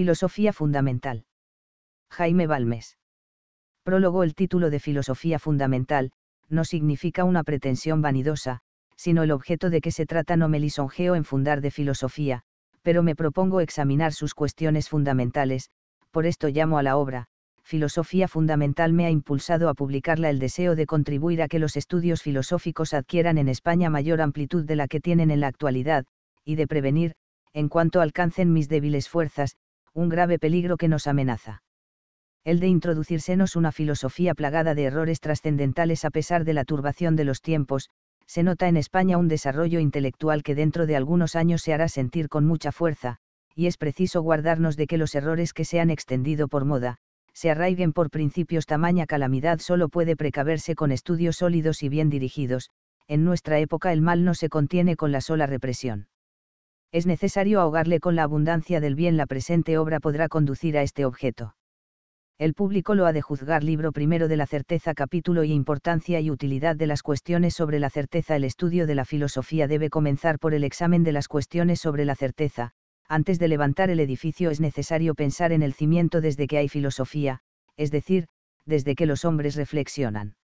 Filosofía Fundamental. Jaime Balmes. Prólogo El título de Filosofía Fundamental, no significa una pretensión vanidosa, sino el objeto de que se trata no me lisonjeo en fundar de filosofía, pero me propongo examinar sus cuestiones fundamentales, por esto llamo a la obra, Filosofía Fundamental me ha impulsado a publicarla el deseo de contribuir a que los estudios filosóficos adquieran en España mayor amplitud de la que tienen en la actualidad, y de prevenir, en cuanto alcancen mis débiles fuerzas, un grave peligro que nos amenaza. El de introducírsenos una filosofía plagada de errores trascendentales a pesar de la turbación de los tiempos, se nota en España un desarrollo intelectual que dentro de algunos años se hará sentir con mucha fuerza, y es preciso guardarnos de que los errores que se han extendido por moda, se arraiguen por principios tamaña calamidad solo puede precaverse con estudios sólidos y bien dirigidos, en nuestra época el mal no se contiene con la sola represión es necesario ahogarle con la abundancia del bien, la presente obra podrá conducir a este objeto. El público lo ha de juzgar libro primero de la certeza capítulo y importancia y utilidad de las cuestiones sobre la certeza el estudio de la filosofía debe comenzar por el examen de las cuestiones sobre la certeza, antes de levantar el edificio es necesario pensar en el cimiento desde que hay filosofía, es decir, desde que los hombres reflexionan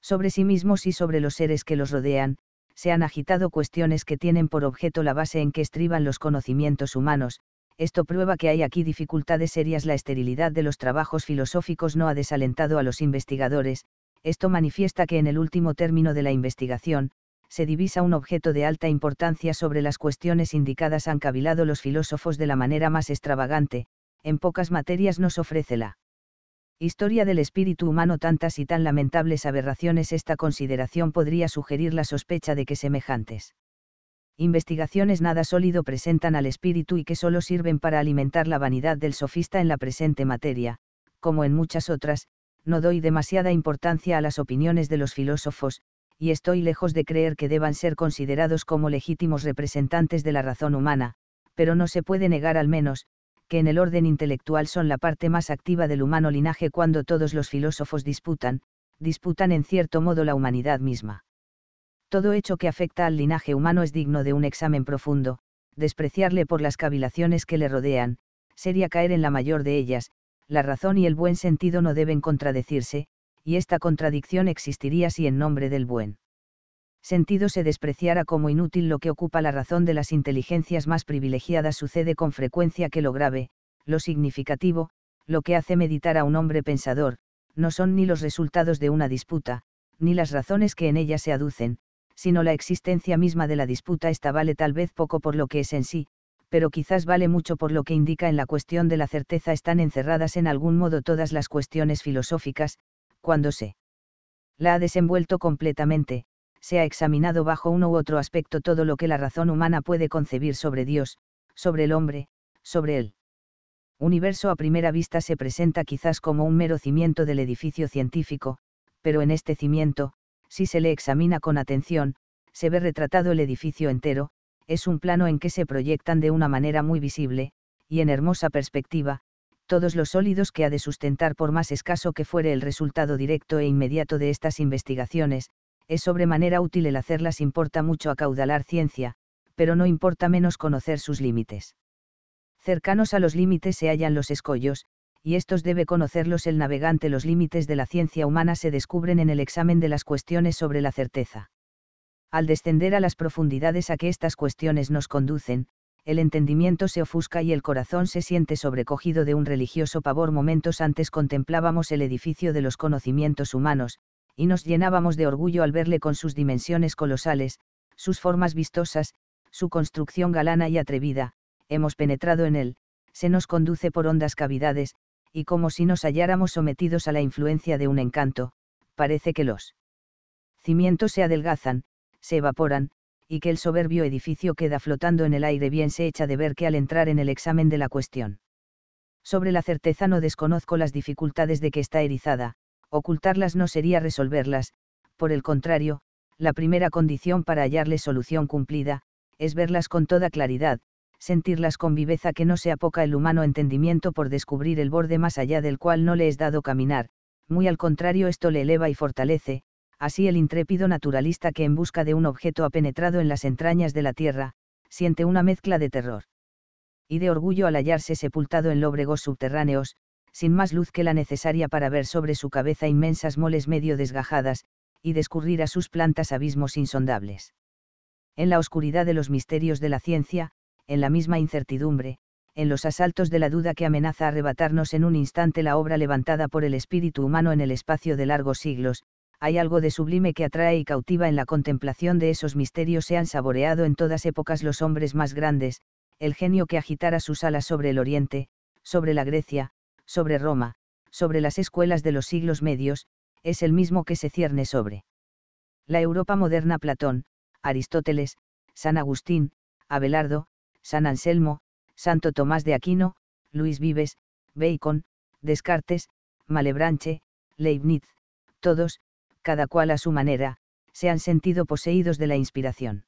sobre sí mismos y sobre los seres que los rodean, se han agitado cuestiones que tienen por objeto la base en que estriban los conocimientos humanos, esto prueba que hay aquí dificultades serias. La esterilidad de los trabajos filosóficos no ha desalentado a los investigadores, esto manifiesta que en el último término de la investigación, se divisa un objeto de alta importancia sobre las cuestiones indicadas han cavilado los filósofos de la manera más extravagante, en pocas materias nos ofrece la Historia del espíritu humano tantas y tan lamentables aberraciones esta consideración podría sugerir la sospecha de que semejantes investigaciones nada sólido presentan al espíritu y que solo sirven para alimentar la vanidad del sofista en la presente materia, como en muchas otras, no doy demasiada importancia a las opiniones de los filósofos, y estoy lejos de creer que deban ser considerados como legítimos representantes de la razón humana, pero no se puede negar al menos, que en el orden intelectual son la parte más activa del humano linaje cuando todos los filósofos disputan, disputan en cierto modo la humanidad misma. Todo hecho que afecta al linaje humano es digno de un examen profundo, despreciarle por las cavilaciones que le rodean, sería caer en la mayor de ellas, la razón y el buen sentido no deben contradecirse, y esta contradicción existiría si en nombre del buen sentido se despreciara como inútil lo que ocupa la razón de las inteligencias más privilegiadas sucede con frecuencia que lo grave, lo significativo, lo que hace meditar a un hombre pensador, no son ni los resultados de una disputa, ni las razones que en ella se aducen, sino la existencia misma de la disputa. Esta vale tal vez poco por lo que es en sí, pero quizás vale mucho por lo que indica en la cuestión de la certeza. Están encerradas en algún modo todas las cuestiones filosóficas, cuando se la ha desenvuelto completamente, se ha examinado bajo uno u otro aspecto todo lo que la razón humana puede concebir sobre Dios, sobre el hombre, sobre el universo a primera vista se presenta quizás como un mero cimiento del edificio científico, pero en este cimiento, si se le examina con atención, se ve retratado el edificio entero, es un plano en que se proyectan de una manera muy visible, y en hermosa perspectiva, todos los sólidos que ha de sustentar por más escaso que fuere el resultado directo e inmediato de estas investigaciones, es sobremanera útil el hacerlas importa mucho acaudalar ciencia, pero no importa menos conocer sus límites. Cercanos a los límites se hallan los escollos, y estos debe conocerlos el navegante. Los límites de la ciencia humana se descubren en el examen de las cuestiones sobre la certeza. Al descender a las profundidades a que estas cuestiones nos conducen, el entendimiento se ofusca y el corazón se siente sobrecogido de un religioso pavor. Momentos antes contemplábamos el edificio de los conocimientos humanos, y nos llenábamos de orgullo al verle con sus dimensiones colosales, sus formas vistosas, su construcción galana y atrevida, hemos penetrado en él, se nos conduce por hondas cavidades, y como si nos halláramos sometidos a la influencia de un encanto, parece que los cimientos se adelgazan, se evaporan, y que el soberbio edificio queda flotando en el aire bien se echa de ver que al entrar en el examen de la cuestión. Sobre la certeza no desconozco las dificultades de que está erizada, ocultarlas no sería resolverlas, por el contrario, la primera condición para hallarle solución cumplida, es verlas con toda claridad, sentirlas con viveza que no se apoca el humano entendimiento por descubrir el borde más allá del cual no le es dado caminar, muy al contrario esto le eleva y fortalece, así el intrépido naturalista que en busca de un objeto ha penetrado en las entrañas de la tierra, siente una mezcla de terror y de orgullo al hallarse sepultado en lóbregos subterráneos, sin más luz que la necesaria para ver sobre su cabeza inmensas moles medio desgajadas, y descurrir a sus plantas abismos insondables. En la oscuridad de los misterios de la ciencia, en la misma incertidumbre, en los asaltos de la duda que amenaza arrebatarnos en un instante la obra levantada por el espíritu humano en el espacio de largos siglos, hay algo de sublime que atrae y cautiva en la contemplación de esos misterios se han saboreado en todas épocas los hombres más grandes, el genio que agitara sus alas sobre el oriente, sobre la Grecia, sobre Roma, sobre las escuelas de los siglos medios, es el mismo que se cierne sobre la Europa moderna Platón, Aristóteles, San Agustín, Abelardo, San Anselmo, Santo Tomás de Aquino, Luis Vives, Bacon, Descartes, Malebranche, Leibniz, todos, cada cual a su manera, se han sentido poseídos de la inspiración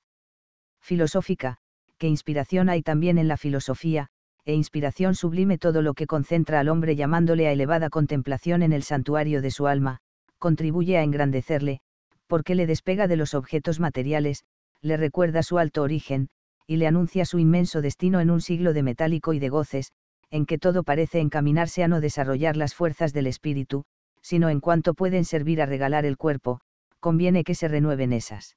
filosófica, que inspiración hay también en la filosofía, e inspiración sublime todo lo que concentra al hombre llamándole a elevada contemplación en el santuario de su alma, contribuye a engrandecerle, porque le despega de los objetos materiales, le recuerda su alto origen, y le anuncia su inmenso destino en un siglo de metálico y de goces, en que todo parece encaminarse a no desarrollar las fuerzas del espíritu, sino en cuanto pueden servir a regalar el cuerpo, conviene que se renueven esas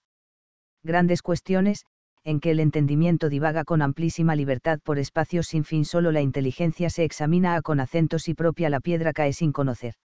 grandes cuestiones, en que el entendimiento divaga con amplísima libertad por espacios sin fin, solo la inteligencia se examina a con acentos y propia la piedra cae sin conocer.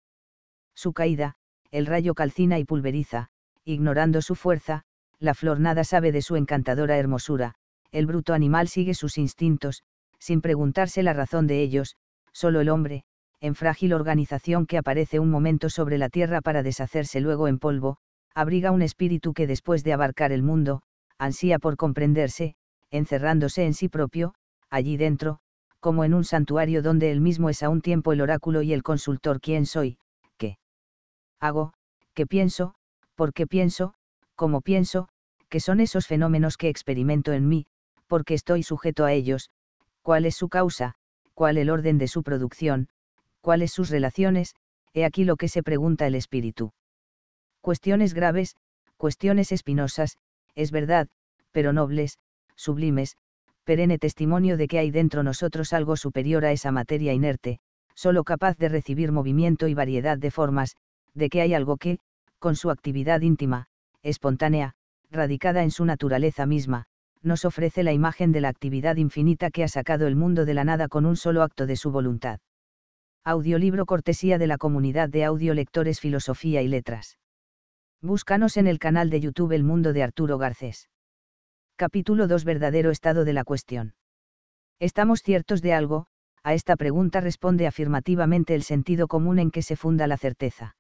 Su caída, el rayo calcina y pulveriza, ignorando su fuerza, la flor nada sabe de su encantadora hermosura, el bruto animal sigue sus instintos, sin preguntarse la razón de ellos, solo el hombre, en frágil organización que aparece un momento sobre la tierra para deshacerse luego en polvo, abriga un espíritu que después de abarcar el mundo, ansía por comprenderse, encerrándose en sí propio, allí dentro, como en un santuario donde él mismo es a un tiempo el oráculo y el consultor quién soy, qué hago, qué pienso, por qué pienso, cómo pienso, qué son esos fenómenos que experimento en mí, porque estoy sujeto a ellos, cuál es su causa, cuál el orden de su producción, cuáles sus relaciones, he aquí lo que se pregunta el espíritu. Cuestiones graves, cuestiones espinosas, es verdad, pero nobles, sublimes, perenne testimonio de que hay dentro nosotros algo superior a esa materia inerte, solo capaz de recibir movimiento y variedad de formas, de que hay algo que, con su actividad íntima, espontánea, radicada en su naturaleza misma, nos ofrece la imagen de la actividad infinita que ha sacado el mundo de la nada con un solo acto de su voluntad. Audiolibro cortesía de la comunidad de audiolectores Filosofía y Letras. Búscanos en el canal de YouTube El Mundo de Arturo Garcés. Capítulo 2 Verdadero estado de la cuestión. ¿Estamos ciertos de algo? A esta pregunta responde afirmativamente el sentido común en que se funda la certeza.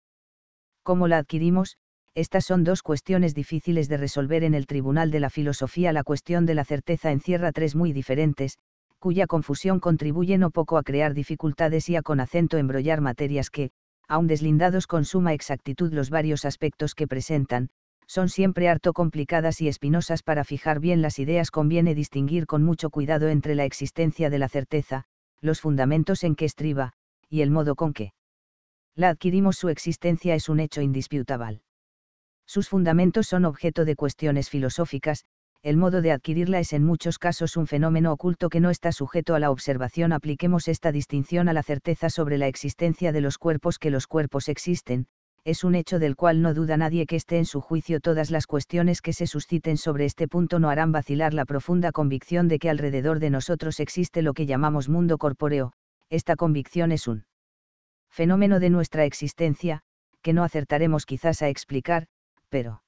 ¿Cómo la adquirimos? Estas son dos cuestiones difíciles de resolver en el Tribunal de la Filosofía. La cuestión de la certeza encierra tres muy diferentes, cuya confusión contribuye no poco a crear dificultades y a con acento embrollar materias que, aun deslindados con suma exactitud los varios aspectos que presentan, son siempre harto complicadas y espinosas para fijar bien las ideas conviene distinguir con mucho cuidado entre la existencia de la certeza, los fundamentos en que estriba, y el modo con que la adquirimos su existencia es un hecho indisputable. Sus fundamentos son objeto de cuestiones filosóficas, el modo de adquirirla es en muchos casos un fenómeno oculto que no está sujeto a la observación. Apliquemos esta distinción a la certeza sobre la existencia de los cuerpos que los cuerpos existen, es un hecho del cual no duda nadie que esté en su juicio todas las cuestiones que se susciten sobre este punto no harán vacilar la profunda convicción de que alrededor de nosotros existe lo que llamamos mundo corpóreo, esta convicción es un fenómeno de nuestra existencia, que no acertaremos quizás a explicar, pero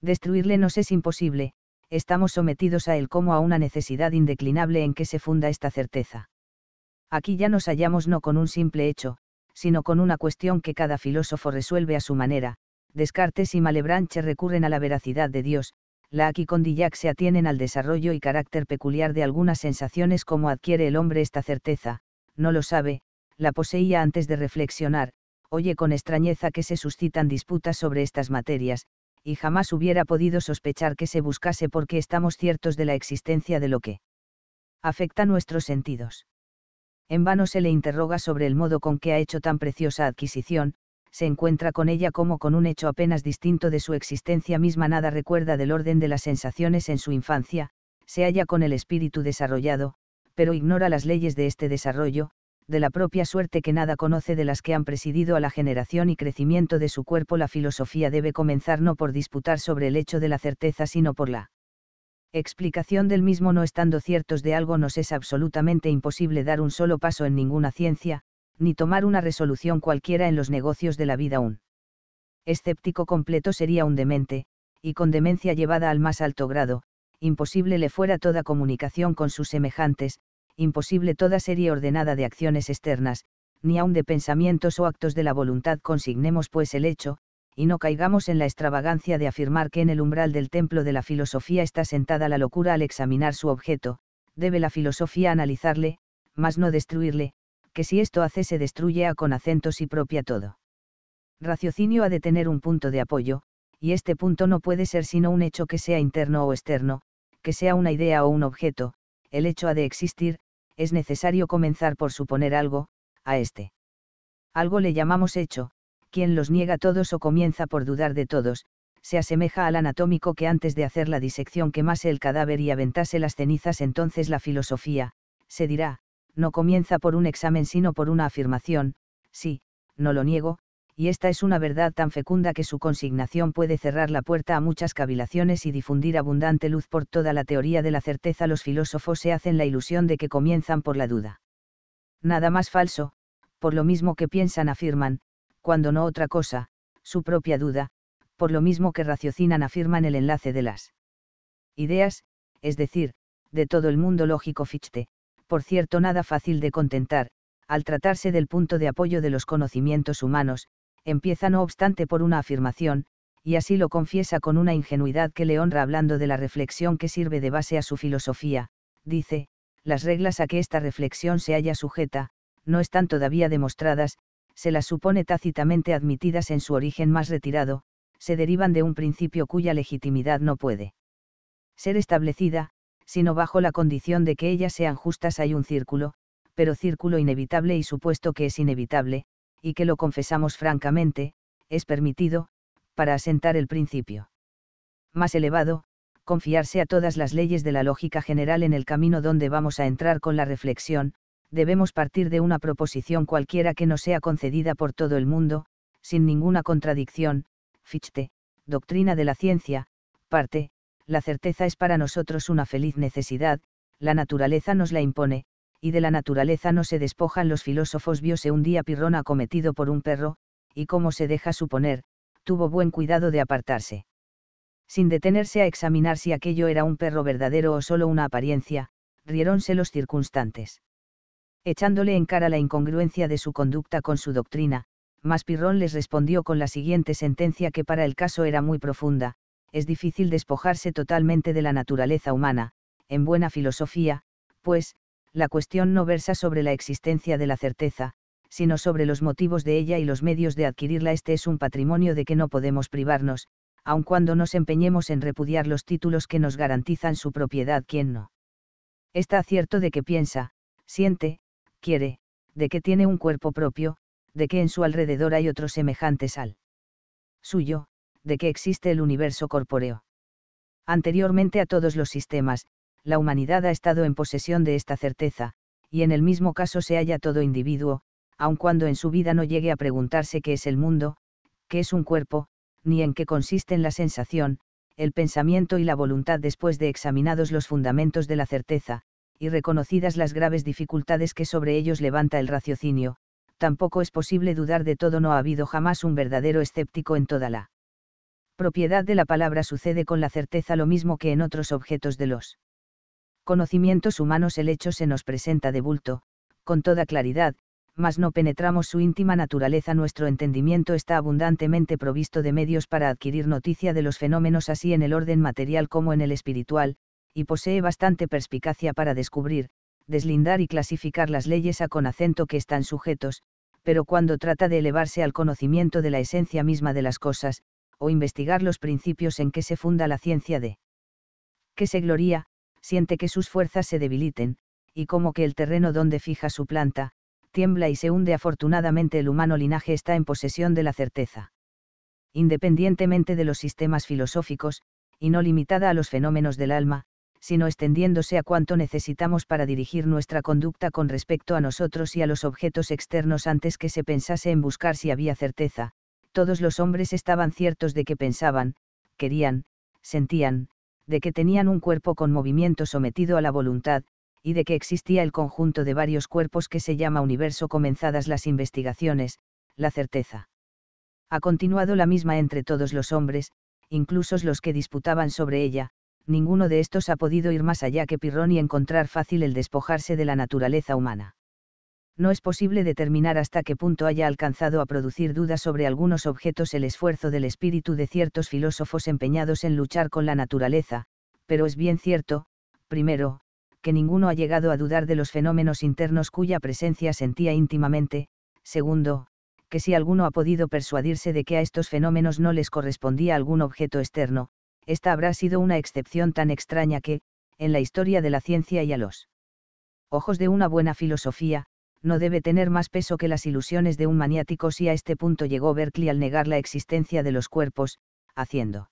destruirle nos es imposible, estamos sometidos a él como a una necesidad indeclinable en que se funda esta certeza. Aquí ya nos hallamos no con un simple hecho, sino con una cuestión que cada filósofo resuelve a su manera, Descartes y Malebranche recurren a la veracidad de Dios, aquí con Condillac se atienen al desarrollo y carácter peculiar de algunas sensaciones como adquiere el hombre esta certeza, no lo sabe, la poseía antes de reflexionar, oye con extrañeza que se suscitan disputas sobre estas materias, y jamás hubiera podido sospechar que se buscase porque estamos ciertos de la existencia de lo que afecta nuestros sentidos. En vano se le interroga sobre el modo con que ha hecho tan preciosa adquisición, se encuentra con ella como con un hecho apenas distinto de su existencia misma, nada recuerda del orden de las sensaciones en su infancia, se halla con el espíritu desarrollado, pero ignora las leyes de este desarrollo, de la propia suerte que nada conoce de las que han presidido a la generación y crecimiento de su cuerpo, la filosofía debe comenzar no por disputar sobre el hecho de la certeza, sino por la explicación del mismo no estando ciertos de algo nos es absolutamente imposible dar un solo paso en ninguna ciencia, ni tomar una resolución cualquiera en los negocios de la vida. Un escéptico completo sería un demente, y con demencia llevada al más alto grado, imposible le fuera toda comunicación con sus semejantes, imposible toda serie ordenada de acciones externas, ni aun de pensamientos o actos de la voluntad consignemos pues el hecho, y no caigamos en la extravagancia de afirmar que en el umbral del templo de la filosofía está sentada la locura al examinar su objeto, debe la filosofía analizarle, mas no destruirle, que si esto hace se destruye a con acentos y propia todo. Raciocinio ha de tener un punto de apoyo, y este punto no puede ser sino un hecho que sea interno o externo, que sea una idea o un objeto, el hecho ha de existir, es necesario comenzar por suponer algo, a este. Algo le llamamos hecho, quien los niega todos o comienza por dudar de todos, se asemeja al anatómico que antes de hacer la disección quemase el cadáver y aventase las cenizas, entonces la filosofía, se dirá, no comienza por un examen sino por una afirmación, sí, no lo niego, y esta es una verdad tan fecunda que su consignación puede cerrar la puerta a muchas cavilaciones y difundir abundante luz por toda la teoría de la certeza. Los filósofos se hacen la ilusión de que comienzan por la duda. Nada más falso, por lo mismo que piensan afirman, cuando no otra cosa, su propia duda, por lo mismo que raciocinan afirman el enlace de las ideas, es decir, de todo el mundo lógico Fichte, por cierto nada fácil de contentar, al tratarse del punto de apoyo de los conocimientos humanos, empieza no obstante por una afirmación, y así lo confiesa con una ingenuidad que le honra hablando de la reflexión que sirve de base a su filosofía, dice, las reglas a que esta reflexión se halla sujeta, no están todavía demostradas, se las supone tácitamente admitidas en su origen más retirado, se derivan de un principio cuya legitimidad no puede ser establecida, sino bajo la condición de que ellas sean justas hay un círculo, pero círculo inevitable y supuesto que es inevitable, y que lo confesamos francamente, es permitido, para asentar el principio. Más elevado, confiarse a todas las leyes de la lógica general en el camino donde vamos a entrar con la reflexión, debemos partir de una proposición cualquiera que no sea concedida por todo el mundo, sin ninguna contradicción, Fichte, Doctrina de la Ciencia, parte, la certeza es para nosotros una feliz necesidad, la naturaleza nos la impone, y de la naturaleza no se despojan los filósofos viose un día Pirrón acometido por un perro, y como se deja suponer, tuvo buen cuidado de apartarse. Sin detenerse a examinar si aquello era un perro verdadero o solo una apariencia, riéronse los circunstantes. Echándole en cara la incongruencia de su conducta con su doctrina, mas Pirrón les respondió con la siguiente sentencia que para el caso era muy profunda, es difícil despojarse totalmente de la naturaleza humana, en buena filosofía, pues, la cuestión no versa sobre la existencia de la certeza, sino sobre los motivos de ella y los medios de adquirirla. Este es un patrimonio de que no podemos privarnos, aun cuando nos empeñemos en repudiar los títulos que nos garantizan su propiedad, quien no. Está cierto de que piensa, siente, quiere, de que tiene un cuerpo propio, de que en su alrededor hay otros semejantes al suyo, de que existe el universo corpóreo. Anteriormente a todos los sistemas, la humanidad ha estado en posesión de esta certeza, y en el mismo caso se halla todo individuo, aun cuando en su vida no llegue a preguntarse qué es el mundo, qué es un cuerpo, ni en qué consisten la sensación, el pensamiento y la voluntad después de examinados los fundamentos de la certeza, y reconocidas las graves dificultades que sobre ellos levanta el raciocinio, tampoco es posible dudar de todo no ha habido jamás un verdadero escéptico en toda la propiedad de la palabra sucede con la certeza lo mismo que en otros objetos de los conocimientos humanos el hecho se nos presenta de bulto, con toda claridad, mas no penetramos su íntima naturaleza. Nuestro entendimiento está abundantemente provisto de medios para adquirir noticia de los fenómenos así en el orden material como en el espiritual, y posee bastante perspicacia para descubrir, deslindar y clasificar las leyes a con acento que están sujetos, pero cuando trata de elevarse al conocimiento de la esencia misma de las cosas, o investigar los principios en que se funda la ciencia de que se gloria siente que sus fuerzas se debiliten, y como que el terreno donde fija su planta, tiembla y se hunde afortunadamente el humano linaje está en posesión de la certeza. Independientemente de los sistemas filosóficos, y no limitada a los fenómenos del alma, sino extendiéndose a cuanto necesitamos para dirigir nuestra conducta con respecto a nosotros y a los objetos externos antes que se pensase en buscar si había certeza, todos los hombres estaban ciertos de que pensaban, querían, sentían, de que tenían un cuerpo con movimiento sometido a la voluntad, y de que existía el conjunto de varios cuerpos que se llama universo comenzadas las investigaciones, la certeza. Ha continuado la misma entre todos los hombres, incluso los que disputaban sobre ella, ninguno de estos ha podido ir más allá que Pirrón y encontrar fácil el despojarse de la naturaleza humana no es posible determinar hasta qué punto haya alcanzado a producir dudas sobre algunos objetos el esfuerzo del espíritu de ciertos filósofos empeñados en luchar con la naturaleza, pero es bien cierto, primero, que ninguno ha llegado a dudar de los fenómenos internos cuya presencia sentía íntimamente, segundo, que si alguno ha podido persuadirse de que a estos fenómenos no les correspondía algún objeto externo, esta habrá sido una excepción tan extraña que, en la historia de la ciencia y a los ojos de una buena filosofía, no debe tener más peso que las ilusiones de un maniático si a este punto llegó Berkeley al negar la existencia de los cuerpos, haciendo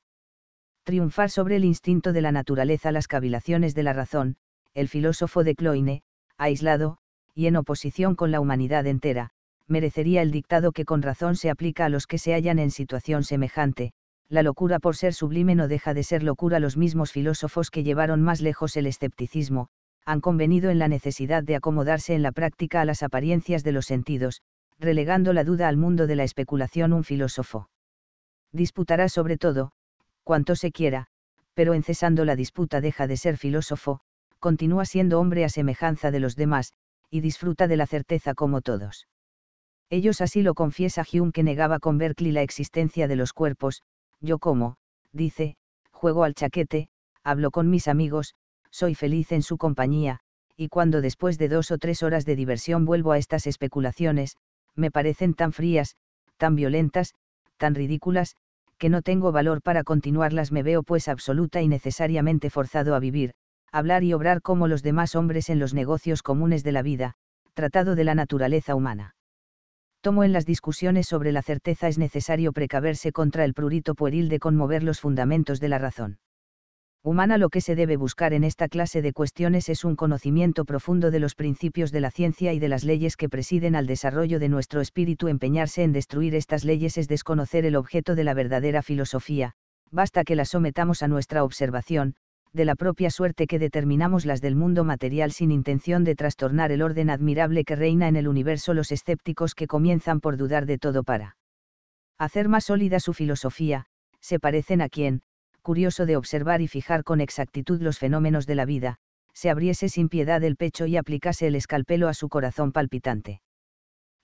triunfar sobre el instinto de la naturaleza las cavilaciones de la razón, el filósofo de Cloyne, aislado, y en oposición con la humanidad entera, merecería el dictado que con razón se aplica a los que se hallan en situación semejante, la locura por ser sublime no deja de ser locura los mismos filósofos que llevaron más lejos el escepticismo, han convenido en la necesidad de acomodarse en la práctica a las apariencias de los sentidos, relegando la duda al mundo de la especulación un filósofo. Disputará sobre todo, cuanto se quiera, pero en cesando la disputa deja de ser filósofo, continúa siendo hombre a semejanza de los demás, y disfruta de la certeza como todos. Ellos así lo confiesa Hume que negaba con Berkeley la existencia de los cuerpos, yo como, dice, juego al chaquete, hablo con mis amigos, soy feliz en su compañía, y cuando después de dos o tres horas de diversión vuelvo a estas especulaciones, me parecen tan frías, tan violentas, tan ridículas, que no tengo valor para continuarlas, me veo pues absoluta y necesariamente forzado a vivir, hablar y obrar como los demás hombres en los negocios comunes de la vida, tratado de la naturaleza humana. Tomo en las discusiones sobre la certeza es necesario precaverse contra el prurito pueril de conmover los fundamentos de la razón humana lo que se debe buscar en esta clase de cuestiones es un conocimiento profundo de los principios de la ciencia y de las leyes que presiden al desarrollo de nuestro espíritu. Empeñarse en destruir estas leyes es desconocer el objeto de la verdadera filosofía, basta que la sometamos a nuestra observación, de la propia suerte que determinamos las del mundo material sin intención de trastornar el orden admirable que reina en el universo los escépticos que comienzan por dudar de todo para hacer más sólida su filosofía, se parecen a quien, curioso de observar y fijar con exactitud los fenómenos de la vida, se abriese sin piedad el pecho y aplicase el escalpelo a su corazón palpitante.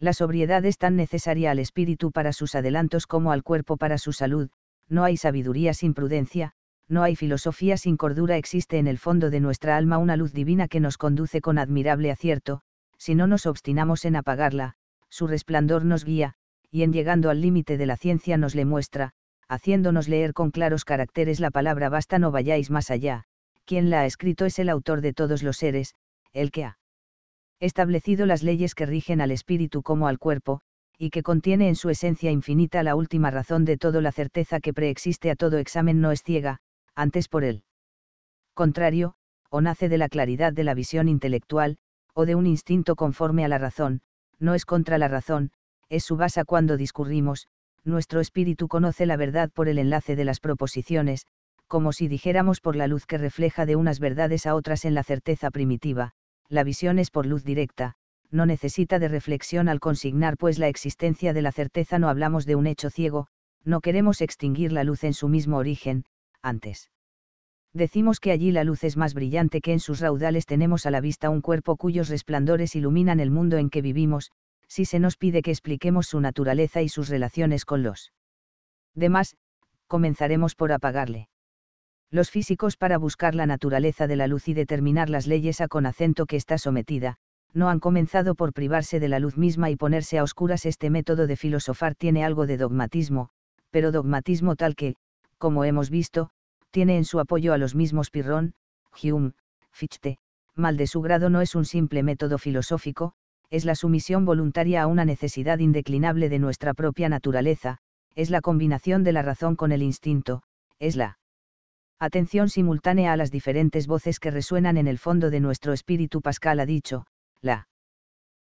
La sobriedad es tan necesaria al espíritu para sus adelantos como al cuerpo para su salud, no hay sabiduría sin prudencia, no hay filosofía sin cordura, existe en el fondo de nuestra alma una luz divina que nos conduce con admirable acierto, si no nos obstinamos en apagarla, su resplandor nos guía, y en llegando al límite de la ciencia nos le muestra, haciéndonos leer con claros caracteres la palabra basta no vayáis más allá, quien la ha escrito es el autor de todos los seres, el que ha establecido las leyes que rigen al espíritu como al cuerpo, y que contiene en su esencia infinita la última razón de todo la certeza que preexiste a todo examen no es ciega, antes por él. contrario, o nace de la claridad de la visión intelectual, o de un instinto conforme a la razón, no es contra la razón, es su base cuando discurrimos, nuestro espíritu conoce la verdad por el enlace de las proposiciones, como si dijéramos por la luz que refleja de unas verdades a otras en la certeza primitiva, la visión es por luz directa, no necesita de reflexión al consignar pues la existencia de la certeza no hablamos de un hecho ciego, no queremos extinguir la luz en su mismo origen, antes. Decimos que allí la luz es más brillante que en sus raudales tenemos a la vista un cuerpo cuyos resplandores iluminan el mundo en que vivimos, si se nos pide que expliquemos su naturaleza y sus relaciones con los demás, comenzaremos por apagarle. Los físicos para buscar la naturaleza de la luz y determinar las leyes a con acento que está sometida, no han comenzado por privarse de la luz misma y ponerse a oscuras. Este método de filosofar tiene algo de dogmatismo, pero dogmatismo tal que, como hemos visto, tiene en su apoyo a los mismos Pirrón, Hume, Fichte, mal de su grado no es un simple método filosófico, es la sumisión voluntaria a una necesidad indeclinable de nuestra propia naturaleza, es la combinación de la razón con el instinto, es la atención simultánea a las diferentes voces que resuenan en el fondo de nuestro espíritu. Pascal ha dicho, la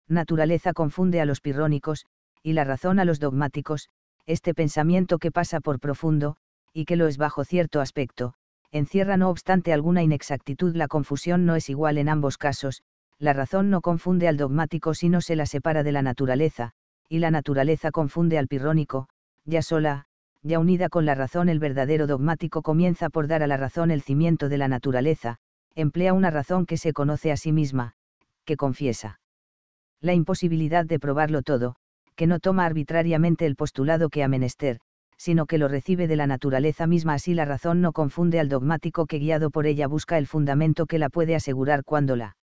naturaleza confunde a los pirrónicos, y la razón a los dogmáticos, este pensamiento que pasa por profundo, y que lo es bajo cierto aspecto, encierra no obstante alguna inexactitud. La confusión no es igual en ambos casos, la razón no confunde al dogmático sino se la separa de la naturaleza, y la naturaleza confunde al pirrónico, ya sola, ya unida con la razón el verdadero dogmático comienza por dar a la razón el cimiento de la naturaleza, emplea una razón que se conoce a sí misma, que confiesa. La imposibilidad de probarlo todo, que no toma arbitrariamente el postulado que ha menester, sino que lo recibe de la naturaleza misma así la razón no confunde al dogmático que guiado por ella busca el fundamento que la puede asegurar cuando la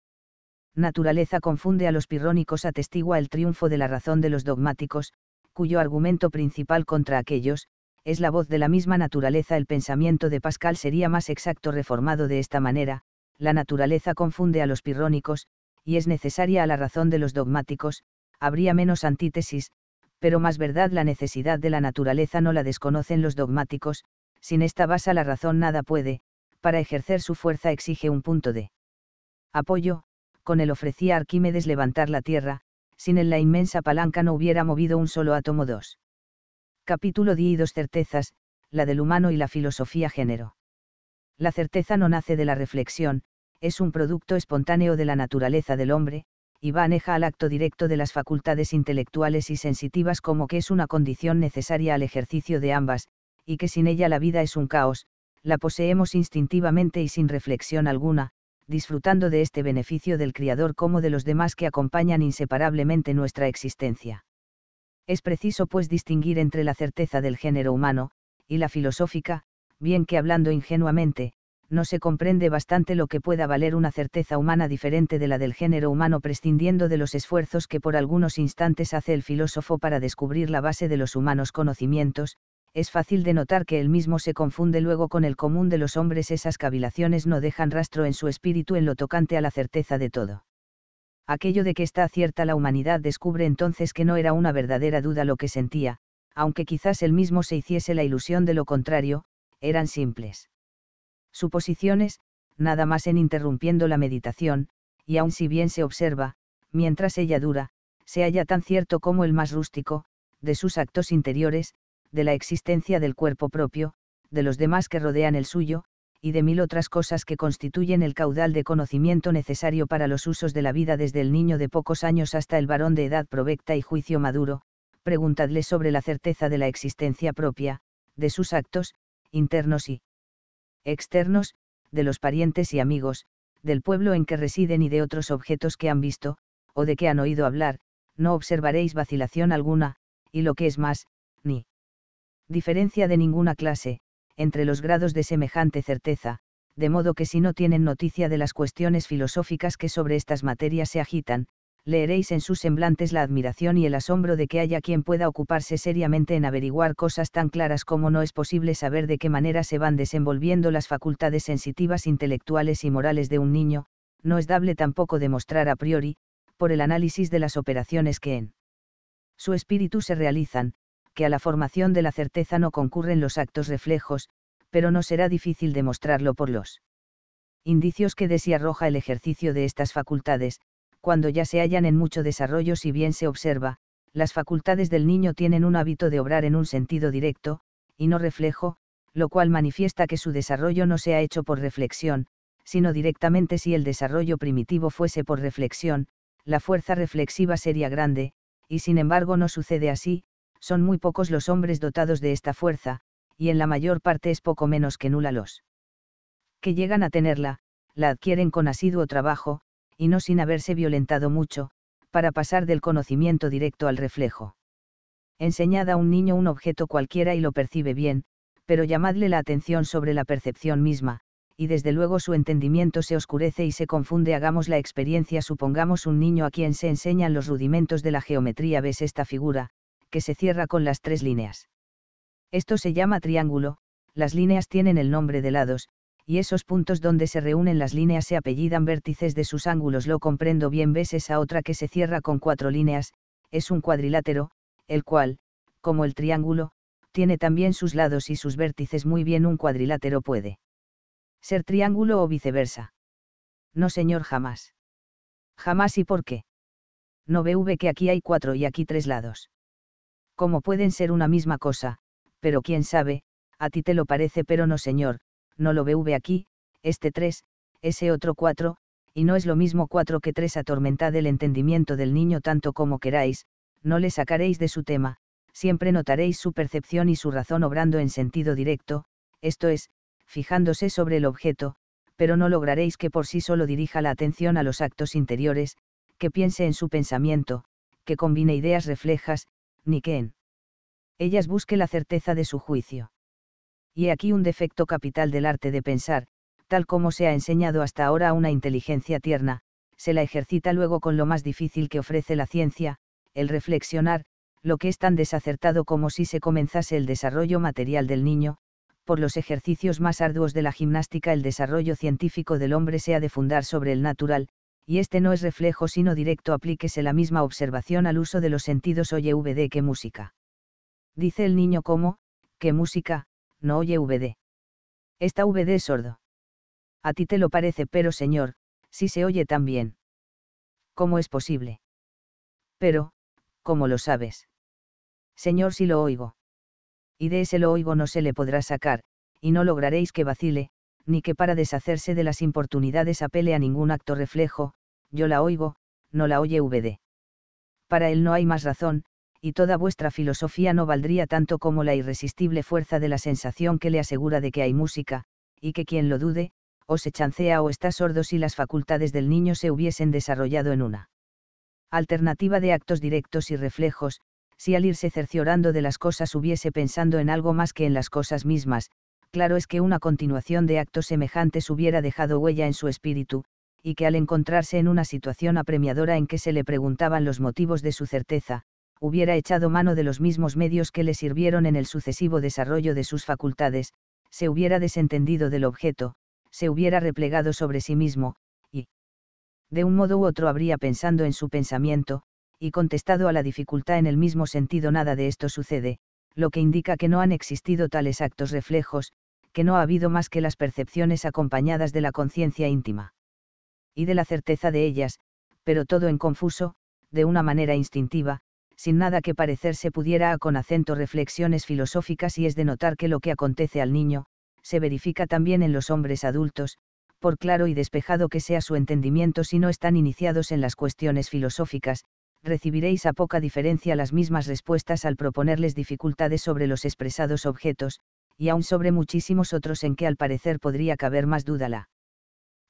naturaleza confunde a los pirrónicos atestigua el triunfo de la razón de los dogmáticos, cuyo argumento principal contra aquellos, es la voz de la misma naturaleza. El pensamiento de Pascal sería más exacto reformado de esta manera, la naturaleza confunde a los pirrónicos, y es necesaria a la razón de los dogmáticos, habría menos antítesis, pero más verdad la necesidad de la naturaleza no la desconocen los dogmáticos, sin esta base la razón nada puede, para ejercer su fuerza exige un punto de apoyo, con él ofrecía Arquímedes levantar la tierra, sin él la inmensa palanca no hubiera movido un solo átomo 2. Capítulo 10 y dos certezas, la del humano y la filosofía género. La certeza no nace de la reflexión, es un producto espontáneo de la naturaleza del hombre, y va aneja al acto directo de las facultades intelectuales y sensitivas como que es una condición necesaria al ejercicio de ambas, y que sin ella la vida es un caos, la poseemos instintivamente y sin reflexión alguna, disfrutando de este beneficio del Criador como de los demás que acompañan inseparablemente nuestra existencia. Es preciso pues distinguir entre la certeza del género humano, y la filosófica, bien que hablando ingenuamente, no se comprende bastante lo que pueda valer una certeza humana diferente de la del género humano prescindiendo de los esfuerzos que por algunos instantes hace el filósofo para descubrir la base de los humanos conocimientos, es fácil de notar que él mismo se confunde luego con el común de los hombres. Esas cavilaciones no dejan rastro en su espíritu en lo tocante a la certeza de todo. Aquello de que está cierta la humanidad descubre entonces que no era una verdadera duda lo que sentía, aunque quizás él mismo se hiciese la ilusión de lo contrario, eran simples. Suposiciones, nada más en interrumpiendo la meditación, y aun si bien se observa, mientras ella dura, se halla tan cierto como el más rústico, de sus actos interiores, de la existencia del cuerpo propio, de los demás que rodean el suyo, y de mil otras cosas que constituyen el caudal de conocimiento necesario para los usos de la vida desde el niño de pocos años hasta el varón de edad provecta y juicio maduro, preguntadle sobre la certeza de la existencia propia, de sus actos, internos y externos, de los parientes y amigos, del pueblo en que residen y de otros objetos que han visto, o de que han oído hablar, no observaréis vacilación alguna, y lo que es más, ni diferencia de ninguna clase, entre los grados de semejante certeza, de modo que si no tienen noticia de las cuestiones filosóficas que sobre estas materias se agitan, leeréis en sus semblantes la admiración y el asombro de que haya quien pueda ocuparse seriamente en averiguar cosas tan claras como no es posible saber de qué manera se van desenvolviendo las facultades sensitivas intelectuales y morales de un niño, no es dable tampoco demostrar a priori, por el análisis de las operaciones que en su espíritu se realizan, que a la formación de la certeza no concurren los actos reflejos, pero no será difícil demostrarlo por los indicios que desiarroja el ejercicio de estas facultades, cuando ya se hallan en mucho desarrollo si bien se observa, las facultades del niño tienen un hábito de obrar en un sentido directo, y no reflejo, lo cual manifiesta que su desarrollo no se ha hecho por reflexión, sino directamente si el desarrollo primitivo fuese por reflexión, la fuerza reflexiva sería grande, y sin embargo no sucede así, son muy pocos los hombres dotados de esta fuerza, y en la mayor parte es poco menos que nula los que llegan a tenerla, la adquieren con asiduo trabajo, y no sin haberse violentado mucho, para pasar del conocimiento directo al reflejo. Enseñad a un niño un objeto cualquiera y lo percibe bien, pero llamadle la atención sobre la percepción misma, y desde luego su entendimiento se oscurece y se confunde. Hagamos la experiencia, supongamos un niño a quien se enseñan los rudimentos de la geometría, ves esta figura, que se cierra con las tres líneas. Esto se llama triángulo, las líneas tienen el nombre de lados, y esos puntos donde se reúnen las líneas se apellidan vértices de sus ángulos. Lo comprendo bien, ves esa otra que se cierra con cuatro líneas, es un cuadrilátero, el cual, como el triángulo, tiene también sus lados y sus vértices. Muy bien, un cuadrilátero puede ser triángulo o viceversa. No, señor, jamás. Jamás y por qué. No ve que aquí hay cuatro y aquí tres lados como pueden ser una misma cosa, pero quién sabe, a ti te lo parece pero no señor, no lo ve aquí, este 3, ese otro 4, y no es lo mismo 4 que 3 atormentad el entendimiento del niño tanto como queráis, no le sacaréis de su tema, siempre notaréis su percepción y su razón obrando en sentido directo, esto es, fijándose sobre el objeto, pero no lograréis que por sí solo dirija la atención a los actos interiores, que piense en su pensamiento, que combine ideas reflejas, ni que en ellas busque la certeza de su juicio. Y aquí un defecto capital del arte de pensar, tal como se ha enseñado hasta ahora a una inteligencia tierna, se la ejercita luego con lo más difícil que ofrece la ciencia, el reflexionar, lo que es tan desacertado como si se comenzase el desarrollo material del niño, por los ejercicios más arduos de la gimnástica el desarrollo científico del hombre se ha de fundar sobre el natural, y este no es reflejo sino directo aplíquese la misma observación al uso de los sentidos oye VD que música. Dice el niño cómo, que música, no oye VD. Esta VD es sordo. A ti te lo parece pero señor, si se oye tan bien. ¿Cómo es posible? Pero, ¿cómo lo sabes? Señor si lo oigo. Y de ese lo oigo no se le podrá sacar, y no lograréis que vacile, ni que para deshacerse de las importunidades apele a ningún acto reflejo, yo la oigo, no la oye VD. Para él no hay más razón, y toda vuestra filosofía no valdría tanto como la irresistible fuerza de la sensación que le asegura de que hay música, y que quien lo dude, o se chancea o está sordo si las facultades del niño se hubiesen desarrollado en una alternativa de actos directos y reflejos, si al irse cerciorando de las cosas hubiese pensando en algo más que en las cosas mismas, claro es que una continuación de actos semejantes hubiera dejado huella en su espíritu, y que al encontrarse en una situación apremiadora en que se le preguntaban los motivos de su certeza, hubiera echado mano de los mismos medios que le sirvieron en el sucesivo desarrollo de sus facultades, se hubiera desentendido del objeto, se hubiera replegado sobre sí mismo, y, de un modo u otro habría pensando en su pensamiento, y contestado a la dificultad en el mismo sentido nada de esto sucede, lo que indica que no han existido tales actos reflejos, que no ha habido más que las percepciones acompañadas de la conciencia íntima. Y de la certeza de ellas, pero todo en confuso, de una manera instintiva, sin nada que parecer se pudiera a con acento reflexiones filosóficas y es de notar que lo que acontece al niño, se verifica también en los hombres adultos, por claro y despejado que sea su entendimiento si no están iniciados en las cuestiones filosóficas, recibiréis a poca diferencia las mismas respuestas al proponerles dificultades sobre los expresados objetos, y aún sobre muchísimos otros en que al parecer podría caber más duda la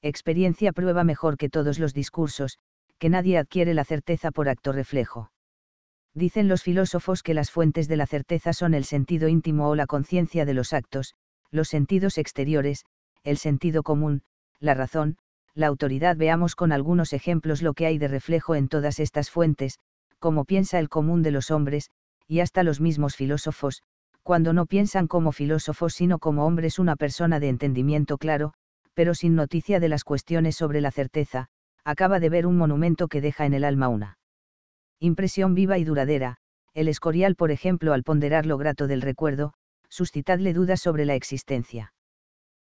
experiencia prueba mejor que todos los discursos, que nadie adquiere la certeza por acto reflejo. Dicen los filósofos que las fuentes de la certeza son el sentido íntimo o la conciencia de los actos, los sentidos exteriores, el sentido común, la razón, la autoridad. Veamos con algunos ejemplos lo que hay de reflejo en todas estas fuentes, como piensa el común de los hombres, y hasta los mismos filósofos, cuando no piensan como filósofos sino como hombres una persona de entendimiento claro, pero sin noticia de las cuestiones sobre la certeza, acaba de ver un monumento que deja en el alma una impresión viva y duradera, el escorial por ejemplo al ponderar lo grato del recuerdo, suscitadle dudas sobre la existencia.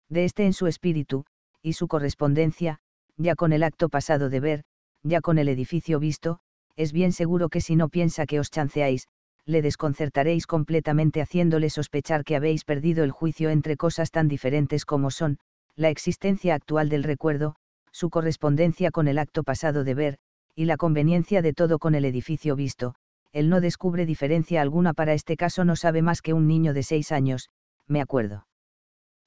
De este en su espíritu, y su correspondencia, ya con el acto pasado de ver, ya con el edificio visto, es bien seguro que si no piensa que os chanceáis, le desconcertaréis completamente haciéndole sospechar que habéis perdido el juicio entre cosas tan diferentes como son, la existencia actual del recuerdo, su correspondencia con el acto pasado de ver, y la conveniencia de todo con el edificio visto, él no descubre diferencia alguna para este caso no sabe más que un niño de seis años, me acuerdo.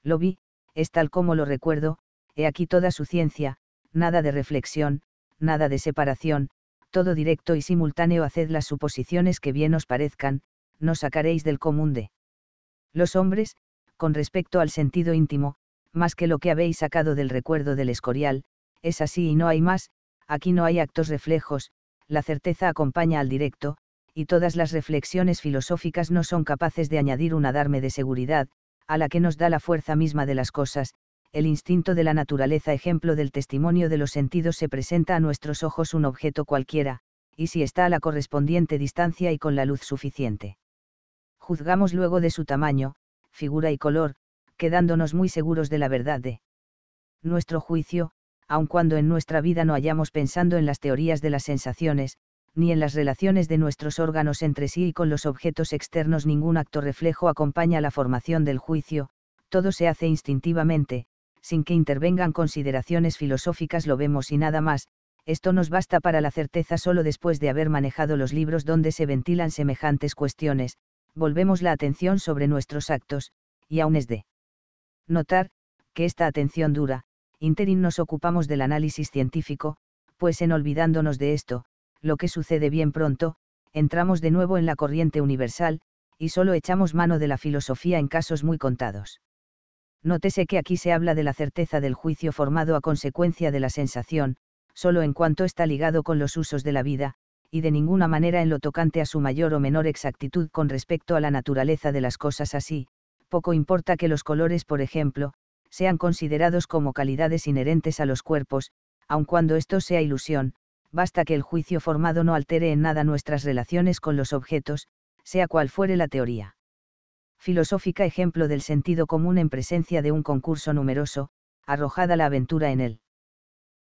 Lo vi, es tal como lo recuerdo, he aquí toda su ciencia, nada de reflexión, nada de separación, todo directo y simultáneo haced las suposiciones que bien os parezcan, no sacaréis del común de los hombres, con respecto al sentido íntimo, más que lo que habéis sacado del recuerdo del escorial, es así y no hay más, aquí no hay actos reflejos, la certeza acompaña al directo, y todas las reflexiones filosóficas no son capaces de añadir un adarme de seguridad, a la que nos da la fuerza misma de las cosas, el instinto de la naturaleza ejemplo del testimonio de los sentidos se presenta a nuestros ojos un objeto cualquiera, y si está a la correspondiente distancia y con la luz suficiente. Juzgamos luego de su tamaño, figura y color, quedándonos muy seguros de la verdad de nuestro juicio, aun cuando en nuestra vida no hayamos pensando en las teorías de las sensaciones, ni en las relaciones de nuestros órganos entre sí y con los objetos externos ningún acto reflejo acompaña la formación del juicio, todo se hace instintivamente, sin que intervengan consideraciones filosóficas lo vemos y nada más, esto nos basta para la certeza solo después de haber manejado los libros donde se ventilan semejantes cuestiones, volvemos la atención sobre nuestros actos, y aún es de notar, que esta atención dura, interin nos ocupamos del análisis científico, pues en olvidándonos de esto, lo que sucede bien pronto, entramos de nuevo en la corriente universal, y solo echamos mano de la filosofía en casos muy contados. Nótese que aquí se habla de la certeza del juicio formado a consecuencia de la sensación, solo en cuanto está ligado con los usos de la vida, y de ninguna manera en lo tocante a su mayor o menor exactitud con respecto a la naturaleza de las cosas así, poco importa que los colores, por ejemplo, sean considerados como calidades inherentes a los cuerpos, aun cuando esto sea ilusión, basta que el juicio formado no altere en nada nuestras relaciones con los objetos, sea cual fuere la teoría filosófica ejemplo del sentido común en presencia de un concurso numeroso, arrojada la aventura en él.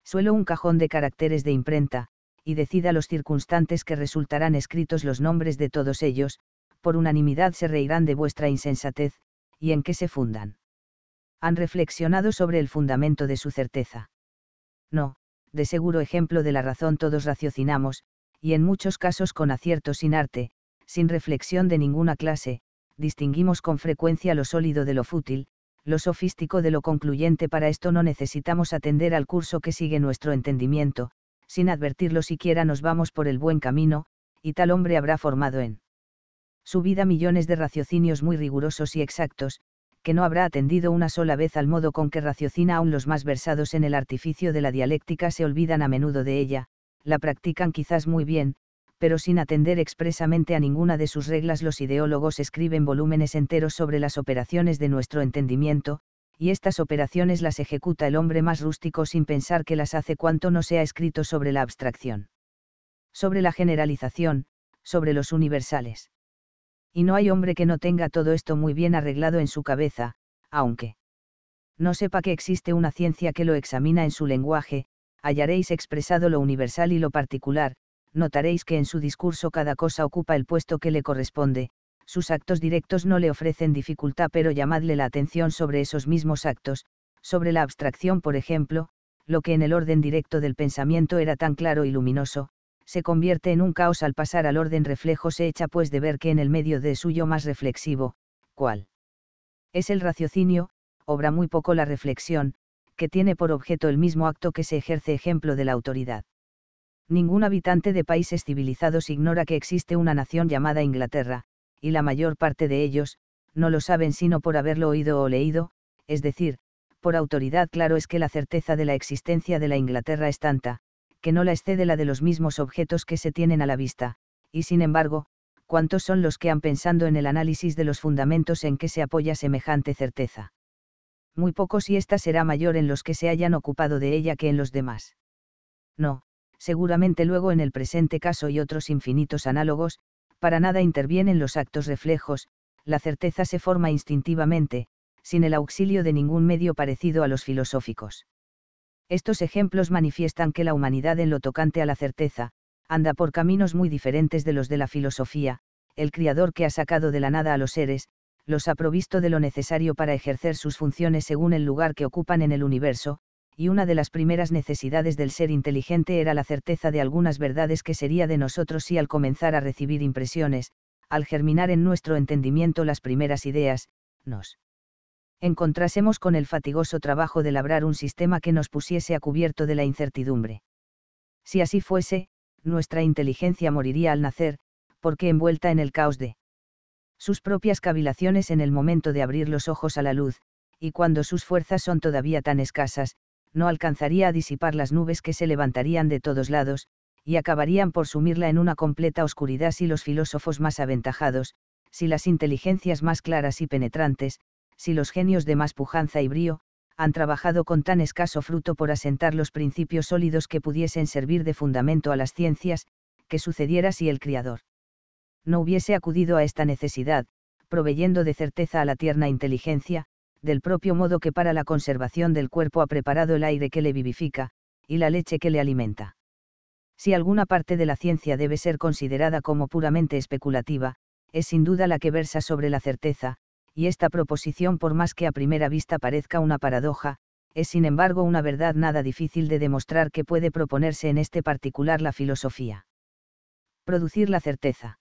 Suelo un cajón de caracteres de imprenta, y decida los circunstantes que resultarán escritos los nombres de todos ellos, por unanimidad se reirán de vuestra insensatez, y en qué se fundan. Han reflexionado sobre el fundamento de su certeza. No, de seguro ejemplo de la razón todos raciocinamos, y en muchos casos con acierto sin arte, sin reflexión de ninguna clase, distinguimos con frecuencia lo sólido de lo fútil, lo sofístico de lo concluyente. Para esto no necesitamos atender al curso que sigue nuestro entendimiento, sin advertirlo siquiera nos vamos por el buen camino, y tal hombre habrá formado en su vida millones de raciocinios muy rigurosos y exactos, que no habrá atendido una sola vez al modo con que raciocina aún los más versados en el artificio de la dialéctica se olvidan a menudo de ella, la practican quizás muy bien, pero sin atender expresamente a ninguna de sus reglas los ideólogos escriben volúmenes enteros sobre las operaciones de nuestro entendimiento, y estas operaciones las ejecuta el hombre más rústico sin pensar que las hace cuanto no se ha escrito sobre la abstracción. Sobre la generalización, sobre los universales. Y no hay hombre que no tenga todo esto muy bien arreglado en su cabeza, aunque no sepa que existe una ciencia que lo examina en su lenguaje, hallaréis expresado lo universal y lo particular, notaréis que en su discurso cada cosa ocupa el puesto que le corresponde, sus actos directos no le ofrecen dificultad pero llamadle la atención sobre esos mismos actos, sobre la abstracción por ejemplo, lo que en el orden directo del pensamiento era tan claro y luminoso, se convierte en un caos al pasar al orden reflejo se echa pues de ver que en el medio de suyo más reflexivo, ¿cuál? Es el raciocinio, obra muy poco la reflexión, que tiene por objeto el mismo acto que se ejerce ejemplo de la autoridad ningún habitante de países civilizados ignora que existe una nación llamada Inglaterra, y la mayor parte de ellos, no lo saben sino por haberlo oído o leído, es decir, por autoridad claro es que la certeza de la existencia de la Inglaterra es tanta, que no la excede la de los mismos objetos que se tienen a la vista, y sin embargo, ¿cuántos son los que han pensado en el análisis de los fundamentos en que se apoya semejante certeza? Muy pocos y esta será mayor en los que se hayan ocupado de ella que en los demás. No, seguramente luego en el presente caso y otros infinitos análogos, para nada intervienen los actos reflejos, la certeza se forma instintivamente, sin el auxilio de ningún medio parecido a los filosóficos. Estos ejemplos manifiestan que la humanidad en lo tocante a la certeza, anda por caminos muy diferentes de los de la filosofía, el Criador que ha sacado de la nada a los seres, los ha provisto de lo necesario para ejercer sus funciones según el lugar que ocupan en el universo, y una de las primeras necesidades del ser inteligente era la certeza de algunas verdades que sería de nosotros si al comenzar a recibir impresiones, al germinar en nuestro entendimiento las primeras ideas, nos encontrásemos con el fatigoso trabajo de labrar un sistema que nos pusiese a cubierto de la incertidumbre. Si así fuese, nuestra inteligencia moriría al nacer, porque envuelta en el caos de sus propias cavilaciones en el momento de abrir los ojos a la luz, y cuando sus fuerzas son todavía tan escasas, no alcanzaría a disipar las nubes que se levantarían de todos lados, y acabarían por sumirla en una completa oscuridad si los filósofos más aventajados, si las inteligencias más claras y penetrantes, si los genios de más pujanza y brío, han trabajado con tan escaso fruto por asentar los principios sólidos que pudiesen servir de fundamento a las ciencias, que sucediera si el Criador no hubiese acudido a esta necesidad, proveyendo de certeza a la tierna inteligencia, del propio modo que para la conservación del cuerpo ha preparado el aire que le vivifica, y la leche que le alimenta. Si alguna parte de la ciencia debe ser considerada como puramente especulativa, es sin duda la que versa sobre la certeza, y esta proposición por más que a primera vista parezca una paradoja, es sin embargo una verdad nada difícil de demostrar que puede proponerse en este particular la filosofía. Producir la certeza.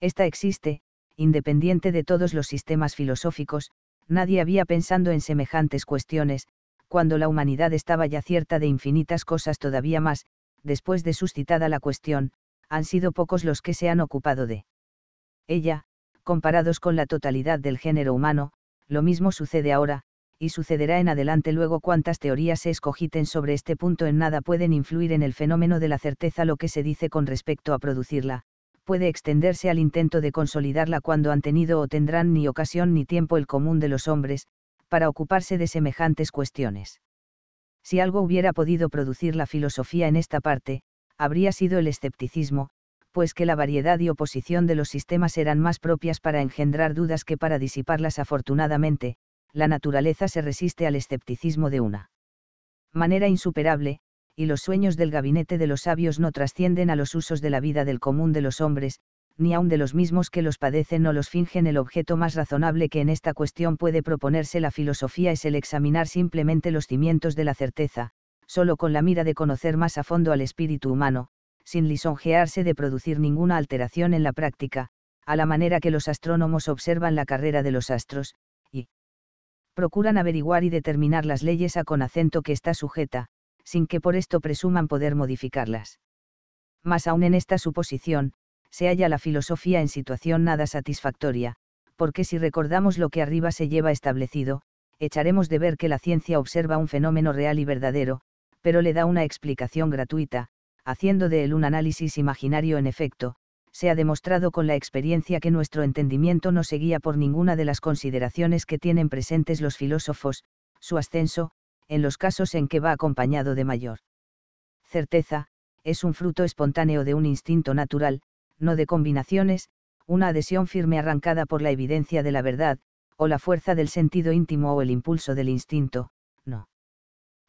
Esta existe, independiente de todos los sistemas filosóficos, Nadie había pensando en semejantes cuestiones, cuando la humanidad estaba ya cierta de infinitas cosas todavía más, después de suscitada la cuestión, han sido pocos los que se han ocupado de ella, comparados con la totalidad del género humano, lo mismo sucede ahora, y sucederá en adelante luego cuantas teorías se escogiten sobre este punto en nada pueden influir en el fenómeno de la certeza lo que se dice con respecto a producirla, puede extenderse al intento de consolidarla cuando han tenido o tendrán ni ocasión ni tiempo el común de los hombres, para ocuparse de semejantes cuestiones. Si algo hubiera podido producir la filosofía en esta parte, habría sido el escepticismo, pues que la variedad y oposición de los sistemas eran más propias para engendrar dudas que para disiparlas afortunadamente, la naturaleza se resiste al escepticismo de una manera insuperable, y los sueños del gabinete de los sabios no trascienden a los usos de la vida del común de los hombres, ni aun de los mismos que los padecen o los fingen el objeto más razonable que en esta cuestión puede proponerse la filosofía es el examinar simplemente los cimientos de la certeza, solo con la mira de conocer más a fondo al espíritu humano, sin lisonjearse de producir ninguna alteración en la práctica, a la manera que los astrónomos observan la carrera de los astros, y procuran averiguar y determinar las leyes a con acento que está sujeta, sin que por esto presuman poder modificarlas. Mas aún en esta suposición, se halla la filosofía en situación nada satisfactoria, porque si recordamos lo que arriba se lleva establecido, echaremos de ver que la ciencia observa un fenómeno real y verdadero, pero le da una explicación gratuita, haciendo de él un análisis imaginario en efecto, se ha demostrado con la experiencia que nuestro entendimiento no seguía por ninguna de las consideraciones que tienen presentes los filósofos, su ascenso, en los casos en que va acompañado de mayor certeza, es un fruto espontáneo de un instinto natural, no de combinaciones, una adhesión firme arrancada por la evidencia de la verdad, o la fuerza del sentido íntimo o el impulso del instinto, no.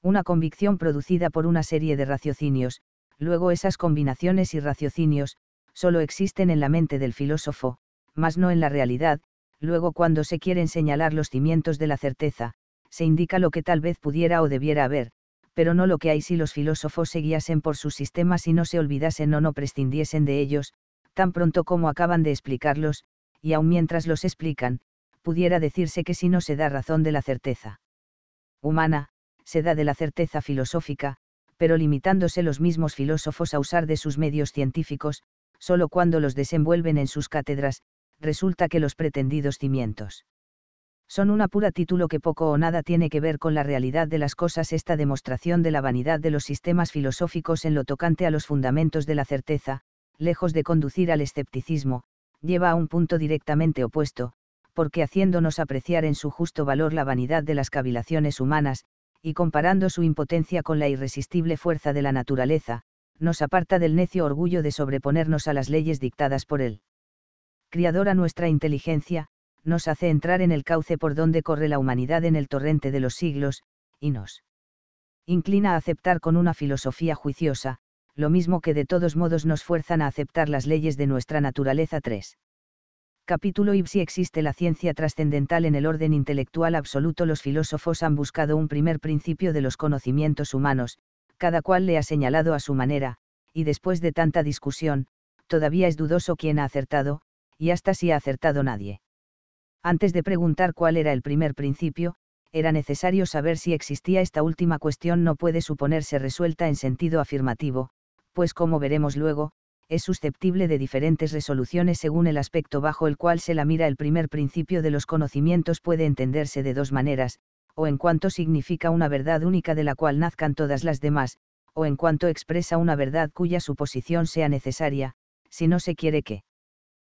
Una convicción producida por una serie de raciocinios, luego esas combinaciones y raciocinios, solo existen en la mente del filósofo, mas no en la realidad, luego cuando se quieren señalar los cimientos de la certeza, se indica lo que tal vez pudiera o debiera haber, pero no lo que hay si los filósofos se guiasen por sus sistemas y no se olvidasen o no prescindiesen de ellos, tan pronto como acaban de explicarlos, y aun mientras los explican, pudiera decirse que si no se da razón de la certeza humana, se da de la certeza filosófica, pero limitándose los mismos filósofos a usar de sus medios científicos, solo cuando los desenvuelven en sus cátedras, resulta que los pretendidos cimientos son una pura título que poco o nada tiene que ver con la realidad de las cosas. Esta demostración de la vanidad de los sistemas filosóficos en lo tocante a los fundamentos de la certeza, lejos de conducir al escepticismo, lleva a un punto directamente opuesto, porque haciéndonos apreciar en su justo valor la vanidad de las cavilaciones humanas, y comparando su impotencia con la irresistible fuerza de la naturaleza, nos aparta del necio orgullo de sobreponernos a las leyes dictadas por él. Criadora nuestra inteligencia, nos hace entrar en el cauce por donde corre la humanidad en el torrente de los siglos, y nos inclina a aceptar con una filosofía juiciosa, lo mismo que de todos modos nos fuerzan a aceptar las leyes de nuestra naturaleza 3. Capítulo Y si existe la ciencia trascendental en el orden intelectual absoluto, los filósofos han buscado un primer principio de los conocimientos humanos, cada cual le ha señalado a su manera, y después de tanta discusión, todavía es dudoso quién ha acertado, y hasta si ha acertado nadie. Antes de preguntar cuál era el primer principio, era necesario saber si existía esta última cuestión no puede suponerse resuelta en sentido afirmativo, pues como veremos luego, es susceptible de diferentes resoluciones según el aspecto bajo el cual se la mira el primer principio de los conocimientos puede entenderse de dos maneras, o en cuanto significa una verdad única de la cual nazcan todas las demás, o en cuanto expresa una verdad cuya suposición sea necesaria, si no se quiere que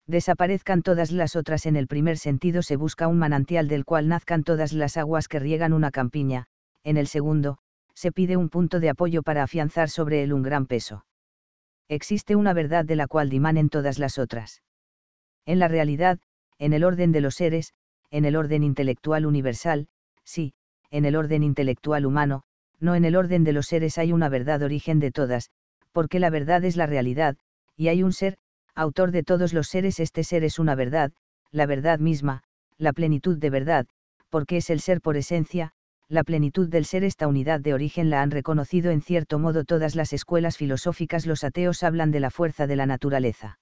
desaparezcan todas las otras en el primer sentido se busca un manantial del cual nazcan todas las aguas que riegan una campiña, en el segundo, se pide un punto de apoyo para afianzar sobre él un gran peso. Existe una verdad de la cual dimanen todas las otras. En la realidad, en el orden de los seres, en el orden intelectual universal, sí, en el orden intelectual humano, no en el orden de los seres hay una verdad origen de todas, porque la verdad es la realidad, y hay un ser, autor de todos los seres, este ser es una verdad, la verdad misma, la plenitud de verdad, porque es el ser por esencia, la plenitud del ser esta unidad de origen la han reconocido en cierto modo todas las escuelas filosóficas los ateos hablan de la fuerza de la naturaleza.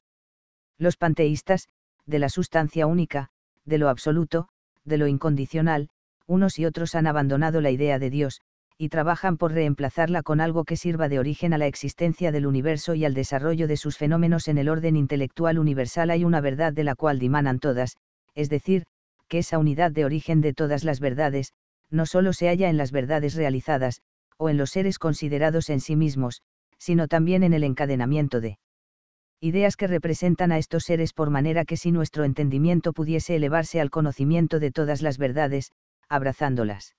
Los panteístas, de la sustancia única, de lo absoluto, de lo incondicional, unos y otros han abandonado la idea de Dios, y trabajan por reemplazarla con algo que sirva de origen a la existencia del universo y al desarrollo de sus fenómenos en el orden intelectual universal hay una verdad de la cual dimanan todas, es decir, que esa unidad de origen de todas las verdades, no solo se halla en las verdades realizadas, o en los seres considerados en sí mismos, sino también en el encadenamiento de ideas que representan a estos seres por manera que si nuestro entendimiento pudiese elevarse al conocimiento de todas las verdades, abrazándolas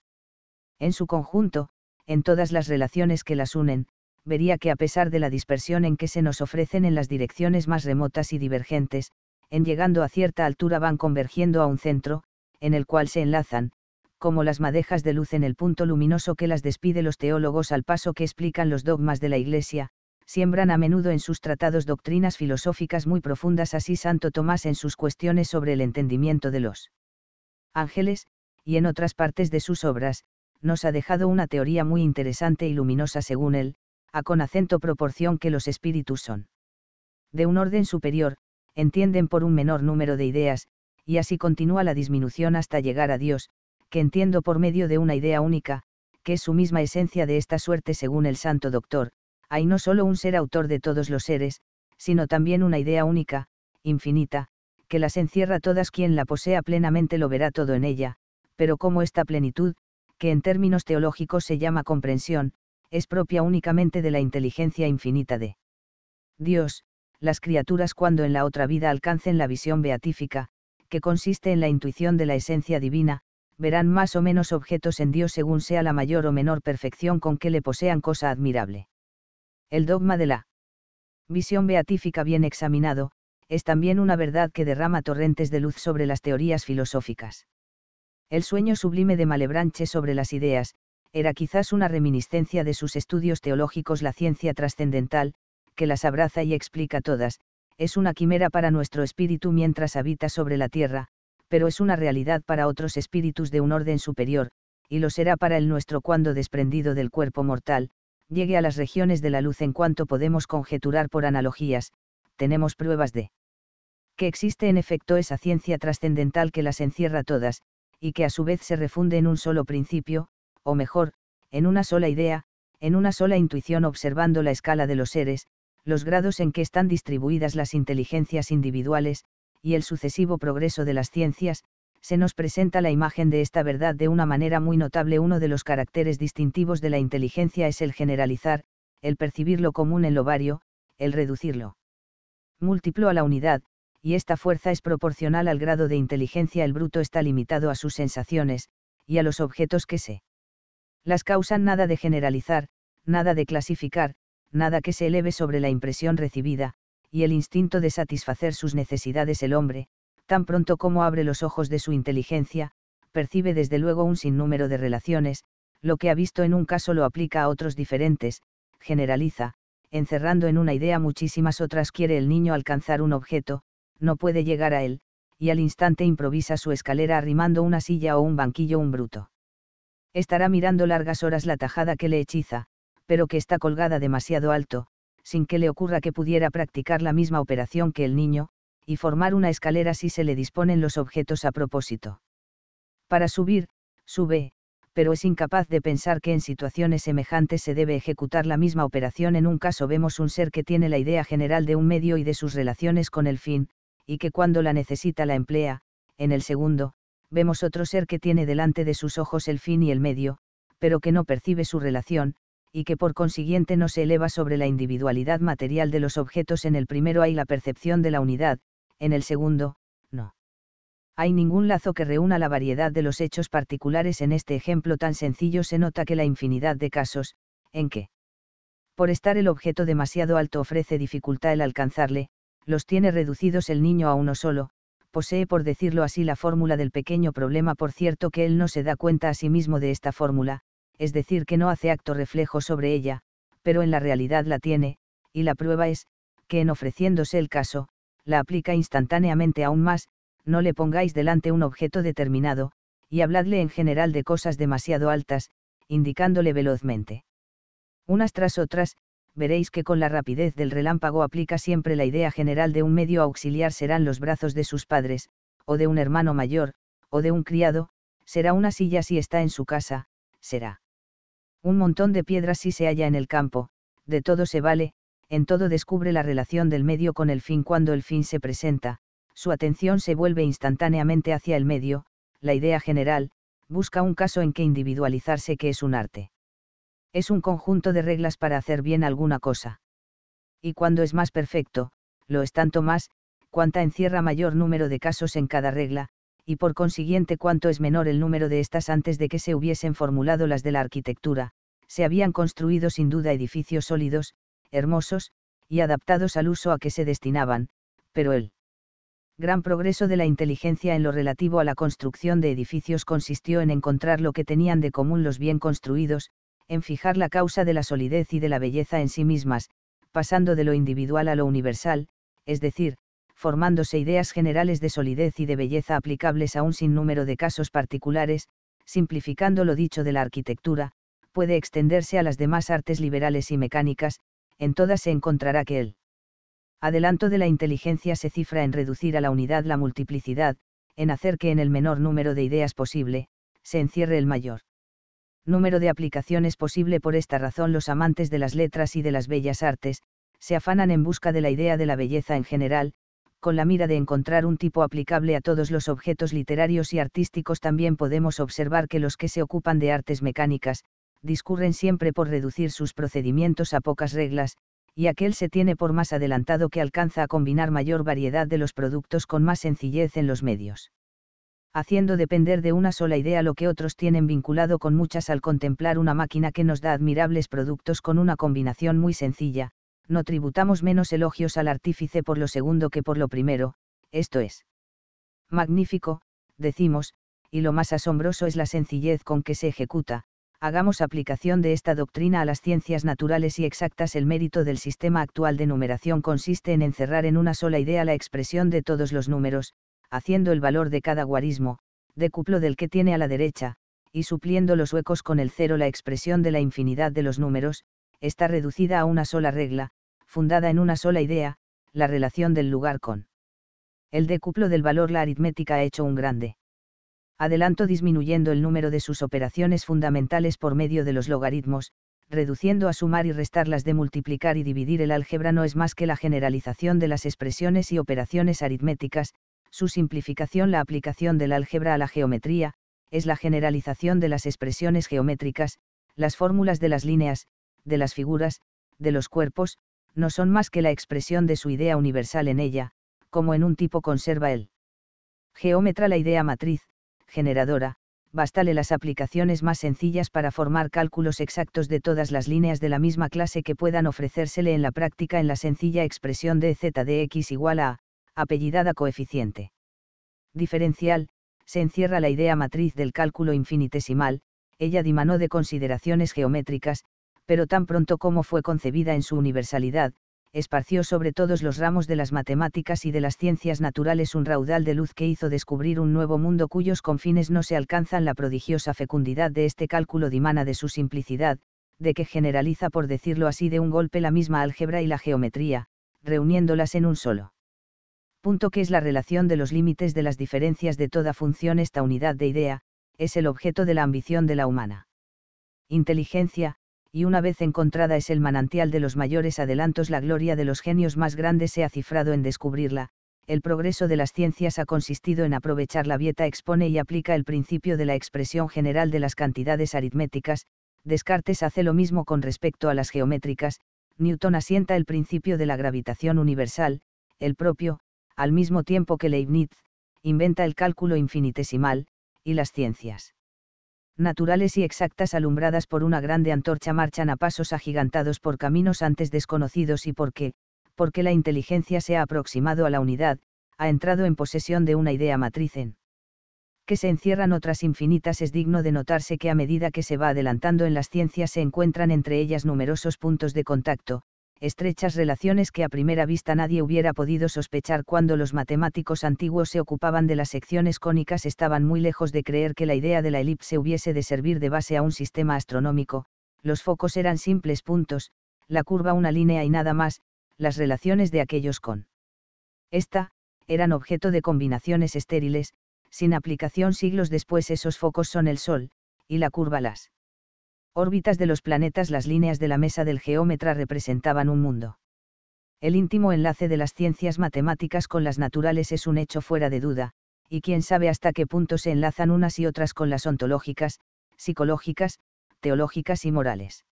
en su conjunto, en todas las relaciones que las unen, vería que a pesar de la dispersión en que se nos ofrecen en las direcciones más remotas y divergentes, en llegando a cierta altura van convergiendo a un centro, en el cual se enlazan, como las madejas de luz en el punto luminoso que las despide los teólogos al paso que explican los dogmas de la Iglesia, siembran a menudo en sus tratados doctrinas filosóficas muy profundas, así Santo Tomás en sus cuestiones sobre el entendimiento de los ángeles, y en otras partes de sus obras, nos ha dejado una teoría muy interesante y luminosa según él, a con acento proporción que los espíritus son. De un orden superior, entienden por un menor número de ideas, y así continúa la disminución hasta llegar a Dios, que entiendo por medio de una idea única, que es su misma esencia de esta suerte según el santo doctor, hay no solo un ser autor de todos los seres, sino también una idea única, infinita, que las encierra todas quien la posea plenamente lo verá todo en ella, pero como esta plenitud, que en términos teológicos se llama comprensión, es propia únicamente de la inteligencia infinita de Dios, las criaturas cuando en la otra vida alcancen la visión beatífica, que consiste en la intuición de la esencia divina, verán más o menos objetos en Dios según sea la mayor o menor perfección con que le posean cosa admirable. El dogma de la visión beatífica bien examinado, es también una verdad que derrama torrentes de luz sobre las teorías filosóficas. El sueño sublime de Malebranche sobre las ideas, era quizás una reminiscencia de sus estudios teológicos la ciencia trascendental, que las abraza y explica todas, es una quimera para nuestro espíritu mientras habita sobre la tierra, pero es una realidad para otros espíritus de un orden superior, y lo será para el nuestro cuando desprendido del cuerpo mortal, llegue a las regiones de la luz en cuanto podemos conjeturar por analogías, tenemos pruebas de que existe en efecto esa ciencia trascendental que las encierra todas, y que a su vez se refunde en un solo principio, o mejor, en una sola idea, en una sola intuición observando la escala de los seres, los grados en que están distribuidas las inteligencias individuales, y el sucesivo progreso de las ciencias, se nos presenta la imagen de esta verdad de una manera muy notable. Uno de los caracteres distintivos de la inteligencia es el generalizar, el percibir lo común en lo vario, el reducirlo múltiplo a la unidad, y esta fuerza es proporcional al grado de inteligencia. El bruto está limitado a sus sensaciones, y a los objetos que se las causan nada de generalizar, nada de clasificar, nada que se eleve sobre la impresión recibida, y el instinto de satisfacer sus necesidades el hombre, tan pronto como abre los ojos de su inteligencia, percibe desde luego un sinnúmero de relaciones, lo que ha visto en un caso lo aplica a otros diferentes, generaliza, encerrando en una idea muchísimas otras quiere el niño alcanzar un objeto, no puede llegar a él, y al instante improvisa su escalera arrimando una silla o un banquillo un bruto. Estará mirando largas horas la tajada que le hechiza, pero que está colgada demasiado alto, sin que le ocurra que pudiera practicar la misma operación que el niño, y formar una escalera si se le disponen los objetos a propósito. Para subir, sube, pero es incapaz de pensar que en situaciones semejantes se debe ejecutar la misma operación. En un caso vemos un ser que tiene la idea general de un medio y de sus relaciones con el fin, y que cuando la necesita la emplea, en el segundo, vemos otro ser que tiene delante de sus ojos el fin y el medio, pero que no percibe su relación, y que por consiguiente no se eleva sobre la individualidad material de los objetos. En el primero hay la percepción de la unidad, en el segundo, no. Hay ningún lazo que reúna la variedad de los hechos particulares. En este ejemplo tan sencillo se nota que la infinidad de casos, en que, por estar el objeto demasiado alto ofrece dificultad el alcanzarle, los tiene reducidos el niño a uno solo, posee por decirlo así la fórmula del pequeño problema. Por cierto que él no se da cuenta a sí mismo de esta fórmula, es decir, que no hace acto reflejo sobre ella, pero en la realidad la tiene, y la prueba es, que en ofreciéndose el caso, la aplica instantáneamente aún más, no le pongáis delante un objeto determinado, y habladle en general de cosas demasiado altas, indicándole velozmente. Unas tras otras, veréis que con la rapidez del relámpago aplica siempre la idea general de un medio auxiliar serán los brazos de sus padres, o de un hermano mayor, o de un criado, será una silla si está en su casa, será un montón de piedras si se halla en el campo, de todo se vale, en todo descubre la relación del medio con el fin cuando el fin se presenta, su atención se vuelve instantáneamente hacia el medio, la idea general, busca un caso en que individualizarse que es un arte es un conjunto de reglas para hacer bien alguna cosa. Y cuando es más perfecto, lo es tanto más, cuanta encierra mayor número de casos en cada regla, y por consiguiente cuanto es menor el número de estas antes de que se hubiesen formulado las de la arquitectura, se habían construido sin duda edificios sólidos, hermosos, y adaptados al uso a que se destinaban, pero el gran progreso de la inteligencia en lo relativo a la construcción de edificios consistió en encontrar lo que tenían de común los bien construidos, en fijar la causa de la solidez y de la belleza en sí mismas, pasando de lo individual a lo universal, es decir, formándose ideas generales de solidez y de belleza aplicables a un sinnúmero de casos particulares, simplificando lo dicho de la arquitectura, puede extenderse a las demás artes liberales y mecánicas, en todas se encontrará que el adelanto de la inteligencia se cifra en reducir a la unidad la multiplicidad, en hacer que en el menor número de ideas posible, se encierre el mayor número de aplicaciones posible por esta razón los amantes de las letras y de las bellas artes, se afanan en busca de la idea de la belleza en general, con la mira de encontrar un tipo aplicable a todos los objetos literarios y artísticos también podemos observar que los que se ocupan de artes mecánicas, discurren siempre por reducir sus procedimientos a pocas reglas, y aquel se tiene por más adelantado que alcanza a combinar mayor variedad de los productos con más sencillez en los medios haciendo depender de una sola idea lo que otros tienen vinculado con muchas al contemplar una máquina que nos da admirables productos con una combinación muy sencilla, no tributamos menos elogios al artífice por lo segundo que por lo primero, esto es. Magnífico, decimos, y lo más asombroso es la sencillez con que se ejecuta, hagamos aplicación de esta doctrina a las ciencias naturales y exactas. El mérito del sistema actual de numeración consiste en encerrar en una sola idea la expresión de todos los números, haciendo el valor de cada guarismo, decuplo del que tiene a la derecha, y supliendo los huecos con el cero la expresión de la infinidad de los números, está reducida a una sola regla, fundada en una sola idea, la relación del lugar con el decuplo del valor la aritmética ha hecho un grande adelanto disminuyendo el número de sus operaciones fundamentales por medio de los logaritmos, reduciendo a sumar y restar las de multiplicar y dividir el álgebra no es más que la generalización de las expresiones y operaciones aritméticas, su simplificación la aplicación del álgebra a la geometría, es la generalización de las expresiones geométricas, las fórmulas de las líneas, de las figuras, de los cuerpos, no son más que la expresión de su idea universal en ella, como en un tipo conserva el geómetra la idea matriz, generadora, bastale las aplicaciones más sencillas para formar cálculos exactos de todas las líneas de la misma clase que puedan ofrecérsele en la práctica en la sencilla expresión de z de x igual a apellidada coeficiente. Diferencial, se encierra la idea matriz del cálculo infinitesimal, ella dimanó de consideraciones geométricas, pero tan pronto como fue concebida en su universalidad, esparció sobre todos los ramos de las matemáticas y de las ciencias naturales un raudal de luz que hizo descubrir un nuevo mundo cuyos confines no se alcanzan la prodigiosa fecundidad de este cálculo dimana de su simplicidad, de que generaliza por decirlo así de un golpe la misma álgebra y la geometría, reuniéndolas en un solo punto que es la relación de los límites de las diferencias de toda función esta unidad de idea, es el objeto de la ambición de la humana. Inteligencia, y una vez encontrada es el manantial de los mayores adelantos, la gloria de los genios más grandes se ha cifrado en descubrirla, el progreso de las ciencias ha consistido en aprovechar la vieta expone y aplica el principio de la expresión general de las cantidades aritméticas, Descartes hace lo mismo con respecto a las geométricas, Newton asienta el principio de la gravitación universal, el propio, al mismo tiempo que Leibniz, inventa el cálculo infinitesimal, y las ciencias naturales y exactas alumbradas por una grande antorcha marchan a pasos agigantados por caminos antes desconocidos y porque, porque la inteligencia se ha aproximado a la unidad, ha entrado en posesión de una idea matriz en que se encierran otras infinitas es digno de notarse que a medida que se va adelantando en las ciencias se encuentran entre ellas numerosos puntos de contacto, estrechas relaciones que a primera vista nadie hubiera podido sospechar cuando los matemáticos antiguos se ocupaban de las secciones cónicas estaban muy lejos de creer que la idea de la elipse hubiese de servir de base a un sistema astronómico, los focos eran simples puntos, la curva una línea y nada más, las relaciones de aquellos con esta, eran objeto de combinaciones estériles, sin aplicación siglos después esos focos son el Sol, y la curva las órbitas de los planetas las líneas de la mesa del geómetra representaban un mundo. El íntimo enlace de las ciencias matemáticas con las naturales es un hecho fuera de duda, y quién sabe hasta qué punto se enlazan unas y otras con las ontológicas, psicológicas, teológicas y morales.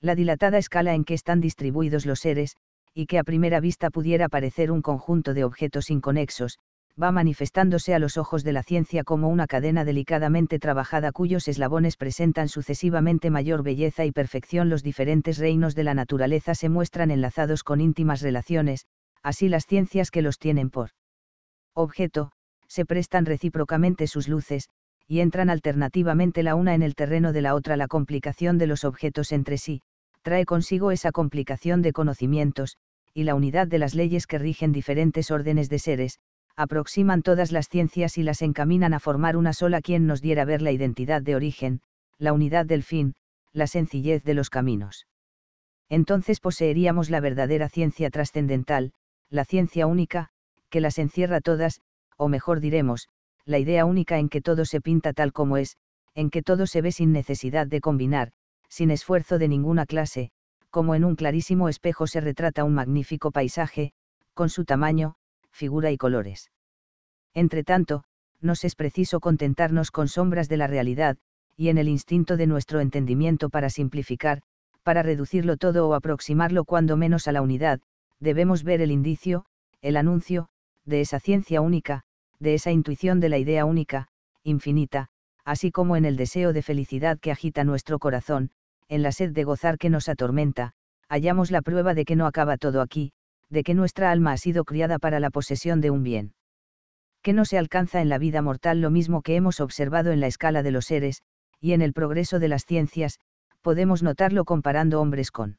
La dilatada escala en que están distribuidos los seres, y que a primera vista pudiera parecer un conjunto de objetos inconexos, va manifestándose a los ojos de la ciencia como una cadena delicadamente trabajada cuyos eslabones presentan sucesivamente mayor belleza y perfección. Los diferentes reinos de la naturaleza se muestran enlazados con íntimas relaciones, así las ciencias que los tienen por objeto, se prestan recíprocamente sus luces, y entran alternativamente la una en el terreno de la otra. La complicación de los objetos entre sí, trae consigo esa complicación de conocimientos, y la unidad de las leyes que rigen diferentes órdenes de seres, aproximan todas las ciencias y las encaminan a formar una sola quien nos diera ver la identidad de origen, la unidad del fin, la sencillez de los caminos. Entonces poseeríamos la verdadera ciencia trascendental, la ciencia única, que las encierra todas, o mejor diremos, la idea única en que todo se pinta tal como es, en que todo se ve sin necesidad de combinar, sin esfuerzo de ninguna clase, como en un clarísimo espejo se retrata un magnífico paisaje, con su tamaño, figura y colores. Entretanto, nos es preciso contentarnos con sombras de la realidad, y en el instinto de nuestro entendimiento para simplificar, para reducirlo todo o aproximarlo cuando menos a la unidad, debemos ver el indicio, el anuncio, de esa ciencia única, de esa intuición de la idea única, infinita, así como en el deseo de felicidad que agita nuestro corazón, en la sed de gozar que nos atormenta, hallamos la prueba de que no acaba todo aquí, de que nuestra alma ha sido criada para la posesión de un bien. Que no se alcanza en la vida mortal lo mismo que hemos observado en la escala de los seres, y en el progreso de las ciencias, podemos notarlo comparando hombres con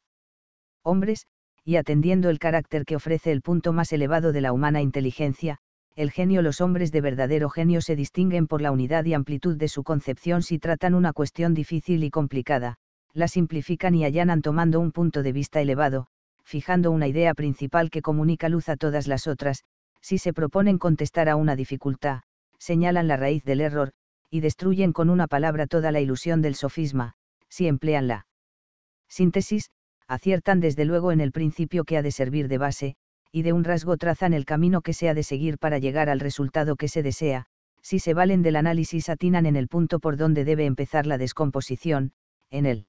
hombres, y atendiendo el carácter que ofrece el punto más elevado de la humana inteligencia, el genio los hombres de verdadero genio se distinguen por la unidad y amplitud de su concepción si tratan una cuestión difícil y complicada, la simplifican y allanan tomando un punto de vista elevado, fijando una idea principal que comunica luz a todas las otras, si se proponen contestar a una dificultad, señalan la raíz del error, y destruyen con una palabra toda la ilusión del sofisma, si emplean la síntesis, aciertan desde luego en el principio que ha de servir de base, y de un rasgo trazan el camino que se ha de seguir para llegar al resultado que se desea, si se valen del análisis atinan en el punto por donde debe empezar la descomposición, en el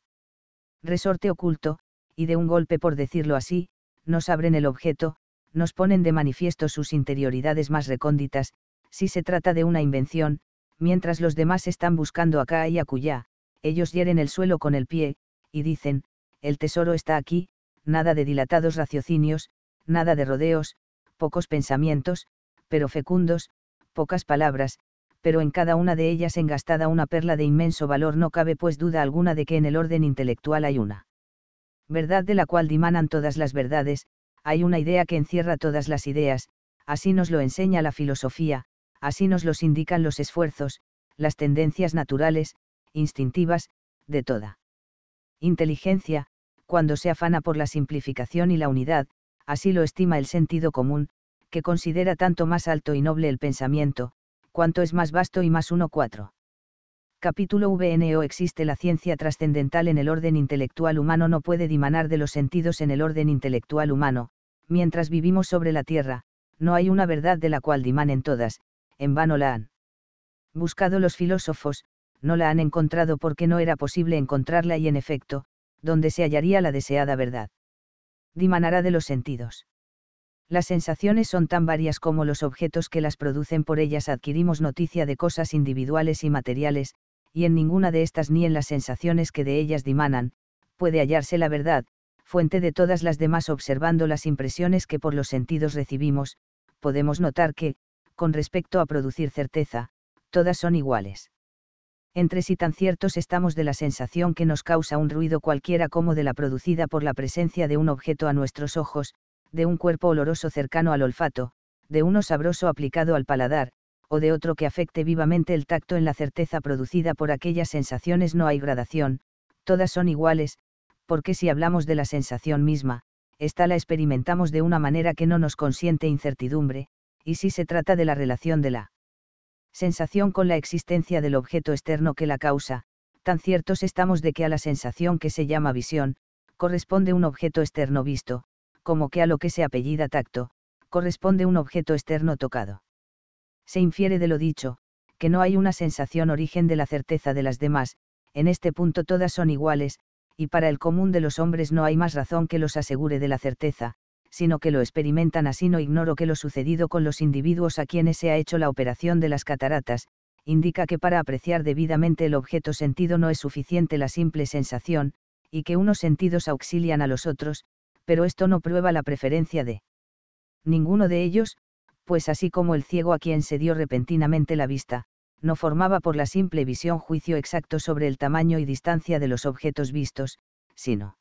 resorte oculto, y de un golpe por decirlo así, nos abren el objeto, nos ponen de manifiesto sus interioridades más recónditas, si se trata de una invención, mientras los demás están buscando acá y acullá, ellos hieren el suelo con el pie, y dicen, el tesoro está aquí, nada de dilatados raciocinios, nada de rodeos, pocos pensamientos, pero fecundos, pocas palabras, pero en cada una de ellas engastada una perla de inmenso valor no cabe pues duda alguna de que en el orden intelectual hay una verdad de la cual dimanan todas las verdades, hay una idea que encierra todas las ideas, así nos lo enseña la filosofía, así nos los indican los esfuerzos, las tendencias naturales, instintivas, de toda. Inteligencia, cuando se afana por la simplificación y la unidad, así lo estima el sentido común, que considera tanto más alto y noble el pensamiento, cuanto es más vasto y más uno cuatro. Capítulo VNO Existe la ciencia trascendental en el orden intelectual humano no puede dimanar de los sentidos en el orden intelectual humano, mientras vivimos sobre la Tierra, no hay una verdad de la cual dimanen todas, en vano la han buscado los filósofos, no la han encontrado porque no era posible encontrarla y en efecto, donde se hallaría la deseada verdad. Dimanará de los sentidos. Las sensaciones son tan varias como los objetos que las producen por ellas adquirimos noticia de cosas individuales y materiales, y en ninguna de estas ni en las sensaciones que de ellas dimanan, puede hallarse la verdad, fuente de todas las demás observando las impresiones que por los sentidos recibimos, podemos notar que, con respecto a producir certeza, todas son iguales. Entre sí tan ciertos estamos de la sensación que nos causa un ruido cualquiera como de la producida por la presencia de un objeto a nuestros ojos, de un cuerpo oloroso cercano al olfato, de uno sabroso aplicado al paladar, o de otro que afecte vivamente el tacto en la certeza producida por aquellas sensaciones no hay gradación, todas son iguales, porque si hablamos de la sensación misma, esta la experimentamos de una manera que no nos consiente incertidumbre, y si se trata de la relación de la sensación con la existencia del objeto externo que la causa, tan ciertos estamos de que a la sensación que se llama visión, corresponde un objeto externo visto, como que a lo que se apellida tacto, corresponde un objeto externo tocado. Se infiere de lo dicho, que no hay una sensación origen de la certeza de las demás, en este punto todas son iguales, y para el común de los hombres no hay más razón que los asegure de la certeza, sino que lo experimentan así no ignoro que lo sucedido con los individuos a quienes se ha hecho la operación de las cataratas, indica que para apreciar debidamente el objeto sentido no es suficiente la simple sensación, y que unos sentidos auxilian a los otros, pero esto no prueba la preferencia de ninguno de ellos, pues así como el ciego a quien se dio repentinamente la vista, no formaba por la simple visión juicio exacto sobre el tamaño y distancia de los objetos vistos, sino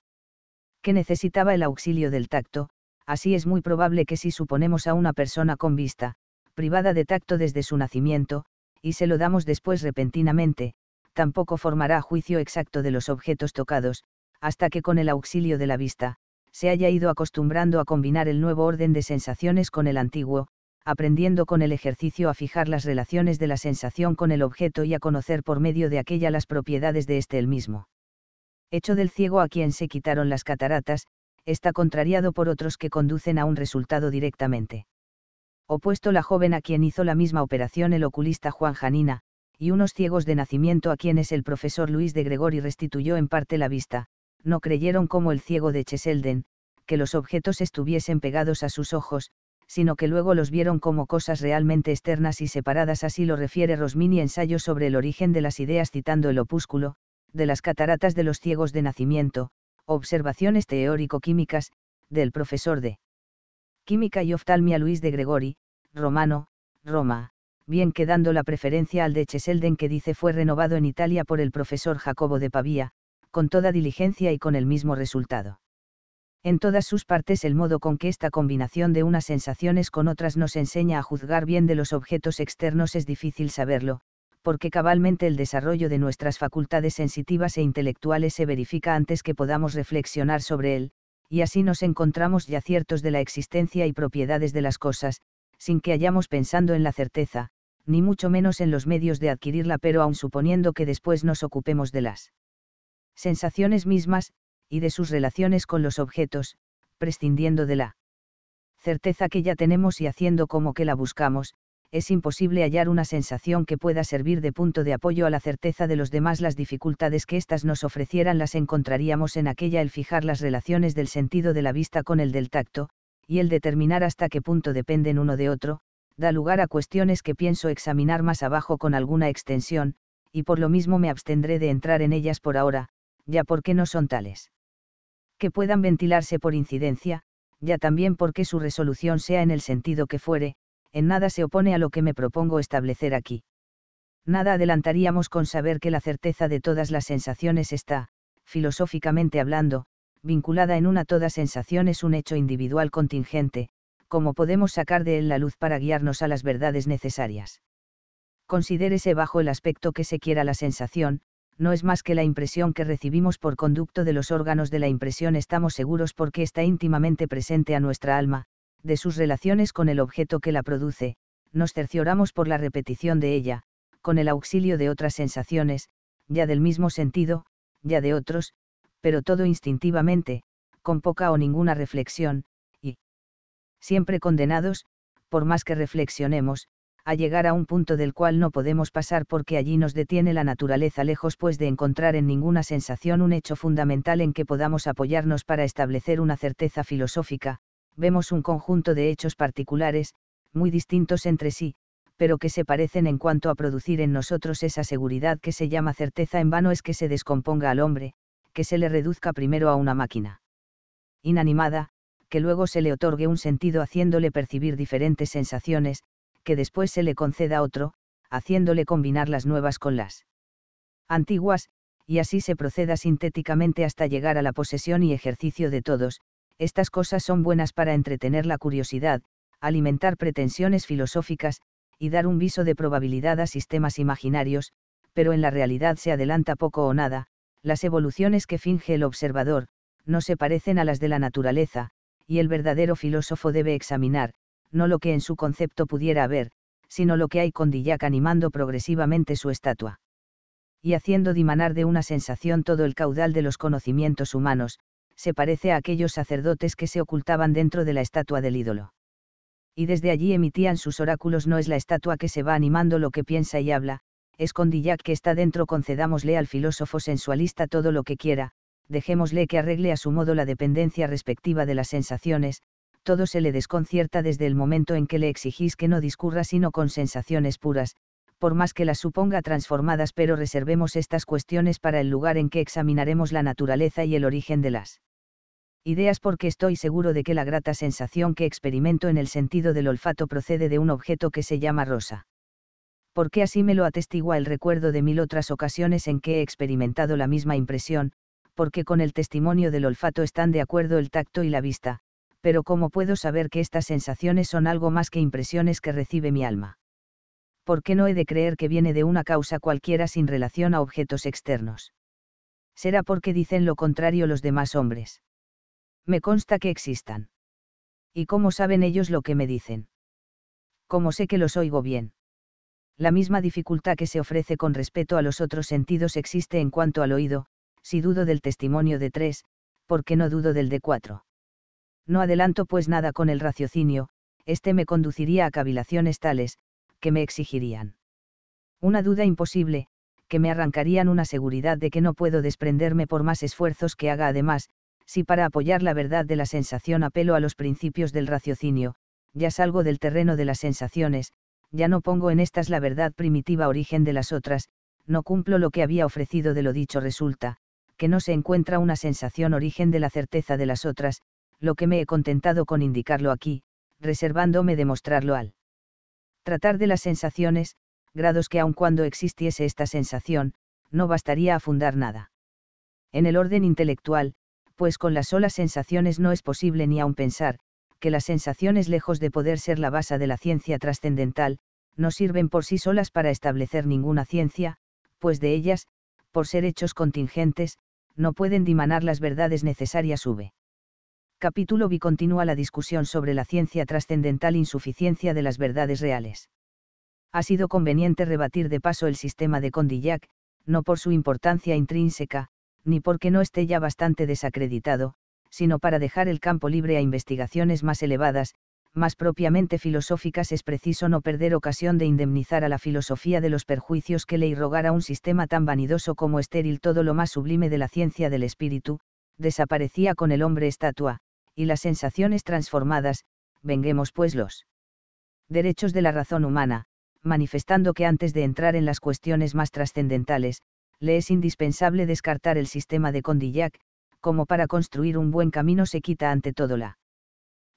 que necesitaba el auxilio del tacto, así es muy probable que si suponemos a una persona con vista, privada de tacto desde su nacimiento, y se lo damos después repentinamente, tampoco formará juicio exacto de los objetos tocados, hasta que con el auxilio de la vista, se haya ido acostumbrando a combinar el nuevo orden de sensaciones con el antiguo, aprendiendo con el ejercicio a fijar las relaciones de la sensación con el objeto y a conocer por medio de aquella las propiedades de éste el mismo. Hecho del ciego a quien se quitaron las cataratas, está contrariado por otros que conducen a un resultado directamente. Opuesto la joven a quien hizo la misma operación el oculista Juan Janina, y unos ciegos de nacimiento a quienes el profesor Luis de Gregori restituyó en parte la vista, no creyeron como el ciego de Cheselden, que los objetos estuviesen pegados a sus ojos, sino que luego los vieron como cosas realmente externas y separadas, así lo refiere Rosmini ensayo sobre el origen de las ideas citando el opúsculo, de las cataratas de los ciegos de nacimiento, observaciones teórico-químicas, del profesor de Química y Oftalmia Luis de Gregori, romano, Roma, bien quedando la preferencia al de Cheselden que dice fue renovado en Italia por el profesor Jacobo de Pavía, con toda diligencia y con el mismo resultado en todas sus partes el modo con que esta combinación de unas sensaciones con otras nos enseña a juzgar bien de los objetos externos es difícil saberlo, porque cabalmente el desarrollo de nuestras facultades sensitivas e intelectuales se verifica antes que podamos reflexionar sobre él, y así nos encontramos ya ciertos de la existencia y propiedades de las cosas, sin que hayamos pensando en la certeza, ni mucho menos en los medios de adquirirla, pero aun suponiendo que después nos ocupemos de las sensaciones mismas, y de sus relaciones con los objetos, prescindiendo de la certeza que ya tenemos y haciendo como que la buscamos, es imposible hallar una sensación que pueda servir de punto de apoyo a la certeza de los demás. Las dificultades que éstas nos ofrecieran las encontraríamos en aquella el fijar las relaciones del sentido de la vista con el del tacto, y el determinar hasta qué punto dependen uno de otro, da lugar a cuestiones que pienso examinar más abajo con alguna extensión, y por lo mismo me abstendré de entrar en ellas por ahora, ya porque no son tales que puedan ventilarse por incidencia, ya también porque su resolución sea en el sentido que fuere, en nada se opone a lo que me propongo establecer aquí. Nada adelantaríamos con saber que la certeza de todas las sensaciones está, filosóficamente hablando, vinculada en una toda sensación es un hecho individual contingente, como podemos sacar de él la luz para guiarnos a las verdades necesarias. Considérese bajo el aspecto que se quiera la sensación, no es más que la impresión que recibimos por conducto de los órganos de la impresión estamos seguros porque está íntimamente presente a nuestra alma, de sus relaciones con el objeto que la produce, nos cercioramos por la repetición de ella, con el auxilio de otras sensaciones, ya del mismo sentido, ya de otros, pero todo instintivamente, con poca o ninguna reflexión, y siempre condenados, por más que reflexionemos, a llegar a un punto del cual no podemos pasar porque allí nos detiene la naturaleza lejos pues de encontrar en ninguna sensación un hecho fundamental en que podamos apoyarnos para establecer una certeza filosófica, vemos un conjunto de hechos particulares, muy distintos entre sí, pero que se parecen en cuanto a producir en nosotros esa seguridad que se llama certeza en vano es que se descomponga al hombre, que se le reduzca primero a una máquina inanimada, que luego se le otorgue un sentido haciéndole percibir diferentes sensaciones, que después se le conceda otro, haciéndole combinar las nuevas con las antiguas, y así se proceda sintéticamente hasta llegar a la posesión y ejercicio de todos, estas cosas son buenas para entretener la curiosidad, alimentar pretensiones filosóficas, y dar un viso de probabilidad a sistemas imaginarios, pero en la realidad se adelanta poco o nada, las evoluciones que finge el observador, no se parecen a las de la naturaleza, y el verdadero filósofo debe examinar, no lo que en su concepto pudiera haber, sino lo que hay con Dillac animando progresivamente su estatua. Y haciendo dimanar de una sensación todo el caudal de los conocimientos humanos, se parece a aquellos sacerdotes que se ocultaban dentro de la estatua del ídolo. Y desde allí emitían sus oráculos no es la estatua que se va animando lo que piensa y habla, es con Dillac que está dentro concedámosle al filósofo sensualista todo lo que quiera, dejémosle que arregle a su modo la dependencia respectiva de las sensaciones, todo se le desconcierta desde el momento en que le exigís que no discurra sino con sensaciones puras, por más que las suponga transformadas, pero reservemos estas cuestiones para el lugar en que examinaremos la naturaleza y el origen de las ideas porque estoy seguro de que la grata sensación que experimento en el sentido del olfato procede de un objeto que se llama rosa. Porque así me lo atestigua el recuerdo de mil otras ocasiones en que he experimentado la misma impresión, porque con el testimonio del olfato están de acuerdo el tacto y la vista, pero ¿cómo puedo saber que estas sensaciones son algo más que impresiones que recibe mi alma? ¿Por qué no he de creer que viene de una causa cualquiera sin relación a objetos externos? Será porque dicen lo contrario los demás hombres. Me consta que existan. ¿Y cómo saben ellos lo que me dicen? ¿Cómo sé que los oigo bien? La misma dificultad que se ofrece con respecto a los otros sentidos existe en cuanto al oído, si dudo del testimonio de tres, qué no dudo del de cuatro. No adelanto pues nada con el raciocinio, este me conduciría a cavilaciones tales, que me exigirían. Una duda imposible, que me arrancarían una seguridad de que no puedo desprenderme por más esfuerzos que haga además, si para apoyar la verdad de la sensación apelo a los principios del raciocinio, ya salgo del terreno de las sensaciones, ya no pongo en estas la verdad primitiva origen de las otras, no cumplo lo que había ofrecido de lo dicho resulta, que no se encuentra una sensación origen de la certeza de las otras, lo que me he contentado con indicarlo aquí, reservándome demostrarlo al tratar de las sensaciones, grados que aun cuando existiese esta sensación, no bastaría a fundar nada. En el orden intelectual, pues con las solas sensaciones no es posible ni aun pensar, que las sensaciones lejos de poder ser la base de la ciencia trascendental, no sirven por sí solas para establecer ninguna ciencia, pues de ellas, por ser hechos contingentes, no pueden dimanar las verdades necesarias v capítulo B continúa la discusión sobre la ciencia trascendental insuficiencia de las verdades reales. Ha sido conveniente rebatir de paso el sistema de Condillac, no por su importancia intrínseca, ni porque no esté ya bastante desacreditado, sino para dejar el campo libre a investigaciones más elevadas, más propiamente filosóficas es preciso no perder ocasión de indemnizar a la filosofía de los perjuicios que le irrogara un sistema tan vanidoso como estéril todo lo más sublime de la ciencia del espíritu, desaparecía con el hombre estatua, y las sensaciones transformadas, venguemos pues los derechos de la razón humana, manifestando que antes de entrar en las cuestiones más trascendentales, le es indispensable descartar el sistema de Condillac, como para construir un buen camino se quita ante todo la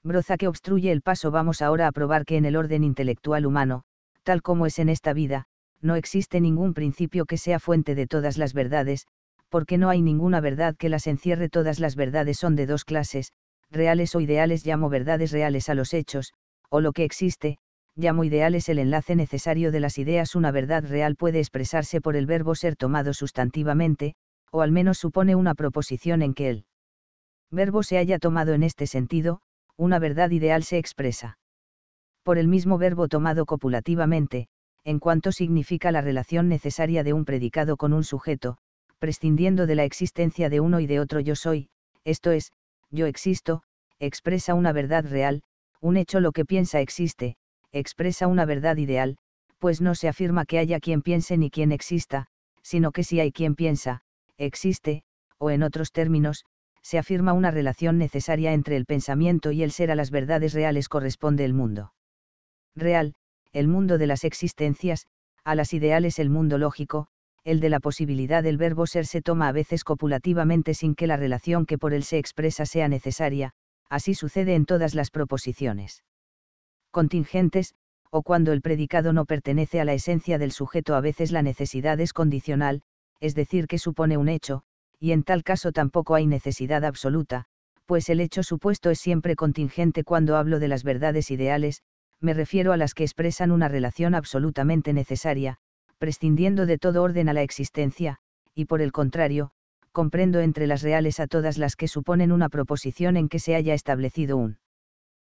broza que obstruye el paso. Vamos ahora a probar que en el orden intelectual humano, tal como es en esta vida, no existe ningún principio que sea fuente de todas las verdades, porque no hay ninguna verdad que las encierre. Todas las verdades son de dos clases, reales o ideales llamo verdades reales a los hechos, o lo que existe, llamo ideales el enlace necesario de las ideas. Una verdad real puede expresarse por el verbo ser tomado sustantivamente, o al menos supone una proposición en que el verbo se haya tomado en este sentido, una verdad ideal se expresa por el mismo verbo tomado copulativamente, en cuanto significa la relación necesaria de un predicado con un sujeto, prescindiendo de la existencia de uno y de otro yo soy, esto es, yo existo, expresa una verdad real, un hecho lo que piensa existe, expresa una verdad ideal, pues no se afirma que haya quien piense ni quien exista, sino que si hay quien piensa, existe, o en otros términos, se afirma una relación necesaria entre el pensamiento y el ser a las verdades reales corresponde el mundo. Real, el mundo de las existencias, a las ideales el mundo lógico, el de la posibilidad del verbo ser se toma a veces copulativamente sin que la relación que por él se expresa sea necesaria, así sucede en todas las proposiciones contingentes, o cuando el predicado no pertenece a la esencia del sujeto a veces la necesidad es condicional, es decir, que supone un hecho, y en tal caso tampoco hay necesidad absoluta, pues el hecho supuesto es siempre contingente cuando hablo de las verdades ideales, me refiero a las que expresan una relación absolutamente necesaria, prescindiendo de todo orden a la existencia, y por el contrario, comprendo entre las reales a todas las que suponen una proposición en que se haya establecido un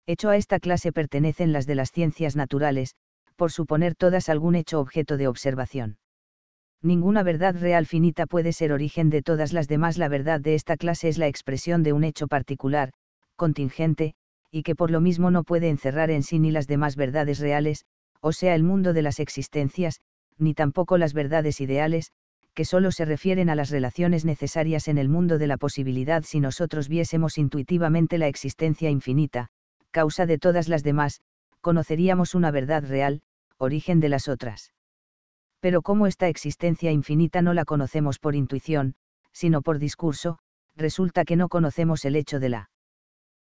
hecho a esta clase pertenecen las de las ciencias naturales, por suponer todas algún hecho objeto de observación. Ninguna verdad real finita puede ser origen de todas las demás. La verdad de esta clase es la expresión de un hecho particular, contingente, y que por lo mismo no puede encerrar en sí ni las demás verdades reales, o sea el mundo de las existencias, ni tampoco las verdades ideales, que solo se refieren a las relaciones necesarias en el mundo de la posibilidad si nosotros viésemos intuitivamente la existencia infinita, causa de todas las demás, conoceríamos una verdad real, origen de las otras. Pero como esta existencia infinita no la conocemos por intuición, sino por discurso, resulta que no conocemos el hecho de la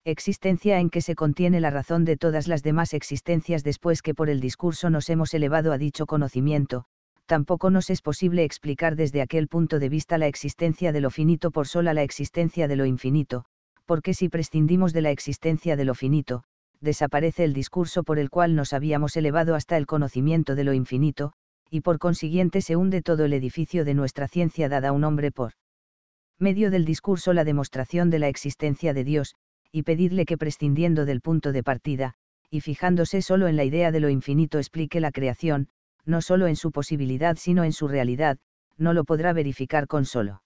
existencia en que se contiene la razón de todas las demás existencias después que por el discurso nos hemos elevado a dicho conocimiento, tampoco nos es posible explicar desde aquel punto de vista la existencia de lo finito por sola la existencia de lo infinito, porque si prescindimos de la existencia de lo finito, desaparece el discurso por el cual nos habíamos elevado hasta el conocimiento de lo infinito, y por consiguiente se hunde todo el edificio de nuestra ciencia dada a un hombre por medio del discurso la demostración de la existencia de Dios, y pedidle que prescindiendo del punto de partida, y fijándose solo en la idea de lo infinito explique la creación, no solo en su posibilidad sino en su realidad, no lo podrá verificar con solo.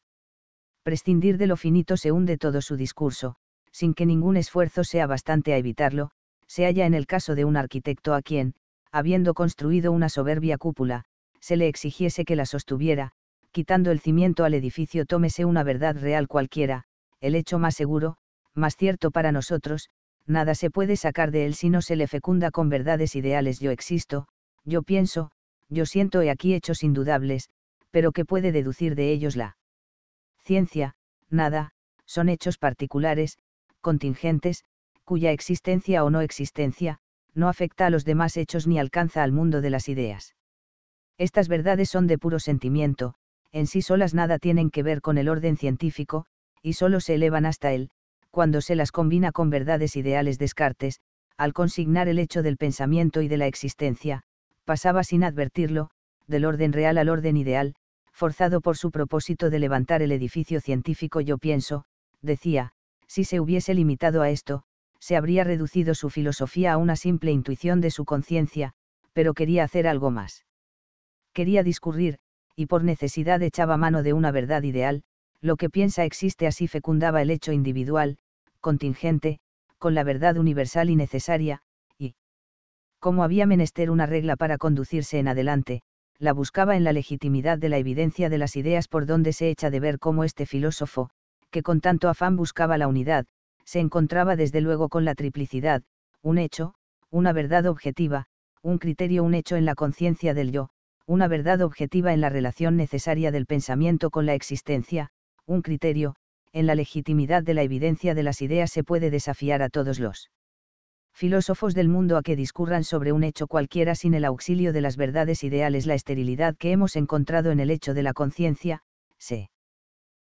Prescindir de lo finito se hunde todo su discurso, sin que ningún esfuerzo sea bastante a evitarlo, se halla en el caso de un arquitecto a quien, habiendo construido una soberbia cúpula, se le exigiese que la sostuviera, quitando el cimiento al edificio tómese una verdad real cualquiera, el hecho más seguro, más cierto para nosotros, nada se puede sacar de él si no se le fecunda con verdades ideales yo existo, yo pienso, yo siento he aquí hechos indudables, pero ¿qué puede deducir de ellos la ciencia, nada, son hechos particulares, contingentes, cuya existencia o no existencia, no afecta a los demás hechos ni alcanza al mundo de las ideas. Estas verdades son de puro sentimiento, en sí solas nada tienen que ver con el orden científico, y solo se elevan hasta él, cuando se las combina con verdades ideales Descartes, al consignar el hecho del pensamiento y de la existencia, pasaba sin advertirlo, del orden real al orden ideal, forzado por su propósito de levantar el edificio científico yo pienso, decía, si se hubiese limitado a esto, se habría reducido su filosofía a una simple intuición de su conciencia, pero quería hacer algo más. Quería discurrir, y por necesidad echaba mano de una verdad ideal, lo que piensa existe así fecundaba el hecho individual, contingente, con la verdad universal y necesaria, y, como había menester una regla para conducirse en adelante, la buscaba en la legitimidad de la evidencia de las ideas por donde se echa de ver cómo este filósofo, que con tanto afán buscaba la unidad, se encontraba desde luego con la triplicidad, un hecho, una verdad objetiva, un criterio, un hecho en la conciencia del yo, una verdad objetiva en la relación necesaria del pensamiento con la existencia, un criterio, en la legitimidad de la evidencia de las ideas se puede desafiar a todos los filósofos del mundo a que discurran sobre un hecho cualquiera sin el auxilio de las verdades ideales. La esterilidad que hemos encontrado en el hecho de la conciencia, se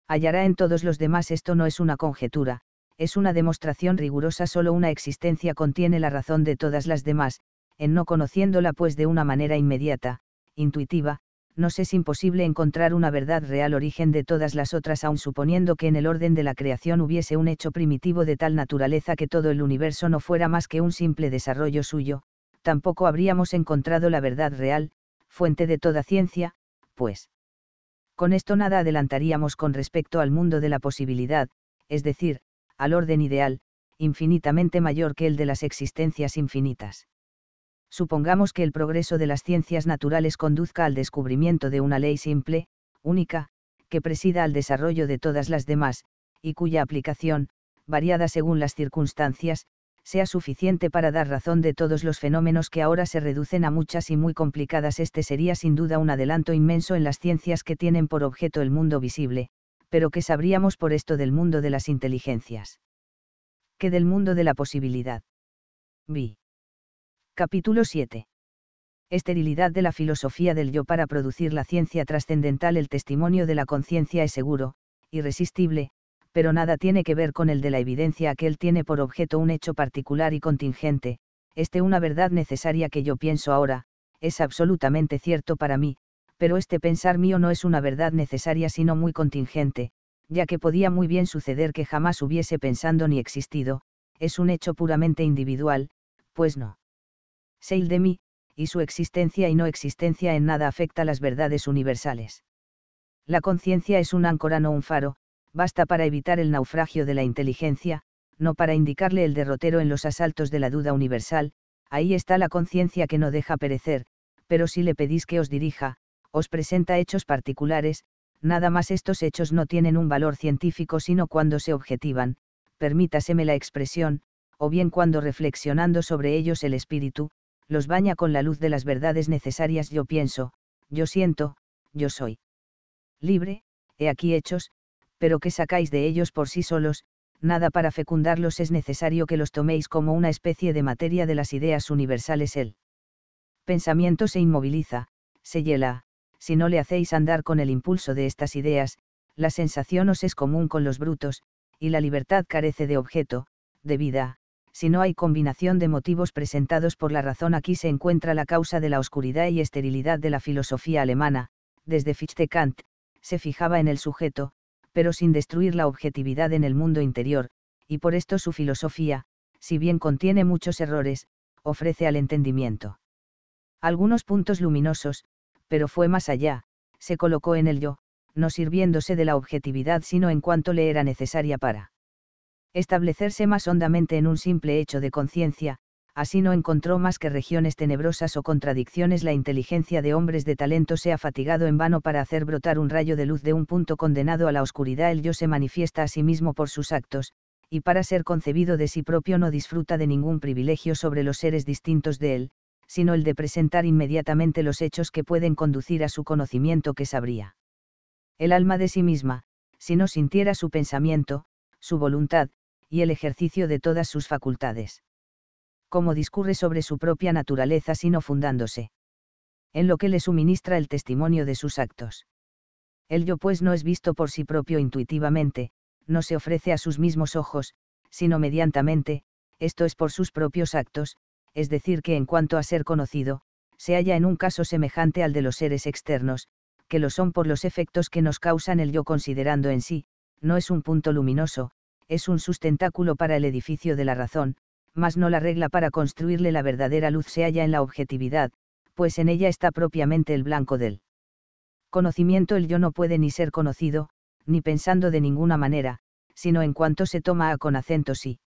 hallará en todos los demás. Esto no es una conjetura, es una demostración rigurosa. Solo una existencia contiene la razón de todas las demás, en no conociéndola pues de una manera inmediata, intuitiva, nos es imposible encontrar una verdad real origen de todas las otras aun suponiendo que en el orden de la creación hubiese un hecho primitivo de tal naturaleza que todo el universo no fuera más que un simple desarrollo suyo, tampoco habríamos encontrado la verdad real, fuente de toda ciencia, pues. Con esto nada adelantaríamos con respecto al mundo de la posibilidad, es decir, al orden ideal, infinitamente mayor que el de las existencias infinitas supongamos que el progreso de las ciencias naturales conduzca al descubrimiento de una ley simple, única, que presida al desarrollo de todas las demás, y cuya aplicación, variada según las circunstancias, sea suficiente para dar razón de todos los fenómenos que ahora se reducen a muchas y muy complicadas, este sería sin duda un adelanto inmenso en las ciencias que tienen por objeto el mundo visible, pero que sabríamos por esto del mundo de las inteligencias. Que del mundo de la posibilidad. Vi. Capítulo 7. Esterilidad de la filosofía del yo para producir la ciencia trascendental El testimonio de la conciencia es seguro, irresistible, pero nada tiene que ver con el de la evidencia aquel tiene por objeto un hecho particular y contingente, este una verdad necesaria que yo pienso ahora, es absolutamente cierto para mí, pero este pensar mío no es una verdad necesaria sino muy contingente, ya que podía muy bien suceder que jamás hubiese pensando ni existido, es un hecho puramente individual, pues no. Seil de mí, y su existencia y no existencia en nada afecta las verdades universales. La conciencia es un áncora no un faro, basta para evitar el naufragio de la inteligencia, no para indicarle el derrotero en los asaltos de la duda universal, ahí está la conciencia que no deja perecer, pero si le pedís que os dirija, os presenta hechos particulares, nada más estos hechos no tienen un valor científico sino cuando se objetivan, permítaseme la expresión, o bien cuando reflexionando sobre ellos el espíritu, los baña con la luz de las verdades necesarias yo pienso, yo siento, yo soy. Libre, he aquí hechos, pero que sacáis de ellos por sí solos, nada para fecundarlos es necesario que los toméis como una especie de materia de las ideas universales. El pensamiento se inmoviliza, se hiela, si no le hacéis andar con el impulso de estas ideas, la sensación os es común con los brutos, y la libertad carece de objeto, de vida, si no hay combinación de motivos presentados por la razón aquí se encuentra la causa de la oscuridad y esterilidad de la filosofía alemana, desde Fichte Kant, se fijaba en el sujeto, pero sin destruir la objetividad en el mundo interior, y por esto su filosofía, si bien contiene muchos errores, ofrece al entendimiento. Algunos puntos luminosos, pero fue más allá, se colocó en el yo, no sirviéndose de la objetividad sino en cuanto le era necesaria para establecerse más hondamente en un simple hecho de conciencia, así no encontró más que regiones tenebrosas o contradicciones. La inteligencia de hombres de talento se ha fatigado en vano para hacer brotar un rayo de luz de un punto condenado a la oscuridad. El yo se manifiesta a sí mismo por sus actos, y para ser concebido de sí propio no disfruta de ningún privilegio sobre los seres distintos de él, sino el de presentar inmediatamente los hechos que pueden conducir a su conocimiento que sabría. El alma de sí misma, si no sintiera su pensamiento, su voluntad, y el ejercicio de todas sus facultades. Como discurre sobre su propia naturaleza sino fundándose en lo que le suministra el testimonio de sus actos. El yo pues no es visto por sí propio intuitivamente, no se ofrece a sus mismos ojos, sino mediantamente, esto es por sus propios actos, es decir, que en cuanto a ser conocido, se halla en un caso semejante al de los seres externos, que lo son por los efectos que nos causan el yo considerando en sí, no es un punto luminoso, es un sustentáculo para el edificio de la razón, mas no la regla para construirle la verdadera luz se halla en la objetividad, pues en ella está propiamente el blanco del conocimiento el yo no puede ni ser conocido, ni pensando de ninguna manera, sino en cuanto se toma a con acento sí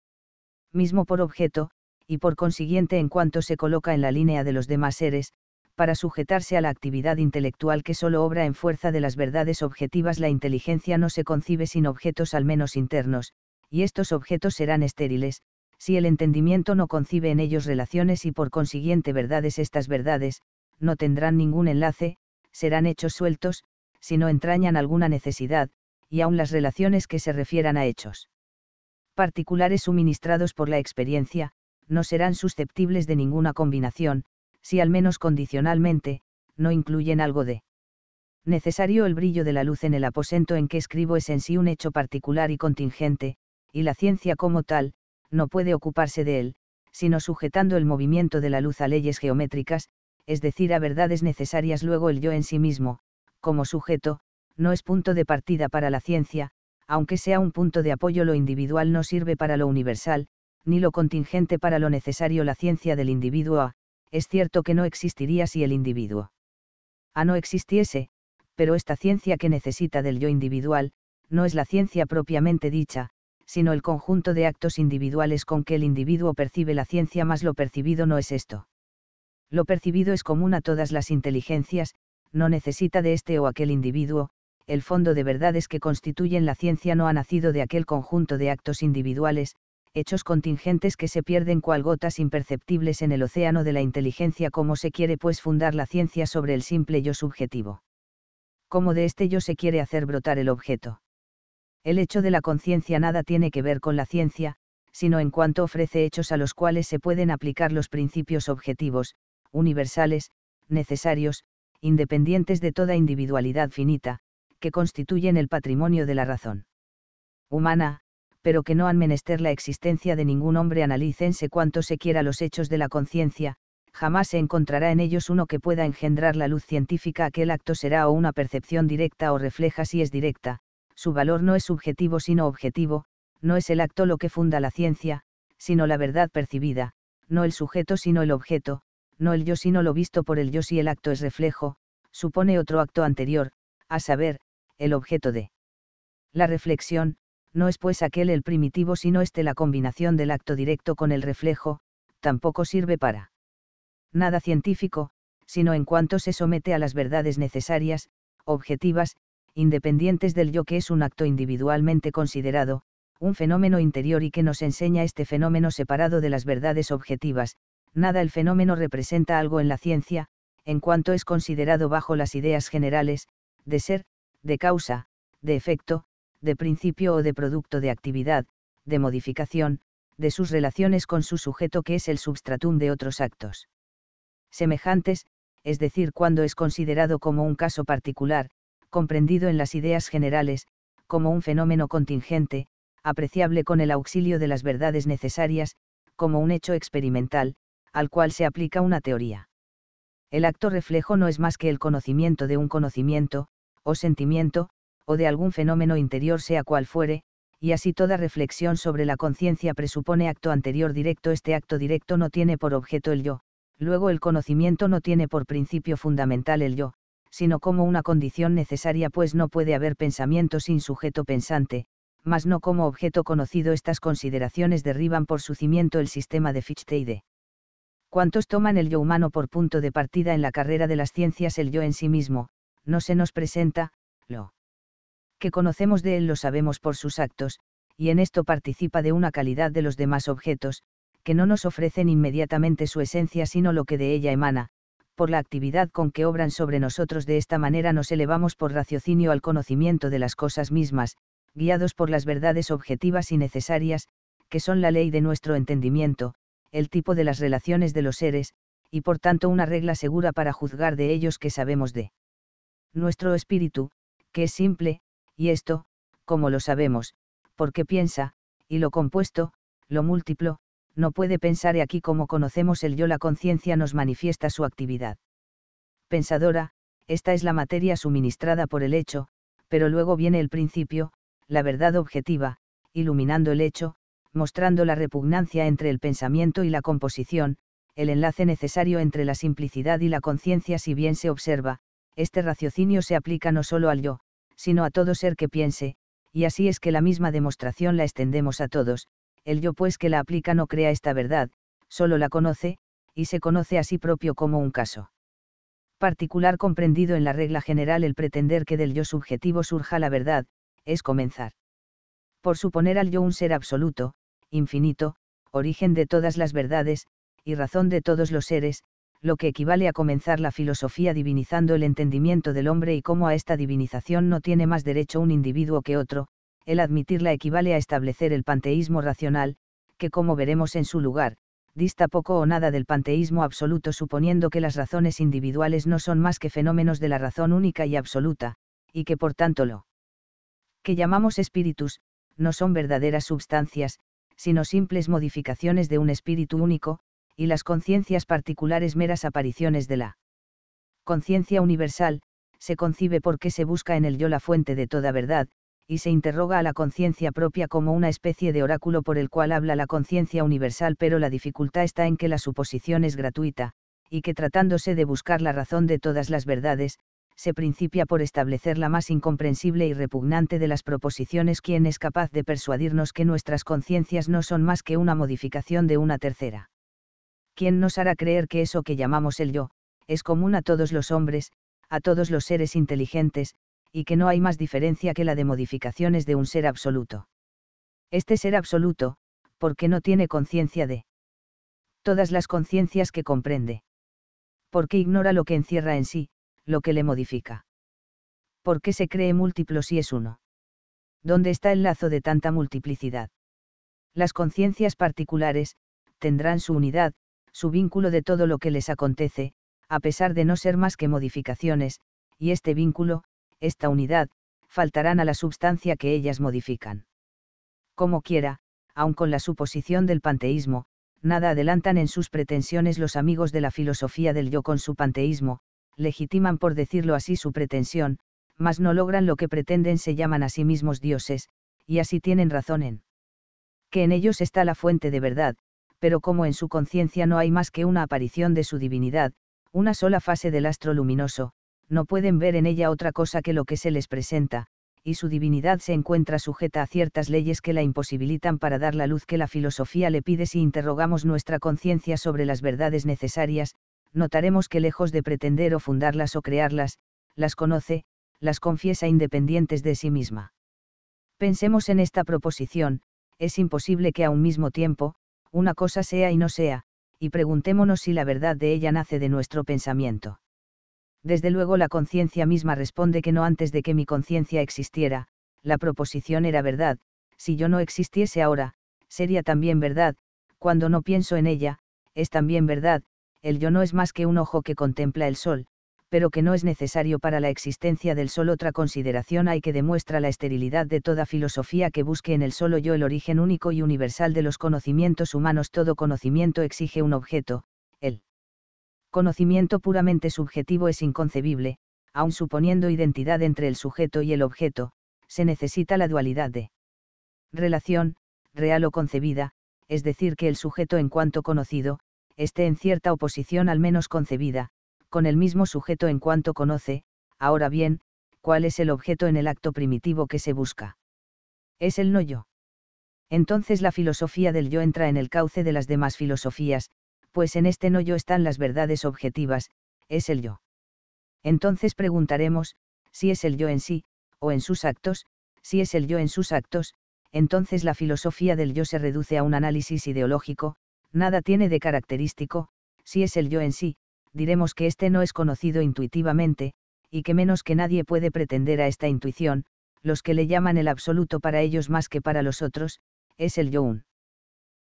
mismo por objeto, y por consiguiente en cuanto se coloca en la línea de los demás seres, para sujetarse a la actividad intelectual que solo obra en fuerza de las verdades objetivas la inteligencia no se concibe sin objetos al menos internos, y estos objetos serán estériles, si el entendimiento no concibe en ellos relaciones y por consiguiente verdades estas verdades, no tendrán ningún enlace, serán hechos sueltos, si no entrañan alguna necesidad, y aun las relaciones que se refieran a hechos particulares suministrados por la experiencia, no serán susceptibles de ninguna combinación, si al menos condicionalmente, no incluyen algo de necesario el brillo de la luz en el aposento en que escribo es en sí un hecho particular y contingente, y la ciencia como tal, no puede ocuparse de él, sino sujetando el movimiento de la luz a leyes geométricas, es decir, a verdades necesarias. Luego el yo en sí mismo, como sujeto, no es punto de partida para la ciencia, aunque sea un punto de apoyo lo individual no sirve para lo universal, ni lo contingente para lo necesario la ciencia del individuo a, es cierto que no existiría si el individuo a no existiese, pero esta ciencia que necesita del yo individual, no es la ciencia propiamente dicha, sino el conjunto de actos individuales con que el individuo percibe la ciencia más lo percibido no es esto. Lo percibido es común a todas las inteligencias, no necesita de este o aquel individuo, el fondo de verdades que constituyen la ciencia no ha nacido de aquel conjunto de actos individuales, hechos contingentes que se pierden cual gotas imperceptibles en el océano de la inteligencia como se quiere pues fundar la ciencia sobre el simple yo subjetivo. Como de este yo se quiere hacer brotar el objeto el hecho de la conciencia nada tiene que ver con la ciencia, sino en cuanto ofrece hechos a los cuales se pueden aplicar los principios objetivos, universales, necesarios, independientes de toda individualidad finita, que constituyen el patrimonio de la razón humana, pero que no han menester la existencia de ningún hombre analícense cuanto se quiera los hechos de la conciencia, jamás se encontrará en ellos uno que pueda engendrar la luz científica aquel acto será o una percepción directa o refleja si es directa, su valor no es subjetivo sino objetivo, no es el acto lo que funda la ciencia, sino la verdad percibida, no el sujeto sino el objeto, no el yo sino lo visto por el yo si el acto es reflejo, supone otro acto anterior, a saber, el objeto de la reflexión, no es pues aquel el primitivo sino este la combinación del acto directo con el reflejo, tampoco sirve para nada científico, sino en cuanto se somete a las verdades necesarias, objetivas, independientes del yo que es un acto individualmente considerado, un fenómeno interior y que nos enseña este fenómeno separado de las verdades objetivas, nada el fenómeno representa algo en la ciencia, en cuanto es considerado bajo las ideas generales, de ser, de causa, de efecto, de principio o de producto de actividad, de modificación, de sus relaciones con su sujeto que es el substratum de otros actos semejantes, es decir, cuando es considerado como un caso particular, comprendido en las ideas generales, como un fenómeno contingente, apreciable con el auxilio de las verdades necesarias, como un hecho experimental, al cual se aplica una teoría. El acto reflejo no es más que el conocimiento de un conocimiento, o sentimiento, o de algún fenómeno interior sea cual fuere, y así toda reflexión sobre la conciencia presupone acto anterior directo. Este acto directo no tiene por objeto el yo, luego el conocimiento no tiene por principio fundamental el yo, sino como una condición necesaria pues no puede haber pensamiento sin sujeto pensante, mas no como objeto conocido estas consideraciones derriban por su cimiento el sistema de Fichteide. Cuantos toman el yo humano por punto de partida en la carrera de las ciencias el yo en sí mismo, no se nos presenta, lo que conocemos de él lo sabemos por sus actos, y en esto participa de una calidad de los demás objetos, que no nos ofrecen inmediatamente su esencia sino lo que de ella emana, por la actividad con que obran sobre nosotros de esta manera nos elevamos por raciocinio al conocimiento de las cosas mismas, guiados por las verdades objetivas y necesarias, que son la ley de nuestro entendimiento, el tipo de las relaciones de los seres, y por tanto una regla segura para juzgar de ellos que sabemos de nuestro espíritu, que es simple, y esto, como lo sabemos, porque piensa, y lo compuesto, lo múltiplo, no puede pensar aquí como conocemos el yo la conciencia nos manifiesta su actividad. Pensadora, esta es la materia suministrada por el hecho, pero luego viene el principio, la verdad objetiva, iluminando el hecho, mostrando la repugnancia entre el pensamiento y la composición, el enlace necesario entre la simplicidad y la conciencia si bien se observa, este raciocinio se aplica no solo al yo, sino a todo ser que piense, y así es que la misma demostración la extendemos a todos, el yo pues que la aplica no crea esta verdad, solo la conoce, y se conoce a sí propio como un caso particular comprendido en la regla general el pretender que del yo subjetivo surja la verdad, es comenzar. Por suponer al yo un ser absoluto, infinito, origen de todas las verdades, y razón de todos los seres, lo que equivale a comenzar la filosofía divinizando el entendimiento del hombre y cómo a esta divinización no tiene más derecho un individuo que otro, el admitirla equivale a establecer el panteísmo racional, que como veremos en su lugar, dista poco o nada del panteísmo absoluto suponiendo que las razones individuales no son más que fenómenos de la razón única y absoluta, y que por tanto lo que llamamos espíritus, no son verdaderas substancias, sino simples modificaciones de un espíritu único, y las conciencias particulares meras apariciones de la conciencia universal, se concibe porque se busca en el yo la fuente de toda verdad, y se interroga a la conciencia propia como una especie de oráculo por el cual habla la conciencia universal, pero la dificultad está en que la suposición es gratuita, y que tratándose de buscar la razón de todas las verdades, se principia por establecer la más incomprensible y repugnante de las proposiciones quien es capaz de persuadirnos que nuestras conciencias no son más que una modificación de una tercera. ¿Quién nos hará creer que eso que llamamos el yo, es común a todos los hombres, a todos los seres inteligentes, y que no hay más diferencia que la de modificaciones de un ser absoluto. Este ser absoluto, porque no tiene conciencia de todas las conciencias que comprende. Porque ignora lo que encierra en sí, lo que le modifica. Porque se cree múltiplo si es uno. ¿Dónde está el lazo de tanta multiplicidad? Las conciencias particulares, tendrán su unidad, su vínculo de todo lo que les acontece, a pesar de no ser más que modificaciones, y este vínculo, esta unidad, faltarán a la substancia que ellas modifican. Como quiera, aun con la suposición del panteísmo, nada adelantan en sus pretensiones los amigos de la filosofía del yo con su panteísmo, legitiman por decirlo así su pretensión, mas no logran lo que pretenden se llaman a sí mismos dioses, y así tienen razón en que en ellos está la fuente de verdad, pero como en su conciencia no hay más que una aparición de su divinidad, una sola fase del astro luminoso, no pueden ver en ella otra cosa que lo que se les presenta, y su divinidad se encuentra sujeta a ciertas leyes que la imposibilitan para dar la luz que la filosofía le pide si interrogamos nuestra conciencia sobre las verdades necesarias, notaremos que lejos de pretender o fundarlas o crearlas, las conoce, las confiesa independientes de sí misma. Pensemos en esta proposición, es imposible que a un mismo tiempo, una cosa sea y no sea, y preguntémonos si la verdad de ella nace de nuestro pensamiento desde luego la conciencia misma responde que no antes de que mi conciencia existiera, la proposición era verdad, si yo no existiese ahora, sería también verdad, cuando no pienso en ella, es también verdad, el yo no es más que un ojo que contempla el sol, pero que no es necesario para la existencia del sol otra consideración hay que demuestra la esterilidad de toda filosofía que busque en el solo yo el origen único y universal de los conocimientos humanos todo conocimiento exige un objeto, el conocimiento puramente subjetivo es inconcebible, aun suponiendo identidad entre el sujeto y el objeto, se necesita la dualidad de relación, real o concebida, es decir, que el sujeto en cuanto conocido, esté en cierta oposición al menos concebida, con el mismo sujeto en cuanto conoce, ahora bien, ¿cuál es el objeto en el acto primitivo que se busca? Es el no yo. Entonces la filosofía del yo entra en el cauce de las demás filosofías, pues en este no yo están las verdades objetivas, es el yo. Entonces preguntaremos, si es el yo en sí, o en sus actos, si es el yo en sus actos, entonces la filosofía del yo se reduce a un análisis ideológico, nada tiene de característico, si es el yo en sí, diremos que este no es conocido intuitivamente, y que menos que nadie puede pretender a esta intuición, los que le llaman el absoluto para ellos más que para los otros, es el yo un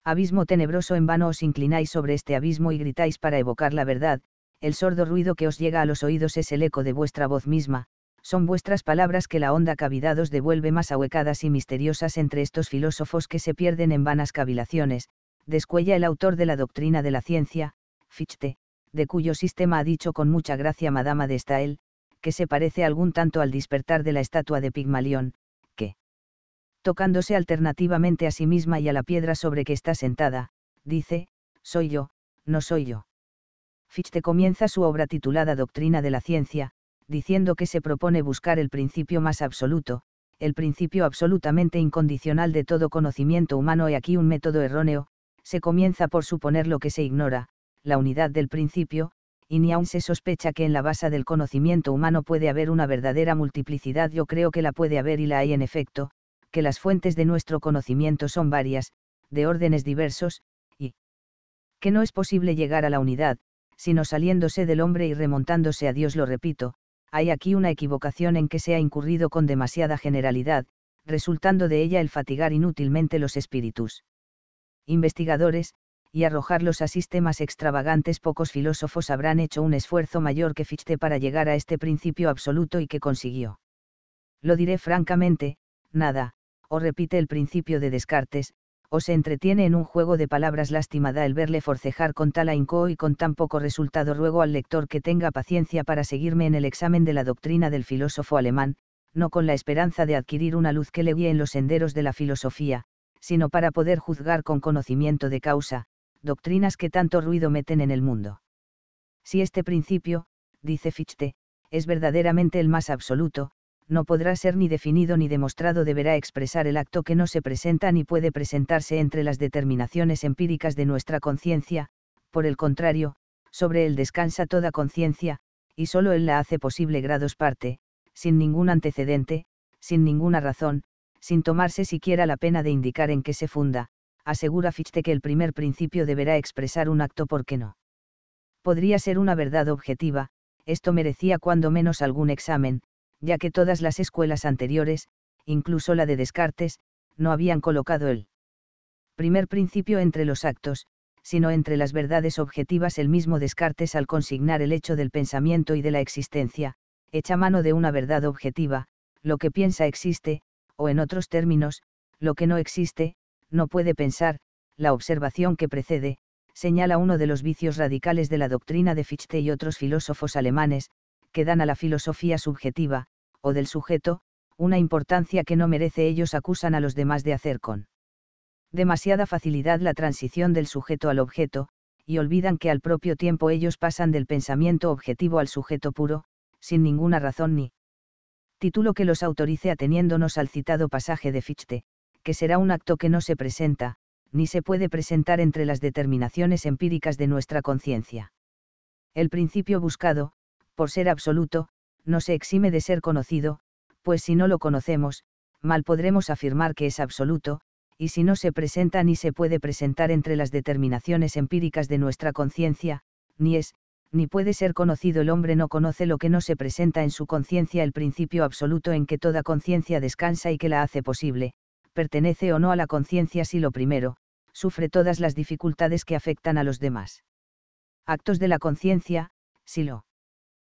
abismo tenebroso en vano os inclináis sobre este abismo y gritáis para evocar la verdad, el sordo ruido que os llega a los oídos es el eco de vuestra voz misma, son vuestras palabras que la honda cavidad os devuelve más ahuecadas y misteriosas entre estos filósofos que se pierden en vanas cavilaciones, descuella el autor de la doctrina de la ciencia, Fichte, de cuyo sistema ha dicho con mucha gracia Madama de Stael, que se parece algún tanto al despertar de la estatua de Pigmalión, tocándose alternativamente a sí misma y a la piedra sobre que está sentada, dice, soy yo, no soy yo. Fichte comienza su obra titulada Doctrina de la Ciencia, diciendo que se propone buscar el principio más absoluto, el principio absolutamente incondicional de todo conocimiento humano y aquí un método erróneo, se comienza por suponer lo que se ignora, la unidad del principio, y ni aun se sospecha que en la base del conocimiento humano puede haber una verdadera multiplicidad yo creo que la puede haber y la hay en efecto, que las fuentes de nuestro conocimiento son varias, de órdenes diversos, y que no es posible llegar a la unidad, sino saliéndose del hombre y remontándose a Dios, lo repito, hay aquí una equivocación en que se ha incurrido con demasiada generalidad, resultando de ella el fatigar inútilmente los espíritus. Investigadores, y arrojarlos a sistemas extravagantes pocos filósofos habrán hecho un esfuerzo mayor que Fichte para llegar a este principio absoluto y que consiguió. Lo diré francamente, nada, o repite el principio de Descartes, o se entretiene en un juego de palabras lastimada el verle forcejar con tal ahínco y con tan poco resultado ruego al lector que tenga paciencia para seguirme en el examen de la doctrina del filósofo alemán, no con la esperanza de adquirir una luz que le guíe en los senderos de la filosofía, sino para poder juzgar con conocimiento de causa, doctrinas que tanto ruido meten en el mundo. Si este principio, dice Fichte, es verdaderamente el más absoluto, no podrá ser ni definido ni demostrado deberá expresar el acto que no se presenta ni puede presentarse entre las determinaciones empíricas de nuestra conciencia, por el contrario, sobre él descansa toda conciencia, y sólo él la hace posible grados parte, sin ningún antecedente, sin ninguna razón, sin tomarse siquiera la pena de indicar en qué se funda, asegura Fichte que el primer principio deberá expresar un acto porque no. Podría ser una verdad objetiva, esto merecía cuando menos algún examen, ya que todas las escuelas anteriores, incluso la de Descartes, no habían colocado el primer principio entre los actos, sino entre las verdades objetivas el mismo Descartes al consignar el hecho del pensamiento y de la existencia, echa mano de una verdad objetiva, lo que piensa existe, o en otros términos, lo que no existe, no puede pensar, la observación que precede, señala uno de los vicios radicales de la doctrina de Fichte y otros filósofos alemanes, que dan a la filosofía subjetiva, o del sujeto, una importancia que no merece ellos acusan a los demás de hacer con demasiada facilidad la transición del sujeto al objeto, y olvidan que al propio tiempo ellos pasan del pensamiento objetivo al sujeto puro, sin ninguna razón ni título que los autorice ateniéndonos al citado pasaje de Fichte, que será un acto que no se presenta, ni se puede presentar entre las determinaciones empíricas de nuestra conciencia. El principio buscado, por ser absoluto, no se exime de ser conocido, pues si no lo conocemos, mal podremos afirmar que es absoluto, y si no se presenta ni se puede presentar entre las determinaciones empíricas de nuestra conciencia, ni es, ni puede ser conocido el hombre no conoce lo que no se presenta en su conciencia el principio absoluto en que toda conciencia descansa y que la hace posible, pertenece o no a la conciencia si lo primero, sufre todas las dificultades que afectan a los demás. Actos de la conciencia, si lo.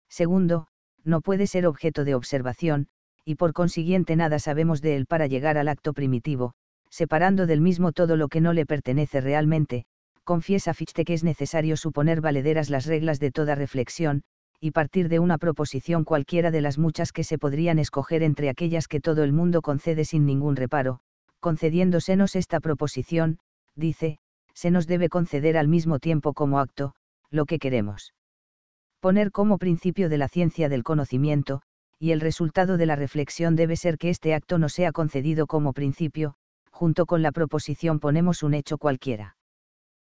Segundo, no puede ser objeto de observación, y por consiguiente nada sabemos de él para llegar al acto primitivo, separando del mismo todo lo que no le pertenece realmente, confiesa Fichte que es necesario suponer valederas las reglas de toda reflexión, y partir de una proposición cualquiera de las muchas que se podrían escoger entre aquellas que todo el mundo concede sin ningún reparo, concediéndosenos esta proposición, dice, se nos debe conceder al mismo tiempo como acto, lo que queremos poner como principio de la ciencia del conocimiento, y el resultado de la reflexión debe ser que este acto no sea concedido como principio, junto con la proposición ponemos un hecho cualquiera.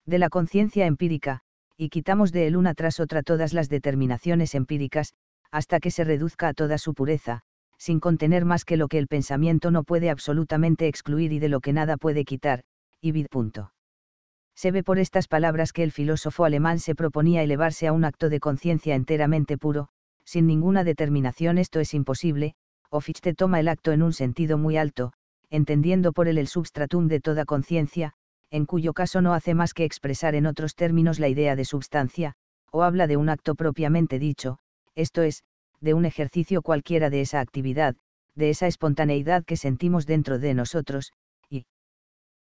De la conciencia empírica, y quitamos de él una tras otra todas las determinaciones empíricas, hasta que se reduzca a toda su pureza, sin contener más que lo que el pensamiento no puede absolutamente excluir y de lo que nada puede quitar, y vid se ve por estas palabras que el filósofo alemán se proponía elevarse a un acto de conciencia enteramente puro, sin ninguna determinación esto es imposible, o Fichte toma el acto en un sentido muy alto, entendiendo por él el substratum de toda conciencia, en cuyo caso no hace más que expresar en otros términos la idea de substancia, o habla de un acto propiamente dicho, esto es, de un ejercicio cualquiera de esa actividad, de esa espontaneidad que sentimos dentro de nosotros,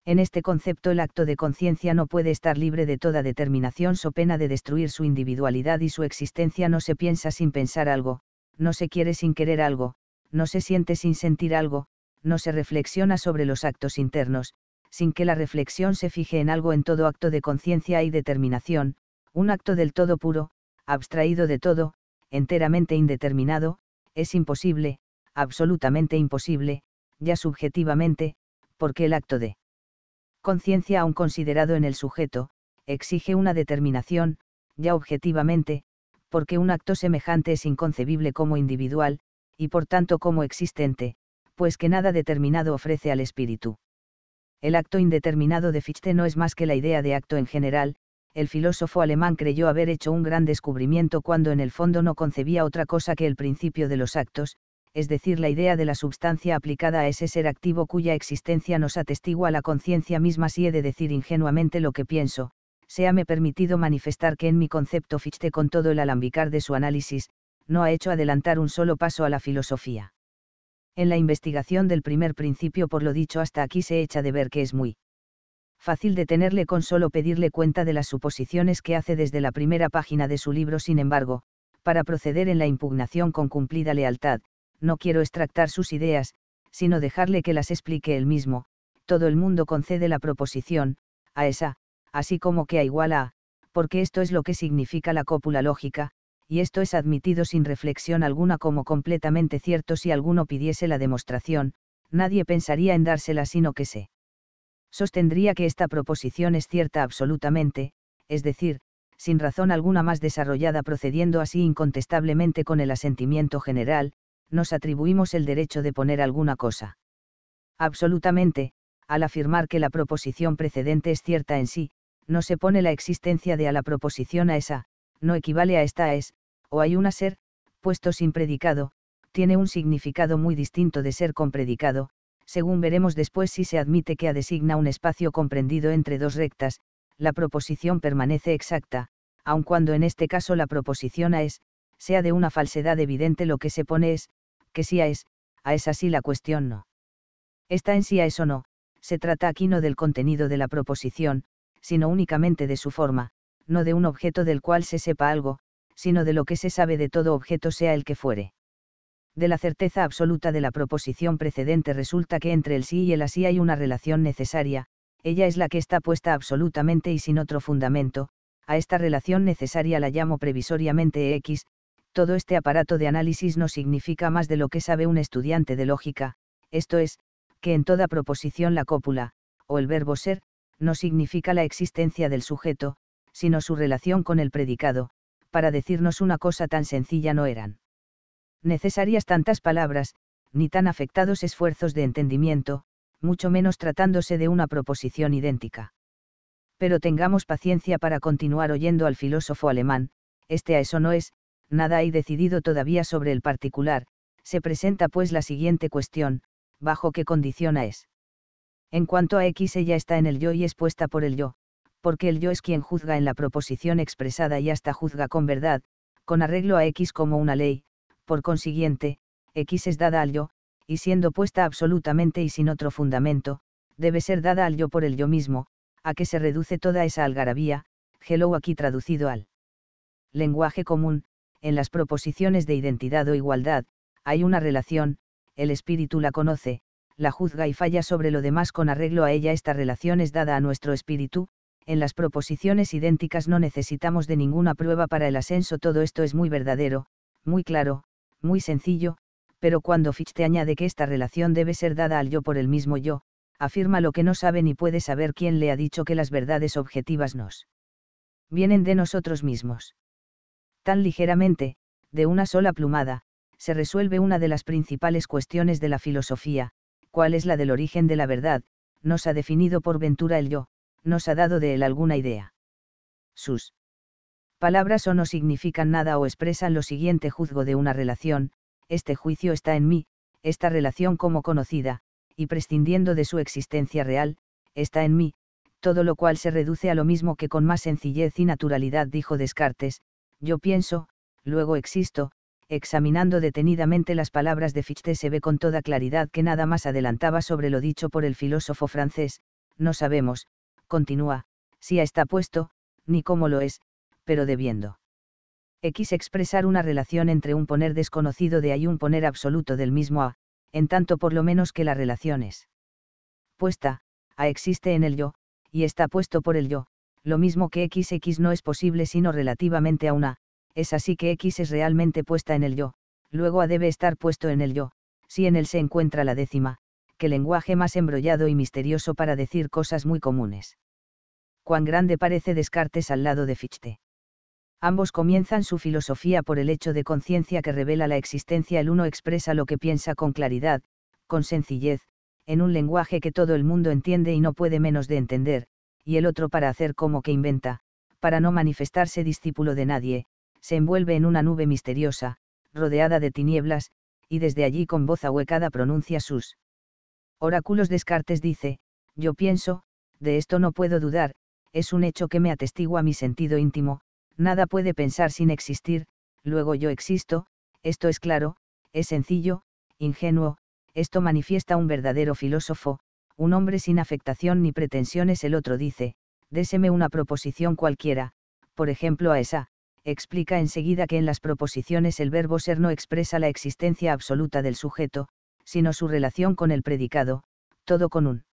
en este concepto el acto de conciencia no puede estar libre de toda determinación so pena de destruir su individualidad y su existencia no se piensa sin pensar algo, no se quiere sin querer algo, no se siente sin sentir algo, no se reflexiona sobre los actos internos, sin que la reflexión se fije en algo en todo acto de conciencia y determinación, un acto del todo puro, abstraído de todo, enteramente indeterminado, es imposible, absolutamente imposible, ya subjetivamente, porque el acto de conciencia aún considerado en el sujeto, exige una determinación, ya objetivamente, porque un acto semejante es inconcebible como individual, y por tanto como existente, pues que nada determinado ofrece al espíritu. El acto indeterminado de Fichte no es más que la idea de acto en general, el filósofo alemán creyó haber hecho un gran descubrimiento cuando en el fondo no concebía otra cosa que el principio de los actos, es decir, la idea de la substancia aplicada a ese ser activo cuya existencia nos atestigua la conciencia misma si he de decir ingenuamente lo que pienso, me permitido manifestar que en mi concepto Fichte con todo el alambicar de su análisis, no ha hecho adelantar un solo paso a la filosofía. En la investigación del primer principio por lo dicho hasta aquí se echa de ver que es muy fácil detenerle con solo pedirle cuenta de las suposiciones que hace desde la primera página de su libro, sin embargo, para proceder en la impugnación con cumplida lealtad, no quiero extractar sus ideas, sino dejarle que las explique él mismo, todo el mundo concede la proposición, a esa, así como que a igual a, porque esto es lo que significa la cópula lógica, y esto es admitido sin reflexión alguna como completamente cierto si alguno pidiese la demostración, nadie pensaría en dársela sino que se sostendría que esta proposición es cierta absolutamente, es decir, sin razón alguna más desarrollada procediendo así incontestablemente con el asentimiento general, nos atribuimos el derecho de poner alguna cosa. Absolutamente, al afirmar que la proposición precedente es cierta en sí, no se pone la existencia de a la proposición a esa, no equivale a esta es, o hay una ser, puesto sin predicado, tiene un significado muy distinto de ser con predicado, según veremos después si se admite que a designa un espacio comprendido entre dos rectas, la proposición permanece exacta, aun cuando en este caso la proposición a es, sea de una falsedad evidente lo que se pone es, que a es, a esa sí la cuestión no. Está en sí a eso no, se trata aquí no del contenido de la proposición, sino únicamente de su forma, no de un objeto del cual se sepa algo, sino de lo que se sabe de todo objeto sea el que fuere. De la certeza absoluta de la proposición precedente resulta que entre el sí y el así hay una relación necesaria, ella es la que está puesta absolutamente y sin otro fundamento, a esta relación necesaria la llamo previsoriamente X, todo este aparato de análisis no significa más de lo que sabe un estudiante de lógica, esto es, que en toda proposición la cópula, o el verbo ser, no significa la existencia del sujeto, sino su relación con el predicado, para decirnos una cosa tan sencilla no eran necesarias tantas palabras, ni tan afectados esfuerzos de entendimiento, mucho menos tratándose de una proposición idéntica. Pero tengamos paciencia para continuar oyendo al filósofo alemán, este a eso no es, nada hay decidido todavía sobre el particular, se presenta pues la siguiente cuestión, bajo qué condición es. En cuanto a X ella está en el yo y es puesta por el yo, porque el yo es quien juzga en la proposición expresada y hasta juzga con verdad, con arreglo a X como una ley, por consiguiente, X es dada al yo, y siendo puesta absolutamente y sin otro fundamento, debe ser dada al yo por el yo mismo, a que se reduce toda esa algarabía, hello aquí traducido al lenguaje común, en las proposiciones de identidad o igualdad, hay una relación, el espíritu la conoce, la juzga y falla sobre lo demás con arreglo a ella. Esta relación es dada a nuestro espíritu, en las proposiciones idénticas no necesitamos de ninguna prueba para el ascenso. Todo esto es muy verdadero, muy claro, muy sencillo, pero cuando Fichte añade que esta relación debe ser dada al yo por el mismo yo, afirma lo que no sabe ni puede saber quién le ha dicho que las verdades objetivas nos vienen de nosotros mismos tan ligeramente, de una sola plumada, se resuelve una de las principales cuestiones de la filosofía, cuál es la del origen de la verdad, nos ha definido por ventura el yo, nos ha dado de él alguna idea. Sus palabras o no significan nada o expresan lo siguiente juzgo de una relación, este juicio está en mí, esta relación como conocida, y prescindiendo de su existencia real, está en mí, todo lo cual se reduce a lo mismo que con más sencillez y naturalidad dijo Descartes, yo pienso, luego existo, examinando detenidamente las palabras de Fichte se ve con toda claridad que nada más adelantaba sobre lo dicho por el filósofo francés, no sabemos, continúa, si a está puesto, ni cómo lo es, pero debiendo. X expresar una relación entre un poner desconocido de A y un poner absoluto del mismo A, en tanto por lo menos que la relación es puesta, A existe en el yo, y está puesto por el yo, lo mismo que XX no es posible sino relativamente a una, es así que X es realmente puesta en el yo, luego A debe estar puesto en el yo, si en él se encuentra la décima, que lenguaje más embrollado y misterioso para decir cosas muy comunes. Cuán grande parece Descartes al lado de Fichte. Ambos comienzan su filosofía por el hecho de conciencia que revela la existencia, el uno expresa lo que piensa con claridad, con sencillez, en un lenguaje que todo el mundo entiende y no puede menos de entender, y el otro para hacer como que inventa, para no manifestarse discípulo de nadie, se envuelve en una nube misteriosa, rodeada de tinieblas, y desde allí con voz ahuecada pronuncia sus oráculos Descartes dice, yo pienso, de esto no puedo dudar, es un hecho que me atestigua mi sentido íntimo, nada puede pensar sin existir, luego yo existo, esto es claro, es sencillo, ingenuo, esto manifiesta un verdadero filósofo, un hombre sin afectación ni pretensiones. El otro dice, déseme una proposición cualquiera, por ejemplo a esa, explica enseguida que en las proposiciones el verbo ser no expresa la existencia absoluta del sujeto, sino su relación con el predicado, todo con un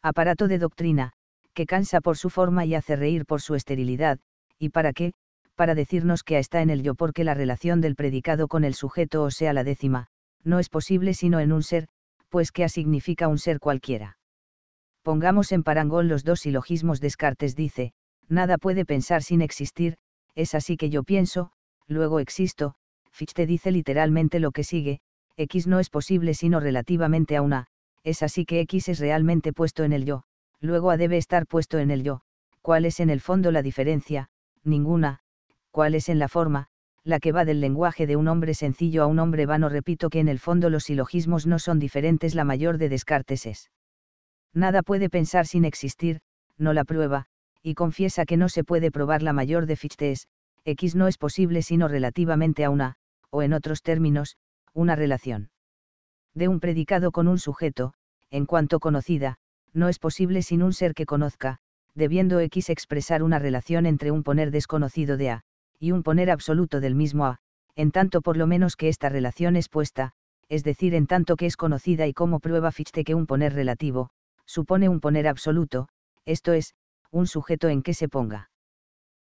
aparato de doctrina, que cansa por su forma y hace reír por su esterilidad, y para qué, para decirnos que está en el yo porque la relación del predicado con el sujeto o sea la décima, no es posible sino en un ser, pues que A significa un ser cualquiera. Pongamos en parangón los dos silogismos Descartes dice, nada puede pensar sin existir, es así que yo pienso, luego existo, Fichte dice literalmente lo que sigue, X no es posible sino relativamente a una, es así que X es realmente puesto en el yo, luego A debe estar puesto en el yo, ¿cuál es en el fondo la diferencia? Ninguna, ¿cuál es en la forma? la que va del lenguaje de un hombre sencillo a un hombre vano. Repito que en el fondo los silogismos no son diferentes. La mayor de Descartes es. Nada puede pensar sin existir, no la prueba, y confiesa que no se puede probar la mayor de Fichte es, X no es posible sino relativamente a una, o en otros términos, una relación. De un predicado con un sujeto, en cuanto conocida, no es posible sin un ser que conozca, debiendo X expresar una relación entre un poner desconocido de A, y un poner absoluto del mismo a, en tanto por lo menos que esta relación es puesta, es decir, en tanto que es conocida y como prueba Fichte que un poner relativo, supone un poner absoluto, esto es, un sujeto en que se ponga.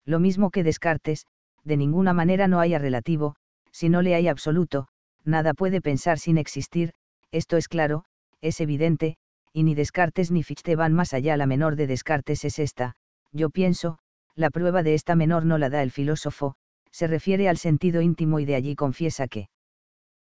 Lo mismo que Descartes, de ninguna manera no haya relativo, si no le hay absoluto, nada puede pensar sin existir, esto es claro, es evidente, y ni Descartes ni Fichte van más allá. La menor de Descartes es esta, yo pienso, la prueba de esta menor no la da el filósofo, se refiere al sentido íntimo y de allí confiesa que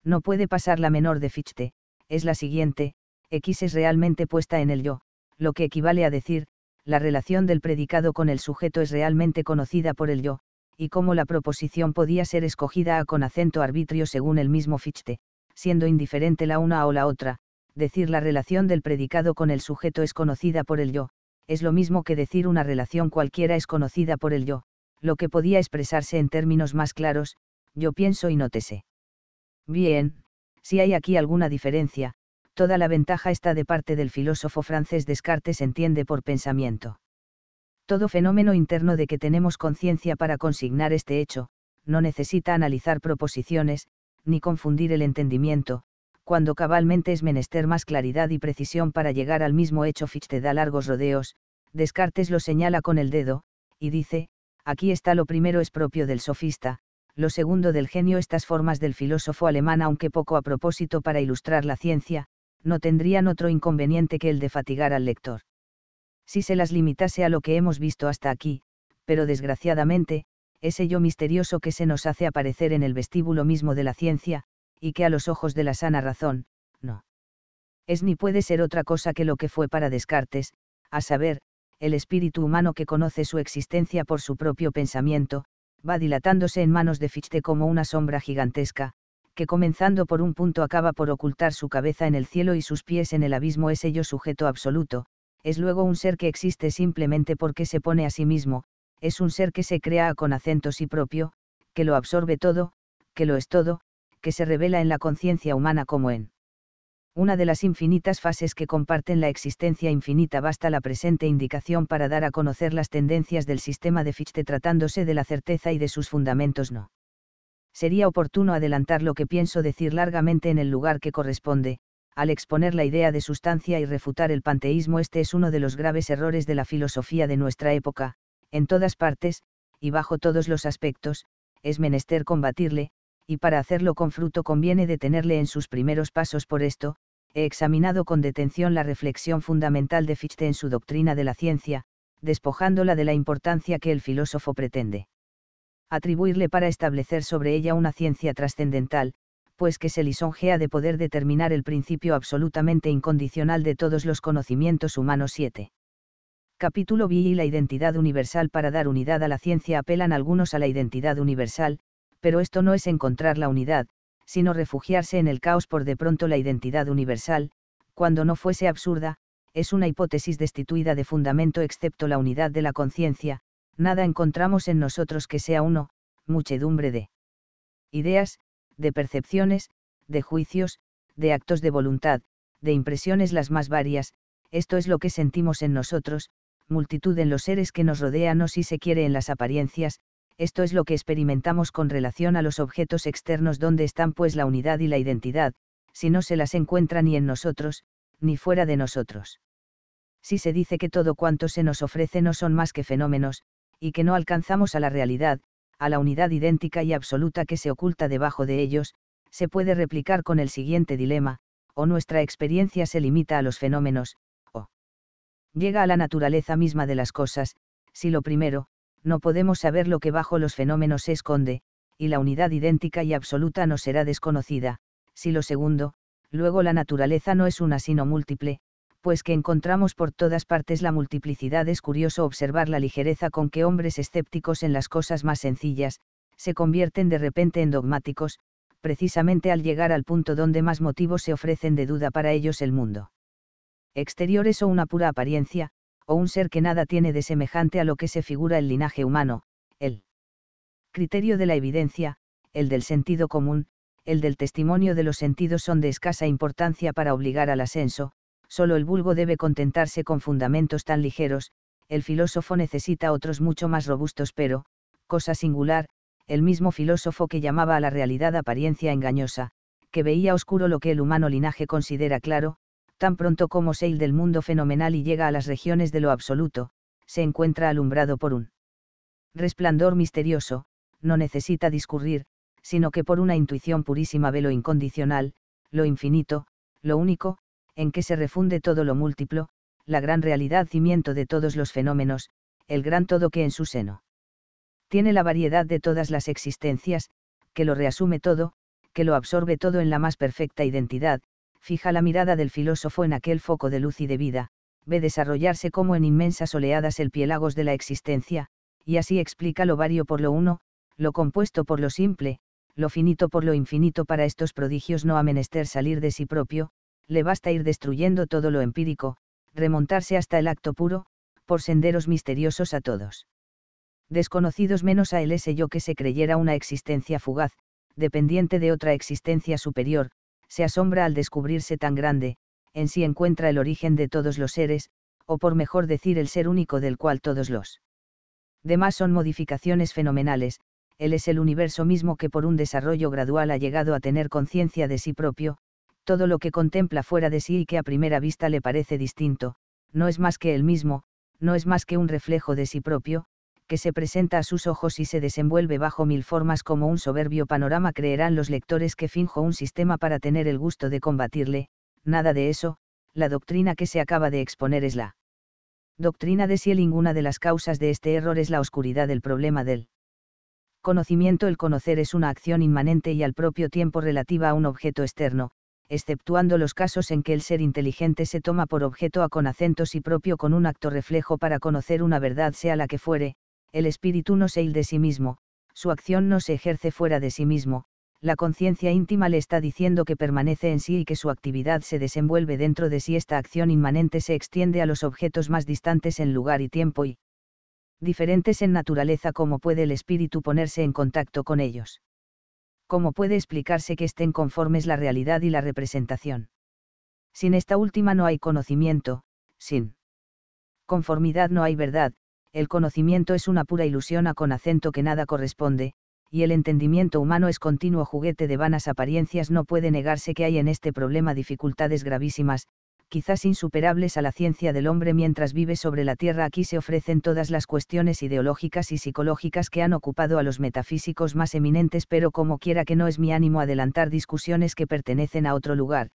no puede pasar la menor de Fichte, es la siguiente, X es realmente puesta en el yo, lo que equivale a decir, la relación del predicado con el sujeto es realmente conocida por el yo, y cómo la proposición podía ser escogida a con acento arbitrio según el mismo Fichte, siendo indiferente la una o la otra, decir la relación del predicado con el sujeto es conocida por el yo, es lo mismo que decir una relación cualquiera es conocida por el yo, lo que podía expresarse en términos más claros, yo pienso y nótese. Bien, si hay aquí alguna diferencia, toda la ventaja está de parte del filósofo francés Descartes entiende por pensamiento. Todo fenómeno interno de que tenemos conciencia para consignar este hecho, no necesita analizar proposiciones, ni confundir el entendimiento, cuando cabalmente es menester más claridad y precisión para llegar al mismo hecho Fichte da largos rodeos, Descartes lo señala con el dedo, y dice, aquí está lo primero es propio del sofista, lo segundo del genio estas formas del filósofo alemán aunque poco a propósito para ilustrar la ciencia, no tendrían otro inconveniente que el de fatigar al lector. Si se las limitase a lo que hemos visto hasta aquí, pero desgraciadamente, ese yo misterioso que se nos hace aparecer en el vestíbulo mismo de la ciencia, y que a los ojos de la sana razón, no. Es ni puede ser otra cosa que lo que fue para Descartes, a saber, el espíritu humano que conoce su existencia por su propio pensamiento, va dilatándose en manos de Fichte como una sombra gigantesca, que comenzando por un punto acaba por ocultar su cabeza en el cielo y sus pies en el abismo es ello sujeto absoluto, es luego un ser que existe simplemente porque se pone a sí mismo, es un ser que se crea con acento sí propio, que lo absorbe todo, que lo es todo, que se revela en la conciencia humana como en una de las infinitas fases que comparten la existencia infinita basta la presente indicación para dar a conocer las tendencias del sistema de Fichte tratándose de la certeza y de sus fundamentos no. Sería oportuno adelantar lo que pienso decir largamente en el lugar que corresponde, al exponer la idea de sustancia y refutar el panteísmo este es uno de los graves errores de la filosofía de nuestra época, en todas partes, y bajo todos los aspectos, es menester combatirle, y para hacerlo con fruto conviene detenerle en sus primeros pasos. Por esto, he examinado con detención la reflexión fundamental de Fichte en su doctrina de la ciencia, despojándola de la importancia que el filósofo pretende. Atribuirle para establecer sobre ella una ciencia trascendental, pues que se lisonjea de poder determinar el principio absolutamente incondicional de todos los conocimientos humanos 7. Capítulo B y la identidad universal para dar unidad a la ciencia apelan algunos a la identidad universal, pero esto no es encontrar la unidad, sino refugiarse en el caos por de pronto la identidad universal, cuando no fuese absurda, es una hipótesis destituida de fundamento excepto la unidad de la conciencia, nada encontramos en nosotros que sea uno, muchedumbre de ideas, de percepciones, de juicios, de actos de voluntad, de impresiones las más varias, esto es lo que sentimos en nosotros, multitud en los seres que nos rodean o si se quiere en las apariencias, esto es lo que experimentamos con relación a los objetos externos donde están pues la unidad y la identidad, si no se las encuentra ni en nosotros, ni fuera de nosotros. Si se dice que todo cuanto se nos ofrece no son más que fenómenos, y que no alcanzamos a la realidad, a la unidad idéntica y absoluta que se oculta debajo de ellos, se puede replicar con el siguiente dilema, o nuestra experiencia se limita a los fenómenos, o llega a la naturaleza misma de las cosas, si lo primero, no podemos saber lo que bajo los fenómenos se esconde, y la unidad idéntica y absoluta no será desconocida, si lo segundo, luego la naturaleza no es una sino múltiple, pues que encontramos por todas partes la multiplicidad es curioso observar la ligereza con que hombres escépticos en las cosas más sencillas, se convierten de repente en dogmáticos, precisamente al llegar al punto donde más motivos se ofrecen de duda para ellos el mundo. Exteriores o una pura apariencia, o un ser que nada tiene de semejante a lo que se figura el linaje humano, el criterio de la evidencia, el del sentido común, el del testimonio de los sentidos son de escasa importancia para obligar al ascenso, solo el vulgo debe contentarse con fundamentos tan ligeros, el filósofo necesita otros mucho más robustos pero, cosa singular, el mismo filósofo que llamaba a la realidad apariencia engañosa, que veía oscuro lo que el humano linaje considera claro, tan pronto como Seil del mundo fenomenal y llega a las regiones de lo absoluto, se encuentra alumbrado por un resplandor misterioso, no necesita discurrir, sino que por una intuición purísima ve lo incondicional, lo infinito, lo único, en que se refunde todo lo múltiplo, la gran realidad cimiento de todos los fenómenos, el gran todo que en su seno tiene la variedad de todas las existencias, que lo reasume todo, que lo absorbe todo en la más perfecta identidad, fija la mirada del filósofo en aquel foco de luz y de vida, ve desarrollarse como en inmensas oleadas el piélagos de la existencia, y así explica lo vario por lo uno, lo compuesto por lo simple, lo finito por lo infinito para estos prodigios no ha menester salir de sí propio, le basta ir destruyendo todo lo empírico, remontarse hasta el acto puro, por senderos misteriosos a todos. Desconocidos menos a él ese yo que se creyera una existencia fugaz, dependiente de otra existencia superior, se asombra al descubrirse tan grande, en sí encuentra el origen de todos los seres, o por mejor decir el ser único del cual todos los demás son modificaciones fenomenales, él es el universo mismo que por un desarrollo gradual ha llegado a tener conciencia de sí propio, todo lo que contempla fuera de sí y que a primera vista le parece distinto, no es más que él mismo, no es más que un reflejo de sí propio, que se presenta a sus ojos y se desenvuelve bajo mil formas como un soberbio panorama creerán los lectores que finjo un sistema para tener el gusto de combatirle, nada de eso, la doctrina que se acaba de exponer es la doctrina de si Ninguna de las causas de este error es la oscuridad del problema del conocimiento. El conocer es una acción inmanente y al propio tiempo relativa a un objeto externo, exceptuando los casos en que el ser inteligente se toma por objeto a con acentos y propio con un acto reflejo para conocer una verdad sea la que fuere, el espíritu no se el de sí mismo, su acción no se ejerce fuera de sí mismo, la conciencia íntima le está diciendo que permanece en sí y que su actividad se desenvuelve dentro de sí. Esta acción inmanente se extiende a los objetos más distantes en lugar y tiempo y diferentes en naturaleza ¿Cómo puede el espíritu ponerse en contacto con ellos. ¿Cómo puede explicarse que estén conformes la realidad y la representación? Sin esta última no hay conocimiento, sin conformidad no hay verdad, el conocimiento es una pura ilusión a con acento que nada corresponde, y el entendimiento humano es continuo juguete de vanas apariencias, no puede negarse que hay en este problema dificultades gravísimas, quizás insuperables a la ciencia del hombre mientras vive sobre la Tierra. Aquí se ofrecen todas las cuestiones ideológicas y psicológicas que han ocupado a los metafísicos más eminentes, pero como quiera que no es mi ánimo adelantar discusiones que pertenecen a otro lugar,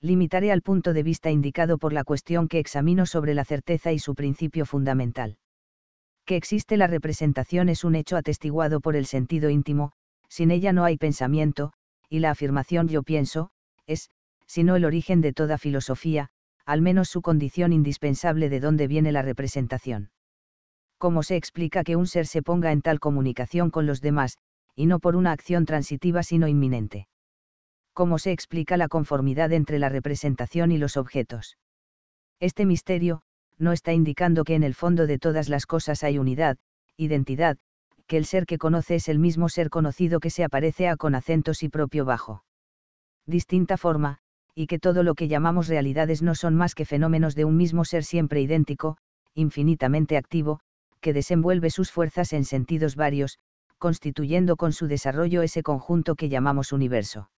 limitaré al punto de vista indicado por la cuestión que examino sobre la certeza y su principio fundamental. Que existe la representación es un hecho atestiguado por el sentido íntimo, sin ella no hay pensamiento, y la afirmación yo pienso, es, si no el origen de toda filosofía, al menos su condición indispensable de dónde viene la representación. ¿Cómo se explica que un ser se ponga en tal comunicación con los demás, y no por una acción transitiva sino inminente? cómo se explica la conformidad entre la representación y los objetos. Este misterio, no está indicando que en el fondo de todas las cosas hay unidad, identidad, que el ser que conoce es el mismo ser conocido que se aparece a con acentos y propio bajo. Distinta forma, y que todo lo que llamamos realidades no son más que fenómenos de un mismo ser siempre idéntico, infinitamente activo, que desenvuelve sus fuerzas en sentidos varios, constituyendo con su desarrollo ese conjunto que llamamos universo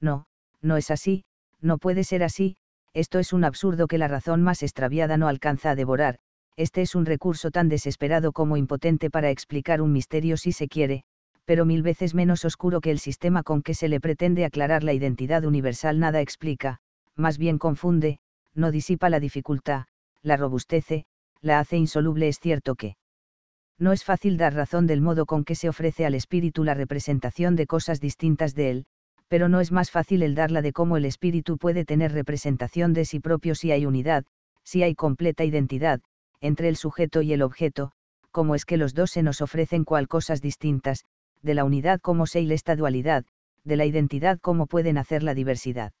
no, no es así, no puede ser así, esto es un absurdo que la razón más extraviada no alcanza a devorar, este es un recurso tan desesperado como impotente para explicar un misterio si se quiere, pero mil veces menos oscuro que el sistema con que se le pretende aclarar la identidad universal nada explica, más bien confunde, no disipa la dificultad, la robustece, la hace insoluble es cierto que. No es fácil dar razón del modo con que se ofrece al espíritu la representación de cosas distintas de él, pero no es más fácil el darla de cómo el espíritu puede tener representación de sí propio si hay unidad, si hay completa identidad, entre el sujeto y el objeto, como es que los dos se nos ofrecen cual cosas distintas, de la unidad como se esta dualidad, de la identidad como pueden hacer la diversidad.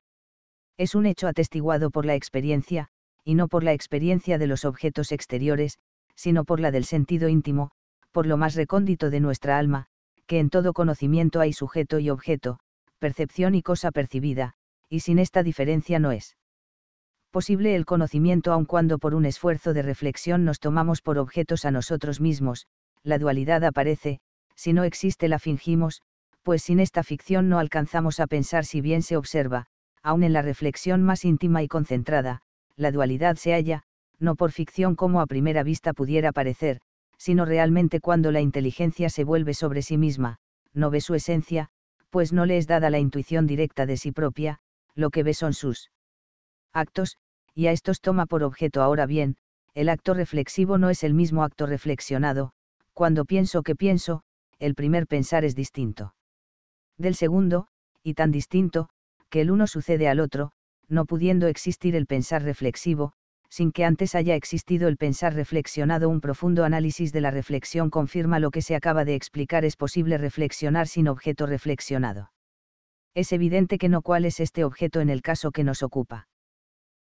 Es un hecho atestiguado por la experiencia, y no por la experiencia de los objetos exteriores, sino por la del sentido íntimo, por lo más recóndito de nuestra alma, que en todo conocimiento hay sujeto y objeto, percepción y cosa percibida, y sin esta diferencia no es posible el conocimiento aun cuando por un esfuerzo de reflexión nos tomamos por objetos a nosotros mismos, la dualidad aparece, si no existe la fingimos, pues sin esta ficción no alcanzamos a pensar si bien se observa, aun en la reflexión más íntima y concentrada, la dualidad se halla, no por ficción como a primera vista pudiera parecer, sino realmente cuando la inteligencia se vuelve sobre sí misma, no ve su esencia, pues no le es dada la intuición directa de sí propia, lo que ve son sus actos, y a estos toma por objeto ahora bien, el acto reflexivo no es el mismo acto reflexionado, cuando pienso que pienso, el primer pensar es distinto. Del segundo, y tan distinto, que el uno sucede al otro, no pudiendo existir el pensar reflexivo, sin que antes haya existido el pensar reflexionado. Un profundo análisis de la reflexión confirma lo que se acaba de explicar. Es posible reflexionar sin objeto reflexionado. Es evidente que no cuál es este objeto en el caso que nos ocupa.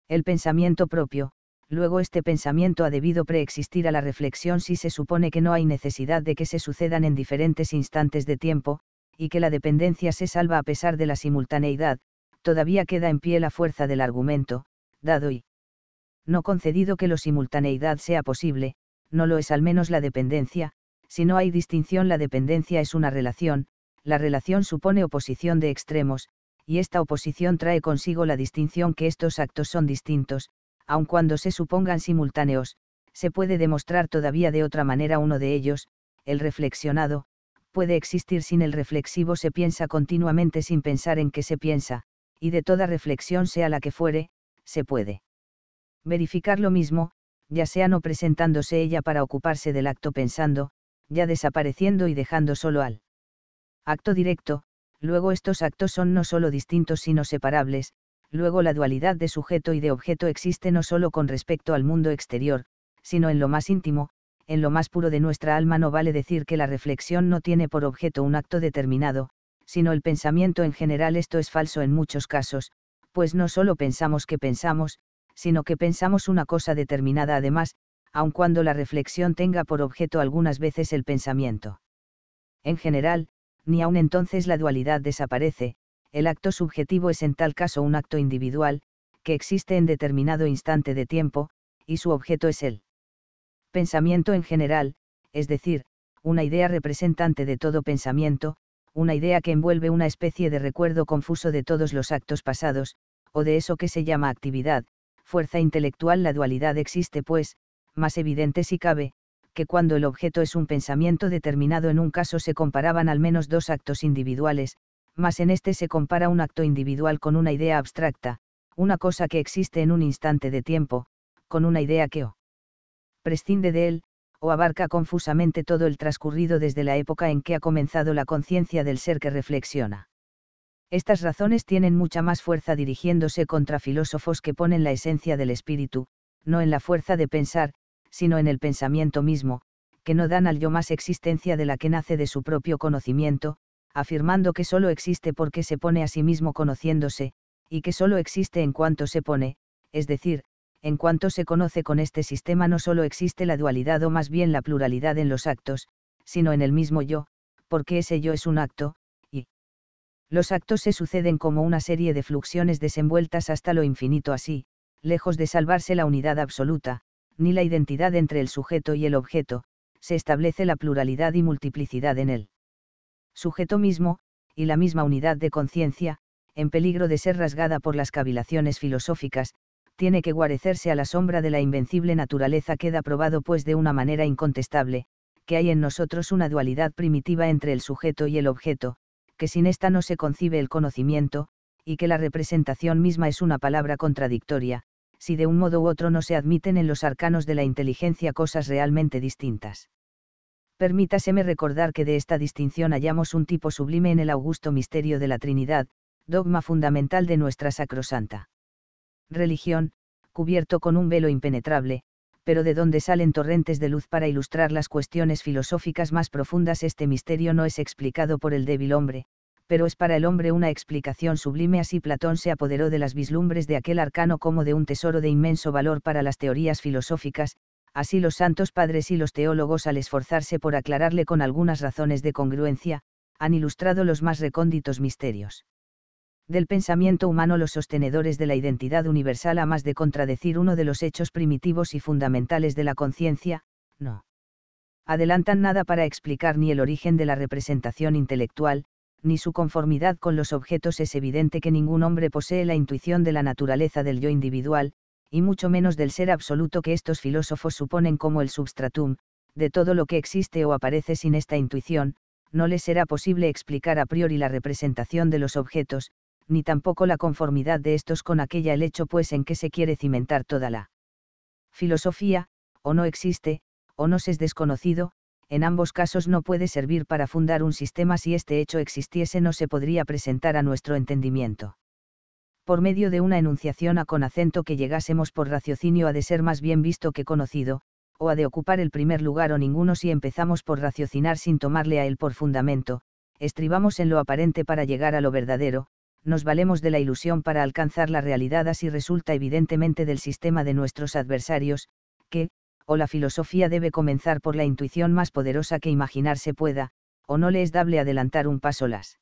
El pensamiento propio, luego este pensamiento ha debido preexistir a la reflexión si se supone que no hay necesidad de que se sucedan en diferentes instantes de tiempo, y que la dependencia se salva a pesar de la simultaneidad, todavía queda en pie la fuerza del argumento, dado y no concedido que la simultaneidad sea posible, no lo es al menos la dependencia, si no hay distinción la dependencia es una relación, la relación supone oposición de extremos, y esta oposición trae consigo la distinción que estos actos son distintos, aun cuando se supongan simultáneos, se puede demostrar todavía de otra manera uno de ellos, el reflexionado, puede existir sin el reflexivo se piensa continuamente sin pensar en qué se piensa, y de toda reflexión sea la que fuere, se puede verificar lo mismo, ya sea no presentándose ella para ocuparse del acto pensando, ya desapareciendo y dejando solo al acto directo, luego estos actos son no solo distintos sino separables, luego la dualidad de sujeto y de objeto existe no solo con respecto al mundo exterior, sino en lo más íntimo, en lo más puro de nuestra alma no vale decir que la reflexión no tiene por objeto un acto determinado, sino el pensamiento en general esto es falso en muchos casos, pues no solo pensamos que pensamos, sino que pensamos una cosa determinada además, aun cuando la reflexión tenga por objeto algunas veces el pensamiento. En general, ni aun entonces la dualidad desaparece, el acto subjetivo es en tal caso un acto individual, que existe en determinado instante de tiempo, y su objeto es el pensamiento en general, es decir, una idea representante de todo pensamiento, una idea que envuelve una especie de recuerdo confuso de todos los actos pasados, o de eso que se llama actividad, fuerza intelectual la dualidad existe pues, más evidente si cabe, que cuando el objeto es un pensamiento determinado en un caso se comparaban al menos dos actos individuales, más en este se compara un acto individual con una idea abstracta, una cosa que existe en un instante de tiempo, con una idea que o prescinde de él, o abarca confusamente todo el transcurrido desde la época en que ha comenzado la conciencia del ser que reflexiona. Estas razones tienen mucha más fuerza dirigiéndose contra filósofos que ponen la esencia del espíritu, no en la fuerza de pensar, sino en el pensamiento mismo, que no dan al yo más existencia de la que nace de su propio conocimiento, afirmando que sólo existe porque se pone a sí mismo conociéndose, y que sólo existe en cuanto se pone, es decir, en cuanto se conoce con este sistema no sólo existe la dualidad o más bien la pluralidad en los actos, sino en el mismo yo, porque ese yo es un acto, los actos se suceden como una serie de fluxiones desenvueltas hasta lo infinito así, lejos de salvarse la unidad absoluta, ni la identidad entre el sujeto y el objeto, se establece la pluralidad y multiplicidad en él. sujeto mismo, y la misma unidad de conciencia, en peligro de ser rasgada por las cavilaciones filosóficas, tiene que guarecerse a la sombra de la invencible naturaleza queda probado pues de una manera incontestable, que hay en nosotros una dualidad primitiva entre el sujeto y el objeto, que sin ésta no se concibe el conocimiento, y que la representación misma es una palabra contradictoria, si de un modo u otro no se admiten en los arcanos de la inteligencia cosas realmente distintas. Permítaseme recordar que de esta distinción hallamos un tipo sublime en el augusto misterio de la Trinidad, dogma fundamental de nuestra sacrosanta religión, cubierto con un velo impenetrable, pero de dónde salen torrentes de luz para ilustrar las cuestiones filosóficas más profundas este misterio no es explicado por el débil hombre, pero es para el hombre una explicación sublime así Platón se apoderó de las vislumbres de aquel arcano como de un tesoro de inmenso valor para las teorías filosóficas, así los santos padres y los teólogos al esforzarse por aclararle con algunas razones de congruencia, han ilustrado los más recónditos misterios del pensamiento humano los sostenedores de la identidad universal a más de contradecir uno de los hechos primitivos y fundamentales de la conciencia, no adelantan nada para explicar ni el origen de la representación intelectual, ni su conformidad con los objetos es evidente que ningún hombre posee la intuición de la naturaleza del yo individual, y mucho menos del ser absoluto que estos filósofos suponen como el substratum, de todo lo que existe o aparece sin esta intuición, no les será posible explicar a priori la representación de los objetos, ni tampoco la conformidad de estos con aquella el hecho pues en que se quiere cimentar toda la filosofía, o no existe, o nos es desconocido, en ambos casos no puede servir para fundar un sistema si este hecho existiese no se podría presentar a nuestro entendimiento. Por medio de una enunciación a con acento que llegásemos por raciocinio ha de ser más bien visto que conocido, o a de ocupar el primer lugar o ninguno si empezamos por raciocinar sin tomarle a él por fundamento, estribamos en lo aparente para llegar a lo verdadero, nos valemos de la ilusión para alcanzar la realidad así resulta evidentemente del sistema de nuestros adversarios, que, o la filosofía debe comenzar por la intuición más poderosa que imaginarse pueda, o no le es dable adelantar un paso las.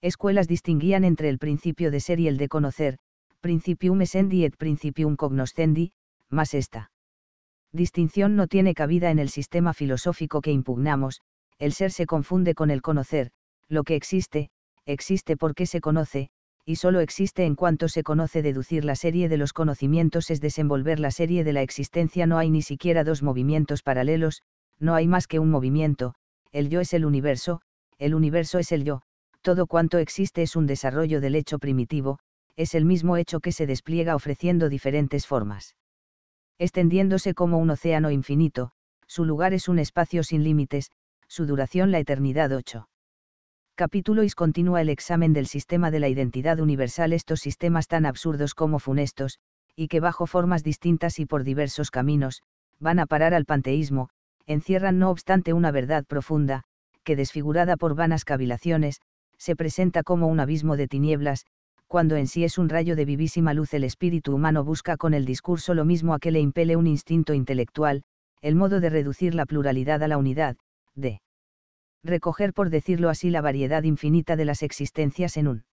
Escuelas distinguían entre el principio de ser y el de conocer, principium essendi et principium cognoscendi, más esta. Distinción no tiene cabida en el sistema filosófico que impugnamos, el ser se confunde con el conocer, lo que existe, existe porque se conoce, y solo existe en cuanto se conoce deducir la serie de los conocimientos es desenvolver la serie de la existencia no hay ni siquiera dos movimientos paralelos, no hay más que un movimiento, el yo es el universo, el universo es el yo, todo cuanto existe es un desarrollo del hecho primitivo, es el mismo hecho que se despliega ofreciendo diferentes formas. Extendiéndose como un océano infinito, su lugar es un espacio sin límites, su duración la eternidad 8 capítulo y continúa el examen del sistema de la identidad universal estos sistemas tan absurdos como funestos, y que bajo formas distintas y por diversos caminos, van a parar al panteísmo, encierran no obstante una verdad profunda, que desfigurada por vanas cavilaciones, se presenta como un abismo de tinieblas, cuando en sí es un rayo de vivísima luz el espíritu humano busca con el discurso lo mismo a que le impele un instinto intelectual, el modo de reducir la pluralidad a la unidad, de recoger por decirlo así la variedad infinita de las existencias en un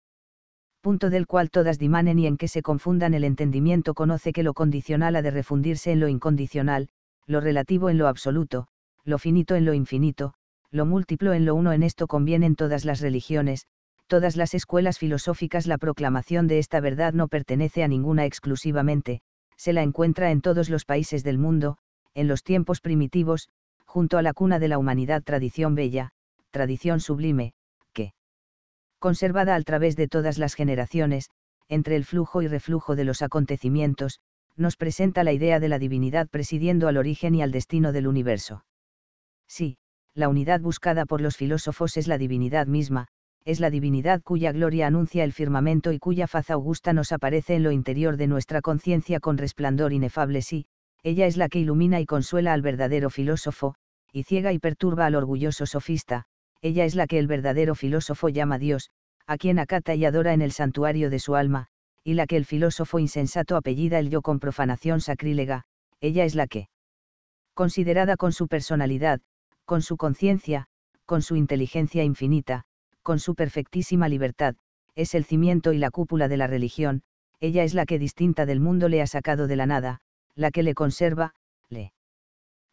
punto del cual todas dimanen y en que se confundan el entendimiento conoce que lo condicional ha de refundirse en lo incondicional, lo relativo en lo absoluto, lo finito en lo infinito, lo múltiplo en lo uno en esto convienen todas las religiones, todas las escuelas filosóficas la proclamación de esta verdad no pertenece a ninguna exclusivamente, se la encuentra en todos los países del mundo, en los tiempos primitivos, junto a la cuna de la humanidad tradición bella, tradición sublime, que, conservada al través de todas las generaciones, entre el flujo y reflujo de los acontecimientos, nos presenta la idea de la divinidad presidiendo al origen y al destino del universo. Sí, la unidad buscada por los filósofos es la divinidad misma, es la divinidad cuya gloria anuncia el firmamento y cuya faz augusta nos aparece en lo interior de nuestra conciencia con resplandor inefable sí, ella es la que ilumina y consuela al verdadero filósofo, y ciega y perturba al orgulloso sofista, ella es la que el verdadero filósofo llama Dios, a quien acata y adora en el santuario de su alma, y la que el filósofo insensato apellida el yo con profanación sacrílega, ella es la que, considerada con su personalidad, con su conciencia, con su inteligencia infinita, con su perfectísima libertad, es el cimiento y la cúpula de la religión, ella es la que distinta del mundo le ha sacado de la nada, la que le conserva, le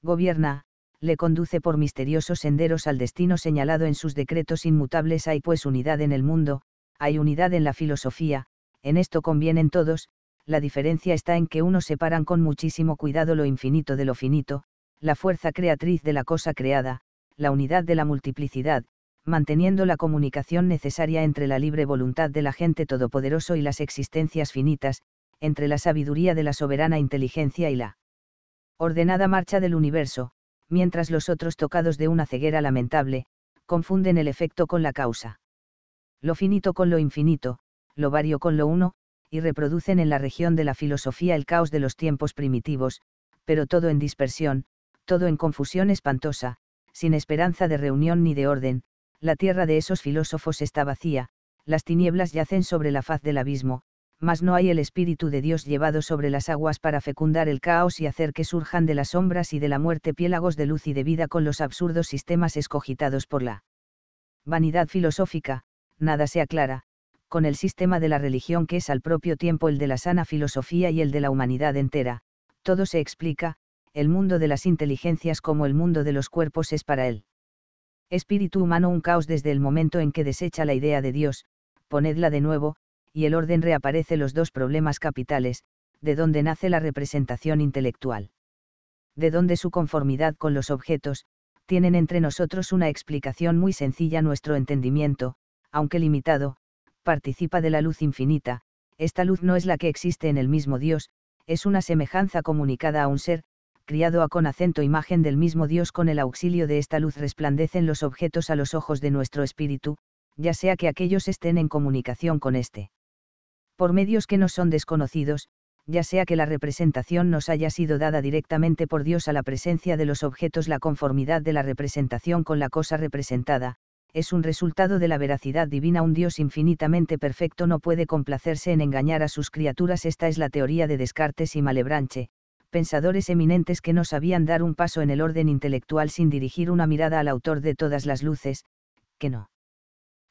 gobierna, le conduce por misteriosos senderos al destino señalado en sus decretos inmutables. Hay pues unidad en el mundo, hay unidad en la filosofía, en esto convienen todos, la diferencia está en que unos separan con muchísimo cuidado lo infinito de lo finito, la fuerza creatriz de la cosa creada, la unidad de la multiplicidad, manteniendo la comunicación necesaria entre la libre voluntad del agente todopoderoso y las existencias finitas, entre la sabiduría de la soberana inteligencia y la ordenada marcha del universo, mientras los otros tocados de una ceguera lamentable, confunden el efecto con la causa. Lo finito con lo infinito, lo vario con lo uno, y reproducen en la región de la filosofía el caos de los tiempos primitivos, pero todo en dispersión, todo en confusión espantosa, sin esperanza de reunión ni de orden, la tierra de esos filósofos está vacía, las tinieblas yacen sobre la faz del abismo, mas no hay el Espíritu de Dios llevado sobre las aguas para fecundar el caos y hacer que surjan de las sombras y de la muerte piélagos de luz y de vida con los absurdos sistemas escogitados por la vanidad filosófica, nada se aclara, con el sistema de la religión que es al propio tiempo el de la sana filosofía y el de la humanidad entera, todo se explica, el mundo de las inteligencias como el mundo de los cuerpos es para él. Espíritu humano un caos desde el momento en que desecha la idea de Dios, ponedla de nuevo, y el orden reaparece los dos problemas capitales, de donde nace la representación intelectual. De donde su conformidad con los objetos, tienen entre nosotros una explicación muy sencilla nuestro entendimiento, aunque limitado, participa de la luz infinita, esta luz no es la que existe en el mismo Dios, es una semejanza comunicada a un ser, criado a con acento imagen del mismo Dios con el auxilio de esta luz resplandecen los objetos a los ojos de nuestro espíritu, ya sea que aquellos estén en comunicación con éste por medios que no son desconocidos, ya sea que la representación nos haya sido dada directamente por Dios a la presencia de los objetos, la conformidad de la representación con la cosa representada, es un resultado de la veracidad divina. Un Dios infinitamente perfecto no puede complacerse en engañar a sus criaturas. Esta es la teoría de Descartes y Malebranche, pensadores eminentes que no sabían dar un paso en el orden intelectual sin dirigir una mirada al autor de todas las luces, que no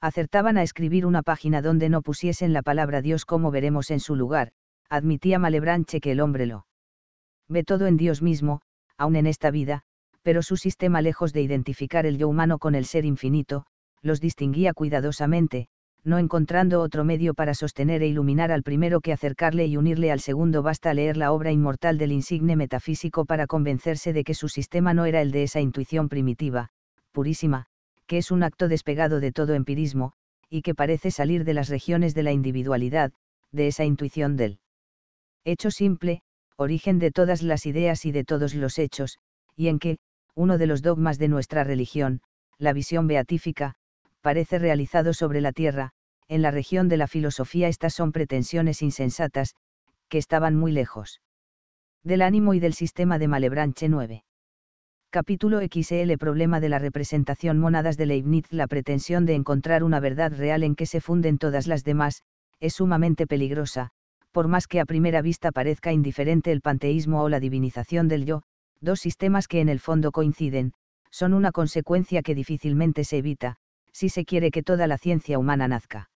acertaban a escribir una página donde no pusiesen la palabra Dios como veremos en su lugar, admitía Malebranche que el hombre lo ve todo en Dios mismo, aun en esta vida, pero su sistema lejos de identificar el yo humano con el ser infinito, los distinguía cuidadosamente, no encontrando otro medio para sostener e iluminar al primero que acercarle y unirle al segundo basta leer la obra inmortal del insigne metafísico para convencerse de que su sistema no era el de esa intuición primitiva, purísima, que es un acto despegado de todo empirismo, y que parece salir de las regiones de la individualidad, de esa intuición del hecho simple, origen de todas las ideas y de todos los hechos, y en que, uno de los dogmas de nuestra religión, la visión beatífica, parece realizado sobre la tierra, en la región de la filosofía estas son pretensiones insensatas, que estaban muy lejos del ánimo y del sistema de Malebranche 9. Capítulo XL Problema de la representación Monadas de Leibniz La pretensión de encontrar una verdad real en que se funden todas las demás, es sumamente peligrosa, por más que a primera vista parezca indiferente el panteísmo o la divinización del yo, dos sistemas que en el fondo coinciden, son una consecuencia que difícilmente se evita, si se quiere que toda la ciencia humana nazca.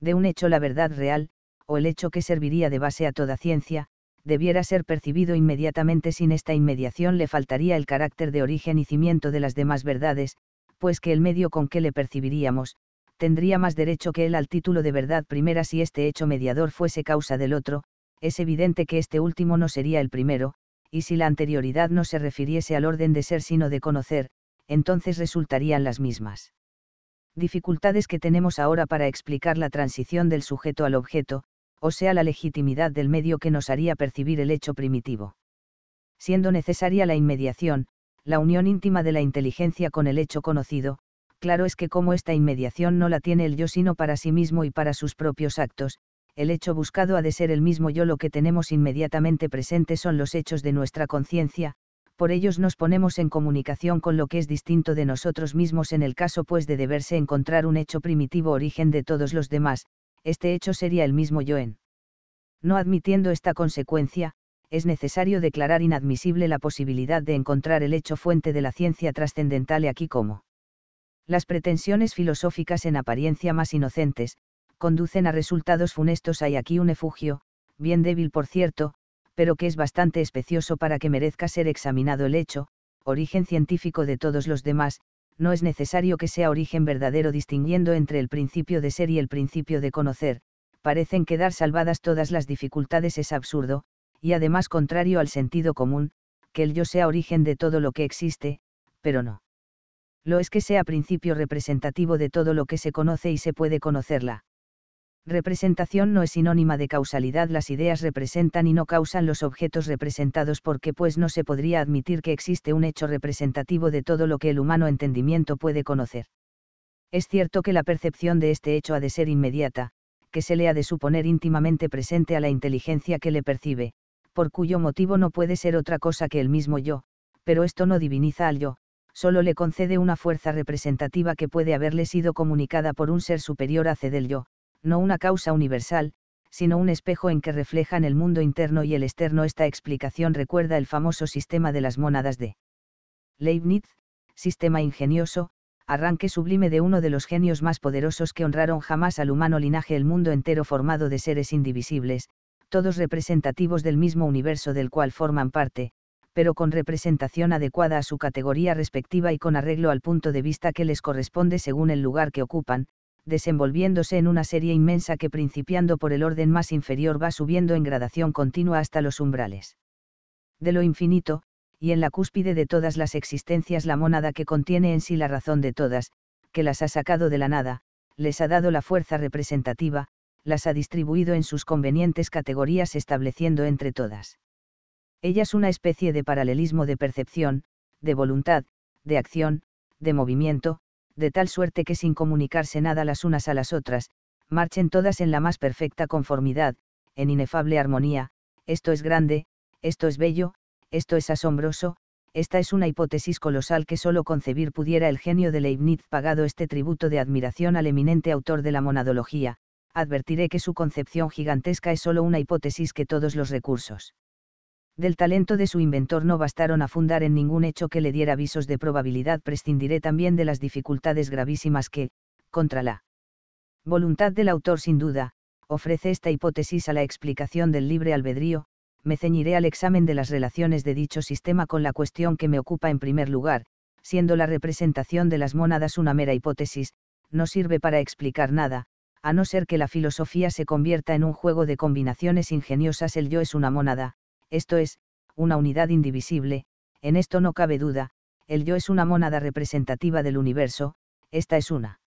De un hecho la verdad real, o el hecho que serviría de base a toda ciencia, debiera ser percibido inmediatamente sin esta inmediación le faltaría el carácter de origen y cimiento de las demás verdades, pues que el medio con que le percibiríamos, tendría más derecho que él al título de verdad primera si este hecho mediador fuese causa del otro, es evidente que este último no sería el primero, y si la anterioridad no se refiriese al orden de ser sino de conocer, entonces resultarían las mismas dificultades que tenemos ahora para explicar la transición del sujeto al objeto, o sea la legitimidad del medio que nos haría percibir el hecho primitivo. Siendo necesaria la inmediación, la unión íntima de la inteligencia con el hecho conocido, claro es que como esta inmediación no la tiene el yo sino para sí mismo y para sus propios actos, el hecho buscado ha de ser el mismo yo lo que tenemos inmediatamente presente son los hechos de nuestra conciencia, por ellos nos ponemos en comunicación con lo que es distinto de nosotros mismos en el caso pues de deberse encontrar un hecho primitivo origen de todos los demás, este hecho sería el mismo Yoen. No admitiendo esta consecuencia, es necesario declarar inadmisible la posibilidad de encontrar el hecho fuente de la ciencia trascendental aquí como. Las pretensiones filosóficas en apariencia más inocentes, conducen a resultados funestos. Hay aquí un efugio, bien débil por cierto, pero que es bastante especioso para que merezca ser examinado el hecho, origen científico de todos los demás, no es necesario que sea origen verdadero distinguiendo entre el principio de ser y el principio de conocer, parecen quedar salvadas todas las dificultades es absurdo, y además contrario al sentido común, que el yo sea origen de todo lo que existe, pero no. Lo es que sea principio representativo de todo lo que se conoce y se puede conocerla. Representación no es sinónima de causalidad. Las ideas representan y no causan los objetos representados porque pues no se podría admitir que existe un hecho representativo de todo lo que el humano entendimiento puede conocer. Es cierto que la percepción de este hecho ha de ser inmediata, que se le ha de suponer íntimamente presente a la inteligencia que le percibe, por cuyo motivo no puede ser otra cosa que el mismo yo, pero esto no diviniza al yo, solo le concede una fuerza representativa que puede haberle sido comunicada por un ser superior hace del yo, no una causa universal, sino un espejo en que reflejan el mundo interno y el externo. Esta explicación recuerda el famoso sistema de las mónadas de Leibniz, sistema ingenioso, arranque sublime de uno de los genios más poderosos que honraron jamás al humano linaje el mundo entero formado de seres indivisibles, todos representativos del mismo universo del cual forman parte, pero con representación adecuada a su categoría respectiva y con arreglo al punto de vista que les corresponde según el lugar que ocupan, desenvolviéndose en una serie inmensa que principiando por el orden más inferior va subiendo en gradación continua hasta los umbrales. De lo infinito, y en la cúspide de todas las existencias la mónada que contiene en sí la razón de todas, que las ha sacado de la nada, les ha dado la fuerza representativa, las ha distribuido en sus convenientes categorías estableciendo entre todas. Ellas una especie de paralelismo de percepción, de voluntad, de acción, de movimiento, de tal suerte que sin comunicarse nada las unas a las otras, marchen todas en la más perfecta conformidad, en inefable armonía, esto es grande, esto es bello, esto es asombroso, esta es una hipótesis colosal que solo concebir pudiera el genio de Leibniz pagado este tributo de admiración al eminente autor de la monadología, advertiré que su concepción gigantesca es solo una hipótesis que todos los recursos del talento de su inventor no bastaron a fundar en ningún hecho que le diera visos de probabilidad. Prescindiré también de las dificultades gravísimas que, contra la voluntad del autor sin duda, ofrece esta hipótesis a la explicación del libre albedrío, me ceñiré al examen de las relaciones de dicho sistema con la cuestión que me ocupa en primer lugar, siendo la representación de las mónadas una mera hipótesis, no sirve para explicar nada, a no ser que la filosofía se convierta en un juego de combinaciones ingeniosas el yo es una mónada, esto es, una unidad indivisible, en esto no cabe duda, el yo es una mónada representativa del universo, esta es una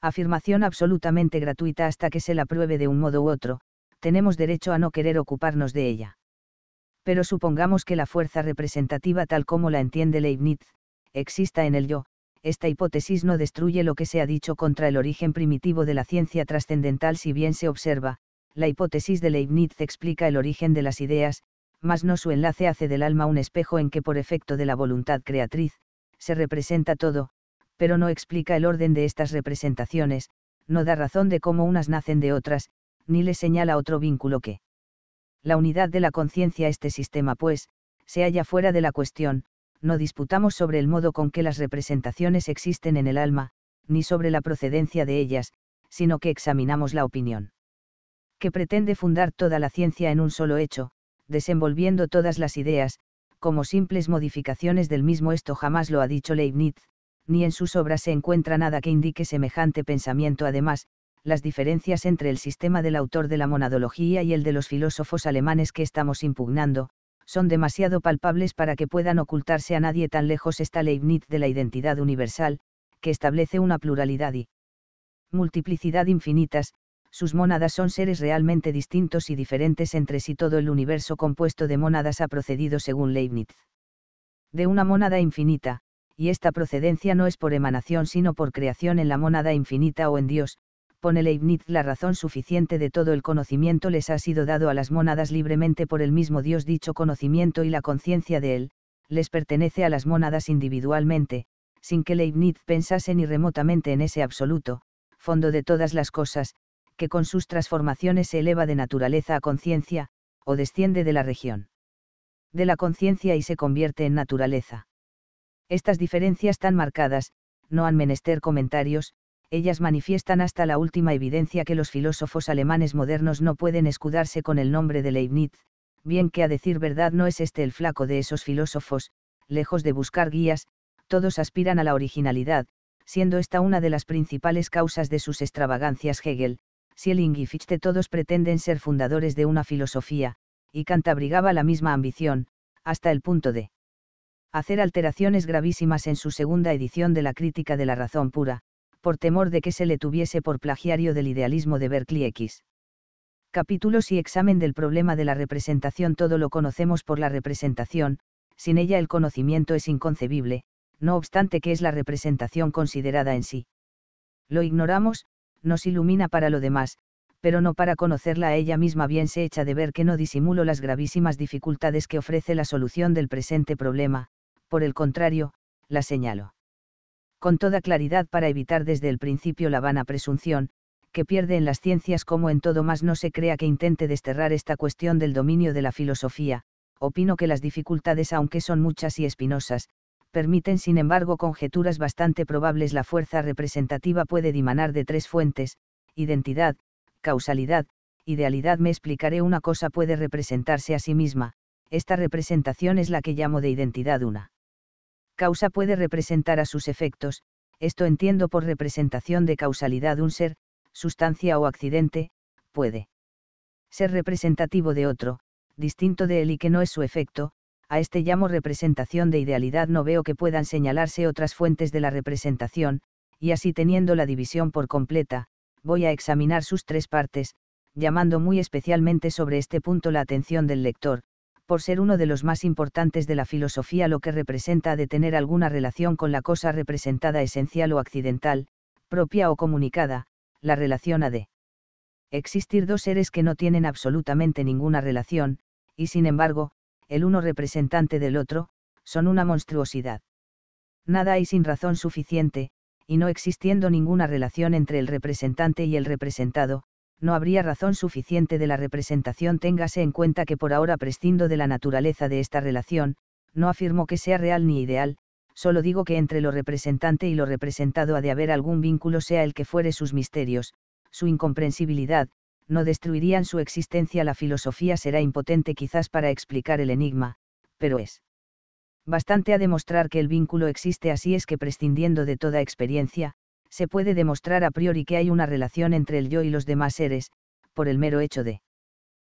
afirmación absolutamente gratuita hasta que se la pruebe de un modo u otro, tenemos derecho a no querer ocuparnos de ella. Pero supongamos que la fuerza representativa tal como la entiende Leibniz, exista en el yo, esta hipótesis no destruye lo que se ha dicho contra el origen primitivo de la ciencia trascendental si bien se observa, la hipótesis de Leibniz explica el origen de las ideas, mas no su enlace hace del alma un espejo en que por efecto de la voluntad creatriz, se representa todo, pero no explica el orden de estas representaciones, no da razón de cómo unas nacen de otras, ni le señala otro vínculo que. La unidad de la conciencia este sistema pues, se halla fuera de la cuestión, no disputamos sobre el modo con que las representaciones existen en el alma, ni sobre la procedencia de ellas, sino que examinamos la opinión. Que pretende fundar toda la ciencia en un solo hecho, desenvolviendo todas las ideas, como simples modificaciones del mismo. Esto jamás lo ha dicho Leibniz, ni en sus obras se encuentra nada que indique semejante pensamiento. Además, las diferencias entre el sistema del autor de la monadología y el de los filósofos alemanes que estamos impugnando, son demasiado palpables para que puedan ocultarse a nadie tan lejos está Leibniz de la identidad universal, que establece una pluralidad y multiplicidad infinitas, sus mónadas son seres realmente distintos y diferentes entre sí. Todo el universo compuesto de mónadas ha procedido según Leibniz. De una mónada infinita, y esta procedencia no es por emanación sino por creación en la mónada infinita o en Dios, pone Leibniz la razón suficiente de todo el conocimiento les ha sido dado a las mónadas libremente por el mismo Dios dicho conocimiento y la conciencia de él, les pertenece a las mónadas individualmente, sin que Leibniz pensase ni remotamente en ese absoluto, fondo de todas las cosas, que con sus transformaciones se eleva de naturaleza a conciencia, o desciende de la región de la conciencia y se convierte en naturaleza. Estas diferencias tan marcadas, no han menester comentarios, ellas manifiestan hasta la última evidencia que los filósofos alemanes modernos no pueden escudarse con el nombre de Leibniz, bien que a decir verdad no es este el flaco de esos filósofos, lejos de buscar guías, todos aspiran a la originalidad, siendo esta una de las principales causas de sus extravagancias Hegel, Sieling y Fichte todos pretenden ser fundadores de una filosofía, y Kant abrigaba la misma ambición, hasta el punto de hacer alteraciones gravísimas en su segunda edición de la Crítica de la Razón Pura, por temor de que se le tuviese por plagiario del idealismo de Berkeley X. Capítulos y examen del problema de la representación Todo lo conocemos por la representación, sin ella el conocimiento es inconcebible, no obstante que es la representación considerada en sí. Lo ignoramos, nos ilumina para lo demás, pero no para conocerla a ella misma bien se echa de ver que no disimulo las gravísimas dificultades que ofrece la solución del presente problema, por el contrario, la señalo. Con toda claridad para evitar desde el principio la vana presunción, que pierde en las ciencias como en todo más no se crea que intente desterrar esta cuestión del dominio de la filosofía, opino que las dificultades aunque son muchas y espinosas, permiten sin embargo conjeturas bastante probables. La fuerza representativa puede dimanar de tres fuentes, identidad, causalidad, idealidad. Me explicaré una cosa puede representarse a sí misma, esta representación es la que llamo de identidad una. Causa puede representar a sus efectos, esto entiendo por representación de causalidad un ser, sustancia o accidente, puede ser representativo de otro, distinto de él y que no es su efecto, a este llamo representación de idealidad no veo que puedan señalarse otras fuentes de la representación, y así teniendo la división por completa, voy a examinar sus tres partes, llamando muy especialmente sobre este punto la atención del lector, por ser uno de los más importantes de la filosofía lo que representa de tener alguna relación con la cosa representada esencial o accidental, propia o comunicada, la relación a de existir dos seres que no tienen absolutamente ninguna relación, y sin embargo, el uno representante del otro, son una monstruosidad. Nada hay sin razón suficiente, y no existiendo ninguna relación entre el representante y el representado, no habría razón suficiente de la representación. Téngase en cuenta que por ahora prescindo de la naturaleza de esta relación, no afirmo que sea real ni ideal, solo digo que entre lo representante y lo representado ha de haber algún vínculo sea el que fuere sus misterios, su incomprensibilidad, no destruirían su existencia. La filosofía será impotente quizás para explicar el enigma, pero es. Bastante a demostrar que el vínculo existe así es que prescindiendo de toda experiencia, se puede demostrar a priori que hay una relación entre el yo y los demás seres, por el mero hecho de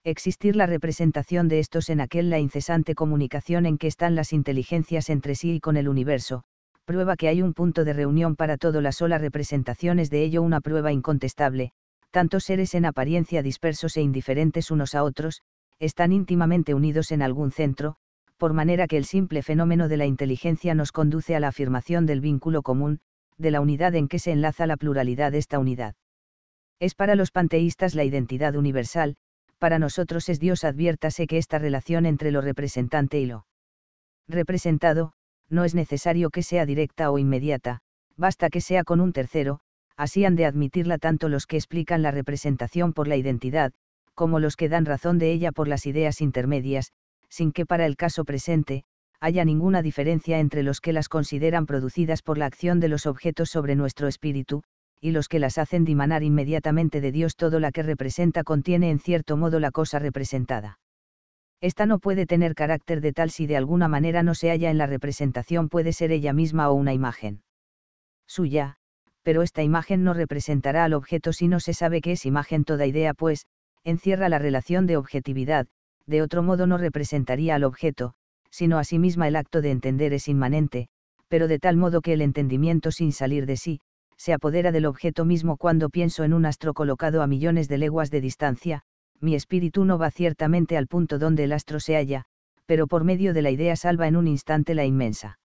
existir la representación de estos en aquel la incesante comunicación en que están las inteligencias entre sí y con el universo, prueba que hay un punto de reunión para todo la sola representación es de ello una prueba incontestable, tantos seres en apariencia dispersos e indiferentes unos a otros, están íntimamente unidos en algún centro, por manera que el simple fenómeno de la inteligencia nos conduce a la afirmación del vínculo común, de la unidad en que se enlaza la pluralidad de esta unidad. Es para los panteístas la identidad universal, para nosotros es Dios adviértase que esta relación entre lo representante y lo representado, no es necesario que sea directa o inmediata, basta que sea con un tercero, así han de admitirla tanto los que explican la representación por la identidad, como los que dan razón de ella por las ideas intermedias, sin que para el caso presente, haya ninguna diferencia entre los que las consideran producidas por la acción de los objetos sobre nuestro espíritu, y los que las hacen dimanar inmediatamente de Dios todo la que representa contiene en cierto modo la cosa representada. Esta no puede tener carácter de tal si de alguna manera no se halla en la representación puede ser ella misma o una imagen. Suya, pero esta imagen no representará al objeto si no se sabe que es imagen toda idea, pues, encierra la relación de objetividad, de otro modo no representaría al objeto, sino a sí misma el acto de entender es inmanente, pero de tal modo que el entendimiento sin salir de sí, se apodera del objeto mismo cuando pienso en un astro colocado a millones de leguas de distancia, mi espíritu no va ciertamente al punto donde el astro se halla, pero por medio de la idea salva en un instante la inmensa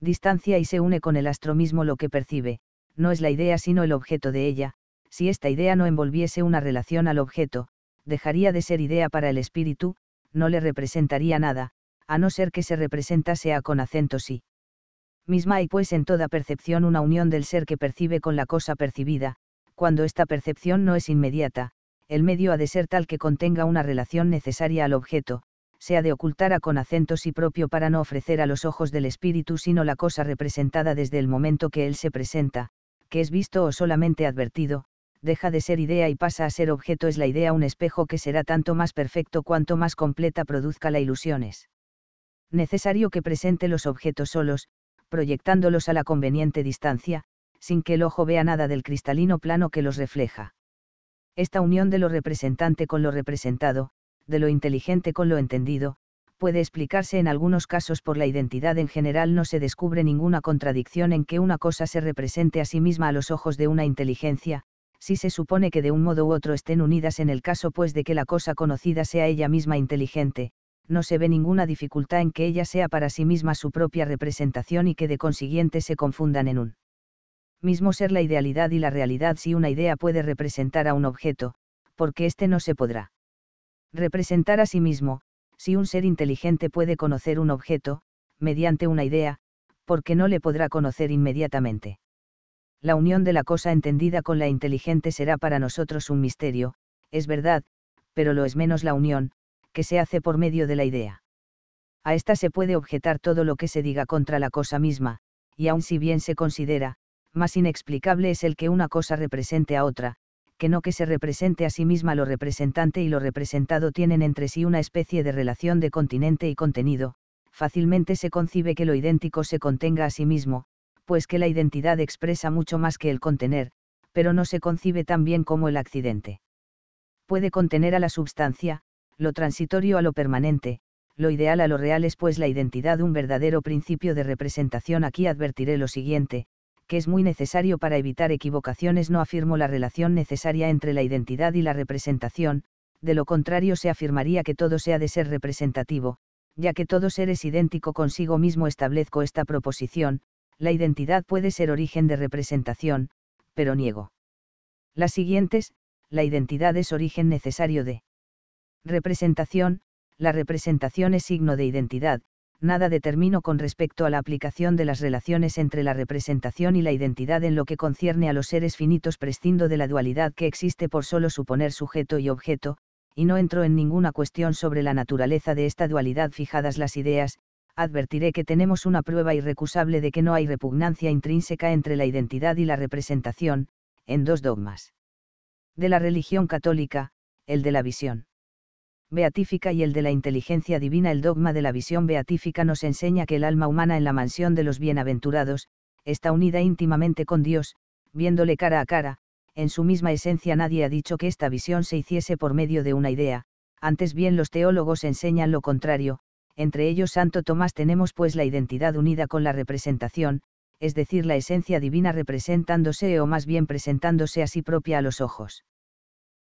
distancia y se une con el astro mismo lo que percibe, no es la idea sino el objeto de ella, si esta idea no envolviese una relación al objeto, dejaría de ser idea para el espíritu, no le representaría nada, a no ser que se representase a con acento sí. Misma hay pues en toda percepción una unión del ser que percibe con la cosa percibida, cuando esta percepción no es inmediata, el medio ha de ser tal que contenga una relación necesaria al objeto, sea de ocultar a con acento sí propio para no ofrecer a los ojos del espíritu sino la cosa representada desde el momento que él se presenta, que es visto o solamente advertido, deja de ser idea y pasa a ser objeto es la idea un espejo que será tanto más perfecto cuanto más completa produzca la ilusiones. Necesario que presente los objetos solos, proyectándolos a la conveniente distancia, sin que el ojo vea nada del cristalino plano que los refleja. Esta unión de lo representante con lo representado, de lo inteligente con lo entendido, puede explicarse en algunos casos por la identidad en general no se descubre ninguna contradicción en que una cosa se represente a sí misma a los ojos de una inteligencia, si se supone que de un modo u otro estén unidas en el caso pues de que la cosa conocida sea ella misma inteligente, no se ve ninguna dificultad en que ella sea para sí misma su propia representación y que de consiguiente se confundan en un mismo ser la idealidad y la realidad si una idea puede representar a un objeto, porque éste no se podrá representar a sí mismo, si un ser inteligente puede conocer un objeto, mediante una idea, ¿por qué no le podrá conocer inmediatamente? La unión de la cosa entendida con la inteligente será para nosotros un misterio, es verdad, pero lo es menos la unión, que se hace por medio de la idea. A esta se puede objetar todo lo que se diga contra la cosa misma, y aun si bien se considera, más inexplicable es el que una cosa represente a otra, que no que se represente a sí misma lo representante y lo representado tienen entre sí una especie de relación de continente y contenido, fácilmente se concibe que lo idéntico se contenga a sí mismo, pues que la identidad expresa mucho más que el contener, pero no se concibe tan bien como el accidente. Puede contener a la substancia, lo transitorio a lo permanente, lo ideal a lo real es pues la identidad un verdadero principio de representación. Aquí advertiré lo siguiente, que es muy necesario para evitar equivocaciones, no afirmo la relación necesaria entre la identidad y la representación, de lo contrario se afirmaría que todo sea de ser representativo, ya que todo ser es idéntico consigo mismo establezco esta proposición, la identidad puede ser origen de representación, pero niego. Las siguientes, la identidad es origen necesario de representación, la representación es signo de identidad, nada determino con respecto a la aplicación de las relaciones entre la representación y la identidad en lo que concierne a los seres finitos prescindo de la dualidad que existe por solo suponer sujeto y objeto, y no entro en ninguna cuestión sobre la naturaleza de esta dualidad fijadas las ideas, advertiré que tenemos una prueba irrecusable de que no hay repugnancia intrínseca entre la identidad y la representación, en dos dogmas. De la religión católica, el de la visión beatífica y el de la inteligencia divina. El dogma de la visión beatífica nos enseña que el alma humana en la mansión de los bienaventurados, está unida íntimamente con Dios, viéndole cara a cara, en su misma esencia nadie ha dicho que esta visión se hiciese por medio de una idea, antes bien los teólogos enseñan lo contrario, entre ellos Santo Tomás tenemos pues la identidad unida con la representación, es decir, la esencia divina representándose o más bien presentándose a sí propia a los ojos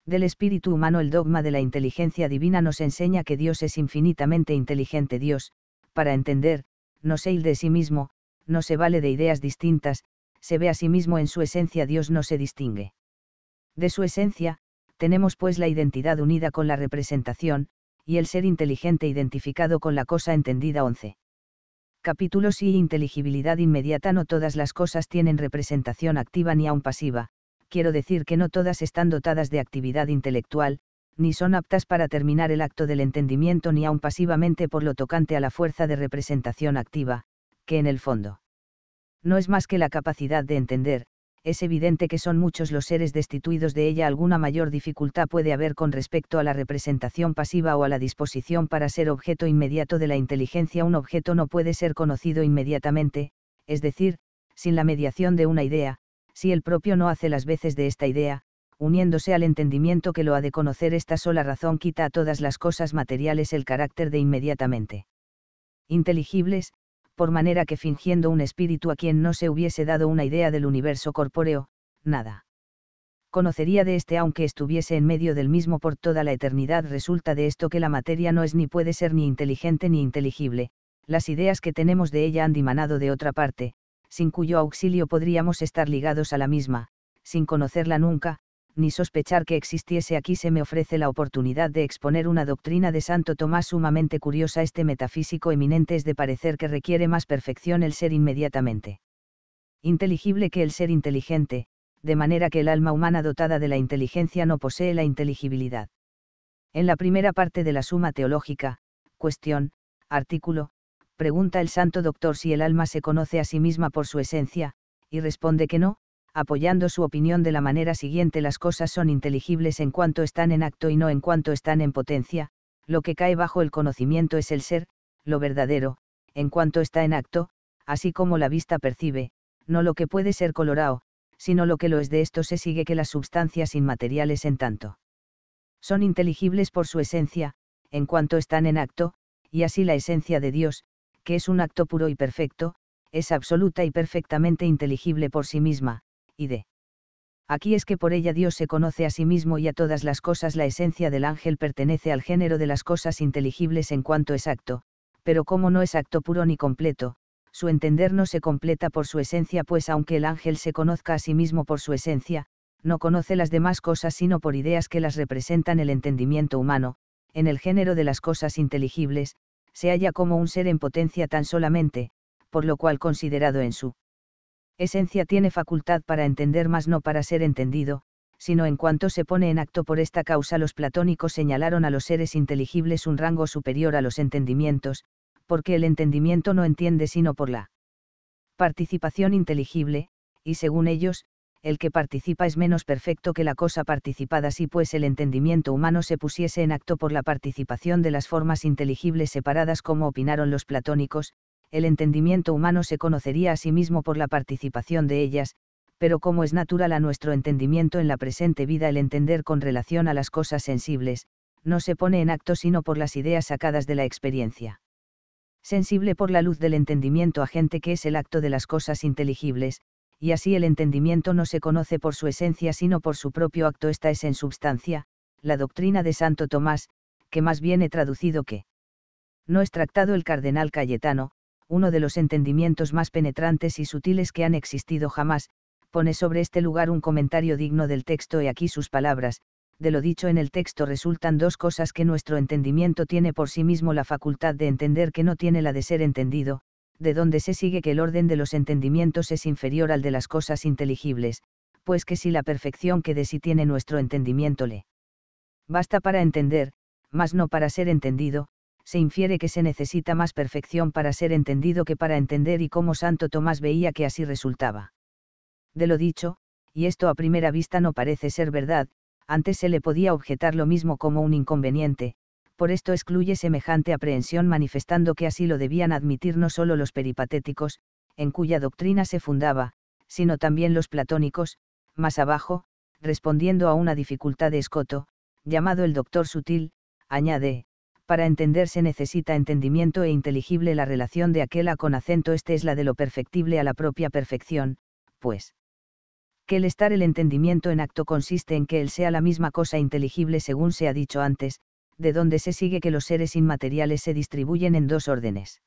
del espíritu humano el dogma de la inteligencia divina nos enseña que Dios es infinitamente inteligente Dios, para entender, no se de sí mismo, no se vale de ideas distintas, se ve a sí mismo en su esencia Dios no se distingue. De su esencia, tenemos pues la identidad unida con la representación, y el ser inteligente identificado con la cosa entendida 11. Capítulo y Inteligibilidad inmediata No todas las cosas tienen representación activa ni aun pasiva, quiero decir que no todas están dotadas de actividad intelectual, ni son aptas para terminar el acto del entendimiento ni aun pasivamente por lo tocante a la fuerza de representación activa, que en el fondo no es más que la capacidad de entender, es evidente que son muchos los seres destituidos de ella alguna mayor dificultad puede haber con respecto a la representación pasiva o a la disposición para ser objeto inmediato de la inteligencia un objeto no puede ser conocido inmediatamente, es decir, sin la mediación de una idea, si el propio no hace las veces de esta idea, uniéndose al entendimiento que lo ha de conocer esta sola razón quita a todas las cosas materiales el carácter de inmediatamente inteligibles, por manera que fingiendo un espíritu a quien no se hubiese dado una idea del universo corpóreo, nada. Conocería de éste aunque estuviese en medio del mismo por toda la eternidad. Resulta de esto que la materia no es ni puede ser ni inteligente ni inteligible, las ideas que tenemos de ella han dimanado de otra parte, sin cuyo auxilio podríamos estar ligados a la misma, sin conocerla nunca, ni sospechar que existiese aquí se me ofrece la oportunidad de exponer una doctrina de Santo Tomás sumamente curiosa. Este metafísico eminente es de parecer que requiere más perfección el ser inmediatamente inteligible que el ser inteligente, de manera que el alma humana dotada de la inteligencia no posee la inteligibilidad. En la primera parte de la Suma Teológica, cuestión, artículo, pregunta el santo doctor si el alma se conoce a sí misma por su esencia, y responde que no, apoyando su opinión de la manera siguiente las cosas son inteligibles en cuanto están en acto y no en cuanto están en potencia, lo que cae bajo el conocimiento es el ser, lo verdadero, en cuanto está en acto, así como la vista percibe, no lo que puede ser colorado, sino lo que lo es de esto se sigue que las sustancias inmateriales en tanto son inteligibles por su esencia, en cuanto están en acto, y así la esencia de Dios, que es un acto puro y perfecto, es absoluta y perfectamente inteligible por sí misma, y de. Aquí es que por ella Dios se conoce a sí mismo y a todas las cosas la esencia del ángel pertenece al género de las cosas inteligibles en cuanto es acto, pero como no es acto puro ni completo, su entender no se completa por su esencia pues aunque el ángel se conozca a sí mismo por su esencia, no conoce las demás cosas sino por ideas que las representan el entendimiento humano, en el género de las cosas inteligibles, se halla como un ser en potencia tan solamente, por lo cual considerado en su esencia tiene facultad para entender más no para ser entendido, sino en cuanto se pone en acto por esta causa los platónicos señalaron a los seres inteligibles un rango superior a los entendimientos, porque el entendimiento no entiende sino por la participación inteligible, y según ellos, el que participa es menos perfecto que la cosa participada si pues el entendimiento humano se pusiese en acto por la participación de las formas inteligibles separadas como opinaron los platónicos, el entendimiento humano se conocería a sí mismo por la participación de ellas, pero como es natural a nuestro entendimiento en la presente vida el entender con relación a las cosas sensibles, no se pone en acto sino por las ideas sacadas de la experiencia. Sensible por la luz del entendimiento agente que es el acto de las cosas inteligibles, y así el entendimiento no se conoce por su esencia sino por su propio acto. Esta es en substancia, la doctrina de Santo Tomás, que más bien he traducido que. No es tractado el cardenal Cayetano, uno de los entendimientos más penetrantes y sutiles que han existido jamás, pone sobre este lugar un comentario digno del texto y aquí sus palabras, de lo dicho en el texto resultan dos cosas que nuestro entendimiento tiene por sí mismo la facultad de entender que no tiene la de ser entendido, de donde se sigue que el orden de los entendimientos es inferior al de las cosas inteligibles, pues que si la perfección que de sí tiene nuestro entendimiento le basta para entender, mas no para ser entendido, se infiere que se necesita más perfección para ser entendido que para entender y como Santo Tomás veía que así resultaba. De lo dicho, y esto a primera vista no parece ser verdad, antes se le podía objetar lo mismo como un inconveniente, por esto excluye semejante aprehensión manifestando que así lo debían admitir no solo los peripatéticos, en cuya doctrina se fundaba, sino también los platónicos, más abajo, respondiendo a una dificultad de Escoto, llamado el doctor sutil, añade, para entenderse necesita entendimiento e inteligible la relación de aquel a con acento este es la de lo perfectible a la propia perfección, pues. Que el estar el entendimiento en acto consiste en que él sea la misma cosa inteligible según se ha dicho antes, de donde se sigue que los seres inmateriales se distribuyen en dos órdenes.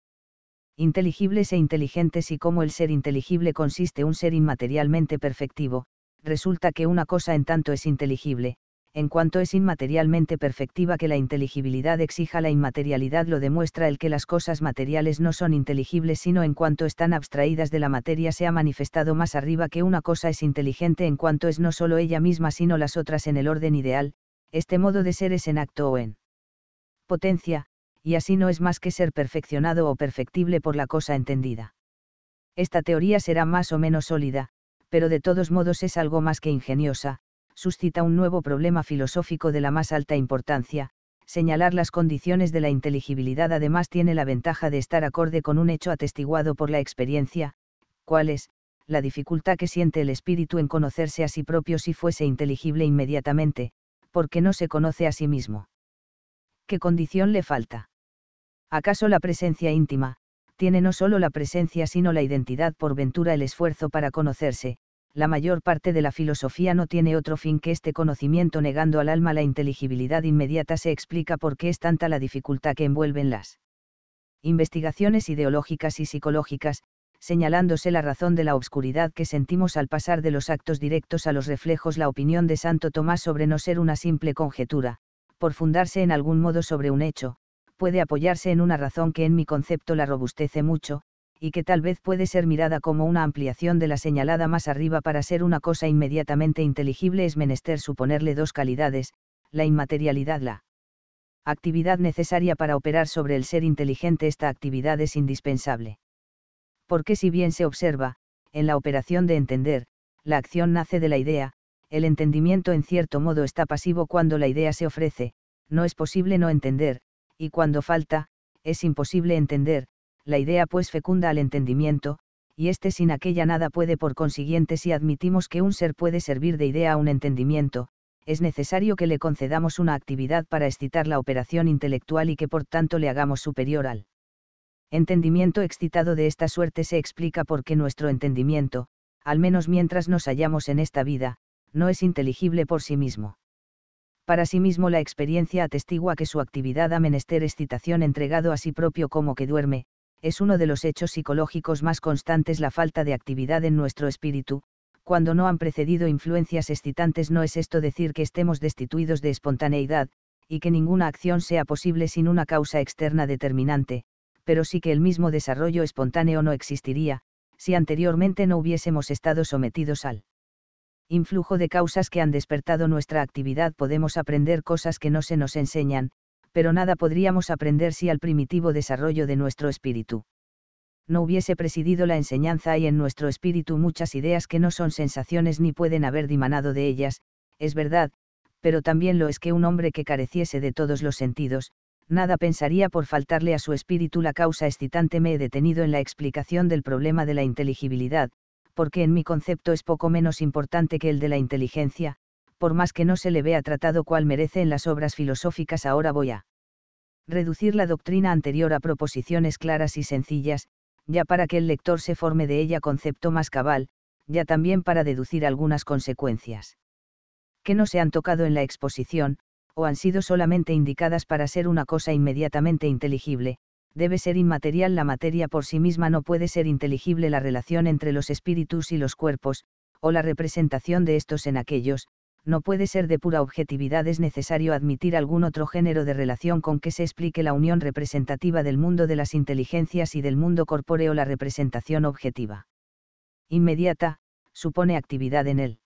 Inteligibles e inteligentes y como el ser inteligible consiste un ser inmaterialmente perfectivo, resulta que una cosa en tanto es inteligible, en cuanto es inmaterialmente perfectiva que la inteligibilidad exija la inmaterialidad lo demuestra el que las cosas materiales no son inteligibles sino en cuanto están abstraídas de la materia se ha manifestado más arriba que una cosa es inteligente en cuanto es no solo ella misma sino las otras en el orden ideal, este modo de ser es en acto o en potencia, y así no es más que ser perfeccionado o perfectible por la cosa entendida. Esta teoría será más o menos sólida, pero de todos modos es algo más que ingeniosa, suscita un nuevo problema filosófico de la más alta importancia, señalar las condiciones de la inteligibilidad además tiene la ventaja de estar acorde con un hecho atestiguado por la experiencia, cuál es, la dificultad que siente el espíritu en conocerse a sí propio si fuese inteligible inmediatamente, porque no se conoce a sí mismo. ¿Qué condición le falta? ¿Acaso la presencia íntima, tiene no solo la presencia sino la identidad por ventura el esfuerzo para conocerse, la mayor parte de la filosofía no tiene otro fin que este conocimiento negando al alma la inteligibilidad inmediata se explica por qué es tanta la dificultad que envuelven las investigaciones ideológicas y psicológicas, señalándose la razón de la obscuridad que sentimos al pasar de los actos directos a los reflejos la opinión de Santo Tomás sobre no ser una simple conjetura, por fundarse en algún modo sobre un hecho, puede apoyarse en una razón que en mi concepto la robustece mucho, y que tal vez puede ser mirada como una ampliación de la señalada más arriba para ser una cosa inmediatamente inteligible es menester suponerle dos calidades, la inmaterialidad la actividad necesaria para operar sobre el ser inteligente esta actividad es indispensable porque si bien se observa, en la operación de entender, la acción nace de la idea, el entendimiento en cierto modo está pasivo cuando la idea se ofrece, no es posible no entender, y cuando falta, es imposible entender, la idea pues fecunda al entendimiento, y éste sin aquella nada puede por consiguiente si admitimos que un ser puede servir de idea a un entendimiento, es necesario que le concedamos una actividad para excitar la operación intelectual y que por tanto le hagamos superior al entendimiento excitado de esta suerte se explica porque nuestro entendimiento, al menos mientras nos hallamos en esta vida, no es inteligible por sí mismo. Para sí mismo la experiencia atestigua que su actividad a menester excitación entregado a sí propio como que duerme, es uno de los hechos psicológicos más constantes la falta de actividad en nuestro espíritu, cuando no han precedido influencias excitantes no es esto decir que estemos destituidos de espontaneidad, y que ninguna acción sea posible sin una causa externa determinante, pero sí que el mismo desarrollo espontáneo no existiría, si anteriormente no hubiésemos estado sometidos al influjo de causas que han despertado nuestra actividad podemos aprender cosas que no se nos enseñan, pero nada podríamos aprender si al primitivo desarrollo de nuestro espíritu no hubiese presidido la enseñanza y en nuestro espíritu muchas ideas que no son sensaciones ni pueden haber dimanado de ellas, es verdad, pero también lo es que un hombre que careciese de todos los sentidos, nada pensaría por faltarle a su espíritu la causa excitante me he detenido en la explicación del problema de la inteligibilidad, porque en mi concepto es poco menos importante que el de la inteligencia, por más que no se le vea tratado cual merece en las obras filosóficas ahora voy a reducir la doctrina anterior a proposiciones claras y sencillas, ya para que el lector se forme de ella concepto más cabal, ya también para deducir algunas consecuencias. Que no se han tocado en la exposición, o han sido solamente indicadas para ser una cosa inmediatamente inteligible, debe ser inmaterial la materia por sí misma no puede ser inteligible la relación entre los espíritus y los cuerpos, o la representación de estos en aquellos, no puede ser de pura objetividad es necesario admitir algún otro género de relación con que se explique la unión representativa del mundo de las inteligencias y del mundo corpóreo la representación objetiva. Inmediata, supone actividad en él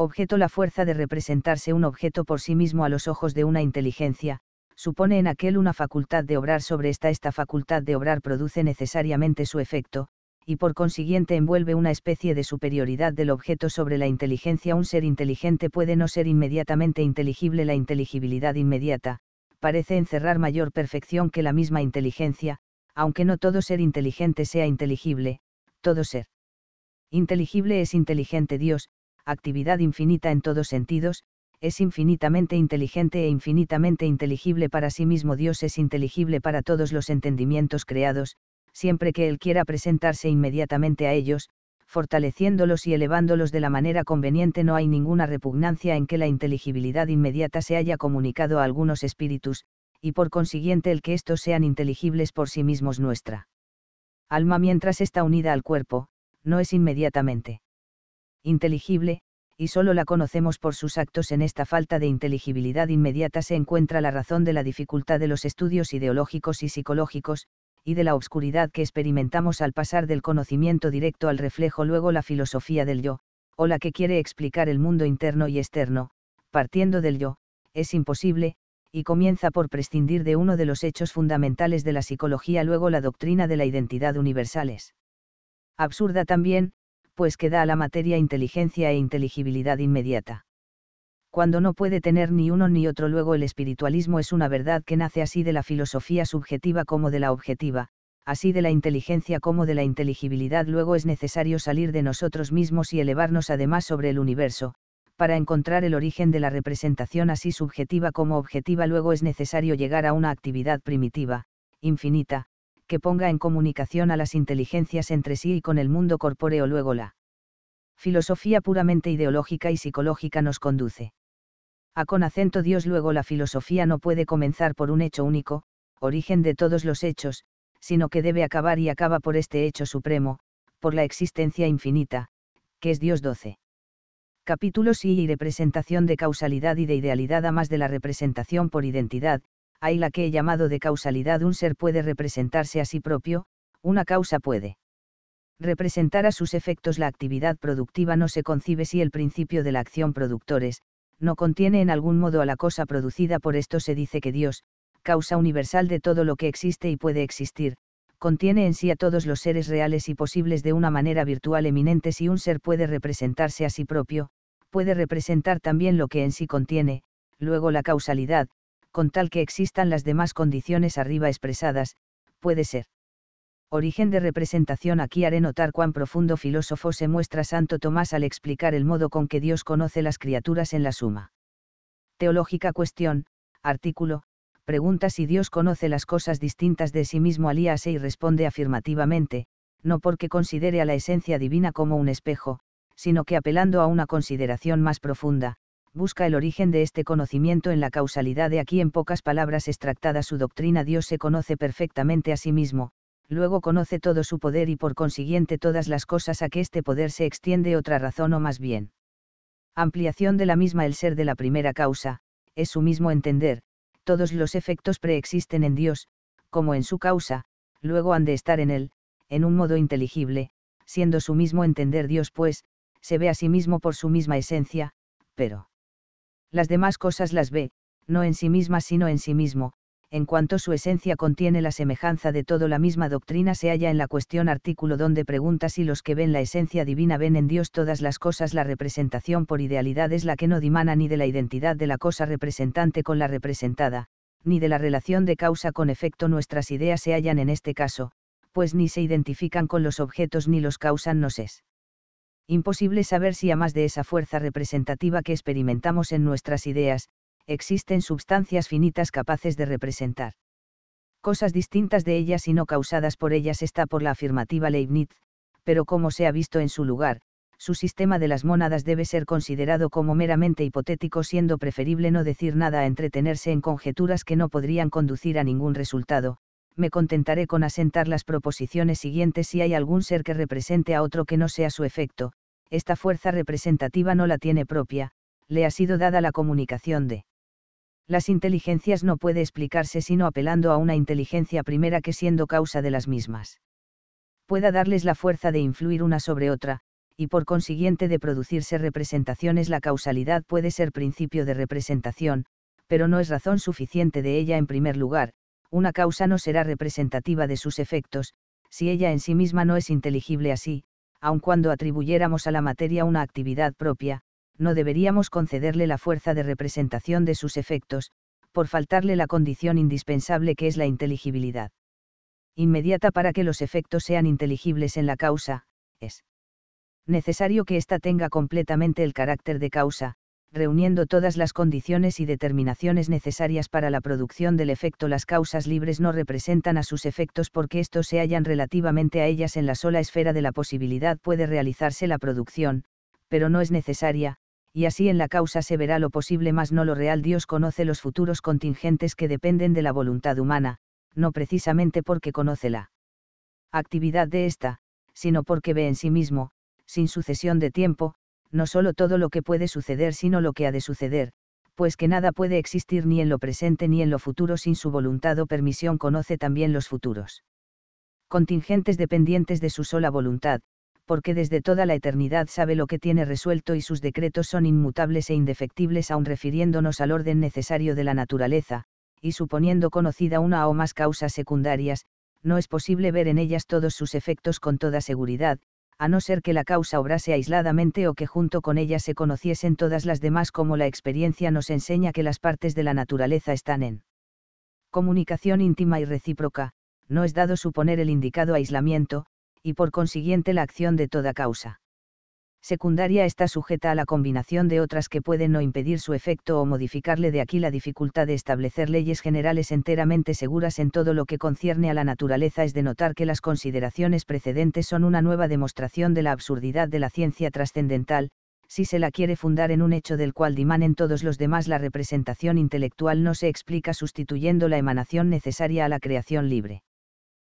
objeto la fuerza de representarse un objeto por sí mismo a los ojos de una inteligencia, supone en aquel una facultad de obrar sobre esta esta facultad de obrar produce necesariamente su efecto, y por consiguiente envuelve una especie de superioridad del objeto sobre la inteligencia un ser inteligente puede no ser inmediatamente inteligible la inteligibilidad inmediata, parece encerrar mayor perfección que la misma inteligencia, aunque no todo ser inteligente sea inteligible, todo ser inteligible es inteligente Dios, actividad infinita en todos sentidos, es infinitamente inteligente e infinitamente inteligible para sí mismo Dios es inteligible para todos los entendimientos creados, siempre que Él quiera presentarse inmediatamente a ellos, fortaleciéndolos y elevándolos de la manera conveniente no hay ninguna repugnancia en que la inteligibilidad inmediata se haya comunicado a algunos espíritus, y por consiguiente el que estos sean inteligibles por sí mismos nuestra alma mientras está unida al cuerpo, no es inmediatamente inteligible, y solo la conocemos por sus actos. En esta falta de inteligibilidad inmediata se encuentra la razón de la dificultad de los estudios ideológicos y psicológicos, y de la obscuridad que experimentamos al pasar del conocimiento directo al reflejo luego la filosofía del yo, o la que quiere explicar el mundo interno y externo, partiendo del yo, es imposible, y comienza por prescindir de uno de los hechos fundamentales de la psicología luego la doctrina de la identidad universales. Absurda también, pues que da a la materia inteligencia e inteligibilidad inmediata. Cuando no puede tener ni uno ni otro luego el espiritualismo es una verdad que nace así de la filosofía subjetiva como de la objetiva, así de la inteligencia como de la inteligibilidad luego es necesario salir de nosotros mismos y elevarnos además sobre el universo, para encontrar el origen de la representación así subjetiva como objetiva luego es necesario llegar a una actividad primitiva, infinita, que ponga en comunicación a las inteligencias entre sí y con el mundo corpóreo luego la filosofía puramente ideológica y psicológica nos conduce. A con acento Dios luego la filosofía no puede comenzar por un hecho único, origen de todos los hechos, sino que debe acabar y acaba por este hecho supremo, por la existencia infinita, que es Dios 12. Capítulos y representación de causalidad y de idealidad a más de la representación por identidad, hay la que he llamado de causalidad un ser puede representarse a sí propio, una causa puede representar a sus efectos la actividad productiva no se concibe si el principio de la acción productores, no contiene en algún modo a la cosa producida por esto se dice que Dios, causa universal de todo lo que existe y puede existir, contiene en sí a todos los seres reales y posibles de una manera virtual eminente si un ser puede representarse a sí propio, puede representar también lo que en sí contiene, luego la causalidad, con tal que existan las demás condiciones arriba expresadas, puede ser. Origen de representación Aquí haré notar cuán profundo filósofo se muestra Santo Tomás al explicar el modo con que Dios conoce las criaturas en la suma. Teológica cuestión, artículo, pregunta si Dios conoce las cosas distintas de sí mismo Alíase y responde afirmativamente, no porque considere a la esencia divina como un espejo, sino que apelando a una consideración más profunda, busca el origen de este conocimiento en la causalidad de aquí en pocas palabras extractada su doctrina Dios se conoce perfectamente a sí mismo, luego conoce todo su poder y por consiguiente todas las cosas a que este poder se extiende otra razón o más bien. Ampliación de la misma el ser de la primera causa, es su mismo entender, todos los efectos preexisten en Dios, como en su causa, luego han de estar en él, en un modo inteligible, siendo su mismo entender Dios pues, se ve a sí mismo por su misma esencia, pero las demás cosas las ve, no en sí mismas sino en sí mismo, en cuanto su esencia contiene la semejanza de todo la misma doctrina se halla en la cuestión artículo donde pregunta si los que ven la esencia divina ven en Dios todas las cosas la representación por idealidad es la que no dimana ni de la identidad de la cosa representante con la representada, ni de la relación de causa con efecto nuestras ideas se hallan en este caso, pues ni se identifican con los objetos ni los causan no es imposible saber si a más de esa fuerza representativa que experimentamos en nuestras ideas, existen sustancias finitas capaces de representar cosas distintas de ellas y no causadas por ellas está por la afirmativa Leibniz, pero como se ha visto en su lugar, su sistema de las mónadas debe ser considerado como meramente hipotético siendo preferible no decir nada a entretenerse en conjeturas que no podrían conducir a ningún resultado, me contentaré con asentar las proposiciones siguientes si hay algún ser que represente a otro que no sea su efecto, esta fuerza representativa no la tiene propia, le ha sido dada la comunicación de las inteligencias no puede explicarse sino apelando a una inteligencia primera que siendo causa de las mismas pueda darles la fuerza de influir una sobre otra, y por consiguiente de producirse representaciones la causalidad puede ser principio de representación, pero no es razón suficiente de ella en primer lugar, una causa no será representativa de sus efectos, si ella en sí misma no es inteligible así, aun cuando atribuyéramos a la materia una actividad propia, no deberíamos concederle la fuerza de representación de sus efectos, por faltarle la condición indispensable que es la inteligibilidad. Inmediata para que los efectos sean inteligibles en la causa, es necesario que ésta tenga completamente el carácter de causa, reuniendo todas las condiciones y determinaciones necesarias para la producción del efecto. Las causas libres no representan a sus efectos porque estos se hallan relativamente a ellas en la sola esfera de la posibilidad puede realizarse la producción, pero no es necesaria, y así en la causa se verá lo posible más no lo real. Dios conoce los futuros contingentes que dependen de la voluntad humana, no precisamente porque conoce la actividad de ésta, sino porque ve en sí mismo, sin sucesión de tiempo, no solo todo lo que puede suceder, sino lo que ha de suceder, pues que nada puede existir ni en lo presente ni en lo futuro sin su voluntad o permisión conoce también los futuros. Contingentes dependientes de su sola voluntad, porque desde toda la eternidad sabe lo que tiene resuelto y sus decretos son inmutables e indefectibles aun refiriéndonos al orden necesario de la naturaleza, y suponiendo conocida una o más causas secundarias, no es posible ver en ellas todos sus efectos con toda seguridad, a no ser que la causa obrase aisladamente o que junto con ella se conociesen todas las demás como la experiencia nos enseña que las partes de la naturaleza están en comunicación íntima y recíproca, no es dado suponer el indicado aislamiento, y por consiguiente la acción de toda causa secundaria está sujeta a la combinación de otras que pueden no impedir su efecto o modificarle de aquí la dificultad de establecer leyes generales enteramente seguras en todo lo que concierne a la naturaleza es de notar que las consideraciones precedentes son una nueva demostración de la absurdidad de la ciencia trascendental, si se la quiere fundar en un hecho del cual dimanen todos los demás la representación intelectual no se explica sustituyendo la emanación necesaria a la creación libre.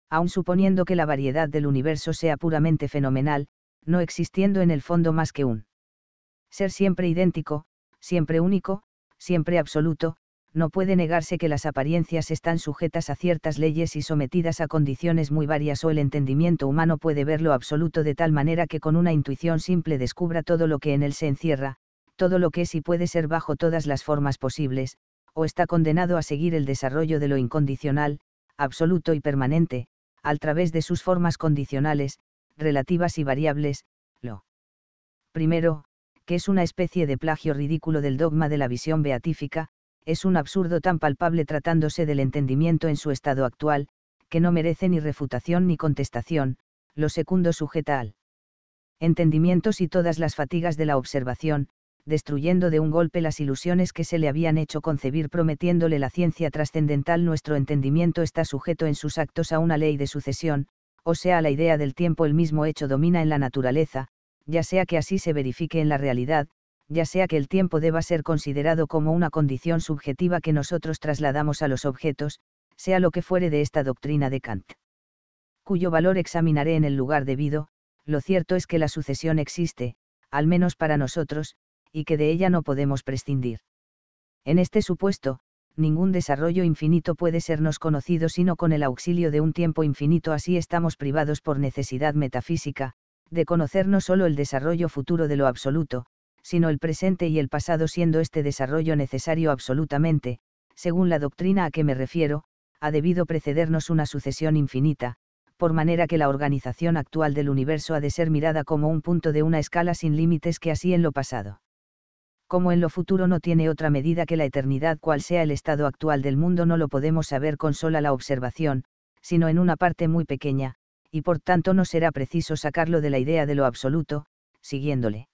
Aun suponiendo que la variedad del universo sea puramente fenomenal, no existiendo en el fondo más que un ser siempre idéntico, siempre único, siempre absoluto, no puede negarse que las apariencias están sujetas a ciertas leyes y sometidas a condiciones muy varias o el entendimiento humano puede ver lo absoluto de tal manera que con una intuición simple descubra todo lo que en él se encierra, todo lo que es y puede ser bajo todas las formas posibles, o está condenado a seguir el desarrollo de lo incondicional, absoluto y permanente, al través de sus formas condicionales, relativas y variables, lo primero, que es una especie de plagio ridículo del dogma de la visión beatífica, es un absurdo tan palpable tratándose del entendimiento en su estado actual, que no merece ni refutación ni contestación, lo segundo sujeta al entendimientos y todas las fatigas de la observación, destruyendo de un golpe las ilusiones que se le habían hecho concebir prometiéndole la ciencia trascendental nuestro entendimiento está sujeto en sus actos a una ley de sucesión, o sea la idea del tiempo el mismo hecho domina en la naturaleza, ya sea que así se verifique en la realidad, ya sea que el tiempo deba ser considerado como una condición subjetiva que nosotros trasladamos a los objetos, sea lo que fuere de esta doctrina de Kant. Cuyo valor examinaré en el lugar debido, lo cierto es que la sucesión existe, al menos para nosotros, y que de ella no podemos prescindir. En este supuesto, ningún desarrollo infinito puede sernos conocido sino con el auxilio de un tiempo infinito, así estamos privados por necesidad metafísica, de conocer no solo el desarrollo futuro de lo absoluto, sino el presente y el pasado siendo este desarrollo necesario absolutamente, según la doctrina a que me refiero, ha debido precedernos una sucesión infinita, por manera que la organización actual del universo ha de ser mirada como un punto de una escala sin límites que así en lo pasado como en lo futuro no tiene otra medida que la eternidad, cual sea el estado actual del mundo, no lo podemos saber con sola la observación, sino en una parte muy pequeña, y por tanto no será preciso sacarlo de la idea de lo absoluto, siguiéndole.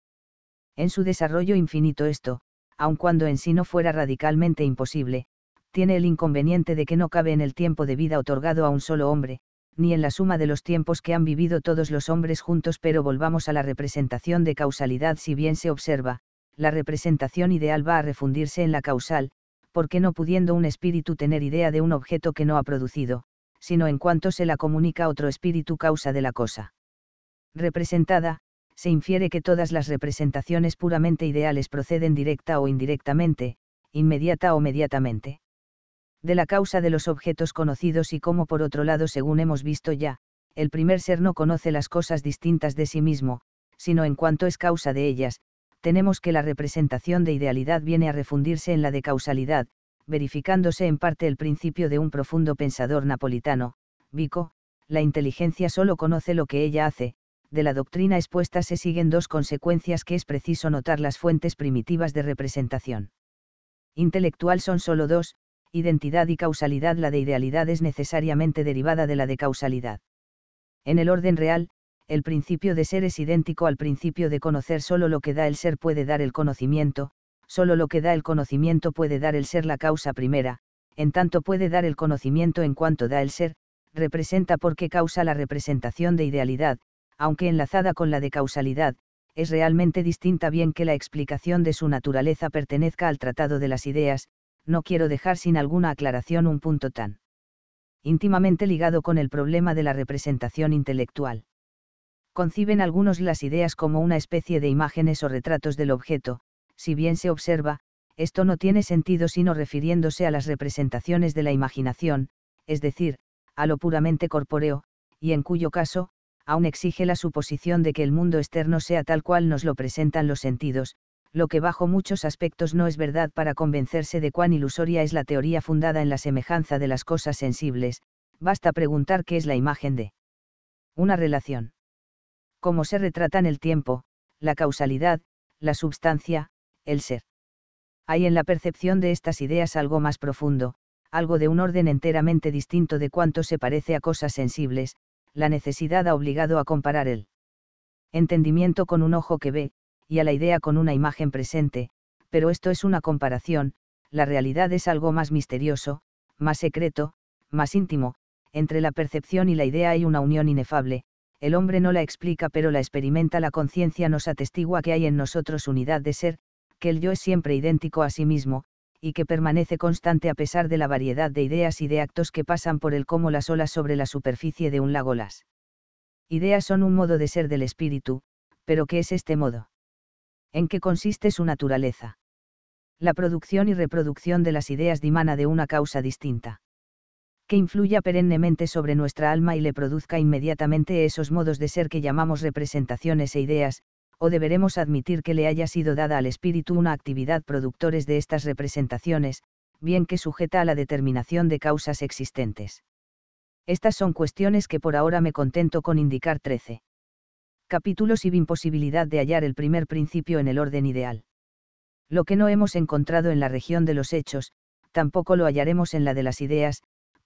En su desarrollo infinito esto, aun cuando en sí no fuera radicalmente imposible, tiene el inconveniente de que no cabe en el tiempo de vida otorgado a un solo hombre, ni en la suma de los tiempos que han vivido todos los hombres juntos, pero volvamos a la representación de causalidad si bien se observa, la representación ideal va a refundirse en la causal, porque no pudiendo un espíritu tener idea de un objeto que no ha producido, sino en cuanto se la comunica otro espíritu causa de la cosa. Representada, se infiere que todas las representaciones puramente ideales proceden directa o indirectamente, inmediata o mediatamente. De la causa de los objetos conocidos y como por otro lado según hemos visto ya, el primer ser no conoce las cosas distintas de sí mismo, sino en cuanto es causa de ellas, tenemos que la representación de idealidad viene a refundirse en la de causalidad, verificándose en parte el principio de un profundo pensador napolitano, Vico, la inteligencia solo conoce lo que ella hace, de la doctrina expuesta se siguen dos consecuencias que es preciso notar las fuentes primitivas de representación. Intelectual son solo dos, identidad y causalidad la de idealidad es necesariamente derivada de la de causalidad. En el orden real, el principio de ser es idéntico al principio de conocer, solo lo que da el ser puede dar el conocimiento, solo lo que da el conocimiento puede dar el ser la causa primera, en tanto puede dar el conocimiento en cuanto da el ser, representa por qué causa la representación de idealidad, aunque enlazada con la de causalidad, es realmente distinta bien que la explicación de su naturaleza pertenezca al Tratado de las Ideas, no quiero dejar sin alguna aclaración un punto tan íntimamente ligado con el problema de la representación intelectual conciben algunos las ideas como una especie de imágenes o retratos del objeto, si bien se observa, esto no tiene sentido sino refiriéndose a las representaciones de la imaginación, es decir, a lo puramente corpóreo, y en cuyo caso, aún exige la suposición de que el mundo externo sea tal cual nos lo presentan los sentidos, lo que bajo muchos aspectos no es verdad para convencerse de cuán ilusoria es la teoría fundada en la semejanza de las cosas sensibles, basta preguntar qué es la imagen de una relación como se retratan el tiempo, la causalidad, la substancia, el ser. Hay en la percepción de estas ideas algo más profundo, algo de un orden enteramente distinto de cuanto se parece a cosas sensibles, la necesidad ha obligado a comparar el entendimiento con un ojo que ve, y a la idea con una imagen presente, pero esto es una comparación, la realidad es algo más misterioso, más secreto, más íntimo, entre la percepción y la idea hay una unión inefable, el hombre no la explica pero la experimenta la conciencia nos atestigua que hay en nosotros unidad de ser, que el yo es siempre idéntico a sí mismo, y que permanece constante a pesar de la variedad de ideas y de actos que pasan por él como las olas sobre la superficie de un lago las. Ideas son un modo de ser del espíritu, pero ¿qué es este modo? ¿En qué consiste su naturaleza? La producción y reproducción de las ideas dimana de una causa distinta que influya perennemente sobre nuestra alma y le produzca inmediatamente esos modos de ser que llamamos representaciones e ideas, o deberemos admitir que le haya sido dada al espíritu una actividad productores de estas representaciones, bien que sujeta a la determinación de causas existentes. Estas son cuestiones que por ahora me contento con indicar 13. Capítulos y imposibilidad de hallar el primer principio en el orden ideal. Lo que no hemos encontrado en la región de los hechos, tampoco lo hallaremos en la de las ideas,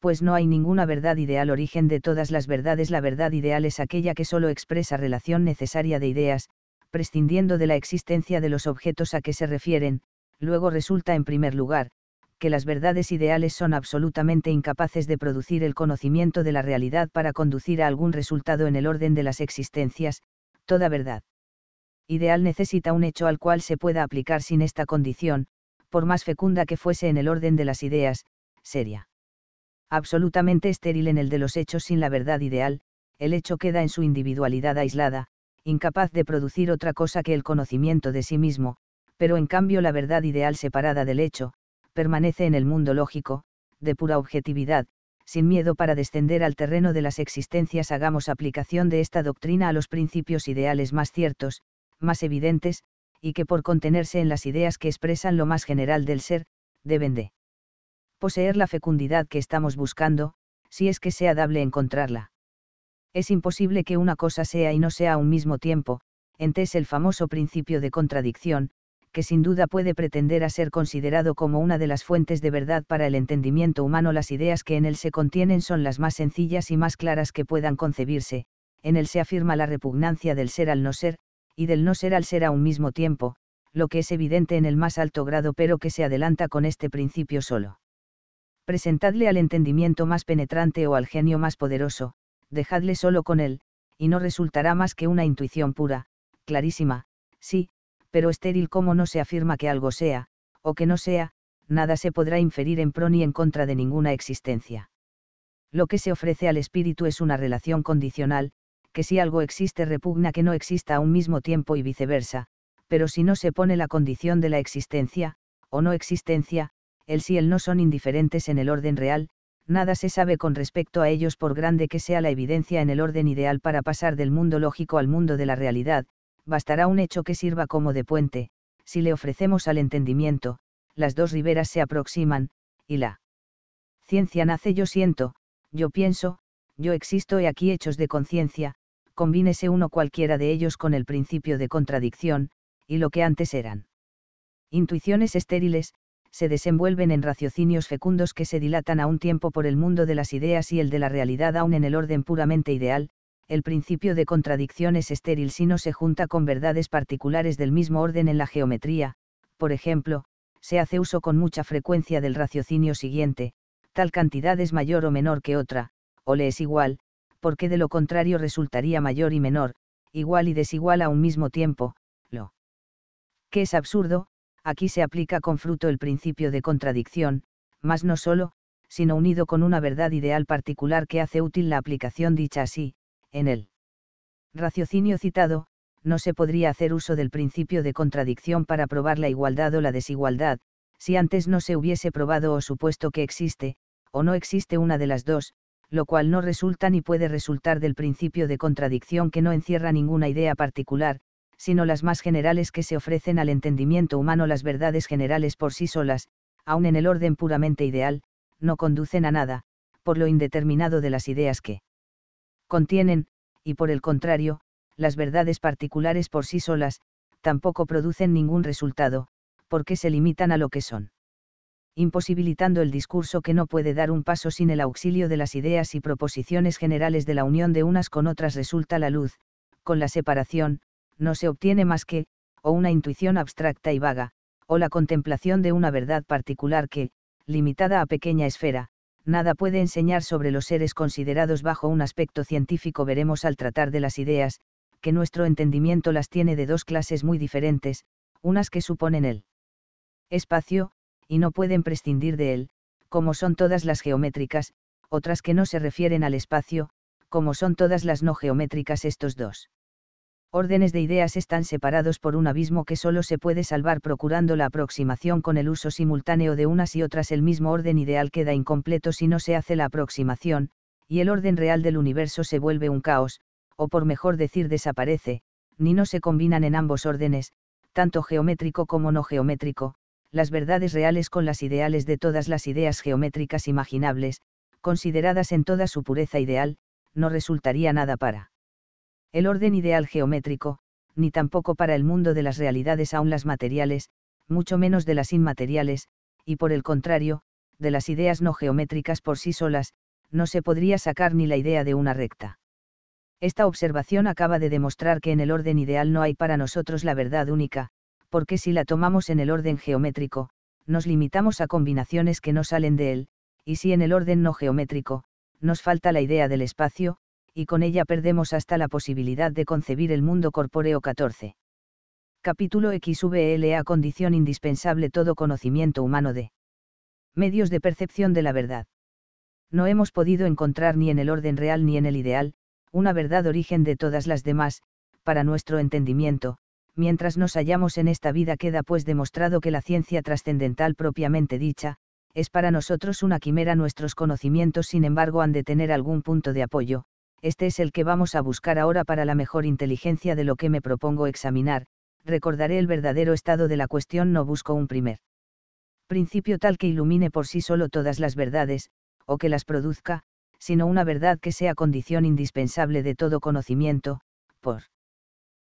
pues no hay ninguna verdad ideal origen de todas las verdades. La verdad ideal es aquella que solo expresa relación necesaria de ideas, prescindiendo de la existencia de los objetos a que se refieren, luego resulta en primer lugar, que las verdades ideales son absolutamente incapaces de producir el conocimiento de la realidad para conducir a algún resultado en el orden de las existencias, toda verdad. Ideal necesita un hecho al cual se pueda aplicar sin esta condición, por más fecunda que fuese en el orden de las ideas, seria absolutamente estéril en el de los hechos sin la verdad ideal, el hecho queda en su individualidad aislada, incapaz de producir otra cosa que el conocimiento de sí mismo, pero en cambio la verdad ideal separada del hecho, permanece en el mundo lógico, de pura objetividad, sin miedo para descender al terreno de las existencias hagamos aplicación de esta doctrina a los principios ideales más ciertos, más evidentes, y que por contenerse en las ideas que expresan lo más general del ser, deben de poseer la fecundidad que estamos buscando, si es que sea dable encontrarla. Es imposible que una cosa sea y no sea a un mismo tiempo, entes el famoso principio de contradicción, que sin duda puede pretender a ser considerado como una de las fuentes de verdad para el entendimiento humano, las ideas que en él se contienen son las más sencillas y más claras que puedan concebirse, en él se afirma la repugnancia del ser al no ser, y del no ser al ser a un mismo tiempo, lo que es evidente en el más alto grado pero que se adelanta con este principio solo presentadle al entendimiento más penetrante o al genio más poderoso, dejadle solo con él, y no resultará más que una intuición pura, clarísima, sí, pero estéril como no se afirma que algo sea, o que no sea, nada se podrá inferir en pro ni en contra de ninguna existencia. Lo que se ofrece al espíritu es una relación condicional, que si algo existe repugna que no exista a un mismo tiempo y viceversa, pero si no se pone la condición de la existencia, o no existencia, el si el no son indiferentes en el orden real, nada se sabe con respecto a ellos por grande que sea la evidencia en el orden ideal para pasar del mundo lógico al mundo de la realidad, bastará un hecho que sirva como de puente, si le ofrecemos al entendimiento, las dos riberas se aproximan, y la ciencia nace yo siento, yo pienso, yo existo y aquí hechos de conciencia, combínese uno cualquiera de ellos con el principio de contradicción, y lo que antes eran intuiciones estériles, se desenvuelven en raciocinios fecundos que se dilatan a un tiempo por el mundo de las ideas y el de la realidad aún en el orden puramente ideal, el principio de contradicción es estéril si no se junta con verdades particulares del mismo orden en la geometría, por ejemplo, se hace uso con mucha frecuencia del raciocinio siguiente, tal cantidad es mayor o menor que otra, o le es igual, porque de lo contrario resultaría mayor y menor, igual y desigual a un mismo tiempo, lo que es absurdo, aquí se aplica con fruto el principio de contradicción, mas no solo, sino unido con una verdad ideal particular que hace útil la aplicación dicha así, en el raciocinio citado, no se podría hacer uso del principio de contradicción para probar la igualdad o la desigualdad, si antes no se hubiese probado o supuesto que existe, o no existe una de las dos, lo cual no resulta ni puede resultar del principio de contradicción que no encierra ninguna idea particular, sino las más generales que se ofrecen al entendimiento humano. Las verdades generales por sí solas, aun en el orden puramente ideal, no conducen a nada, por lo indeterminado de las ideas que contienen, y por el contrario, las verdades particulares por sí solas, tampoco producen ningún resultado, porque se limitan a lo que son. Imposibilitando el discurso que no puede dar un paso sin el auxilio de las ideas y proposiciones generales de la unión de unas con otras resulta la luz, con la separación, no se obtiene más que, o una intuición abstracta y vaga, o la contemplación de una verdad particular que, limitada a pequeña esfera, nada puede enseñar sobre los seres considerados bajo un aspecto científico veremos al tratar de las ideas, que nuestro entendimiento las tiene de dos clases muy diferentes, unas que suponen el espacio, y no pueden prescindir de él, como son todas las geométricas, otras que no se refieren al espacio, como son todas las no geométricas estos dos órdenes de ideas están separados por un abismo que solo se puede salvar procurando la aproximación con el uso simultáneo de unas y otras. El mismo orden ideal queda incompleto si no se hace la aproximación, y el orden real del universo se vuelve un caos, o por mejor decir desaparece, ni no se combinan en ambos órdenes, tanto geométrico como no geométrico, las verdades reales con las ideales de todas las ideas geométricas imaginables, consideradas en toda su pureza ideal, no resultaría nada para el orden ideal geométrico, ni tampoco para el mundo de las realidades aún las materiales, mucho menos de las inmateriales, y por el contrario, de las ideas no geométricas por sí solas, no se podría sacar ni la idea de una recta. Esta observación acaba de demostrar que en el orden ideal no hay para nosotros la verdad única, porque si la tomamos en el orden geométrico, nos limitamos a combinaciones que no salen de él, y si en el orden no geométrico, nos falta la idea del espacio, y con ella perdemos hasta la posibilidad de concebir el mundo corpóreo 14. Capítulo XVLA Condición indispensable todo conocimiento humano de medios de percepción de la verdad. No hemos podido encontrar ni en el orden real ni en el ideal, una verdad origen de todas las demás, para nuestro entendimiento, mientras nos hallamos en esta vida queda pues demostrado que la ciencia trascendental propiamente dicha, es para nosotros una quimera nuestros conocimientos sin embargo han de tener algún punto de apoyo, este es el que vamos a buscar ahora para la mejor inteligencia de lo que me propongo examinar, recordaré el verdadero estado de la cuestión, no busco un primer principio tal que ilumine por sí solo todas las verdades, o que las produzca, sino una verdad que sea condición indispensable de todo conocimiento, por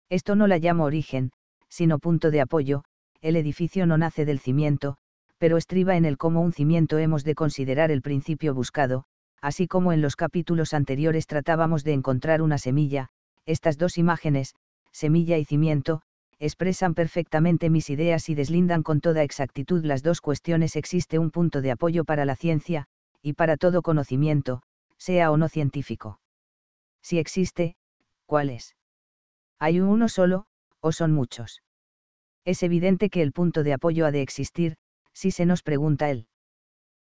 esto no la llamo origen, sino punto de apoyo, el edificio no nace del cimiento, pero estriba en el cómo un cimiento hemos de considerar el principio buscado, así como en los capítulos anteriores tratábamos de encontrar una semilla, estas dos imágenes, semilla y cimiento, expresan perfectamente mis ideas y deslindan con toda exactitud las dos cuestiones. Existe un punto de apoyo para la ciencia, y para todo conocimiento, sea o no científico. Si existe, ¿cuál es? ¿Hay uno solo, o son muchos? Es evidente que el punto de apoyo ha de existir, si se nos pregunta él.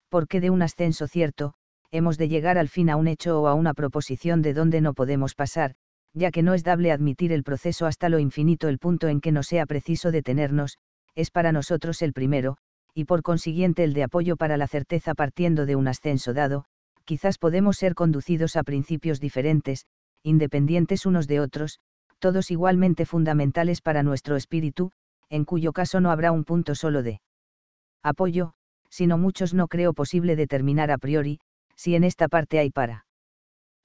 ¿Por qué de un ascenso cierto, hemos de llegar al fin a un hecho o a una proposición de donde no podemos pasar, ya que no es dable admitir el proceso hasta lo infinito el punto en que no sea preciso detenernos, es para nosotros el primero, y por consiguiente el de apoyo para la certeza partiendo de un ascenso dado, quizás podemos ser conducidos a principios diferentes, independientes unos de otros, todos igualmente fundamentales para nuestro espíritu, en cuyo caso no habrá un punto solo de apoyo, sino muchos no creo posible determinar a priori, si en esta parte hay para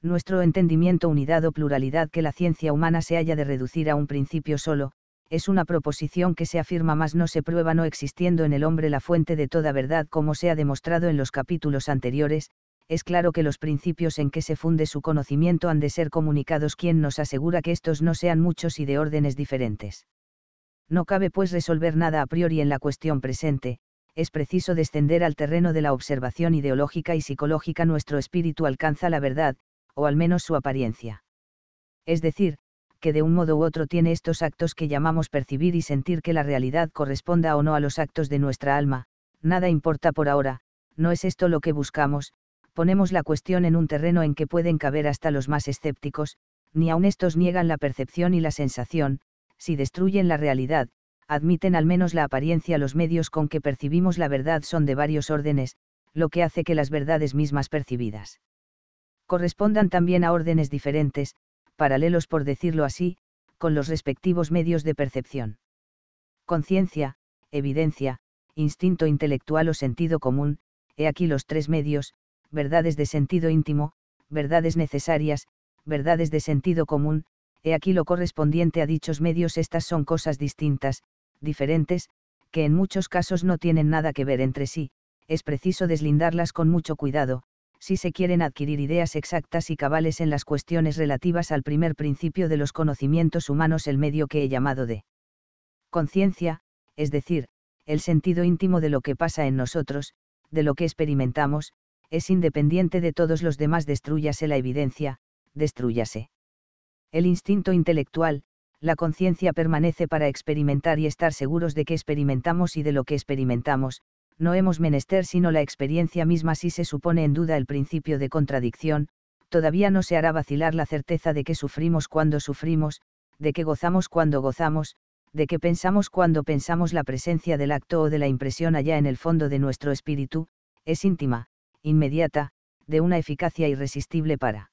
nuestro entendimiento unidad o pluralidad que la ciencia humana se haya de reducir a un principio solo, es una proposición que se afirma más no se prueba no existiendo en el hombre la fuente de toda verdad como se ha demostrado en los capítulos anteriores, es claro que los principios en que se funde su conocimiento han de ser comunicados quien nos asegura que estos no sean muchos y de órdenes diferentes. No cabe pues resolver nada a priori en la cuestión presente, es preciso descender al terreno de la observación ideológica y psicológica nuestro espíritu alcanza la verdad, o al menos su apariencia. Es decir, que de un modo u otro tiene estos actos que llamamos percibir y sentir que la realidad corresponda o no a los actos de nuestra alma, nada importa por ahora, no es esto lo que buscamos, ponemos la cuestión en un terreno en que pueden caber hasta los más escépticos, ni aun estos niegan la percepción y la sensación, si destruyen la realidad, admiten al menos la apariencia los medios con que percibimos la verdad son de varios órdenes, lo que hace que las verdades mismas percibidas correspondan también a órdenes diferentes, paralelos por decirlo así, con los respectivos medios de percepción. Conciencia, evidencia, instinto intelectual o sentido común, he aquí los tres medios, verdades de sentido íntimo, verdades necesarias, verdades de sentido común, he aquí lo correspondiente a dichos medios estas son cosas distintas, diferentes, que en muchos casos no tienen nada que ver entre sí, es preciso deslindarlas con mucho cuidado, si se quieren adquirir ideas exactas y cabales en las cuestiones relativas al primer principio de los conocimientos humanos, el medio que he llamado de conciencia, es decir, el sentido íntimo de lo que pasa en nosotros, de lo que experimentamos, es independiente de todos los demás, destruyase la evidencia, destruyase. El instinto intelectual, la conciencia permanece para experimentar y estar seguros de que experimentamos y de lo que experimentamos, no hemos menester sino la experiencia misma si se supone en duda el principio de contradicción, todavía no se hará vacilar la certeza de que sufrimos cuando sufrimos, de que gozamos cuando gozamos, de que pensamos cuando pensamos la presencia del acto o de la impresión allá en el fondo de nuestro espíritu, es íntima, inmediata, de una eficacia irresistible para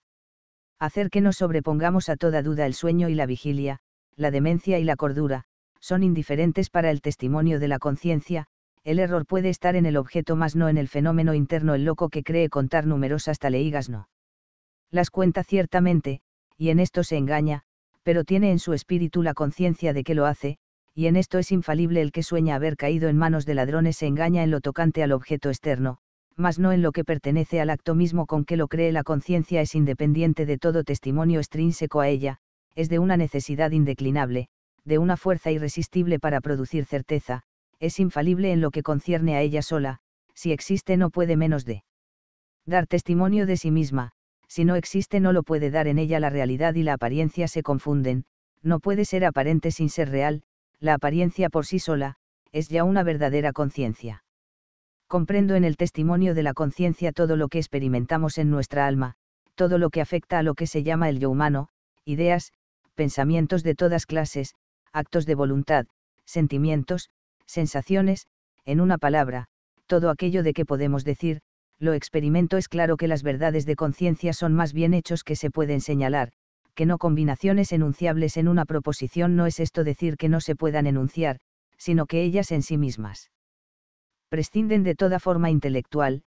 hacer que nos sobrepongamos a toda duda el sueño y la vigilia, la demencia y la cordura, son indiferentes para el testimonio de la conciencia, el error puede estar en el objeto más no en el fenómeno interno el loco que cree contar numerosas taleigas no. Las cuenta ciertamente, y en esto se engaña, pero tiene en su espíritu la conciencia de que lo hace, y en esto es infalible el que sueña haber caído en manos de ladrones se engaña en lo tocante al objeto externo, mas no en lo que pertenece al acto mismo con que lo cree la conciencia es independiente de todo testimonio extrínseco a ella, es de una necesidad indeclinable, de una fuerza irresistible para producir certeza, es infalible en lo que concierne a ella sola, si existe no puede menos de dar testimonio de sí misma, si no existe no lo puede dar en ella la realidad y la apariencia se confunden, no puede ser aparente sin ser real, la apariencia por sí sola, es ya una verdadera conciencia. Comprendo en el testimonio de la conciencia todo lo que experimentamos en nuestra alma, todo lo que afecta a lo que se llama el yo humano, ideas, pensamientos de todas clases, actos de voluntad, sentimientos, sensaciones, en una palabra, todo aquello de que podemos decir, lo experimento es claro que las verdades de conciencia son más bien hechos que se pueden señalar, que no combinaciones enunciables en una proposición no es esto decir que no se puedan enunciar, sino que ellas en sí mismas prescinden de toda forma intelectual,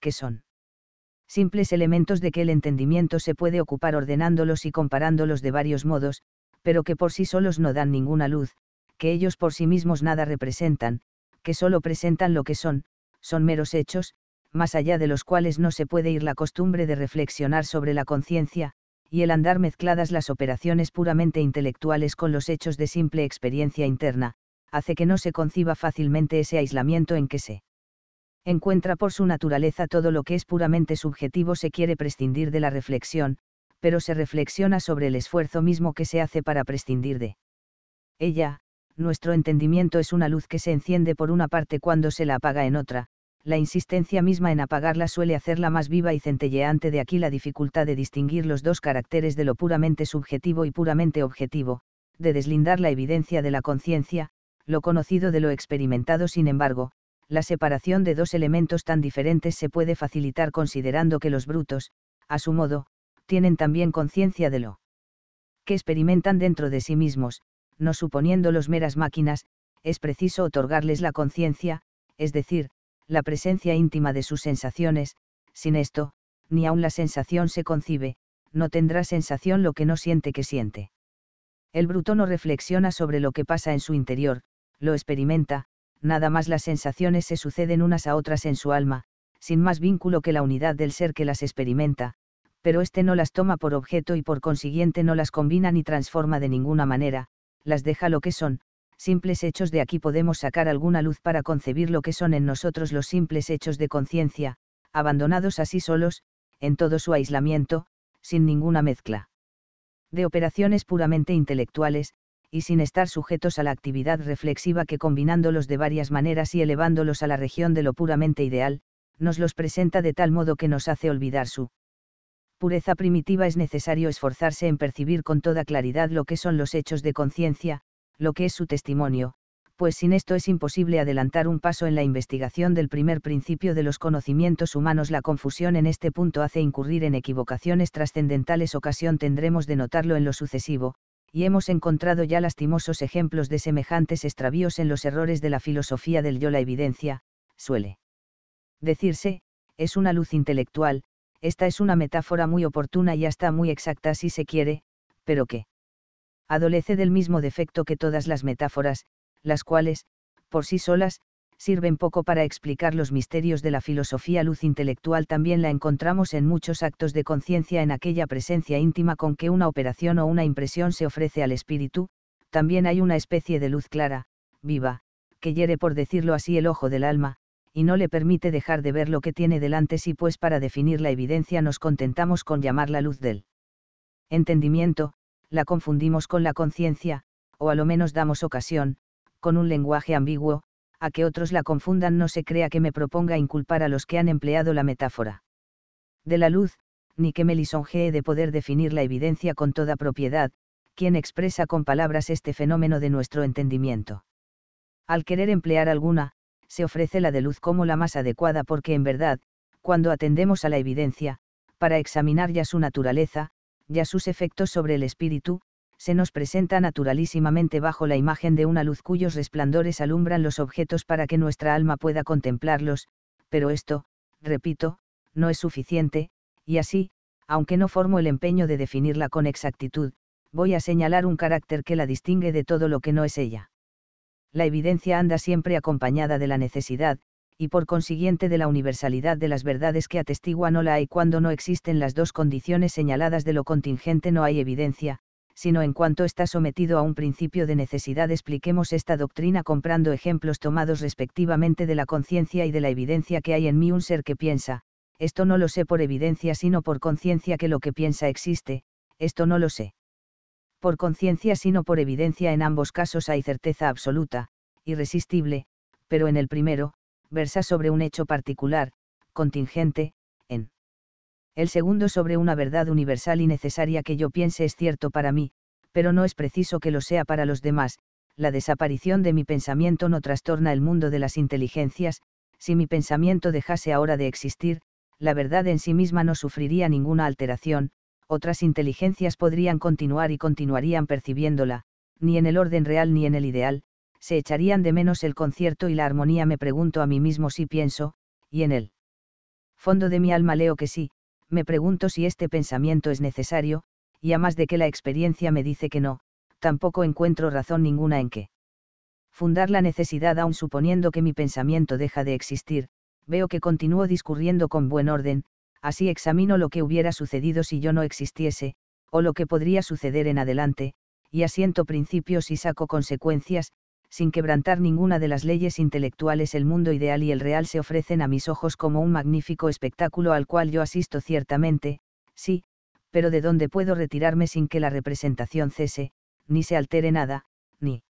que son simples elementos de que el entendimiento se puede ocupar ordenándolos y comparándolos de varios modos, pero que por sí solos no dan ninguna luz, que ellos por sí mismos nada representan, que solo presentan lo que son, son meros hechos, más allá de los cuales no se puede ir la costumbre de reflexionar sobre la conciencia, y el andar mezcladas las operaciones puramente intelectuales con los hechos de simple experiencia interna, hace que no se conciba fácilmente ese aislamiento en que se encuentra por su naturaleza todo lo que es puramente subjetivo se quiere prescindir de la reflexión, pero se reflexiona sobre el esfuerzo mismo que se hace para prescindir de ella, nuestro entendimiento es una luz que se enciende por una parte cuando se la apaga en otra, la insistencia misma en apagarla suele hacerla más viva y centelleante de aquí la dificultad de distinguir los dos caracteres de lo puramente subjetivo y puramente objetivo, de deslindar la evidencia de la conciencia, lo conocido de lo experimentado sin embargo, la separación de dos elementos tan diferentes se puede facilitar considerando que los brutos, a su modo, tienen también conciencia de lo que experimentan dentro de sí mismos, no suponiéndolos meras máquinas, es preciso otorgarles la conciencia, es decir, la presencia íntima de sus sensaciones, sin esto, ni aun la sensación se concibe, no tendrá sensación lo que no siente que siente. El bruto no reflexiona sobre lo que pasa en su interior, lo experimenta, nada más las sensaciones se suceden unas a otras en su alma, sin más vínculo que la unidad del ser que las experimenta, pero éste no las toma por objeto y por consiguiente no las combina ni transforma de ninguna manera, las deja lo que son, simples hechos de aquí podemos sacar alguna luz para concebir lo que son en nosotros los simples hechos de conciencia, abandonados así solos, en todo su aislamiento, sin ninguna mezcla. De operaciones puramente intelectuales, y sin estar sujetos a la actividad reflexiva que combinándolos de varias maneras y elevándolos a la región de lo puramente ideal, nos los presenta de tal modo que nos hace olvidar su pureza primitiva es necesario esforzarse en percibir con toda claridad lo que son los hechos de conciencia, lo que es su testimonio, pues sin esto es imposible adelantar un paso en la investigación del primer principio de los conocimientos humanos. La confusión en este punto hace incurrir en equivocaciones trascendentales. Ocasión tendremos de notarlo en lo sucesivo, y hemos encontrado ya lastimosos ejemplos de semejantes extravíos en los errores de la filosofía del yo la evidencia, suele decirse, es una luz intelectual, esta es una metáfora muy oportuna y hasta muy exacta si se quiere, pero que adolece del mismo defecto que todas las metáforas, las cuales, por sí solas, sirven poco para explicar los misterios de la filosofía luz intelectual también la encontramos en muchos actos de conciencia en aquella presencia íntima con que una operación o una impresión se ofrece al espíritu, también hay una especie de luz clara, viva, que hiere por decirlo así el ojo del alma, y no le permite dejar de ver lo que tiene delante si pues para definir la evidencia nos contentamos con llamar la luz del entendimiento, la confundimos con la conciencia, o a lo menos damos ocasión, con un lenguaje ambiguo, a que otros la confundan no se crea que me proponga inculpar a los que han empleado la metáfora. De la luz, ni que me lisonjee de poder definir la evidencia con toda propiedad, quien expresa con palabras este fenómeno de nuestro entendimiento. Al querer emplear alguna, se ofrece la de luz como la más adecuada porque en verdad, cuando atendemos a la evidencia, para examinar ya su naturaleza, ya sus efectos sobre el espíritu, se nos presenta naturalísimamente bajo la imagen de una luz cuyos resplandores alumbran los objetos para que nuestra alma pueda contemplarlos, pero esto, repito, no es suficiente, y así, aunque no formo el empeño de definirla con exactitud, voy a señalar un carácter que la distingue de todo lo que no es ella. La evidencia anda siempre acompañada de la necesidad, y por consiguiente de la universalidad de las verdades que atestiguan no la hay cuando no existen las dos condiciones señaladas de lo contingente no hay evidencia, sino en cuanto está sometido a un principio de necesidad. Expliquemos esta doctrina comprando ejemplos tomados respectivamente de la conciencia y de la evidencia que hay en mí un ser que piensa, esto no lo sé por evidencia sino por conciencia que lo que piensa existe, esto no lo sé. Por conciencia sino por evidencia en ambos casos hay certeza absoluta, irresistible, pero en el primero, versa sobre un hecho particular, contingente, el segundo sobre una verdad universal y necesaria que yo piense es cierto para mí, pero no es preciso que lo sea para los demás, la desaparición de mi pensamiento no trastorna el mundo de las inteligencias, si mi pensamiento dejase ahora de existir, la verdad en sí misma no sufriría ninguna alteración, otras inteligencias podrían continuar y continuarían percibiéndola, ni en el orden real ni en el ideal, se echarían de menos el concierto y la armonía me pregunto a mí mismo si pienso, y en él, fondo de mi alma leo que sí, me pregunto si este pensamiento es necesario, y a más de que la experiencia me dice que no, tampoco encuentro razón ninguna en que fundar la necesidad aun suponiendo que mi pensamiento deja de existir, veo que continúo discurriendo con buen orden, así examino lo que hubiera sucedido si yo no existiese, o lo que podría suceder en adelante, y asiento principios y saco consecuencias, sin quebrantar ninguna de las leyes intelectuales el mundo ideal y el real se ofrecen a mis ojos como un magnífico espectáculo al cual yo asisto ciertamente, sí, pero de donde puedo retirarme sin que la representación cese, ni se altere nada, ni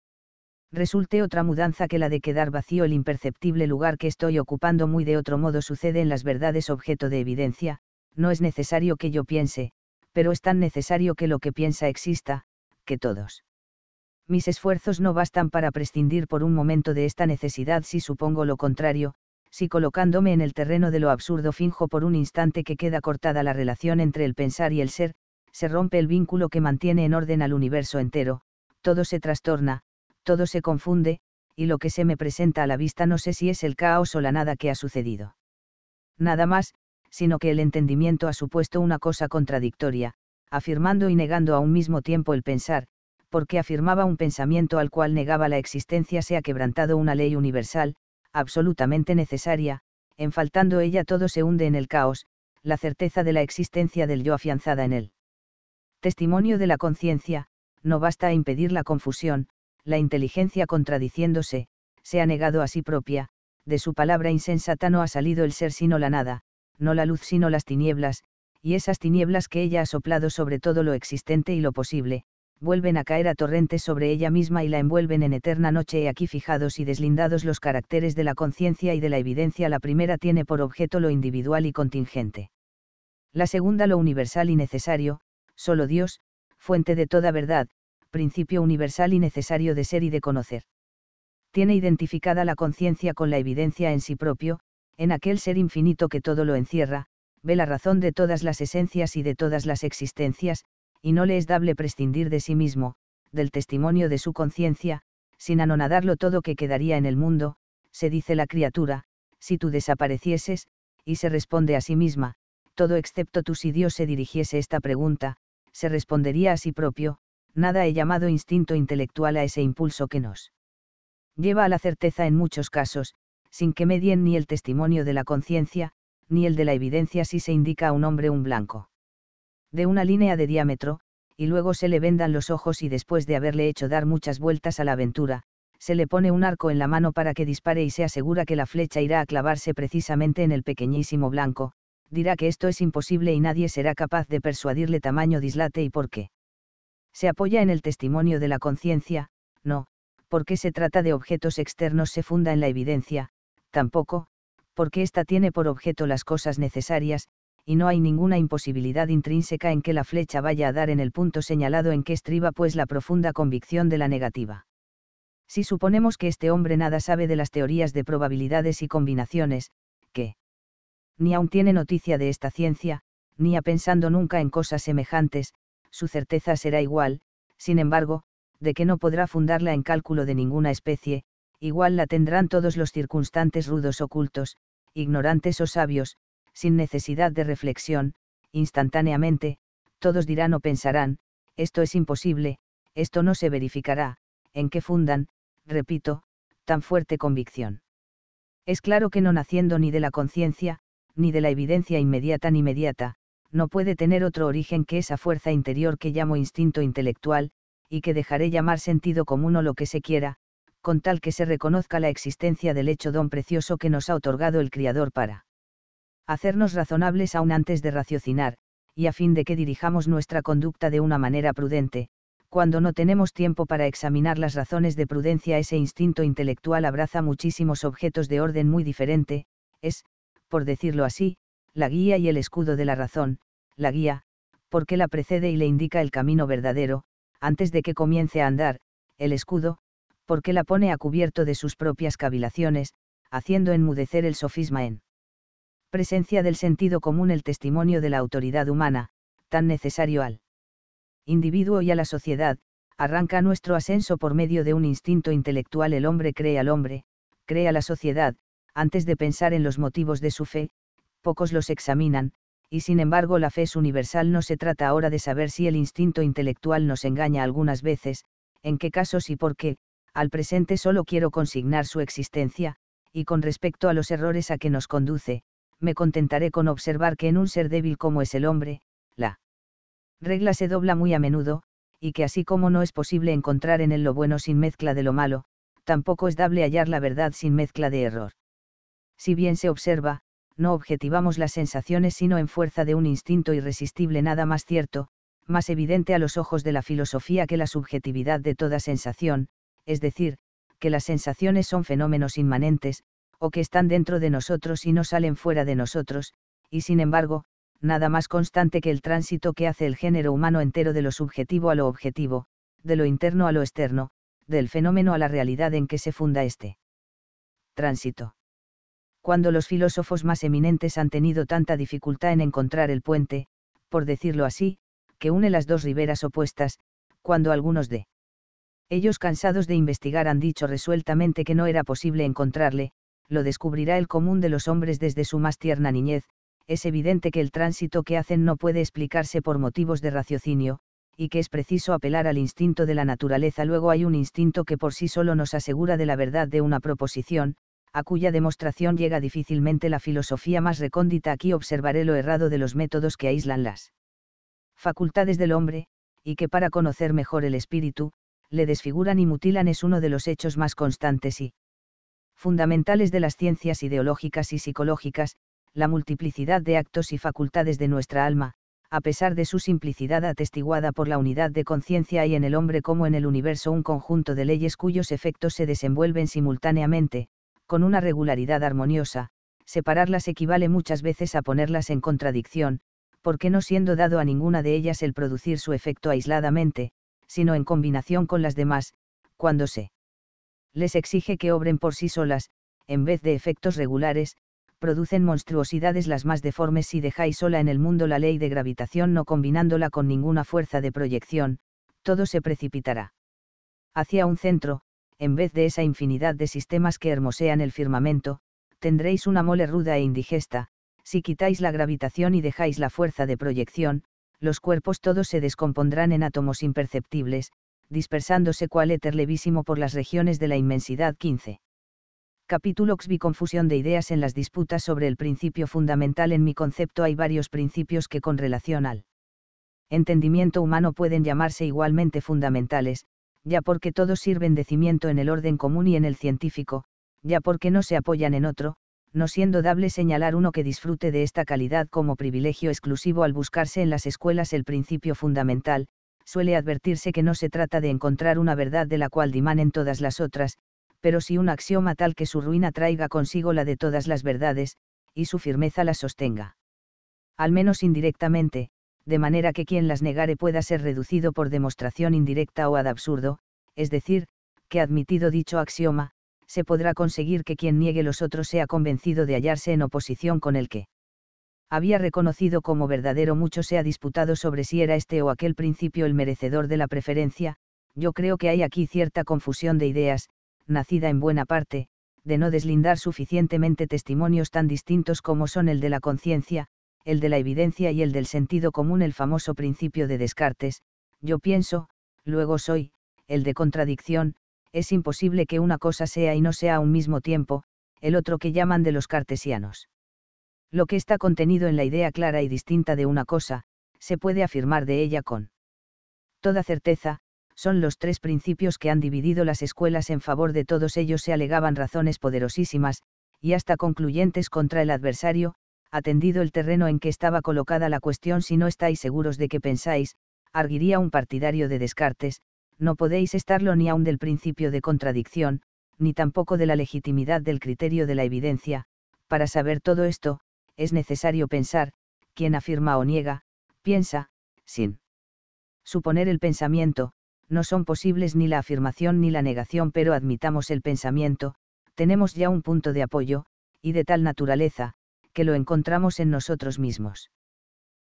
resulte otra mudanza que la de quedar vacío el imperceptible lugar que estoy ocupando muy de otro modo sucede en las verdades objeto de evidencia, no es necesario que yo piense, pero es tan necesario que lo que piensa exista, que todos mis esfuerzos no bastan para prescindir por un momento de esta necesidad si supongo lo contrario, si colocándome en el terreno de lo absurdo finjo por un instante que queda cortada la relación entre el pensar y el ser, se rompe el vínculo que mantiene en orden al universo entero, todo se trastorna, todo se confunde, y lo que se me presenta a la vista no sé si es el caos o la nada que ha sucedido. Nada más, sino que el entendimiento ha supuesto una cosa contradictoria, afirmando y negando a un mismo tiempo el pensar, porque afirmaba un pensamiento al cual negaba la existencia se ha quebrantado una ley universal, absolutamente necesaria, en faltando ella todo se hunde en el caos, la certeza de la existencia del yo afianzada en él. Testimonio de la conciencia, no basta a impedir la confusión, la inteligencia contradiciéndose, se ha negado a sí propia, de su palabra insensata no ha salido el ser sino la nada, no la luz sino las tinieblas, y esas tinieblas que ella ha soplado sobre todo lo existente y lo posible, vuelven a caer a torrentes sobre ella misma y la envuelven en eterna noche. y aquí fijados y deslindados los caracteres de la conciencia y de la evidencia. La primera tiene por objeto lo individual y contingente. La segunda lo universal y necesario, solo Dios, fuente de toda verdad, principio universal y necesario de ser y de conocer. Tiene identificada la conciencia con la evidencia en sí propio, en aquel ser infinito que todo lo encierra, ve la razón de todas las esencias y de todas las existencias, y no le es dable prescindir de sí mismo, del testimonio de su conciencia, sin anonadarlo todo que quedaría en el mundo, se dice la criatura, si tú desaparecieses, y se responde a sí misma, todo excepto tú si Dios se dirigiese esta pregunta, se respondería a sí propio, nada he llamado instinto intelectual a ese impulso que nos lleva a la certeza en muchos casos, sin que medien ni el testimonio de la conciencia, ni el de la evidencia si se indica a un hombre un blanco de una línea de diámetro, y luego se le vendan los ojos y después de haberle hecho dar muchas vueltas a la aventura, se le pone un arco en la mano para que dispare y se asegura que la flecha irá a clavarse precisamente en el pequeñísimo blanco, dirá que esto es imposible y nadie será capaz de persuadirle tamaño dislate y por qué. Se apoya en el testimonio de la conciencia, no, porque se trata de objetos externos se funda en la evidencia, tampoco, porque ésta tiene por objeto las cosas necesarias, y no hay ninguna imposibilidad intrínseca en que la flecha vaya a dar en el punto señalado en que estriba pues la profunda convicción de la negativa. Si suponemos que este hombre nada sabe de las teorías de probabilidades y combinaciones, que ni aún tiene noticia de esta ciencia, ni ha pensando nunca en cosas semejantes, su certeza será igual, sin embargo, de que no podrá fundarla en cálculo de ninguna especie, igual la tendrán todos los circunstantes rudos ocultos, ignorantes o sabios, sin necesidad de reflexión, instantáneamente, todos dirán o pensarán, esto es imposible, esto no se verificará, en qué fundan, repito, tan fuerte convicción. Es claro que no naciendo ni de la conciencia, ni de la evidencia inmediata ni inmediata, no puede tener otro origen que esa fuerza interior que llamo instinto intelectual, y que dejaré llamar sentido común o lo que se quiera, con tal que se reconozca la existencia del hecho don precioso que nos ha otorgado el Criador para hacernos razonables aún antes de raciocinar, y a fin de que dirijamos nuestra conducta de una manera prudente, cuando no tenemos tiempo para examinar las razones de prudencia ese instinto intelectual abraza muchísimos objetos de orden muy diferente, es, por decirlo así, la guía y el escudo de la razón, la guía, porque la precede y le indica el camino verdadero, antes de que comience a andar, el escudo, porque la pone a cubierto de sus propias cavilaciones, haciendo enmudecer el sofisma en presencia del sentido común el testimonio de la autoridad humana, tan necesario al individuo y a la sociedad, arranca nuestro ascenso por medio de un instinto intelectual el hombre cree al hombre, cree a la sociedad, antes de pensar en los motivos de su fe, pocos los examinan, y sin embargo la fe es universal no se trata ahora de saber si el instinto intelectual nos engaña algunas veces, en qué casos y por qué, al presente solo quiero consignar su existencia, y con respecto a los errores a que nos conduce, me contentaré con observar que en un ser débil como es el hombre, la regla se dobla muy a menudo, y que así como no es posible encontrar en él lo bueno sin mezcla de lo malo, tampoco es dable hallar la verdad sin mezcla de error. Si bien se observa, no objetivamos las sensaciones sino en fuerza de un instinto irresistible nada más cierto, más evidente a los ojos de la filosofía que la subjetividad de toda sensación, es decir, que las sensaciones son fenómenos inmanentes, o que están dentro de nosotros y no salen fuera de nosotros, y sin embargo, nada más constante que el tránsito que hace el género humano entero de lo subjetivo a lo objetivo, de lo interno a lo externo, del fenómeno a la realidad en que se funda este tránsito. Cuando los filósofos más eminentes han tenido tanta dificultad en encontrar el puente, por decirlo así, que une las dos riberas opuestas, cuando algunos de ellos cansados de investigar han dicho resueltamente que no era posible encontrarle, lo descubrirá el común de los hombres desde su más tierna niñez, es evidente que el tránsito que hacen no puede explicarse por motivos de raciocinio, y que es preciso apelar al instinto de la naturaleza. Luego hay un instinto que por sí solo nos asegura de la verdad de una proposición, a cuya demostración llega difícilmente la filosofía más recóndita. Aquí observaré lo errado de los métodos que aíslan las facultades del hombre, y que para conocer mejor el espíritu, le desfiguran y mutilan es uno de los hechos más constantes y fundamentales de las ciencias ideológicas y psicológicas, la multiplicidad de actos y facultades de nuestra alma, a pesar de su simplicidad atestiguada por la unidad de conciencia y en el hombre como en el universo un conjunto de leyes cuyos efectos se desenvuelven simultáneamente, con una regularidad armoniosa, separarlas equivale muchas veces a ponerlas en contradicción, porque no siendo dado a ninguna de ellas el producir su efecto aisladamente, sino en combinación con las demás, cuando se les exige que obren por sí solas, en vez de efectos regulares, producen monstruosidades las más deformes si dejáis sola en el mundo la ley de gravitación no combinándola con ninguna fuerza de proyección, todo se precipitará. Hacia un centro, en vez de esa infinidad de sistemas que hermosean el firmamento, tendréis una mole ruda e indigesta, si quitáis la gravitación y dejáis la fuerza de proyección, los cuerpos todos se descompondrán en átomos imperceptibles, dispersándose cual éter levísimo por las regiones de la inmensidad 15. Capítulo Vi Confusión de ideas en las disputas sobre el principio fundamental En mi concepto hay varios principios que con relación al entendimiento humano pueden llamarse igualmente fundamentales, ya porque todos sirven de cimiento en el orden común y en el científico, ya porque no se apoyan en otro, no siendo dable señalar uno que disfrute de esta calidad como privilegio exclusivo al buscarse en las escuelas el principio fundamental, suele advertirse que no se trata de encontrar una verdad de la cual dimanen todas las otras, pero sí un axioma tal que su ruina traiga consigo la de todas las verdades, y su firmeza las sostenga. Al menos indirectamente, de manera que quien las negare pueda ser reducido por demostración indirecta o ad absurdo, es decir, que admitido dicho axioma, se podrá conseguir que quien niegue los otros sea convencido de hallarse en oposición con el que había reconocido como verdadero mucho se ha disputado sobre si era este o aquel principio el merecedor de la preferencia, yo creo que hay aquí cierta confusión de ideas, nacida en buena parte, de no deslindar suficientemente testimonios tan distintos como son el de la conciencia, el de la evidencia y el del sentido común, el famoso principio de Descartes, yo pienso, luego soy, el de contradicción, es imposible que una cosa sea y no sea a un mismo tiempo, el otro que llaman de los cartesianos lo que está contenido en la idea clara y distinta de una cosa, se puede afirmar de ella con toda certeza, son los tres principios que han dividido las escuelas en favor de todos ellos se alegaban razones poderosísimas, y hasta concluyentes contra el adversario, atendido el terreno en que estaba colocada la cuestión si no estáis seguros de que pensáis, arguiría un partidario de Descartes, no podéis estarlo ni aun del principio de contradicción, ni tampoco de la legitimidad del criterio de la evidencia, para saber todo esto, es necesario pensar, quien afirma o niega, piensa, sin suponer el pensamiento, no son posibles ni la afirmación ni la negación, pero admitamos el pensamiento, tenemos ya un punto de apoyo, y de tal naturaleza, que lo encontramos en nosotros mismos.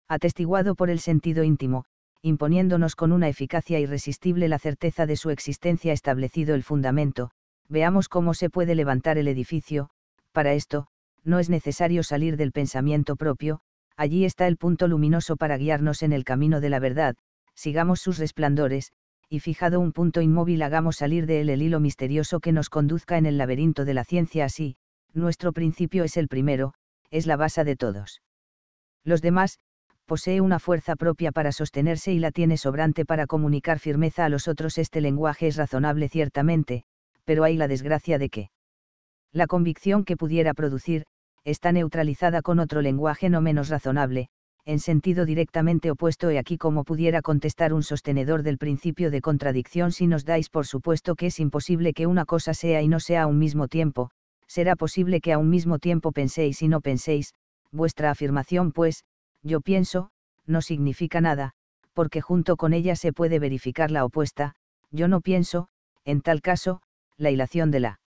Atestiguado por el sentido íntimo, imponiéndonos con una eficacia irresistible la certeza de su existencia establecido el fundamento, veamos cómo se puede levantar el edificio, para esto, no es necesario salir del pensamiento propio, allí está el punto luminoso para guiarnos en el camino de la verdad, sigamos sus resplandores, y fijado un punto inmóvil hagamos salir de él el hilo misterioso que nos conduzca en el laberinto de la ciencia así, nuestro principio es el primero, es la base de todos. Los demás, posee una fuerza propia para sostenerse y la tiene sobrante para comunicar firmeza a los otros. Este lenguaje es razonable ciertamente, pero hay la desgracia de que la convicción que pudiera producir, está neutralizada con otro lenguaje no menos razonable, en sentido directamente opuesto y aquí como pudiera contestar un sostenedor del principio de contradicción si nos dais por supuesto que es imposible que una cosa sea y no sea a un mismo tiempo, será posible que a un mismo tiempo penséis y no penséis, vuestra afirmación pues, yo pienso, no significa nada, porque junto con ella se puede verificar la opuesta, yo no pienso, en tal caso, la hilación de la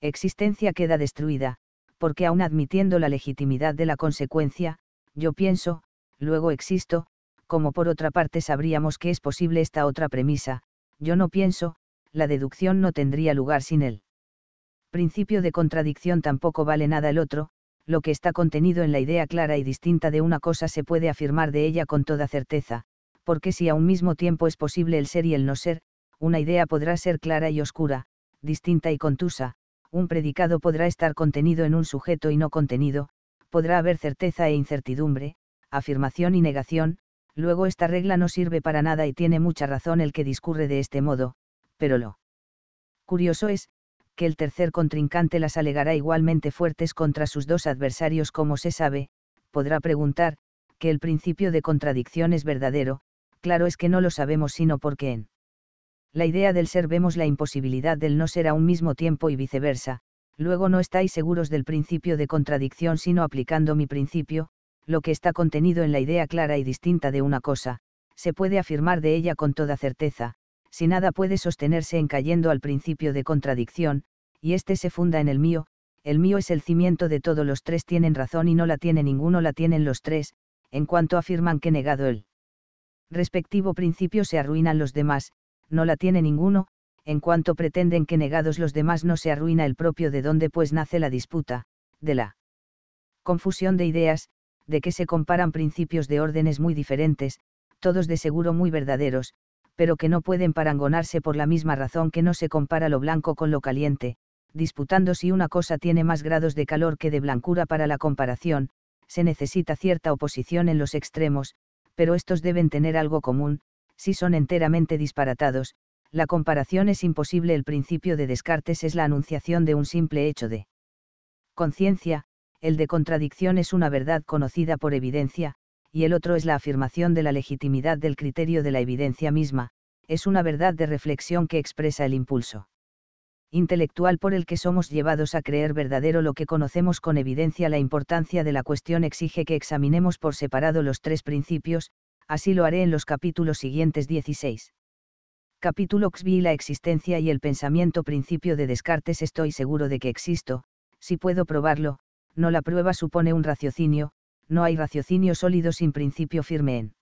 existencia queda destruida, porque aun admitiendo la legitimidad de la consecuencia, yo pienso, luego existo, como por otra parte sabríamos que es posible esta otra premisa, yo no pienso, la deducción no tendría lugar sin él. Principio de contradicción tampoco vale nada el otro, lo que está contenido en la idea clara y distinta de una cosa se puede afirmar de ella con toda certeza, porque si a un mismo tiempo es posible el ser y el no ser, una idea podrá ser clara y oscura, distinta y contusa, un predicado podrá estar contenido en un sujeto y no contenido, podrá haber certeza e incertidumbre, afirmación y negación, luego esta regla no sirve para nada y tiene mucha razón el que discurre de este modo, pero lo curioso es, que el tercer contrincante las alegará igualmente fuertes contra sus dos adversarios como se sabe, podrá preguntar, que el principio de contradicción es verdadero, claro es que no lo sabemos sino porque en la idea del ser vemos la imposibilidad del no ser a un mismo tiempo y viceversa, luego no estáis seguros del principio de contradicción sino aplicando mi principio, lo que está contenido en la idea clara y distinta de una cosa, se puede afirmar de ella con toda certeza, si nada puede sostenerse en cayendo al principio de contradicción, y éste se funda en el mío, el mío es el cimiento de todos los tres tienen razón y no la tiene ninguno la tienen los tres, en cuanto afirman que negado el respectivo principio se arruinan los demás, no la tiene ninguno, en cuanto pretenden que negados los demás no se arruina el propio de donde pues nace la disputa, de la confusión de ideas, de que se comparan principios de órdenes muy diferentes, todos de seguro muy verdaderos, pero que no pueden parangonarse por la misma razón que no se compara lo blanco con lo caliente, disputando si una cosa tiene más grados de calor que de blancura para la comparación, se necesita cierta oposición en los extremos, pero estos deben tener algo común, si son enteramente disparatados, la comparación es imposible. El principio de Descartes es la anunciación de un simple hecho de conciencia, el de contradicción es una verdad conocida por evidencia, y el otro es la afirmación de la legitimidad del criterio de la evidencia misma, es una verdad de reflexión que expresa el impulso intelectual por el que somos llevados a creer verdadero lo que conocemos con evidencia. La importancia de la cuestión exige que examinemos por separado los tres principios, así lo haré en los capítulos siguientes 16. Capítulo XVI La existencia y el pensamiento Principio de Descartes Estoy seguro de que existo, si puedo probarlo, no la prueba supone un raciocinio, no hay raciocinio sólido sin principio firme en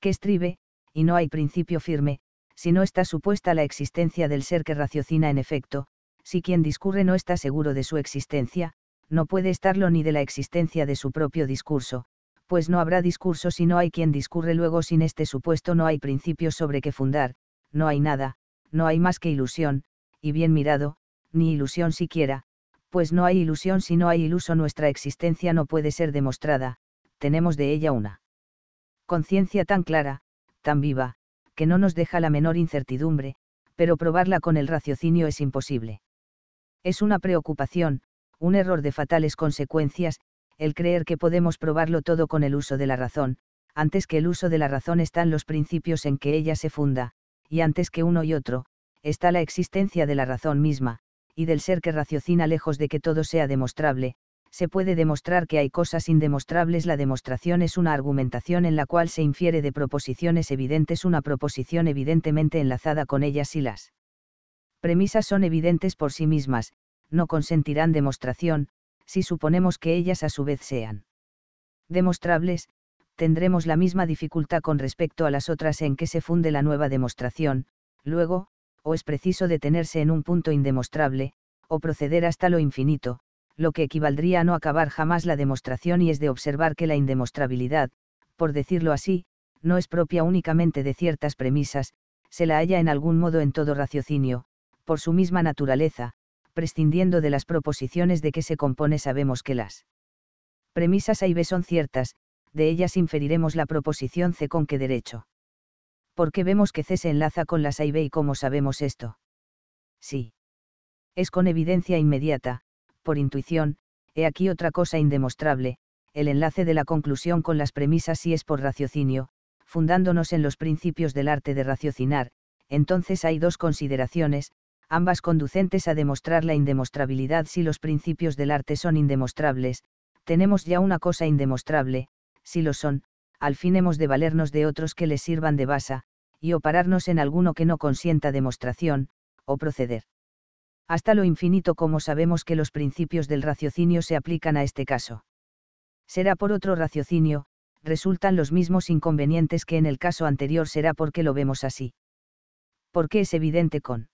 que estribe, y no hay principio firme, si no está supuesta la existencia del ser que raciocina en efecto, si quien discurre no está seguro de su existencia, no puede estarlo ni de la existencia de su propio discurso, pues no habrá discurso si no hay quien discurre luego sin este supuesto no hay principios sobre qué fundar, no hay nada, no hay más que ilusión, y bien mirado, ni ilusión siquiera, pues no hay ilusión si no hay iluso nuestra existencia no puede ser demostrada, tenemos de ella una conciencia tan clara, tan viva, que no nos deja la menor incertidumbre, pero probarla con el raciocinio es imposible. Es una preocupación, un error de fatales consecuencias, el creer que podemos probarlo todo con el uso de la razón, antes que el uso de la razón están los principios en que ella se funda, y antes que uno y otro, está la existencia de la razón misma, y del ser que raciocina lejos de que todo sea demostrable, se puede demostrar que hay cosas indemostrables. La demostración es una argumentación en la cual se infiere de proposiciones evidentes una proposición evidentemente enlazada con ellas y las premisas son evidentes por sí mismas, no consentirán demostración, si suponemos que ellas a su vez sean demostrables, tendremos la misma dificultad con respecto a las otras en que se funde la nueva demostración, luego, o es preciso detenerse en un punto indemostrable, o proceder hasta lo infinito, lo que equivaldría a no acabar jamás la demostración y es de observar que la indemostrabilidad, por decirlo así, no es propia únicamente de ciertas premisas, se la halla en algún modo en todo raciocinio, por su misma naturaleza, prescindiendo de las proposiciones de que se compone sabemos que las premisas A y B son ciertas, de ellas inferiremos la proposición C con qué derecho. Porque vemos que C se enlaza con las A y B y cómo sabemos esto. Sí. Es con evidencia inmediata, por intuición, he aquí otra cosa indemostrable, el enlace de la conclusión con las premisas si es por raciocinio, fundándonos en los principios del arte de raciocinar, entonces hay dos consideraciones, ambas conducentes a demostrar la indemostrabilidad si los principios del arte son indemostrables, tenemos ya una cosa indemostrable, si lo son, al fin hemos de valernos de otros que les sirvan de basa, y o pararnos en alguno que no consienta demostración, o proceder. Hasta lo infinito como sabemos que los principios del raciocinio se aplican a este caso. Será por otro raciocinio, resultan los mismos inconvenientes que en el caso anterior será porque lo vemos así. Porque es evidente con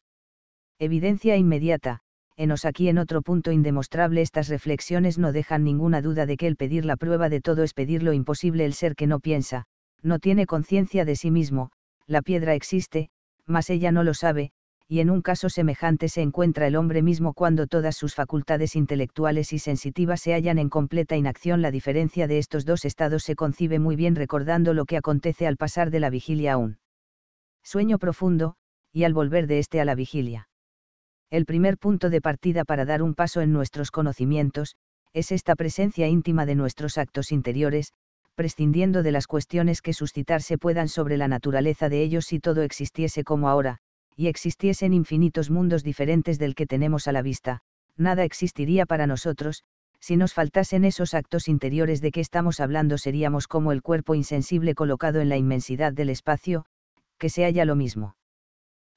Evidencia inmediata, enos aquí en otro punto indemostrable estas reflexiones no dejan ninguna duda de que el pedir la prueba de todo es pedir lo imposible el ser que no piensa, no tiene conciencia de sí mismo, la piedra existe, mas ella no lo sabe, y en un caso semejante se encuentra el hombre mismo cuando todas sus facultades intelectuales y sensitivas se hallan en completa inacción. La diferencia de estos dos estados se concibe muy bien recordando lo que acontece al pasar de la vigilia a un sueño profundo, y al volver de este a la vigilia. El primer punto de partida para dar un paso en nuestros conocimientos, es esta presencia íntima de nuestros actos interiores, prescindiendo de las cuestiones que suscitarse puedan sobre la naturaleza de ellos si todo existiese como ahora, y existiesen infinitos mundos diferentes del que tenemos a la vista, nada existiría para nosotros, si nos faltasen esos actos interiores de que estamos hablando seríamos como el cuerpo insensible colocado en la inmensidad del espacio, que se halla lo mismo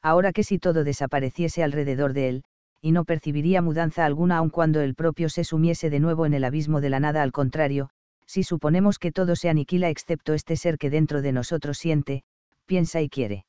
ahora que si todo desapareciese alrededor de él, y no percibiría mudanza alguna aun cuando el propio se sumiese de nuevo en el abismo de la nada, al contrario, si suponemos que todo se aniquila excepto este ser que dentro de nosotros siente, piensa y quiere.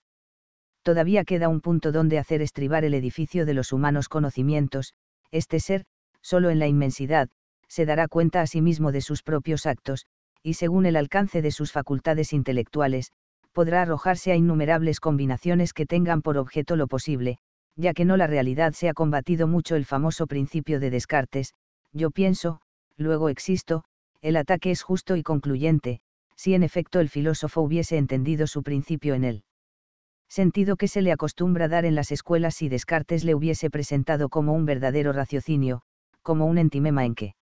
Todavía queda un punto donde hacer estribar el edificio de los humanos conocimientos, este ser, solo en la inmensidad, se dará cuenta a sí mismo de sus propios actos, y según el alcance de sus facultades intelectuales, podrá arrojarse a innumerables combinaciones que tengan por objeto lo posible, ya que no la realidad se ha combatido mucho el famoso principio de Descartes, yo pienso, luego existo, el ataque es justo y concluyente, si en efecto el filósofo hubiese entendido su principio en él. Sentido que se le acostumbra dar en las escuelas si Descartes le hubiese presentado como un verdadero raciocinio, como un entimema en que.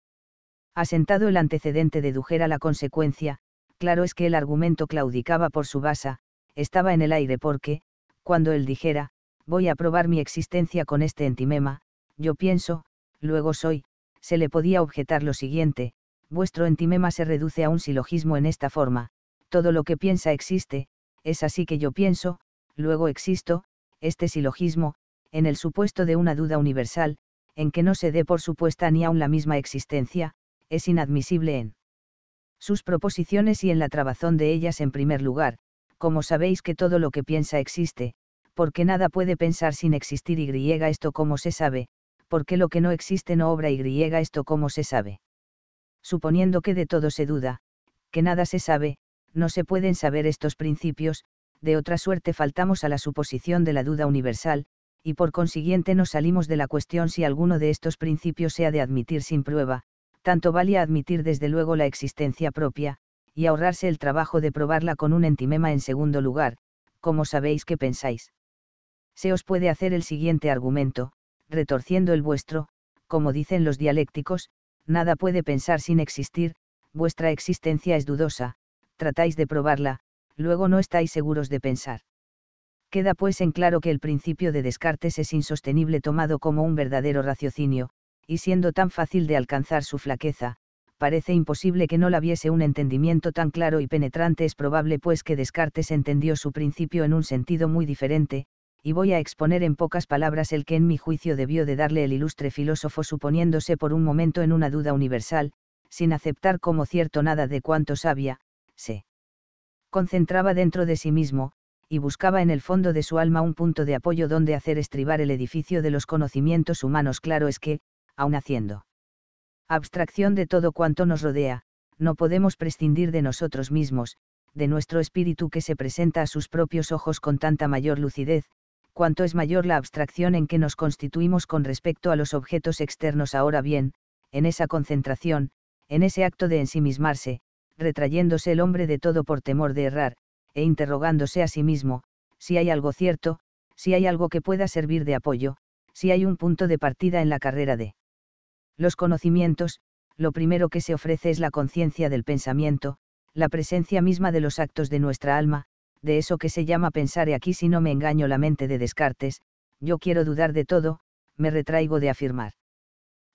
Asentado el antecedente dedujera la consecuencia, Claro es que el argumento claudicaba por su base, estaba en el aire porque, cuando él dijera, voy a probar mi existencia con este entimema, yo pienso, luego soy, se le podía objetar lo siguiente, vuestro entimema se reduce a un silogismo en esta forma, todo lo que piensa existe, es así que yo pienso, luego existo, este silogismo, en el supuesto de una duda universal, en que no se dé por supuesta ni aun la misma existencia, es inadmisible en sus proposiciones y en la trabazón de ellas en primer lugar, como sabéis que todo lo que piensa existe, porque nada puede pensar sin existir y griega esto como se sabe, porque lo que no existe no obra y griega esto como se sabe. Suponiendo que de todo se duda, que nada se sabe, no se pueden saber estos principios, de otra suerte faltamos a la suposición de la duda universal, y por consiguiente no salimos de la cuestión si alguno de estos principios se ha de admitir sin prueba, tanto valía admitir desde luego la existencia propia, y ahorrarse el trabajo de probarla con un entimema en segundo lugar, como sabéis que pensáis. Se os puede hacer el siguiente argumento, retorciendo el vuestro, como dicen los dialécticos, nada puede pensar sin existir, vuestra existencia es dudosa, tratáis de probarla, luego no estáis seguros de pensar. Queda pues en claro que el principio de Descartes es insostenible tomado como un verdadero raciocinio, y siendo tan fácil de alcanzar su flaqueza, parece imposible que no la viese un entendimiento tan claro y penetrante es probable pues que Descartes entendió su principio en un sentido muy diferente, y voy a exponer en pocas palabras el que en mi juicio debió de darle el ilustre filósofo suponiéndose por un momento en una duda universal, sin aceptar como cierto nada de cuanto sabía, se concentraba dentro de sí mismo, y buscaba en el fondo de su alma un punto de apoyo donde hacer estribar el edificio de los conocimientos humanos. Claro es que, aun haciendo abstracción de todo cuanto nos rodea, no podemos prescindir de nosotros mismos, de nuestro espíritu que se presenta a sus propios ojos con tanta mayor lucidez, cuanto es mayor la abstracción en que nos constituimos con respecto a los objetos externos. Ahora bien, en esa concentración, en ese acto de ensimismarse, retrayéndose el hombre de todo por temor de errar, e interrogándose a sí mismo, si hay algo cierto, si hay algo que pueda servir de apoyo, si hay un punto de partida en la carrera de los conocimientos, lo primero que se ofrece es la conciencia del pensamiento, la presencia misma de los actos de nuestra alma, de eso que se llama pensar y aquí si no me engaño la mente de Descartes, yo quiero dudar de todo, me retraigo de afirmar.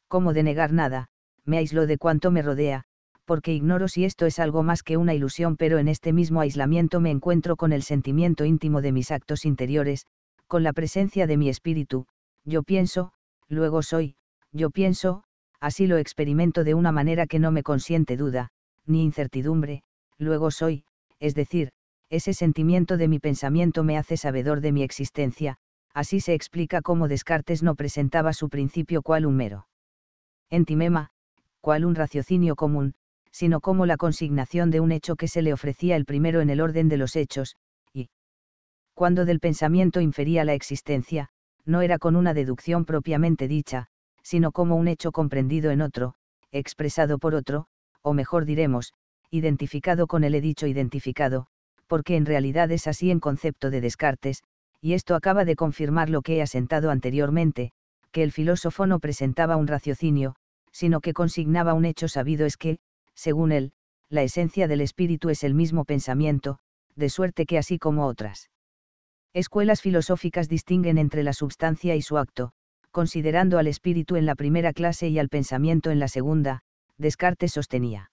Como de negar nada, me aislo de cuanto me rodea, porque ignoro si esto es algo más que una ilusión, pero en este mismo aislamiento me encuentro con el sentimiento íntimo de mis actos interiores, con la presencia de mi espíritu, yo pienso, luego soy, yo pienso, así lo experimento de una manera que no me consiente duda, ni incertidumbre, luego soy, es decir, ese sentimiento de mi pensamiento me hace sabedor de mi existencia, así se explica cómo Descartes no presentaba su principio cual un mero entimema, cual un raciocinio común, sino como la consignación de un hecho que se le ofrecía el primero en el orden de los hechos, y cuando del pensamiento infería la existencia, no era con una deducción propiamente dicha, sino como un hecho comprendido en otro, expresado por otro, o mejor diremos, identificado con el he dicho identificado, porque en realidad es así en concepto de Descartes, y esto acaba de confirmar lo que he asentado anteriormente, que el filósofo no presentaba un raciocinio, sino que consignaba un hecho sabido es que, según él, la esencia del espíritu es el mismo pensamiento, de suerte que así como otras escuelas filosóficas distinguen entre la substancia y su acto, considerando al espíritu en la primera clase y al pensamiento en la segunda, Descartes sostenía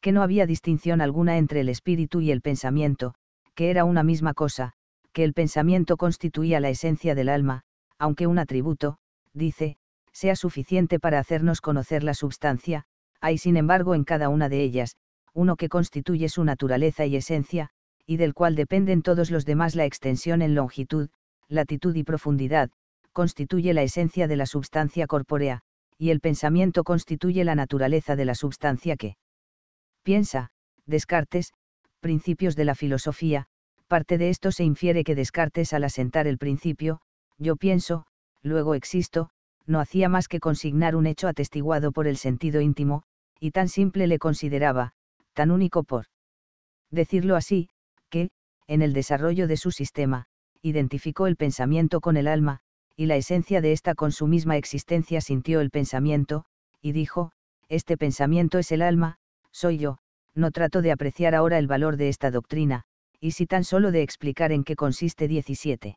que no había distinción alguna entre el espíritu y el pensamiento, que era una misma cosa, que el pensamiento constituía la esencia del alma, aunque un atributo, dice, sea suficiente para hacernos conocer la substancia, hay sin embargo en cada una de ellas, uno que constituye su naturaleza y esencia, y del cual dependen todos los demás la extensión en longitud, latitud y profundidad, constituye la esencia de la substancia corpórea, y el pensamiento constituye la naturaleza de la substancia que piensa, Descartes, principios de la filosofía, parte de esto se infiere que Descartes al asentar el principio, yo pienso, luego existo, no hacía más que consignar un hecho atestiguado por el sentido íntimo, y tan simple le consideraba, tan único por decirlo así, que, en el desarrollo de su sistema, identificó el pensamiento con el alma, y la esencia de esta con su misma existencia sintió el pensamiento, y dijo, este pensamiento es el alma, soy yo, no trato de apreciar ahora el valor de esta doctrina, y si tan solo de explicar en qué consiste 17.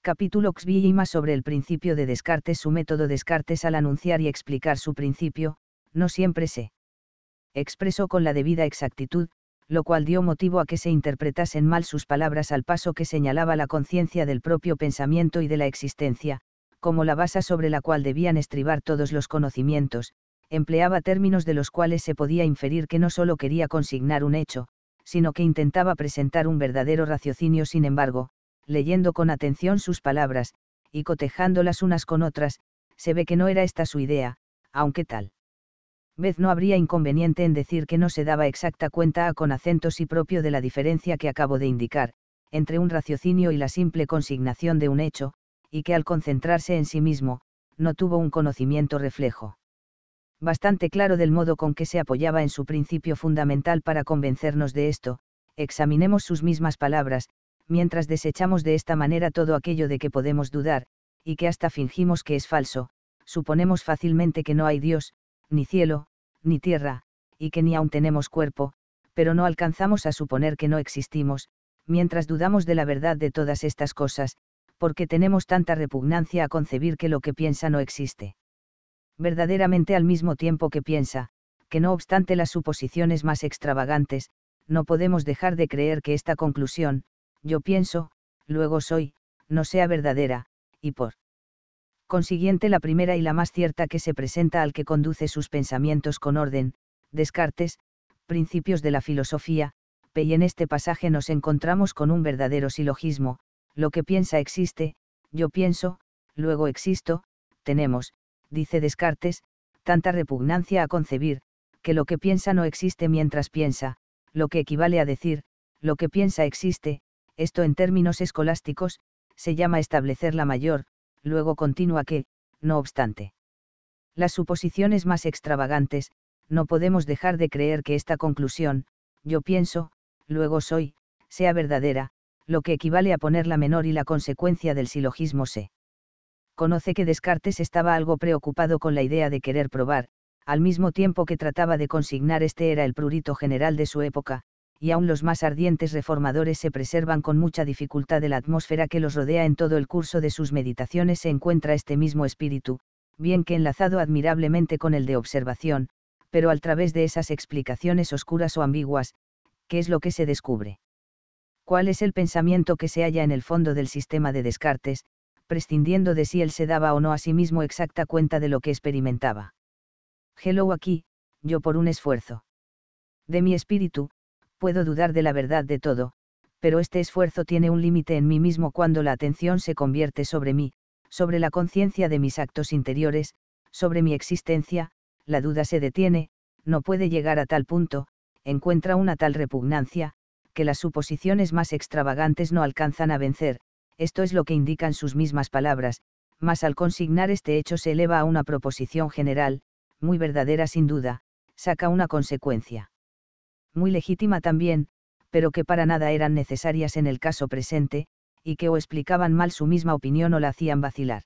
Capítulo más sobre el principio de Descartes Su método Descartes al anunciar y explicar su principio, no siempre se expresó con la debida exactitud, lo cual dio motivo a que se interpretasen mal sus palabras al paso que señalaba la conciencia del propio pensamiento y de la existencia, como la base sobre la cual debían estribar todos los conocimientos, empleaba términos de los cuales se podía inferir que no sólo quería consignar un hecho, sino que intentaba presentar un verdadero raciocinio. Sin embargo, leyendo con atención sus palabras, y cotejándolas unas con otras, se ve que no era esta su idea, aunque tal vez no habría inconveniente en decir que no se daba exacta cuenta a con acento y propio de la diferencia que acabo de indicar, entre un raciocinio y la simple consignación de un hecho, y que al concentrarse en sí mismo, no tuvo un conocimiento reflejo. Bastante claro del modo con que se apoyaba en su principio fundamental para convencernos de esto, examinemos sus mismas palabras, mientras desechamos de esta manera todo aquello de que podemos dudar, y que hasta fingimos que es falso, suponemos fácilmente que no hay Dios, ni cielo, ni tierra, y que ni aun tenemos cuerpo, pero no alcanzamos a suponer que no existimos, mientras dudamos de la verdad de todas estas cosas, porque tenemos tanta repugnancia a concebir que lo que piensa no existe. Verdaderamente al mismo tiempo que piensa, que no obstante las suposiciones más extravagantes, no podemos dejar de creer que esta conclusión, yo pienso, luego soy, no sea verdadera, y por consiguiente la primera y la más cierta que se presenta al que conduce sus pensamientos con orden, Descartes, Principios de la Filosofía, P. Y en este pasaje nos encontramos con un verdadero silogismo, lo que piensa existe, yo pienso, luego existo, tenemos, dice Descartes, tanta repugnancia a concebir, que lo que piensa no existe mientras piensa, lo que equivale a decir, lo que piensa existe, esto en términos escolásticos, se llama establecer la mayor, luego continúa que, no obstante. Las suposiciones más extravagantes, no podemos dejar de creer que esta conclusión, yo pienso, luego soy, sea verdadera, lo que equivale a poner la menor y la consecuencia del silogismo se. Conoce que Descartes estaba algo preocupado con la idea de querer probar, al mismo tiempo que trataba de consignar este era el prurito general de su época, y aún los más ardientes reformadores se preservan con mucha dificultad de la atmósfera que los rodea en todo el curso de sus meditaciones se encuentra este mismo espíritu, bien que enlazado admirablemente con el de observación, pero al través de esas explicaciones oscuras o ambiguas, ¿qué es lo que se descubre? ¿Cuál es el pensamiento que se halla en el fondo del sistema de Descartes, prescindiendo de si él se daba o no a sí mismo exacta cuenta de lo que experimentaba? Hello aquí, yo por un esfuerzo. De mi espíritu, puedo dudar de la verdad de todo, pero este esfuerzo tiene un límite en mí mismo cuando la atención se convierte sobre mí, sobre la conciencia de mis actos interiores, sobre mi existencia, la duda se detiene, no puede llegar a tal punto, encuentra una tal repugnancia, que las suposiciones más extravagantes no alcanzan a vencer, esto es lo que indican sus mismas palabras, mas al consignar este hecho se eleva a una proposición general, muy verdadera sin duda, saca una consecuencia muy legítima también, pero que para nada eran necesarias en el caso presente, y que o explicaban mal su misma opinión o la hacían vacilar.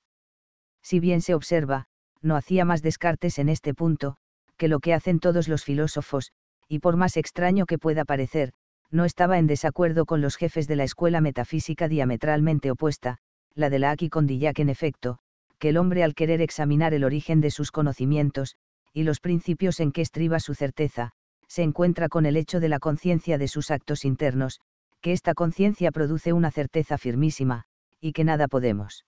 Si bien se observa, no hacía más descartes en este punto, que lo que hacen todos los filósofos, y por más extraño que pueda parecer, no estaba en desacuerdo con los jefes de la escuela metafísica diametralmente opuesta, la de la Aki Condillac en efecto, que el hombre al querer examinar el origen de sus conocimientos, y los principios en que estriba su certeza, se encuentra con el hecho de la conciencia de sus actos internos, que esta conciencia produce una certeza firmísima, y que nada podemos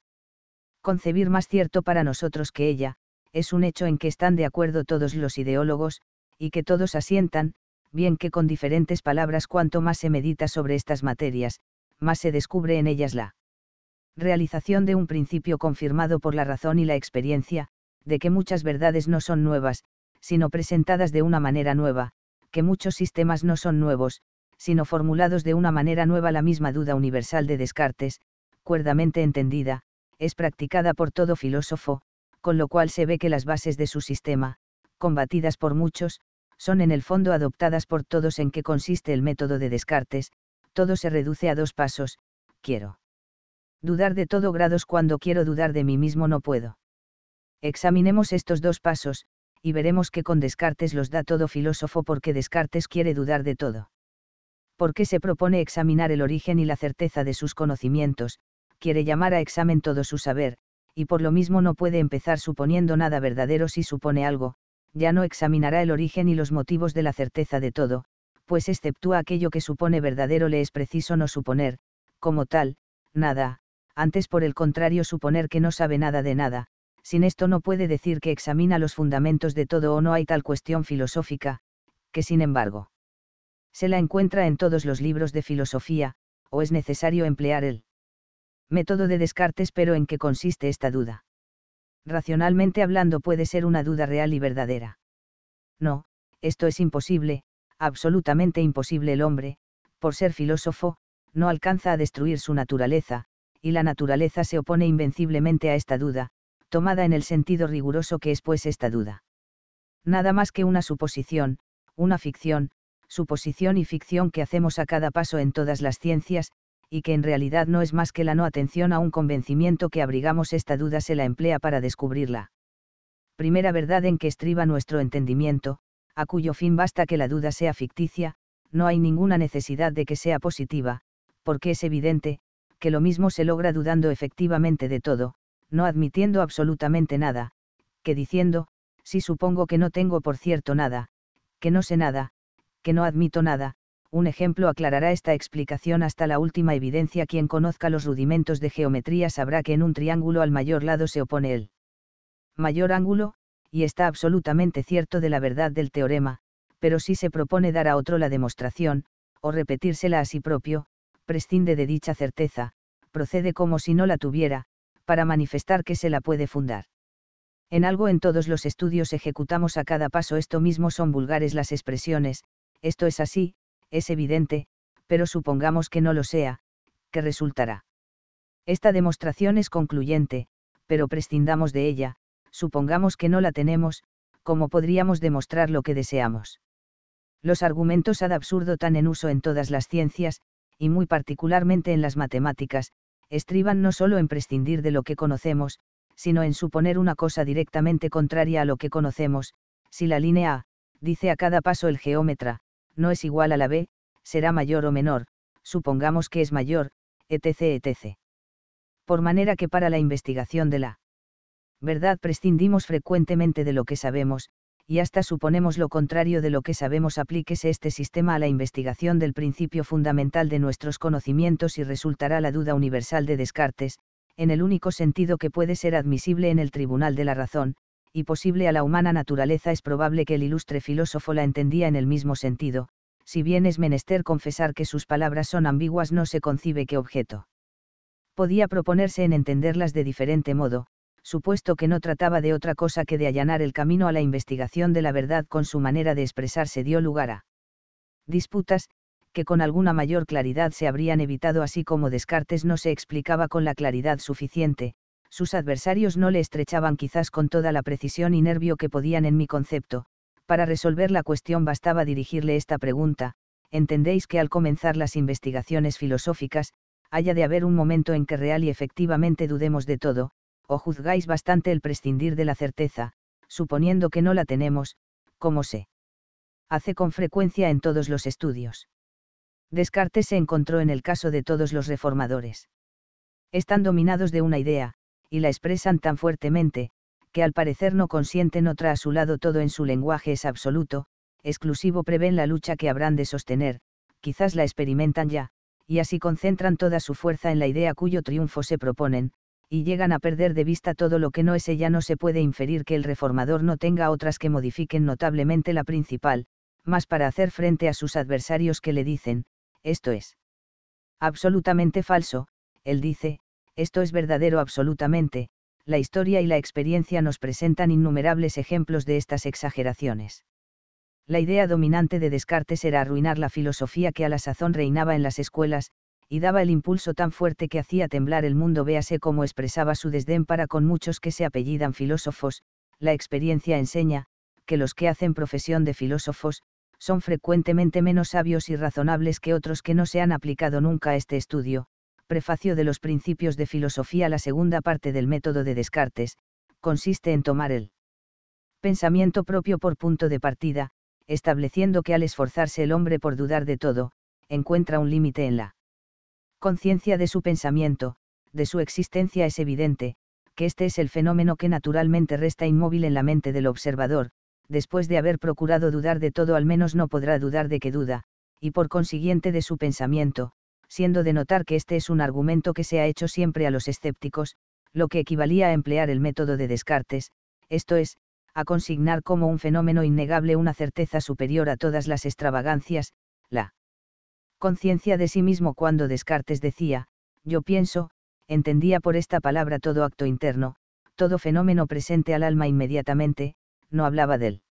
concebir más cierto para nosotros que ella, es un hecho en que están de acuerdo todos los ideólogos, y que todos asientan, bien que con diferentes palabras cuanto más se medita sobre estas materias, más se descubre en ellas la realización de un principio confirmado por la razón y la experiencia, de que muchas verdades no son nuevas, sino presentadas de una manera nueva, que muchos sistemas no son nuevos, sino formulados de una manera nueva. La misma duda universal de Descartes, cuerdamente entendida, es practicada por todo filósofo, con lo cual se ve que las bases de su sistema, combatidas por muchos, son en el fondo adoptadas por todos en qué consiste el método de Descartes, todo se reduce a dos pasos, quiero. Dudar de todo grados cuando quiero dudar de mí mismo no puedo. Examinemos estos dos pasos, y veremos que con Descartes los da todo filósofo porque Descartes quiere dudar de todo. Porque se propone examinar el origen y la certeza de sus conocimientos, quiere llamar a examen todo su saber, y por lo mismo no puede empezar suponiendo nada verdadero si supone algo, ya no examinará el origen y los motivos de la certeza de todo, pues exceptúa aquello que supone verdadero le es preciso no suponer, como tal, nada, antes por el contrario suponer que no sabe nada de nada, sin esto no puede decir que examina los fundamentos de todo o no hay tal cuestión filosófica, que sin embargo se la encuentra en todos los libros de filosofía, o es necesario emplear el método de Descartes, pero ¿en qué consiste esta duda? Racionalmente hablando puede ser una duda real y verdadera. No, esto es imposible, absolutamente imposible el hombre, por ser filósofo, no alcanza a destruir su naturaleza, y la naturaleza se opone invenciblemente a esta duda, tomada en el sentido riguroso que es pues esta duda. Nada más que una suposición, una ficción, suposición y ficción que hacemos a cada paso en todas las ciencias, y que en realidad no es más que la no atención a un convencimiento que abrigamos esta duda se la emplea para descubrirla. Primera verdad en que estriba nuestro entendimiento, a cuyo fin basta que la duda sea ficticia, no hay ninguna necesidad de que sea positiva, porque es evidente, que lo mismo se logra dudando efectivamente de todo, no admitiendo absolutamente nada, que diciendo, si supongo que no tengo por cierto nada, que no sé nada, que no admito nada, un ejemplo aclarará esta explicación hasta la última evidencia. Quien conozca los rudimentos de geometría sabrá que en un triángulo al mayor lado se opone el mayor ángulo, y está absolutamente cierto de la verdad del teorema, pero si se propone dar a otro la demostración, o repetírsela a sí propio, prescinde de dicha certeza, procede como si no la tuviera, para manifestar que se la puede fundar. En algo en todos los estudios ejecutamos a cada paso esto mismo son vulgares las expresiones, esto es así, es evidente, pero supongamos que no lo sea, que resultará. Esta demostración es concluyente, pero prescindamos de ella, supongamos que no la tenemos, ¿cómo podríamos demostrar lo que deseamos? Los argumentos ad absurdo tan en uso en todas las ciencias, y muy particularmente en las matemáticas, estriban no solo en prescindir de lo que conocemos, sino en suponer una cosa directamente contraria a lo que conocemos, si la línea A, dice a cada paso el geómetra, no es igual a la B, será mayor o menor, supongamos que es mayor, etc. etc. Por manera que para la investigación de la verdad prescindimos frecuentemente de lo que sabemos, y hasta suponemos lo contrario de lo que sabemos aplíquese este sistema a la investigación del principio fundamental de nuestros conocimientos y resultará la duda universal de Descartes, en el único sentido que puede ser admisible en el tribunal de la razón, y posible a la humana naturaleza es probable que el ilustre filósofo la entendía en el mismo sentido, si bien es menester confesar que sus palabras son ambiguas no se concibe qué objeto. Podía proponerse en entenderlas de diferente modo, supuesto que no trataba de otra cosa que de allanar el camino a la investigación de la verdad con su manera de expresarse dio lugar a disputas, que con alguna mayor claridad se habrían evitado así como Descartes no se explicaba con la claridad suficiente, sus adversarios no le estrechaban quizás con toda la precisión y nervio que podían en mi concepto, para resolver la cuestión bastaba dirigirle esta pregunta, entendéis que al comenzar las investigaciones filosóficas, haya de haber un momento en que real y efectivamente dudemos de todo, o juzgáis bastante el prescindir de la certeza, suponiendo que no la tenemos, como se hace con frecuencia en todos los estudios. Descartes se encontró en el caso de todos los reformadores. Están dominados de una idea, y la expresan tan fuertemente, que al parecer no consienten otra a su lado todo en su lenguaje es absoluto, exclusivo prevén la lucha que habrán de sostener, quizás la experimentan ya, y así concentran toda su fuerza en la idea cuyo triunfo se proponen, y llegan a perder de vista todo lo que no es ella, no se puede inferir que el reformador no tenga otras que modifiquen notablemente la principal, más para hacer frente a sus adversarios que le dicen, esto es absolutamente falso, él dice, esto es verdadero absolutamente, la historia y la experiencia nos presentan innumerables ejemplos de estas exageraciones. La idea dominante de Descartes era arruinar la filosofía que a la sazón reinaba en las escuelas, y daba el impulso tan fuerte que hacía temblar el mundo. Véase cómo expresaba su desdén para con muchos que se apellidan filósofos, la experiencia enseña, que los que hacen profesión de filósofos, son frecuentemente menos sabios y razonables que otros que no se han aplicado nunca a este estudio. Prefacio de los Principios de Filosofía La segunda parte del método de Descartes, consiste en tomar el pensamiento propio por punto de partida, estableciendo que al esforzarse el hombre por dudar de todo, encuentra un límite en la conciencia de su pensamiento, de su existencia es evidente, que este es el fenómeno que naturalmente resta inmóvil en la mente del observador, después de haber procurado dudar de todo al menos no podrá dudar de que duda, y por consiguiente de su pensamiento, siendo de notar que este es un argumento que se ha hecho siempre a los escépticos, lo que equivalía a emplear el método de Descartes, esto es, a consignar como un fenómeno innegable una certeza superior a todas las extravagancias, la conciencia de sí mismo cuando Descartes decía, yo pienso, entendía por esta palabra todo acto interno, todo fenómeno presente al alma inmediatamente, no hablaba del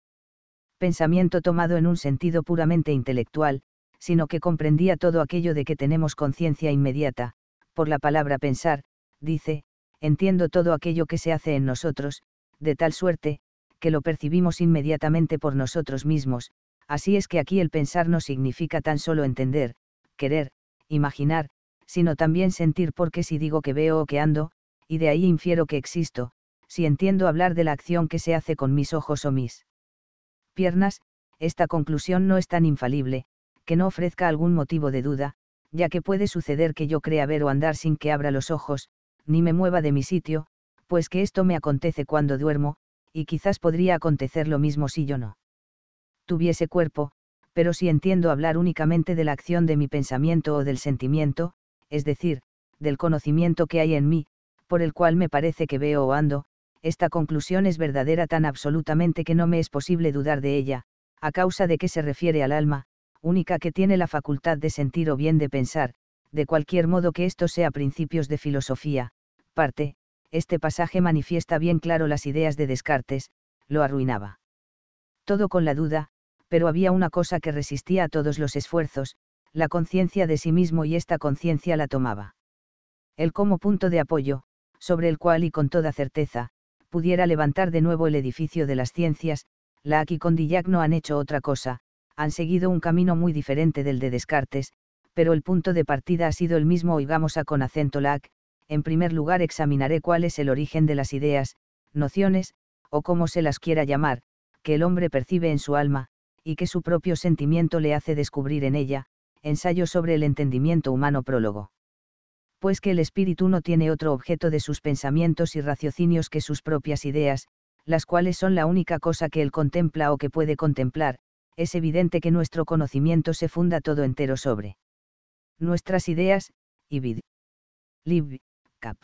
pensamiento tomado en un sentido puramente intelectual, sino que comprendía todo aquello de que tenemos conciencia inmediata, por la palabra pensar, dice, entiendo todo aquello que se hace en nosotros, de tal suerte, que lo percibimos inmediatamente por nosotros mismos, así es que aquí el pensar no significa tan solo entender, querer, imaginar, sino también sentir porque si digo que veo o que ando, y de ahí infiero que existo, si entiendo hablar de la acción que se hace con mis ojos o mis piernas, esta conclusión no es tan infalible, que no ofrezca algún motivo de duda, ya que puede suceder que yo crea ver o andar sin que abra los ojos, ni me mueva de mi sitio, pues que esto me acontece cuando duermo, y quizás podría acontecer lo mismo si yo no tuviese cuerpo, pero si entiendo hablar únicamente de la acción de mi pensamiento o del sentimiento, es decir, del conocimiento que hay en mí, por el cual me parece que veo o ando, esta conclusión es verdadera tan absolutamente que no me es posible dudar de ella, a causa de que se refiere al alma, única que tiene la facultad de sentir o bien de pensar, de cualquier modo que esto sea principios de filosofía, parte, este pasaje manifiesta bien claro las ideas de Descartes, lo arruinaba. Todo con la duda, pero había una cosa que resistía a todos los esfuerzos, la conciencia de sí mismo y esta conciencia la tomaba. El como punto de apoyo, sobre el cual y con toda certeza, pudiera levantar de nuevo el edificio de las ciencias, la Condillac no han hecho otra cosa, han seguido un camino muy diferente del de Descartes, pero el punto de partida ha sido el mismo oigamos a con acento lac, en primer lugar examinaré cuál es el origen de las ideas, nociones, o como se las quiera llamar, que el hombre percibe en su alma, y que su propio sentimiento le hace descubrir en ella, ensayo sobre el entendimiento humano prólogo. Pues que el espíritu no tiene otro objeto de sus pensamientos y raciocinios que sus propias ideas, las cuales son la única cosa que él contempla o que puede contemplar, es evidente que nuestro conocimiento se funda todo entero sobre nuestras ideas, y vid. Lib. Cap.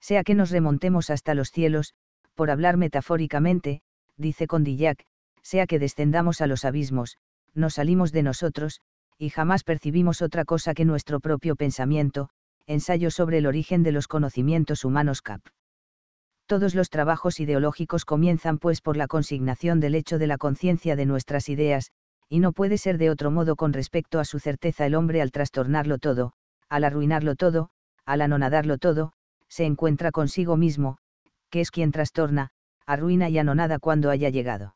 Sea que nos remontemos hasta los cielos, por hablar metafóricamente, dice Condillac, sea que descendamos a los abismos, nos salimos de nosotros, y jamás percibimos otra cosa que nuestro propio pensamiento, ensayo sobre el origen de los conocimientos humanos CAP. Todos los trabajos ideológicos comienzan pues por la consignación del hecho de la conciencia de nuestras ideas, y no puede ser de otro modo con respecto a su certeza el hombre al trastornarlo todo, al arruinarlo todo, al anonadarlo todo, se encuentra consigo mismo, que es quien trastorna, arruina y anonada cuando haya llegado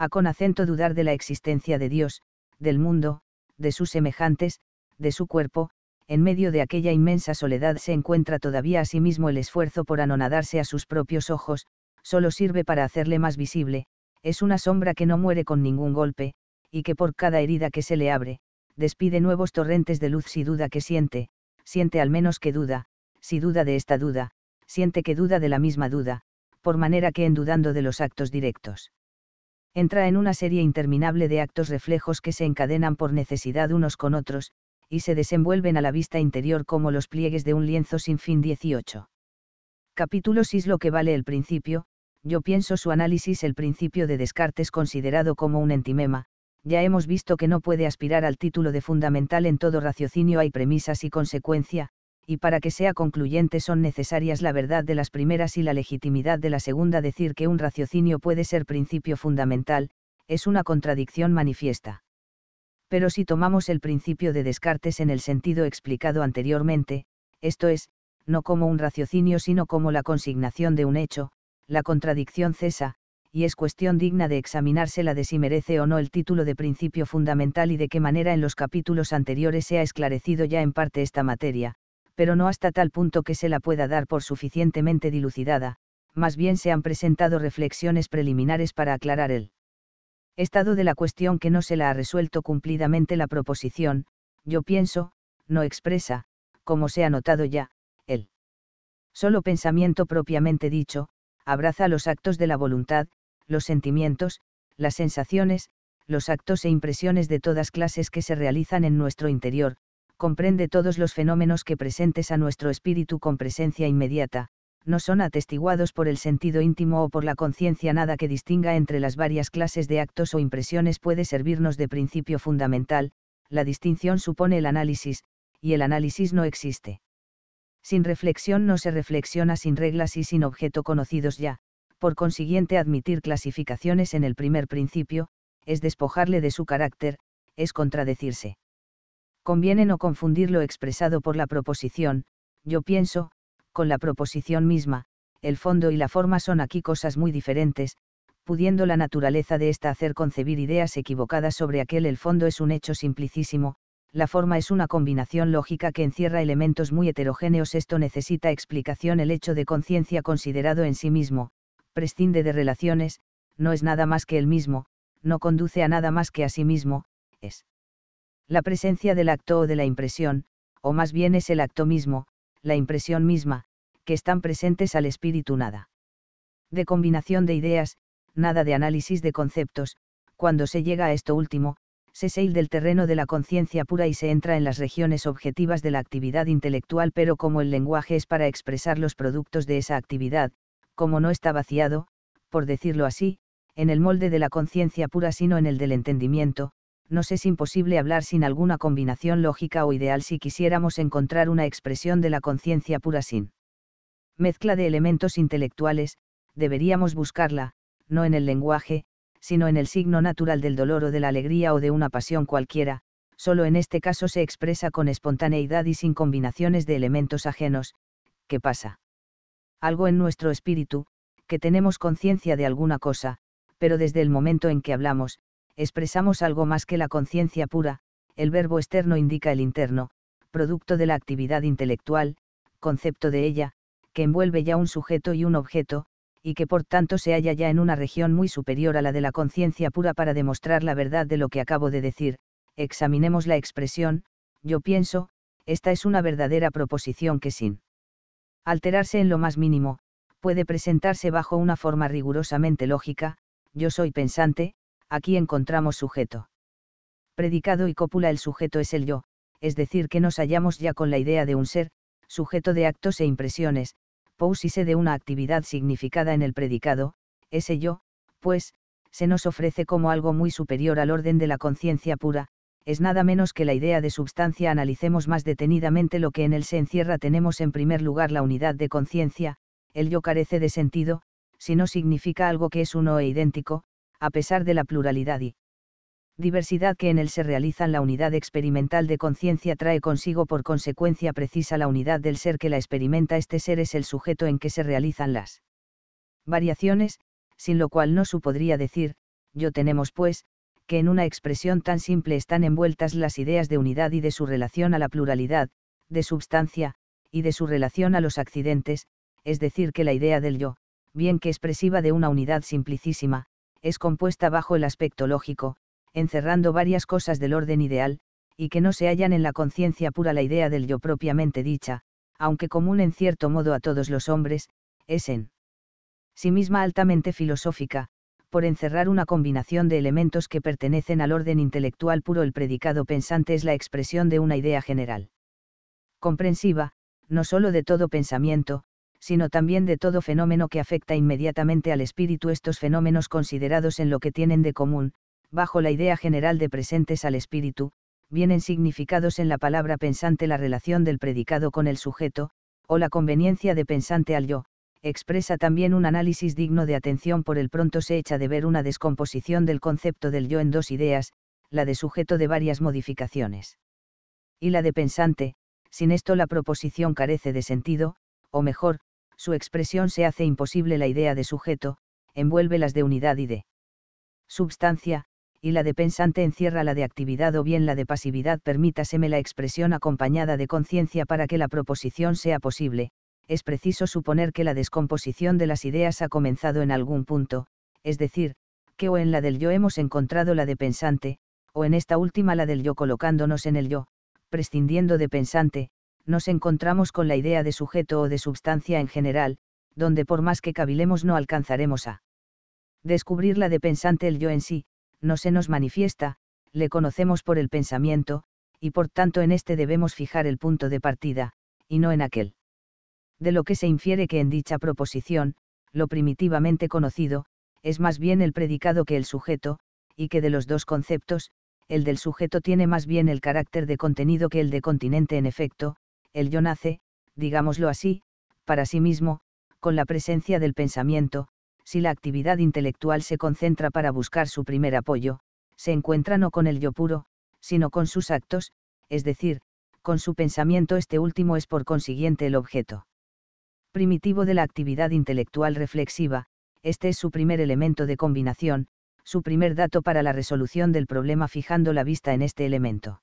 a con acento dudar de la existencia de Dios, del mundo, de sus semejantes, de su cuerpo, en medio de aquella inmensa soledad se encuentra todavía a sí mismo el esfuerzo por anonadarse a sus propios ojos, solo sirve para hacerle más visible, es una sombra que no muere con ningún golpe, y que por cada herida que se le abre, despide nuevos torrentes de luz si duda que siente, siente al menos que duda, si duda de esta duda, siente que duda de la misma duda, por manera que en dudando de los actos directos entra en una serie interminable de actos reflejos que se encadenan por necesidad unos con otros, y se desenvuelven a la vista interior como los pliegues de un lienzo sin fin 18. Capítulo 6 Lo que vale el principio, yo pienso su análisis el principio de Descartes considerado como un entimema, ya hemos visto que no puede aspirar al título de fundamental en todo raciocinio hay premisas y consecuencia, y para que sea concluyente son necesarias la verdad de las primeras y la legitimidad de la segunda. Decir que un raciocinio puede ser principio fundamental, es una contradicción manifiesta. Pero si tomamos el principio de Descartes en el sentido explicado anteriormente, esto es, no como un raciocinio sino como la consignación de un hecho, la contradicción cesa, y es cuestión digna de examinársela de si merece o no el título de principio fundamental y de qué manera en los capítulos anteriores se ha esclarecido ya en parte esta materia, pero no hasta tal punto que se la pueda dar por suficientemente dilucidada, más bien se han presentado reflexiones preliminares para aclarar el estado de la cuestión que no se la ha resuelto cumplidamente la proposición, yo pienso, no expresa, como se ha notado ya, el solo pensamiento propiamente dicho, abraza los actos de la voluntad, los sentimientos, las sensaciones, los actos e impresiones de todas clases que se realizan en nuestro interior, comprende todos los fenómenos que presentes a nuestro espíritu con presencia inmediata, no son atestiguados por el sentido íntimo o por la conciencia nada que distinga entre las varias clases de actos o impresiones puede servirnos de principio fundamental, la distinción supone el análisis, y el análisis no existe. Sin reflexión no se reflexiona sin reglas y sin objeto conocidos ya, por consiguiente admitir clasificaciones en el primer principio, es despojarle de su carácter, es contradecirse. Conviene no confundir lo expresado por la proposición, yo pienso, con la proposición misma, el fondo y la forma son aquí cosas muy diferentes, pudiendo la naturaleza de ésta hacer concebir ideas equivocadas sobre aquel el fondo es un hecho simplicísimo, la forma es una combinación lógica que encierra elementos muy heterogéneos. Esto necesita explicación. El hecho de conciencia considerado en sí mismo, prescinde de relaciones, no es nada más que el mismo, no conduce a nada más que a sí mismo, es la presencia del acto o de la impresión, o más bien es el acto mismo, la impresión misma, que están presentes al espíritu nada. De combinación de ideas, nada de análisis de conceptos, cuando se llega a esto último, se sale del terreno de la conciencia pura y se entra en las regiones objetivas de la actividad intelectual, pero como el lenguaje es para expresar los productos de esa actividad, como no está vaciado, por decirlo así, en el molde de la conciencia pura sino en el del entendimiento, nos es imposible hablar sin alguna combinación lógica o ideal si quisiéramos encontrar una expresión de la conciencia pura sin mezcla de elementos intelectuales, deberíamos buscarla, no en el lenguaje, sino en el signo natural del dolor o de la alegría o de una pasión cualquiera, solo en este caso se expresa con espontaneidad y sin combinaciones de elementos ajenos, ¿qué pasa? Algo en nuestro espíritu, que tenemos conciencia de alguna cosa, pero desde el momento en que hablamos, expresamos algo más que la conciencia pura, el verbo externo indica el interno, producto de la actividad intelectual, concepto de ella, que envuelve ya un sujeto y un objeto, y que por tanto se halla ya en una región muy superior a la de la conciencia pura para demostrar la verdad de lo que acabo de decir, examinemos la expresión, yo pienso, esta es una verdadera proposición que sin alterarse en lo más mínimo, puede presentarse bajo una forma rigurosamente lógica, yo soy pensante, aquí encontramos sujeto. Predicado y cópula el sujeto es el yo, es decir que nos hallamos ya con la idea de un ser, sujeto de actos e impresiones, pousise de una actividad significada en el predicado, ese yo, pues, se nos ofrece como algo muy superior al orden de la conciencia pura, es nada menos que la idea de substancia. Analicemos más detenidamente lo que en él se encierra. Tenemos en primer lugar la unidad de conciencia, el yo carece de sentido, si no significa algo que es uno e idéntico, a pesar de la pluralidad y diversidad que en él se realizan, la unidad experimental de conciencia trae consigo por consecuencia precisa la unidad del ser que la experimenta. Este ser es el sujeto en que se realizan las variaciones, sin lo cual no podría decir, yo tenemos pues, que en una expresión tan simple están envueltas las ideas de unidad y de su relación a la pluralidad, de substancia, y de su relación a los accidentes, es decir, que la idea del yo, bien que expresiva de una unidad simplicísima, es compuesta bajo el aspecto lógico, encerrando varias cosas del orden ideal, y que no se hallan en la conciencia pura la idea del yo propiamente dicha, aunque común en cierto modo a todos los hombres, es en sí misma altamente filosófica, por encerrar una combinación de elementos que pertenecen al orden intelectual puro el predicado pensante es la expresión de una idea general. Comprensiva, no sólo de todo pensamiento, sino también de todo fenómeno que afecta inmediatamente al espíritu estos fenómenos considerados en lo que tienen de común, bajo la idea general de presentes al espíritu, vienen significados en la palabra pensante la relación del predicado con el sujeto, o la conveniencia de pensante al yo, expresa también un análisis digno de atención por el pronto se echa de ver una descomposición del concepto del yo en dos ideas, la de sujeto de varias modificaciones. Y la de pensante, sin esto la proposición carece de sentido, o mejor, su expresión se hace imposible la idea de sujeto, envuelve las de unidad y de substancia, y la de pensante encierra la de actividad o bien la de pasividad. Permítaseme la expresión acompañada de conciencia para que la proposición sea posible, es preciso suponer que la descomposición de las ideas ha comenzado en algún punto, es decir, que o en la del yo hemos encontrado la de pensante, o en esta última la del yo colocándonos en el yo, prescindiendo de pensante, nos encontramos con la idea de sujeto o de substancia en general, donde por más que cavilemos no alcanzaremos a descubrirla de pensante el yo en sí, no se nos manifiesta, le conocemos por el pensamiento, y por tanto en este debemos fijar el punto de partida, y no en aquel. De lo que se infiere que en dicha proposición, lo primitivamente conocido, es más bien el predicado que el sujeto, y que de los dos conceptos, el del sujeto tiene más bien el carácter de contenido que el de continente en efecto, el yo nace, digámoslo así, para sí mismo, con la presencia del pensamiento, si la actividad intelectual se concentra para buscar su primer apoyo, se encuentra no con el yo puro, sino con sus actos, es decir, con su pensamiento este último es por consiguiente el objeto primitivo de la actividad intelectual reflexiva, este es su primer elemento de combinación, su primer dato para la resolución del problema fijando la vista en este elemento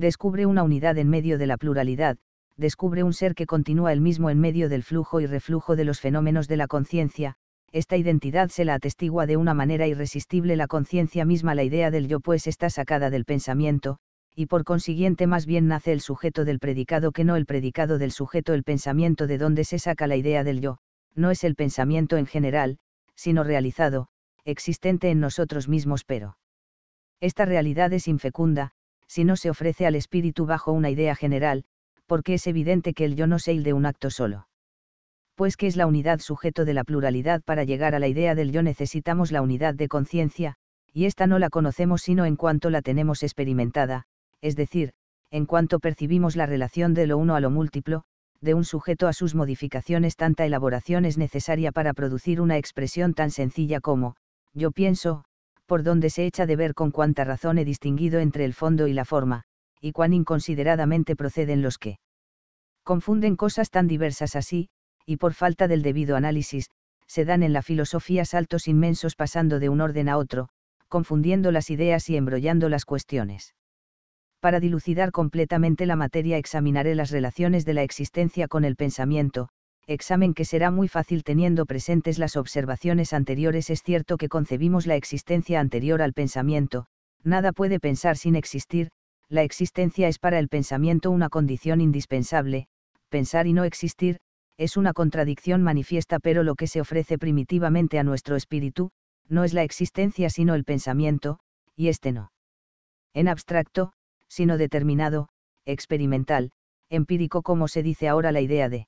descubre una unidad en medio de la pluralidad, descubre un ser que continúa el mismo en medio del flujo y reflujo de los fenómenos de la conciencia, esta identidad se la atestigua de una manera irresistible la conciencia misma, la idea del yo pues está sacada del pensamiento, y por consiguiente más bien nace el sujeto del predicado que no el predicado del sujeto, el pensamiento de donde se saca la idea del yo, no es el pensamiento en general, sino realizado, existente en nosotros mismos pero. Esta realidad es infecunda, si no se ofrece al espíritu bajo una idea general, porque es evidente que el yo no se de un acto solo. Pues que es la unidad sujeto de la pluralidad para llegar a la idea del yo necesitamos la unidad de conciencia, y esta no la conocemos sino en cuanto la tenemos experimentada, es decir, en cuanto percibimos la relación de lo uno a lo múltiplo, de un sujeto a sus modificaciones tanta elaboración es necesaria para producir una expresión tan sencilla como, yo pienso, por donde se echa de ver con cuánta razón he distinguido entre el fondo y la forma, y cuán inconsideradamente proceden los que confunden cosas tan diversas así, y por falta del debido análisis, se dan en la filosofía saltos inmensos pasando de un orden a otro, confundiendo las ideas y embrollando las cuestiones. Para dilucidar completamente la materia examinaré las relaciones de la existencia con el pensamiento, examen que será muy fácil teniendo presentes las observaciones anteriores. Es cierto que concebimos la existencia anterior al pensamiento, nada puede pensar sin existir, la existencia es para el pensamiento una condición indispensable, pensar y no existir, es una contradicción manifiesta pero lo que se ofrece primitivamente a nuestro espíritu, no es la existencia sino el pensamiento, y este no. En abstracto, sino determinado, experimental, empírico como se dice ahora la idea de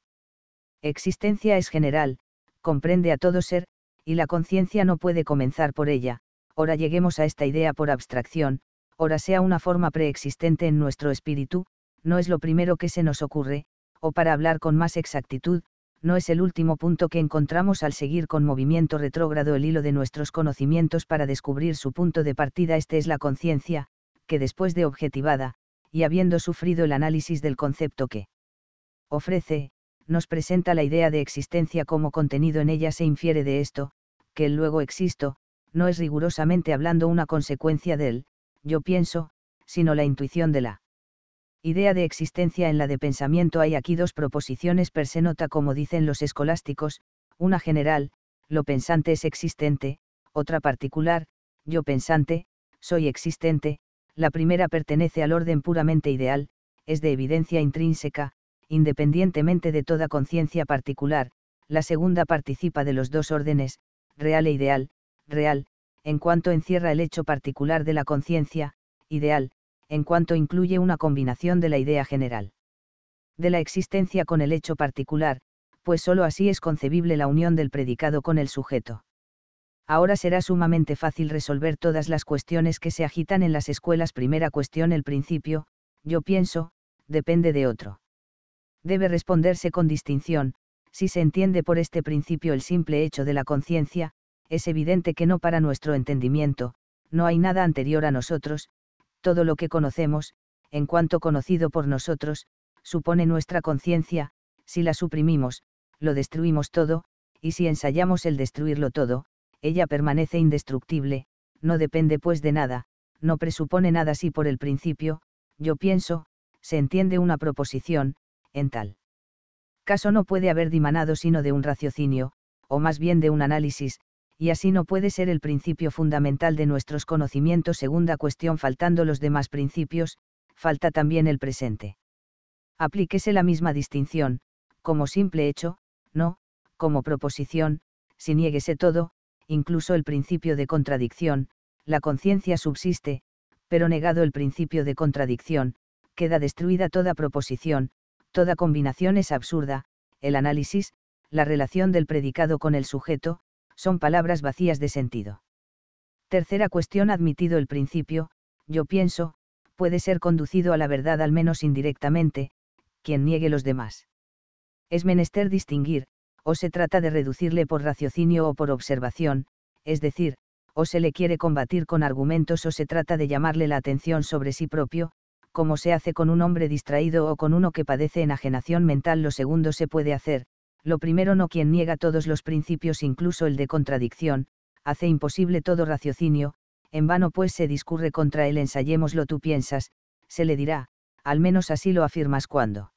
existencia es general, comprende a todo ser, y la conciencia no puede comenzar por ella, ora lleguemos a esta idea por abstracción, ora sea una forma preexistente en nuestro espíritu, no es lo primero que se nos ocurre, o para hablar con más exactitud, no es el último punto que encontramos al seguir con movimiento retrógrado el hilo de nuestros conocimientos para descubrir su punto de partida. Este es la conciencia, que después de objetivada, y habiendo sufrido el análisis del concepto que ofrece, nos presenta la idea de existencia como contenido en ella se infiere de esto, que el luego existo, no es rigurosamente hablando una consecuencia del, yo pienso, sino la intuición de la idea de existencia en la de pensamiento hay aquí dos proposiciones per se nota como dicen los escolásticos, una general, lo pensante es existente, otra particular, yo pensante, soy existente, la primera pertenece al orden puramente ideal, es de evidencia intrínseca, independientemente de toda conciencia particular, la segunda participa de los dos órdenes, real e ideal, real, en cuanto encierra el hecho particular de la conciencia, ideal, en cuanto incluye una combinación de la idea general. De la existencia con el hecho particular, pues sólo así es concebible la unión del predicado con el sujeto. Ahora será sumamente fácil resolver todas las cuestiones que se agitan en las escuelas. Primera cuestión, el principio, yo pienso, depende de otro debe responderse con distinción, si se entiende por este principio el simple hecho de la conciencia, es evidente que no para nuestro entendimiento, no hay nada anterior a nosotros, todo lo que conocemos, en cuanto conocido por nosotros, supone nuestra conciencia, si la suprimimos, lo destruimos todo, y si ensayamos el destruirlo todo, ella permanece indestructible, no depende pues de nada, no presupone nada si por el principio, yo pienso, se entiende una proposición, en tal caso no puede haber dimanado sino de un raciocinio, o más bien de un análisis, y así no puede ser el principio fundamental de nuestros conocimientos. Segunda cuestión, faltando los demás principios, falta también el presente. Aplíquese la misma distinción, como simple hecho, no, como proposición, si nieguese todo, incluso el principio de contradicción, la conciencia subsiste, pero negado el principio de contradicción, queda destruida toda proposición, toda combinación es absurda, el análisis, la relación del predicado con el sujeto, son palabras vacías de sentido. Tercera cuestión admitido el principio, yo pienso, puede ser conducido a la verdad al menos indirectamente, quien niegue los demás. Es menester distinguir, o se trata de reducirle por raciocinio o por observación, es decir, o se le quiere combatir con argumentos o se trata de llamarle la atención sobre sí propio, como se hace con un hombre distraído o con uno que padece enajenación mental, lo segundo se puede hacer, lo primero no quien niega todos los principios, incluso el de contradicción, hace imposible todo raciocinio, en vano pues se discurre contra él, ensayémoslo tú piensas, se le dirá, al menos así lo afirmas cuando.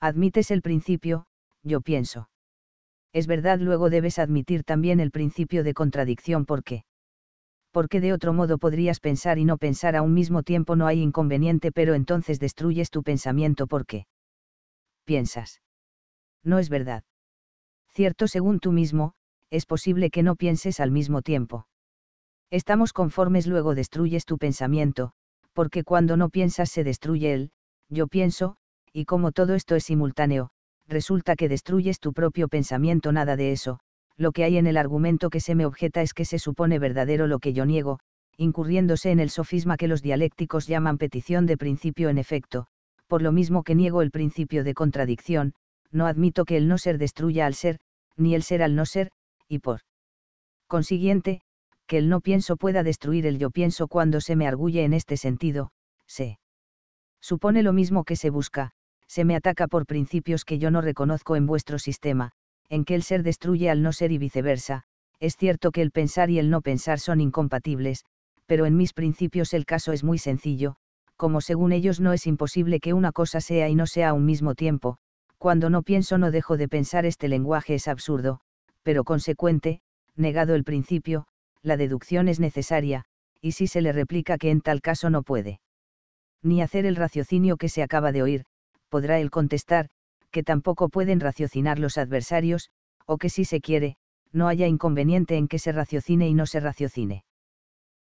Admites el principio, yo pienso. Es verdad, luego debes admitir también el principio de contradicción porque porque de otro modo podrías pensar y no pensar a un mismo tiempo no hay inconveniente, pero entonces destruyes tu pensamiento porque piensas. No es verdad. Cierto, según tú mismo, es posible que no pienses al mismo tiempo. Estamos conformes, luego destruyes tu pensamiento, porque cuando no piensas se destruye él, yo pienso, y como todo esto es simultáneo, resulta que destruyes tu propio pensamiento, nada de eso, lo que hay en el argumento que se me objeta es que se supone verdadero lo que yo niego, incurriéndose en el sofisma que los dialécticos llaman petición de principio en efecto, por lo mismo que niego el principio de contradicción, no admito que el no ser destruya al ser, ni el ser al no ser, y por consiguiente, que el no pienso pueda destruir el yo pienso cuando se me arguye en este sentido, se supone lo mismo que se busca, se me ataca por principios que yo no reconozco en vuestro sistema, en que el ser destruye al no ser y viceversa, es cierto que el pensar y el no pensar son incompatibles, pero en mis principios el caso es muy sencillo, como según ellos no es imposible que una cosa sea y no sea a un mismo tiempo, cuando no pienso no dejo de pensar este lenguaje es absurdo, pero consecuente, negado el principio, la deducción es necesaria, y si se le replica que en tal caso no puede. Ni hacer el raciocinio que se acaba de oír, podrá él contestar, que tampoco pueden raciocinar los adversarios, o que si se quiere, no haya inconveniente en que se raciocine y no se raciocine.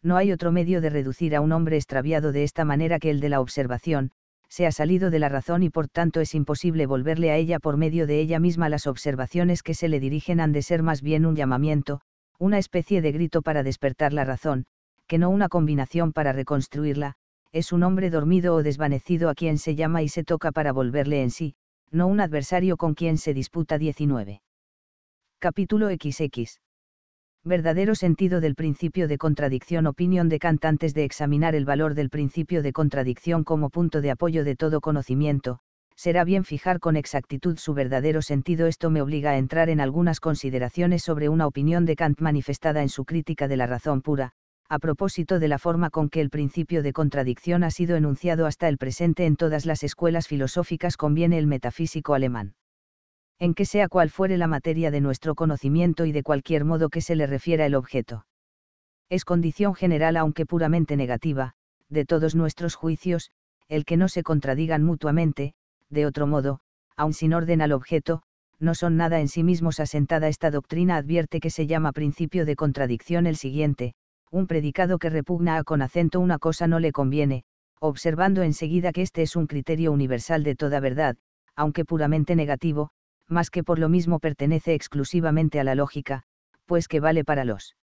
No hay otro medio de reducir a un hombre extraviado de esta manera que el de la observación, se ha salido de la razón y por tanto es imposible volverle a ella por medio de ella misma las observaciones que se le dirigen han de ser más bien un llamamiento, una especie de grito para despertar la razón, que no una combinación para reconstruirla, es un hombre dormido o desvanecido a quien se llama y se toca para volverle en sí, no un adversario con quien se disputa 19. Capítulo XX. Verdadero sentido del principio de contradicción Opinión de Kant antes de examinar el valor del principio de contradicción como punto de apoyo de todo conocimiento, será bien fijar con exactitud su verdadero sentido. Esto me obliga a entrar en algunas consideraciones sobre una opinión de Kant manifestada en su crítica de la razón pura, a propósito de la forma con que el principio de contradicción ha sido enunciado hasta el presente en todas las escuelas filosóficas conviene el metafísico alemán. En que sea cual fuere la materia de nuestro conocimiento y de cualquier modo que se le refiera el objeto. Es condición general, aunque puramente negativa, de todos nuestros juicios, el que no se contradigan mutuamente, de otro modo, aun sin orden al objeto, no son nada en sí mismos asentada esta doctrina advierte que se llama principio de contradicción el siguiente, un predicado que repugna a con acento una cosa no le conviene, observando enseguida que este es un criterio universal de toda verdad, aunque puramente negativo, más que por lo mismo pertenece exclusivamente a la lógica, pues que vale para los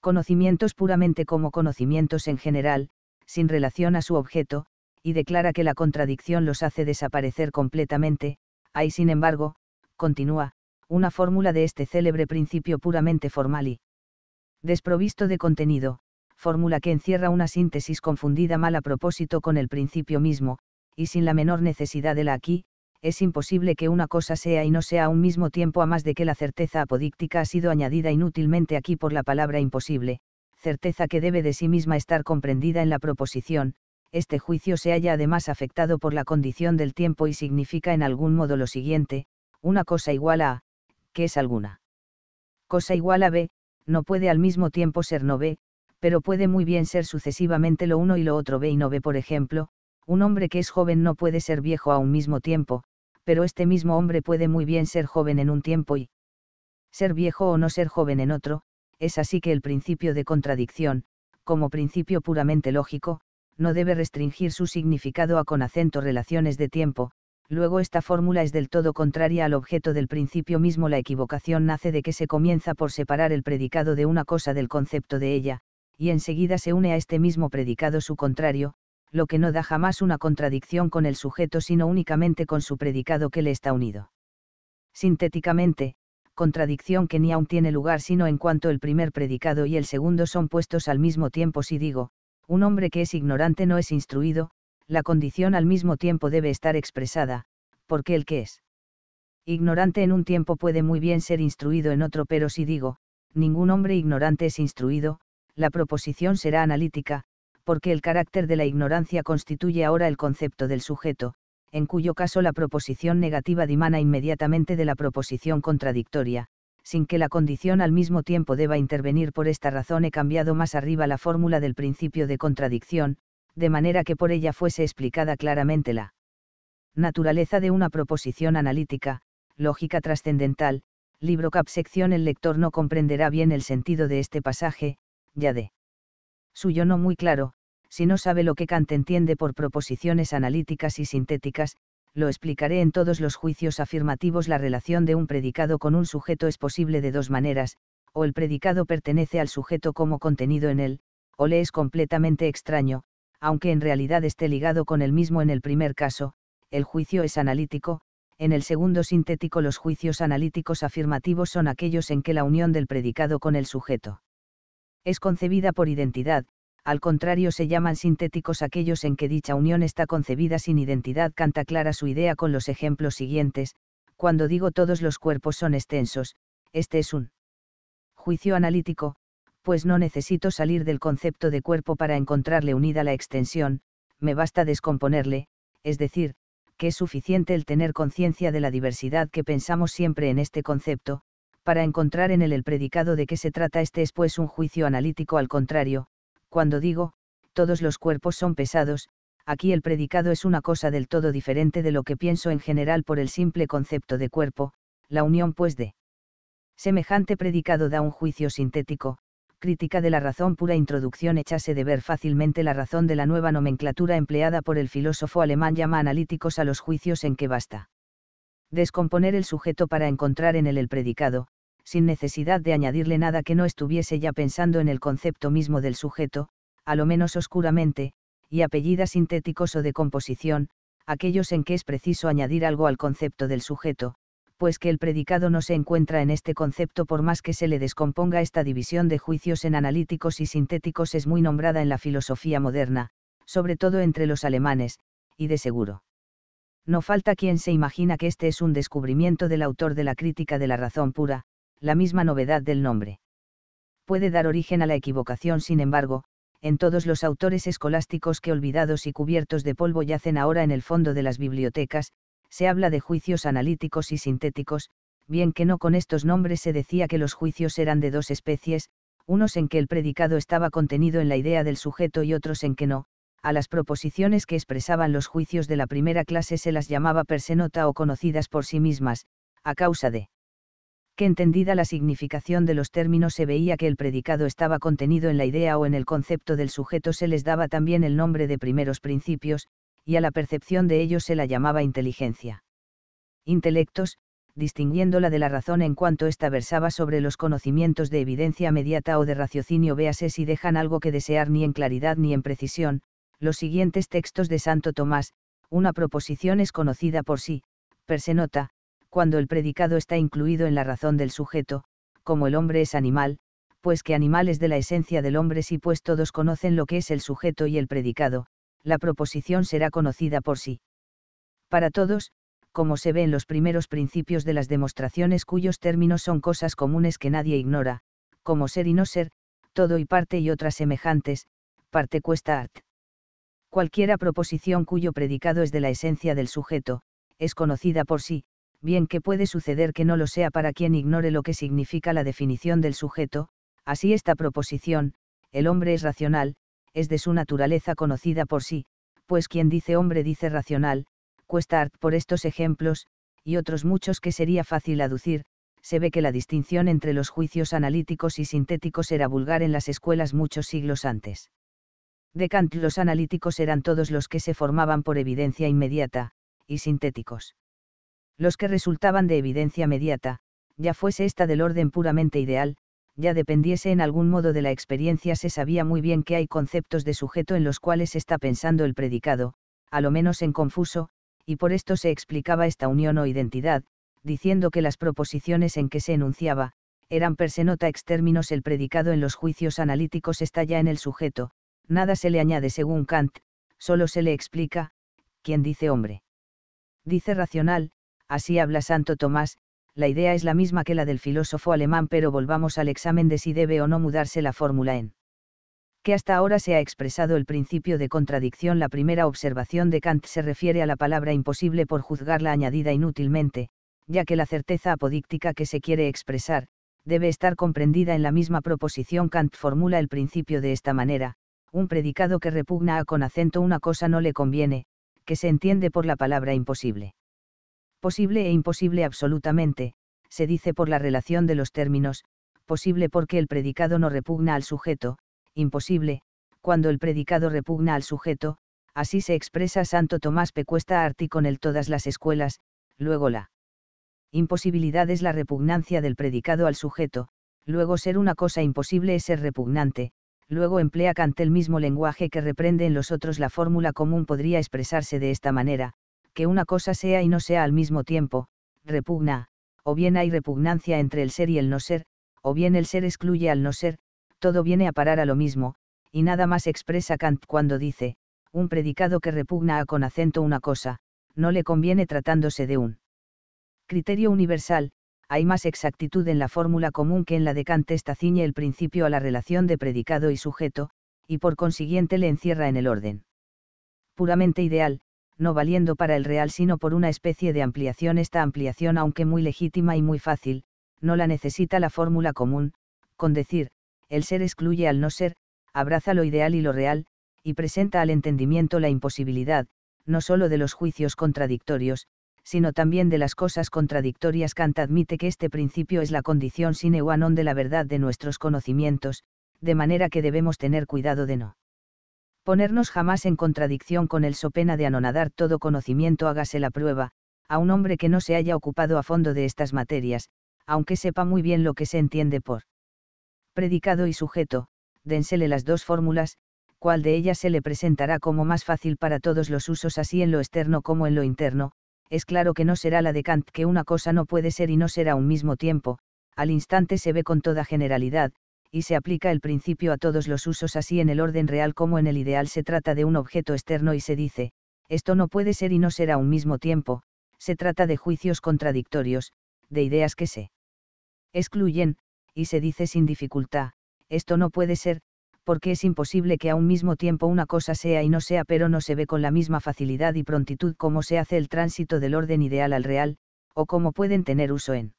conocimientos puramente como conocimientos en general, sin relación a su objeto, y declara que la contradicción los hace desaparecer completamente, hay sin embargo, continúa, una fórmula de este célebre principio puramente formal y desprovisto de contenido, fórmula que encierra una síntesis confundida mal a propósito con el principio mismo, y sin la menor necesidad de la aquí, es imposible que una cosa sea y no sea a un mismo tiempo a más de que la certeza apodíctica ha sido añadida inútilmente aquí por la palabra imposible, certeza que debe de sí misma estar comprendida en la proposición, este juicio se halla además afectado por la condición del tiempo y significa en algún modo lo siguiente, una cosa igual a, que es alguna cosa igual a b, no puede al mismo tiempo ser no ve, pero puede muy bien ser sucesivamente lo uno y lo otro B y no ve por ejemplo, un hombre que es joven no puede ser viejo a un mismo tiempo, pero este mismo hombre puede muy bien ser joven en un tiempo y ser viejo o no ser joven en otro, es así que el principio de contradicción, como principio puramente lógico, no debe restringir su significado a con acento relaciones de tiempo, Luego esta fórmula es del todo contraria al objeto del principio mismo. La equivocación nace de que se comienza por separar el predicado de una cosa del concepto de ella, y enseguida se une a este mismo predicado su contrario, lo que no da jamás una contradicción con el sujeto sino únicamente con su predicado que le está unido. Sintéticamente, contradicción que ni aún tiene lugar sino en cuanto el primer predicado y el segundo son puestos al mismo tiempo si digo, un hombre que es ignorante no es instruido, la condición al mismo tiempo debe estar expresada, porque el que es ignorante en un tiempo puede muy bien ser instruido en otro, pero si digo, ningún hombre ignorante es instruido, la proposición será analítica, porque el carácter de la ignorancia constituye ahora el concepto del sujeto, en cuyo caso la proposición negativa dimana inmediatamente de la proposición contradictoria, sin que la condición al mismo tiempo deba intervenir. Por esta razón he cambiado más arriba la fórmula del principio de contradicción, de manera que por ella fuese explicada claramente la naturaleza de una proposición analítica, lógica trascendental, libro cap sección el lector no comprenderá bien el sentido de este pasaje, ya de suyo no muy claro, si no sabe lo que Kant entiende por proposiciones analíticas y sintéticas, lo explicaré en todos los juicios afirmativos la relación de un predicado con un sujeto es posible de dos maneras, o el predicado pertenece al sujeto como contenido en él, o le es completamente extraño, aunque en realidad esté ligado con el mismo en el primer caso, el juicio es analítico, en el segundo sintético los juicios analíticos afirmativos son aquellos en que la unión del predicado con el sujeto es concebida por identidad, al contrario se llaman sintéticos aquellos en que dicha unión está concebida sin identidad. Canta clara su idea con los ejemplos siguientes, cuando digo todos los cuerpos son extensos, este es un juicio analítico, pues no necesito salir del concepto de cuerpo para encontrarle unida la extensión, me basta descomponerle, es decir, que es suficiente el tener conciencia de la diversidad que pensamos siempre en este concepto, para encontrar en él el predicado de qué se trata este es pues un juicio analítico al contrario, cuando digo, todos los cuerpos son pesados, aquí el predicado es una cosa del todo diferente de lo que pienso en general por el simple concepto de cuerpo, la unión pues de semejante predicado da un juicio sintético, crítica de la razón pura introducción echase de ver fácilmente la razón de la nueva nomenclatura empleada por el filósofo alemán llama analíticos a los juicios en que basta descomponer el sujeto para encontrar en él el predicado, sin necesidad de añadirle nada que no estuviese ya pensando en el concepto mismo del sujeto, a lo menos oscuramente, y apellidas sintéticos o de composición, aquellos en que es preciso añadir algo al concepto del sujeto, pues que el predicado no se encuentra en este concepto por más que se le descomponga esta división de juicios en analíticos y sintéticos es muy nombrada en la filosofía moderna, sobre todo entre los alemanes, y de seguro. No falta quien se imagina que este es un descubrimiento del autor de la crítica de la razón pura, la misma novedad del nombre. Puede dar origen a la equivocación, sin embargo, en todos los autores escolásticos que olvidados y cubiertos de polvo yacen ahora en el fondo de las bibliotecas, se habla de juicios analíticos y sintéticos, bien que no con estos nombres se decía que los juicios eran de dos especies, unos en que el predicado estaba contenido en la idea del sujeto y otros en que no, a las proposiciones que expresaban los juicios de la primera clase se las llamaba persenota o conocidas por sí mismas, a causa de que entendida la significación de los términos se veía que el predicado estaba contenido en la idea o en el concepto del sujeto se les daba también el nombre de primeros principios, y a la percepción de ellos se la llamaba inteligencia. Intelectos, distinguiéndola de la razón en cuanto ésta versaba sobre los conocimientos de evidencia mediata o de raciocinio véase si dejan algo que desear ni en claridad ni en precisión, los siguientes textos de Santo Tomás, una proposición es conocida por sí, per se nota, cuando el predicado está incluido en la razón del sujeto, como el hombre es animal, pues que animal es de la esencia del hombre si pues todos conocen lo que es el sujeto y el predicado, la proposición será conocida por sí. Para todos, como se ve en los primeros principios de las demostraciones cuyos términos son cosas comunes que nadie ignora, como ser y no ser, todo y parte y otras semejantes, parte cuesta art. Cualquiera proposición cuyo predicado es de la esencia del sujeto, es conocida por sí, bien que puede suceder que no lo sea para quien ignore lo que significa la definición del sujeto, así esta proposición, el hombre es racional, es de su naturaleza conocida por sí, pues quien dice hombre dice racional, cuesta art por estos ejemplos, y otros muchos que sería fácil aducir, se ve que la distinción entre los juicios analíticos y sintéticos era vulgar en las escuelas muchos siglos antes. De Kant los analíticos eran todos los que se formaban por evidencia inmediata, y sintéticos. Los que resultaban de evidencia mediata, ya fuese esta del orden puramente ideal, ya dependiese en algún modo de la experiencia se sabía muy bien que hay conceptos de sujeto en los cuales está pensando el predicado, a lo menos en confuso, y por esto se explicaba esta unión o identidad, diciendo que las proposiciones en que se enunciaba, eran per se nota términos el predicado en los juicios analíticos está ya en el sujeto, nada se le añade según Kant, solo se le explica, quien dice hombre. Dice racional, así habla Santo Tomás, la idea es la misma que la del filósofo alemán, pero volvamos al examen de si debe o no mudarse la fórmula en que hasta ahora se ha expresado el principio de contradicción. La primera observación de Kant se refiere a la palabra imposible por juzgarla añadida inútilmente, ya que la certeza apodíctica que se quiere expresar, debe estar comprendida en la misma proposición. Kant formula el principio de esta manera, un predicado que repugna a con acento una cosa no le conviene, que se entiende por la palabra imposible posible e imposible absolutamente, se dice por la relación de los términos, posible porque el predicado no repugna al sujeto, imposible, cuando el predicado repugna al sujeto, así se expresa Santo Tomás Pecuesta Arti con el todas las escuelas, luego la imposibilidad es la repugnancia del predicado al sujeto, luego ser una cosa imposible es ser repugnante, luego emplea Kant el mismo lenguaje que reprende en los otros la fórmula común podría expresarse de esta manera, que una cosa sea y no sea al mismo tiempo, repugna, o bien hay repugnancia entre el ser y el no ser, o bien el ser excluye al no ser, todo viene a parar a lo mismo, y nada más expresa Kant cuando dice, un predicado que repugna a con acento una cosa, no le conviene tratándose de un criterio universal, hay más exactitud en la fórmula común que en la de Kant esta ciñe el principio a la relación de predicado y sujeto, y por consiguiente le encierra en el orden puramente ideal, no valiendo para el real sino por una especie de ampliación. Esta ampliación, aunque muy legítima y muy fácil, no la necesita la fórmula común, con decir, el ser excluye al no ser, abraza lo ideal y lo real, y presenta al entendimiento la imposibilidad, no sólo de los juicios contradictorios, sino también de las cosas contradictorias. Kant admite que este principio es la condición sine qua non de la verdad de nuestros conocimientos, de manera que debemos tener cuidado de no ponernos jamás en contradicción con el sopena de anonadar todo conocimiento hágase la prueba, a un hombre que no se haya ocupado a fondo de estas materias, aunque sepa muy bien lo que se entiende por predicado y sujeto, dénsele las dos fórmulas, cuál de ellas se le presentará como más fácil para todos los usos así en lo externo como en lo interno, es claro que no será la de Kant que una cosa no puede ser y no será un mismo tiempo, al instante se ve con toda generalidad, y se aplica el principio a todos los usos así en el orden real como en el ideal se trata de un objeto externo y se dice, esto no puede ser y no ser a un mismo tiempo, se trata de juicios contradictorios, de ideas que se excluyen, y se dice sin dificultad, esto no puede ser, porque es imposible que a un mismo tiempo una cosa sea y no sea, pero no se ve con la misma facilidad y prontitud como se hace el tránsito del orden ideal al real, o como pueden tener uso en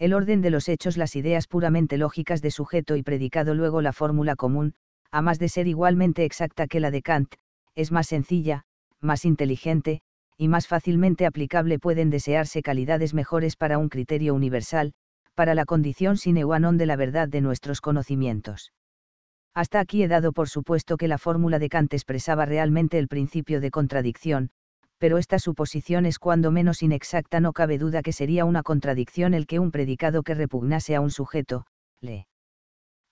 el orden de los hechos, las ideas puramente lógicas de sujeto y predicado, luego la fórmula común, a más de ser igualmente exacta que la de Kant, es más sencilla, más inteligente, y más fácilmente aplicable pueden desearse calidades mejores para un criterio universal, para la condición sine qua non de la verdad de nuestros conocimientos. Hasta aquí he dado por supuesto que la fórmula de Kant expresaba realmente el principio de contradicción, pero esta suposición es cuando menos inexacta no cabe duda que sería una contradicción el que un predicado que repugnase a un sujeto, le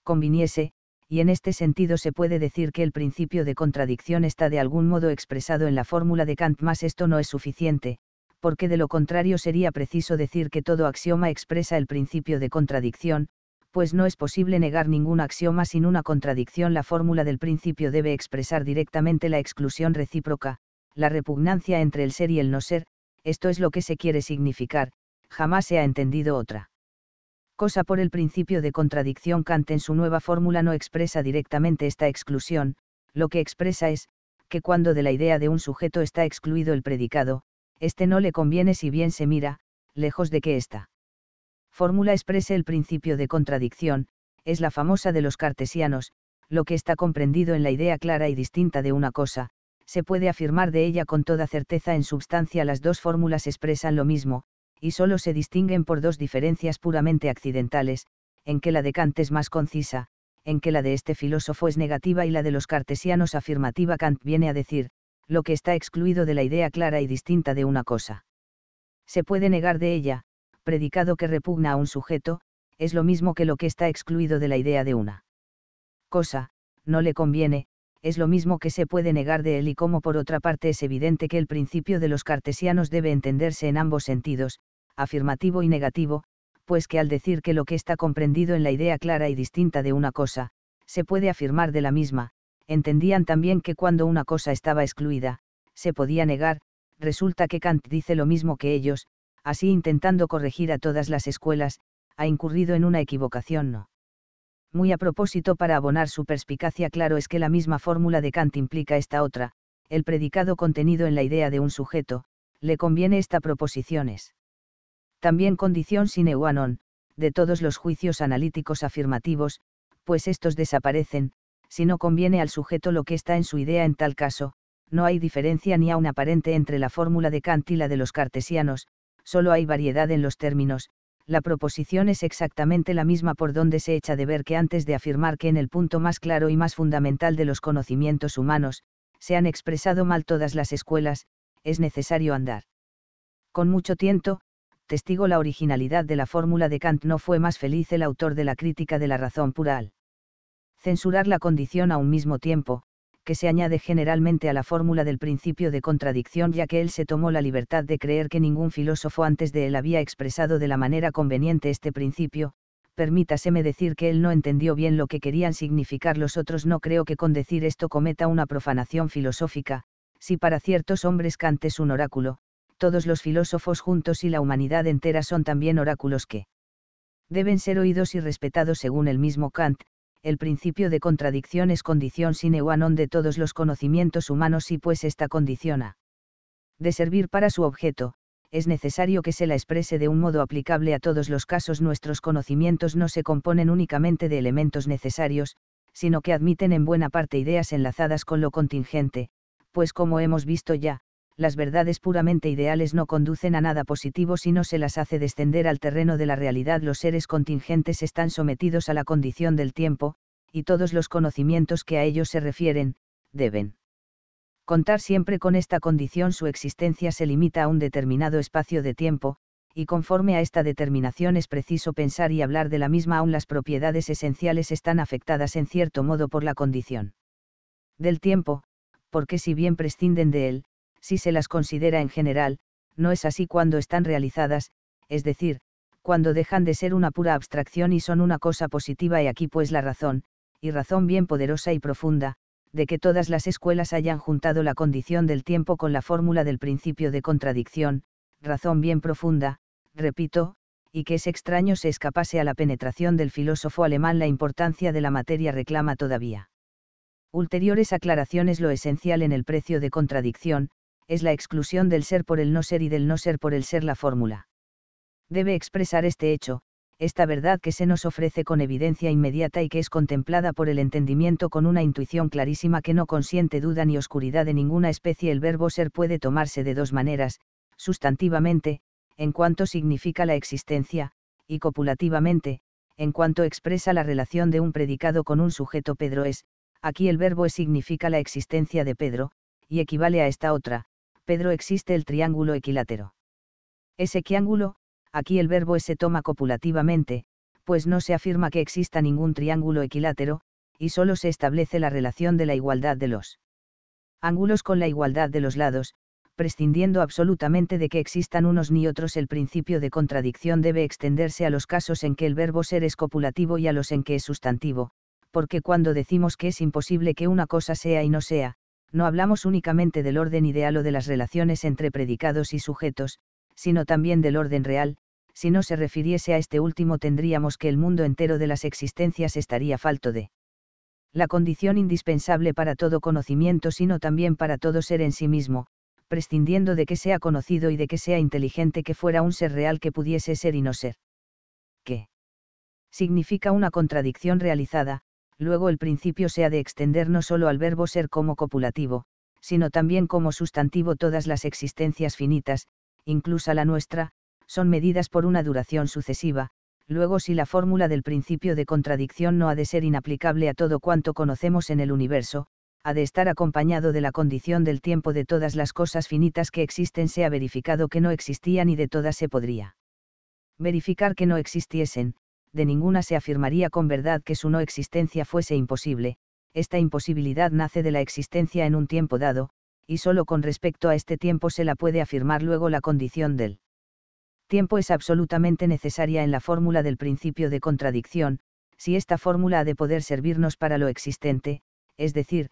conviniese, y en este sentido se puede decir que el principio de contradicción está de algún modo expresado en la fórmula de Kant, más esto no es suficiente, porque de lo contrario sería preciso decir que todo axioma expresa el principio de contradicción, pues no es posible negar ningún axioma sin una contradicción. La fórmula del principio debe expresar directamente la exclusión recíproca, la repugnancia entre el ser y el no ser, esto es lo que se quiere significar, jamás se ha entendido otra. Cosa por el principio de contradicción Kant en su nueva fórmula no expresa directamente esta exclusión, lo que expresa es, que cuando de la idea de un sujeto está excluido el predicado, este no le conviene si bien se mira, lejos de que esta Fórmula exprese el principio de contradicción, es la famosa de los cartesianos, lo que está comprendido en la idea clara y distinta de una cosa, se puede afirmar de ella con toda certeza en substancia las dos fórmulas expresan lo mismo, y solo se distinguen por dos diferencias puramente accidentales, en que la de Kant es más concisa, en que la de este filósofo es negativa y la de los cartesianos afirmativa. Kant viene a decir, lo que está excluido de la idea clara y distinta de una cosa. Se puede negar de ella, predicado que repugna a un sujeto, es lo mismo que lo que está excluido de la idea de una cosa, no le conviene, es lo mismo que se puede negar de él y como por otra parte es evidente que el principio de los cartesianos debe entenderse en ambos sentidos, afirmativo y negativo, pues que al decir que lo que está comprendido en la idea clara y distinta de una cosa, se puede afirmar de la misma, entendían también que cuando una cosa estaba excluida, se podía negar, resulta que Kant dice lo mismo que ellos, así intentando corregir a todas las escuelas, ha incurrido en una equivocación no muy a propósito para abonar su perspicacia claro es que la misma fórmula de Kant implica esta otra, el predicado contenido en la idea de un sujeto, le conviene esta proposición es. También condición sine qua non, de todos los juicios analíticos afirmativos, pues estos desaparecen, si no conviene al sujeto lo que está en su idea en tal caso, no hay diferencia ni aun aparente entre la fórmula de Kant y la de los cartesianos, solo hay variedad en los términos, la proposición es exactamente la misma por donde se echa de ver que antes de afirmar que en el punto más claro y más fundamental de los conocimientos humanos, se han expresado mal todas las escuelas, es necesario andar. Con mucho tiento, testigo la originalidad de la fórmula de Kant no fue más feliz el autor de la crítica de la razón pura censurar la condición a un mismo tiempo, que se añade generalmente a la fórmula del principio de contradicción ya que él se tomó la libertad de creer que ningún filósofo antes de él había expresado de la manera conveniente este principio, permítaseme decir que él no entendió bien lo que querían significar los otros no creo que con decir esto cometa una profanación filosófica, si para ciertos hombres Kant es un oráculo, todos los filósofos juntos y la humanidad entera son también oráculos que deben ser oídos y respetados según el mismo Kant, el principio de contradicción es condición sine qua non de todos los conocimientos humanos y pues esta condiciona. De servir para su objeto, es necesario que se la exprese de un modo aplicable a todos los casos. Nuestros conocimientos no se componen únicamente de elementos necesarios, sino que admiten en buena parte ideas enlazadas con lo contingente, pues como hemos visto ya, las verdades puramente ideales no conducen a nada positivo si no se las hace descender al terreno de la realidad. Los seres contingentes están sometidos a la condición del tiempo, y todos los conocimientos que a ellos se refieren, deben contar siempre con esta condición. Su existencia se limita a un determinado espacio de tiempo, y conforme a esta determinación es preciso pensar y hablar de la misma aún las propiedades esenciales están afectadas en cierto modo por la condición del tiempo, porque si bien prescinden de él, si se las considera en general, no es así cuando están realizadas, es decir, cuando dejan de ser una pura abstracción y son una cosa positiva y aquí pues la razón, y razón bien poderosa y profunda, de que todas las escuelas hayan juntado la condición del tiempo con la fórmula del principio de contradicción, razón bien profunda, repito, y que es extraño se escapase a la penetración del filósofo alemán la importancia de la materia reclama todavía. Ulteriores aclaraciones lo esencial en el precio de contradicción, es la exclusión del ser por el no ser y del no ser por el ser la fórmula. Debe expresar este hecho, esta verdad que se nos ofrece con evidencia inmediata y que es contemplada por el entendimiento con una intuición clarísima que no consiente duda ni oscuridad de ninguna especie. El verbo ser puede tomarse de dos maneras, sustantivamente, en cuanto significa la existencia, y copulativamente, en cuanto expresa la relación de un predicado con un sujeto Pedro es, aquí el verbo es significa la existencia de Pedro, y equivale a esta otra, Pedro existe el triángulo equilátero. Ese triángulo, aquí el verbo se toma copulativamente, pues no se afirma que exista ningún triángulo equilátero, y solo se establece la relación de la igualdad de los ángulos con la igualdad de los lados, prescindiendo absolutamente de que existan unos ni otros, el principio de contradicción debe extenderse a los casos en que el verbo ser es copulativo y a los en que es sustantivo, porque cuando decimos que es imposible que una cosa sea y no sea, no hablamos únicamente del orden ideal o de las relaciones entre predicados y sujetos, sino también del orden real, si no se refiriese a este último tendríamos que el mundo entero de las existencias estaría falto de la condición indispensable para todo conocimiento, sino también para todo ser en sí mismo, prescindiendo de que sea conocido y de que sea inteligente que fuera un ser real que pudiese ser y no ser. ¿Qué? Significa una contradicción realizada, luego el principio se ha de extender no solo al verbo ser como copulativo, sino también como sustantivo todas las existencias finitas, incluso la nuestra, son medidas por una duración sucesiva, luego si la fórmula del principio de contradicción no ha de ser inaplicable a todo cuanto conocemos en el universo, ha de estar acompañado de la condición del tiempo de todas las cosas finitas que existen se ha verificado que no existían y de todas se podría verificar que no existiesen, de ninguna se afirmaría con verdad que su no existencia fuese imposible, esta imposibilidad nace de la existencia en un tiempo dado, y solo con respecto a este tiempo se la puede afirmar luego la condición del tiempo es absolutamente necesaria en la fórmula del principio de contradicción, si esta fórmula ha de poder servirnos para lo existente, es decir,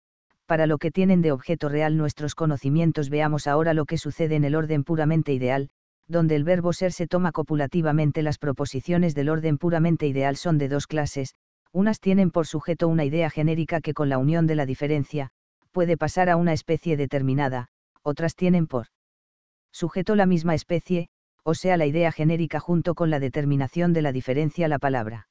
para lo que tienen de objeto real nuestros conocimientos veamos ahora lo que sucede en el orden puramente ideal, donde el verbo ser se toma copulativamente las proposiciones del orden puramente ideal son de dos clases, unas tienen por sujeto una idea genérica que con la unión de la diferencia, puede pasar a una especie determinada, otras tienen por sujeto la misma especie, o sea la idea genérica junto con la determinación de la diferencia la palabra.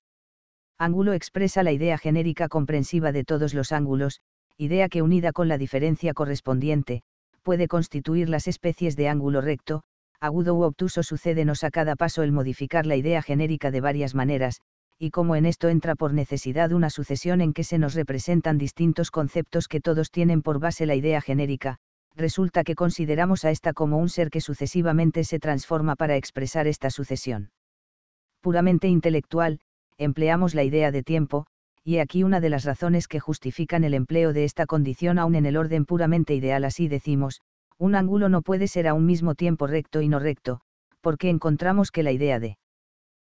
Ángulo expresa la idea genérica comprensiva de todos los ángulos, idea que unida con la diferencia correspondiente, puede constituir las especies de ángulo recto, agudo u obtuso sucédenos a cada paso el modificar la idea genérica de varias maneras, y como en esto entra por necesidad una sucesión en que se nos representan distintos conceptos que todos tienen por base la idea genérica, resulta que consideramos a esta como un ser que sucesivamente se transforma para expresar esta sucesión. Puramente intelectual, empleamos la idea de tiempo, y aquí una de las razones que justifican el empleo de esta condición aún en el orden puramente ideal así decimos, un ángulo no puede ser a un mismo tiempo recto y no recto, porque encontramos que la idea de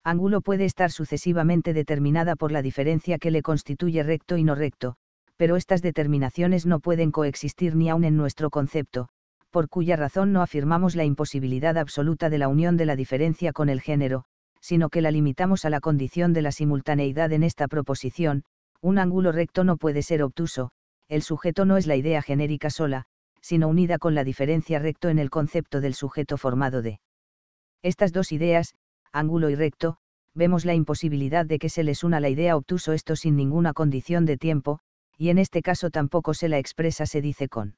ángulo puede estar sucesivamente determinada por la diferencia que le constituye recto y no recto, pero estas determinaciones no pueden coexistir ni aun en nuestro concepto, por cuya razón no afirmamos la imposibilidad absoluta de la unión de la diferencia con el género, sino que la limitamos a la condición de la simultaneidad en esta proposición, un ángulo recto no puede ser obtuso, el sujeto no es la idea genérica sola, sino unida con la diferencia recto en el concepto del sujeto formado de. Estas dos ideas, ángulo y recto, vemos la imposibilidad de que se les una la idea obtuso esto sin ninguna condición de tiempo, y en este caso tampoco se la expresa se dice con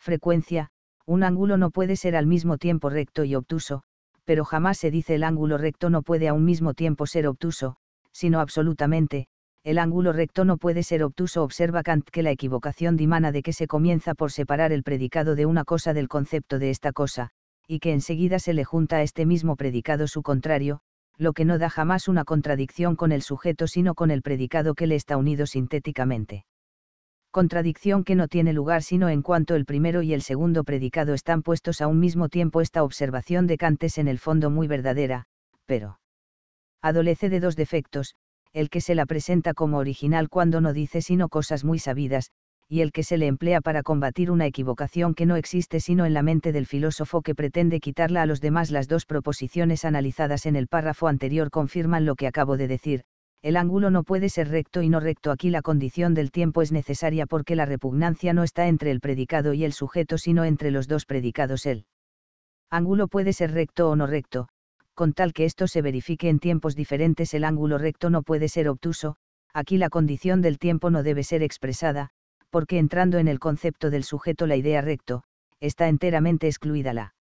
frecuencia, un ángulo no puede ser al mismo tiempo recto y obtuso, pero jamás se dice el ángulo recto no puede a un mismo tiempo ser obtuso, sino absolutamente, el ángulo recto no puede ser obtuso. Observa Kant que la equivocación dimana de que se comienza por separar el predicado de una cosa del concepto de esta cosa, y que enseguida se le junta a este mismo predicado su contrario, lo que no da jamás una contradicción con el sujeto sino con el predicado que le está unido sintéticamente. Contradicción que no tiene lugar sino en cuanto el primero y el segundo predicado están puestos a un mismo tiempo. Esta observación de Kant es en el fondo muy verdadera, pero adolece de dos defectos, el que se la presenta como original cuando no dice sino cosas muy sabidas, y el que se le emplea para combatir una equivocación que no existe sino en la mente del filósofo que pretende quitarla a los demás. Las dos proposiciones analizadas en el párrafo anterior confirman lo que acabo de decir, el ángulo no puede ser recto y no recto aquí la condición del tiempo es necesaria porque la repugnancia no está entre el predicado y el sujeto sino entre los dos predicados el ángulo puede ser recto o no recto, con tal que esto se verifique en tiempos diferentes el ángulo recto no puede ser obtuso, aquí la condición del tiempo no debe ser expresada, porque entrando en el concepto del sujeto la idea recto, está enteramente excluida la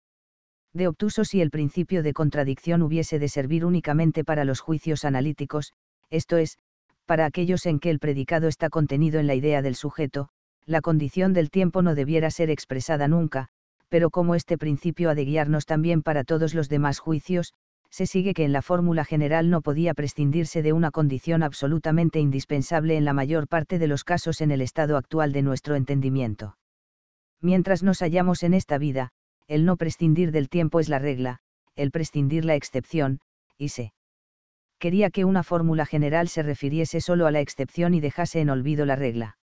de obtuso si el principio de contradicción hubiese de servir únicamente para los juicios analíticos, esto es, para aquellos en que el predicado está contenido en la idea del sujeto, la condición del tiempo no debiera ser expresada nunca, pero como este principio ha de guiarnos también para todos los demás juicios, se sigue que en la fórmula general no podía prescindirse de una condición absolutamente indispensable en la mayor parte de los casos en el estado actual de nuestro entendimiento. Mientras nos hallamos en esta vida, el no prescindir del tiempo es la regla, el prescindir la excepción, y se quería que una fórmula general se refiriese solo a la excepción y dejase en olvido la regla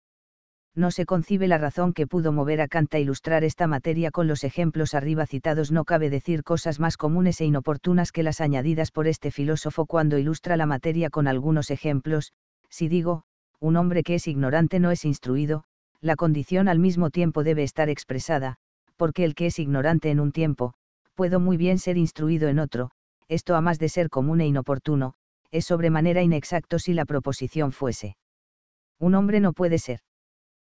no se concibe la razón que pudo mover a Kant a ilustrar esta materia con los ejemplos arriba citados. No cabe decir cosas más comunes e inoportunas que las añadidas por este filósofo cuando ilustra la materia con algunos ejemplos. Si digo, un hombre que es ignorante no es instruido, la condición al mismo tiempo debe estar expresada, porque el que es ignorante en un tiempo, puedo muy bien ser instruido en otro, esto a más de ser común e inoportuno, es sobremanera inexacto si la proposición fuese. Un hombre no puede ser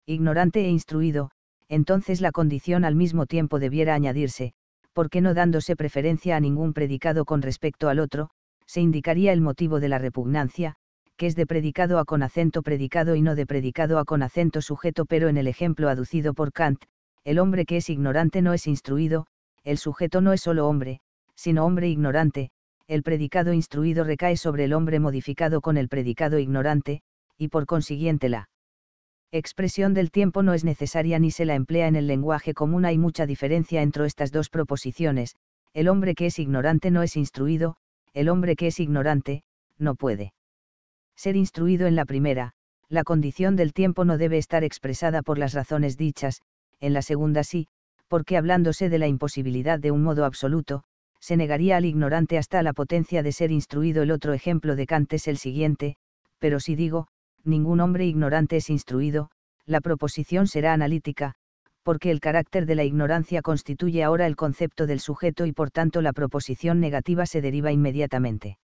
ignorante e instruido, entonces la condición al mismo tiempo debiera añadirse, porque no dándose preferencia a ningún predicado con respecto al otro, se indicaría el motivo de la repugnancia, que es de predicado a con acento predicado y no de predicado a con acento sujeto, pero en el ejemplo aducido por Kant, el hombre que es ignorante no es instruido, el sujeto no es solo hombre, sino hombre ignorante, el predicado instruido recae sobre el hombre modificado con el predicado ignorante, y por consiguiente la expresión del tiempo no es necesaria ni se la emplea en el lenguaje común. Hay mucha diferencia entre estas dos proposiciones, el hombre que es ignorante no es instruido, el hombre que es ignorante, no puede ser instruido en la primera, la condición del tiempo no debe estar expresada por las razones dichas, en la segunda sí, porque hablándose de la imposibilidad de un modo absoluto, se negaría al ignorante hasta la potencia de ser instruido. El otro ejemplo de Kant es el siguiente, pero si digo, ningún hombre ignorante es instruido, la proposición será analítica, porque el carácter de la ignorancia constituye ahora el concepto del sujeto y por tanto la proposición negativa se deriva inmediatamente.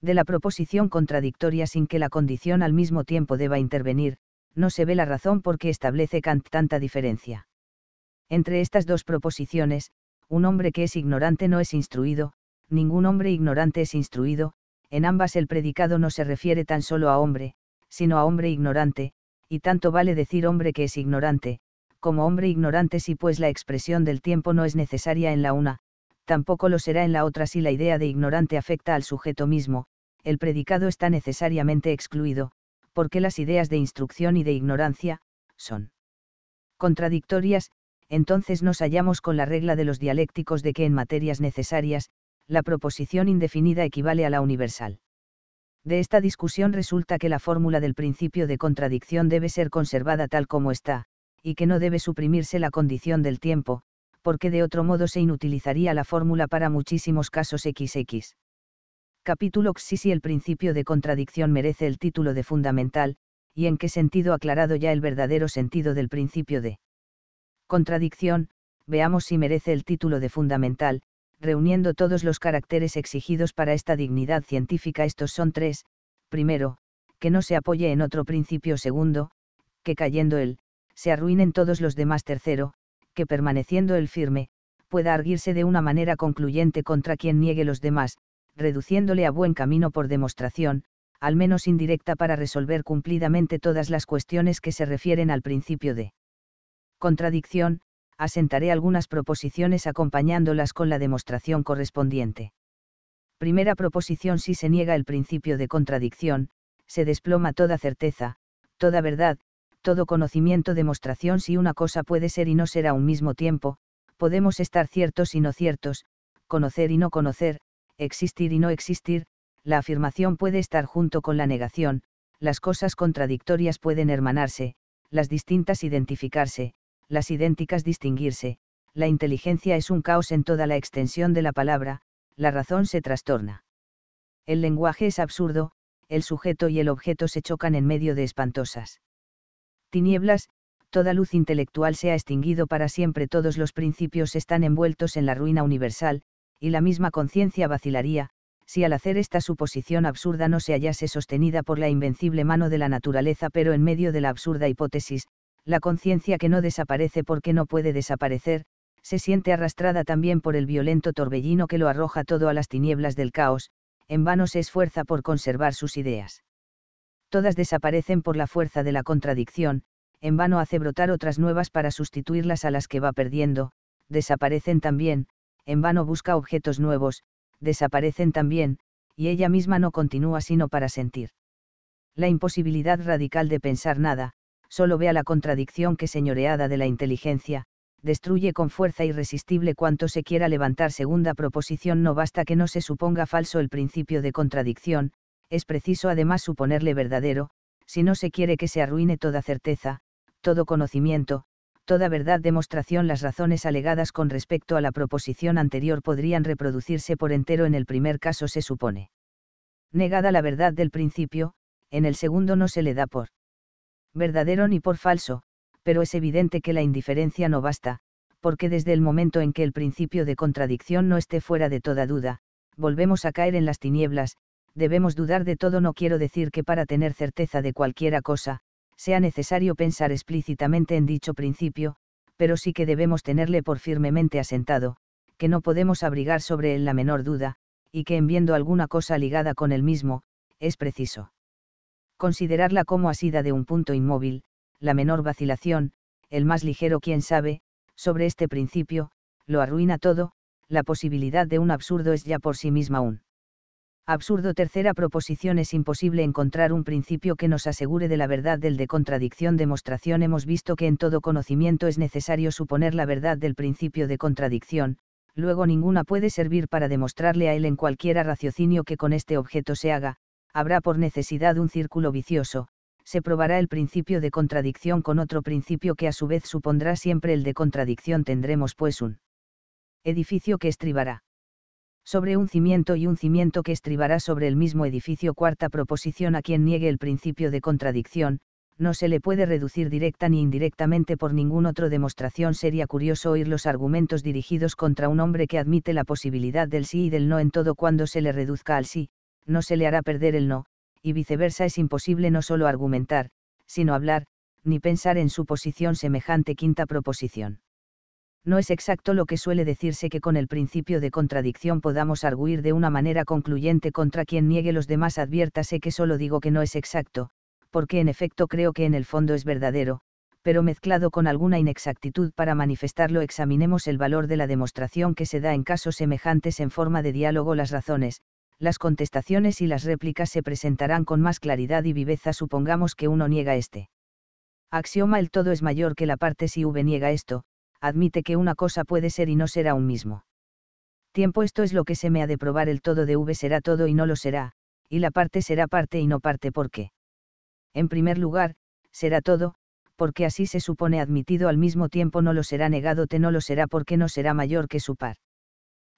De la proposición contradictoria sin que la condición al mismo tiempo deba intervenir, no se ve la razón por qué establece Kant tanta diferencia. Entre estas dos proposiciones, un hombre que es ignorante no es instruido, ningún hombre ignorante es instruido, en ambas el predicado no se refiere tan solo a hombre, sino a hombre ignorante, y tanto vale decir hombre que es ignorante, como hombre ignorante si pues la expresión del tiempo no es necesaria en la una, tampoco lo será en la otra si la idea de ignorante afecta al sujeto mismo, el predicado está necesariamente excluido, porque las ideas de instrucción y de ignorancia, son contradictorias, entonces nos hallamos con la regla de los dialécticos de que en materias necesarias, la proposición indefinida equivale a la universal. De esta discusión resulta que la fórmula del principio de contradicción debe ser conservada tal como está, y que no debe suprimirse la condición del tiempo, porque de otro modo se inutilizaría la fórmula para muchísimos casos XX. Capítulo XI Si el principio de contradicción merece el título de fundamental, y en qué sentido aclarado ya el verdadero sentido del principio de contradicción, veamos si merece el título de fundamental, reuniendo todos los caracteres exigidos para esta dignidad científica. Estos son tres, primero, que no se apoye en otro principio, segundo, que cayendo él, se arruinen todos los demás, tercero, que permaneciendo él firme, pueda arguirse de una manera concluyente contra quien niegue los demás, reduciéndole a buen camino por demostración, al menos indirecta para resolver cumplidamente todas las cuestiones que se refieren al principio de contradicción, asentaré algunas proposiciones acompañándolas con la demostración correspondiente. Primera proposición si se niega el principio de contradicción, se desploma toda certeza, toda verdad, todo conocimiento demostración si una cosa puede ser y no ser a un mismo tiempo, podemos estar ciertos y no ciertos, conocer y no conocer, existir y no existir, la afirmación puede estar junto con la negación, las cosas contradictorias pueden hermanarse, las distintas identificarse, las idénticas distinguirse, la inteligencia es un caos en toda la extensión de la palabra, la razón se trastorna. El lenguaje es absurdo, el sujeto y el objeto se chocan en medio de espantosas. Tinieblas, toda luz intelectual se ha extinguido para siempre, todos los principios están envueltos en la ruina universal, y la misma conciencia vacilaría, si al hacer esta suposición absurda no se hallase sostenida por la invencible mano de la naturaleza, pero en medio de la absurda hipótesis, la conciencia que no desaparece porque no puede desaparecer, se siente arrastrada también por el violento torbellino que lo arroja todo a las tinieblas del caos, en vano se esfuerza por conservar sus ideas. Todas desaparecen por la fuerza de la contradicción, en vano hace brotar otras nuevas para sustituirlas a las que va perdiendo, desaparecen también, en vano busca objetos nuevos, desaparecen también, y ella misma no continúa sino para sentir. La imposibilidad radical de pensar nada, solo vea la contradicción que señoreada de la inteligencia, destruye con fuerza irresistible cuanto se quiera levantar. Segunda proposición no basta que no se suponga falso el principio de contradicción, es preciso además suponerle verdadero, si no se quiere que se arruine toda certeza, todo conocimiento, toda verdad demostración las razones alegadas con respecto a la proposición anterior podrían reproducirse por entero en el primer caso se supone. Negada la verdad del principio, en el segundo no se le da por verdadero ni por falso, pero es evidente que la indiferencia no basta, porque desde el momento en que el principio de contradicción no esté fuera de toda duda, volvemos a caer en las tinieblas, debemos dudar de todo. No quiero decir que para tener certeza de cualquiera cosa, sea necesario pensar explícitamente en dicho principio, pero sí que debemos tenerle por firmemente asentado, que no podemos abrigar sobre él la menor duda, y que en viendo alguna cosa ligada con él mismo, es preciso considerarla como asida de un punto inmóvil, la menor vacilación, el más ligero quien sabe, sobre este principio, lo arruina todo, la posibilidad de un absurdo es ya por sí misma un. Absurdo tercera proposición es imposible encontrar un principio que nos asegure de la verdad del de contradicción demostración hemos visto que en todo conocimiento es necesario suponer la verdad del principio de contradicción, luego ninguna puede servir para demostrarle a él en cualquiera raciocinio que con este objeto se haga, habrá por necesidad un círculo vicioso, se probará el principio de contradicción con otro principio que a su vez supondrá siempre el de contradicción tendremos pues un edificio que estribará sobre un cimiento y un cimiento que estribará sobre el mismo edificio. Cuarta proposición a quien niegue el principio de contradicción, no se le puede reducir directa ni indirectamente por ningún otro demostración. Sería curioso oír los argumentos dirigidos contra un hombre que admite la posibilidad del sí y del no en todo cuando se le reduzca al sí, no se le hará perder el no, y viceversa es imposible no solo argumentar, sino hablar, ni pensar en su posición semejante quinta proposición. No es exacto lo que suele decirse que con el principio de contradicción podamos arguir de una manera concluyente contra quien niegue los demás adviértase que solo digo que no es exacto, porque en efecto creo que en el fondo es verdadero, pero mezclado con alguna inexactitud para manifestarlo examinemos el valor de la demostración que se da en casos semejantes en forma de diálogo las razones, las contestaciones y las réplicas se presentarán con más claridad y viveza supongamos que uno niega este. Axioma el todo es mayor que la parte si V niega esto, admite que una cosa puede ser y no será un mismo. Tiempo esto es lo que se me ha de probar el todo de V será todo y no lo será, y la parte será parte y no parte porque. En primer lugar, será todo, porque así se supone admitido al mismo tiempo no lo será negado te no lo será porque no será mayor que su par.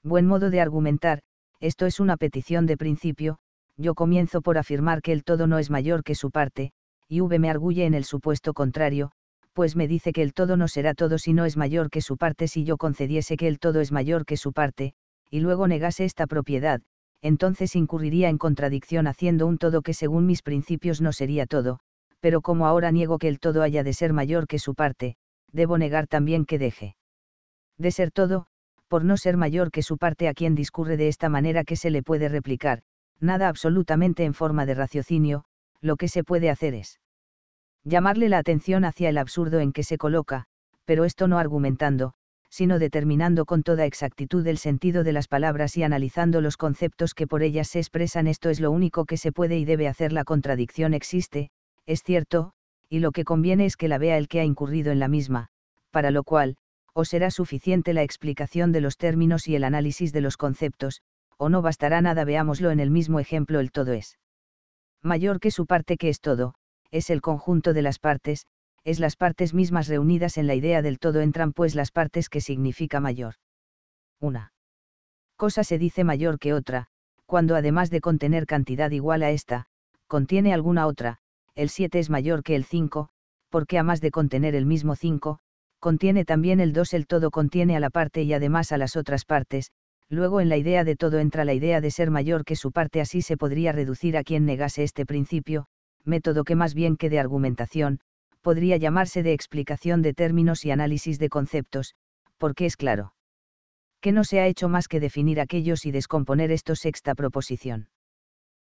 Buen modo de argumentar, esto es una petición de principio, yo comienzo por afirmar que el todo no es mayor que su parte, y V me arguye en el supuesto contrario, pues me dice que el todo no será todo si no es mayor que su parte si yo concediese que el todo es mayor que su parte, y luego negase esta propiedad, entonces incurriría en contradicción haciendo un todo que según mis principios no sería todo, pero como ahora niego que el todo haya de ser mayor que su parte, debo negar también que deje de ser todo, por no ser mayor que su parte a quien discurre de esta manera que se le puede replicar, nada absolutamente en forma de raciocinio, lo que se puede hacer es llamarle la atención hacia el absurdo en que se coloca, pero esto no argumentando, sino determinando con toda exactitud el sentido de las palabras y analizando los conceptos que por ellas se expresan. Esto es lo único que se puede y debe hacer. La contradicción existe, es cierto, y lo que conviene es que la vea el que ha incurrido en la misma, para lo cual, o será suficiente la explicación de los términos y el análisis de los conceptos, o no bastará nada, veámoslo en el mismo ejemplo, el todo es mayor que su parte que es todo, es el conjunto de las partes, es las partes mismas reunidas en la idea del todo entran pues las partes que significa mayor. Una cosa se dice mayor que otra, cuando además de contener cantidad igual a esta, contiene alguna otra, el 7 es mayor que el 5, porque a más de contener el mismo 5, contiene también el 2 el todo contiene a la parte y además a las otras partes, luego en la idea de todo entra la idea de ser mayor que su parte así se podría reducir a quien negase este principio, método que más bien que de argumentación, podría llamarse de explicación de términos y análisis de conceptos, porque es claro que no se ha hecho más que definir aquellos y descomponer esto sexta proposición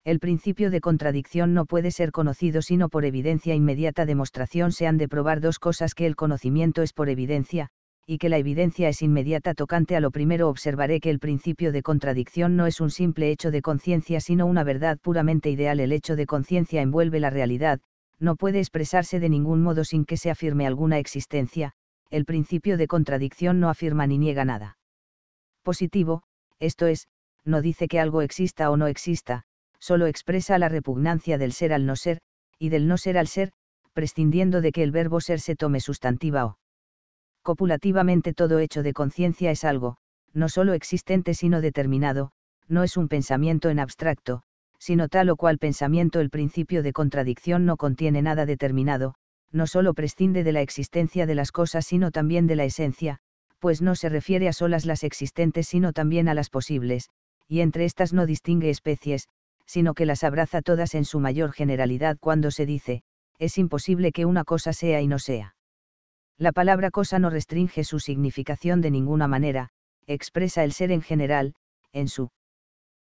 el principio de contradicción no puede ser conocido sino por evidencia inmediata demostración se han de probar dos cosas que el conocimiento es por evidencia, y que la evidencia es inmediata tocante a lo primero observaré que el principio de contradicción no es un simple hecho de conciencia sino una verdad puramente ideal el hecho de conciencia envuelve la realidad, no puede expresarse de ningún modo sin que se afirme alguna existencia, el principio de contradicción no afirma ni niega nada. Positivo, esto es, no dice que algo exista o no exista, solo expresa la repugnancia del ser al no ser, y del no ser al ser, prescindiendo de que el verbo ser se tome sustantiva o. Copulativamente todo hecho de conciencia es algo, no solo existente sino determinado, no es un pensamiento en abstracto, sino tal o cual pensamiento el principio de contradicción no contiene nada determinado, no solo prescinde de la existencia de las cosas sino también de la esencia, pues no se refiere a solas las existentes sino también a las posibles, y entre estas no distingue especies, sino que las abraza todas en su mayor generalidad cuando se dice, es imposible que una cosa sea y no sea. La palabra cosa no restringe su significación de ninguna manera, expresa el ser en general, en su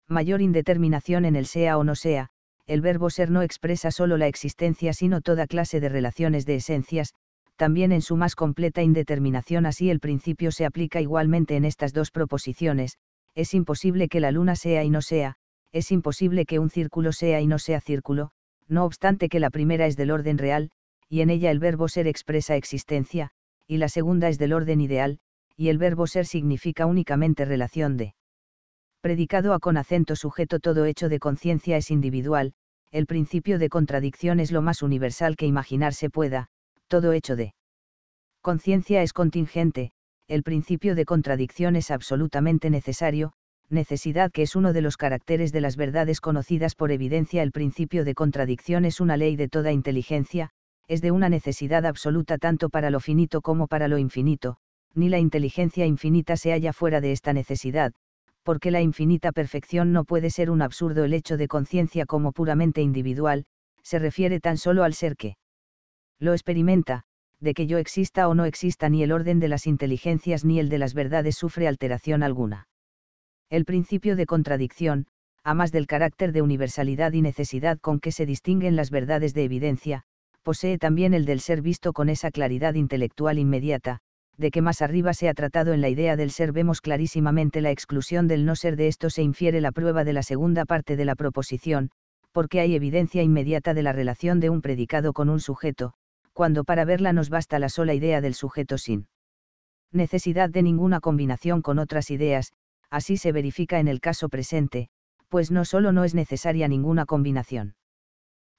mayor indeterminación en el sea o no sea, el verbo ser no expresa solo la existencia sino toda clase de relaciones de esencias, también en su más completa indeterminación así el principio se aplica igualmente en estas dos proposiciones, es imposible que la luna sea y no sea, es imposible que un círculo sea y no sea círculo, no obstante que la primera es del orden real, y en ella el verbo ser expresa existencia, y la segunda es del orden ideal, y el verbo ser significa únicamente relación de. Predicado a con acento sujeto todo hecho de conciencia es individual, el principio de contradicción es lo más universal que imaginarse pueda, todo hecho de. Conciencia es contingente, el principio de contradicción es absolutamente necesario, necesidad que es uno de los caracteres de las verdades conocidas por evidencia el principio de contradicción es una ley de toda inteligencia, es de una necesidad absoluta tanto para lo finito como para lo infinito, ni la inteligencia infinita se halla fuera de esta necesidad, porque la infinita perfección no puede ser un absurdo el hecho de conciencia como puramente individual, se refiere tan solo al ser que lo experimenta, de que yo exista o no exista ni el orden de las inteligencias ni el de las verdades sufre alteración alguna. El principio de contradicción, a más del carácter de universalidad y necesidad con que se distinguen las verdades de evidencia, posee también el del ser visto con esa claridad intelectual inmediata, de que más arriba se ha tratado en la idea del ser vemos clarísimamente la exclusión del no ser de esto se infiere la prueba de la segunda parte de la proposición, porque hay evidencia inmediata de la relación de un predicado con un sujeto, cuando para verla nos basta la sola idea del sujeto sin necesidad de ninguna combinación con otras ideas, así se verifica en el caso presente, pues no solo no es necesaria ninguna combinación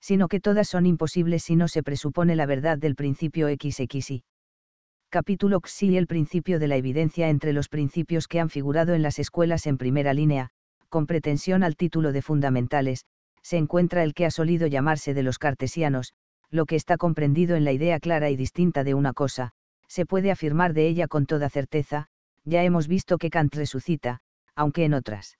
sino que todas son imposibles si no se presupone la verdad del principio XXI. Capítulo XI El principio de la evidencia entre los principios que han figurado en las escuelas en primera línea, con pretensión al título de fundamentales, se encuentra el que ha solido llamarse de los cartesianos, lo que está comprendido en la idea clara y distinta de una cosa, se puede afirmar de ella con toda certeza, ya hemos visto que Kant resucita, aunque en otras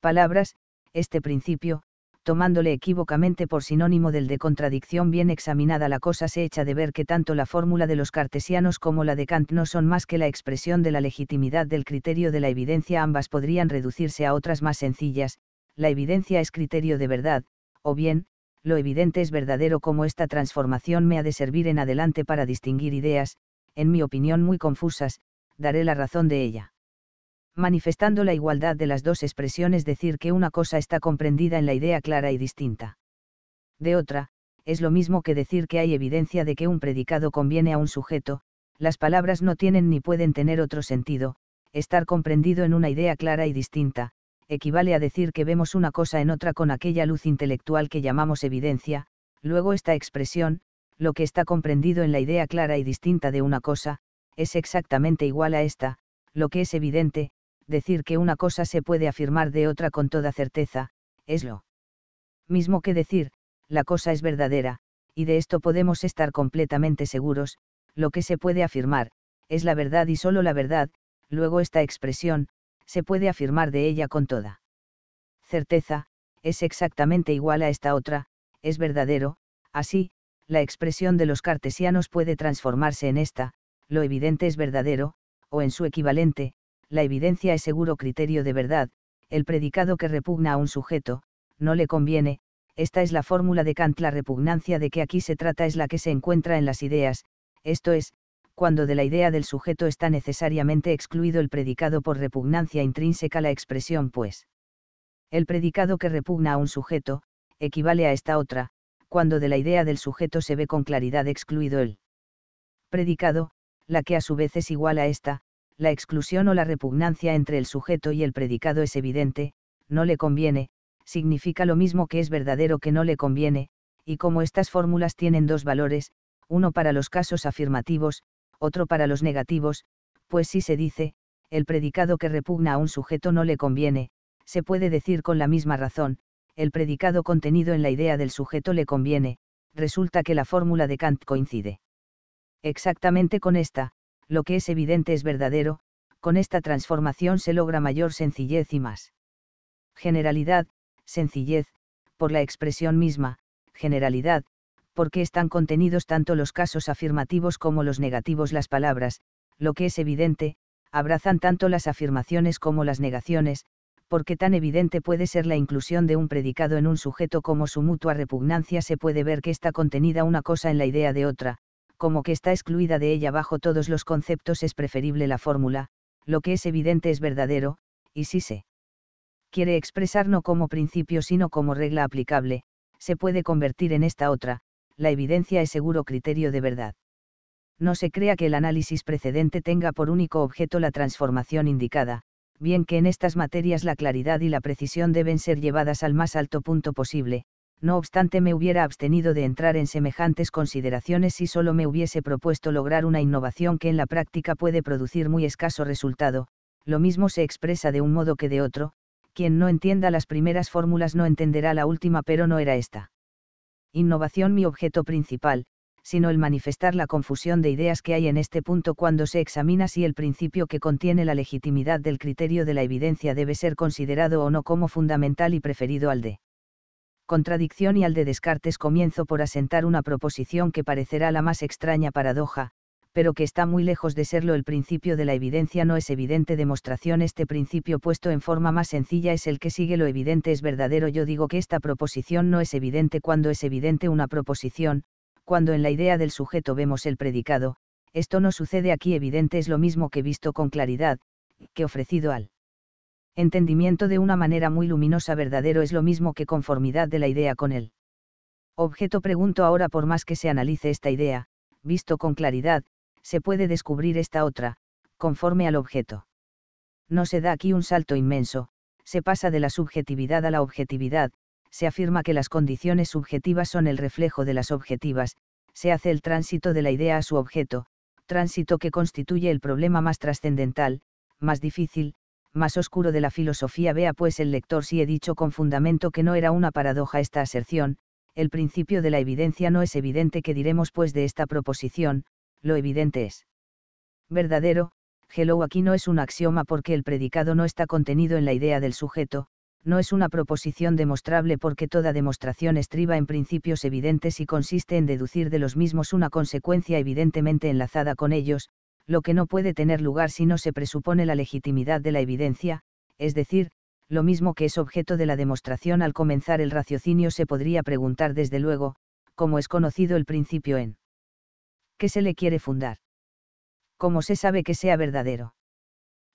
palabras, este principio, tomándole equívocamente por sinónimo del de contradicción bien examinada la cosa se echa de ver que tanto la fórmula de los cartesianos como la de Kant no son más que la expresión de la legitimidad del criterio de la evidencia ambas podrían reducirse a otras más sencillas, la evidencia es criterio de verdad, o bien, lo evidente es verdadero como esta transformación me ha de servir en adelante para distinguir ideas, en mi opinión muy confusas, daré la razón de ella manifestando la igualdad de las dos expresiones decir que una cosa está comprendida en la idea clara y distinta. De otra, es lo mismo que decir que hay evidencia de que un predicado conviene a un sujeto, las palabras no tienen ni pueden tener otro sentido, estar comprendido en una idea clara y distinta, equivale a decir que vemos una cosa en otra con aquella luz intelectual que llamamos evidencia, luego esta expresión, lo que está comprendido en la idea clara y distinta de una cosa, es exactamente igual a esta, lo que es evidente, decir que una cosa se puede afirmar de otra con toda certeza, es lo mismo que decir, la cosa es verdadera, y de esto podemos estar completamente seguros, lo que se puede afirmar, es la verdad y solo la verdad, luego esta expresión, se puede afirmar de ella con toda certeza, es exactamente igual a esta otra, es verdadero, así, la expresión de los cartesianos puede transformarse en esta, lo evidente es verdadero, o en su equivalente, la evidencia es seguro criterio de verdad, el predicado que repugna a un sujeto, no le conviene, esta es la fórmula de Kant, la repugnancia de que aquí se trata es la que se encuentra en las ideas, esto es, cuando de la idea del sujeto está necesariamente excluido el predicado por repugnancia intrínseca la expresión pues. El predicado que repugna a un sujeto, equivale a esta otra, cuando de la idea del sujeto se ve con claridad excluido el predicado, la que a su vez es igual a esta, la exclusión o la repugnancia entre el sujeto y el predicado es evidente, no le conviene, significa lo mismo que es verdadero que no le conviene, y como estas fórmulas tienen dos valores, uno para los casos afirmativos, otro para los negativos, pues si se dice, el predicado que repugna a un sujeto no le conviene, se puede decir con la misma razón, el predicado contenido en la idea del sujeto le conviene, resulta que la fórmula de Kant coincide. Exactamente con esta, lo que es evidente es verdadero, con esta transformación se logra mayor sencillez y más. Generalidad, sencillez, por la expresión misma, generalidad, porque están contenidos tanto los casos afirmativos como los negativos las palabras, lo que es evidente, abrazan tanto las afirmaciones como las negaciones, porque tan evidente puede ser la inclusión de un predicado en un sujeto como su mutua repugnancia se puede ver que está contenida una cosa en la idea de otra, como que está excluida de ella bajo todos los conceptos es preferible la fórmula, lo que es evidente es verdadero, y si se quiere expresar no como principio sino como regla aplicable, se puede convertir en esta otra, la evidencia es seguro criterio de verdad. No se crea que el análisis precedente tenga por único objeto la transformación indicada, bien que en estas materias la claridad y la precisión deben ser llevadas al más alto punto posible, no obstante me hubiera abstenido de entrar en semejantes consideraciones si solo me hubiese propuesto lograr una innovación que en la práctica puede producir muy escaso resultado, lo mismo se expresa de un modo que de otro, quien no entienda las primeras fórmulas no entenderá la última pero no era esta. Innovación mi objeto principal, sino el manifestar la confusión de ideas que hay en este punto cuando se examina si el principio que contiene la legitimidad del criterio de la evidencia debe ser considerado o no como fundamental y preferido al de contradicción y al de Descartes comienzo por asentar una proposición que parecerá la más extraña paradoja, pero que está muy lejos de serlo el principio de la evidencia no es evidente demostración este principio puesto en forma más sencilla es el que sigue lo evidente es verdadero yo digo que esta proposición no es evidente cuando es evidente una proposición, cuando en la idea del sujeto vemos el predicado, esto no sucede aquí evidente es lo mismo que visto con claridad, que ofrecido al entendimiento de una manera muy luminosa verdadero es lo mismo que conformidad de la idea con él. Objeto pregunto ahora por más que se analice esta idea, visto con claridad, se puede descubrir esta otra, conforme al objeto. No se da aquí un salto inmenso, se pasa de la subjetividad a la objetividad, se afirma que las condiciones subjetivas son el reflejo de las objetivas, se hace el tránsito de la idea a su objeto, tránsito que constituye el problema más trascendental, más difícil, más oscuro de la filosofía. Vea pues el lector si he dicho con fundamento que no era una paradoja esta aserción, el principio de la evidencia no es evidente que diremos pues de esta proposición, lo evidente es verdadero, hello aquí no es un axioma porque el predicado no está contenido en la idea del sujeto, no es una proposición demostrable porque toda demostración estriba en principios evidentes y consiste en deducir de los mismos una consecuencia evidentemente enlazada con ellos, lo que no puede tener lugar si no se presupone la legitimidad de la evidencia, es decir, lo mismo que es objeto de la demostración al comenzar el raciocinio se podría preguntar desde luego, como es conocido el principio en ¿qué se le quiere fundar? ¿Cómo se sabe que sea verdadero?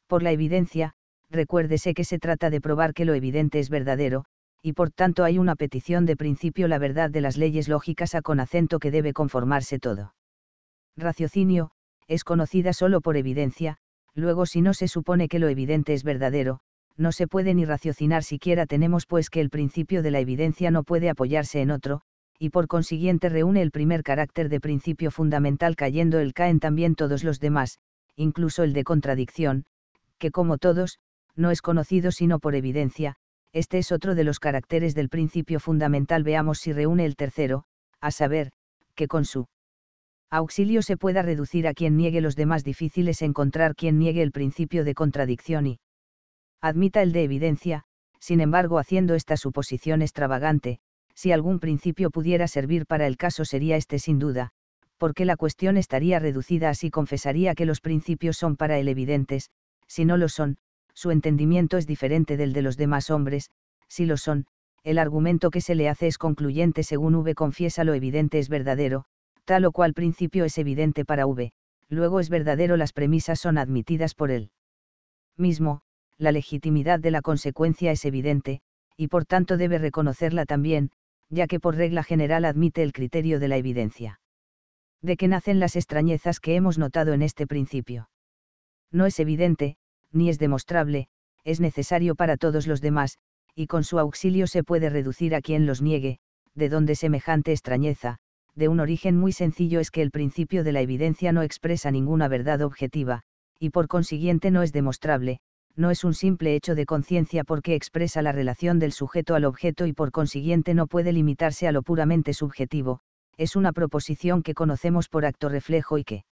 Por la evidencia, recuérdese que se trata de probar que lo evidente es verdadero, y por tanto hay una petición de principio la verdad de las leyes lógicas a con acento que debe conformarse todo. Raciocinio, es conocida solo por evidencia, luego si no se supone que lo evidente es verdadero, no se puede ni raciocinar siquiera tenemos pues que el principio de la evidencia no puede apoyarse en otro, y por consiguiente reúne el primer carácter de principio fundamental cayendo el caen también todos los demás, incluso el de contradicción, que como todos, no es conocido sino por evidencia, este es otro de los caracteres del principio fundamental veamos si reúne el tercero, a saber, que con su auxilio se pueda reducir a quien niegue los demás difíciles encontrar quien niegue el principio de contradicción y admita el de evidencia, sin embargo haciendo esta suposición extravagante, si algún principio pudiera servir para el caso sería este sin duda, porque la cuestión estaría reducida así confesaría que los principios son para él evidentes, si no lo son, su entendimiento es diferente del de los demás hombres, si lo son, el argumento que se le hace es concluyente según V confiesa lo evidente es verdadero, Tal o cual principio es evidente para V, luego es verdadero las premisas son admitidas por él. Mismo, la legitimidad de la consecuencia es evidente, y por tanto debe reconocerla también, ya que por regla general admite el criterio de la evidencia. De qué nacen las extrañezas que hemos notado en este principio. No es evidente, ni es demostrable, es necesario para todos los demás, y con su auxilio se puede reducir a quien los niegue, de donde semejante extrañeza, de un origen muy sencillo es que el principio de la evidencia no expresa ninguna verdad objetiva, y por consiguiente no es demostrable, no es un simple hecho de conciencia porque expresa la relación del sujeto al objeto y por consiguiente no puede limitarse a lo puramente subjetivo, es una proposición que conocemos por acto reflejo y que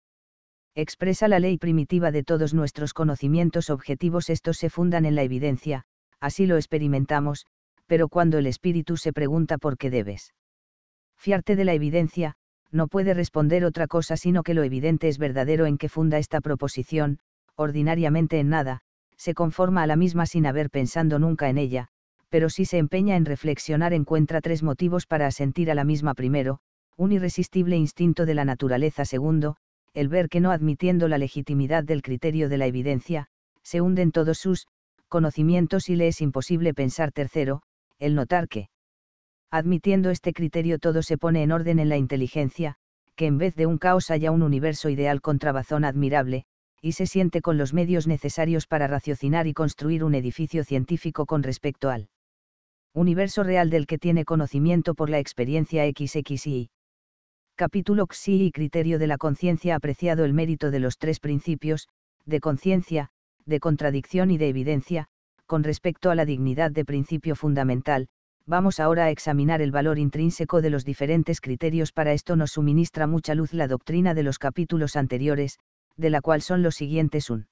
expresa la ley primitiva de todos nuestros conocimientos objetivos, estos se fundan en la evidencia, así lo experimentamos, pero cuando el espíritu se pregunta por qué debes fiarte de la evidencia, no puede responder otra cosa sino que lo evidente es verdadero en que funda esta proposición, ordinariamente en nada, se conforma a la misma sin haber pensado nunca en ella, pero si se empeña en reflexionar encuentra tres motivos para asentir a la misma primero, un irresistible instinto de la naturaleza segundo, el ver que no admitiendo la legitimidad del criterio de la evidencia, se hunden todos sus conocimientos y le es imposible pensar tercero, el notar que Admitiendo este criterio todo se pone en orden en la inteligencia, que en vez de un caos haya un universo ideal con trabazón admirable, y se siente con los medios necesarios para raciocinar y construir un edificio científico con respecto al universo real del que tiene conocimiento por la experiencia XXI. Capítulo XI y criterio de la conciencia apreciado el mérito de los tres principios, de conciencia, de contradicción y de evidencia, con respecto a la dignidad de principio fundamental, vamos ahora a examinar el valor intrínseco de los diferentes criterios. Para esto nos suministra mucha luz la doctrina de los capítulos anteriores, de la cual son los siguientes un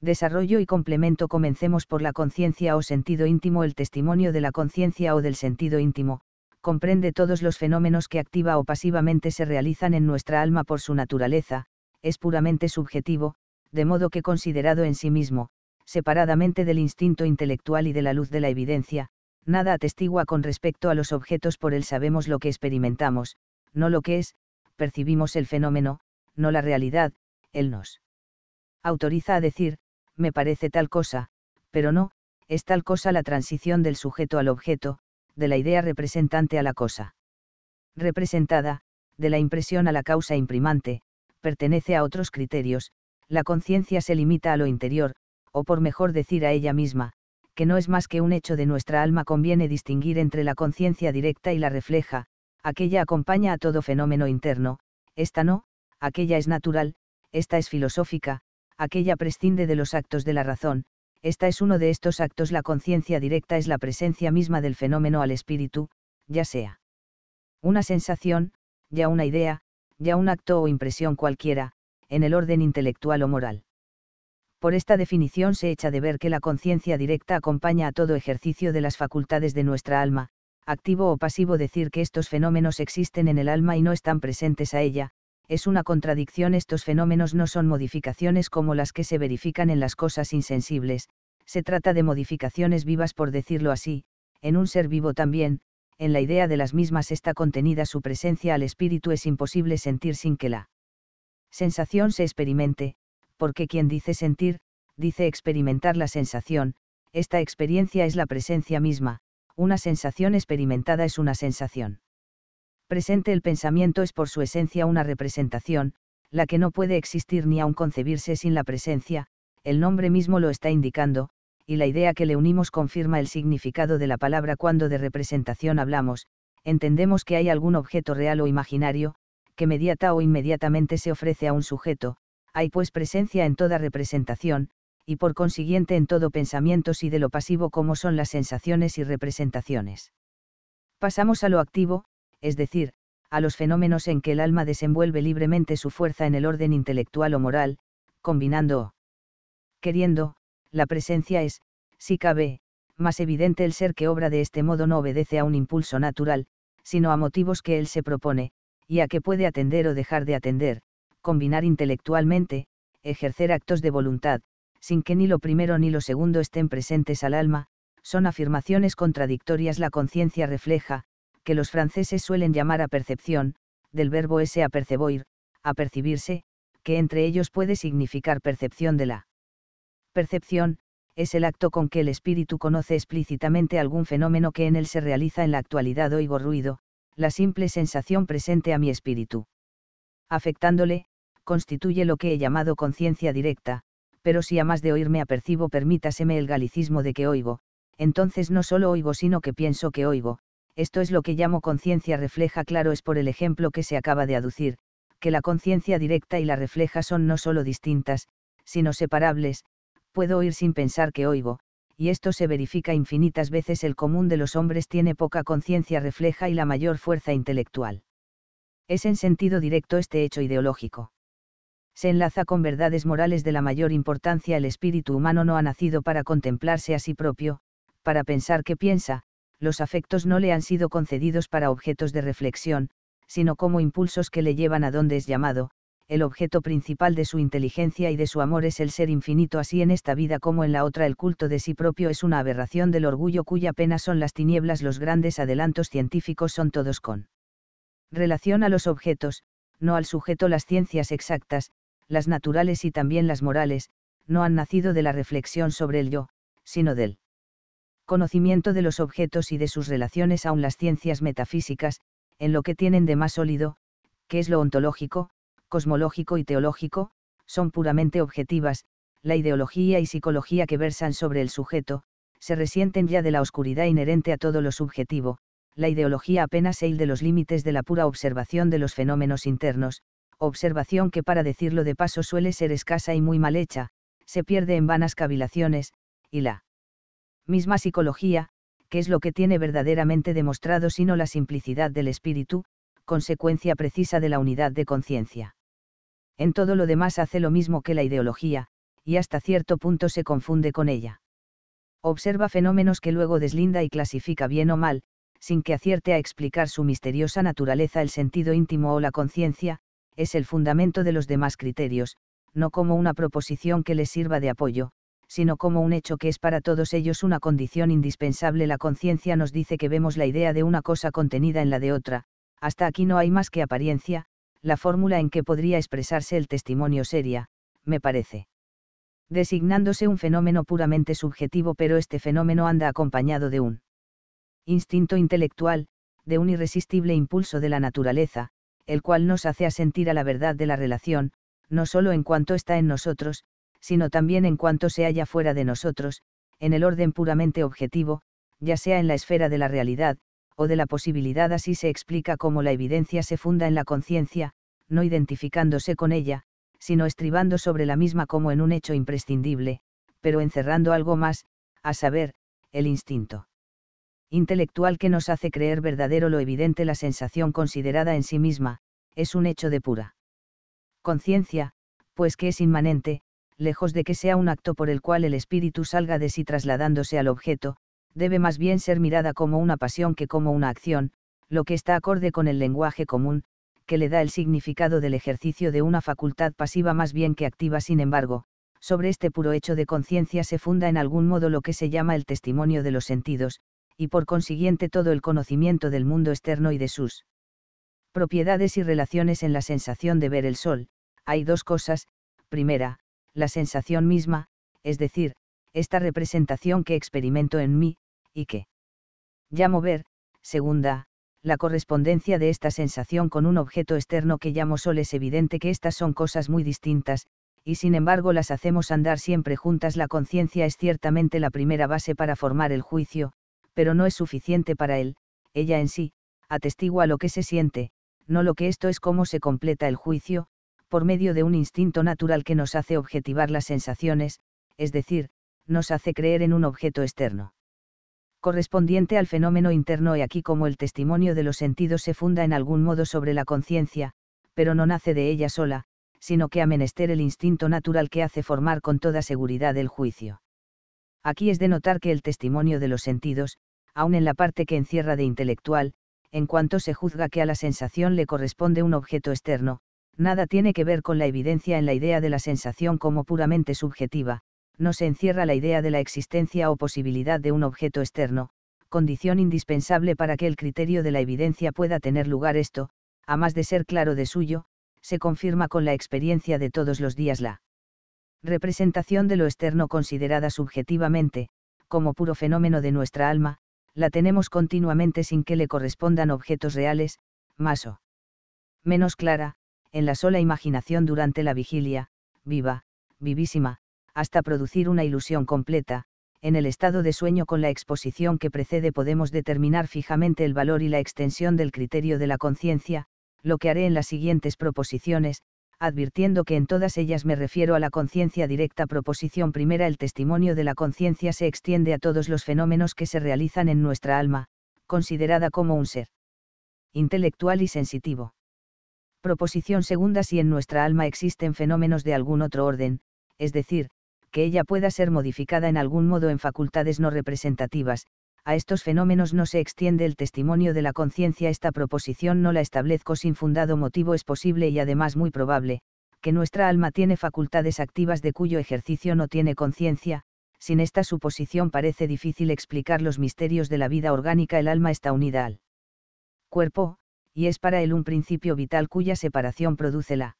desarrollo y complemento. Comencemos por la conciencia o sentido íntimo. El testimonio de la conciencia o del sentido íntimo, comprende todos los fenómenos que activa o pasivamente se realizan en nuestra alma por su naturaleza, es puramente subjetivo, de modo que considerado en sí mismo, separadamente del instinto intelectual y de la luz de la evidencia, nada atestigua con respecto a los objetos por él sabemos lo que experimentamos, no lo que es, percibimos el fenómeno, no la realidad, él nos autoriza a decir, me parece tal cosa, pero no, es tal cosa la transición del sujeto al objeto, de la idea representante a la cosa representada, de la impresión a la causa imprimante, pertenece a otros criterios, la conciencia se limita a lo interior, o por mejor decir a ella misma, que no es más que un hecho de nuestra alma, conviene distinguir entre la conciencia directa y la refleja, aquella acompaña a todo fenómeno interno, esta no, aquella es natural, esta es filosófica, aquella prescinde de los actos de la razón, esta es uno de estos actos, la conciencia directa es la presencia misma del fenómeno al espíritu, ya sea una sensación, ya una idea, ya un acto o impresión cualquiera, en el orden intelectual o moral por esta definición se echa de ver que la conciencia directa acompaña a todo ejercicio de las facultades de nuestra alma, activo o pasivo decir que estos fenómenos existen en el alma y no están presentes a ella, es una contradicción estos fenómenos no son modificaciones como las que se verifican en las cosas insensibles, se trata de modificaciones vivas por decirlo así, en un ser vivo también, en la idea de las mismas está contenida su presencia al espíritu es imposible sentir sin que la sensación se experimente, porque quien dice sentir, dice experimentar la sensación, esta experiencia es la presencia misma, una sensación experimentada es una sensación. Presente el pensamiento es por su esencia una representación, la que no puede existir ni aun concebirse sin la presencia, el nombre mismo lo está indicando, y la idea que le unimos confirma el significado de la palabra cuando de representación hablamos, entendemos que hay algún objeto real o imaginario, que mediata o inmediatamente se ofrece a un sujeto, hay pues presencia en toda representación, y por consiguiente en todo pensamiento si de lo pasivo como son las sensaciones y representaciones. Pasamos a lo activo, es decir, a los fenómenos en que el alma desenvuelve libremente su fuerza en el orden intelectual o moral, combinando o queriendo, la presencia es, si cabe, más evidente el ser que obra de este modo no obedece a un impulso natural, sino a motivos que él se propone, y a que puede atender o dejar de atender, combinar intelectualmente, ejercer actos de voluntad, sin que ni lo primero ni lo segundo estén presentes al alma, son afirmaciones contradictorias. La conciencia refleja, que los franceses suelen llamar a percepción, del verbo ese a percibirse, que entre ellos puede significar percepción de la percepción, es el acto con que el espíritu conoce explícitamente algún fenómeno que en él se realiza en la actualidad oigo ruido, la simple sensación presente a mi espíritu. Afectándole, constituye lo que he llamado conciencia directa, pero si a más de oírme apercibo permítaseme el galicismo de que oigo, entonces no solo oigo sino que pienso que oigo, esto es lo que llamo conciencia refleja claro es por el ejemplo que se acaba de aducir, que la conciencia directa y la refleja son no solo distintas, sino separables, puedo oír sin pensar que oigo, y esto se verifica infinitas veces el común de los hombres tiene poca conciencia refleja y la mayor fuerza intelectual. Es en sentido directo este hecho ideológico se enlaza con verdades morales de la mayor importancia. El espíritu humano no ha nacido para contemplarse a sí propio, para pensar que piensa, los afectos no le han sido concedidos para objetos de reflexión, sino como impulsos que le llevan a donde es llamado, el objeto principal de su inteligencia y de su amor es el ser infinito así en esta vida como en la otra el culto de sí propio es una aberración del orgullo cuya pena son las tinieblas los grandes adelantos científicos son todos con relación a los objetos, no al sujeto las ciencias exactas, las naturales y también las morales, no han nacido de la reflexión sobre el yo, sino del conocimiento de los objetos y de sus relaciones aun las ciencias metafísicas, en lo que tienen de más sólido, que es lo ontológico, cosmológico y teológico, son puramente objetivas, la ideología y psicología que versan sobre el sujeto, se resienten ya de la oscuridad inherente a todo lo subjetivo, la ideología apenas el de los límites de la pura observación de los fenómenos internos, observación que para decirlo de paso suele ser escasa y muy mal hecha, se pierde en vanas cavilaciones, y la misma psicología, que es lo que tiene verdaderamente demostrado sino la simplicidad del espíritu, consecuencia precisa de la unidad de conciencia. En todo lo demás hace lo mismo que la ideología, y hasta cierto punto se confunde con ella. Observa fenómenos que luego deslinda y clasifica bien o mal, sin que acierte a explicar su misteriosa naturaleza el sentido íntimo o la conciencia, es el fundamento de los demás criterios, no como una proposición que les sirva de apoyo, sino como un hecho que es para todos ellos una condición indispensable. La conciencia nos dice que vemos la idea de una cosa contenida en la de otra, hasta aquí no hay más que apariencia, la fórmula en que podría expresarse el testimonio seria, me parece. Designándose un fenómeno puramente subjetivo, pero este fenómeno anda acompañado de un instinto intelectual, de un irresistible impulso de la naturaleza, el cual nos hace asentir a la verdad de la relación, no solo en cuanto está en nosotros, sino también en cuanto se halla fuera de nosotros, en el orden puramente objetivo, ya sea en la esfera de la realidad, o de la posibilidad así se explica cómo la evidencia se funda en la conciencia, no identificándose con ella, sino estribando sobre la misma como en un hecho imprescindible, pero encerrando algo más, a saber, el instinto intelectual que nos hace creer verdadero lo evidente la sensación considerada en sí misma, es un hecho de pura conciencia, pues que es inmanente, lejos de que sea un acto por el cual el espíritu salga de sí trasladándose al objeto, debe más bien ser mirada como una pasión que como una acción, lo que está acorde con el lenguaje común, que le da el significado del ejercicio de una facultad pasiva más bien que activa. Sin embargo, sobre este puro hecho de conciencia se funda en algún modo lo que se llama el testimonio de los sentidos, y por consiguiente todo el conocimiento del mundo externo y de sus propiedades y relaciones en la sensación de ver el sol, hay dos cosas, primera, la sensación misma, es decir, esta representación que experimento en mí, y que llamo ver, segunda, la correspondencia de esta sensación con un objeto externo que llamo sol es evidente que estas son cosas muy distintas, y sin embargo las hacemos andar siempre juntas. La conciencia es ciertamente la primera base para formar el juicio, pero no es suficiente para él, ella en sí, atestigua lo que se siente, no lo que esto es cómo se completa el juicio, por medio de un instinto natural que nos hace objetivar las sensaciones, es decir, nos hace creer en un objeto externo. Correspondiente al fenómeno interno y aquí como el testimonio de los sentidos se funda en algún modo sobre la conciencia, pero no nace de ella sola, sino que a menester el instinto natural que hace formar con toda seguridad el juicio. Aquí es de notar que el testimonio de los sentidos, aun en la parte que encierra de intelectual, en cuanto se juzga que a la sensación le corresponde un objeto externo, nada tiene que ver con la evidencia en la idea de la sensación como puramente subjetiva, no se encierra la idea de la existencia o posibilidad de un objeto externo, condición indispensable para que el criterio de la evidencia pueda tener lugar esto, a más de ser claro de suyo, se confirma con la experiencia de todos los días la representación de lo externo considerada subjetivamente, como puro fenómeno de nuestra alma, la tenemos continuamente sin que le correspondan objetos reales, más o menos clara, en la sola imaginación durante la vigilia, viva, vivísima, hasta producir una ilusión completa, en el estado de sueño con la exposición que precede podemos determinar fijamente el valor y la extensión del criterio de la conciencia, lo que haré en las siguientes proposiciones, advirtiendo que en todas ellas me refiero a la conciencia directa. Proposición primera, el testimonio de la conciencia se extiende a todos los fenómenos que se realizan en nuestra alma, considerada como un ser intelectual y sensitivo. Proposición segunda, si en nuestra alma existen fenómenos de algún otro orden, es decir, que ella pueda ser modificada en algún modo en facultades no representativas, a estos fenómenos no se extiende el testimonio de la conciencia. Esta proposición no la establezco sin fundado motivo. Es posible y además muy probable, que nuestra alma tiene facultades activas de cuyo ejercicio no tiene conciencia, sin esta suposición parece difícil explicar los misterios de la vida orgánica. El alma está unida al cuerpo, y es para él un principio vital cuya separación produce la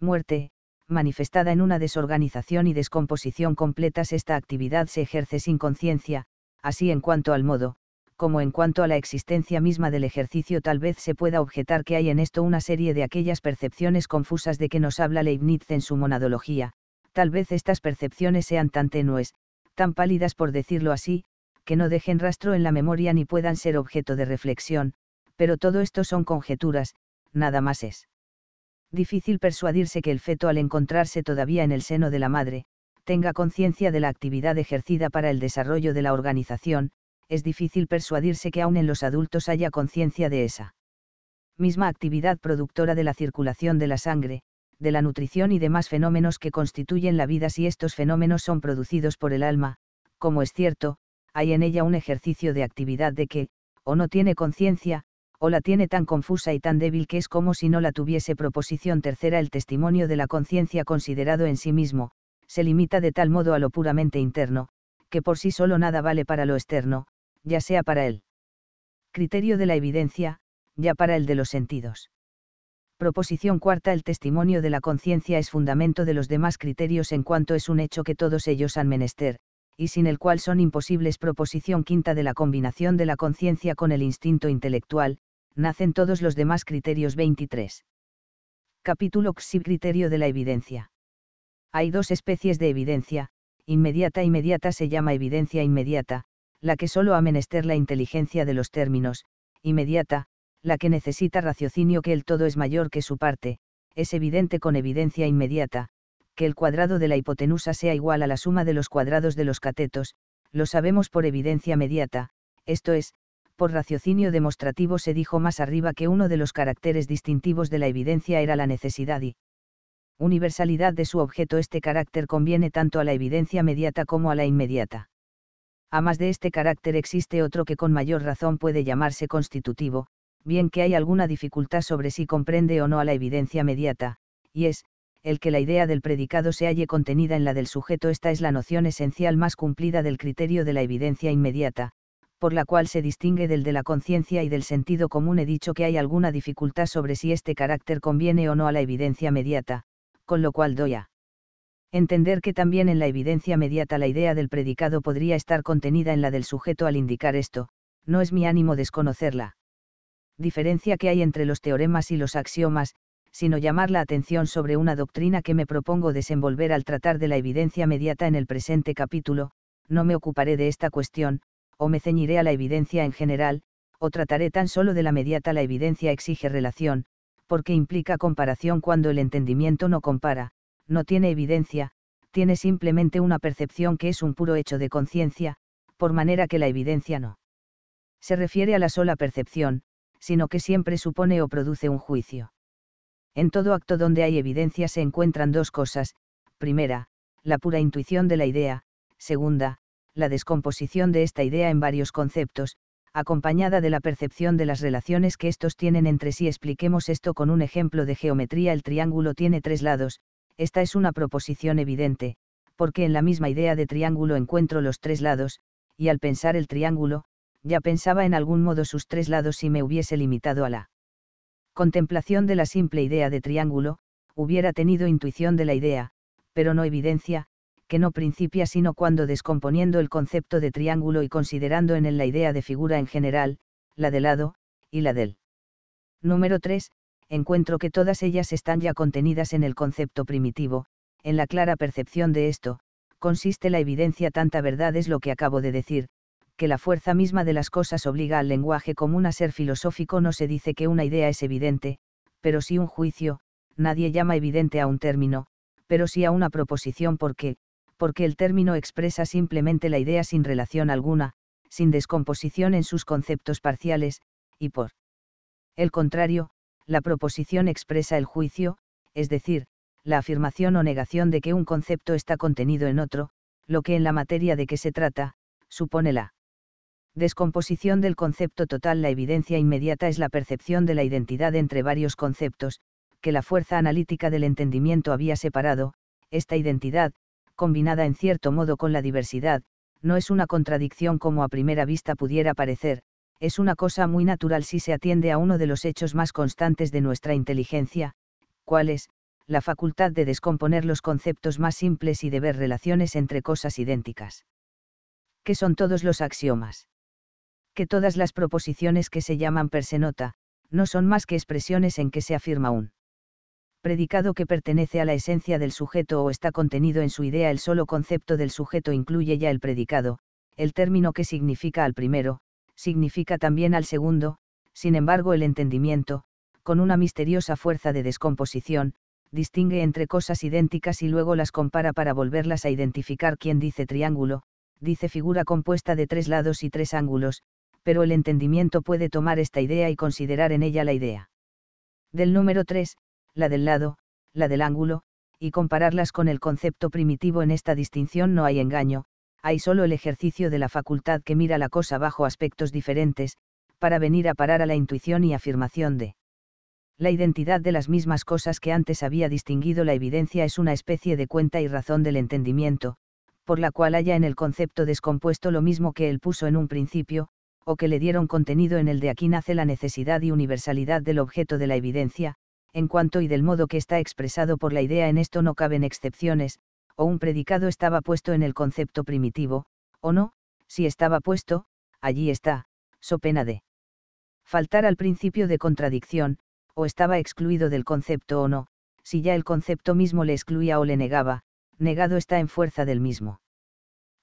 muerte, manifestada en una desorganización y descomposición completas. Esta actividad se ejerce sin conciencia, así en cuanto al modo, como en cuanto a la existencia misma del ejercicio tal vez se pueda objetar que hay en esto una serie de aquellas percepciones confusas de que nos habla Leibniz en su monadología, tal vez estas percepciones sean tan tenues, tan pálidas por decirlo así, que no dejen rastro en la memoria ni puedan ser objeto de reflexión, pero todo esto son conjeturas, nada más es. Difícil persuadirse que el feto al encontrarse todavía en el seno de la madre, tenga conciencia de la actividad ejercida para el desarrollo de la organización, es difícil persuadirse que aún en los adultos haya conciencia de esa misma actividad productora de la circulación de la sangre, de la nutrición y demás fenómenos que constituyen la vida si estos fenómenos son producidos por el alma, como es cierto, hay en ella un ejercicio de actividad de que, o no tiene conciencia, o la tiene tan confusa y tan débil que es como si no la tuviese. Proposición tercera El testimonio de la conciencia considerado en sí mismo, se limita de tal modo a lo puramente interno, que por sí solo nada vale para lo externo, ya sea para él. criterio de la evidencia, ya para el de los sentidos. Proposición cuarta. El testimonio de la conciencia es fundamento de los demás criterios en cuanto es un hecho que todos ellos han menester, y sin el cual son imposibles. Proposición quinta. De la combinación de la conciencia con el instinto intelectual, nacen todos los demás criterios 23. Capítulo XI Criterio de la evidencia. Hay dos especies de evidencia, inmediata inmediata se llama evidencia inmediata, la que solo ha menester la inteligencia de los términos, inmediata, la que necesita raciocinio que el todo es mayor que su parte, es evidente con evidencia inmediata, que el cuadrado de la hipotenusa sea igual a la suma de los cuadrados de los catetos, lo sabemos por evidencia mediata, esto es, por raciocinio demostrativo se dijo más arriba que uno de los caracteres distintivos de la evidencia era la necesidad y, universalidad de su objeto este carácter conviene tanto a la evidencia mediata como a la inmediata. A más de este carácter existe otro que con mayor razón puede llamarse constitutivo, bien que hay alguna dificultad sobre si comprende o no a la evidencia mediata, y es, el que la idea del predicado se halle contenida en la del sujeto. Esta es la noción esencial más cumplida del criterio de la evidencia inmediata, por la cual se distingue del de la conciencia y del sentido común. He dicho que hay alguna dificultad sobre si este carácter conviene o no a la evidencia mediata, con lo cual doy a entender que también en la evidencia mediata la idea del predicado podría estar contenida en la del sujeto al indicar esto, no es mi ánimo desconocerla. Diferencia que hay entre los teoremas y los axiomas, sino llamar la atención sobre una doctrina que me propongo desenvolver al tratar de la evidencia mediata en el presente capítulo, no me ocuparé de esta cuestión, o me ceñiré a la evidencia en general, o trataré tan solo de la mediata la evidencia exige relación, porque implica comparación cuando el entendimiento no compara, no tiene evidencia, tiene simplemente una percepción que es un puro hecho de conciencia, por manera que la evidencia no se refiere a la sola percepción, sino que siempre supone o produce un juicio. En todo acto donde hay evidencia se encuentran dos cosas, primera, la pura intuición de la idea, segunda, la descomposición de esta idea en varios conceptos, acompañada de la percepción de las relaciones que estos tienen entre sí. Expliquemos esto con un ejemplo de geometría. El triángulo tiene tres lados, esta es una proposición evidente, porque en la misma idea de triángulo encuentro los tres lados, y al pensar el triángulo, ya pensaba en algún modo sus tres lados si me hubiese limitado a la contemplación de la simple idea de triángulo, hubiera tenido intuición de la idea, pero no evidencia, que no principia sino cuando descomponiendo el concepto de triángulo y considerando en él la idea de figura en general, la de lado, y la del. Número 3. Encuentro que todas ellas están ya contenidas en el concepto primitivo, en la clara percepción de esto, consiste la evidencia tanta verdad es lo que acabo de decir, que la fuerza misma de las cosas obliga al lenguaje común a ser filosófico no se dice que una idea es evidente, pero sí un juicio, nadie llama evidente a un término, pero sí a una proposición porque, porque el término expresa simplemente la idea sin relación alguna, sin descomposición en sus conceptos parciales, y por el contrario, la proposición expresa el juicio, es decir, la afirmación o negación de que un concepto está contenido en otro, lo que en la materia de que se trata, supone la descomposición del concepto total. La evidencia inmediata es la percepción de la identidad entre varios conceptos, que la fuerza analítica del entendimiento había separado, esta identidad, combinada en cierto modo con la diversidad, no es una contradicción como a primera vista pudiera parecer, es una cosa muy natural si se atiende a uno de los hechos más constantes de nuestra inteligencia, cuál es, la facultad de descomponer los conceptos más simples y de ver relaciones entre cosas idénticas. ¿Qué son todos los axiomas? Que todas las proposiciones que se llaman per se nota, no son más que expresiones en que se afirma un predicado que pertenece a la esencia del sujeto o está contenido en su idea el solo concepto del sujeto incluye ya el predicado, el término que significa al primero, significa también al segundo, sin embargo el entendimiento, con una misteriosa fuerza de descomposición, distingue entre cosas idénticas y luego las compara para volverlas a identificar quien dice triángulo, dice figura compuesta de tres lados y tres ángulos, pero el entendimiento puede tomar esta idea y considerar en ella la idea. Del número 3, la del lado, la del ángulo, y compararlas con el concepto primitivo en esta distinción no hay engaño, hay solo el ejercicio de la facultad que mira la cosa bajo aspectos diferentes, para venir a parar a la intuición y afirmación de la identidad de las mismas cosas que antes había distinguido la evidencia es una especie de cuenta y razón del entendimiento, por la cual haya en el concepto descompuesto lo mismo que él puso en un principio, o que le dieron contenido en el de aquí nace la necesidad y universalidad del objeto de la evidencia, en cuanto y del modo que está expresado por la idea en esto no caben excepciones, o un predicado estaba puesto en el concepto primitivo, o no, si estaba puesto, allí está, so pena de faltar al principio de contradicción, o estaba excluido del concepto o no, si ya el concepto mismo le excluía o le negaba, negado está en fuerza del mismo.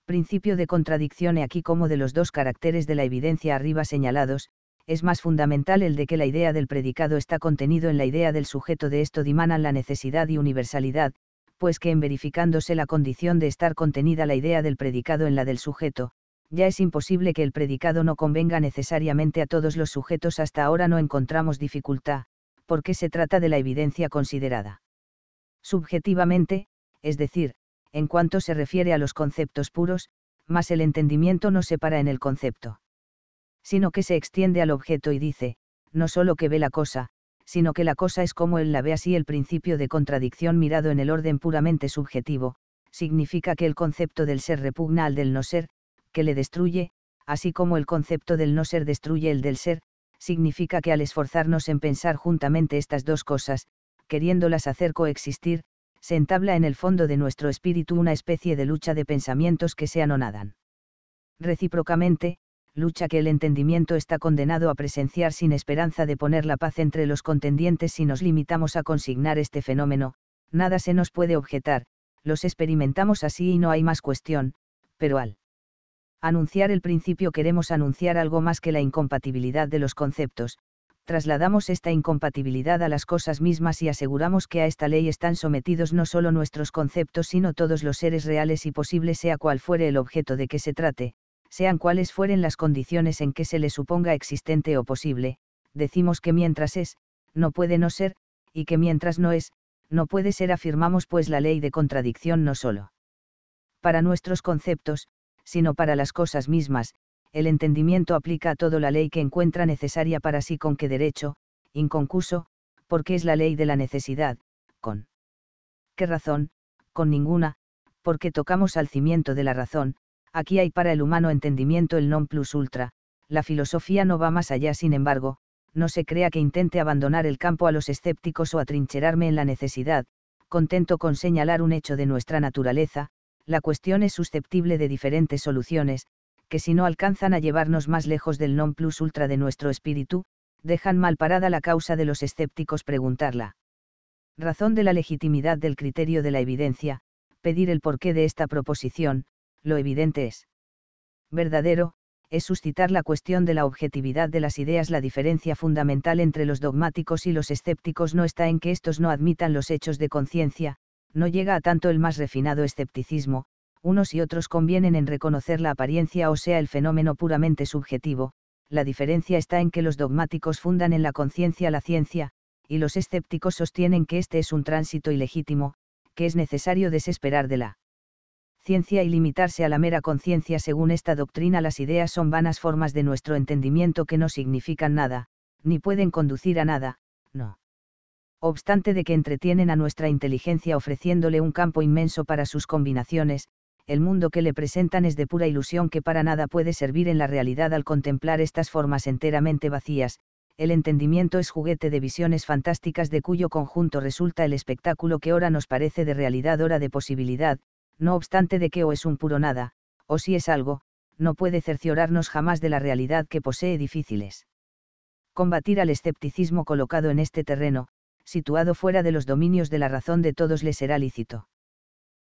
Principio de contradicción he aquí como de los dos caracteres de la evidencia arriba señalados, es más fundamental el de que la idea del predicado está contenido en la idea del sujeto de esto dimanan la necesidad y universalidad, pues que en verificándose la condición de estar contenida la idea del predicado en la del sujeto, ya es imposible que el predicado no convenga necesariamente a todos los sujetos hasta ahora no encontramos dificultad, porque se trata de la evidencia considerada. Subjetivamente, es decir, en cuanto se refiere a los conceptos puros, más el entendimiento no separa en el concepto sino que se extiende al objeto y dice, no solo que ve la cosa, sino que la cosa es como él la ve así el principio de contradicción mirado en el orden puramente subjetivo, significa que el concepto del ser repugna al del no ser, que le destruye, así como el concepto del no ser destruye el del ser, significa que al esforzarnos en pensar juntamente estas dos cosas, queriéndolas hacer coexistir, se entabla en el fondo de nuestro espíritu una especie de lucha de pensamientos que se anonadan. Recíprocamente, lucha que el entendimiento está condenado a presenciar sin esperanza de poner la paz entre los contendientes si nos limitamos a consignar este fenómeno, nada se nos puede objetar, los experimentamos así y no hay más cuestión, pero al anunciar el principio queremos anunciar algo más que la incompatibilidad de los conceptos, trasladamos esta incompatibilidad a las cosas mismas y aseguramos que a esta ley están sometidos no solo nuestros conceptos sino todos los seres reales y posibles sea cual fuere el objeto de que se trate, sean cuales fueren las condiciones en que se le suponga existente o posible, decimos que mientras es, no puede no ser, y que mientras no es, no puede ser afirmamos pues la ley de contradicción no solo para nuestros conceptos, sino para las cosas mismas, el entendimiento aplica a todo la ley que encuentra necesaria para sí con qué derecho, inconcuso, porque es la ley de la necesidad, con qué razón, con ninguna, porque tocamos al cimiento de la razón, aquí hay para el humano entendimiento el non plus ultra, la filosofía no va más allá sin embargo, no se crea que intente abandonar el campo a los escépticos o atrincherarme en la necesidad, contento con señalar un hecho de nuestra naturaleza, la cuestión es susceptible de diferentes soluciones, que si no alcanzan a llevarnos más lejos del non plus ultra de nuestro espíritu, dejan mal parada la causa de los escépticos preguntarla. Razón de la legitimidad del criterio de la evidencia, pedir el porqué de esta proposición, lo evidente es verdadero, es suscitar la cuestión de la objetividad de las ideas. La diferencia fundamental entre los dogmáticos y los escépticos no está en que estos no admitan los hechos de conciencia, no llega a tanto el más refinado escepticismo, unos y otros convienen en reconocer la apariencia o sea el fenómeno puramente subjetivo, la diferencia está en que los dogmáticos fundan en la conciencia la ciencia, y los escépticos sostienen que este es un tránsito ilegítimo, que es necesario desesperar de la ciencia y limitarse a la mera conciencia según esta doctrina las ideas son vanas formas de nuestro entendimiento que no significan nada, ni pueden conducir a nada, no. Obstante de que entretienen a nuestra inteligencia ofreciéndole un campo inmenso para sus combinaciones, el mundo que le presentan es de pura ilusión que para nada puede servir en la realidad al contemplar estas formas enteramente vacías, el entendimiento es juguete de visiones fantásticas de cuyo conjunto resulta el espectáculo que ahora nos parece de realidad, hora de posibilidad, no obstante de que o es un puro nada, o si es algo, no puede cerciorarnos jamás de la realidad que posee difíciles. Combatir al escepticismo colocado en este terreno, situado fuera de los dominios de la razón de todos le será lícito.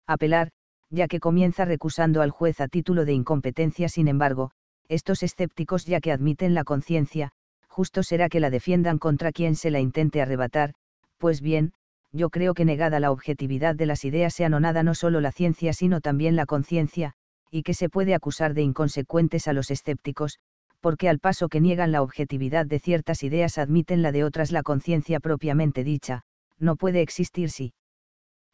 Apelar, ya que comienza recusando al juez a título de incompetencia, sin embargo, estos escépticos ya que admiten la conciencia, justo será que la defiendan contra quien se la intente arrebatar, pues bien, yo creo que negada la objetividad de las ideas se anonada no solo la ciencia sino también la conciencia, y que se puede acusar de inconsecuentes a los escépticos, porque al paso que niegan la objetividad de ciertas ideas admiten la de otras la conciencia propiamente dicha, no puede existir si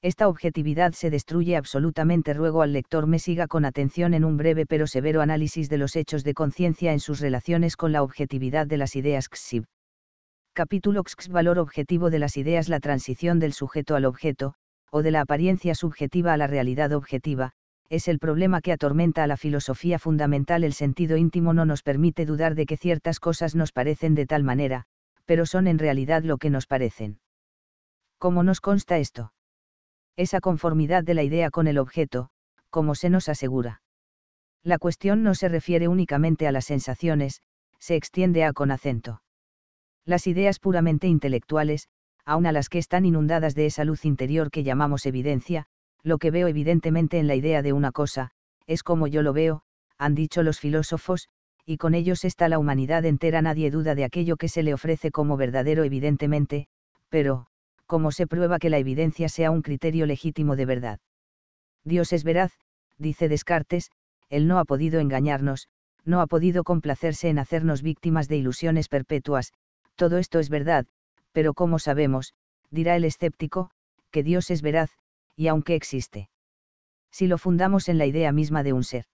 esta objetividad se destruye absolutamente. Ruego al lector me siga con atención en un breve pero severo análisis de los hechos de conciencia en sus relaciones con la objetividad de las ideas Capítulo X Valor objetivo de las ideas La transición del sujeto al objeto, o de la apariencia subjetiva a la realidad objetiva, es el problema que atormenta a la filosofía fundamental. El sentido íntimo no nos permite dudar de que ciertas cosas nos parecen de tal manera, pero son en realidad lo que nos parecen. ¿Cómo nos consta esto? Esa conformidad de la idea con el objeto, como se nos asegura. La cuestión no se refiere únicamente a las sensaciones, se extiende a con acento las ideas puramente intelectuales, aun a las que están inundadas de esa luz interior que llamamos evidencia, lo que veo evidentemente en la idea de una cosa, es como yo lo veo, han dicho los filósofos, y con ellos está la humanidad entera, nadie duda de aquello que se le ofrece como verdadero evidentemente, pero, ¿cómo se prueba que la evidencia sea un criterio legítimo de verdad? Dios es veraz, dice Descartes, Él no ha podido engañarnos, no ha podido complacerse en hacernos víctimas de ilusiones perpetuas, todo esto es verdad, pero cómo sabemos, dirá el escéptico, que Dios es veraz, y aunque existe. Si lo fundamos en la idea misma de un ser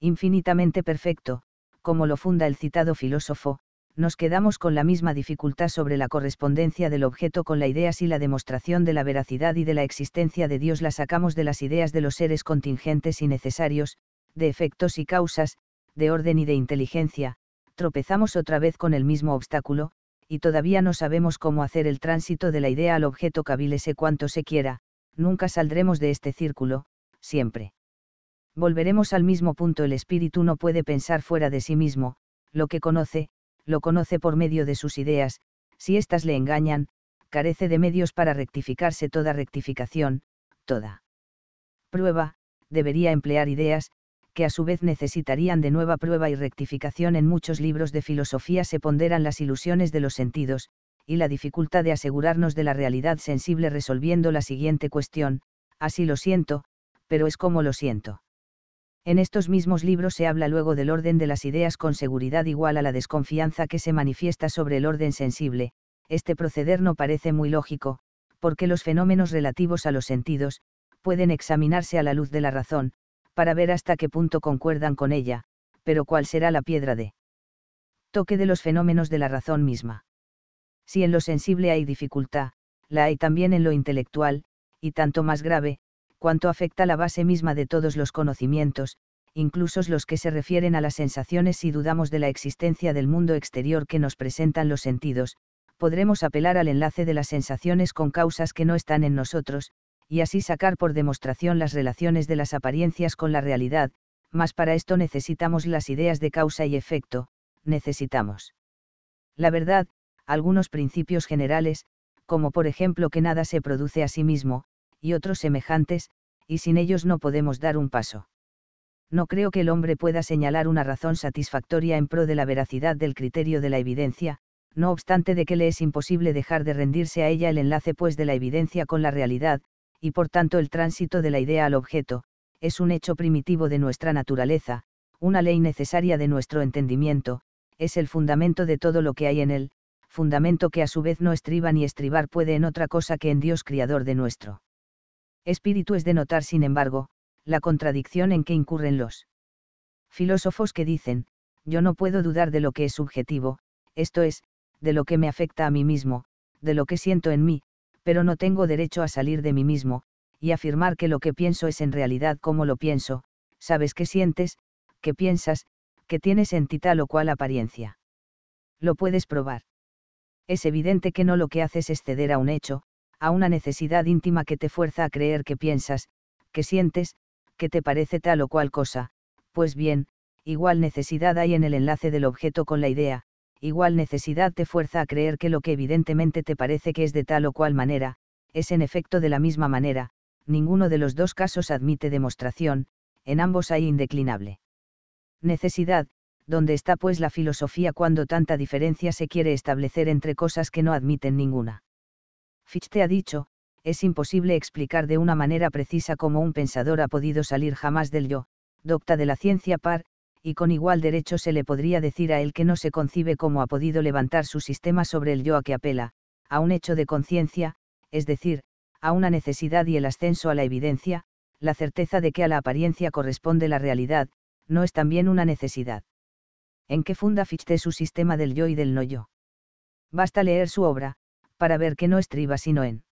infinitamente perfecto, como lo funda el citado filósofo, nos quedamos con la misma dificultad sobre la correspondencia del objeto con la idea si la demostración de la veracidad y de la existencia de Dios la sacamos de las ideas de los seres contingentes y necesarios, de efectos y causas, de orden y de inteligencia, tropezamos otra vez con el mismo obstáculo, y todavía no sabemos cómo hacer el tránsito de la idea al objeto cavilese cuanto se quiera, nunca saldremos de este círculo, siempre. Volveremos al mismo punto, el espíritu no puede pensar fuera de sí mismo, lo que conoce, lo conoce por medio de sus ideas, si éstas le engañan, carece de medios para rectificarse toda rectificación, toda. Prueba, debería emplear ideas, que a su vez necesitarían de nueva prueba y rectificación en muchos libros de filosofía se ponderan las ilusiones de los sentidos, y la dificultad de asegurarnos de la realidad sensible resolviendo la siguiente cuestión, así lo siento, pero es como lo siento. En estos mismos libros se habla luego del orden de las ideas con seguridad igual a la desconfianza que se manifiesta sobre el orden sensible, este proceder no parece muy lógico, porque los fenómenos relativos a los sentidos, pueden examinarse a la luz de la razón, para ver hasta qué punto concuerdan con ella, pero cuál será la piedra de toque de los fenómenos de la razón misma. Si en lo sensible hay dificultad, la hay también en lo intelectual, y tanto más grave, cuanto afecta la base misma de todos los conocimientos, incluso los que se refieren a las sensaciones si dudamos de la existencia del mundo exterior que nos presentan los sentidos, podremos apelar al enlace de las sensaciones con causas que no están en nosotros, y así sacar por demostración las relaciones de las apariencias con la realidad, mas para esto necesitamos las ideas de causa y efecto, necesitamos. La verdad, algunos principios generales, como por ejemplo que nada se produce a sí mismo, y otros semejantes, y sin ellos no podemos dar un paso. No creo que el hombre pueda señalar una razón satisfactoria en pro de la veracidad del criterio de la evidencia, no obstante de que le es imposible dejar de rendirse a ella el enlace pues de la evidencia con la realidad, y por tanto el tránsito de la idea al objeto, es un hecho primitivo de nuestra naturaleza, una ley necesaria de nuestro entendimiento, es el fundamento de todo lo que hay en él, fundamento que a su vez no estriba ni estribar puede en otra cosa que en Dios Criador de nuestro. Espíritu es de notar, sin embargo, la contradicción en que incurren los filósofos que dicen, yo no puedo dudar de lo que es subjetivo, esto es, de lo que me afecta a mí mismo, de lo que siento en mí, pero no tengo derecho a salir de mí mismo, y afirmar que lo que pienso es en realidad como lo pienso, sabes que sientes, qué piensas, que tienes en ti tal o cual apariencia. Lo puedes probar. Es evidente que no lo que haces es ceder a un hecho, a una necesidad íntima que te fuerza a creer que piensas, que sientes, que te parece tal o cual cosa, pues bien, igual necesidad hay en el enlace del objeto con la idea, igual necesidad te fuerza a creer que lo que evidentemente te parece que es de tal o cual manera, es en efecto de la misma manera, ninguno de los dos casos admite demostración, en ambos hay indeclinable. Necesidad, donde está pues la filosofía cuando tanta diferencia se quiere establecer entre cosas que no admiten ninguna? Fichte ha dicho, es imposible explicar de una manera precisa cómo un pensador ha podido salir jamás del yo, docta de la ciencia par, y con igual derecho se le podría decir a él que no se concibe cómo ha podido levantar su sistema sobre el yo a que apela, a un hecho de conciencia, es decir, a una necesidad y el ascenso a la evidencia, la certeza de que a la apariencia corresponde la realidad, no es también una necesidad. ¿En qué funda Fichte su sistema del yo y del no yo? Basta leer su obra, para ver que no estriba sino en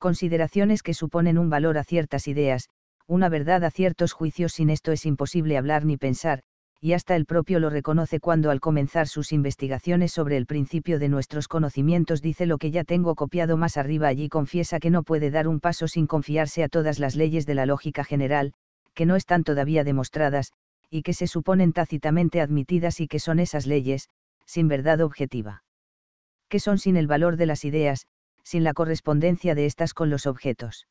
consideraciones que suponen un valor a ciertas ideas, una verdad a ciertos juicios sin esto es imposible hablar ni pensar, y hasta el propio lo reconoce cuando al comenzar sus investigaciones sobre el principio de nuestros conocimientos dice lo que ya tengo copiado más arriba allí confiesa que no puede dar un paso sin confiarse a todas las leyes de la lógica general, que no están todavía demostradas, y que se suponen tácitamente admitidas y que son esas leyes, sin verdad objetiva. Que son sin el valor de las ideas, sin la correspondencia de estas con los objetos.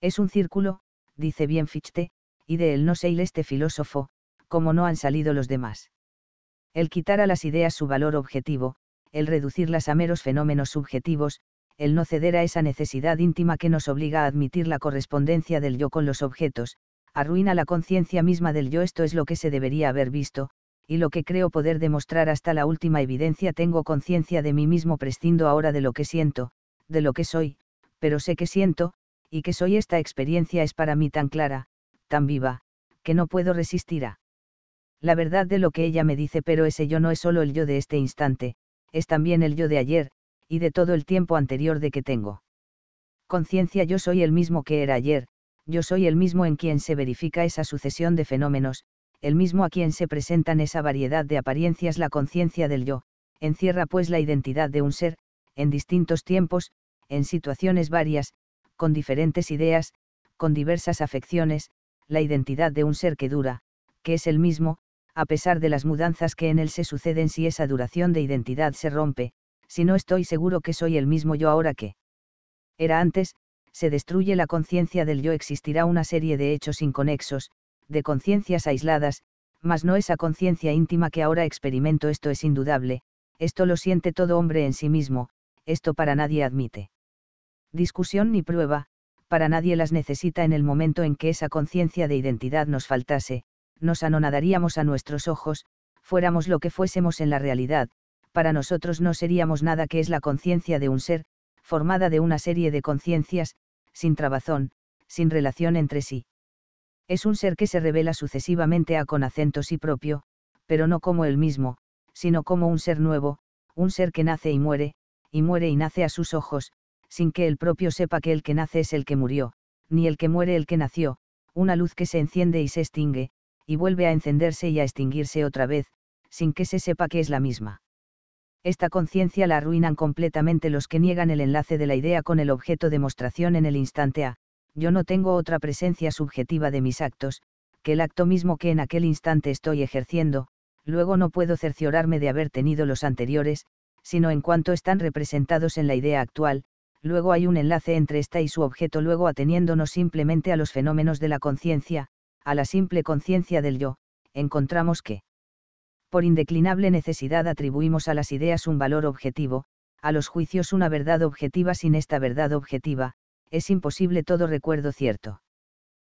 Es un círculo, dice bien Fichte, y de él no se este filósofo, como no han salido los demás. El quitar a las ideas su valor objetivo, el reducirlas a meros fenómenos subjetivos, el no ceder a esa necesidad íntima que nos obliga a admitir la correspondencia del yo con los objetos, arruina la conciencia misma del yo. Esto es lo que se debería haber visto, y lo que creo poder demostrar hasta la última evidencia. Tengo conciencia de mí mismo, prescindo ahora de lo que siento, de lo que soy, pero sé que siento, y que soy esta experiencia es para mí tan clara, tan viva, que no puedo resistir a la verdad de lo que ella me dice, pero ese yo no es solo el yo de este instante, es también el yo de ayer, y de todo el tiempo anterior de que tengo. Conciencia yo soy el mismo que era ayer, yo soy el mismo en quien se verifica esa sucesión de fenómenos, el mismo a quien se presentan esa variedad de apariencias la conciencia del yo, encierra pues la identidad de un ser, en distintos tiempos, en situaciones varias, con diferentes ideas, con diversas afecciones, la identidad de un ser que dura, que es el mismo, a pesar de las mudanzas que en él se suceden si esa duración de identidad se rompe, si no estoy seguro que soy el mismo yo ahora que era antes, se destruye la conciencia del yo existirá una serie de hechos inconexos, de conciencias aisladas, mas no esa conciencia íntima que ahora experimento esto es indudable, esto lo siente todo hombre en sí mismo, esto para nadie admite discusión ni prueba, para nadie las necesita en el momento en que esa conciencia de identidad nos faltase, nos anonadaríamos a nuestros ojos, fuéramos lo que fuésemos en la realidad, para nosotros no seríamos nada que es la conciencia de un ser, formada de una serie de conciencias, sin trabazón, sin relación entre sí. Es un ser que se revela sucesivamente a con acento sí propio, pero no como él mismo, sino como un ser nuevo, un ser que nace y muere, y muere y nace a sus ojos, sin que el propio sepa que el que nace es el que murió, ni el que muere el que nació, una luz que se enciende y se extingue, y vuelve a encenderse y a extinguirse otra vez, sin que se sepa que es la misma. Esta conciencia la arruinan completamente los que niegan el enlace de la idea con el objeto de mostración en el instante A, yo no tengo otra presencia subjetiva de mis actos, que el acto mismo que en aquel instante estoy ejerciendo, luego no puedo cerciorarme de haber tenido los anteriores, sino en cuanto están representados en la idea actual, luego hay un enlace entre esta y su objeto luego ateniéndonos simplemente a los fenómenos de la conciencia, a la simple conciencia del yo, encontramos que, por indeclinable necesidad atribuimos a las ideas un valor objetivo, a los juicios una verdad objetiva sin esta verdad objetiva, es imposible todo recuerdo cierto.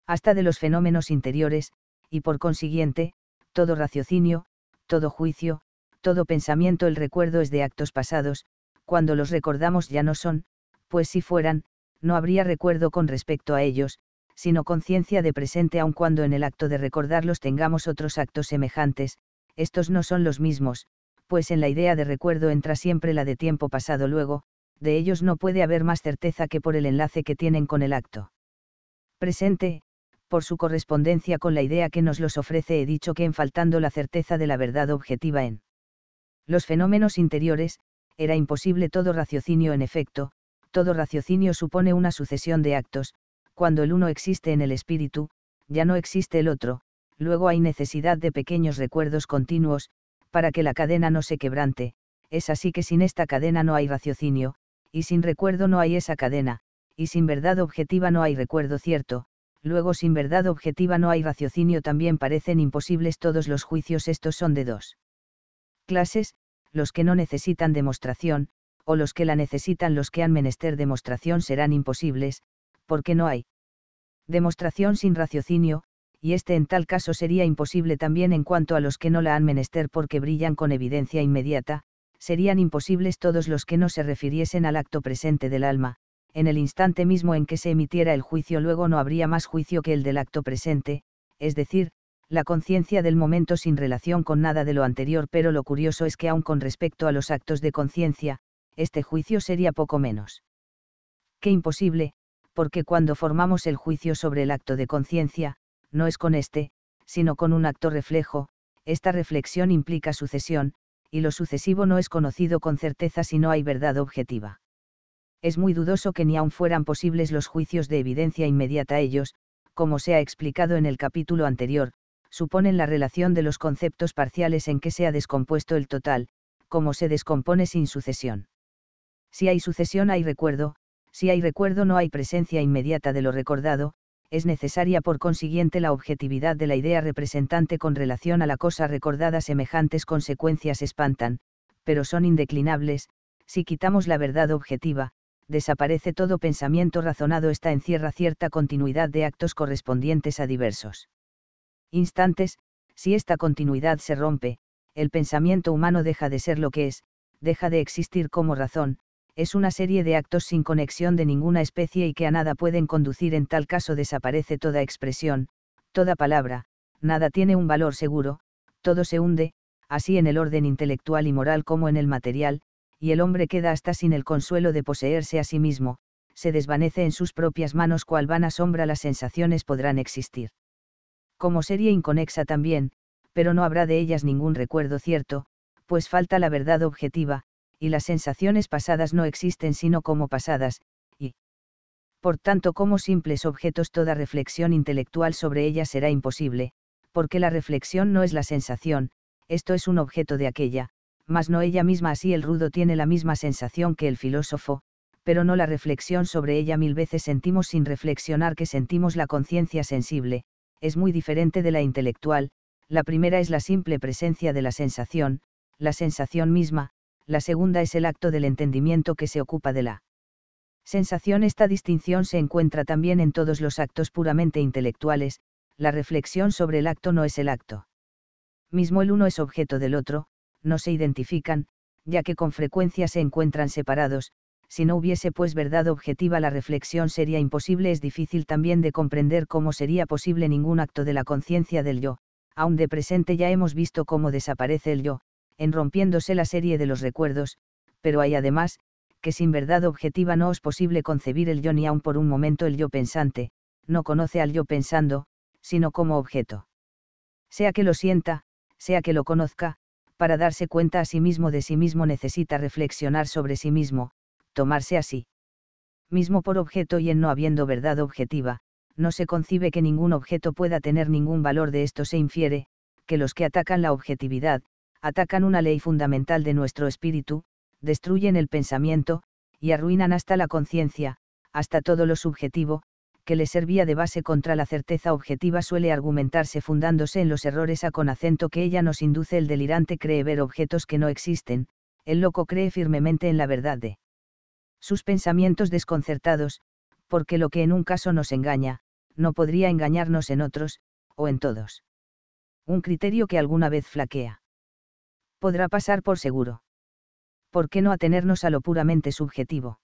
Hasta de los fenómenos interiores, y por consiguiente, todo raciocinio, todo juicio, todo pensamiento el recuerdo es de actos pasados, cuando los recordamos ya no son, pues si fueran, no habría recuerdo con respecto a ellos, sino conciencia de presente aun cuando en el acto de recordarlos tengamos otros actos semejantes, estos no son los mismos, pues en la idea de recuerdo entra siempre la de tiempo pasado luego, de ellos no puede haber más certeza que por el enlace que tienen con el acto. Presente, por su correspondencia con la idea que nos los ofrece he dicho que en faltando la certeza de la verdad objetiva en los fenómenos interiores, era imposible todo raciocinio en efecto, todo raciocinio supone una sucesión de actos, cuando el uno existe en el espíritu, ya no existe el otro, luego hay necesidad de pequeños recuerdos continuos, para que la cadena no se quebrante, es así que sin esta cadena no hay raciocinio, y sin recuerdo no hay esa cadena, y sin verdad objetiva no hay recuerdo cierto, luego sin verdad objetiva no hay raciocinio también parecen imposibles todos los juicios estos son de dos clases, los que no necesitan demostración, o los que la necesitan los que han menester demostración serán imposibles, porque no hay demostración sin raciocinio, y este en tal caso sería imposible también en cuanto a los que no la han menester porque brillan con evidencia inmediata, serían imposibles todos los que no se refiriesen al acto presente del alma, en el instante mismo en que se emitiera el juicio luego no habría más juicio que el del acto presente, es decir, la conciencia del momento sin relación con nada de lo anterior, pero lo curioso es que aun con respecto a los actos de conciencia, este juicio sería poco menos. Qué imposible, porque cuando formamos el juicio sobre el acto de conciencia, no es con este, sino con un acto reflejo, esta reflexión implica sucesión, y lo sucesivo no es conocido con certeza si no hay verdad objetiva. Es muy dudoso que ni aun fueran posibles los juicios de evidencia inmediata ellos, como se ha explicado en el capítulo anterior, suponen la relación de los conceptos parciales en que se ha descompuesto el total, como se descompone sin sucesión. Si hay sucesión hay recuerdo, si hay recuerdo no hay presencia inmediata de lo recordado, es necesaria por consiguiente la objetividad de la idea representante con relación a la cosa recordada. Semejantes consecuencias espantan, pero son indeclinables, si quitamos la verdad objetiva, desaparece todo pensamiento razonado. Esta encierra cierta continuidad de actos correspondientes a diversos instantes, si esta continuidad se rompe, el pensamiento humano deja de ser lo que es, deja de existir como razón, es una serie de actos sin conexión de ninguna especie y que a nada pueden conducir en tal caso desaparece toda expresión, toda palabra, nada tiene un valor seguro, todo se hunde, así en el orden intelectual y moral como en el material, y el hombre queda hasta sin el consuelo de poseerse a sí mismo, se desvanece en sus propias manos cual vana sombra las sensaciones podrán existir. Como serie inconexa también, pero no habrá de ellas ningún recuerdo cierto, pues falta la verdad objetiva, y las sensaciones pasadas no existen sino como pasadas, y, por tanto, como simples objetos toda reflexión intelectual sobre ellas será imposible, porque la reflexión no es la sensación, esto es un objeto de aquella, mas no ella misma así el rudo tiene la misma sensación que el filósofo, pero no la reflexión sobre ella mil veces sentimos sin reflexionar que sentimos la conciencia sensible, es muy diferente de la intelectual, la primera es la simple presencia de la sensación, la sensación misma, la segunda es el acto del entendimiento que se ocupa de la sensación. Esta distinción se encuentra también en todos los actos puramente intelectuales, la reflexión sobre el acto no es el acto. Mismo el uno es objeto del otro, no se identifican, ya que con frecuencia se encuentran separados, si no hubiese pues verdad objetiva la reflexión sería imposible, es difícil también de comprender cómo sería posible ningún acto de la conciencia del yo, aun de presente ya hemos visto cómo desaparece el yo, en rompiéndose la serie de los recuerdos, pero hay además, que sin verdad objetiva no es posible concebir el yo ni aun por un momento el yo pensante, no conoce al yo pensando, sino como objeto. Sea que lo sienta, sea que lo conozca, para darse cuenta a sí mismo de sí mismo necesita reflexionar sobre sí mismo, tomarse así. Mismo por objeto y en no habiendo verdad objetiva, no se concibe que ningún objeto pueda tener ningún valor de esto se infiere, que los que atacan la objetividad, atacan una ley fundamental de nuestro espíritu, destruyen el pensamiento, y arruinan hasta la conciencia, hasta todo lo subjetivo, que le servía de base contra la certeza objetiva suele argumentarse fundándose en los errores a con acento que ella nos induce el delirante cree ver objetos que no existen, el loco cree firmemente en la verdad de sus pensamientos desconcertados, porque lo que en un caso nos engaña, no podría engañarnos en otros, o en todos. Un criterio que alguna vez flaquea podrá pasar por seguro. ¿Por qué no atenernos a lo puramente subjetivo?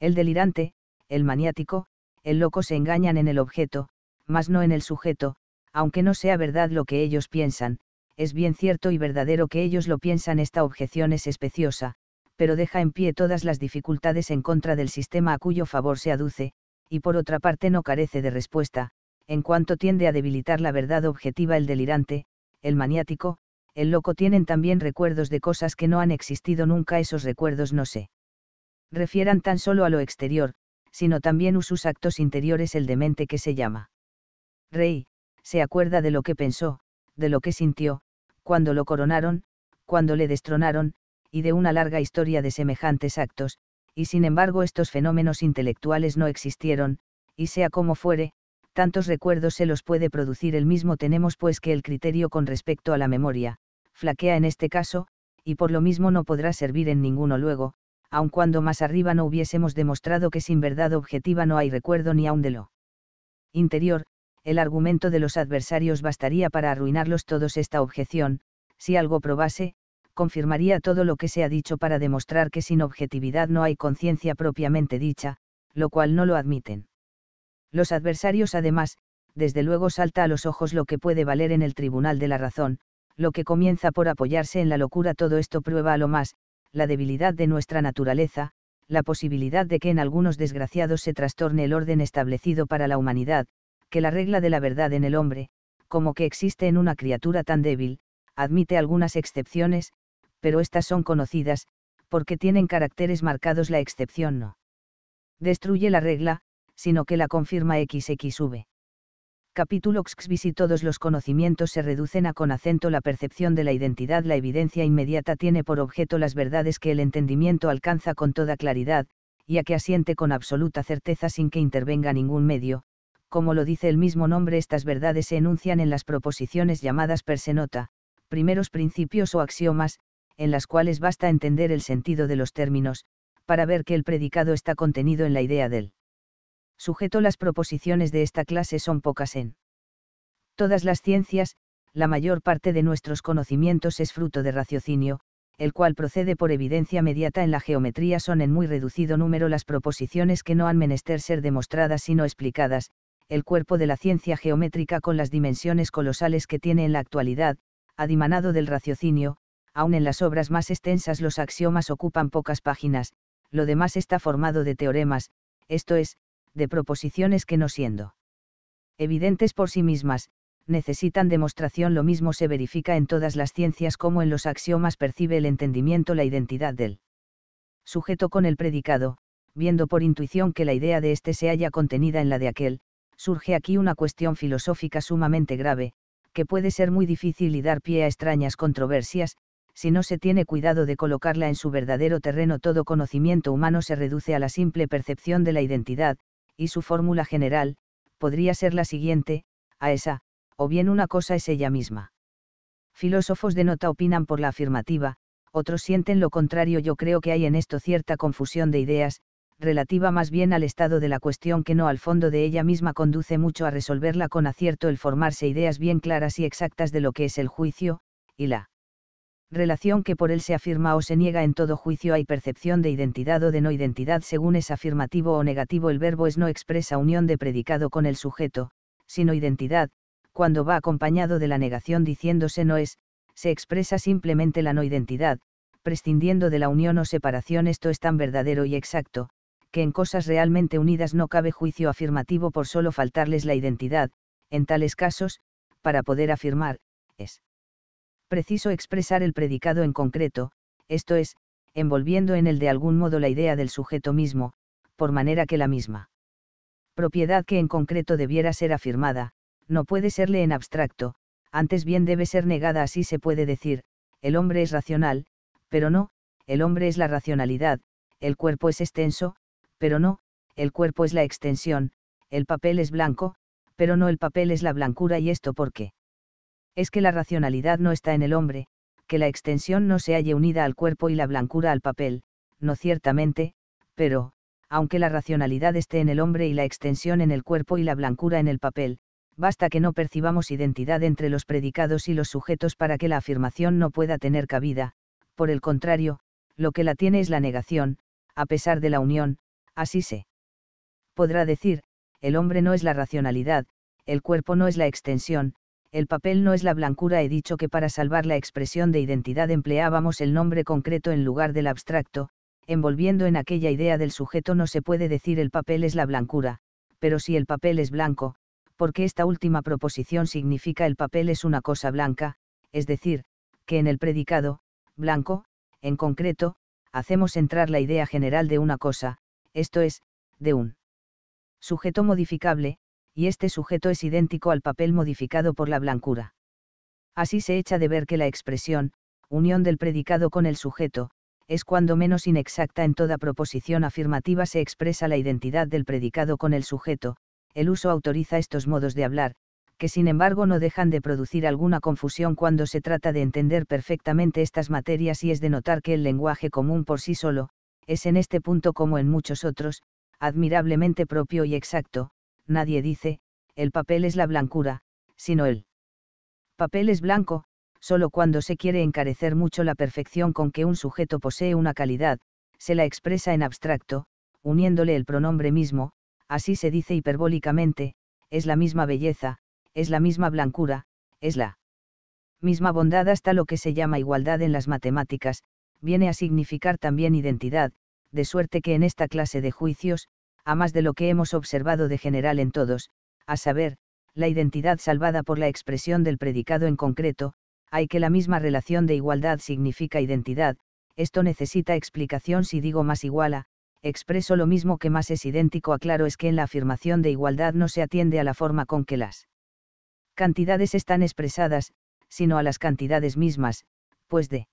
El delirante, el maniático, el loco se engañan en el objeto, mas no en el sujeto, aunque no sea verdad lo que ellos piensan, es bien cierto y verdadero que ellos lo piensan esta objeción es especiosa, pero deja en pie todas las dificultades en contra del sistema a cuyo favor se aduce, y por otra parte no carece de respuesta, en cuanto tiende a debilitar la verdad objetiva el delirante, el maniático, el loco tienen también recuerdos de cosas que no han existido nunca, esos recuerdos no se refieran tan solo a lo exterior, sino también a sus actos interiores, el demente que se llama. Rey, se acuerda de lo que pensó, de lo que sintió, cuando lo coronaron, cuando le destronaron, y de una larga historia de semejantes actos, y sin embargo estos fenómenos intelectuales no existieron, y sea como fuere, tantos recuerdos se los puede producir el mismo tenemos pues que el criterio con respecto a la memoria, flaquea en este caso, y por lo mismo no podrá servir en ninguno luego, aun cuando más arriba no hubiésemos demostrado que sin verdad objetiva no hay recuerdo ni aun de lo interior, el argumento de los adversarios bastaría para arruinarlos todos esta objeción, si algo probase, confirmaría todo lo que se ha dicho para demostrar que sin objetividad no hay conciencia propiamente dicha, lo cual no lo admiten. Los adversarios además, desde luego salta a los ojos lo que puede valer en el Tribunal de la Razón, lo que comienza por apoyarse en la locura todo esto prueba a lo más, la debilidad de nuestra naturaleza, la posibilidad de que en algunos desgraciados se trastorne el orden establecido para la humanidad, que la regla de la verdad en el hombre, como que existe en una criatura tan débil, admite algunas excepciones, pero estas son conocidas, porque tienen caracteres marcados la excepción no. Destruye la regla, sino que la confirma XXV capítulo Si todos los conocimientos se reducen a con acento la percepción de la identidad la evidencia inmediata tiene por objeto las verdades que el entendimiento alcanza con toda claridad, y a que asiente con absoluta certeza sin que intervenga ningún medio, como lo dice el mismo nombre estas verdades se enuncian en las proposiciones llamadas nota, primeros principios o axiomas, en las cuales basta entender el sentido de los términos, para ver que el predicado está contenido en la idea del Sujeto las proposiciones de esta clase son pocas en todas las ciencias, la mayor parte de nuestros conocimientos es fruto de raciocinio, el cual procede por evidencia mediata en la geometría son en muy reducido número las proposiciones que no han menester ser demostradas sino explicadas, el cuerpo de la ciencia geométrica con las dimensiones colosales que tiene en la actualidad, adimanado del raciocinio, aun en las obras más extensas los axiomas ocupan pocas páginas, lo demás está formado de teoremas, esto es, de proposiciones que no siendo evidentes por sí mismas, necesitan demostración. Lo mismo se verifica en todas las ciencias como en los axiomas percibe el entendimiento la identidad del sujeto con el predicado, viendo por intuición que la idea de éste se halla contenida en la de aquel, surge aquí una cuestión filosófica sumamente grave, que puede ser muy difícil y dar pie a extrañas controversias, si no se tiene cuidado de colocarla en su verdadero terreno. Todo conocimiento humano se reduce a la simple percepción de la identidad, y su fórmula general, podría ser la siguiente, a esa, o bien una cosa es ella misma. Filósofos de nota opinan por la afirmativa, otros sienten lo contrario. Yo creo que hay en esto cierta confusión de ideas, relativa más bien al estado de la cuestión que no al fondo de ella misma conduce mucho a resolverla con acierto el formarse ideas bien claras y exactas de lo que es el juicio, y la relación que por él se afirma o se niega en todo juicio hay percepción de identidad o de no identidad según es afirmativo o negativo el verbo es no expresa unión de predicado con el sujeto, sino identidad, cuando va acompañado de la negación diciéndose no es, se expresa simplemente la no identidad, prescindiendo de la unión o separación esto es tan verdadero y exacto, que en cosas realmente unidas no cabe juicio afirmativo por solo faltarles la identidad, en tales casos, para poder afirmar, es preciso expresar el predicado en concreto, esto es, envolviendo en él de algún modo la idea del sujeto mismo, por manera que la misma propiedad que en concreto debiera ser afirmada, no puede serle en abstracto, antes bien debe ser negada así se puede decir, el hombre es racional, pero no, el hombre es la racionalidad, el cuerpo es extenso, pero no, el cuerpo es la extensión, el papel es blanco, pero no el papel es la blancura y esto porque es que la racionalidad no está en el hombre, que la extensión no se halle unida al cuerpo y la blancura al papel, no ciertamente, pero, aunque la racionalidad esté en el hombre y la extensión en el cuerpo y la blancura en el papel, basta que no percibamos identidad entre los predicados y los sujetos para que la afirmación no pueda tener cabida, por el contrario, lo que la tiene es la negación, a pesar de la unión, así se podrá decir, el hombre no es la racionalidad, el cuerpo no es la extensión, el papel no es la blancura. He dicho que para salvar la expresión de identidad empleábamos el nombre concreto en lugar del abstracto, envolviendo en aquella idea del sujeto no se puede decir el papel es la blancura, pero si el papel es blanco, porque esta última proposición significa el papel es una cosa blanca, es decir, que en el predicado, blanco, en concreto, hacemos entrar la idea general de una cosa, esto es, de un sujeto modificable, y este sujeto es idéntico al papel modificado por la blancura. Así se echa de ver que la expresión, unión del predicado con el sujeto, es cuando menos inexacta en toda proposición afirmativa se expresa la identidad del predicado con el sujeto, el uso autoriza estos modos de hablar, que sin embargo no dejan de producir alguna confusión cuando se trata de entender perfectamente estas materias y es de notar que el lenguaje común por sí solo, es en este punto como en muchos otros, admirablemente propio y exacto, nadie dice, el papel es la blancura, sino el papel es blanco, solo cuando se quiere encarecer mucho la perfección con que un sujeto posee una calidad, se la expresa en abstracto, uniéndole el pronombre mismo, así se dice hiperbólicamente, es la misma belleza, es la misma blancura, es la misma bondad hasta lo que se llama igualdad en las matemáticas, viene a significar también identidad, de suerte que en esta clase de juicios, a más de lo que hemos observado de general en todos, a saber, la identidad salvada por la expresión del predicado en concreto, hay que la misma relación de igualdad significa identidad, esto necesita explicación si digo más igual a, expreso lo mismo que más es idéntico a claro es que en la afirmación de igualdad no se atiende a la forma con que las cantidades están expresadas, sino a las cantidades mismas, pues de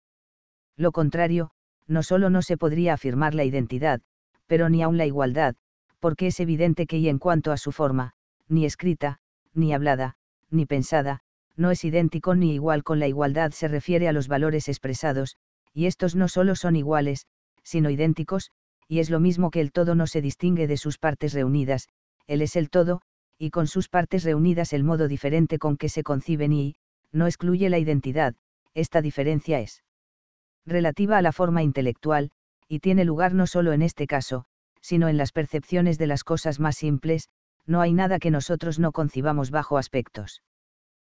lo contrario, no solo no se podría afirmar la identidad, pero ni aun la igualdad, porque es evidente que y en cuanto a su forma, ni escrita, ni hablada, ni pensada, no es idéntico ni igual con la igualdad se refiere a los valores expresados, y estos no solo son iguales, sino idénticos, y es lo mismo que el todo no se distingue de sus partes reunidas, él es el todo, y con sus partes reunidas el modo diferente con que se conciben y, no excluye la identidad, esta diferencia es relativa a la forma intelectual, y tiene lugar no solo en este caso, sino en las percepciones de las cosas más simples, no hay nada que nosotros no concibamos bajo aspectos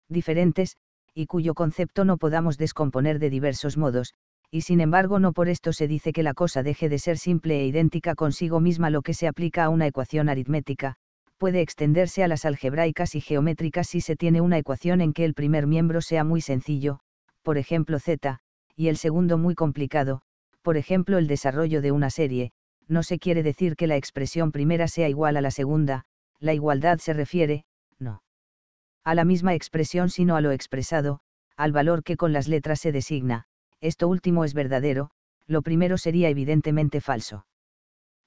diferentes, y cuyo concepto no podamos descomponer de diversos modos, y sin embargo no por esto se dice que la cosa deje de ser simple e idéntica consigo misma lo que se aplica a una ecuación aritmética, puede extenderse a las algebraicas y geométricas si se tiene una ecuación en que el primer miembro sea muy sencillo, por ejemplo z, y el segundo muy complicado, por ejemplo el desarrollo de una serie, no se quiere decir que la expresión primera sea igual a la segunda, la igualdad se refiere, no a la misma expresión sino a lo expresado, al valor que con las letras se designa, esto último es verdadero, lo primero sería evidentemente falso.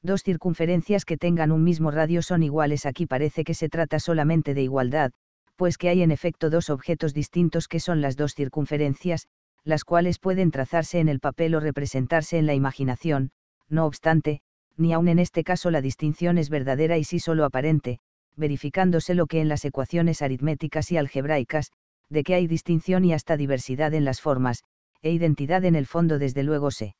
Dos circunferencias que tengan un mismo radio son iguales aquí parece que se trata solamente de igualdad, pues que hay en efecto dos objetos distintos que son las dos circunferencias, las cuales pueden trazarse en el papel o representarse en la imaginación, no obstante, ni aun en este caso la distinción es verdadera y sí solo aparente, verificándose lo que en las ecuaciones aritméticas y algebraicas, de que hay distinción y hasta diversidad en las formas, e identidad en el fondo desde luego se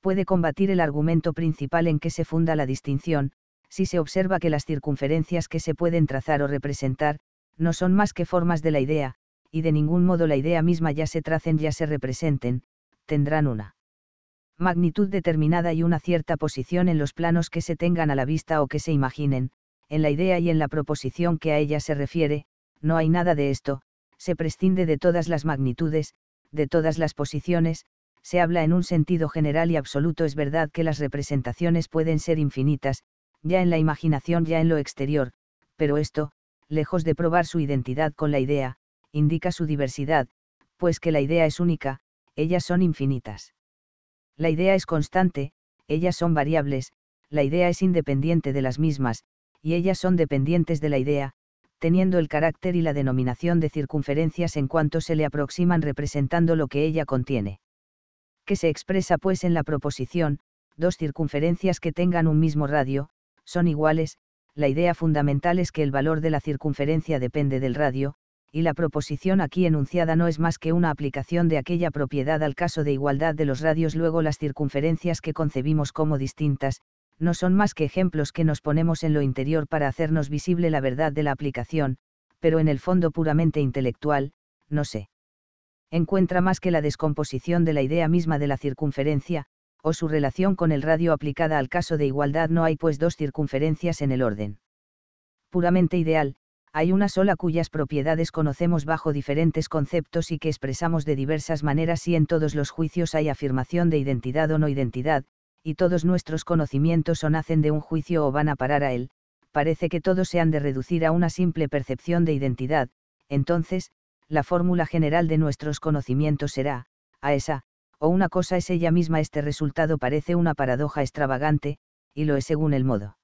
puede combatir el argumento principal en que se funda la distinción, si se observa que las circunferencias que se pueden trazar o representar, no son más que formas de la idea, y de ningún modo la idea misma ya se tracen ya se representen, tendrán una magnitud determinada y una cierta posición en los planos que se tengan a la vista o que se imaginen, en la idea y en la proposición que a ella se refiere, no hay nada de esto, se prescinde de todas las magnitudes, de todas las posiciones, se habla en un sentido general y absoluto es verdad que las representaciones pueden ser infinitas, ya en la imaginación ya en lo exterior, pero esto, lejos de probar su identidad con la idea, indica su diversidad, pues que la idea es única, ellas son infinitas. La idea es constante, ellas son variables, la idea es independiente de las mismas, y ellas son dependientes de la idea, teniendo el carácter y la denominación de circunferencias en cuanto se le aproximan representando lo que ella contiene. Que se expresa pues en la proposición, dos circunferencias que tengan un mismo radio, son iguales, la idea fundamental es que el valor de la circunferencia depende del radio, y la proposición aquí enunciada no es más que una aplicación de aquella propiedad al caso de igualdad de los radios. Luego las circunferencias que concebimos como distintas, no son más que ejemplos que nos ponemos en lo interior para hacernos visible la verdad de la aplicación, pero en el fondo puramente intelectual, no sé, encuentra más que la descomposición de la idea misma de la circunferencia, o su relación con el radio aplicada al caso de igualdad no hay pues dos circunferencias en el orden puramente ideal, hay una sola cuyas propiedades conocemos bajo diferentes conceptos y que expresamos de diversas maneras y en todos los juicios hay afirmación de identidad o no identidad, y todos nuestros conocimientos o nacen de un juicio o van a parar a él, parece que todos se han de reducir a una simple percepción de identidad, entonces, la fórmula general de nuestros conocimientos será, a esa, o una cosa es ella misma este resultado parece una paradoja extravagante, y lo es según el modo.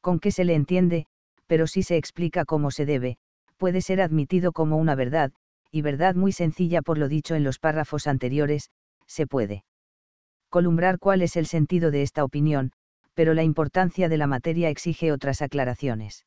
Con qué se le entiende, pero si se explica como se debe, puede ser admitido como una verdad, y verdad muy sencilla por lo dicho en los párrafos anteriores, se puede columbrar cuál es el sentido de esta opinión, pero la importancia de la materia exige otras aclaraciones.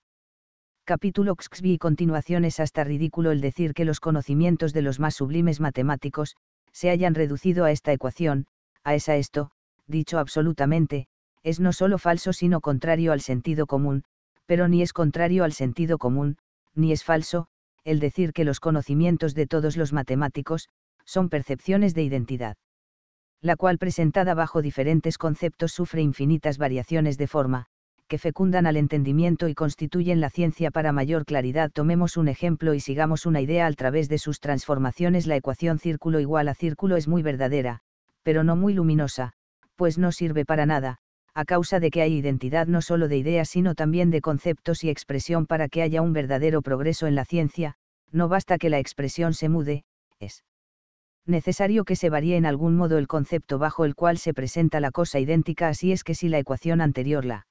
Capítulo XXVI y continuación es hasta ridículo el decir que los conocimientos de los más sublimes matemáticos, se hayan reducido a esta ecuación, a esa esto, dicho absolutamente, es no solo falso sino contrario al sentido común, pero ni es contrario al sentido común, ni es falso, el decir que los conocimientos de todos los matemáticos, son percepciones de identidad. La cual presentada bajo diferentes conceptos sufre infinitas variaciones de forma, que fecundan al entendimiento y constituyen la ciencia para mayor claridad. Tomemos un ejemplo y sigamos una idea a través de sus transformaciones. La ecuación círculo igual a círculo es muy verdadera, pero no muy luminosa, pues no sirve para nada, a causa de que hay identidad no solo de ideas sino también de conceptos y expresión para que haya un verdadero progreso en la ciencia, no basta que la expresión se mude, es necesario que se varíe en algún modo el concepto bajo el cual se presenta la cosa idéntica, así es que si la ecuación anterior la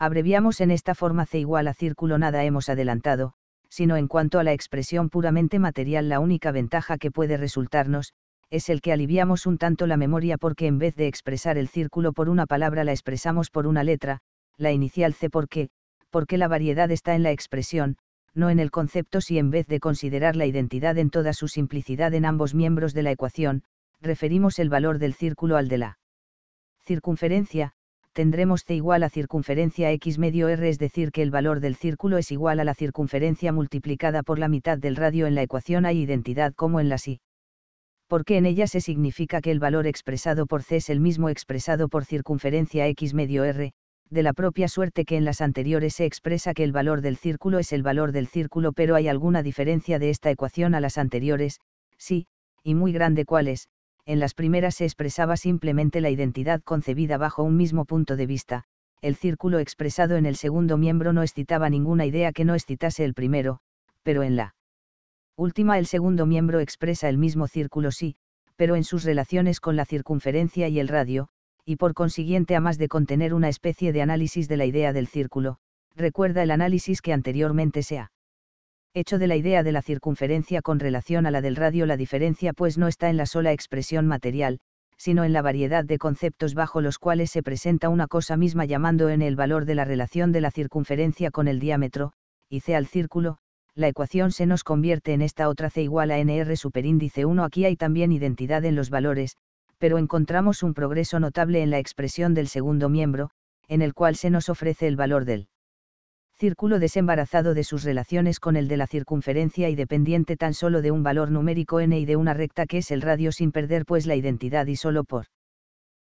abreviamos en esta forma C igual a círculo nada hemos adelantado, sino en cuanto a la expresión puramente material la única ventaja que puede resultarnos, es el que aliviamos un tanto la memoria porque en vez de expresar el círculo por una palabra la expresamos por una letra, la inicial C porque, porque la variedad está en la expresión, no en el concepto si en vez de considerar la identidad en toda su simplicidad en ambos miembros de la ecuación, referimos el valor del círculo al de la circunferencia, tendremos C igual a circunferencia x medio r, es decir, que el valor del círculo es igual a la circunferencia multiplicada por la mitad del radio en la ecuación hay identidad como en la si porque en ella se significa que el valor expresado por C es el mismo expresado por circunferencia X medio R, de la propia suerte que en las anteriores se expresa que el valor del círculo es el valor del círculo, pero hay alguna diferencia de esta ecuación a las anteriores, sí, y muy grande cuál es, en las primeras se expresaba simplemente la identidad concebida bajo un mismo punto de vista, el círculo expresado en el segundo miembro no excitaba ninguna idea que no excitase el primero, pero en la última el segundo miembro expresa el mismo círculo sí, pero en sus relaciones con la circunferencia y el radio, y por consiguiente a más de contener una especie de análisis de la idea del círculo, recuerda el análisis que anteriormente se ha hecho de la idea de la circunferencia con relación a la del radio la diferencia pues no está en la sola expresión material, sino en la variedad de conceptos bajo los cuales se presenta una cosa misma llamando en el valor de la relación de la circunferencia con el diámetro, y C al círculo, la ecuación se nos convierte en esta otra C igual a NR superíndice 1. Aquí hay también identidad en los valores, pero encontramos un progreso notable en la expresión del segundo miembro, en el cual se nos ofrece el valor del círculo desembarazado de sus relaciones con el de la circunferencia y dependiente tan solo de un valor numérico n y de una recta que es el radio sin perder pues la identidad y solo por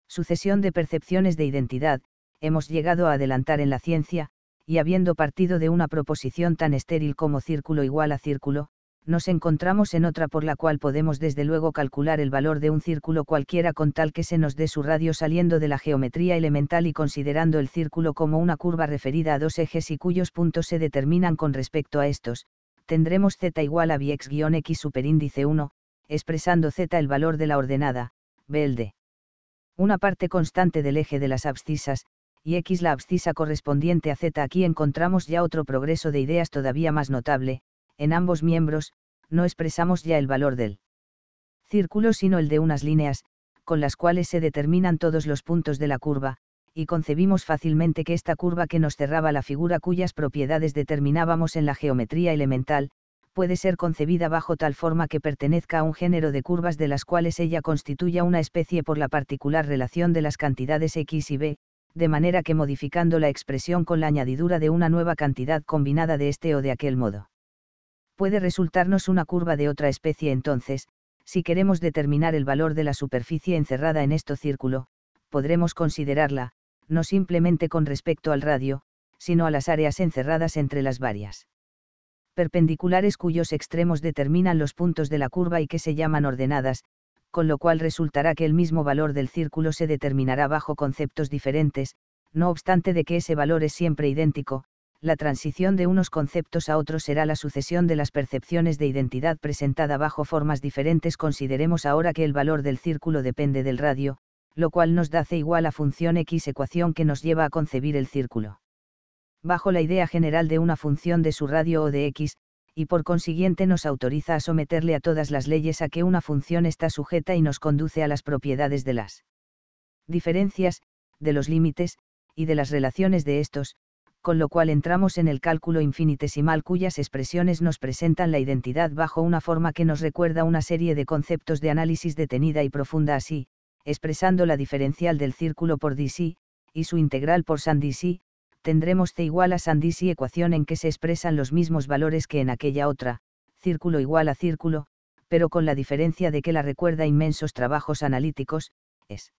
sucesión de percepciones de identidad, hemos llegado a adelantar en la ciencia, y habiendo partido de una proposición tan estéril como círculo igual a círculo, nos encontramos en otra por la cual podemos desde luego calcular el valor de un círculo cualquiera con tal que se nos dé su radio saliendo de la geometría elemental y considerando el círculo como una curva referida a dos ejes y cuyos puntos se determinan con respecto a estos, tendremos z igual a bx-x superíndice 1, expresando z el valor de la ordenada, b el de una parte constante del eje de las abscisas, y X la abscisa correspondiente a Z. Aquí encontramos ya otro progreso de ideas todavía más notable, en ambos miembros, no expresamos ya el valor del círculo sino el de unas líneas, con las cuales se determinan todos los puntos de la curva, y concebimos fácilmente que esta curva que nos cerraba la figura cuyas propiedades determinábamos en la geometría elemental, puede ser concebida bajo tal forma que pertenezca a un género de curvas de las cuales ella constituya una especie por la particular relación de las cantidades x y b, de manera que modificando la expresión con la añadidura de una nueva cantidad combinada de este o de aquel modo. Puede resultarnos una curva de otra especie entonces, si queremos determinar el valor de la superficie encerrada en este círculo, podremos considerarla, no simplemente con respecto al radio, sino a las áreas encerradas entre las varias perpendiculares cuyos extremos determinan los puntos de la curva y que se llaman ordenadas, con lo cual resultará que el mismo valor del círculo se determinará bajo conceptos diferentes, no obstante de que ese valor es siempre idéntico, la transición de unos conceptos a otros será la sucesión de las percepciones de identidad presentada bajo formas diferentes. Consideremos ahora que el valor del círculo depende del radio, lo cual nos da C igual a función x ecuación que nos lleva a concebir el círculo. Bajo la idea general de una función de su radio o de x, y por consiguiente nos autoriza a someterle a todas las leyes a que una función está sujeta y nos conduce a las propiedades de las diferencias, de los límites, y de las relaciones de estos, con lo cual entramos en el cálculo infinitesimal cuyas expresiones nos presentan la identidad bajo una forma que nos recuerda una serie de conceptos de análisis detenida y profunda así, expresando la diferencial del círculo por DC, y su integral por San tendremos C igual a Sandisi ecuación en que se expresan los mismos valores que en aquella otra, círculo igual a círculo, pero con la diferencia de que la recuerda inmensos trabajos analíticos, es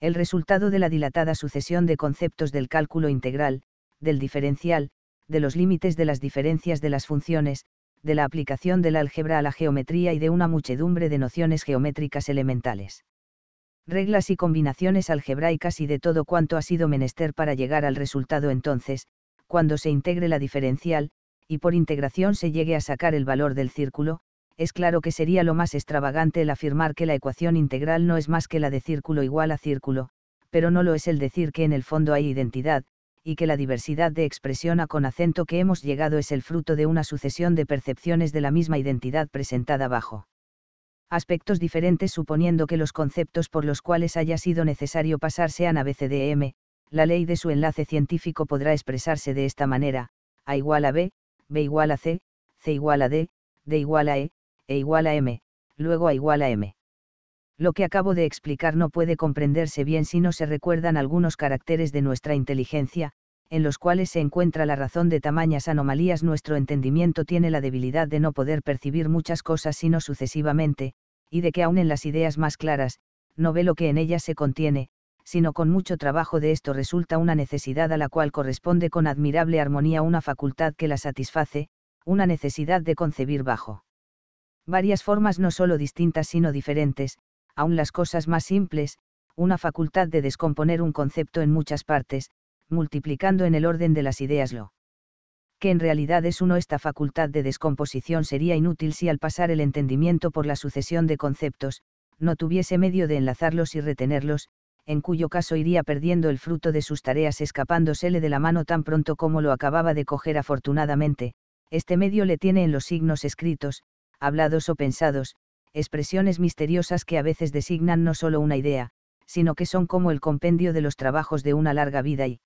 el resultado de la dilatada sucesión de conceptos del cálculo integral, del diferencial, de los límites de las diferencias de las funciones, de la aplicación del álgebra a la geometría y de una muchedumbre de nociones geométricas elementales reglas y combinaciones algebraicas y de todo cuanto ha sido menester para llegar al resultado entonces, cuando se integre la diferencial, y por integración se llegue a sacar el valor del círculo, es claro que sería lo más extravagante el afirmar que la ecuación integral no es más que la de círculo igual a círculo, pero no lo es el decir que en el fondo hay identidad, y que la diversidad de expresión a con acento que hemos llegado es el fruto de una sucesión de percepciones de la misma identidad presentada abajo aspectos diferentes suponiendo que los conceptos por los cuales haya sido necesario pasar sean ABCDM, e la ley de su enlace científico podrá expresarse de esta manera, A igual a B, B igual a C, C igual a D, D igual a E, E igual a M, luego A igual a M. Lo que acabo de explicar no puede comprenderse bien si no se recuerdan algunos caracteres de nuestra inteligencia, en los cuales se encuentra la razón de tamañas anomalías, nuestro entendimiento tiene la debilidad de no poder percibir muchas cosas sino sucesivamente, y de que aun en las ideas más claras, no ve lo que en ellas se contiene, sino con mucho trabajo de esto resulta una necesidad a la cual corresponde con admirable armonía una facultad que la satisface, una necesidad de concebir bajo varias formas no sólo distintas sino diferentes, aun las cosas más simples, una facultad de descomponer un concepto en muchas partes, multiplicando en el orden de las ideas lo que en realidad es uno esta facultad de descomposición sería inútil si al pasar el entendimiento por la sucesión de conceptos, no tuviese medio de enlazarlos y retenerlos, en cuyo caso iría perdiendo el fruto de sus tareas escapándosele de la mano tan pronto como lo acababa de coger afortunadamente, este medio le tiene en los signos escritos, hablados o pensados, expresiones misteriosas que a veces designan no solo una idea, sino que son como el compendio de los trabajos de una larga vida y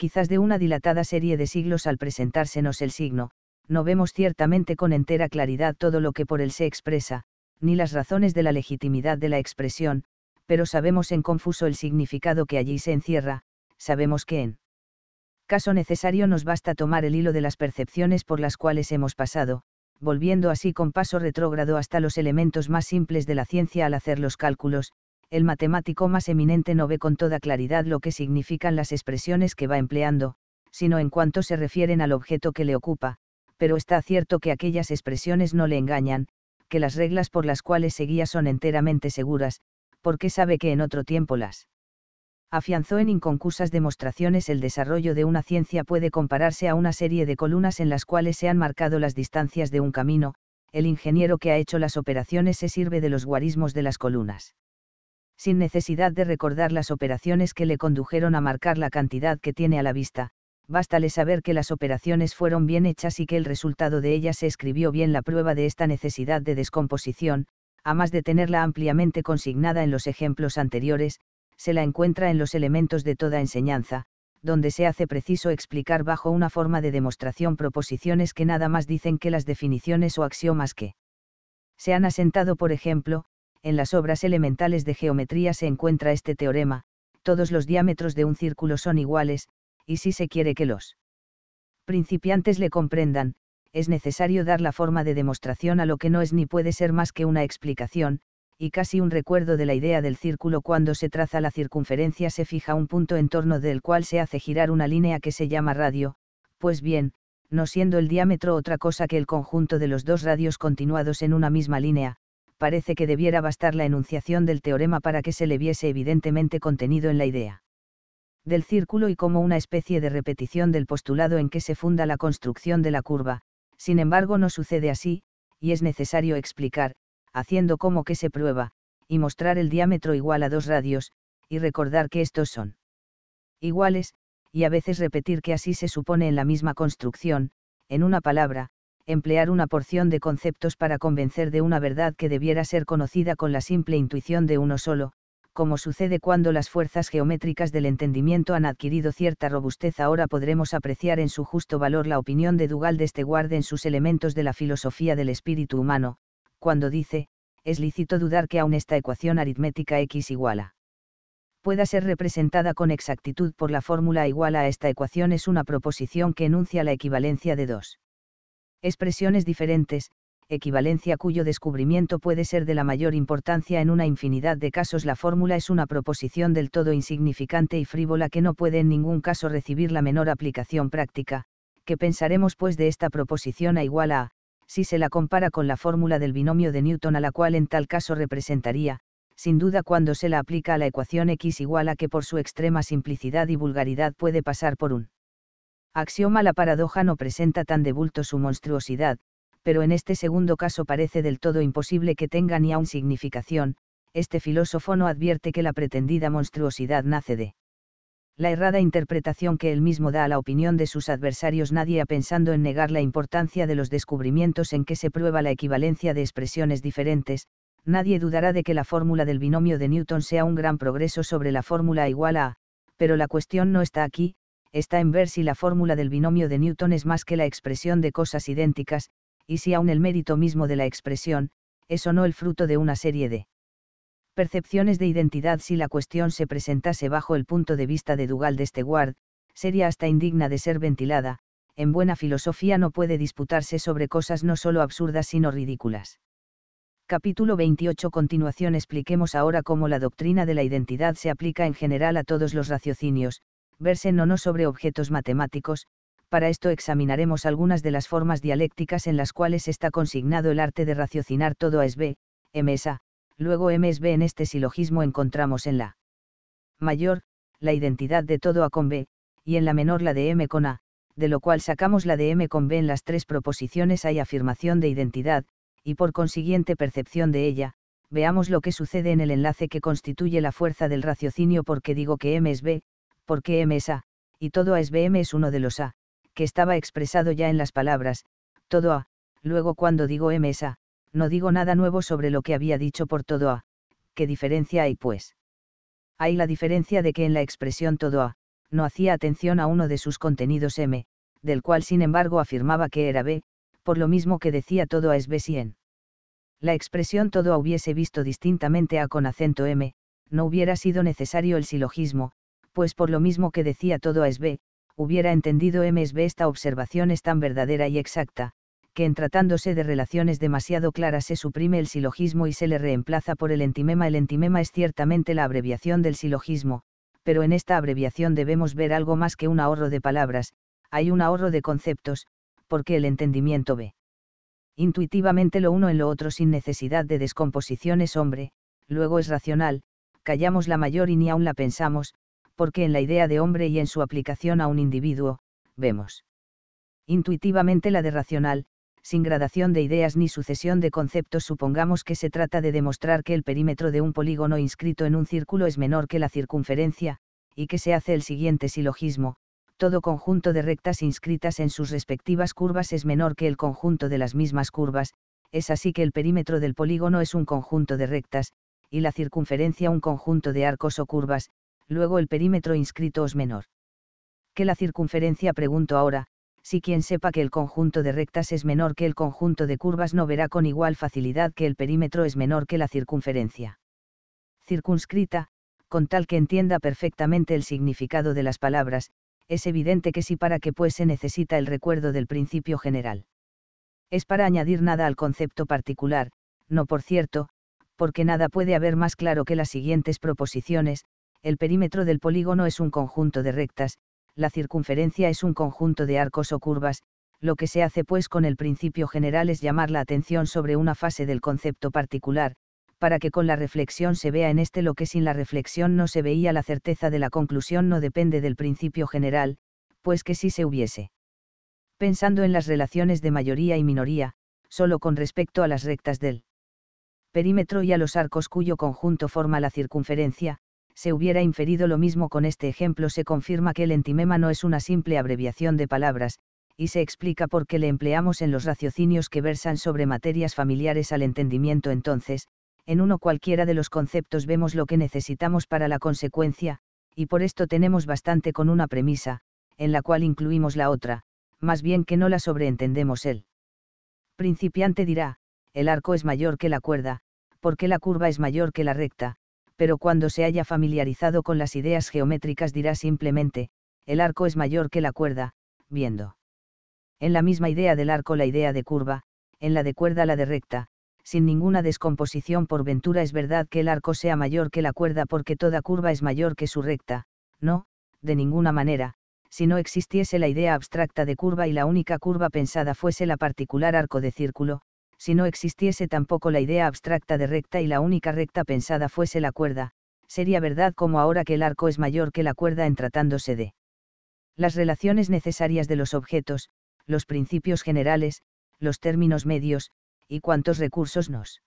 quizás de una dilatada serie de siglos al presentársenos el signo, no vemos ciertamente con entera claridad todo lo que por él se expresa, ni las razones de la legitimidad de la expresión, pero sabemos en confuso el significado que allí se encierra, sabemos que en caso necesario nos basta tomar el hilo de las percepciones por las cuales hemos pasado, volviendo así con paso retrógrado hasta los elementos más simples de la ciencia al hacer los cálculos, el matemático más eminente no ve con toda claridad lo que significan las expresiones que va empleando, sino en cuanto se refieren al objeto que le ocupa, pero está cierto que aquellas expresiones no le engañan, que las reglas por las cuales seguía son enteramente seguras, porque sabe que en otro tiempo las afianzó en inconcusas demostraciones el desarrollo de una ciencia puede compararse a una serie de columnas en las cuales se han marcado las distancias de un camino, el ingeniero que ha hecho las operaciones se sirve de los guarismos de las columnas sin necesidad de recordar las operaciones que le condujeron a marcar la cantidad que tiene a la vista, bástale saber que las operaciones fueron bien hechas y que el resultado de ellas se escribió bien la prueba de esta necesidad de descomposición, a más de tenerla ampliamente consignada en los ejemplos anteriores, se la encuentra en los elementos de toda enseñanza, donde se hace preciso explicar bajo una forma de demostración proposiciones que nada más dicen que las definiciones o axiomas que se han asentado, por ejemplo, en las obras elementales de geometría se encuentra este teorema, todos los diámetros de un círculo son iguales, y si se quiere que los principiantes le comprendan, es necesario dar la forma de demostración a lo que no es ni puede ser más que una explicación, y casi un recuerdo de la idea del círculo cuando se traza la circunferencia se fija un punto en torno del cual se hace girar una línea que se llama radio, pues bien, no siendo el diámetro otra cosa que el conjunto de los dos radios continuados en una misma línea, parece que debiera bastar la enunciación del teorema para que se le viese evidentemente contenido en la idea del círculo y como una especie de repetición del postulado en que se funda la construcción de la curva, sin embargo no sucede así, y es necesario explicar, haciendo como que se prueba, y mostrar el diámetro igual a dos radios, y recordar que estos son iguales, y a veces repetir que así se supone en la misma construcción, en una palabra, emplear una porción de conceptos para convencer de una verdad que debiera ser conocida con la simple intuición de uno solo, como sucede cuando las fuerzas geométricas del entendimiento han adquirido cierta robustez, ahora podremos apreciar en su justo valor la opinión de Dugal de Guarde en sus elementos de la filosofía del espíritu humano, cuando dice, es lícito dudar que aun esta ecuación aritmética x igual a pueda ser representada con exactitud por la fórmula igual a esta ecuación es una proposición que enuncia la equivalencia de dos expresiones diferentes, equivalencia cuyo descubrimiento puede ser de la mayor importancia en una infinidad de casos. La fórmula es una proposición del todo insignificante y frívola que no puede en ningún caso recibir la menor aplicación práctica, que pensaremos pues de esta proposición a igual a, si se la compara con la fórmula del binomio de Newton a la cual en tal caso representaría, sin duda cuando se la aplica a la ecuación x igual a que por su extrema simplicidad y vulgaridad puede pasar por un axioma la paradoja no presenta tan de bulto su monstruosidad, pero en este segundo caso parece del todo imposible que tenga ni aún significación, este filósofo no advierte que la pretendida monstruosidad nace de la errada interpretación que él mismo da a la opinión de sus adversarios nadie ha pensando en negar la importancia de los descubrimientos en que se prueba la equivalencia de expresiones diferentes, nadie dudará de que la fórmula del binomio de Newton sea un gran progreso sobre la fórmula igual a, pero la cuestión no está aquí, está en ver si la fórmula del binomio de Newton es más que la expresión de cosas idénticas, y si aún el mérito mismo de la expresión, es o no el fruto de una serie de percepciones de identidad si la cuestión se presentase bajo el punto de vista de Dugal de Stewart, sería hasta indigna de ser ventilada, en buena filosofía no puede disputarse sobre cosas no solo absurdas sino ridículas. Capítulo 28 Continuación expliquemos ahora cómo la doctrina de la identidad se aplica en general a todos los raciocinios, verse o no sobre objetos matemáticos, para esto examinaremos algunas de las formas dialécticas en las cuales está consignado el arte de raciocinar todo a es a, luego m b en este silogismo encontramos en la mayor, la identidad de todo A con B, y en la menor la de M con A, de lo cual sacamos la de M con B en las tres proposiciones hay afirmación de identidad, y por consiguiente percepción de ella, veamos lo que sucede en el enlace que constituye la fuerza del raciocinio porque digo que M es B, porque M A, y todo A es M es uno de los A, que estaba expresado ya en las palabras, todo A, luego cuando digo M A, no digo nada nuevo sobre lo que había dicho por todo A, ¿qué diferencia hay pues? Hay la diferencia de que en la expresión todo A, no hacía atención a uno de sus contenidos M, del cual sin embargo afirmaba que era B, por lo mismo que decía todo A es B si en la expresión todo A hubiese visto distintamente A con acento M, no hubiera sido necesario el silogismo, pues por lo mismo que decía todo a SB, hubiera entendido MSB esta observación es tan verdadera y exacta, que en tratándose de relaciones demasiado claras se suprime el silogismo y se le reemplaza por el entimema. El entimema es ciertamente la abreviación del silogismo, pero en esta abreviación debemos ver algo más que un ahorro de palabras, hay un ahorro de conceptos, porque el entendimiento ve intuitivamente lo uno en lo otro sin necesidad de descomposición es hombre, luego es racional, callamos la mayor y ni aún la pensamos, porque en la idea de hombre y en su aplicación a un individuo, vemos intuitivamente la de racional, sin gradación de ideas ni sucesión de conceptos supongamos que se trata de demostrar que el perímetro de un polígono inscrito en un círculo es menor que la circunferencia, y que se hace el siguiente silogismo, todo conjunto de rectas inscritas en sus respectivas curvas es menor que el conjunto de las mismas curvas, es así que el perímetro del polígono es un conjunto de rectas, y la circunferencia un conjunto de arcos o curvas, luego el perímetro inscrito es menor. Que la circunferencia pregunto ahora, si quien sepa que el conjunto de rectas es menor que el conjunto de curvas no verá con igual facilidad que el perímetro es menor que la circunferencia. Circunscrita, con tal que entienda perfectamente el significado de las palabras, es evidente que sí para que pues se necesita el recuerdo del principio general. Es para añadir nada al concepto particular, no por cierto, porque nada puede haber más claro que las siguientes proposiciones, el perímetro del polígono es un conjunto de rectas, la circunferencia es un conjunto de arcos o curvas, lo que se hace pues con el principio general es llamar la atención sobre una fase del concepto particular, para que con la reflexión se vea en este lo que sin la reflexión no se veía la certeza de la conclusión no depende del principio general, pues que si se hubiese. Pensando en las relaciones de mayoría y minoría, solo con respecto a las rectas del perímetro y a los arcos cuyo conjunto forma la circunferencia, se hubiera inferido lo mismo con este ejemplo se confirma que el entimema no es una simple abreviación de palabras, y se explica por qué le empleamos en los raciocinios que versan sobre materias familiares al entendimiento entonces, en uno cualquiera de los conceptos vemos lo que necesitamos para la consecuencia, y por esto tenemos bastante con una premisa, en la cual incluimos la otra, más bien que no la sobreentendemos él. principiante dirá, el arco es mayor que la cuerda, porque la curva es mayor que la recta, pero cuando se haya familiarizado con las ideas geométricas dirá simplemente, el arco es mayor que la cuerda, viendo. En la misma idea del arco la idea de curva, en la de cuerda la de recta, sin ninguna descomposición por ventura es verdad que el arco sea mayor que la cuerda porque toda curva es mayor que su recta, no, de ninguna manera, si no existiese la idea abstracta de curva y la única curva pensada fuese la particular arco de círculo, si no existiese tampoco la idea abstracta de recta y la única recta pensada fuese la cuerda, sería verdad como ahora que el arco es mayor que la cuerda en tratándose de las relaciones necesarias de los objetos, los principios generales, los términos medios, y cuantos recursos nos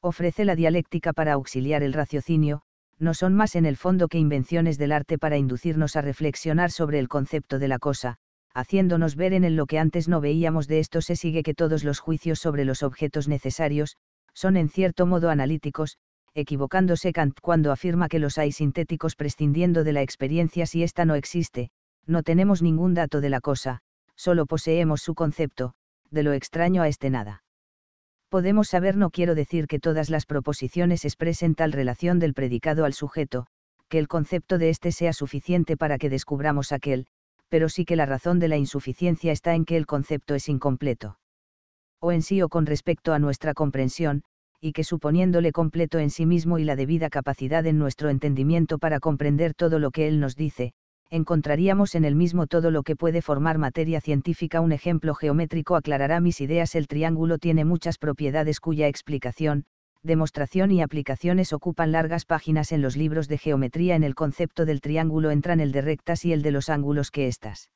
ofrece la dialéctica para auxiliar el raciocinio, no son más en el fondo que invenciones del arte para inducirnos a reflexionar sobre el concepto de la cosa, haciéndonos ver en el lo que antes no veíamos de esto se sigue que todos los juicios sobre los objetos necesarios, son en cierto modo analíticos, equivocándose Kant cuando afirma que los hay sintéticos prescindiendo de la experiencia si ésta no existe, no tenemos ningún dato de la cosa, solo poseemos su concepto, de lo extraño a este nada. Podemos saber no quiero decir que todas las proposiciones expresen tal relación del predicado al sujeto, que el concepto de éste sea suficiente para que descubramos aquel, pero sí que la razón de la insuficiencia está en que el concepto es incompleto. O en sí o con respecto a nuestra comprensión, y que suponiéndole completo en sí mismo y la debida capacidad en nuestro entendimiento para comprender todo lo que él nos dice, encontraríamos en él mismo todo lo que puede formar materia científica. Un ejemplo geométrico aclarará mis ideas. El triángulo tiene muchas propiedades cuya explicación, demostración y aplicaciones ocupan largas páginas en los libros de geometría. En el concepto del triángulo entran el de rectas y el de los ángulos que éstas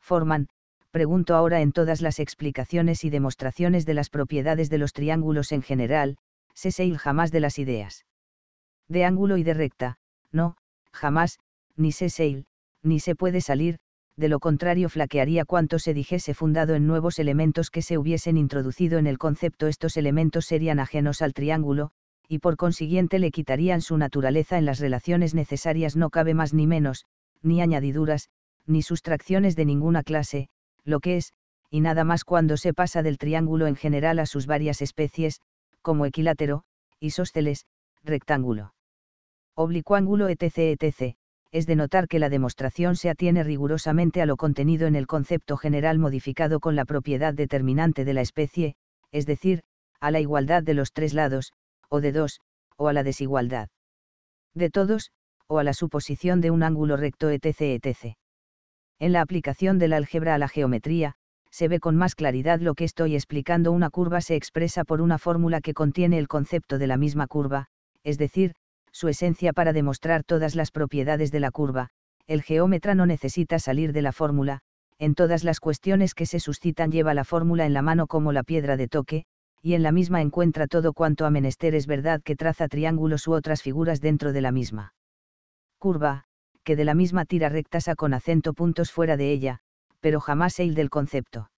forman, pregunto ahora en todas las explicaciones y demostraciones de las propiedades de los triángulos en general, se sale jamás de las ideas. De ángulo y de recta, no, jamás, ni se sale ni se puede salir, de lo contrario flaquearía cuanto se dijese fundado en nuevos elementos que se hubiesen introducido en el concepto. Estos elementos serían ajenos al triángulo, y por consiguiente le quitarían su naturaleza en las relaciones necesarias. No cabe más ni menos, ni añadiduras, ni sustracciones de ninguna clase, lo que es, y nada más cuando se pasa del triángulo en general a sus varias especies, como equilátero, isósceles, rectángulo. Oblicuángulo etc. etc es de notar que la demostración se atiene rigurosamente a lo contenido en el concepto general modificado con la propiedad determinante de la especie, es decir, a la igualdad de los tres lados, o de dos, o a la desigualdad de todos, o a la suposición de un ángulo recto etc. etc. En la aplicación del álgebra a la geometría, se ve con más claridad lo que estoy explicando. Una curva se expresa por una fórmula que contiene el concepto de la misma curva, es decir, su esencia para demostrar todas las propiedades de la curva, el geómetra no necesita salir de la fórmula, en todas las cuestiones que se suscitan lleva la fórmula en la mano como la piedra de toque, y en la misma encuentra todo cuanto a menester es verdad que traza triángulos u otras figuras dentro de la misma. Curva, que de la misma tira rectas a con acento puntos fuera de ella, pero jamás el del concepto.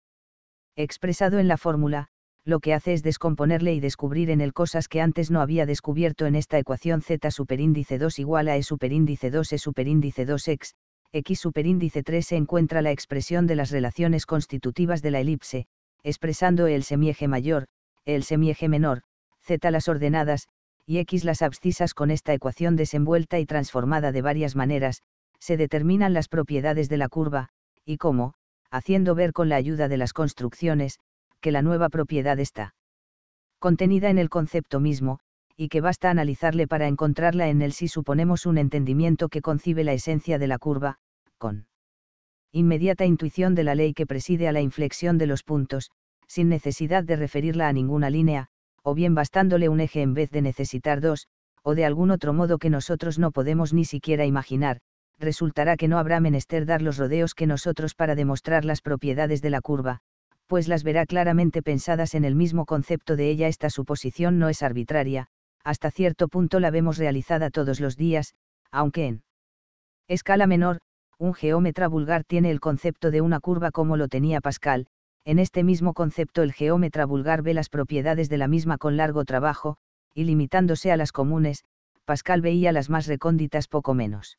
Expresado en la fórmula, lo que hace es descomponerle y descubrir en él cosas que antes no había descubierto en esta ecuación z superíndice 2 igual a e superíndice 2 e superíndice 2x, x superíndice 3 se encuentra la expresión de las relaciones constitutivas de la elipse, expresando e el semieje mayor, e el semieje menor, z las ordenadas, y x las abscisas con esta ecuación desenvuelta y transformada de varias maneras, se determinan las propiedades de la curva, y cómo, haciendo ver con la ayuda de las construcciones, que la nueva propiedad está contenida en el concepto mismo, y que basta analizarle para encontrarla en él si suponemos un entendimiento que concibe la esencia de la curva, con inmediata intuición de la ley que preside a la inflexión de los puntos, sin necesidad de referirla a ninguna línea, o bien bastándole un eje en vez de necesitar dos, o de algún otro modo que nosotros no podemos ni siquiera imaginar, resultará que no habrá menester dar los rodeos que nosotros para demostrar las propiedades de la curva, pues las verá claramente pensadas en el mismo concepto de ella. Esta suposición no es arbitraria, hasta cierto punto la vemos realizada todos los días, aunque en escala menor, un geómetra vulgar tiene el concepto de una curva como lo tenía Pascal, en este mismo concepto el geómetra vulgar ve las propiedades de la misma con largo trabajo, y limitándose a las comunes, Pascal veía las más recónditas poco menos.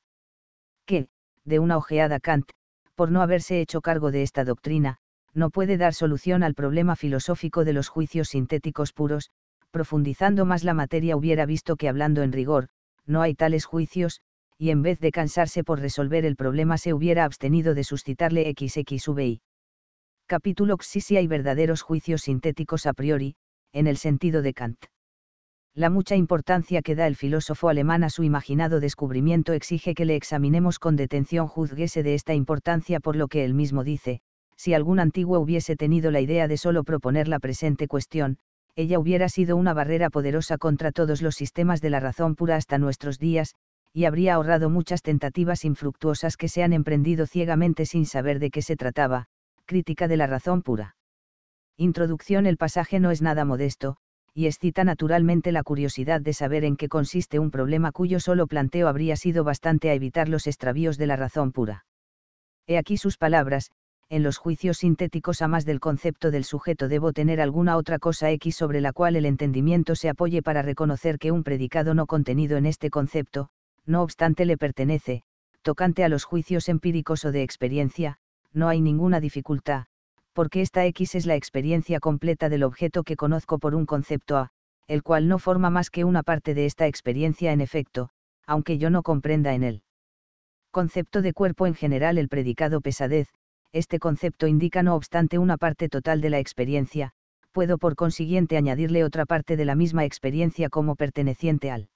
Que, de una ojeada Kant, por no haberse hecho cargo de esta doctrina, no puede dar solución al problema filosófico de los juicios sintéticos puros, profundizando más la materia hubiera visto que hablando en rigor, no hay tales juicios, y en vez de cansarse por resolver el problema se hubiera abstenido de suscitarle XXVI. Capítulo XI si hay verdaderos juicios sintéticos a priori, en el sentido de Kant. La mucha importancia que da el filósofo alemán a su imaginado descubrimiento exige que le examinemos con detención juzguese de esta importancia por lo que él mismo dice, si algún antiguo hubiese tenido la idea de solo proponer la presente cuestión, ella hubiera sido una barrera poderosa contra todos los sistemas de la razón pura hasta nuestros días, y habría ahorrado muchas tentativas infructuosas que se han emprendido ciegamente sin saber de qué se trataba, crítica de la razón pura. Introducción El pasaje no es nada modesto, y excita naturalmente la curiosidad de saber en qué consiste un problema cuyo solo planteo habría sido bastante a evitar los extravíos de la razón pura. He aquí sus palabras, en los juicios sintéticos a más del concepto del sujeto debo tener alguna otra cosa X sobre la cual el entendimiento se apoye para reconocer que un predicado no contenido en este concepto, no obstante le pertenece, tocante a los juicios empíricos o de experiencia, no hay ninguna dificultad, porque esta X es la experiencia completa del objeto que conozco por un concepto A, el cual no forma más que una parte de esta experiencia en efecto, aunque yo no comprenda en él. Concepto de cuerpo en general el predicado pesadez, este concepto indica no obstante una parte total de la experiencia, puedo por consiguiente añadirle otra parte de la misma experiencia como perteneciente al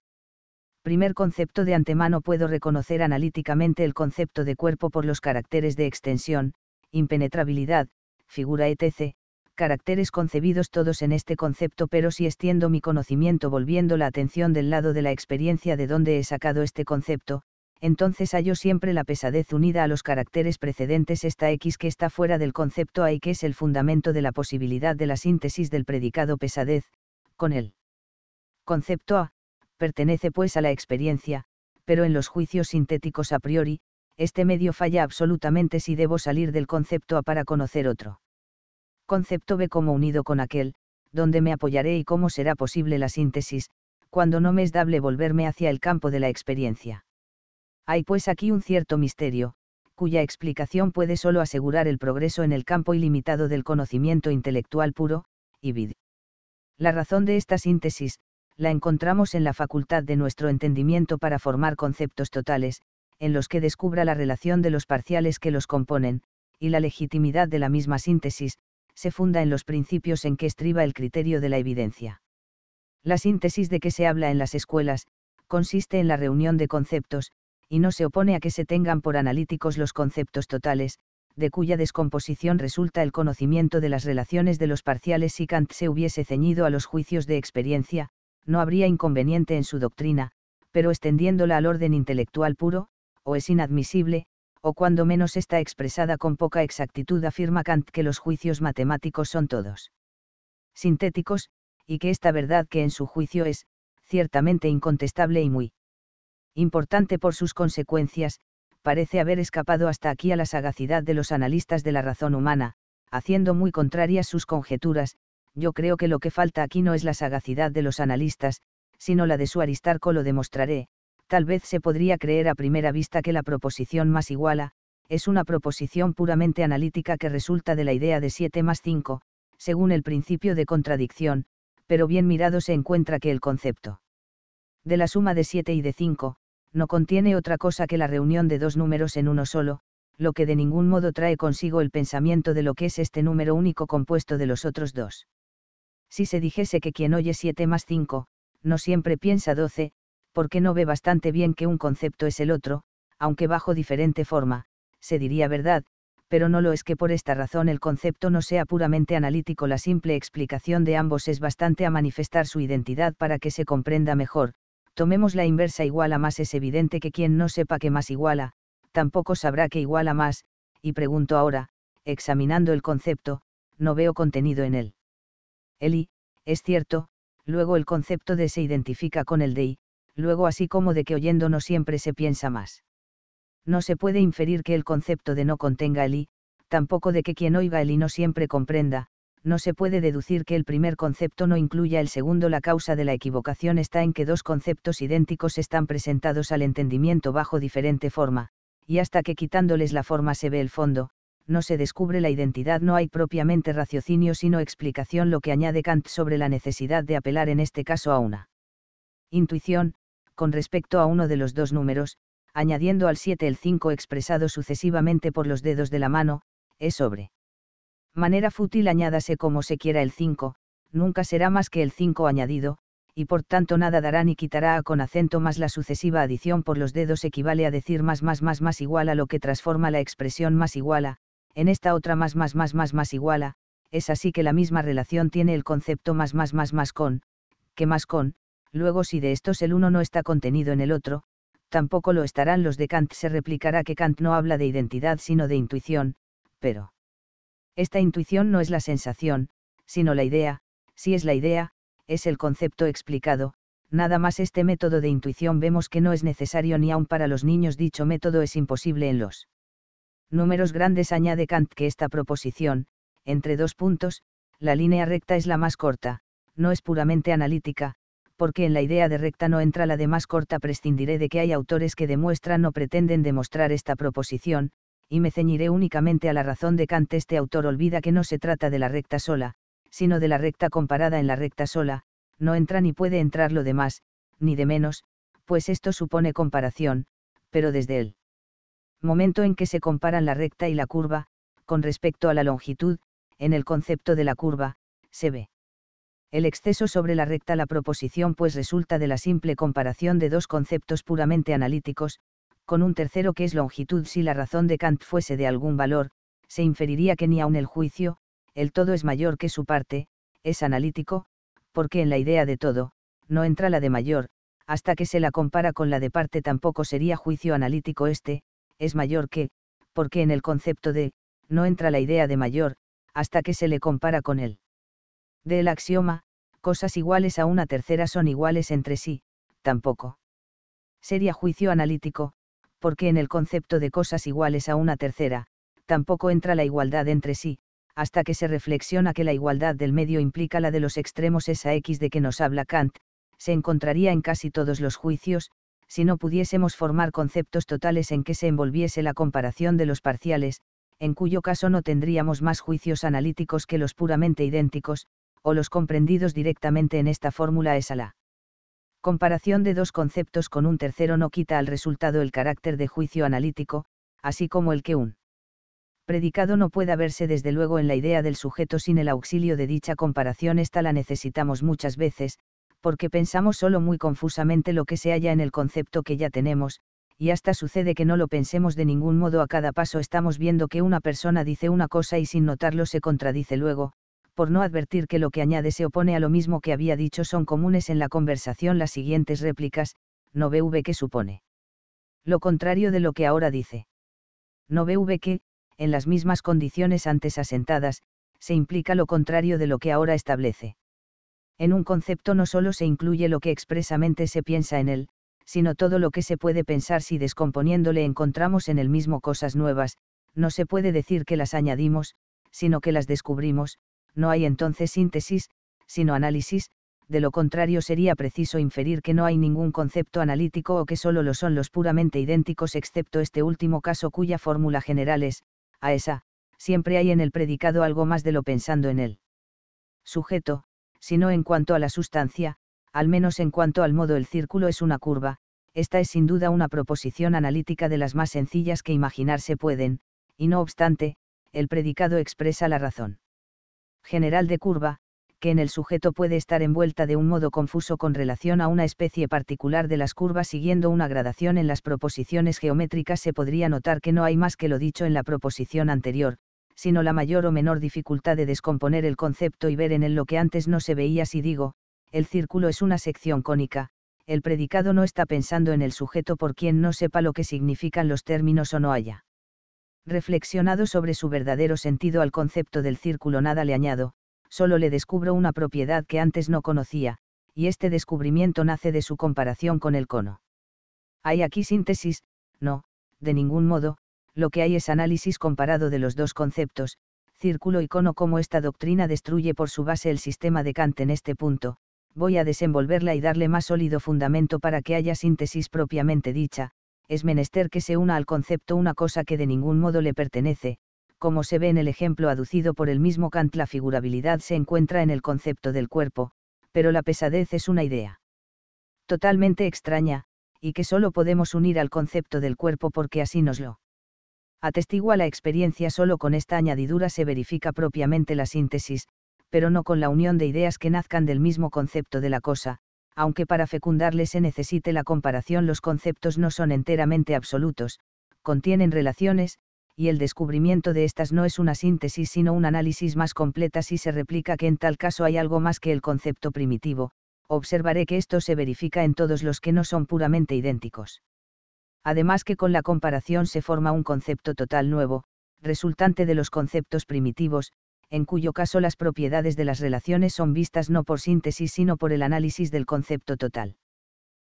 primer concepto de antemano puedo reconocer analíticamente el concepto de cuerpo por los caracteres de extensión, impenetrabilidad, figura etc., caracteres concebidos todos en este concepto pero si extiendo mi conocimiento volviendo la atención del lado de la experiencia de donde he sacado este concepto, entonces hallo siempre la pesadez unida a los caracteres precedentes esta X que está fuera del concepto A y que es el fundamento de la posibilidad de la síntesis del predicado pesadez, con el concepto A, pertenece pues a la experiencia, pero en los juicios sintéticos a priori, este medio falla absolutamente si debo salir del concepto A para conocer otro. Concepto B como unido con aquel, donde me apoyaré y cómo será posible la síntesis, cuando no me es dable volverme hacia el campo de la experiencia. Hay pues aquí un cierto misterio, cuya explicación puede sólo asegurar el progreso en el campo ilimitado del conocimiento intelectual puro, y vid. La razón de esta síntesis, la encontramos en la facultad de nuestro entendimiento para formar conceptos totales, en los que descubra la relación de los parciales que los componen, y la legitimidad de la misma síntesis, se funda en los principios en que estriba el criterio de la evidencia. La síntesis de que se habla en las escuelas, consiste en la reunión de conceptos, y no se opone a que se tengan por analíticos los conceptos totales, de cuya descomposición resulta el conocimiento de las relaciones de los parciales si Kant se hubiese ceñido a los juicios de experiencia, no habría inconveniente en su doctrina, pero extendiéndola al orden intelectual puro, o es inadmisible, o cuando menos está expresada con poca exactitud afirma Kant que los juicios matemáticos son todos sintéticos, y que esta verdad que en su juicio es, ciertamente incontestable y muy importante por sus consecuencias, parece haber escapado hasta aquí a la sagacidad de los analistas de la razón humana, haciendo muy contrarias sus conjeturas, yo creo que lo que falta aquí no es la sagacidad de los analistas, sino la de su Aristarco lo demostraré, tal vez se podría creer a primera vista que la proposición más iguala, es una proposición puramente analítica que resulta de la idea de 7 más 5, según el principio de contradicción, pero bien mirado se encuentra que el concepto de la suma de 7 y de 5, no contiene otra cosa que la reunión de dos números en uno solo, lo que de ningún modo trae consigo el pensamiento de lo que es este número único compuesto de los otros dos. Si se dijese que quien oye 7 más 5, no siempre piensa 12, porque no ve bastante bien que un concepto es el otro, aunque bajo diferente forma, se diría verdad, pero no lo es que por esta razón el concepto no sea puramente analítico. La simple explicación de ambos es bastante a manifestar su identidad para que se comprenda mejor, tomemos la inversa igual a más es evidente que quien no sepa que más iguala, tampoco sabrá que iguala más, y pregunto ahora, examinando el concepto, no veo contenido en él. El I, es cierto, luego el concepto de se identifica con el de I, luego así como de que oyendo no siempre se piensa más. No se puede inferir que el concepto de no contenga el I, tampoco de que quien oiga el I no siempre comprenda, no se puede deducir que el primer concepto no incluya el segundo. La causa de la equivocación está en que dos conceptos idénticos están presentados al entendimiento bajo diferente forma, y hasta que quitándoles la forma se ve el fondo, no se descubre la identidad. No hay propiamente raciocinio sino explicación lo que añade Kant sobre la necesidad de apelar en este caso a una intuición, con respecto a uno de los dos números, añadiendo al 7 el 5 expresado sucesivamente por los dedos de la mano, es sobre manera fútil añádase como se quiera el 5, nunca será más que el 5 añadido, y por tanto nada dará ni quitará a con acento más la sucesiva adición por los dedos equivale a decir más más más más igual a lo que transforma la expresión más igual a, en esta otra más más más más más igual a, es así que la misma relación tiene el concepto más más más más con, que más con, luego si de estos el uno no está contenido en el otro, tampoco lo estarán los de Kant se replicará que Kant no habla de identidad sino de intuición, pero esta intuición no es la sensación, sino la idea, si es la idea, es el concepto explicado, nada más este método de intuición vemos que no es necesario ni aun para los niños dicho método es imposible en los números grandes añade Kant que esta proposición, entre dos puntos, la línea recta es la más corta, no es puramente analítica, porque en la idea de recta no entra la de más corta prescindiré de que hay autores que demuestran o pretenden demostrar esta proposición, y me ceñiré únicamente a la razón de Kant. Este autor olvida que no se trata de la recta sola, sino de la recta comparada en la recta sola, no entra ni puede entrar lo de más, ni de menos, pues esto supone comparación, pero desde el momento en que se comparan la recta y la curva, con respecto a la longitud, en el concepto de la curva, se ve el exceso sobre la recta la proposición pues resulta de la simple comparación de dos conceptos puramente analíticos, con un tercero que es longitud. Si la razón de Kant fuese de algún valor, se inferiría que ni aun el juicio, el todo es mayor que su parte, es analítico, porque en la idea de todo, no entra la de mayor, hasta que se la compara con la de parte tampoco sería juicio analítico este, es mayor que, porque en el concepto de, no entra la idea de mayor, hasta que se le compara con él. Del axioma, cosas iguales a una tercera son iguales entre sí, tampoco. Sería juicio analítico, porque en el concepto de cosas iguales a una tercera, tampoco entra la igualdad entre sí, hasta que se reflexiona que la igualdad del medio implica la de los extremos esa X de que nos habla Kant, se encontraría en casi todos los juicios, si no pudiésemos formar conceptos totales en que se envolviese la comparación de los parciales, en cuyo caso no tendríamos más juicios analíticos que los puramente idénticos, o los comprendidos directamente en esta fórmula es la comparación de dos conceptos con un tercero no quita al resultado el carácter de juicio analítico, así como el que un predicado no pueda verse desde luego en la idea del sujeto sin el auxilio de dicha comparación. Esta la necesitamos muchas veces, porque pensamos solo muy confusamente lo que se halla en el concepto que ya tenemos, y hasta sucede que no lo pensemos de ningún modo a cada paso estamos viendo que una persona dice una cosa y sin notarlo se contradice luego, por no advertir que lo que añade se opone a lo mismo que había dicho son comunes en la conversación las siguientes réplicas, no v que supone. Lo contrario de lo que ahora dice. No v que, en las mismas condiciones antes asentadas, se implica lo contrario de lo que ahora establece. En un concepto no solo se incluye lo que expresamente se piensa en él, sino todo lo que se puede pensar si descomponiéndole encontramos en él mismo cosas nuevas, no se puede decir que las añadimos, sino que las descubrimos, no hay entonces síntesis, sino análisis, de lo contrario sería preciso inferir que no hay ningún concepto analítico o que sólo lo son los puramente idénticos excepto este último caso cuya fórmula general es, a esa, siempre hay en el predicado algo más de lo pensando en él. Sujeto, si no en cuanto a la sustancia, al menos en cuanto al modo el círculo es una curva, esta es sin duda una proposición analítica de las más sencillas que imaginarse pueden, y no obstante, el predicado expresa la razón general de curva, que en el sujeto puede estar envuelta de un modo confuso con relación a una especie particular de las curvas siguiendo una gradación en las proposiciones geométricas se podría notar que no hay más que lo dicho en la proposición anterior, sino la mayor o menor dificultad de descomponer el concepto y ver en él lo que antes no se veía si digo, el círculo es una sección cónica, el predicado no está pensando en el sujeto por quien no sepa lo que significan los términos o no haya Reflexionado sobre su verdadero sentido al concepto del círculo nada le añado, solo le descubro una propiedad que antes no conocía, y este descubrimiento nace de su comparación con el cono. ¿Hay aquí síntesis? No, de ningún modo, lo que hay es análisis comparado de los dos conceptos, círculo y cono como esta doctrina destruye por su base el sistema de Kant en este punto, voy a desenvolverla y darle más sólido fundamento para que haya síntesis propiamente dicha, es menester que se una al concepto una cosa que de ningún modo le pertenece, como se ve en el ejemplo aducido por el mismo Kant la figurabilidad se encuentra en el concepto del cuerpo, pero la pesadez es una idea totalmente extraña, y que solo podemos unir al concepto del cuerpo porque así nos lo atestigua la experiencia solo con esta añadidura se verifica propiamente la síntesis, pero no con la unión de ideas que nazcan del mismo concepto de la cosa, aunque para fecundarle se necesite la comparación los conceptos no son enteramente absolutos, contienen relaciones, y el descubrimiento de estas no es una síntesis sino un análisis más completa si se replica que en tal caso hay algo más que el concepto primitivo, observaré que esto se verifica en todos los que no son puramente idénticos. Además que con la comparación se forma un concepto total nuevo, resultante de los conceptos primitivos, en cuyo caso las propiedades de las relaciones son vistas no por síntesis sino por el análisis del concepto total.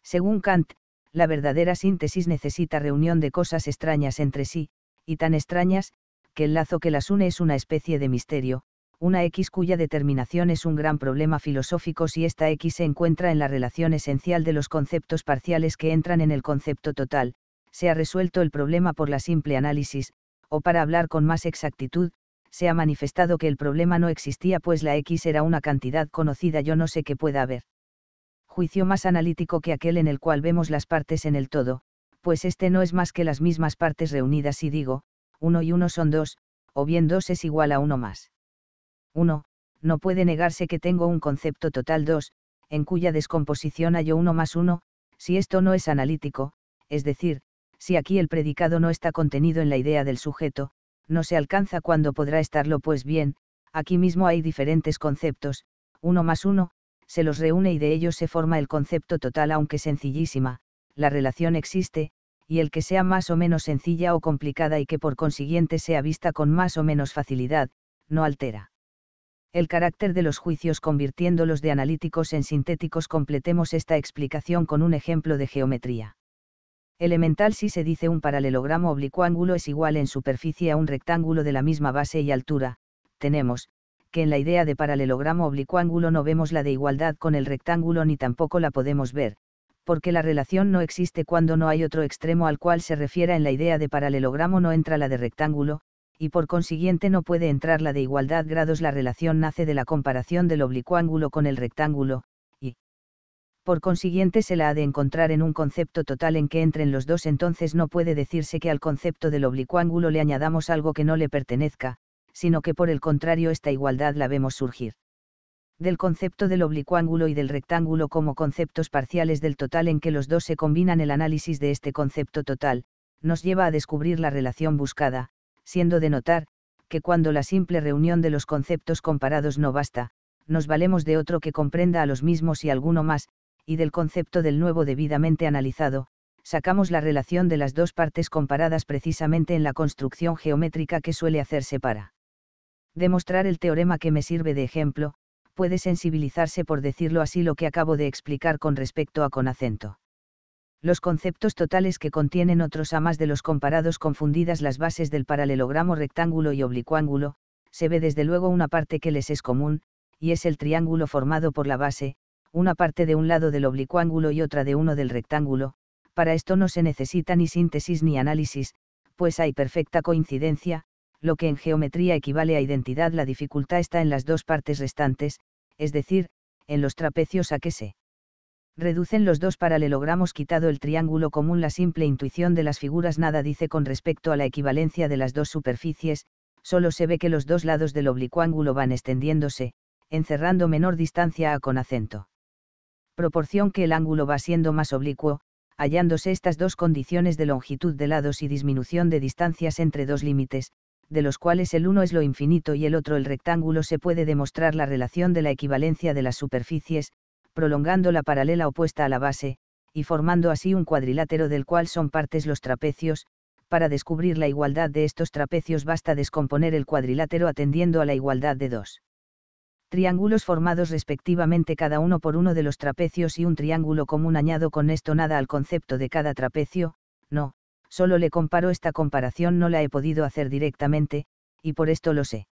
Según Kant, la verdadera síntesis necesita reunión de cosas extrañas entre sí, y tan extrañas, que el lazo que las une es una especie de misterio, una X cuya determinación es un gran problema filosófico si esta X se encuentra en la relación esencial de los conceptos parciales que entran en el concepto total, se ha resuelto el problema por la simple análisis, o para hablar con más exactitud, se ha manifestado que el problema no existía pues la X era una cantidad conocida yo no sé qué pueda haber. Juicio más analítico que aquel en el cual vemos las partes en el todo, pues este no es más que las mismas partes reunidas y digo, uno y uno son dos, o bien dos es igual a uno más. 1. No puede negarse que tengo un concepto total 2, en cuya descomposición hallo uno más uno, si esto no es analítico, es decir, si aquí el predicado no está contenido en la idea del sujeto, no se alcanza cuando podrá estarlo, pues bien, aquí mismo hay diferentes conceptos, uno más uno, se los reúne y de ellos se forma el concepto total aunque sencillísima, la relación existe, y el que sea más o menos sencilla o complicada y que por consiguiente sea vista con más o menos facilidad, no altera. El carácter de los juicios convirtiéndolos de analíticos en sintéticos completemos esta explicación con un ejemplo de geometría elemental si se dice un paralelogramo oblicuángulo es igual en superficie a un rectángulo de la misma base y altura, tenemos, que en la idea de paralelogramo oblicuángulo no vemos la de igualdad con el rectángulo ni tampoco la podemos ver, porque la relación no existe cuando no hay otro extremo al cual se refiera en la idea de paralelogramo no entra la de rectángulo, y por consiguiente no puede entrar la de igualdad grados la relación nace de la comparación del oblicuángulo con el rectángulo, por consiguiente se la ha de encontrar en un concepto total en que entren los dos, entonces no puede decirse que al concepto del oblicuángulo le añadamos algo que no le pertenezca, sino que por el contrario esta igualdad la vemos surgir. Del concepto del oblicuángulo y del rectángulo como conceptos parciales del total en que los dos se combinan el análisis de este concepto total, nos lleva a descubrir la relación buscada, siendo de notar, que cuando la simple reunión de los conceptos comparados no basta, nos valemos de otro que comprenda a los mismos y alguno más, y del concepto del nuevo debidamente analizado, sacamos la relación de las dos partes comparadas precisamente en la construcción geométrica que suele hacerse para demostrar el teorema que me sirve de ejemplo, puede sensibilizarse por decirlo así lo que acabo de explicar con respecto a con acento. Los conceptos totales que contienen otros a más de los comparados confundidas las bases del paralelogramo rectángulo y oblicuángulo, se ve desde luego una parte que les es común, y es el triángulo formado por la base, una parte de un lado del oblicuángulo y otra de uno del rectángulo, para esto no se necesita ni síntesis ni análisis, pues hay perfecta coincidencia, lo que en geometría equivale a identidad. La dificultad está en las dos partes restantes, es decir, en los trapecios a que se reducen los dos paralelogramos quitado el triángulo común. La simple intuición de las figuras nada dice con respecto a la equivalencia de las dos superficies, solo se ve que los dos lados del oblicuángulo van extendiéndose, encerrando menor distancia a con acento proporción que el ángulo va siendo más oblicuo, hallándose estas dos condiciones de longitud de lados y disminución de distancias entre dos límites, de los cuales el uno es lo infinito y el otro el rectángulo, se puede demostrar la relación de la equivalencia de las superficies, prolongando la paralela opuesta a la base, y formando así un cuadrilátero del cual son partes los trapecios, para descubrir la igualdad de estos trapecios basta descomponer el cuadrilátero atendiendo a la igualdad de dos triángulos formados respectivamente cada uno por uno de los trapecios y un triángulo común añado con esto nada al concepto de cada trapecio, no, solo le comparo esta comparación no la he podido hacer directamente, y por esto lo sé.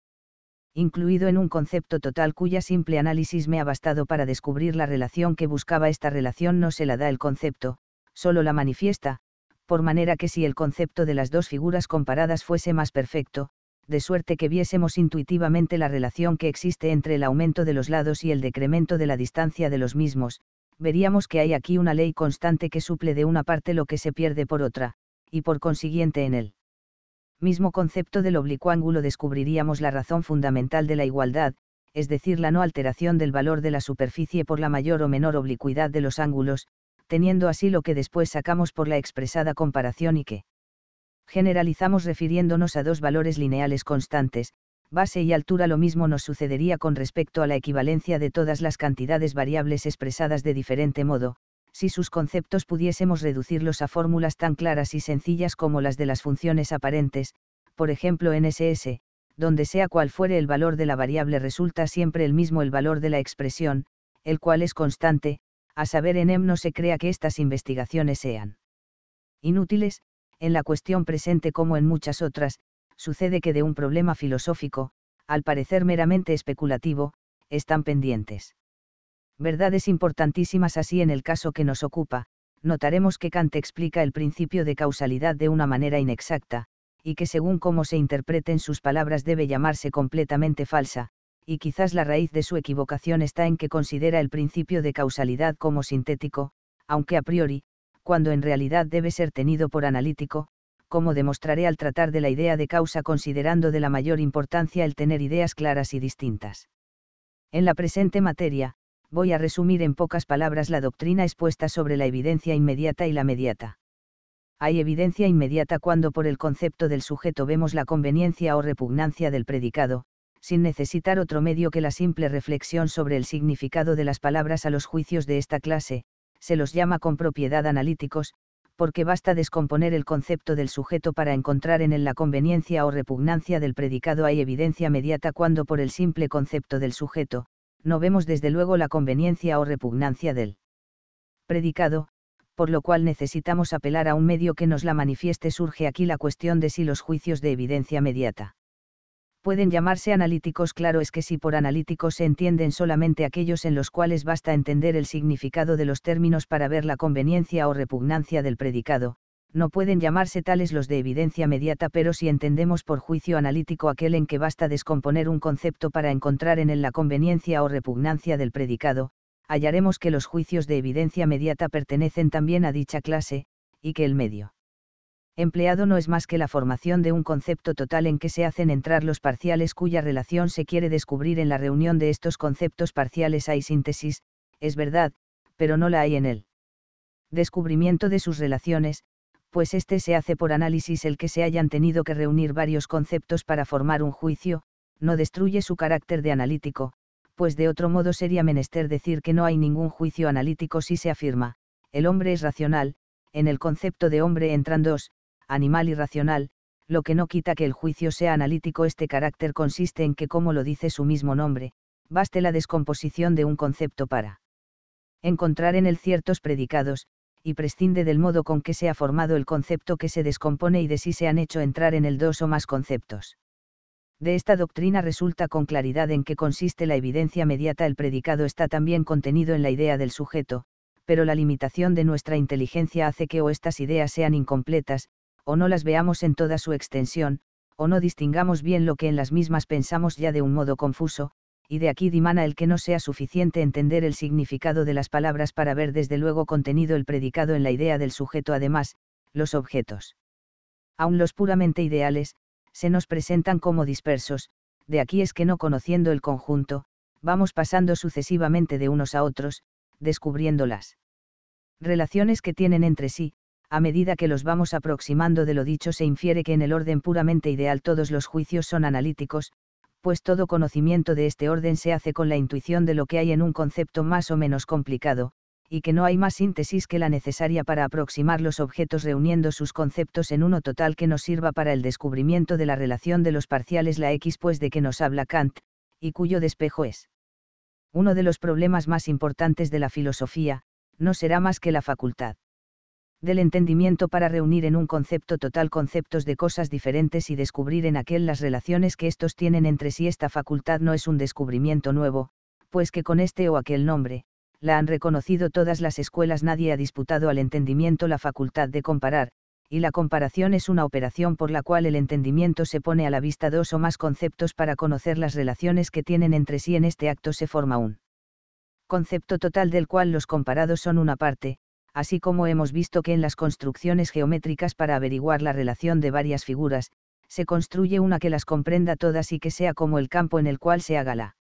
Incluido en un concepto total cuya simple análisis me ha bastado para descubrir la relación que buscaba esta relación no se la da el concepto, solo la manifiesta, por manera que si el concepto de las dos figuras comparadas fuese más perfecto, de suerte que viésemos intuitivamente la relación que existe entre el aumento de los lados y el decremento de la distancia de los mismos, veríamos que hay aquí una ley constante que suple de una parte lo que se pierde por otra, y por consiguiente en el mismo concepto del oblicuángulo descubriríamos la razón fundamental de la igualdad, es decir, la no alteración del valor de la superficie por la mayor o menor oblicuidad de los ángulos, teniendo así lo que después sacamos por la expresada comparación y que generalizamos refiriéndonos a dos valores lineales constantes, base y altura lo mismo nos sucedería con respecto a la equivalencia de todas las cantidades variables expresadas de diferente modo, si sus conceptos pudiésemos reducirlos a fórmulas tan claras y sencillas como las de las funciones aparentes, por ejemplo en SS, donde sea cual fuere el valor de la variable resulta siempre el mismo el valor de la expresión, el cual es constante, a saber en M no se crea que estas investigaciones sean inútiles, en la cuestión presente como en muchas otras, sucede que de un problema filosófico, al parecer meramente especulativo, están pendientes. Verdades importantísimas así en el caso que nos ocupa, notaremos que Kant explica el principio de causalidad de una manera inexacta, y que según cómo se interpreten sus palabras debe llamarse completamente falsa, y quizás la raíz de su equivocación está en que considera el principio de causalidad como sintético, aunque a priori, cuando en realidad debe ser tenido por analítico, como demostraré al tratar de la idea de causa considerando de la mayor importancia el tener ideas claras y distintas. En la presente materia, voy a resumir en pocas palabras la doctrina expuesta sobre la evidencia inmediata y la mediata. Hay evidencia inmediata cuando por el concepto del sujeto vemos la conveniencia o repugnancia del predicado, sin necesitar otro medio que la simple reflexión sobre el significado de las palabras a los juicios de esta clase, se los llama con propiedad analíticos, porque basta descomponer el concepto del sujeto para encontrar en él la conveniencia o repugnancia del predicado. Hay evidencia mediata cuando por el simple concepto del sujeto, no vemos desde luego la conveniencia o repugnancia del predicado, por lo cual necesitamos apelar a un medio que nos la manifieste. Surge aquí la cuestión de si los juicios de evidencia mediata pueden llamarse analíticos. Claro es que si por analíticos se entienden solamente aquellos en los cuales basta entender el significado de los términos para ver la conveniencia o repugnancia del predicado, no pueden llamarse tales los de evidencia mediata, pero si entendemos por juicio analítico aquel en que basta descomponer un concepto para encontrar en él la conveniencia o repugnancia del predicado, hallaremos que los juicios de evidencia mediata pertenecen también a dicha clase, y que el medio empleado no es más que la formación de un concepto total en que se hacen entrar los parciales cuya relación se quiere descubrir en la reunión de estos conceptos parciales hay síntesis, es verdad, pero no la hay en él. Descubrimiento de sus relaciones, pues este se hace por análisis el que se hayan tenido que reunir varios conceptos para formar un juicio, no destruye su carácter de analítico, pues de otro modo sería menester decir que no hay ningún juicio analítico si se afirma, el hombre es racional, en el concepto de hombre entran dos, animal y racional, lo que no quita que el juicio sea analítico. Este carácter consiste en que, como lo dice su mismo nombre, baste la descomposición de un concepto para encontrar en él ciertos predicados, y prescinde del modo con que se ha formado el concepto que se descompone y de si se han hecho entrar en él dos o más conceptos. De esta doctrina resulta con claridad en qué consiste la evidencia mediata. El predicado está también contenido en la idea del sujeto, pero la limitación de nuestra inteligencia hace que o estas ideas sean incompletas, o no las veamos en toda su extensión, o no distingamos bien lo que en las mismas pensamos ya de un modo confuso, y de aquí dimana el que no sea suficiente entender el significado de las palabras para ver desde luego contenido el predicado en la idea del sujeto además, los objetos. Aun los puramente ideales, se nos presentan como dispersos, de aquí es que no conociendo el conjunto, vamos pasando sucesivamente de unos a otros, descubriéndolas. relaciones que tienen entre sí, a medida que los vamos aproximando de lo dicho se infiere que en el orden puramente ideal todos los juicios son analíticos, pues todo conocimiento de este orden se hace con la intuición de lo que hay en un concepto más o menos complicado, y que no hay más síntesis que la necesaria para aproximar los objetos reuniendo sus conceptos en uno total que nos sirva para el descubrimiento de la relación de los parciales la X pues de que nos habla Kant, y cuyo despejo es uno de los problemas más importantes de la filosofía, no será más que la facultad del entendimiento para reunir en un concepto total conceptos de cosas diferentes y descubrir en aquel las relaciones que estos tienen entre sí. Esta facultad no es un descubrimiento nuevo, pues que con este o aquel nombre, la han reconocido todas las escuelas. Nadie ha disputado al entendimiento la facultad de comparar, y la comparación es una operación por la cual el entendimiento se pone a la vista dos o más conceptos para conocer las relaciones que tienen entre sí. En este acto se forma un concepto total del cual los comparados son una parte, así como hemos visto que en las construcciones geométricas para averiguar la relación de varias figuras, se construye una que las comprenda todas y que sea como el campo en el cual se haga la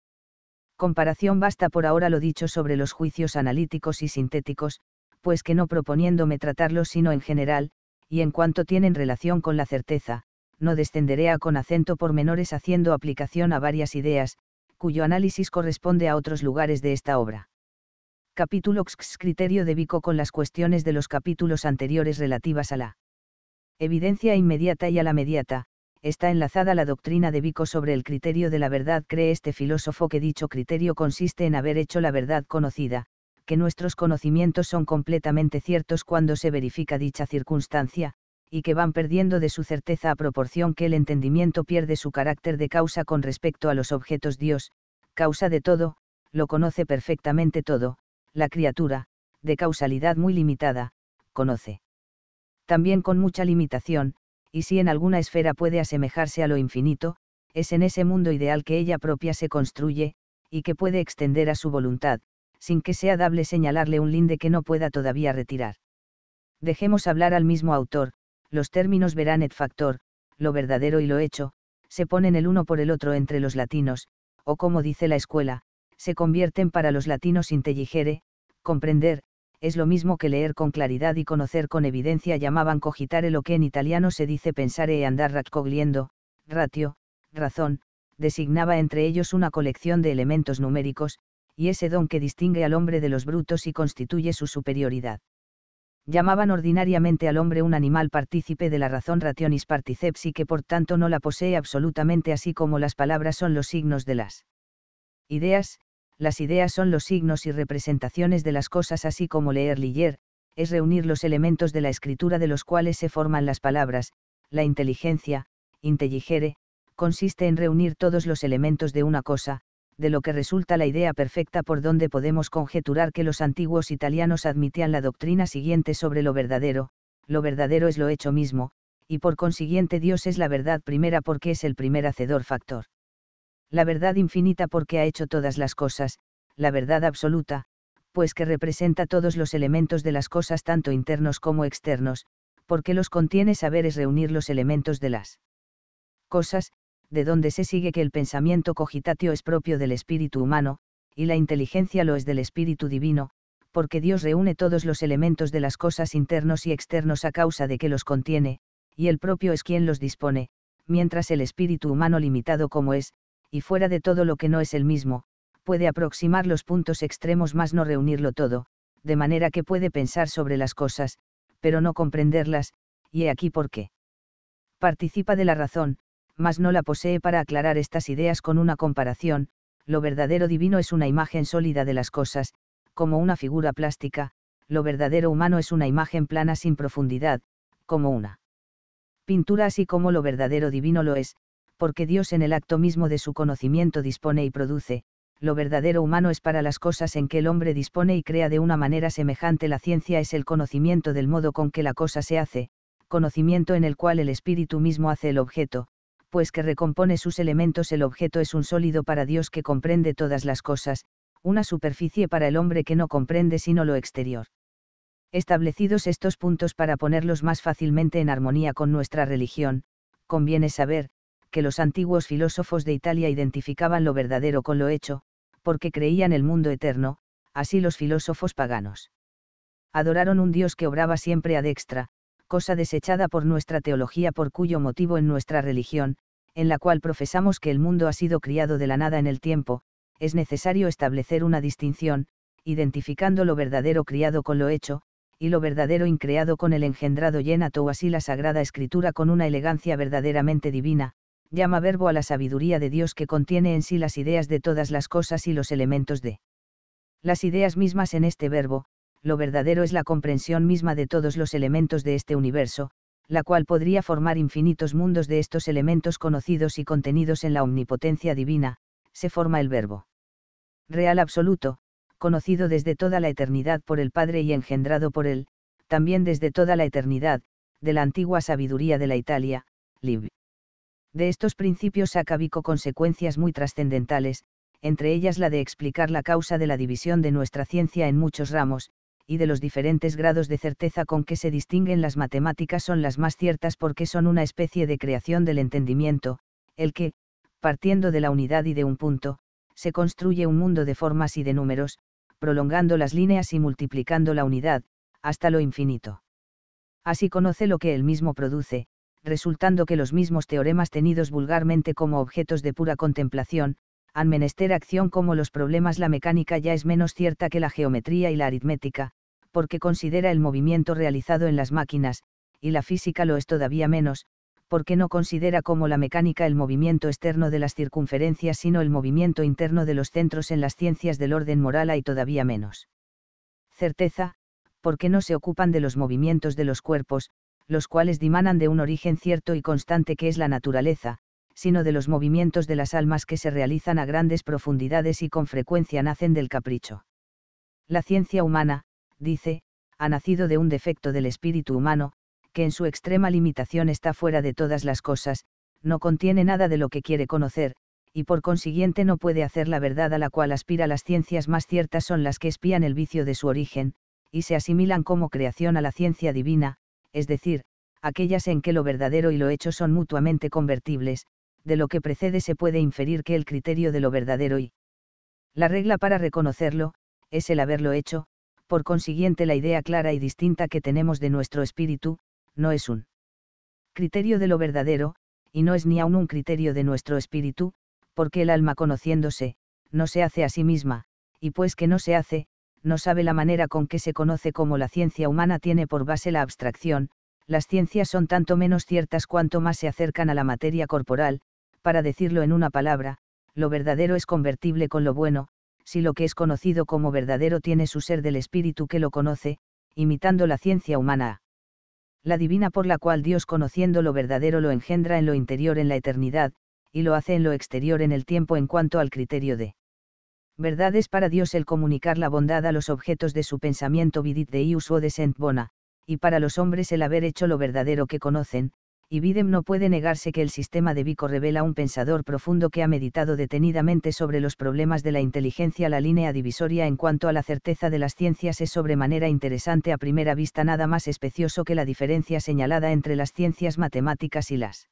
comparación basta por ahora lo dicho sobre los juicios analíticos y sintéticos, pues que no proponiéndome tratarlos sino en general, y en cuanto tienen relación con la certeza, no descenderé a con acento por menores haciendo aplicación a varias ideas, cuyo análisis corresponde a otros lugares de esta obra capítulo X criterio de Vico con las cuestiones de los capítulos anteriores relativas a la evidencia inmediata y a la mediata, está enlazada la doctrina de Vico sobre el criterio de la verdad. Cree este filósofo que dicho criterio consiste en haber hecho la verdad conocida, que nuestros conocimientos son completamente ciertos cuando se verifica dicha circunstancia, y que van perdiendo de su certeza a proporción que el entendimiento pierde su carácter de causa con respecto a los objetos Dios, causa de todo, lo conoce perfectamente todo, la criatura, de causalidad muy limitada, conoce. También con mucha limitación, y si en alguna esfera puede asemejarse a lo infinito, es en ese mundo ideal que ella propia se construye, y que puede extender a su voluntad, sin que sea dable señalarle un linde que no pueda todavía retirar. Dejemos hablar al mismo autor, los términos verán et factor, lo verdadero y lo hecho, se ponen el uno por el otro entre los latinos, o como dice la escuela, se convierten para los latinos intelligere, comprender, es lo mismo que leer con claridad y conocer con evidencia llamaban cogitare lo que en italiano se dice pensare e andar raccogliendo, ratio, razón, designaba entre ellos una colección de elementos numéricos, y ese don que distingue al hombre de los brutos y constituye su superioridad. Llamaban ordinariamente al hombre un animal partícipe de la razón rationis particeps y que por tanto no la posee absolutamente así como las palabras son los signos de las ideas, las ideas son los signos y representaciones de las cosas así como leer liller, es reunir los elementos de la escritura de los cuales se forman las palabras, la inteligencia, intelligere, consiste en reunir todos los elementos de una cosa, de lo que resulta la idea perfecta por donde podemos conjeturar que los antiguos italianos admitían la doctrina siguiente sobre lo verdadero, lo verdadero es lo hecho mismo, y por consiguiente Dios es la verdad primera porque es el primer hacedor factor la verdad infinita porque ha hecho todas las cosas, la verdad absoluta, pues que representa todos los elementos de las cosas tanto internos como externos, porque los contiene saber es reunir los elementos de las cosas, de donde se sigue que el pensamiento cogitatio es propio del espíritu humano, y la inteligencia lo es del espíritu divino, porque Dios reúne todos los elementos de las cosas internos y externos a causa de que los contiene, y el propio es quien los dispone, mientras el espíritu humano limitado como es, y fuera de todo lo que no es el mismo, puede aproximar los puntos extremos más no reunirlo todo, de manera que puede pensar sobre las cosas, pero no comprenderlas, y he aquí por qué. Participa de la razón, mas no la posee para aclarar estas ideas con una comparación, lo verdadero divino es una imagen sólida de las cosas, como una figura plástica, lo verdadero humano es una imagen plana sin profundidad, como una pintura así como lo verdadero divino lo es, porque Dios en el acto mismo de su conocimiento dispone y produce, lo verdadero humano es para las cosas en que el hombre dispone y crea de una manera semejante la ciencia es el conocimiento del modo con que la cosa se hace, conocimiento en el cual el espíritu mismo hace el objeto, pues que recompone sus elementos el objeto es un sólido para Dios que comprende todas las cosas, una superficie para el hombre que no comprende sino lo exterior. Establecidos estos puntos para ponerlos más fácilmente en armonía con nuestra religión, conviene saber, que los antiguos filósofos de Italia identificaban lo verdadero con lo hecho, porque creían el mundo eterno, así los filósofos paganos. Adoraron un Dios que obraba siempre ad extra, cosa desechada por nuestra teología por cuyo motivo en nuestra religión, en la cual profesamos que el mundo ha sido criado de la nada en el tiempo, es necesario establecer una distinción, identificando lo verdadero criado con lo hecho, y lo verdadero increado con el engendrado llena o así la Sagrada Escritura con una elegancia verdaderamente divina, llama verbo a la sabiduría de Dios que contiene en sí las ideas de todas las cosas y los elementos de las ideas mismas en este verbo, lo verdadero es la comprensión misma de todos los elementos de este universo, la cual podría formar infinitos mundos de estos elementos conocidos y contenidos en la omnipotencia divina, se forma el verbo. Real absoluto, conocido desde toda la eternidad por el Padre y engendrado por él, también desde toda la eternidad, de la antigua sabiduría de la Italia, Lib. De estos principios saca consecuencias muy trascendentales, entre ellas la de explicar la causa de la división de nuestra ciencia en muchos ramos, y de los diferentes grados de certeza con que se distinguen las matemáticas son las más ciertas porque son una especie de creación del entendimiento, el que, partiendo de la unidad y de un punto, se construye un mundo de formas y de números, prolongando las líneas y multiplicando la unidad, hasta lo infinito. Así conoce lo que él mismo produce, resultando que los mismos teoremas tenidos vulgarmente como objetos de pura contemplación, han menester acción como los problemas la mecánica ya es menos cierta que la geometría y la aritmética, porque considera el movimiento realizado en las máquinas, y la física lo es todavía menos, porque no considera como la mecánica el movimiento externo de las circunferencias sino el movimiento interno de los centros en las ciencias del orden moral hay todavía menos. Certeza, porque no se ocupan de los movimientos de los cuerpos, los cuales dimanan de un origen cierto y constante que es la naturaleza, sino de los movimientos de las almas que se realizan a grandes profundidades y con frecuencia nacen del capricho. La ciencia humana, dice, ha nacido de un defecto del espíritu humano, que en su extrema limitación está fuera de todas las cosas, no contiene nada de lo que quiere conocer, y por consiguiente no puede hacer la verdad a la cual aspira las ciencias más ciertas son las que espían el vicio de su origen, y se asimilan como creación a la ciencia divina, es decir, aquellas en que lo verdadero y lo hecho son mutuamente convertibles, de lo que precede se puede inferir que el criterio de lo verdadero y la regla para reconocerlo, es el haberlo hecho, por consiguiente la idea clara y distinta que tenemos de nuestro espíritu, no es un criterio de lo verdadero, y no es ni aun un criterio de nuestro espíritu, porque el alma conociéndose, no se hace a sí misma, y pues que no se hace, no sabe la manera con que se conoce como la ciencia humana tiene por base la abstracción, las ciencias son tanto menos ciertas cuanto más se acercan a la materia corporal, para decirlo en una palabra, lo verdadero es convertible con lo bueno, si lo que es conocido como verdadero tiene su ser del espíritu que lo conoce, imitando la ciencia humana. La divina por la cual Dios conociendo lo verdadero lo engendra en lo interior en la eternidad, y lo hace en lo exterior en el tiempo en cuanto al criterio de Verdad es para Dios el comunicar la bondad a los objetos de su pensamiento vidit de ius o de sent bona, y para los hombres el haber hecho lo verdadero que conocen, y Videm no puede negarse que el sistema de Vico revela un pensador profundo que ha meditado detenidamente sobre los problemas de la inteligencia. La línea divisoria en cuanto a la certeza de las ciencias es sobremanera interesante a primera vista, nada más especioso que la diferencia señalada entre las ciencias matemáticas y las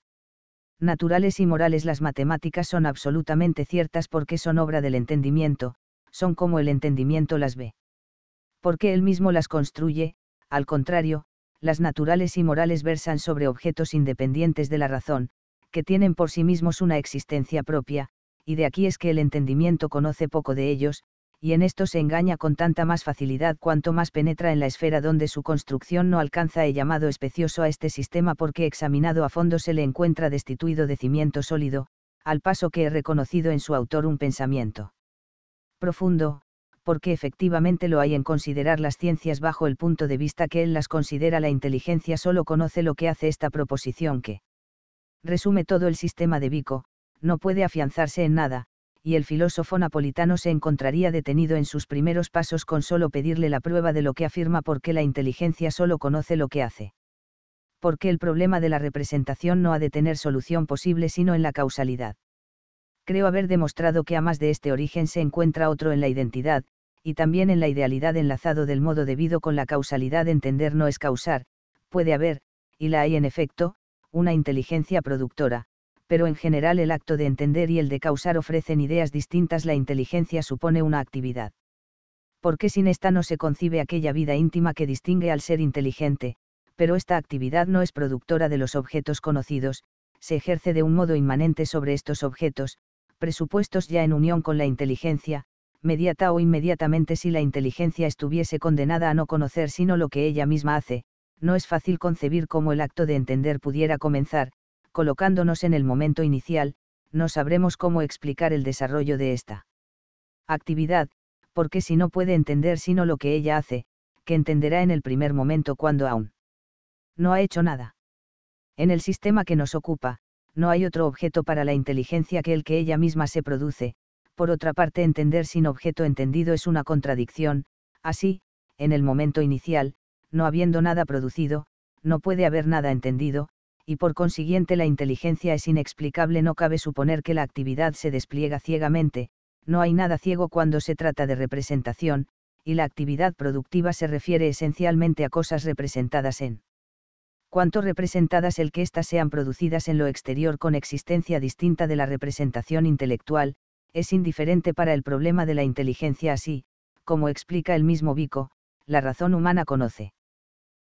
naturales y morales las matemáticas son absolutamente ciertas porque son obra del entendimiento, son como el entendimiento las ve. Porque él mismo las construye, al contrario, las naturales y morales versan sobre objetos independientes de la razón, que tienen por sí mismos una existencia propia, y de aquí es que el entendimiento conoce poco de ellos, y en esto se engaña con tanta más facilidad cuanto más penetra en la esfera donde su construcción no alcanza el llamado especioso a este sistema porque examinado a fondo se le encuentra destituido de cimiento sólido, al paso que he reconocido en su autor un pensamiento profundo, porque efectivamente lo hay en considerar las ciencias bajo el punto de vista que él las considera la inteligencia solo conoce lo que hace esta proposición que resume todo el sistema de Vico, no puede afianzarse en nada, y el filósofo napolitano se encontraría detenido en sus primeros pasos con solo pedirle la prueba de lo que afirma porque la inteligencia solo conoce lo que hace. Porque el problema de la representación no ha de tener solución posible sino en la causalidad. Creo haber demostrado que a más de este origen se encuentra otro en la identidad, y también en la idealidad enlazado del modo debido con la causalidad entender no es causar, puede haber, y la hay en efecto, una inteligencia productora, pero en general el acto de entender y el de causar ofrecen ideas distintas, la inteligencia supone una actividad. Porque sin esta no se concibe aquella vida íntima que distingue al ser inteligente, pero esta actividad no es productora de los objetos conocidos, se ejerce de un modo inmanente sobre estos objetos, presupuestos ya en unión con la inteligencia, mediata o inmediatamente si la inteligencia estuviese condenada a no conocer sino lo que ella misma hace, no es fácil concebir cómo el acto de entender pudiera comenzar, colocándonos en el momento inicial, no sabremos cómo explicar el desarrollo de esta actividad, porque si no puede entender sino lo que ella hace, que entenderá en el primer momento cuando aún no ha hecho nada. En el sistema que nos ocupa, no hay otro objeto para la inteligencia que el que ella misma se produce, por otra parte entender sin objeto entendido es una contradicción, así, en el momento inicial, no habiendo nada producido, no puede haber nada entendido, y por consiguiente la inteligencia es inexplicable, no cabe suponer que la actividad se despliega ciegamente, no hay nada ciego cuando se trata de representación, y la actividad productiva se refiere esencialmente a cosas representadas en cuanto representadas el que éstas sean producidas en lo exterior con existencia distinta de la representación intelectual, es indiferente para el problema de la inteligencia así, como explica el mismo Vico, la razón humana conoce.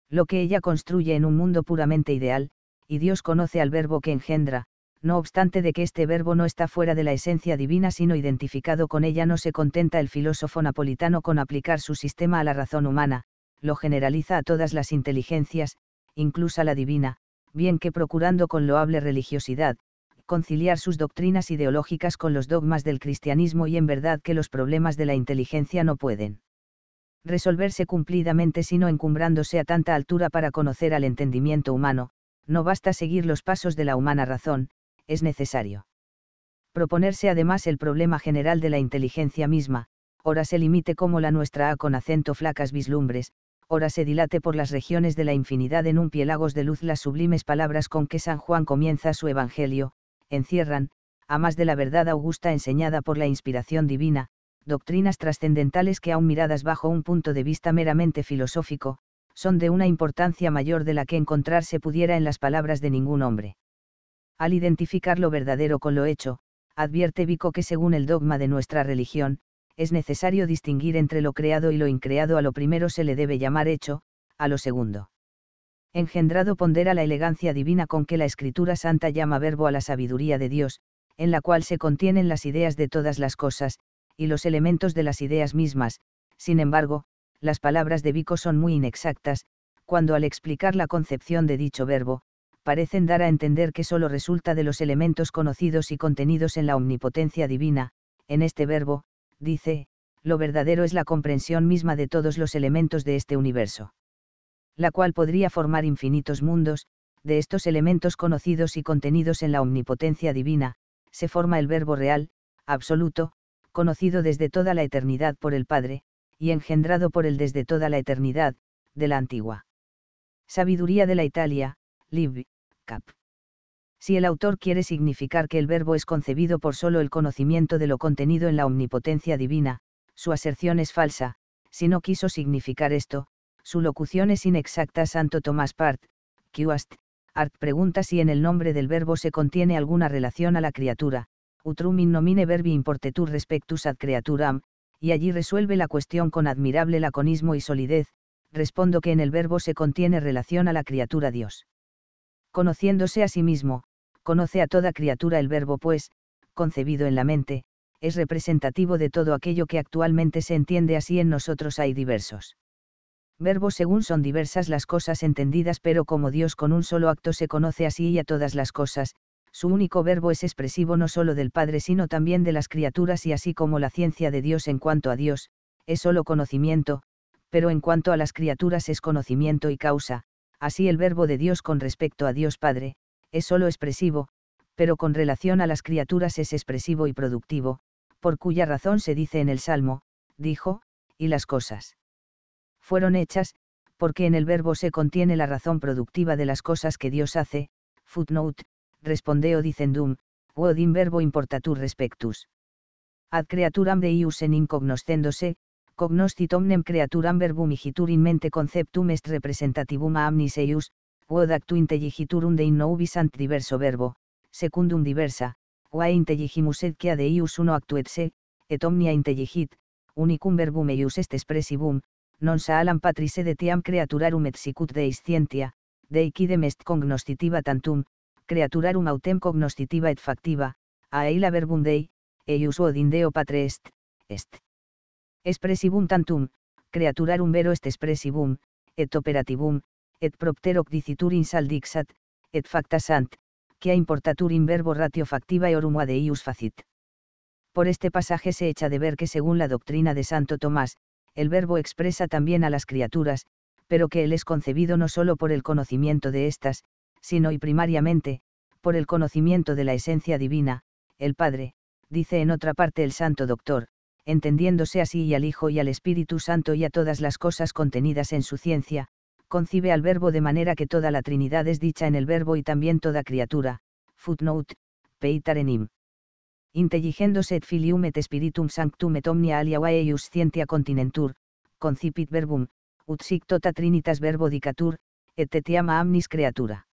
Lo que ella construye en un mundo puramente ideal, y Dios conoce al verbo que engendra, no obstante de que este verbo no está fuera de la esencia divina sino identificado con ella no se contenta el filósofo napolitano con aplicar su sistema a la razón humana, lo generaliza a todas las inteligencias, a la divina, bien que procurando con loable religiosidad, conciliar sus doctrinas ideológicas con los dogmas del cristianismo y en verdad que los problemas de la inteligencia no pueden resolverse cumplidamente sino encumbrándose a tanta altura para conocer al entendimiento humano, no basta seguir los pasos de la humana razón, es necesario. Proponerse además el problema general de la inteligencia misma, ora se limite como la nuestra A con acento flacas vislumbres, ora se dilate por las regiones de la infinidad en un pielagos de luz las sublimes palabras con que San Juan comienza su Evangelio, encierran, a más de la verdad augusta enseñada por la inspiración divina, doctrinas trascendentales que aun miradas bajo un punto de vista meramente filosófico, son de una importancia mayor de la que encontrarse pudiera en las palabras de ningún hombre. Al identificar lo verdadero con lo hecho, advierte Vico que según el dogma de nuestra religión, es necesario distinguir entre lo creado y lo increado. A lo primero se le debe llamar hecho, a lo segundo. Engendrado pondera la elegancia divina con que la Escritura Santa llama verbo a la sabiduría de Dios, en la cual se contienen las ideas de todas las cosas, y los elementos de las ideas mismas, sin embargo, las palabras de Vico son muy inexactas, cuando al explicar la concepción de dicho verbo, parecen dar a entender que solo resulta de los elementos conocidos y contenidos en la omnipotencia divina, en este verbo, dice, lo verdadero es la comprensión misma de todos los elementos de este universo. La cual podría formar infinitos mundos, de estos elementos conocidos y contenidos en la omnipotencia divina, se forma el verbo real, absoluto, conocido desde toda la eternidad por el Padre, y engendrado por él desde toda la eternidad, de la antigua. Sabiduría de la Italia, Lib. Cap. Si el autor quiere significar que el verbo es concebido por solo el conocimiento de lo contenido en la omnipotencia divina, su aserción es falsa, si no quiso significar esto, su locución es inexacta. Santo Tomás Part, Qast, Art pregunta si en el nombre del verbo se contiene alguna relación a la criatura, utrum in nomine verbi importetur respectus ad creaturam, y allí resuelve la cuestión con admirable laconismo y solidez, respondo que en el verbo se contiene relación a la criatura Dios. Conociéndose a sí mismo, conoce a toda criatura el verbo pues, concebido en la mente, es representativo de todo aquello que actualmente se entiende así en nosotros hay diversos. Verbos según son diversas las cosas entendidas pero como Dios con un solo acto se conoce así y a todas las cosas, su único verbo es expresivo no solo del Padre sino también de las criaturas y así como la ciencia de Dios en cuanto a Dios, es solo conocimiento, pero en cuanto a las criaturas es conocimiento y causa, así el verbo de Dios con respecto a Dios Padre, es solo expresivo, pero con relación a las criaturas es expresivo y productivo, por cuya razón se dice en el Salmo, dijo, y las cosas fueron hechas, porque en el verbo se contiene la razón productiva de las cosas que Dios hace, footnote, respondeo dicendum, quod in verbo importatur respectus. Ad creaturam deius en incognoscendose, cognoscit omnem creaturam verbum igitur in mente conceptum est representativum a amnis eius, quod actu intelligiturum de nobis ant diverso verbo, secundum diversa, quae intelligimus et quia ius uno actuet se, et omnia intelligit, unicum verbum eius est expressivum, non saalam patrice de tiam creaturarum et sicut deis scientia, deicidem est cognoscitiva tantum, creaturarum autem cognoscitiva et factiva, a eila verbundei, eius odin deo patre est, est. Expressivum tantum, creaturarum vero est expressivum, et operativum, et propter hoc dicitur in et facta sant, quia importatur in verbo ratio factiva eorum ad eius facit. Por este pasaje se echa de ver que según la doctrina de Santo Tomás, el verbo expresa también a las criaturas, pero que él es concebido no sólo por el conocimiento de éstas, sino y primariamente, por el conocimiento de la esencia divina, el Padre, dice en otra parte el Santo Doctor, entendiéndose así y al Hijo y al Espíritu Santo y a todas las cosas contenidas en su ciencia, concibe al Verbo de manera que toda la Trinidad es dicha en el Verbo y también toda criatura. Footnote, Peitarenim. et filium et spiritum sanctum et omnia alia eius continentur, concipit verbum, ut sic tota trinitas verbo dicatur, et tetiama amnis creatura.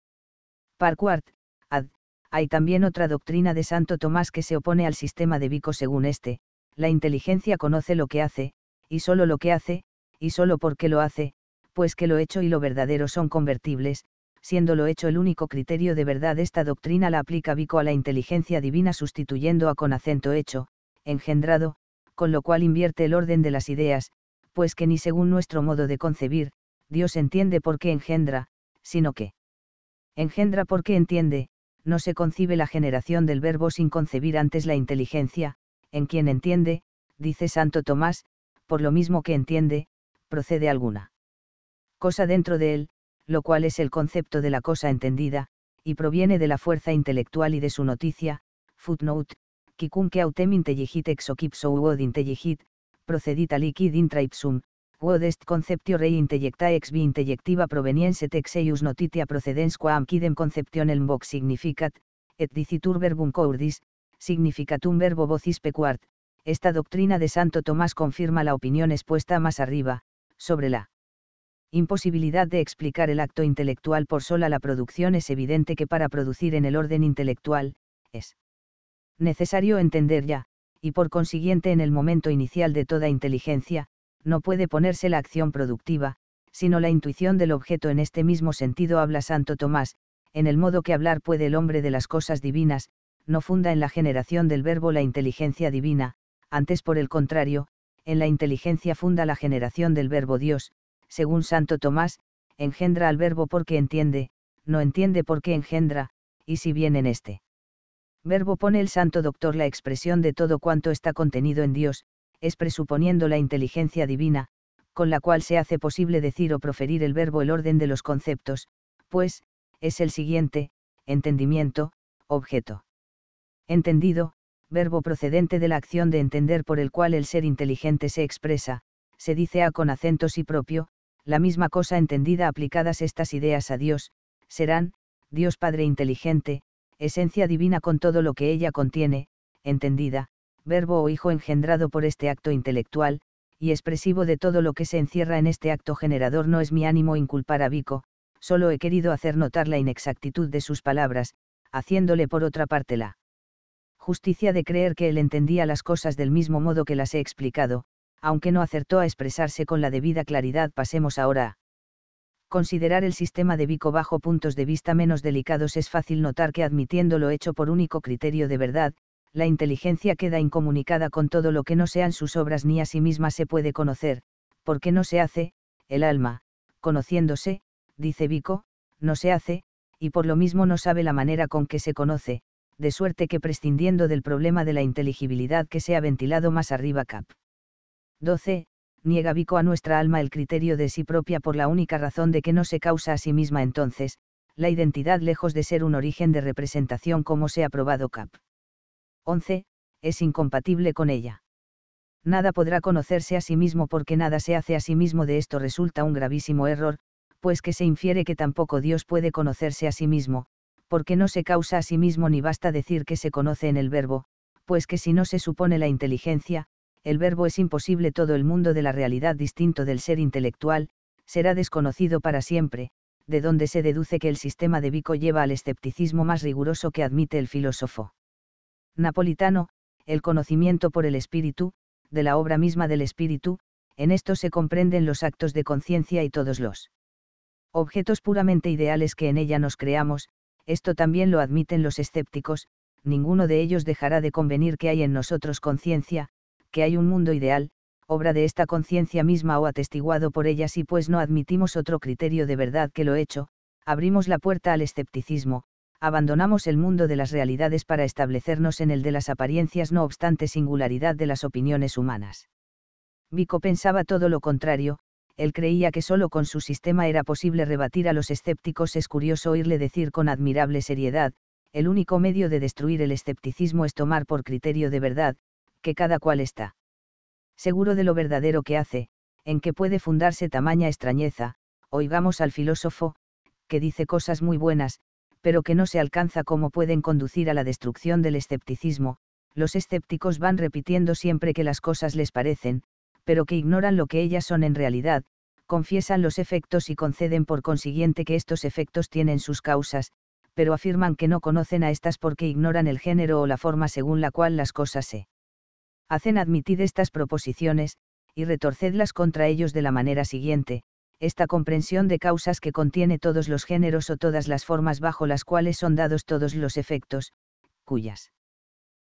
Parquart, ad. Hay también otra doctrina de Santo Tomás que se opone al sistema de Vico según este, la inteligencia conoce lo que hace, y solo lo que hace, y solo porque lo hace, pues que lo hecho y lo verdadero son convertibles, siendo lo hecho el único criterio de verdad. Esta doctrina la aplica Vico a la inteligencia divina sustituyendo a con acento hecho, engendrado, con lo cual invierte el orden de las ideas, pues que ni según nuestro modo de concebir, Dios entiende por qué engendra, sino que Engendra porque entiende, no se concibe la generación del verbo sin concebir antes la inteligencia, en quien entiende, dice Santo Tomás, por lo mismo que entiende, procede alguna cosa dentro de él, lo cual es el concepto de la cosa entendida, y proviene de la fuerza intelectual y de su noticia, footnote, quicunque autem intelligit ex uod intelligit, procedit aliquid intra ipsum, quod est conceptio rei intellecta ex vi proveniens proveniense ex eius notitia procedens quam quidem conceptionem vox significat, et dicitur verbum cordis, significatum verbo vocis pecuart. Esta doctrina de Santo Tomás confirma la opinión expuesta más arriba, sobre la imposibilidad de explicar el acto intelectual por sola la producción es evidente que para producir en el orden intelectual, es necesario entender ya, y por consiguiente en el momento inicial de toda inteligencia, no puede ponerse la acción productiva, sino la intuición del objeto. En este mismo sentido habla Santo Tomás, en el modo que hablar puede el hombre de las cosas divinas, no funda en la generación del verbo la inteligencia divina, antes por el contrario, en la inteligencia funda la generación del verbo Dios, según Santo Tomás, engendra al verbo porque entiende, no entiende por qué engendra, y si bien en este verbo pone el santo doctor la expresión de todo cuanto está contenido en Dios, es presuponiendo la inteligencia divina, con la cual se hace posible decir o proferir el verbo el orden de los conceptos, pues, es el siguiente, entendimiento, objeto. Entendido, verbo procedente de la acción de entender por el cual el ser inteligente se expresa, se dice a con acento sí propio, la misma cosa entendida aplicadas estas ideas a Dios, serán, Dios Padre inteligente, esencia divina con todo lo que ella contiene, entendida, verbo o hijo engendrado por este acto intelectual, y expresivo de todo lo que se encierra en este acto generador no es mi ánimo inculpar a Vico, solo he querido hacer notar la inexactitud de sus palabras, haciéndole por otra parte la justicia de creer que él entendía las cosas del mismo modo que las he explicado, aunque no acertó a expresarse con la debida claridad. Pasemos ahora a considerar el sistema de Vico bajo puntos de vista menos delicados es fácil notar que admitiendo lo hecho por único criterio de verdad, la inteligencia queda incomunicada con todo lo que no sean sus obras ni a sí misma se puede conocer, porque no se hace, el alma, conociéndose, dice Vico, no se hace, y por lo mismo no sabe la manera con que se conoce, de suerte que prescindiendo del problema de la inteligibilidad que se ha ventilado más arriba cap. 12. Niega Vico a nuestra alma el criterio de sí propia por la única razón de que no se causa a sí misma entonces, la identidad lejos de ser un origen de representación como se ha probado cap. 11, es incompatible con ella. Nada podrá conocerse a sí mismo porque nada se hace a sí mismo de esto resulta un gravísimo error, pues que se infiere que tampoco Dios puede conocerse a sí mismo, porque no se causa a sí mismo ni basta decir que se conoce en el verbo, pues que si no se supone la inteligencia, el verbo es imposible todo el mundo de la realidad distinto del ser intelectual, será desconocido para siempre, de donde se deduce que el sistema de Vico lleva al escepticismo más riguroso que admite el filósofo napolitano, el conocimiento por el espíritu, de la obra misma del espíritu, en esto se comprenden los actos de conciencia y todos los objetos puramente ideales que en ella nos creamos, esto también lo admiten los escépticos, ninguno de ellos dejará de convenir que hay en nosotros conciencia, que hay un mundo ideal, obra de esta conciencia misma o atestiguado por ella si pues no admitimos otro criterio de verdad que lo hecho, abrimos la puerta al escepticismo, abandonamos el mundo de las realidades para establecernos en el de las apariencias no obstante singularidad de las opiniones humanas. Vico pensaba todo lo contrario, él creía que solo con su sistema era posible rebatir a los escépticos. Es curioso oírle decir con admirable seriedad, el único medio de destruir el escepticismo es tomar por criterio de verdad, que cada cual está seguro de lo verdadero que hace, en que puede fundarse tamaña extrañeza, oigamos al filósofo, que dice cosas muy buenas, pero que no se alcanza como pueden conducir a la destrucción del escepticismo, los escépticos van repitiendo siempre que las cosas les parecen, pero que ignoran lo que ellas son en realidad, confiesan los efectos y conceden por consiguiente que estos efectos tienen sus causas, pero afirman que no conocen a estas porque ignoran el género o la forma según la cual las cosas se hacen admitid estas proposiciones, y retorcedlas contra ellos de la manera siguiente, esta comprensión de causas que contiene todos los géneros o todas las formas bajo las cuales son dados todos los efectos, cuyas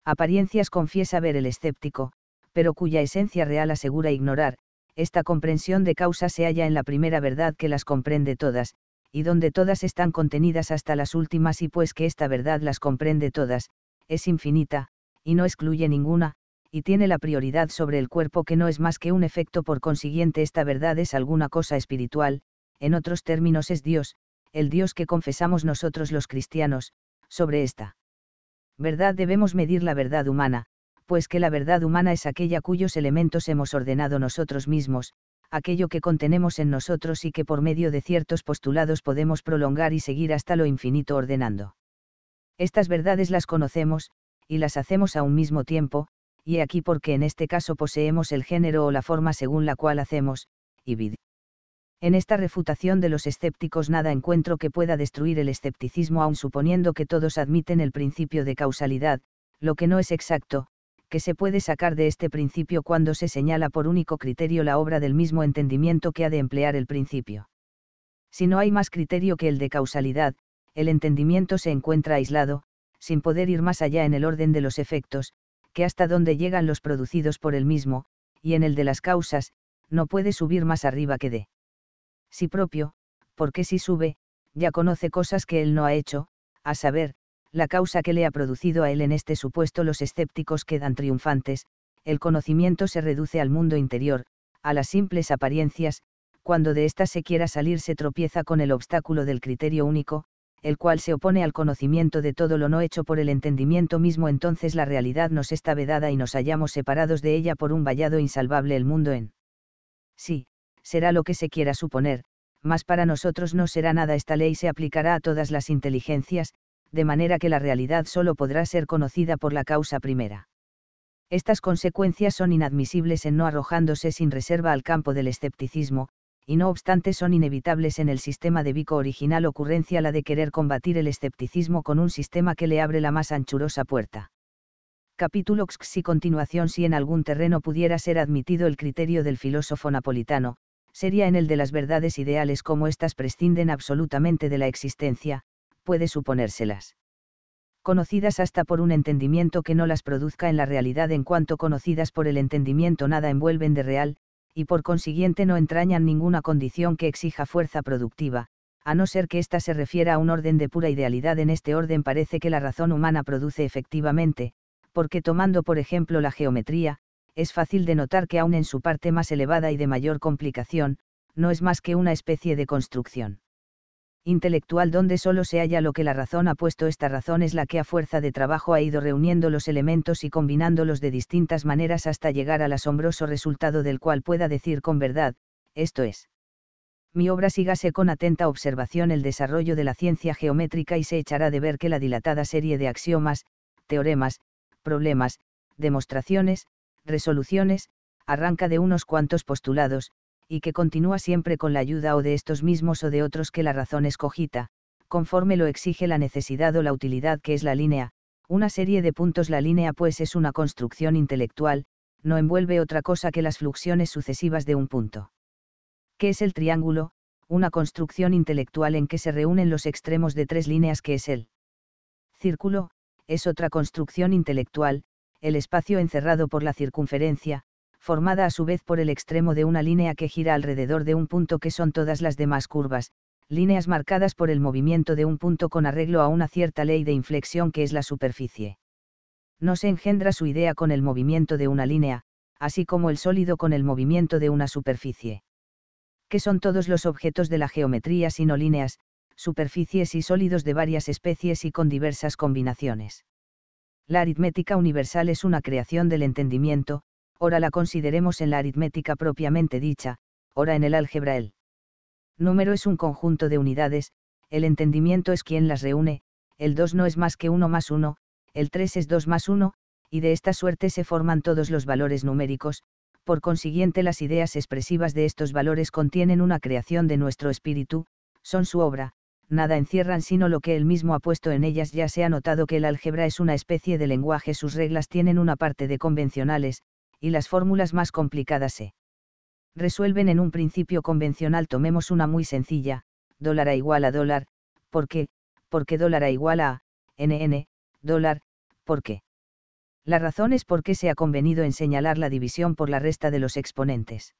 apariencias confiesa ver el escéptico, pero cuya esencia real asegura ignorar, esta comprensión de causas se halla en la primera verdad que las comprende todas, y donde todas están contenidas hasta las últimas y pues que esta verdad las comprende todas, es infinita, y no excluye ninguna, y tiene la prioridad sobre el cuerpo que no es más que un efecto por consiguiente esta verdad es alguna cosa espiritual, en otros términos es Dios, el Dios que confesamos nosotros los cristianos, sobre esta verdad debemos medir la verdad humana, pues que la verdad humana es aquella cuyos elementos hemos ordenado nosotros mismos, aquello que contenemos en nosotros y que por medio de ciertos postulados podemos prolongar y seguir hasta lo infinito ordenando. Estas verdades las conocemos, y las hacemos a un mismo tiempo, y aquí porque en este caso poseemos el género o la forma según la cual hacemos, y vid. En esta refutación de los escépticos nada encuentro que pueda destruir el escepticismo aun suponiendo que todos admiten el principio de causalidad, lo que no es exacto, que se puede sacar de este principio cuando se señala por único criterio la obra del mismo entendimiento que ha de emplear el principio. Si no hay más criterio que el de causalidad, el entendimiento se encuentra aislado, sin poder ir más allá en el orden de los efectos, que hasta donde llegan los producidos por el mismo, y en el de las causas, no puede subir más arriba que de sí propio, porque si sube, ya conoce cosas que él no ha hecho, a saber, la causa que le ha producido a él en este supuesto los escépticos quedan triunfantes, el conocimiento se reduce al mundo interior, a las simples apariencias, cuando de ésta se quiera salir se tropieza con el obstáculo del criterio único, el cual se opone al conocimiento de todo lo no hecho por el entendimiento mismo, entonces la realidad nos está vedada y nos hallamos separados de ella por un vallado insalvable el mundo en. Sí, será lo que se quiera suponer, mas para nosotros no será nada esta ley se aplicará a todas las inteligencias, de manera que la realidad solo podrá ser conocida por la causa primera. Estas consecuencias son inadmisibles en no arrojándose sin reserva al campo del escepticismo, y no obstante son inevitables en el sistema de Vico original ocurrencia la de querer combatir el escepticismo con un sistema que le abre la más anchurosa puerta. Capítulo X continuación si en algún terreno pudiera ser admitido el criterio del filósofo napolitano, sería en el de las verdades ideales como éstas prescinden absolutamente de la existencia, puede suponérselas. Conocidas hasta por un entendimiento que no las produzca en la realidad en cuanto conocidas por el entendimiento nada envuelven de real, y por consiguiente no entrañan ninguna condición que exija fuerza productiva, a no ser que ésta se refiera a un orden de pura idealidad. En este orden parece que la razón humana produce efectivamente, porque tomando por ejemplo la geometría, es fácil de notar que aun en su parte más elevada y de mayor complicación, no es más que una especie de construcción intelectual donde solo se halla lo que la razón ha puesto. Esta razón es la que a fuerza de trabajo ha ido reuniendo los elementos y combinándolos de distintas maneras hasta llegar al asombroso resultado del cual pueda decir con verdad, esto es. Mi obra sígase con atenta observación el desarrollo de la ciencia geométrica y se echará de ver que la dilatada serie de axiomas, teoremas, problemas, demostraciones, resoluciones, arranca de unos cuantos postulados, y que continúa siempre con la ayuda o de estos mismos o de otros que la razón escogita, conforme lo exige la necesidad o la utilidad que es la línea, una serie de puntos la línea pues es una construcción intelectual, no envuelve otra cosa que las fluxiones sucesivas de un punto. ¿Qué es el triángulo? Una construcción intelectual en que se reúnen los extremos de tres líneas que es el círculo, es otra construcción intelectual, el espacio encerrado por la circunferencia, formada a su vez por el extremo de una línea que gira alrededor de un punto que son todas las demás curvas, líneas marcadas por el movimiento de un punto con arreglo a una cierta ley de inflexión que es la superficie. No se engendra su idea con el movimiento de una línea, así como el sólido con el movimiento de una superficie. Que son todos los objetos de la geometría sino líneas, superficies y sólidos de varias especies y con diversas combinaciones? La aritmética universal es una creación del entendimiento, ora la consideremos en la aritmética propiamente dicha, ora en el álgebra el número es un conjunto de unidades, el entendimiento es quien las reúne, el 2 no es más que 1 más 1, el 3 es 2 más 1, y de esta suerte se forman todos los valores numéricos, por consiguiente las ideas expresivas de estos valores contienen una creación de nuestro espíritu, son su obra, nada encierran sino lo que él mismo ha puesto en ellas. Ya se ha notado que el álgebra es una especie de lenguaje, sus reglas tienen una parte de convencionales, y las fórmulas más complicadas se resuelven en un principio convencional. Tomemos una muy sencilla, dólar a igual a dólar, ¿por qué? Porque dólar a igual a NN, dólar, ¿por qué? La razón es porque se ha convenido en señalar la división por la resta de los exponentes.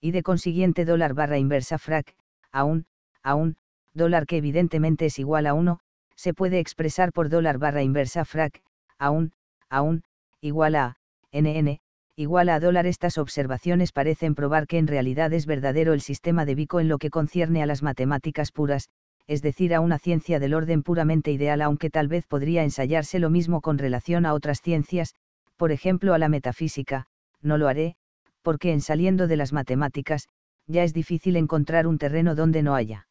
Y de consiguiente dólar barra inversa frac, aún, aún, dólar que evidentemente es igual a 1, se puede expresar por dólar barra inversa frac, aún, aún, igual a, nn, igual a dólar. Estas observaciones parecen probar que en realidad es verdadero el sistema de Bico en lo que concierne a las matemáticas puras, es decir, a una ciencia del orden puramente ideal, aunque tal vez podría ensayarse lo mismo con relación a otras ciencias, por ejemplo a la metafísica, no lo haré, porque en saliendo de las matemáticas, ya es difícil encontrar un terreno donde no haya.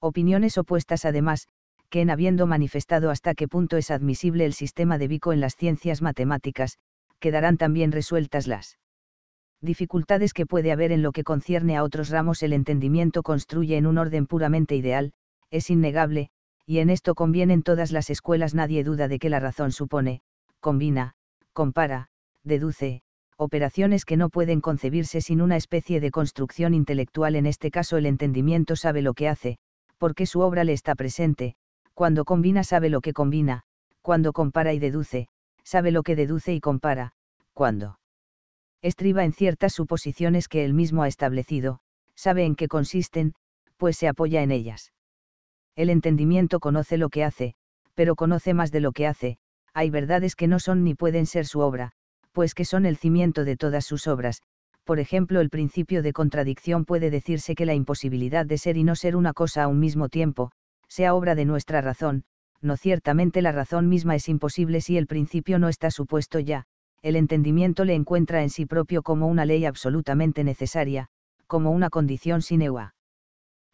Opiniones opuestas además, que en habiendo manifestado hasta qué punto es admisible el sistema de Bico en las ciencias matemáticas, quedarán también resueltas las dificultades que puede haber en lo que concierne a otros ramos el entendimiento construye en un orden puramente ideal, es innegable, y en esto convienen todas las escuelas nadie duda de que la razón supone, combina, compara, deduce, operaciones que no pueden concebirse sin una especie de construcción intelectual en este caso el entendimiento sabe lo que hace, porque su obra le está presente, cuando combina sabe lo que combina, cuando compara y deduce, sabe lo que deduce y compara, cuando estriba en ciertas suposiciones que él mismo ha establecido, sabe en qué consisten, pues se apoya en ellas. El entendimiento conoce lo que hace, pero conoce más de lo que hace, hay verdades que no son ni pueden ser su obra, pues que son el cimiento de todas sus obras, por ejemplo el principio de contradicción puede decirse que la imposibilidad de ser y no ser una cosa a un mismo tiempo, sea obra de nuestra razón, no ciertamente la razón misma es imposible si el principio no está supuesto ya, el entendimiento le encuentra en sí propio como una ley absolutamente necesaria, como una condición sine qua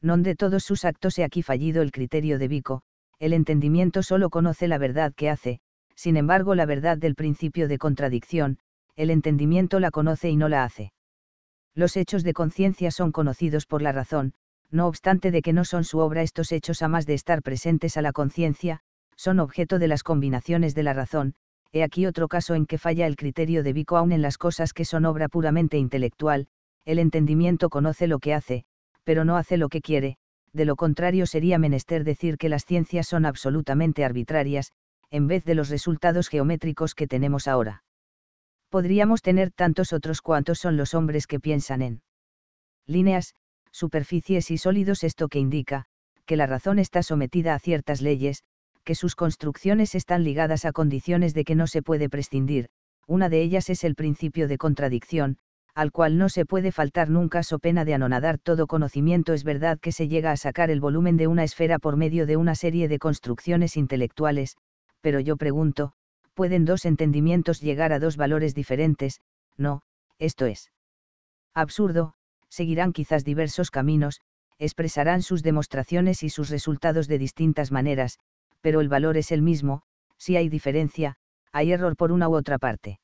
non de todos sus actos he aquí fallido el criterio de Vico, el entendimiento solo conoce la verdad que hace, sin embargo la verdad del principio de contradicción, el entendimiento la conoce y no la hace. Los hechos de conciencia son conocidos por la razón, no obstante de que no son su obra estos hechos a más de estar presentes a la conciencia, son objeto de las combinaciones de la razón, he aquí otro caso en que falla el criterio de Vico aún en las cosas que son obra puramente intelectual, el entendimiento conoce lo que hace, pero no hace lo que quiere, de lo contrario sería menester decir que las ciencias son absolutamente arbitrarias, en vez de los resultados geométricos que tenemos ahora. Podríamos tener tantos otros cuantos son los hombres que piensan en líneas, superficies y sólidos esto que indica, que la razón está sometida a ciertas leyes, que sus construcciones están ligadas a condiciones de que no se puede prescindir, una de ellas es el principio de contradicción, al cual no se puede faltar nunca so pena de anonadar todo conocimiento es verdad que se llega a sacar el volumen de una esfera por medio de una serie de construcciones intelectuales, pero yo pregunto, ¿pueden dos entendimientos llegar a dos valores diferentes? No, esto es absurdo, seguirán quizás diversos caminos, expresarán sus demostraciones y sus resultados de distintas maneras, pero el valor es el mismo, si hay diferencia, hay error por una u otra parte.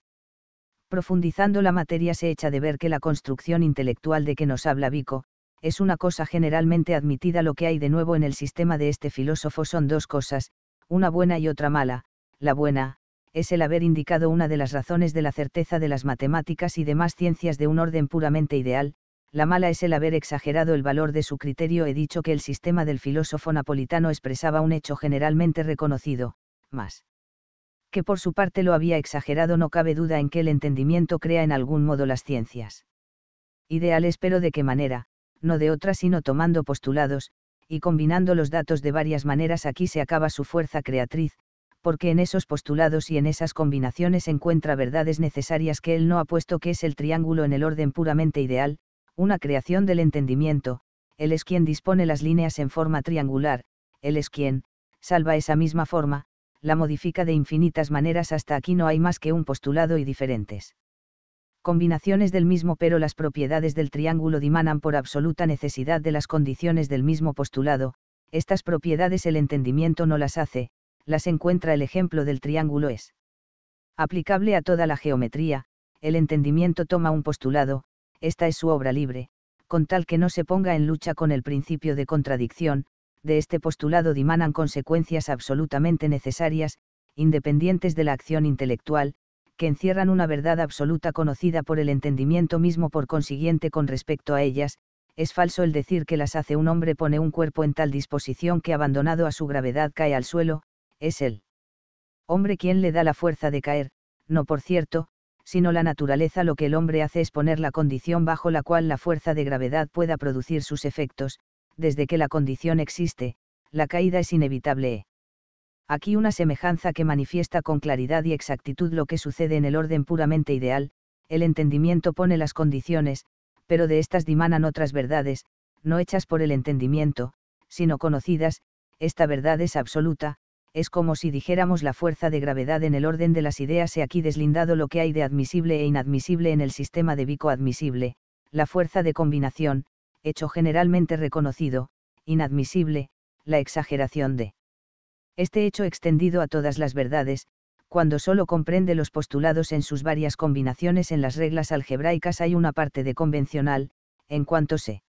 Profundizando la materia se echa de ver que la construcción intelectual de que nos habla Vico, es una cosa generalmente admitida lo que hay de nuevo en el sistema de este filósofo son dos cosas, una buena y otra mala, la buena, es el haber indicado una de las razones de la certeza de las matemáticas y demás ciencias de un orden puramente ideal, la mala es el haber exagerado el valor de su criterio. He dicho que el sistema del filósofo napolitano expresaba un hecho generalmente reconocido, más que por su parte lo había exagerado no cabe duda en que el entendimiento crea en algún modo las ciencias. Ideales pero de qué manera, no de otra sino tomando postulados, y combinando los datos de varias maneras aquí se acaba su fuerza creatriz, porque en esos postulados y en esas combinaciones encuentra verdades necesarias que él no ha puesto que es el triángulo en el orden puramente ideal, una creación del entendimiento, él es quien dispone las líneas en forma triangular, él es quien, salva esa misma forma, la modifica de infinitas maneras hasta aquí no hay más que un postulado y diferentes combinaciones del mismo pero las propiedades del triángulo dimanan por absoluta necesidad de las condiciones del mismo postulado, estas propiedades el entendimiento no las hace, las encuentra el ejemplo del triángulo es aplicable a toda la geometría, el entendimiento toma un postulado, esta es su obra libre, con tal que no se ponga en lucha con el principio de contradicción, de este postulado dimanan consecuencias absolutamente necesarias, independientes de la acción intelectual, que encierran una verdad absoluta conocida por el entendimiento mismo por consiguiente con respecto a ellas, es falso el decir que las hace un hombre pone un cuerpo en tal disposición que abandonado a su gravedad cae al suelo, es el hombre quien le da la fuerza de caer, no por cierto, sino la naturaleza lo que el hombre hace es poner la condición bajo la cual la fuerza de gravedad pueda producir sus efectos, desde que la condición existe, la caída es inevitable. Aquí una semejanza que manifiesta con claridad y exactitud lo que sucede en el orden puramente ideal, el entendimiento pone las condiciones, pero de estas dimanan otras verdades, no hechas por el entendimiento, sino conocidas, esta verdad es absoluta, es como si dijéramos la fuerza de gravedad en el orden de las ideas y aquí deslindado lo que hay de admisible e inadmisible en el sistema de bico admisible, la fuerza de combinación, hecho generalmente reconocido, inadmisible, la exageración de este hecho extendido a todas las verdades, cuando solo comprende los postulados en sus varias combinaciones en las reglas algebraicas hay una parte de convencional, en cuanto se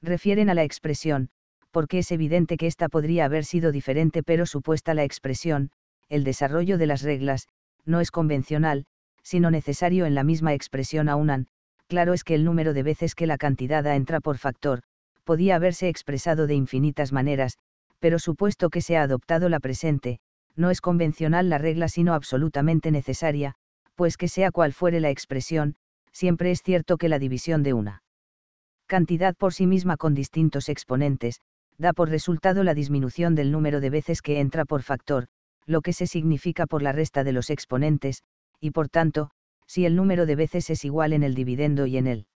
refieren a la expresión, porque es evidente que esta podría haber sido diferente pero supuesta la expresión, el desarrollo de las reglas, no es convencional, sino necesario en la misma expresión aunan, claro es que el número de veces que la cantidad A entra por factor, podía haberse expresado de infinitas maneras, pero supuesto que se ha adoptado la presente, no es convencional la regla sino absolutamente necesaria, pues que sea cual fuere la expresión, siempre es cierto que la división de una cantidad por sí misma con distintos exponentes, da por resultado la disminución del número de veces que entra por factor, lo que se significa por la resta de los exponentes, y por tanto, si el número de veces es igual en el dividendo y en el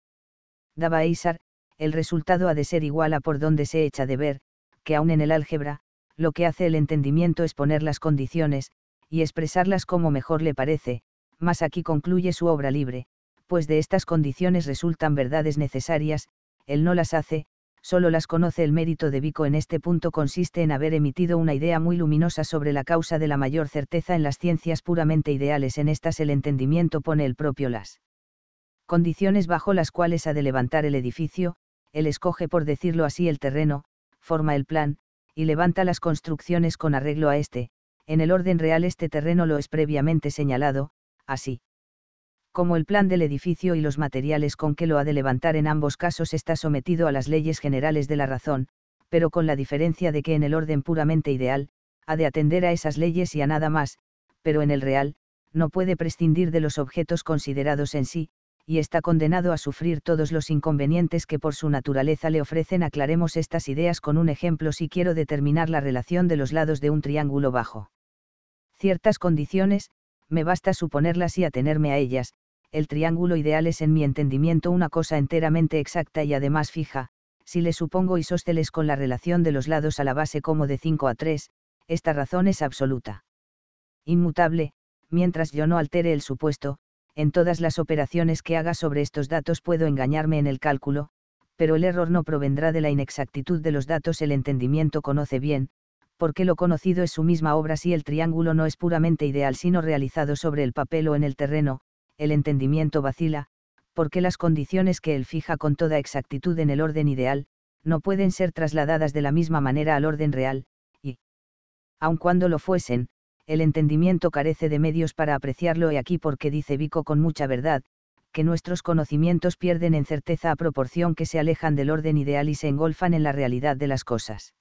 Davaisar, el resultado ha de ser igual a por donde se echa de ver, que aún en el álgebra, lo que hace el entendimiento es poner las condiciones, y expresarlas como mejor le parece, mas aquí concluye su obra libre, pues de estas condiciones resultan verdades necesarias, él no las hace, solo las conoce el mérito de Vico en este punto consiste en haber emitido una idea muy luminosa sobre la causa de la mayor certeza en las ciencias puramente ideales, en estas el entendimiento pone el propio las condiciones bajo las cuales ha de levantar el edificio, él escoge por decirlo así el terreno, forma el plan, y levanta las construcciones con arreglo a este, en el orden real este terreno lo es previamente señalado, así como el plan del edificio y los materiales con que lo ha de levantar en ambos casos está sometido a las leyes generales de la razón, pero con la diferencia de que en el orden puramente ideal, ha de atender a esas leyes y a nada más, pero en el real, no puede prescindir de los objetos considerados en sí, y está condenado a sufrir todos los inconvenientes que por su naturaleza le ofrecen. Aclaremos estas ideas con un ejemplo si quiero determinar la relación de los lados de un triángulo bajo. Ciertas condiciones, me basta suponerlas y atenerme a ellas, el triángulo ideal es en mi entendimiento una cosa enteramente exacta y además fija, si le supongo isósceles con la relación de los lados a la base como de 5 a 3, esta razón es absoluta. Inmutable, mientras yo no altere el supuesto, en todas las operaciones que haga sobre estos datos puedo engañarme en el cálculo, pero el error no provendrá de la inexactitud de los datos el entendimiento conoce bien, porque lo conocido es su misma obra si el triángulo no es puramente ideal sino realizado sobre el papel o en el terreno, el entendimiento vacila, porque las condiciones que él fija con toda exactitud en el orden ideal, no pueden ser trasladadas de la misma manera al orden real, y, aun cuando lo fuesen, el entendimiento carece de medios para apreciarlo y aquí porque dice Vico con mucha verdad, que nuestros conocimientos pierden en certeza a proporción que se alejan del orden ideal y se engolfan en la realidad de las cosas.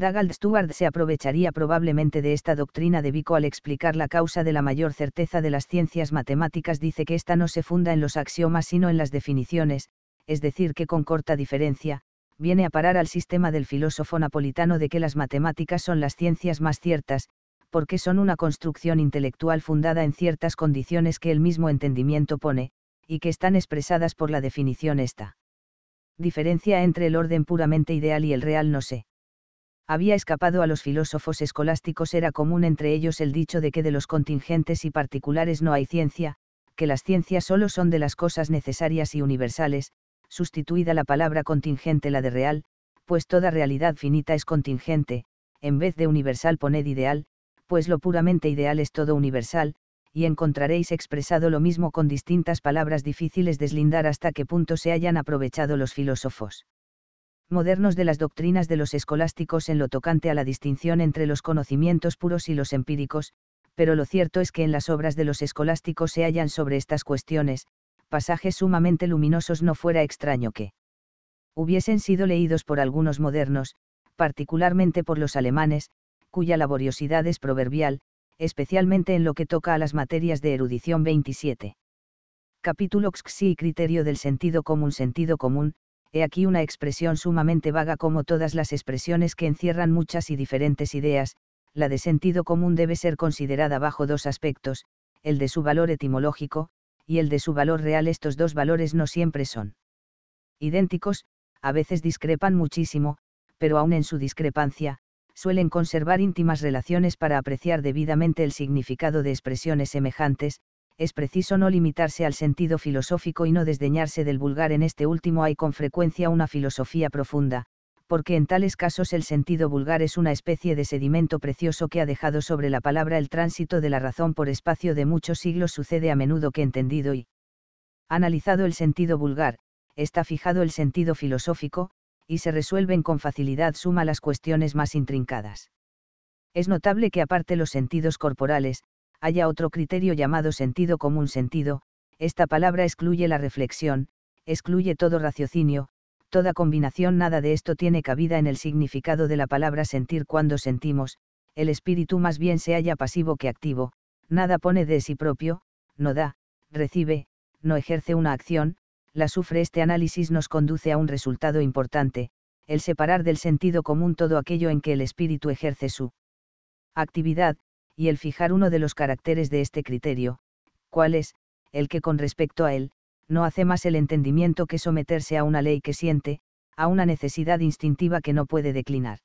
Dagald Stuart se aprovecharía probablemente de esta doctrina de Vico al explicar la causa de la mayor certeza de las ciencias matemáticas. Dice que ésta no se funda en los axiomas sino en las definiciones, es decir, que con corta diferencia, viene a parar al sistema del filósofo napolitano de que las matemáticas son las ciencias más ciertas, porque son una construcción intelectual fundada en ciertas condiciones que el mismo entendimiento pone, y que están expresadas por la definición esta. Diferencia entre el orden puramente ideal y el real no sé había escapado a los filósofos escolásticos era común entre ellos el dicho de que de los contingentes y particulares no hay ciencia, que las ciencias solo son de las cosas necesarias y universales, sustituida la palabra contingente la de real, pues toda realidad finita es contingente, en vez de universal poned ideal, pues lo puramente ideal es todo universal, y encontraréis expresado lo mismo con distintas palabras difíciles deslindar hasta qué punto se hayan aprovechado los filósofos modernos de las doctrinas de los escolásticos en lo tocante a la distinción entre los conocimientos puros y los empíricos, pero lo cierto es que en las obras de los escolásticos se hallan sobre estas cuestiones, pasajes sumamente luminosos no fuera extraño que hubiesen sido leídos por algunos modernos, particularmente por los alemanes, cuya laboriosidad es proverbial, especialmente en lo que toca a las materias de erudición 27. Capítulo Y Criterio del sentido común Sentido común, he aquí una expresión sumamente vaga como todas las expresiones que encierran muchas y diferentes ideas, la de sentido común debe ser considerada bajo dos aspectos, el de su valor etimológico, y el de su valor real. Estos dos valores no siempre son idénticos, a veces discrepan muchísimo, pero aún en su discrepancia, suelen conservar íntimas relaciones para apreciar debidamente el significado de expresiones semejantes, es preciso no limitarse al sentido filosófico y no desdeñarse del vulgar. En este último hay con frecuencia una filosofía profunda, porque en tales casos el sentido vulgar es una especie de sedimento precioso que ha dejado sobre la palabra el tránsito de la razón por espacio de muchos siglos. Sucede a menudo que entendido y analizado el sentido vulgar, está fijado el sentido filosófico, y se resuelven con facilidad suma las cuestiones más intrincadas. Es notable que aparte los sentidos corporales, haya otro criterio llamado sentido común sentido, esta palabra excluye la reflexión, excluye todo raciocinio, toda combinación, nada de esto tiene cabida en el significado de la palabra sentir cuando sentimos, el espíritu más bien se halla pasivo que activo, nada pone de sí propio, no da, recibe, no ejerce una acción, la sufre este análisis nos conduce a un resultado importante, el separar del sentido común todo aquello en que el espíritu ejerce su actividad, y el fijar uno de los caracteres de este criterio, cuál es, el que con respecto a él, no hace más el entendimiento que someterse a una ley que siente, a una necesidad instintiva que no puede declinar.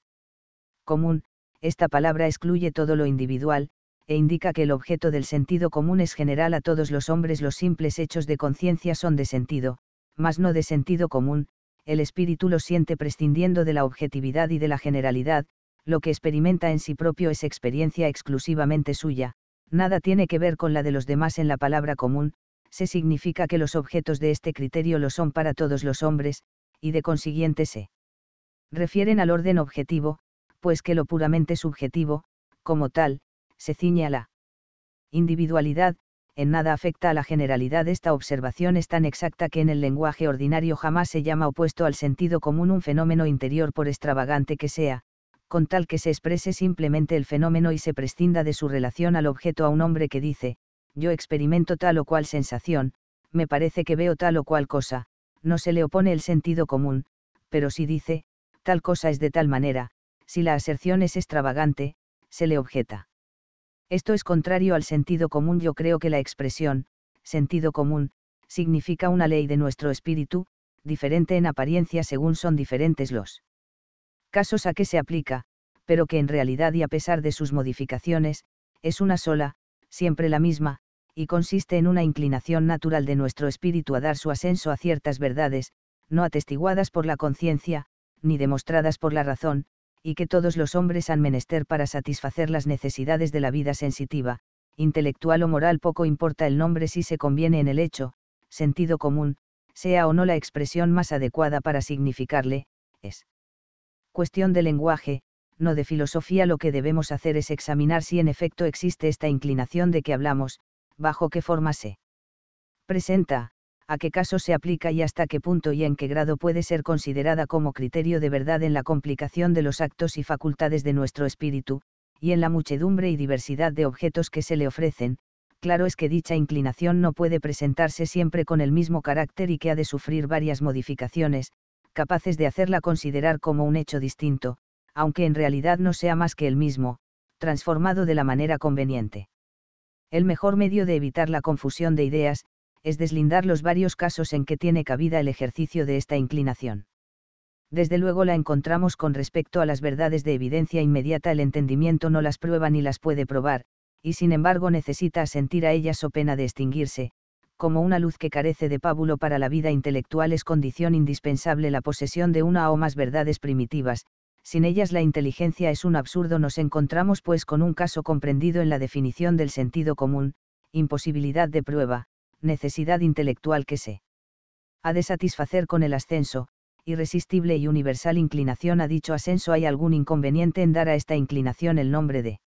Común, esta palabra excluye todo lo individual, e indica que el objeto del sentido común es general a todos los hombres. Los simples hechos de conciencia son de sentido, mas no de sentido común, el espíritu lo siente prescindiendo de la objetividad y de la generalidad, lo que experimenta en sí propio es experiencia exclusivamente suya, nada tiene que ver con la de los demás en la palabra común, se significa que los objetos de este criterio lo son para todos los hombres, y de consiguiente se refieren al orden objetivo, pues que lo puramente subjetivo, como tal, se ciñe a la individualidad, en nada afecta a la generalidad. Esta observación es tan exacta que en el lenguaje ordinario jamás se llama opuesto al sentido común un fenómeno interior por extravagante que sea, con tal que se exprese simplemente el fenómeno y se prescinda de su relación al objeto a un hombre que dice, yo experimento tal o cual sensación, me parece que veo tal o cual cosa, no se le opone el sentido común, pero si dice, tal cosa es de tal manera, si la aserción es extravagante, se le objeta. Esto es contrario al sentido común. Yo creo que la expresión, sentido común, significa una ley de nuestro espíritu, diferente en apariencia según son diferentes los casos a que se aplica, pero que en realidad y a pesar de sus modificaciones, es una sola, siempre la misma, y consiste en una inclinación natural de nuestro espíritu a dar su ascenso a ciertas verdades, no atestiguadas por la conciencia, ni demostradas por la razón, y que todos los hombres han menester para satisfacer las necesidades de la vida sensitiva, intelectual o moral poco importa el nombre si se conviene en el hecho, sentido común, sea o no la expresión más adecuada para significarle, es cuestión de lenguaje, no de filosofía, lo que debemos hacer es examinar si en efecto existe esta inclinación de que hablamos, bajo qué forma se presenta, a qué caso se aplica y hasta qué punto y en qué grado puede ser considerada como criterio de verdad en la complicación de los actos y facultades de nuestro espíritu, y en la muchedumbre y diversidad de objetos que se le ofrecen, claro es que dicha inclinación no puede presentarse siempre con el mismo carácter y que ha de sufrir varias modificaciones, capaces de hacerla considerar como un hecho distinto, aunque en realidad no sea más que el mismo, transformado de la manera conveniente. El mejor medio de evitar la confusión de ideas, es deslindar los varios casos en que tiene cabida el ejercicio de esta inclinación. Desde luego la encontramos con respecto a las verdades de evidencia inmediata, el entendimiento no las prueba ni las puede probar, y sin embargo necesita asentir a ellas o pena de extinguirse, como una luz que carece de pábulo para la vida intelectual es condición indispensable la posesión de una o más verdades primitivas, sin ellas la inteligencia es un absurdo nos encontramos pues con un caso comprendido en la definición del sentido común, imposibilidad de prueba, necesidad intelectual que se ha de satisfacer con el ascenso, irresistible y universal inclinación a dicho ascenso hay algún inconveniente en dar a esta inclinación el nombre de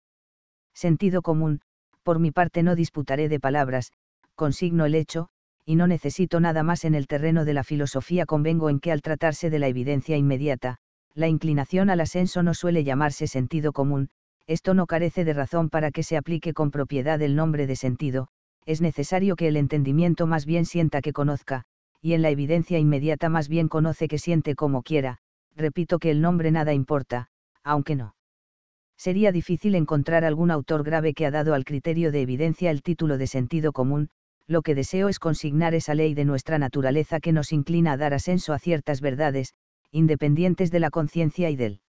sentido común, por mi parte no disputaré de palabras, consigno el hecho, y no necesito nada más en el terreno de la filosofía convengo en que al tratarse de la evidencia inmediata, la inclinación al ascenso no suele llamarse sentido común, esto no carece de razón para que se aplique con propiedad el nombre de sentido, es necesario que el entendimiento más bien sienta que conozca, y en la evidencia inmediata más bien conoce que siente como quiera, repito que el nombre nada importa, aunque no. Sería difícil encontrar algún autor grave que ha dado al criterio de evidencia el título de sentido común, lo que deseo es consignar esa ley de nuestra naturaleza que nos inclina a dar ascenso a ciertas verdades, independientes de la conciencia y del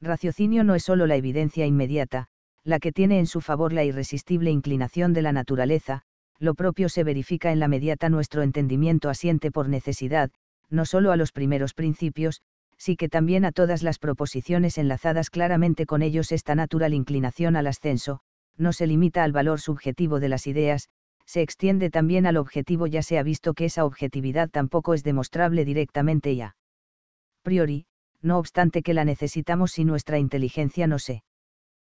raciocinio no es sólo la evidencia inmediata, la que tiene en su favor la irresistible inclinación de la naturaleza, lo propio se verifica en la mediata nuestro entendimiento asiente por necesidad, no sólo a los primeros principios, sí que también a todas las proposiciones enlazadas claramente con ellos esta natural inclinación al ascenso, no se limita al valor subjetivo de las ideas, se extiende también al objetivo ya se ha visto que esa objetividad tampoco es demostrable directamente y a priori, no obstante que la necesitamos si nuestra inteligencia no se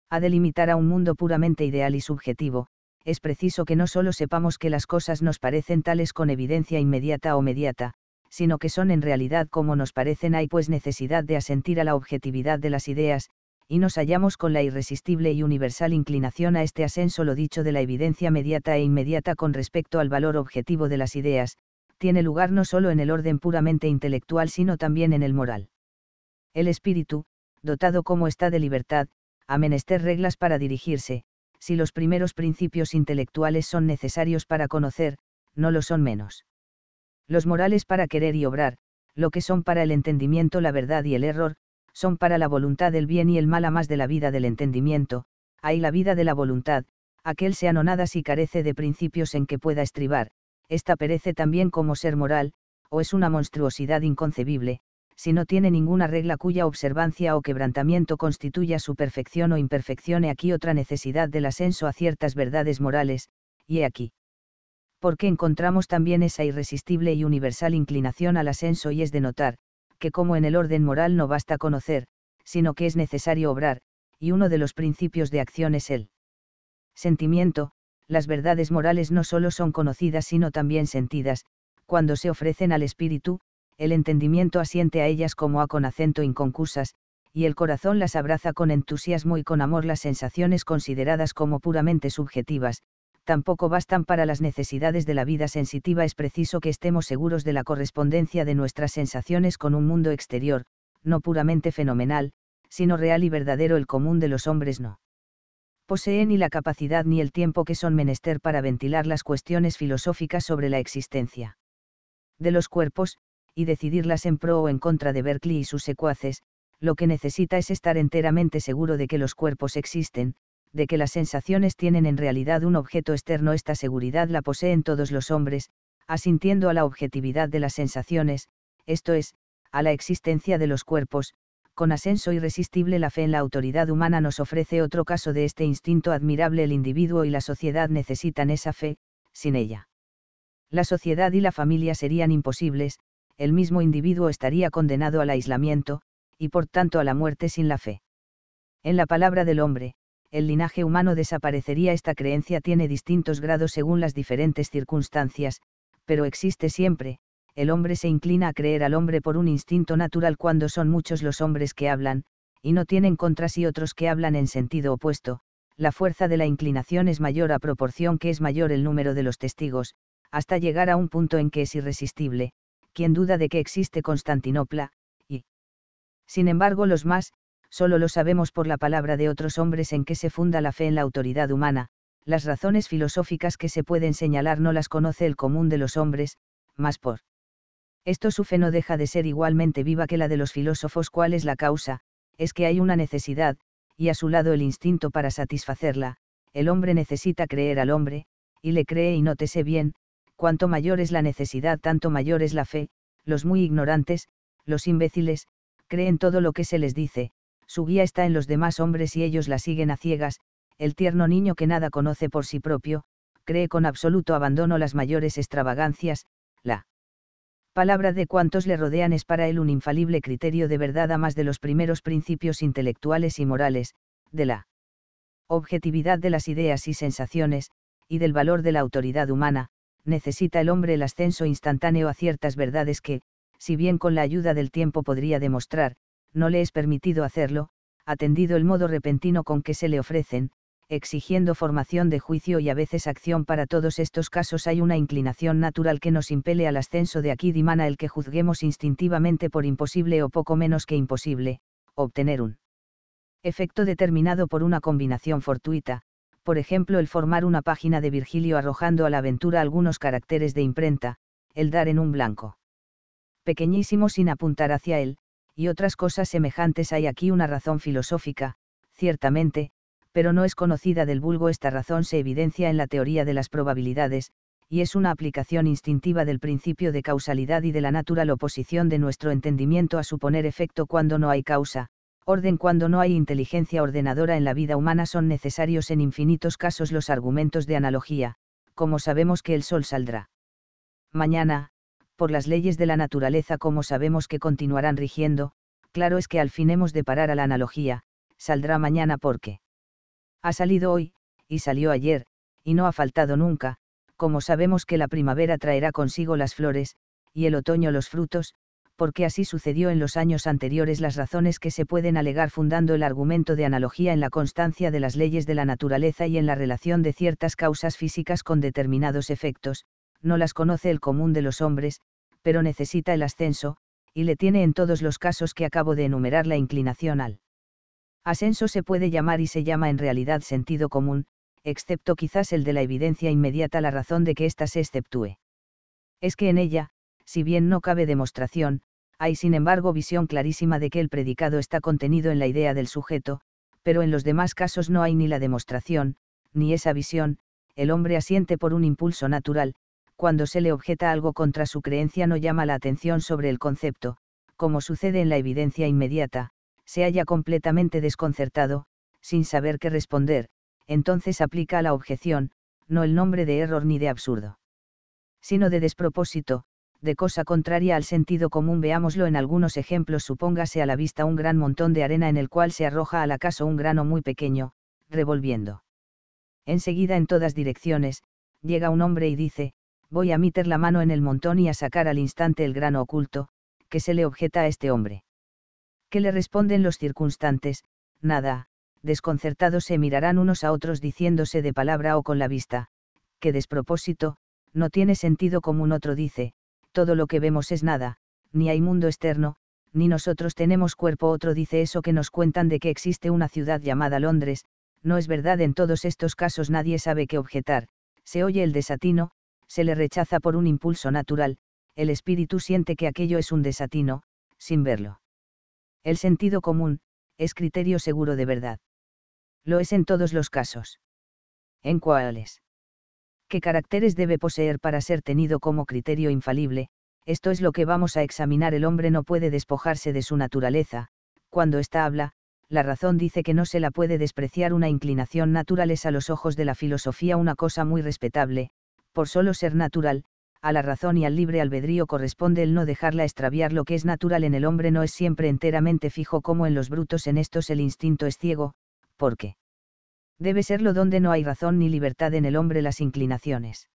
ha de limitar a un mundo puramente ideal y subjetivo, es preciso que no solo sepamos que las cosas nos parecen tales con evidencia inmediata o mediata, sino que son en realidad como nos parecen hay pues necesidad de asentir a la objetividad de las ideas, y nos hallamos con la irresistible y universal inclinación a este ascenso. Lo dicho de la evidencia mediata e inmediata con respecto al valor objetivo de las ideas, tiene lugar no solo en el orden puramente intelectual, sino también en el moral. El espíritu, dotado como está de libertad, a menester reglas para dirigirse, si los primeros principios intelectuales son necesarios para conocer, no lo son menos. Los morales para querer y obrar, lo que son para el entendimiento la verdad y el error, son para la voluntad el bien y el mal a más de la vida del entendimiento, hay la vida de la voluntad, aquel se anonada si carece de principios en que pueda estribar, Esta perece también como ser moral, o es una monstruosidad inconcebible, si no tiene ninguna regla cuya observancia o quebrantamiento constituya su perfección o imperfección. He aquí otra necesidad del ascenso a ciertas verdades morales, y he aquí. Porque encontramos también esa irresistible y universal inclinación al ascenso y es de notar, que como en el orden moral no basta conocer, sino que es necesario obrar, y uno de los principios de acción es el sentimiento, las verdades morales no solo son conocidas sino también sentidas, cuando se ofrecen al espíritu, el entendimiento asiente a ellas como a con acento inconcusas, y el corazón las abraza con entusiasmo y con amor las sensaciones consideradas como puramente subjetivas, tampoco bastan para las necesidades de la vida sensitiva, es preciso que estemos seguros de la correspondencia de nuestras sensaciones con un mundo exterior, no puramente fenomenal, sino real y verdadero el común de los hombres no. Posee ni la capacidad ni el tiempo que son menester para ventilar las cuestiones filosóficas sobre la existencia de los cuerpos, y decidirlas en pro o en contra de Berkeley y sus secuaces, lo que necesita es estar enteramente seguro de que los cuerpos existen, de que las sensaciones tienen en realidad un objeto externo, esta seguridad la poseen todos los hombres, asintiendo a la objetividad de las sensaciones, esto es, a la existencia de los cuerpos, con ascenso irresistible la fe en la autoridad humana nos ofrece otro caso de este instinto admirable el individuo y la sociedad necesitan esa fe, sin ella. La sociedad y la familia serían imposibles, el mismo individuo estaría condenado al aislamiento, y por tanto a la muerte sin la fe. En la palabra del hombre, el linaje humano desaparecería. Esta creencia tiene distintos grados según las diferentes circunstancias, pero existe siempre, el hombre se inclina a creer al hombre por un instinto natural cuando son muchos los hombres que hablan, y no tienen contra sí otros que hablan en sentido opuesto, la fuerza de la inclinación es mayor a proporción que es mayor el número de los testigos, hasta llegar a un punto en que es irresistible, quien duda de que existe Constantinopla, y sin embargo los más solo lo sabemos por la palabra de otros hombres en que se funda la fe en la autoridad humana, las razones filosóficas que se pueden señalar no las conoce el común de los hombres, más por esto su fe no deja de ser igualmente viva que la de los filósofos. ¿Cuál es la causa? Es que hay una necesidad, y a su lado el instinto para satisfacerla, el hombre necesita creer al hombre, y le cree y nótese bien, cuanto mayor es la necesidad tanto mayor es la fe, los muy ignorantes, los imbéciles, creen todo lo que se les dice, su guía está en los demás hombres y ellos la siguen a ciegas, el tierno niño que nada conoce por sí propio, cree con absoluto abandono las mayores extravagancias, la palabra de cuantos le rodean es para él un infalible criterio de verdad a más de los primeros principios intelectuales y morales, de la objetividad de las ideas y sensaciones, y del valor de la autoridad humana, necesita el hombre el ascenso instantáneo a ciertas verdades que, si bien con la ayuda del tiempo podría demostrar, no le es permitido hacerlo, atendido el modo repentino con que se le ofrecen, exigiendo formación de juicio y a veces acción para todos estos casos hay una inclinación natural que nos impele al ascenso de aquí dimana el que juzguemos instintivamente por imposible o poco menos que imposible, obtener un efecto determinado por una combinación fortuita, por ejemplo el formar una página de Virgilio arrojando a la aventura algunos caracteres de imprenta, el dar en un blanco pequeñísimo sin apuntar hacia él, y otras cosas semejantes hay aquí una razón filosófica, ciertamente, pero no es conocida del vulgo. Esta razón se evidencia en la teoría de las probabilidades, y es una aplicación instintiva del principio de causalidad y de la natural oposición de nuestro entendimiento a suponer efecto cuando no hay causa, orden cuando no hay inteligencia ordenadora en la vida humana son necesarios en infinitos casos los argumentos de analogía, como sabemos que el sol saldrá. Mañana, por las leyes de la naturaleza como sabemos que continuarán rigiendo, claro es que al fin hemos de parar a la analogía, saldrá mañana porque ha salido hoy, y salió ayer, y no ha faltado nunca, como sabemos que la primavera traerá consigo las flores, y el otoño los frutos, porque así sucedió en los años anteriores las razones que se pueden alegar fundando el argumento de analogía en la constancia de las leyes de la naturaleza y en la relación de ciertas causas físicas con determinados efectos, no las conoce el común de los hombres, pero necesita el ascenso, y le tiene en todos los casos que acabo de enumerar la inclinación al. Ascenso se puede llamar y se llama en realidad sentido común, excepto quizás el de la evidencia inmediata la razón de que ésta se exceptúe. Es que en ella, si bien no cabe demostración, hay sin embargo visión clarísima de que el predicado está contenido en la idea del sujeto, pero en los demás casos no hay ni la demostración, ni esa visión, el hombre asiente por un impulso natural, cuando se le objeta algo contra su creencia no llama la atención sobre el concepto, como sucede en la evidencia inmediata, se halla completamente desconcertado, sin saber qué responder, entonces aplica la objeción, no el nombre de error ni de absurdo, sino de despropósito, de cosa contraria al sentido común. Veámoslo en algunos ejemplos. Supóngase a la vista un gran montón de arena en el cual se arroja al acaso un grano muy pequeño, revolviendo. Enseguida en todas direcciones, llega un hombre y dice, voy a meter la mano en el montón y a sacar al instante el grano oculto, que se le objeta a este hombre. ¿Qué le responden los circunstantes? Nada, desconcertados se mirarán unos a otros diciéndose de palabra o con la vista, que despropósito, no tiene sentido común otro dice, todo lo que vemos es nada, ni hay mundo externo, ni nosotros tenemos cuerpo otro dice eso que nos cuentan de que existe una ciudad llamada Londres, no es verdad en todos estos casos nadie sabe qué objetar, se oye el desatino, se le rechaza por un impulso natural, el espíritu siente que aquello es un desatino, sin verlo. El sentido común, es criterio seguro de verdad. Lo es en todos los casos. ¿En cuáles? ¿Qué caracteres debe poseer para ser tenido como criterio infalible? Esto es lo que vamos a examinar. El hombre no puede despojarse de su naturaleza, cuando ésta habla, la razón dice que no se la puede despreciar una inclinación natural es a los ojos de la filosofía una cosa muy respetable, por solo ser natural, a la razón y al libre albedrío corresponde el no dejarla extraviar lo que es natural en el hombre no es siempre enteramente fijo como en los brutos en estos el instinto es ciego, porque debe serlo donde no hay razón ni libertad en el hombre las inclinaciones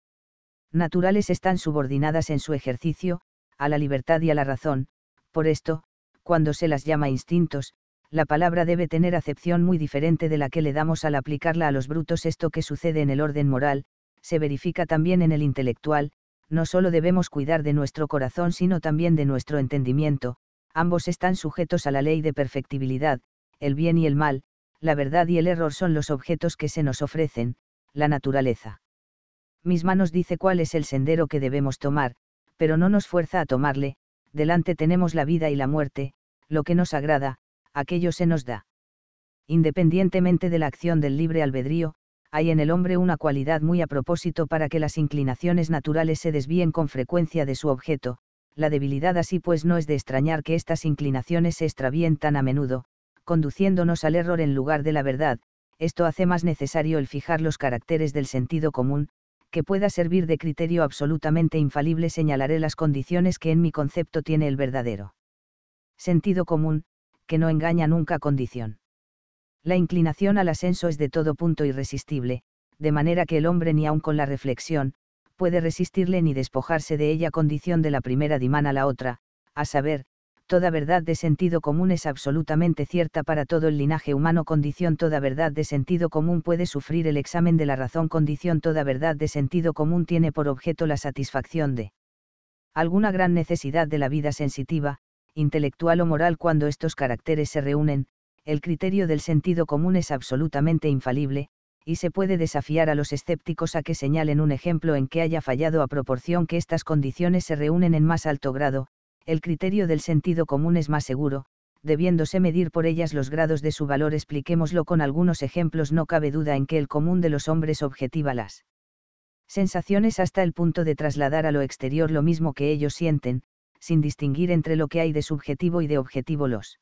naturales están subordinadas en su ejercicio, a la libertad y a la razón, por esto, cuando se las llama instintos, la palabra debe tener acepción muy diferente de la que le damos al aplicarla a los brutos esto que sucede en el orden moral, se verifica también en el intelectual, no solo debemos cuidar de nuestro corazón sino también de nuestro entendimiento, ambos están sujetos a la ley de perfectibilidad, el bien y el mal, la verdad y el error son los objetos que se nos ofrecen, la naturaleza. Mis manos dice cuál es el sendero que debemos tomar, pero no nos fuerza a tomarle, delante tenemos la vida y la muerte, lo que nos agrada, aquello se nos da. Independientemente de la acción del libre albedrío, hay en el hombre una cualidad muy a propósito para que las inclinaciones naturales se desvíen con frecuencia de su objeto, la debilidad así pues no es de extrañar que estas inclinaciones se extravíen tan a menudo, conduciéndonos al error en lugar de la verdad, esto hace más necesario el fijar los caracteres del sentido común, que pueda servir de criterio absolutamente infalible señalaré las condiciones que en mi concepto tiene el verdadero sentido común, que no engaña nunca condición. La inclinación al ascenso es de todo punto irresistible, de manera que el hombre ni aun con la reflexión, puede resistirle ni despojarse de ella condición de la primera dimana a la otra, a saber, toda verdad de sentido común es absolutamente cierta para todo el linaje humano condición toda verdad de sentido común puede sufrir el examen de la razón condición toda verdad de sentido común tiene por objeto la satisfacción de alguna gran necesidad de la vida sensitiva, intelectual o moral cuando estos caracteres se reúnen, el criterio del sentido común es absolutamente infalible, y se puede desafiar a los escépticos a que señalen un ejemplo en que haya fallado a proporción que estas condiciones se reúnen en más alto grado, el criterio del sentido común es más seguro, debiéndose medir por ellas los grados de su valor. Expliquémoslo con algunos ejemplos. No cabe duda en que el común de los hombres objetiva las sensaciones hasta el punto de trasladar a lo exterior lo mismo que ellos sienten, sin distinguir entre lo que hay de subjetivo y de objetivo los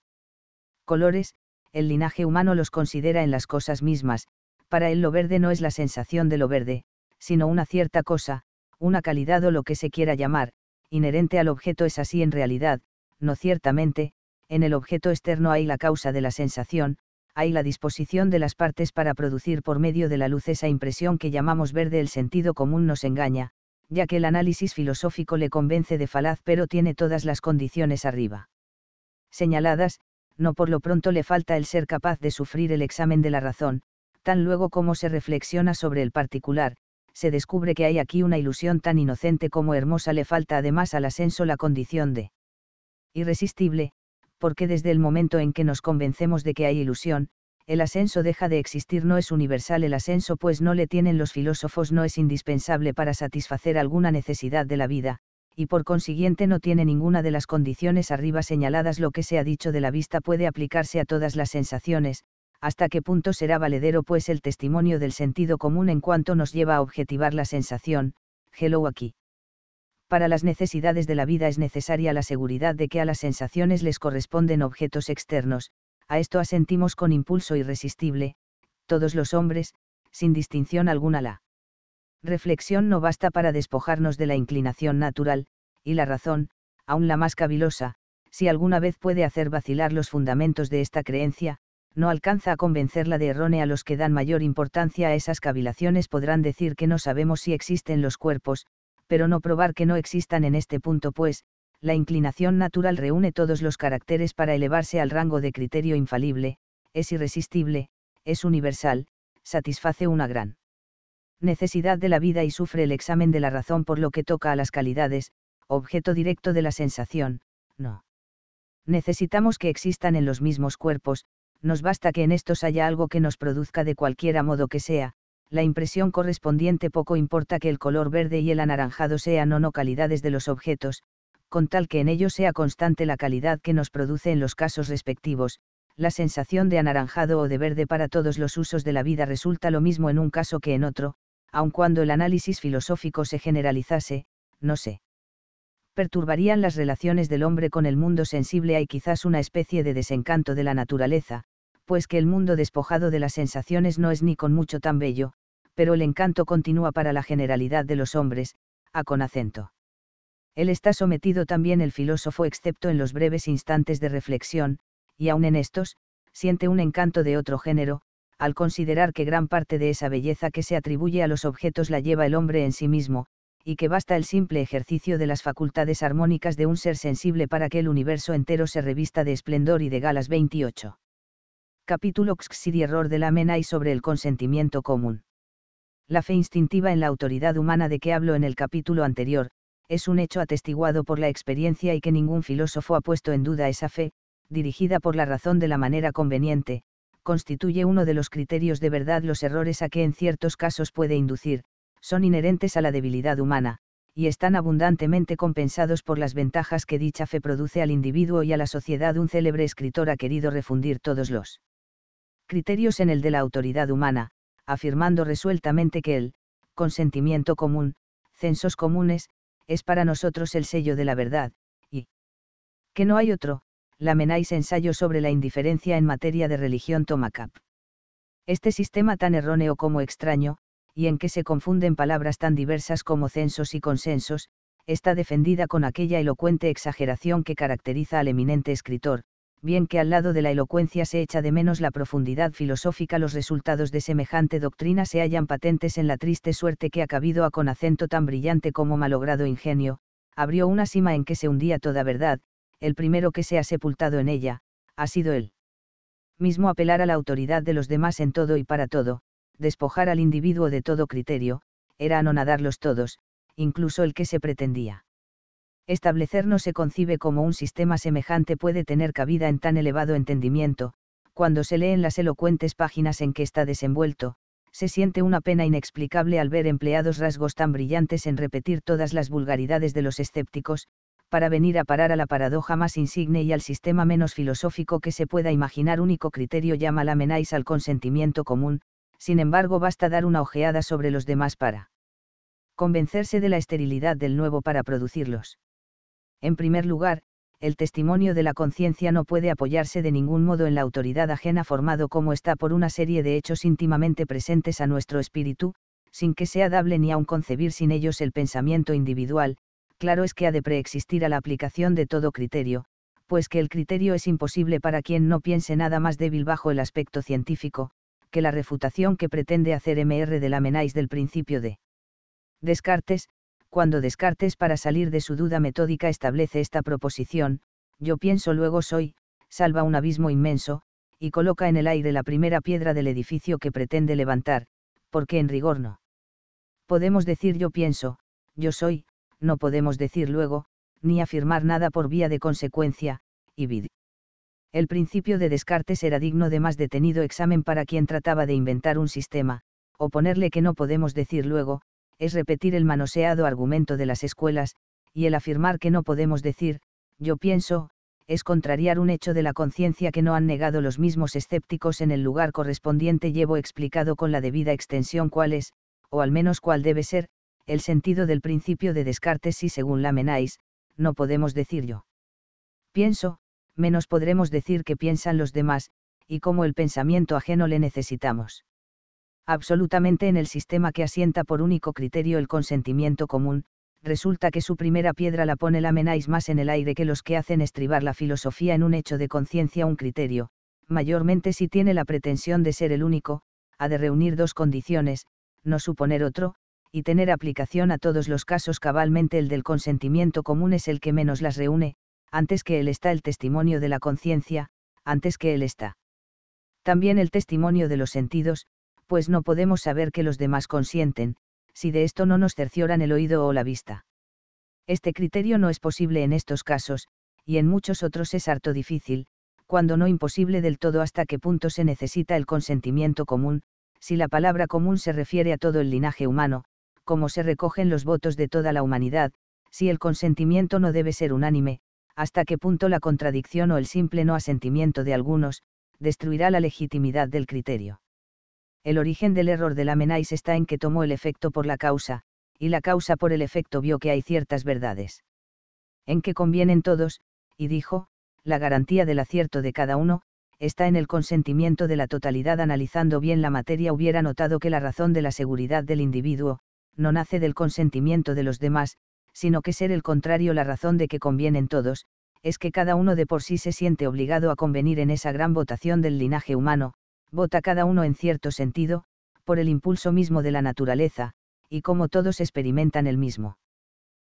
colores, el linaje humano los considera en las cosas mismas, para él lo verde no es la sensación de lo verde, sino una cierta cosa, una calidad o lo que se quiera llamar, inherente al objeto es así en realidad, no ciertamente, en el objeto externo hay la causa de la sensación, hay la disposición de las partes para producir por medio de la luz esa impresión que llamamos verde el sentido común nos engaña, ya que el análisis filosófico le convence de falaz pero tiene todas las condiciones arriba. Señaladas, no por lo pronto le falta el ser capaz de sufrir el examen de la razón, tan luego como se reflexiona sobre el particular, se descubre que hay aquí una ilusión tan inocente como hermosa le falta además al ascenso la condición de irresistible, porque desde el momento en que nos convencemos de que hay ilusión, el ascenso deja de existir no es universal el ascenso pues no le tienen los filósofos no es indispensable para satisfacer alguna necesidad de la vida, y por consiguiente no tiene ninguna de las condiciones arriba señaladas, lo que se ha dicho de la vista puede aplicarse a todas las sensaciones, hasta qué punto será valedero pues el testimonio del sentido común en cuanto nos lleva a objetivar la sensación, hello aquí. Para las necesidades de la vida es necesaria la seguridad de que a las sensaciones les corresponden objetos externos, a esto asentimos con impulso irresistible, todos los hombres, sin distinción alguna la reflexión no basta para despojarnos de la inclinación natural, y la razón, aun la más cavilosa, si alguna vez puede hacer vacilar los fundamentos de esta creencia, no alcanza a convencerla de errónea los que dan mayor importancia a esas cavilaciones podrán decir que no sabemos si existen los cuerpos, pero no probar que no existan en este punto pues, la inclinación natural reúne todos los caracteres para elevarse al rango de criterio infalible, es irresistible, es universal, satisface una gran necesidad de la vida y sufre el examen de la razón por lo que toca a las calidades, objeto directo de la sensación, no. Necesitamos que existan en los mismos cuerpos, nos basta que en estos haya algo que nos produzca de cualquiera modo que sea, la impresión correspondiente poco importa que el color verde y el anaranjado sean o no calidades de los objetos, con tal que en ellos sea constante la calidad que nos produce en los casos respectivos, la sensación de anaranjado o de verde para todos los usos de la vida resulta lo mismo en un caso que en otro, aun cuando el análisis filosófico se generalizase, no sé. Perturbarían las relaciones del hombre con el mundo sensible hay quizás una especie de desencanto de la naturaleza, pues que el mundo despojado de las sensaciones no es ni con mucho tan bello, pero el encanto continúa para la generalidad de los hombres, a con acento. Él está sometido también el filósofo excepto en los breves instantes de reflexión, y aun en estos, siente un encanto de otro género, al considerar que gran parte de esa belleza que se atribuye a los objetos la lleva el hombre en sí mismo, y que basta el simple ejercicio de las facultades armónicas de un ser sensible para que el universo entero se revista de esplendor y de galas 28. Capítulo xxi error de la mena y sobre el consentimiento común. La fe instintiva en la autoridad humana de que hablo en el capítulo anterior, es un hecho atestiguado por la experiencia y que ningún filósofo ha puesto en duda esa fe, dirigida por la razón de la manera conveniente, constituye uno de los criterios de verdad los errores a que en ciertos casos puede inducir, son inherentes a la debilidad humana, y están abundantemente compensados por las ventajas que dicha fe produce al individuo y a la sociedad. Un célebre escritor ha querido refundir todos los criterios en el de la autoridad humana, afirmando resueltamente que el consentimiento común, censos comunes, es para nosotros el sello de la verdad, y que no hay otro, Menáis ensayo sobre la indiferencia en materia de religión toma cap. Este sistema tan erróneo como extraño, y en que se confunden palabras tan diversas como censos y consensos, está defendida con aquella elocuente exageración que caracteriza al eminente escritor, bien que al lado de la elocuencia se echa de menos la profundidad filosófica, los resultados de semejante doctrina se hallan patentes en la triste suerte que ha cabido a con acento tan brillante como malogrado ingenio, abrió una sima en que se hundía toda verdad, el primero que se ha sepultado en ella, ha sido él. Mismo apelar a la autoridad de los demás en todo y para todo, despojar al individuo de todo criterio, era anonadarlos todos, incluso el que se pretendía. Establecer no se concibe como un sistema semejante puede tener cabida en tan elevado entendimiento, cuando se leen las elocuentes páginas en que está desenvuelto, se siente una pena inexplicable al ver empleados rasgos tan brillantes en repetir todas las vulgaridades de los escépticos, para venir a parar a la paradoja más insigne y al sistema menos filosófico que se pueda imaginar. Único criterio llama la menáis al consentimiento común, sin embargo basta dar una ojeada sobre los demás para convencerse de la esterilidad del nuevo para producirlos. En primer lugar, el testimonio de la conciencia no puede apoyarse de ningún modo en la autoridad ajena formado como está por una serie de hechos íntimamente presentes a nuestro espíritu, sin que sea dable ni aun concebir sin ellos el pensamiento individual, claro es que ha de preexistir a la aplicación de todo criterio, pues que el criterio es imposible para quien no piense nada más débil bajo el aspecto científico, que la refutación que pretende hacer MR de la del principio de Descartes, cuando Descartes para salir de su duda metódica establece esta proposición, yo pienso luego soy, salva un abismo inmenso, y coloca en el aire la primera piedra del edificio que pretende levantar, porque en rigor no. Podemos decir yo pienso, yo soy, no podemos decir luego, ni afirmar nada por vía de consecuencia, y vid. El principio de Descartes era digno de más detenido examen para quien trataba de inventar un sistema, o ponerle que no podemos decir luego, es repetir el manoseado argumento de las escuelas, y el afirmar que no podemos decir, yo pienso, es contrariar un hecho de la conciencia que no han negado los mismos escépticos en el lugar correspondiente llevo explicado con la debida extensión cuál es, o al menos cuál debe ser, el sentido del principio de Descartes y según la menáis, no podemos decir yo. Pienso, menos podremos decir que piensan los demás, y cómo el pensamiento ajeno le necesitamos. Absolutamente en el sistema que asienta por único criterio el consentimiento común, resulta que su primera piedra la pone la menáis más en el aire que los que hacen estribar la filosofía en un hecho de conciencia un criterio, mayormente si tiene la pretensión de ser el único, ha de reunir dos condiciones, no suponer otro, y tener aplicación a todos los casos cabalmente el del consentimiento común es el que menos las reúne, antes que él está el testimonio de la conciencia, antes que él está. También el testimonio de los sentidos, pues no podemos saber que los demás consienten, si de esto no nos cercioran el oído o la vista. Este criterio no es posible en estos casos, y en muchos otros es harto difícil, cuando no imposible del todo hasta qué punto se necesita el consentimiento común, si la palabra común se refiere a todo el linaje humano, como se recogen los votos de toda la humanidad, si el consentimiento no debe ser unánime, hasta qué punto la contradicción o el simple no asentimiento de algunos, destruirá la legitimidad del criterio. El origen del error de Amenáis está en que tomó el efecto por la causa, y la causa por el efecto vio que hay ciertas verdades. En que convienen todos, y dijo, la garantía del acierto de cada uno, está en el consentimiento de la totalidad analizando bien la materia hubiera notado que la razón de la seguridad del individuo, no nace del consentimiento de los demás, sino que ser el contrario la razón de que convienen todos, es que cada uno de por sí se siente obligado a convenir en esa gran votación del linaje humano, vota cada uno en cierto sentido, por el impulso mismo de la naturaleza, y como todos experimentan el mismo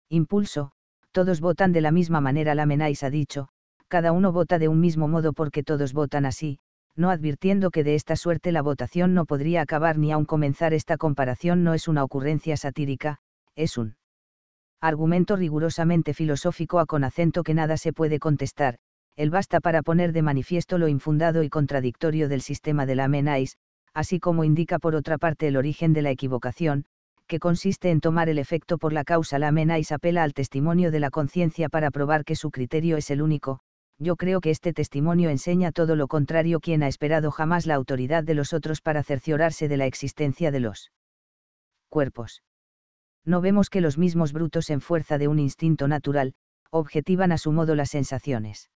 impulso, todos votan de la misma manera Lamenais ha dicho, cada uno vota de un mismo modo porque todos votan así, no advirtiendo que de esta suerte la votación no podría acabar ni aun comenzar esta comparación no es una ocurrencia satírica, es un argumento rigurosamente filosófico a con acento que nada se puede contestar, el basta para poner de manifiesto lo infundado y contradictorio del sistema de la Menais, así como indica por otra parte el origen de la equivocación, que consiste en tomar el efecto por la causa la Menais apela al testimonio de la conciencia para probar que su criterio es el único, yo creo que este testimonio enseña todo lo contrario quien ha esperado jamás la autoridad de los otros para cerciorarse de la existencia de los cuerpos. No vemos que los mismos brutos en fuerza de un instinto natural, objetivan a su modo las sensaciones.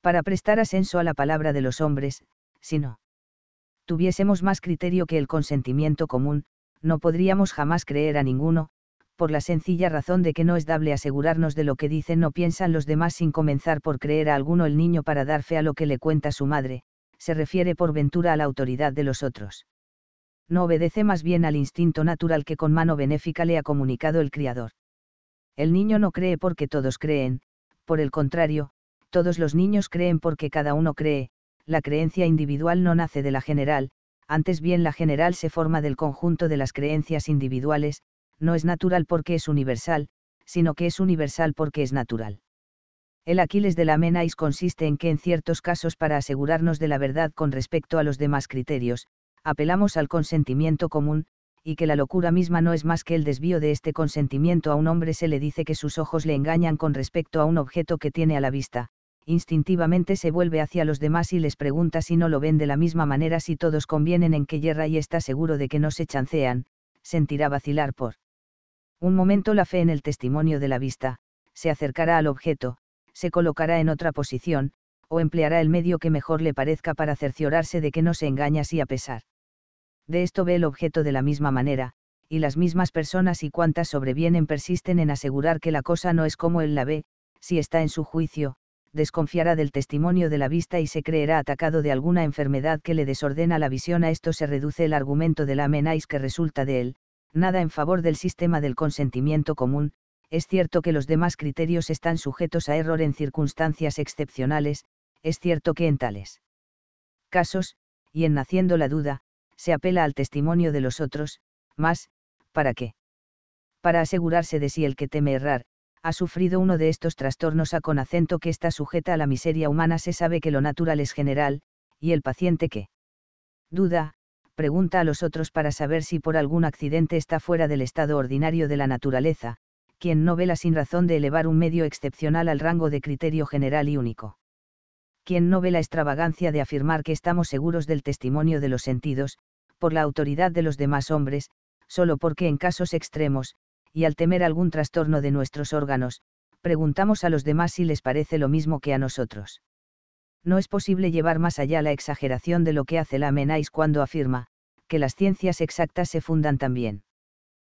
Para prestar asenso a la palabra de los hombres, si no tuviésemos más criterio que el consentimiento común, no podríamos jamás creer a ninguno, por la sencilla razón de que no es dable asegurarnos de lo que dicen o piensan los demás sin comenzar por creer a alguno el niño para dar fe a lo que le cuenta su madre, se refiere por ventura a la autoridad de los otros. No obedece más bien al instinto natural que con mano benéfica le ha comunicado el criador. El niño no cree porque todos creen, por el contrario, todos los niños creen porque cada uno cree, la creencia individual no nace de la general, antes bien la general se forma del conjunto de las creencias individuales, no es natural porque es universal, sino que es universal porque es natural. El Aquiles de la Menais consiste en que en ciertos casos para asegurarnos de la verdad con respecto a los demás criterios, apelamos al consentimiento común, y que la locura misma no es más que el desvío de este consentimiento a un hombre se le dice que sus ojos le engañan con respecto a un objeto que tiene a la vista, instintivamente se vuelve hacia los demás y les pregunta si no lo ven de la misma manera si todos convienen en que yerra y está seguro de que no se chancean, sentirá vacilar por un momento la fe en el testimonio de la vista, se acercará al objeto, se colocará en otra posición, o empleará el medio que mejor le parezca para cerciorarse de que no se engaña si a pesar. De esto ve el objeto de la misma manera, y las mismas personas y cuantas sobrevienen persisten en asegurar que la cosa no es como él la ve, si está en su juicio, desconfiará del testimonio de la vista y se creerá atacado de alguna enfermedad que le desordena la visión. A esto se reduce el argumento del amenáis que resulta de él, nada en favor del sistema del consentimiento común, es cierto que los demás criterios están sujetos a error en circunstancias excepcionales, es cierto que en tales casos, y en naciendo la duda, se apela al testimonio de los otros, más, ¿para qué? Para asegurarse de si el que teme errar, ha sufrido uno de estos trastornos a con acento que está sujeta a la miseria humana se sabe que lo natural es general, y el paciente que duda, pregunta a los otros para saber si por algún accidente está fuera del estado ordinario de la naturaleza, quien no vela sin razón de elevar un medio excepcional al rango de criterio general y único. Quien no ve la extravagancia de afirmar que estamos seguros del testimonio de los sentidos, por la autoridad de los demás hombres, solo porque en casos extremos, y al temer algún trastorno de nuestros órganos, preguntamos a los demás si les parece lo mismo que a nosotros no es posible llevar más allá la exageración de lo que hace la Menais cuando afirma, que las ciencias exactas se fundan también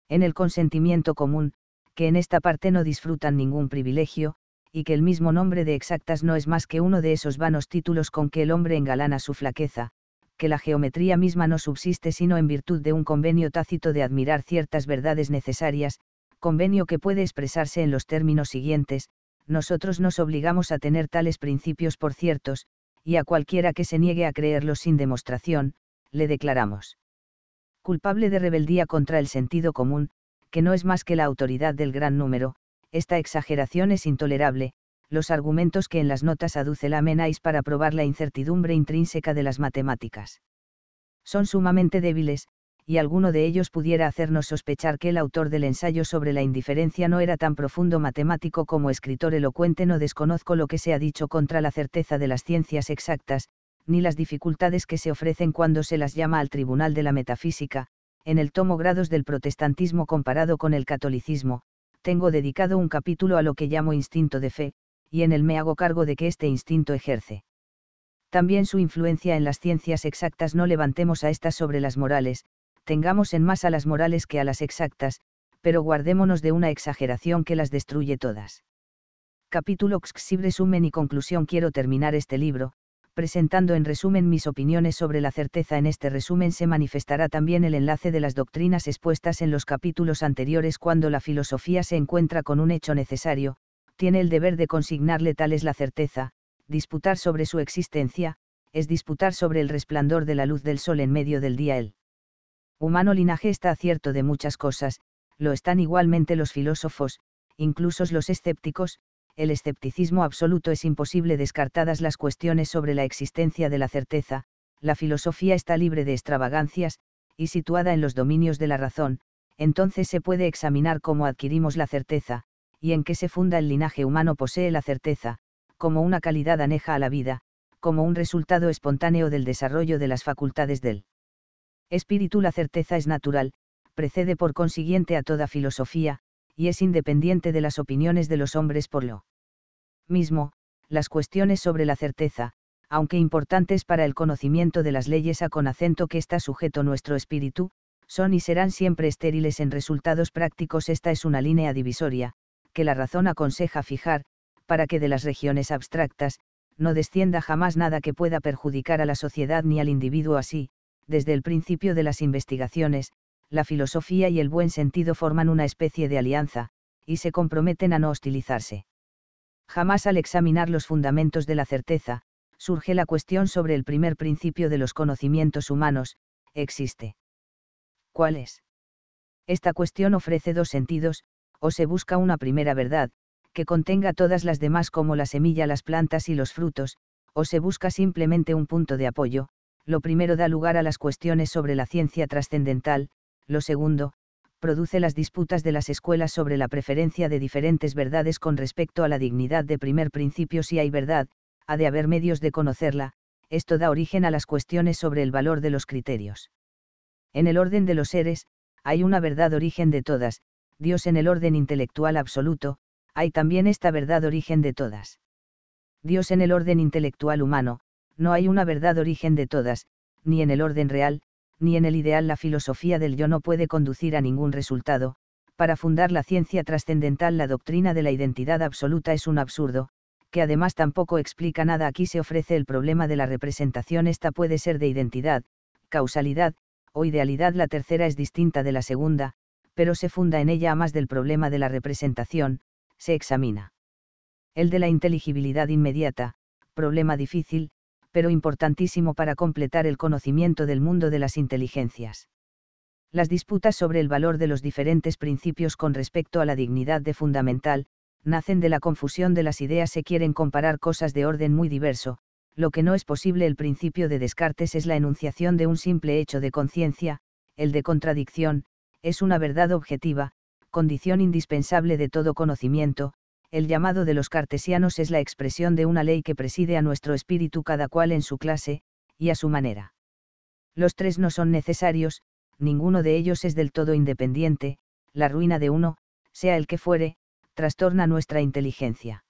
en el consentimiento común, que en esta parte no disfrutan ningún privilegio, y que el mismo nombre de exactas no es más que uno de esos vanos títulos con que el hombre engalana su flaqueza, que la geometría misma no subsiste sino en virtud de un convenio tácito de admirar ciertas verdades necesarias, convenio que puede expresarse en los términos siguientes, nosotros nos obligamos a tener tales principios por ciertos, y a cualquiera que se niegue a creerlos sin demostración, le declaramos culpable de rebeldía contra el sentido común, que no es más que la autoridad del gran número, esta exageración es intolerable, los argumentos que en las notas aduce la Menais para probar la incertidumbre intrínseca de las matemáticas. Son sumamente débiles, y alguno de ellos pudiera hacernos sospechar que el autor del ensayo sobre la indiferencia no era tan profundo matemático como escritor elocuente, no desconozco lo que se ha dicho contra la certeza de las ciencias exactas, ni las dificultades que se ofrecen cuando se las llama al Tribunal de la Metafísica, en el tomo Grados del Protestantismo comparado con el Catolicismo, tengo dedicado un capítulo a lo que llamo instinto de fe, y en él me hago cargo de que este instinto ejerce. También su influencia en las ciencias exactas no levantemos a estas sobre las morales, tengamos en más a las morales que a las exactas, pero guardémonos de una exageración que las destruye todas. Capítulo si Resumen y conclusión Quiero terminar este libro, presentando en resumen mis opiniones sobre la certeza. En este resumen se manifestará también el enlace de las doctrinas expuestas en los capítulos anteriores cuando la filosofía se encuentra con un hecho necesario, tiene el deber de consignarle tal es la certeza, disputar sobre su existencia, es disputar sobre el resplandor de la luz del sol en medio del día él humano linaje está cierto de muchas cosas, lo están igualmente los filósofos, incluso los escépticos, el escepticismo absoluto es imposible descartadas las cuestiones sobre la existencia de la certeza, la filosofía está libre de extravagancias, y situada en los dominios de la razón, entonces se puede examinar cómo adquirimos la certeza, y en qué se funda el linaje humano posee la certeza, como una calidad aneja a la vida, como un resultado espontáneo del desarrollo de las facultades del espíritu la certeza es natural, precede por consiguiente a toda filosofía, y es independiente de las opiniones de los hombres por lo mismo, las cuestiones sobre la certeza, aunque importantes para el conocimiento de las leyes a con acento que está sujeto nuestro espíritu, son y serán siempre estériles en resultados prácticos. Esta es una línea divisoria, que la razón aconseja fijar, para que de las regiones abstractas, no descienda jamás nada que pueda perjudicar a la sociedad ni al individuo así, desde el principio de las investigaciones, la filosofía y el buen sentido forman una especie de alianza, y se comprometen a no hostilizarse. Jamás al examinar los fundamentos de la certeza, surge la cuestión sobre el primer principio de los conocimientos humanos, existe. ¿Cuál es? Esta cuestión ofrece dos sentidos, o se busca una primera verdad, que contenga todas las demás como la semilla, las plantas y los frutos, o se busca simplemente un punto de apoyo, lo primero da lugar a las cuestiones sobre la ciencia trascendental, lo segundo, produce las disputas de las escuelas sobre la preferencia de diferentes verdades con respecto a la dignidad de primer principio si hay verdad, ha de haber medios de conocerla, esto da origen a las cuestiones sobre el valor de los criterios. En el orden de los seres, hay una verdad origen de todas, Dios en el orden intelectual absoluto, hay también esta verdad origen de todas. Dios en el orden intelectual humano, no hay una verdad origen de todas, ni en el orden real, ni en el ideal la filosofía del yo no puede conducir a ningún resultado, para fundar la ciencia trascendental la doctrina de la identidad absoluta es un absurdo, que además tampoco explica nada aquí se ofrece el problema de la representación esta puede ser de identidad, causalidad, o idealidad la tercera es distinta de la segunda, pero se funda en ella a más del problema de la representación, se examina. El de la inteligibilidad inmediata, problema difícil, pero importantísimo para completar el conocimiento del mundo de las inteligencias. Las disputas sobre el valor de los diferentes principios con respecto a la dignidad de fundamental, nacen de la confusión de las ideas se quieren comparar cosas de orden muy diverso, lo que no es posible el principio de Descartes es la enunciación de un simple hecho de conciencia, el de contradicción, es una verdad objetiva, condición indispensable de todo conocimiento, el llamado de los cartesianos es la expresión de una ley que preside a nuestro espíritu cada cual en su clase, y a su manera. Los tres no son necesarios, ninguno de ellos es del todo independiente, la ruina de uno, sea el que fuere, trastorna nuestra inteligencia.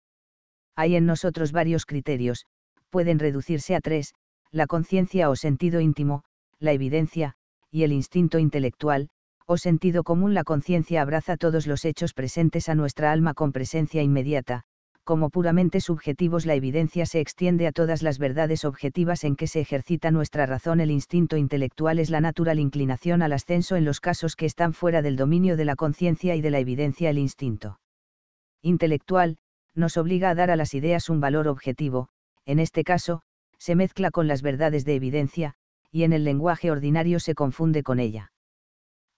Hay en nosotros varios criterios, pueden reducirse a tres, la conciencia o sentido íntimo, la evidencia, y el instinto intelectual, o sentido común la conciencia abraza todos los hechos presentes a nuestra alma con presencia inmediata, como puramente subjetivos la evidencia se extiende a todas las verdades objetivas en que se ejercita nuestra razón el instinto intelectual es la natural inclinación al ascenso en los casos que están fuera del dominio de la conciencia y de la evidencia el instinto intelectual, nos obliga a dar a las ideas un valor objetivo, en este caso, se mezcla con las verdades de evidencia, y en el lenguaje ordinario se confunde con ella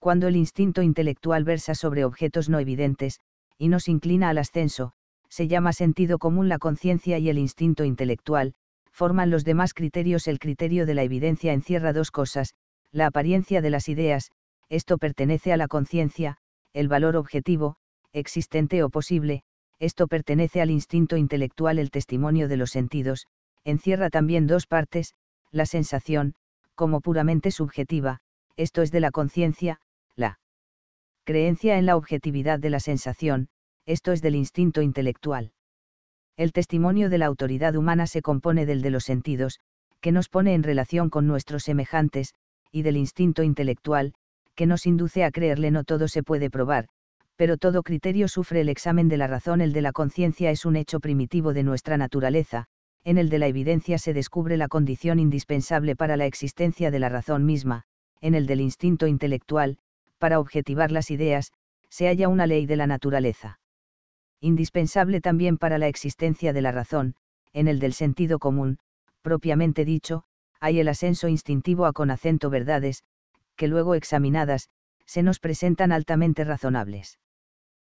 cuando el instinto intelectual versa sobre objetos no evidentes, y nos inclina al ascenso, se llama sentido común la conciencia y el instinto intelectual, forman los demás criterios el criterio de la evidencia encierra dos cosas, la apariencia de las ideas, esto pertenece a la conciencia, el valor objetivo, existente o posible, esto pertenece al instinto intelectual el testimonio de los sentidos, encierra también dos partes, la sensación, como puramente subjetiva, esto es de la conciencia, creencia en la objetividad de la sensación, esto es del instinto intelectual. El testimonio de la autoridad humana se compone del de los sentidos, que nos pone en relación con nuestros semejantes, y del instinto intelectual, que nos induce a creerle no todo se puede probar, pero todo criterio sufre el examen de la razón, el de la conciencia es un hecho primitivo de nuestra naturaleza, en el de la evidencia se descubre la condición indispensable para la existencia de la razón misma, en el del instinto intelectual, para objetivar las ideas, se halla una ley de la naturaleza. Indispensable también para la existencia de la razón, en el del sentido común, propiamente dicho, hay el ascenso instintivo a con acento verdades, que luego examinadas, se nos presentan altamente razonables.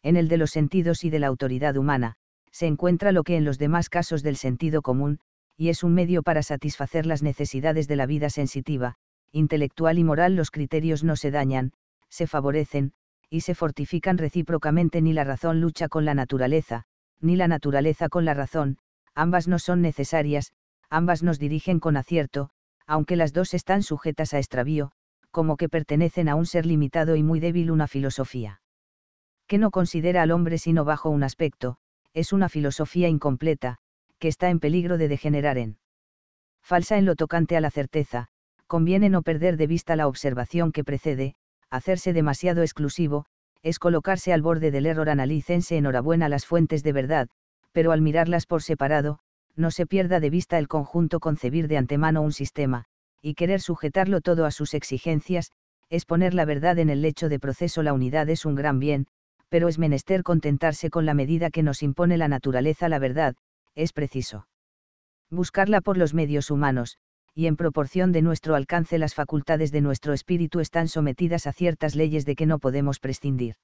En el de los sentidos y de la autoridad humana, se encuentra lo que en los demás casos del sentido común, y es un medio para satisfacer las necesidades de la vida sensitiva, intelectual y moral los criterios no se dañan, se favorecen, y se fortifican recíprocamente ni la razón lucha con la naturaleza, ni la naturaleza con la razón, ambas no son necesarias, ambas nos dirigen con acierto, aunque las dos están sujetas a extravío, como que pertenecen a un ser limitado y muy débil una filosofía. Que no considera al hombre sino bajo un aspecto, es una filosofía incompleta, que está en peligro de degenerar en falsa en lo tocante a la certeza, conviene no perder de vista la observación que precede, hacerse demasiado exclusivo, es colocarse al borde del error analícense enhorabuena las fuentes de verdad, pero al mirarlas por separado, no se pierda de vista el conjunto concebir de antemano un sistema, y querer sujetarlo todo a sus exigencias, es poner la verdad en el lecho de proceso la unidad es un gran bien, pero es menester contentarse con la medida que nos impone la naturaleza la verdad, es preciso. Buscarla por los medios humanos, y en proporción de nuestro alcance las facultades de nuestro espíritu están sometidas a ciertas leyes de que no podemos prescindir.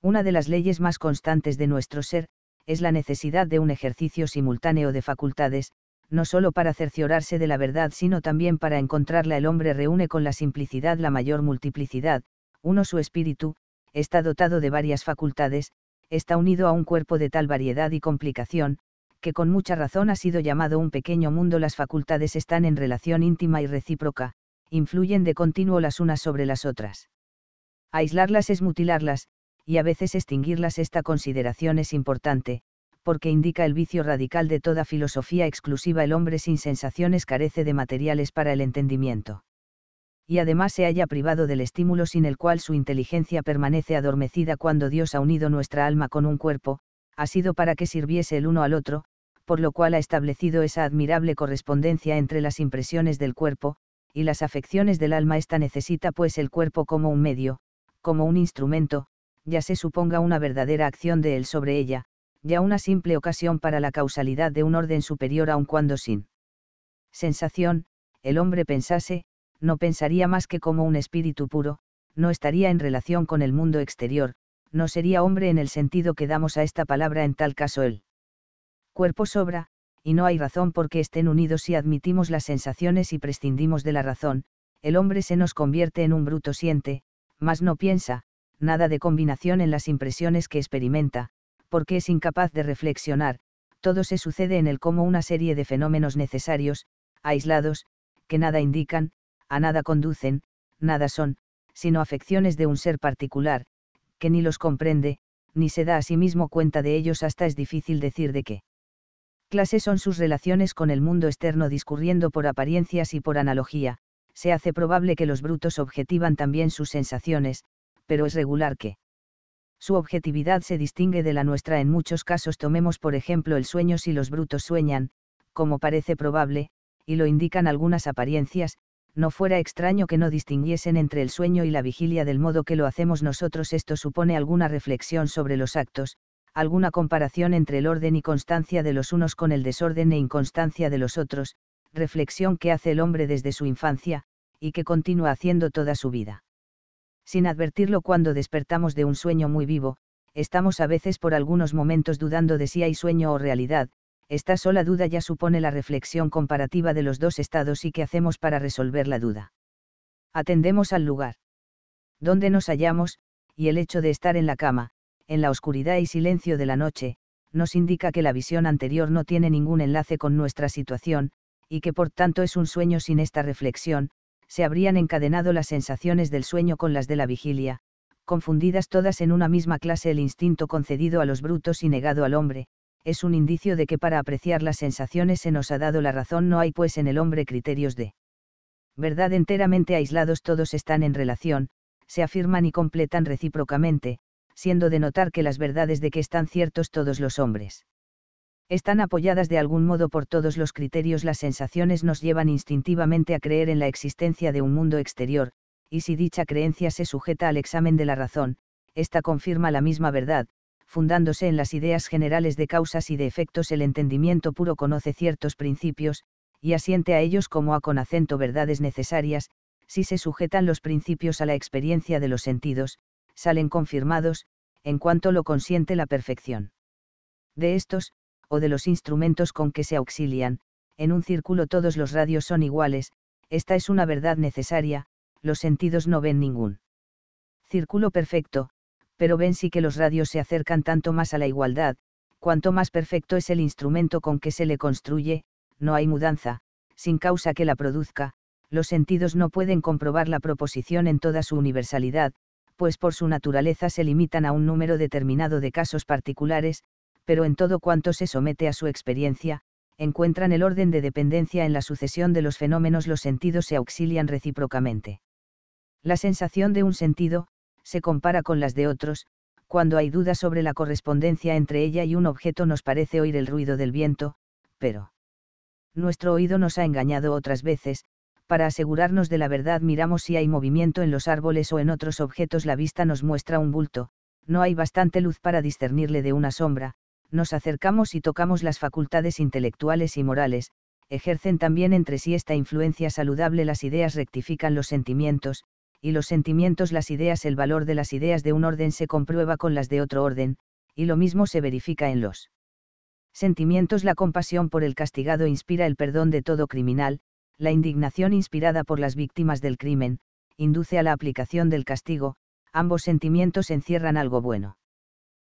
Una de las leyes más constantes de nuestro ser, es la necesidad de un ejercicio simultáneo de facultades, no solo para cerciorarse de la verdad, sino también para encontrarla. El hombre reúne con la simplicidad la mayor multiplicidad, uno su espíritu, está dotado de varias facultades, está unido a un cuerpo de tal variedad y complicación, que con mucha razón ha sido llamado un pequeño mundo, las facultades están en relación íntima y recíproca, influyen de continuo las unas sobre las otras. Aislarlas es mutilarlas, y a veces extinguirlas esta consideración es importante, porque indica el vicio radical de toda filosofía exclusiva el hombre sin sensaciones carece de materiales para el entendimiento. Y además se haya privado del estímulo sin el cual su inteligencia permanece adormecida cuando Dios ha unido nuestra alma con un cuerpo, ha sido para que sirviese el uno al otro, por lo cual ha establecido esa admirable correspondencia entre las impresiones del cuerpo, y las afecciones del alma. Esta necesita pues el cuerpo como un medio, como un instrumento, ya se suponga una verdadera acción de él sobre ella, ya una simple ocasión para la causalidad de un orden superior aun cuando sin sensación, el hombre pensase, no pensaría más que como un espíritu puro, no estaría en relación con el mundo exterior, no sería hombre en el sentido que damos a esta palabra en tal caso él cuerpo sobra, y no hay razón por qué estén unidos si admitimos las sensaciones y prescindimos de la razón, el hombre se nos convierte en un bruto siente, mas no piensa, nada de combinación en las impresiones que experimenta, porque es incapaz de reflexionar, todo se sucede en él como una serie de fenómenos necesarios, aislados, que nada indican, a nada conducen, nada son, sino afecciones de un ser particular, que ni los comprende, ni se da a sí mismo cuenta de ellos hasta es difícil decir de qué. Clase son sus relaciones con el mundo externo discurriendo por apariencias y por analogía, se hace probable que los brutos objetivan también sus sensaciones, pero es regular que su objetividad se distingue de la nuestra en muchos casos tomemos por ejemplo el sueño si los brutos sueñan, como parece probable, y lo indican algunas apariencias, no fuera extraño que no distinguiesen entre el sueño y la vigilia del modo que lo hacemos nosotros esto supone alguna reflexión sobre los actos, alguna comparación entre el orden y constancia de los unos con el desorden e inconstancia de los otros, reflexión que hace el hombre desde su infancia, y que continúa haciendo toda su vida. Sin advertirlo cuando despertamos de un sueño muy vivo, estamos a veces por algunos momentos dudando de si hay sueño o realidad, esta sola duda ya supone la reflexión comparativa de los dos estados y qué hacemos para resolver la duda. Atendemos al lugar donde nos hallamos, y el hecho de estar en la cama, en la oscuridad y silencio de la noche, nos indica que la visión anterior no tiene ningún enlace con nuestra situación, y que por tanto es un sueño sin esta reflexión, se habrían encadenado las sensaciones del sueño con las de la vigilia, confundidas todas en una misma clase el instinto concedido a los brutos y negado al hombre, es un indicio de que para apreciar las sensaciones se nos ha dado la razón, no hay pues en el hombre criterios de verdad enteramente aislados, todos están en relación, se afirman y completan recíprocamente, siendo de notar que las verdades de que están ciertos todos los hombres. Están apoyadas de algún modo por todos los criterios, las sensaciones nos llevan instintivamente a creer en la existencia de un mundo exterior, y si dicha creencia se sujeta al examen de la razón, ésta confirma la misma verdad, fundándose en las ideas generales de causas y de efectos el entendimiento puro conoce ciertos principios, y asiente a ellos como a con acento verdades necesarias, si se sujetan los principios a la experiencia de los sentidos, salen confirmados, en cuanto lo consiente la perfección. De estos, o de los instrumentos con que se auxilian, en un círculo todos los radios son iguales, esta es una verdad necesaria, los sentidos no ven ningún círculo perfecto, pero ven sí que los radios se acercan tanto más a la igualdad, cuanto más perfecto es el instrumento con que se le construye, no hay mudanza, sin causa que la produzca, los sentidos no pueden comprobar la proposición en toda su universalidad, pues por su naturaleza se limitan a un número determinado de casos particulares, pero en todo cuanto se somete a su experiencia, encuentran el orden de dependencia en la sucesión de los fenómenos los sentidos se auxilian recíprocamente. La sensación de un sentido, se compara con las de otros, cuando hay duda sobre la correspondencia entre ella y un objeto nos parece oír el ruido del viento, pero nuestro oído nos ha engañado otras veces, para asegurarnos de la verdad miramos si hay movimiento en los árboles o en otros objetos la vista nos muestra un bulto, no hay bastante luz para discernirle de una sombra, nos acercamos y tocamos las facultades intelectuales y morales, ejercen también entre sí esta influencia saludable las ideas rectifican los sentimientos, y los sentimientos las ideas el valor de las ideas de un orden se comprueba con las de otro orden, y lo mismo se verifica en los sentimientos la compasión por el castigado inspira el perdón de todo criminal, la indignación inspirada por las víctimas del crimen, induce a la aplicación del castigo, ambos sentimientos encierran algo bueno.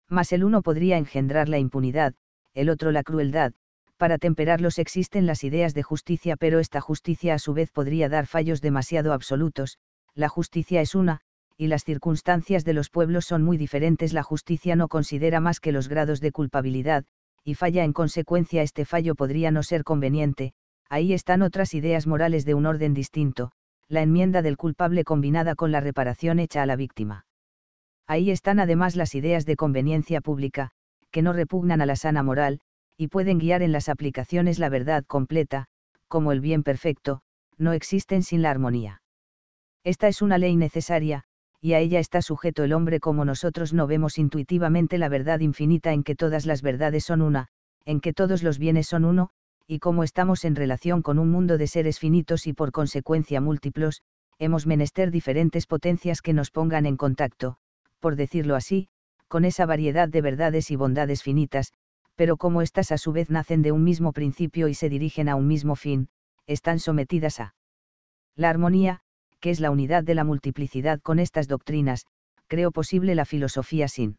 Mas el uno podría engendrar la impunidad, el otro la crueldad, para temperarlos existen las ideas de justicia, pero esta justicia a su vez podría dar fallos demasiado absolutos, la justicia es una, y las circunstancias de los pueblos son muy diferentes, la justicia no considera más que los grados de culpabilidad, y falla en consecuencia este fallo podría no ser conveniente, ahí están otras ideas morales de un orden distinto, la enmienda del culpable combinada con la reparación hecha a la víctima. Ahí están además las ideas de conveniencia pública, que no repugnan a la sana moral, y pueden guiar en las aplicaciones la verdad completa, como el bien perfecto, no existen sin la armonía. Esta es una ley necesaria, y a ella está sujeto el hombre como nosotros no vemos intuitivamente la verdad infinita en que todas las verdades son una, en que todos los bienes son uno, y como estamos en relación con un mundo de seres finitos y por consecuencia múltiplos, hemos menester diferentes potencias que nos pongan en contacto, por decirlo así, con esa variedad de verdades y bondades finitas, pero como éstas a su vez nacen de un mismo principio y se dirigen a un mismo fin, están sometidas a la armonía, que es la unidad de la multiplicidad con estas doctrinas, creo posible la filosofía sin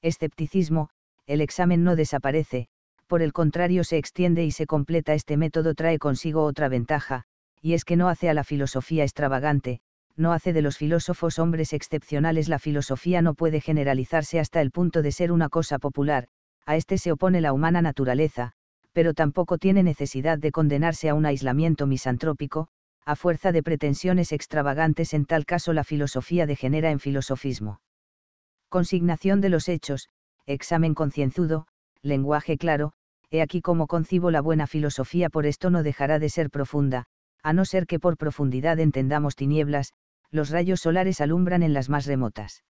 escepticismo, el examen no desaparece, por el contrario se extiende y se completa este método trae consigo otra ventaja, y es que no hace a la filosofía extravagante, no hace de los filósofos hombres excepcionales la filosofía no puede generalizarse hasta el punto de ser una cosa popular, a este se opone la humana naturaleza, pero tampoco tiene necesidad de condenarse a un aislamiento misantrópico, a fuerza de pretensiones extravagantes en tal caso la filosofía degenera en filosofismo. Consignación de los hechos, examen concienzudo, lenguaje claro, he aquí como concibo la buena filosofía, por esto no dejará de ser profunda, a no ser que por profundidad entendamos tinieblas, los rayos solares alumbran en las más remotas.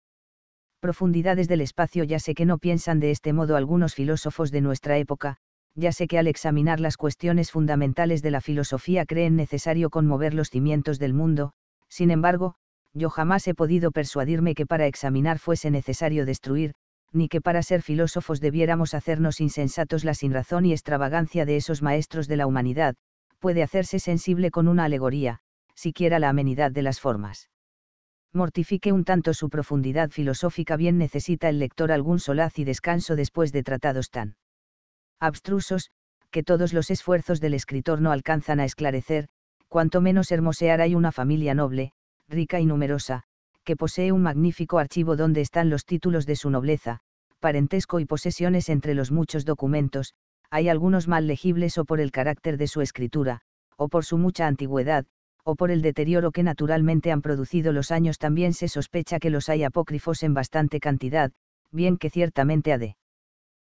Profundidades del espacio ya sé que no piensan de este modo algunos filósofos de nuestra época, ya sé que al examinar las cuestiones fundamentales de la filosofía creen necesario conmover los cimientos del mundo, sin embargo, yo jamás he podido persuadirme que para examinar fuese necesario destruir, ni que para ser filósofos debiéramos hacernos insensatos la sinrazón y extravagancia de esos maestros de la humanidad, puede hacerse sensible con una alegoría, siquiera la amenidad de las formas. Mortifique un tanto su profundidad filosófica, bien necesita el lector algún solaz y descanso después de tratados tan abstrusos, que todos los esfuerzos del escritor no alcanzan a esclarecer, cuanto menos hermosear hay una familia noble, rica y numerosa, que posee un magnífico archivo donde están los títulos de su nobleza, parentesco y posesiones entre los muchos documentos, hay algunos mal legibles o por el carácter de su escritura, o por su mucha antigüedad, o por el deterioro que naturalmente han producido los años también se sospecha que los hay apócrifos en bastante cantidad, bien que ciertamente ha de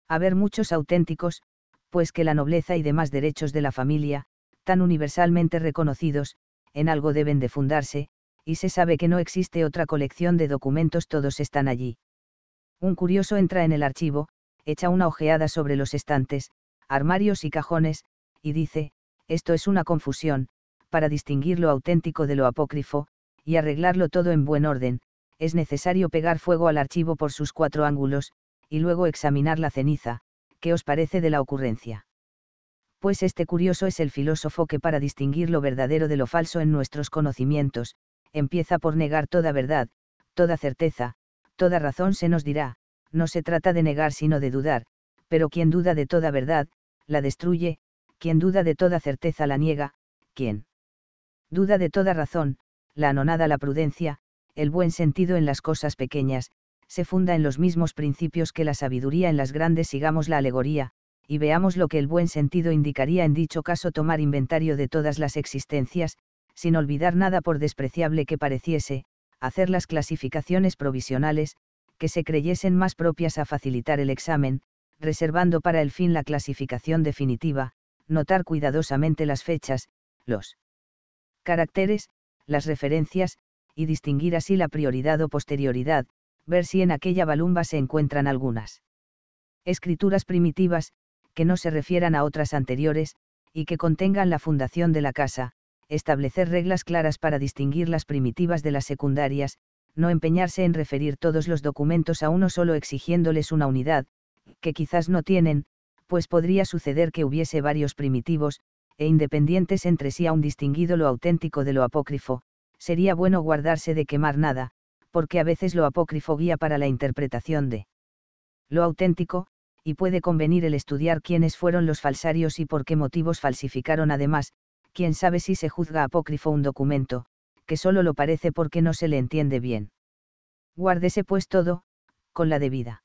haber muchos auténticos, pues que la nobleza y demás derechos de la familia, tan universalmente reconocidos, en algo deben de fundarse, y se sabe que no existe otra colección de documentos, todos están allí. Un curioso entra en el archivo, echa una ojeada sobre los estantes, armarios y cajones, y dice, esto es una confusión, para distinguir lo auténtico de lo apócrifo, y arreglarlo todo en buen orden, es necesario pegar fuego al archivo por sus cuatro ángulos, y luego examinar la ceniza, ¿qué os parece de la ocurrencia? Pues este curioso es el filósofo que para distinguir lo verdadero de lo falso en nuestros conocimientos, empieza por negar toda verdad, toda certeza, toda razón se nos dirá, no se trata de negar sino de dudar, pero quien duda de toda verdad, la destruye, quien duda de toda certeza la niega, quien duda de toda razón, la anonada la prudencia, el buen sentido en las cosas pequeñas, se funda en los mismos principios que la sabiduría en las grandes sigamos la alegoría, y veamos lo que el buen sentido indicaría en dicho caso tomar inventario de todas las existencias, sin olvidar nada por despreciable que pareciese, hacer las clasificaciones provisionales, que se creyesen más propias a facilitar el examen, reservando para el fin la clasificación definitiva, notar cuidadosamente las fechas, los caracteres, las referencias, y distinguir así la prioridad o posterioridad, ver si en aquella balumba se encuentran algunas escrituras primitivas, que no se refieran a otras anteriores, y que contengan la fundación de la casa, establecer reglas claras para distinguir las primitivas de las secundarias, no empeñarse en referir todos los documentos a uno solo exigiéndoles una unidad, que quizás no tienen, pues podría suceder que hubiese varios primitivos, e independientes entre sí un distinguido lo auténtico de lo apócrifo, sería bueno guardarse de quemar nada, porque a veces lo apócrifo guía para la interpretación de lo auténtico, y puede convenir el estudiar quiénes fueron los falsarios y por qué motivos falsificaron además, quién sabe si se juzga apócrifo un documento, que solo lo parece porque no se le entiende bien. Guárdese pues todo, con la debida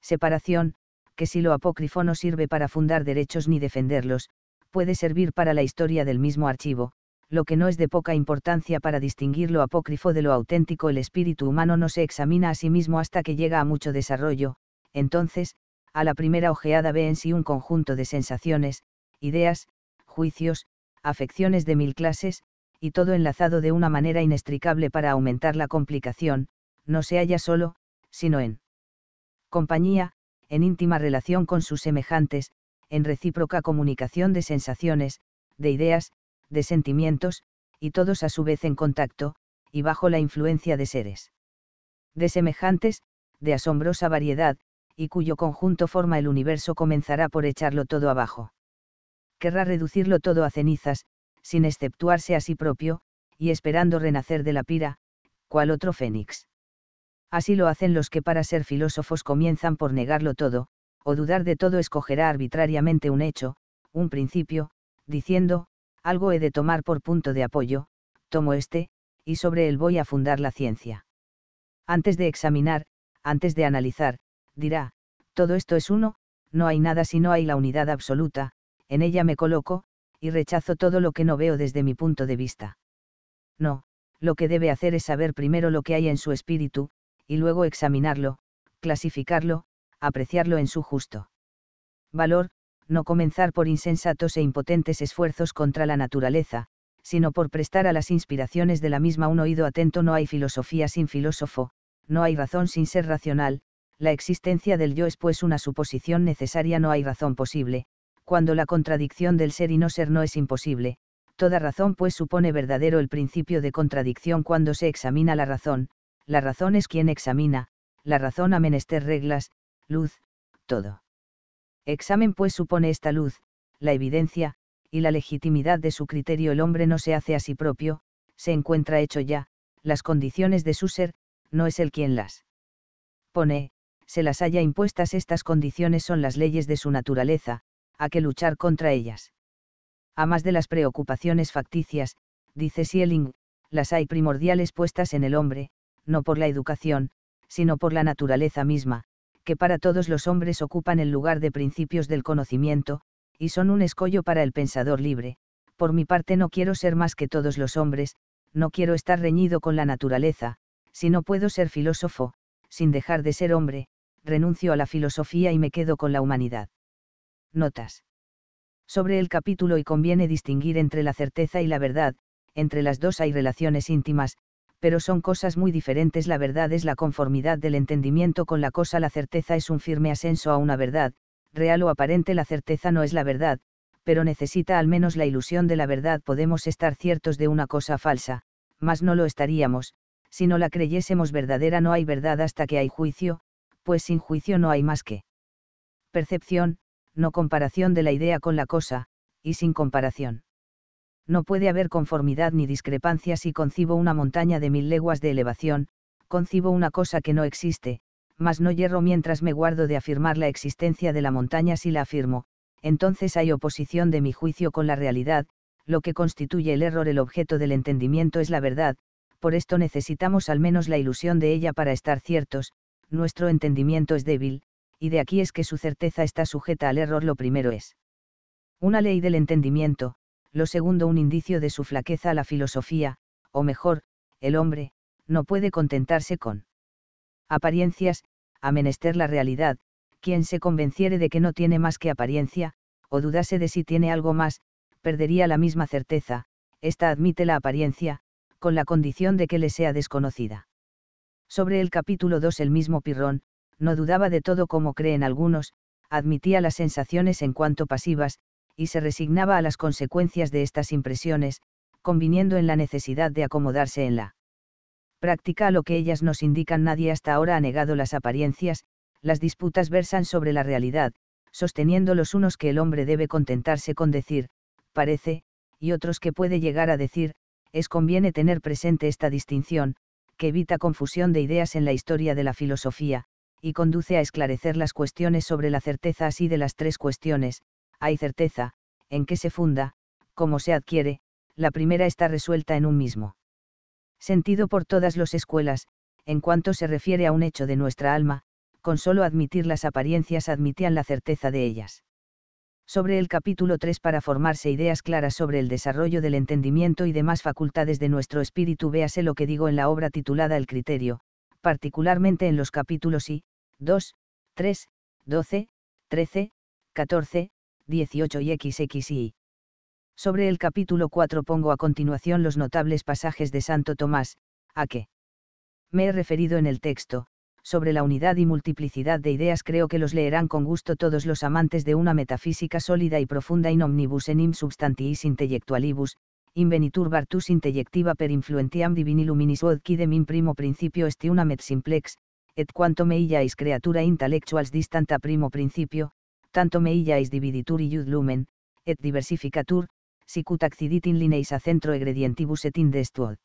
separación, que si lo apócrifo no sirve para fundar derechos ni defenderlos, puede servir para la historia del mismo archivo, lo que no es de poca importancia para distinguir lo apócrifo de lo auténtico. El espíritu humano no se examina a sí mismo hasta que llega a mucho desarrollo, entonces, a la primera ojeada ve en sí un conjunto de sensaciones, ideas, juicios, afecciones de mil clases, y todo enlazado de una manera inextricable para aumentar la complicación, no se halla solo, sino en compañía, en íntima relación con sus semejantes, en recíproca comunicación de sensaciones, de ideas, de sentimientos, y todos a su vez en contacto, y bajo la influencia de seres. De semejantes, de asombrosa variedad, y cuyo conjunto forma el universo comenzará por echarlo todo abajo querrá reducirlo todo a cenizas, sin exceptuarse a sí propio, y esperando renacer de la pira, cual otro fénix. Así lo hacen los que para ser filósofos comienzan por negarlo todo, o dudar de todo escogerá arbitrariamente un hecho, un principio, diciendo, algo he de tomar por punto de apoyo, tomo este, y sobre él voy a fundar la ciencia. Antes de examinar, antes de analizar, dirá, todo esto es uno, no hay nada si no hay la unidad absoluta, en ella me coloco, y rechazo todo lo que no veo desde mi punto de vista. No, lo que debe hacer es saber primero lo que hay en su espíritu, y luego examinarlo, clasificarlo, apreciarlo en su justo. Valor, no comenzar por insensatos e impotentes esfuerzos contra la naturaleza, sino por prestar a las inspiraciones de la misma un oído atento. No hay filosofía sin filósofo, no hay razón sin ser racional, la existencia del yo es pues una suposición necesaria, no hay razón posible, cuando la contradicción del ser y no ser no es imposible, toda razón pues supone verdadero el principio de contradicción cuando se examina la razón, la razón es quien examina, la razón a menester reglas, luz, todo. Examen pues supone esta luz, la evidencia, y la legitimidad de su criterio el hombre no se hace a sí propio, se encuentra hecho ya, las condiciones de su ser, no es el quien las pone, se las haya impuestas estas condiciones son las leyes de su naturaleza, a que luchar contra ellas. A más de las preocupaciones facticias, dice Sieling, las hay primordiales puestas en el hombre, no por la educación, sino por la naturaleza misma, que para todos los hombres ocupan el lugar de principios del conocimiento, y son un escollo para el pensador libre. Por mi parte no quiero ser más que todos los hombres, no quiero estar reñido con la naturaleza, si no puedo ser filósofo, sin dejar de ser hombre, renuncio a la filosofía y me quedo con la humanidad. Notas. Sobre el capítulo y conviene distinguir entre la certeza y la verdad, entre las dos hay relaciones íntimas, pero son cosas muy diferentes. La verdad es la conformidad del entendimiento con la cosa, la certeza es un firme ascenso a una verdad, real o aparente, la certeza no es la verdad, pero necesita al menos la ilusión de la verdad. Podemos estar ciertos de una cosa falsa, mas no lo estaríamos, si no la creyésemos verdadera no hay verdad hasta que hay juicio, pues sin juicio no hay más que percepción, no comparación de la idea con la cosa, y sin comparación. No puede haber conformidad ni discrepancia si concibo una montaña de mil leguas de elevación, concibo una cosa que no existe, mas no hierro mientras me guardo de afirmar la existencia de la montaña si la afirmo, entonces hay oposición de mi juicio con la realidad, lo que constituye el error el objeto del entendimiento es la verdad, por esto necesitamos al menos la ilusión de ella para estar ciertos, nuestro entendimiento es débil, y de aquí es que su certeza está sujeta al error lo primero es una ley del entendimiento, lo segundo un indicio de su flaqueza a la filosofía, o mejor, el hombre, no puede contentarse con apariencias, a menester la realidad, quien se convenciere de que no tiene más que apariencia, o dudase de si tiene algo más, perdería la misma certeza, ésta admite la apariencia, con la condición de que le sea desconocida. Sobre el capítulo 2 el mismo Pirrón, no dudaba de todo como creen algunos, admitía las sensaciones en cuanto pasivas, y se resignaba a las consecuencias de estas impresiones, conviniendo en la necesidad de acomodarse en la práctica a lo que ellas nos indican. Nadie hasta ahora ha negado las apariencias, las disputas versan sobre la realidad, sosteniendo los unos que el hombre debe contentarse con decir, parece, y otros que puede llegar a decir, es conviene tener presente esta distinción, que evita confusión de ideas en la historia de la filosofía, y conduce a esclarecer las cuestiones sobre la certeza así de las tres cuestiones, hay certeza, en qué se funda, cómo se adquiere, la primera está resuelta en un mismo sentido por todas las escuelas, en cuanto se refiere a un hecho de nuestra alma, con solo admitir las apariencias admitían la certeza de ellas. Sobre el capítulo 3 para formarse ideas claras sobre el desarrollo del entendimiento y demás facultades de nuestro espíritu véase lo que digo en la obra titulada El criterio, particularmente en los capítulos I, 2, 3, 12, 13, 14, 18 y XXI. Sobre el capítulo 4 pongo a continuación los notables pasajes de Santo Tomás, a que me he referido en el texto, sobre la unidad y multiplicidad de ideas creo que los leerán con gusto todos los amantes de una metafísica sólida y profunda in omnibus enim substantiis intellectualibus, invenitur virtus intellectiva per influentiam divini luminis od quidem in primo principio est una simplex, et quantum meillais creatura intellectuals distanta primo principio, TANTO ME meillais dividitur iud lumen, et diversificatur, sicut accidit in lineis a centro egredientibus et destuod.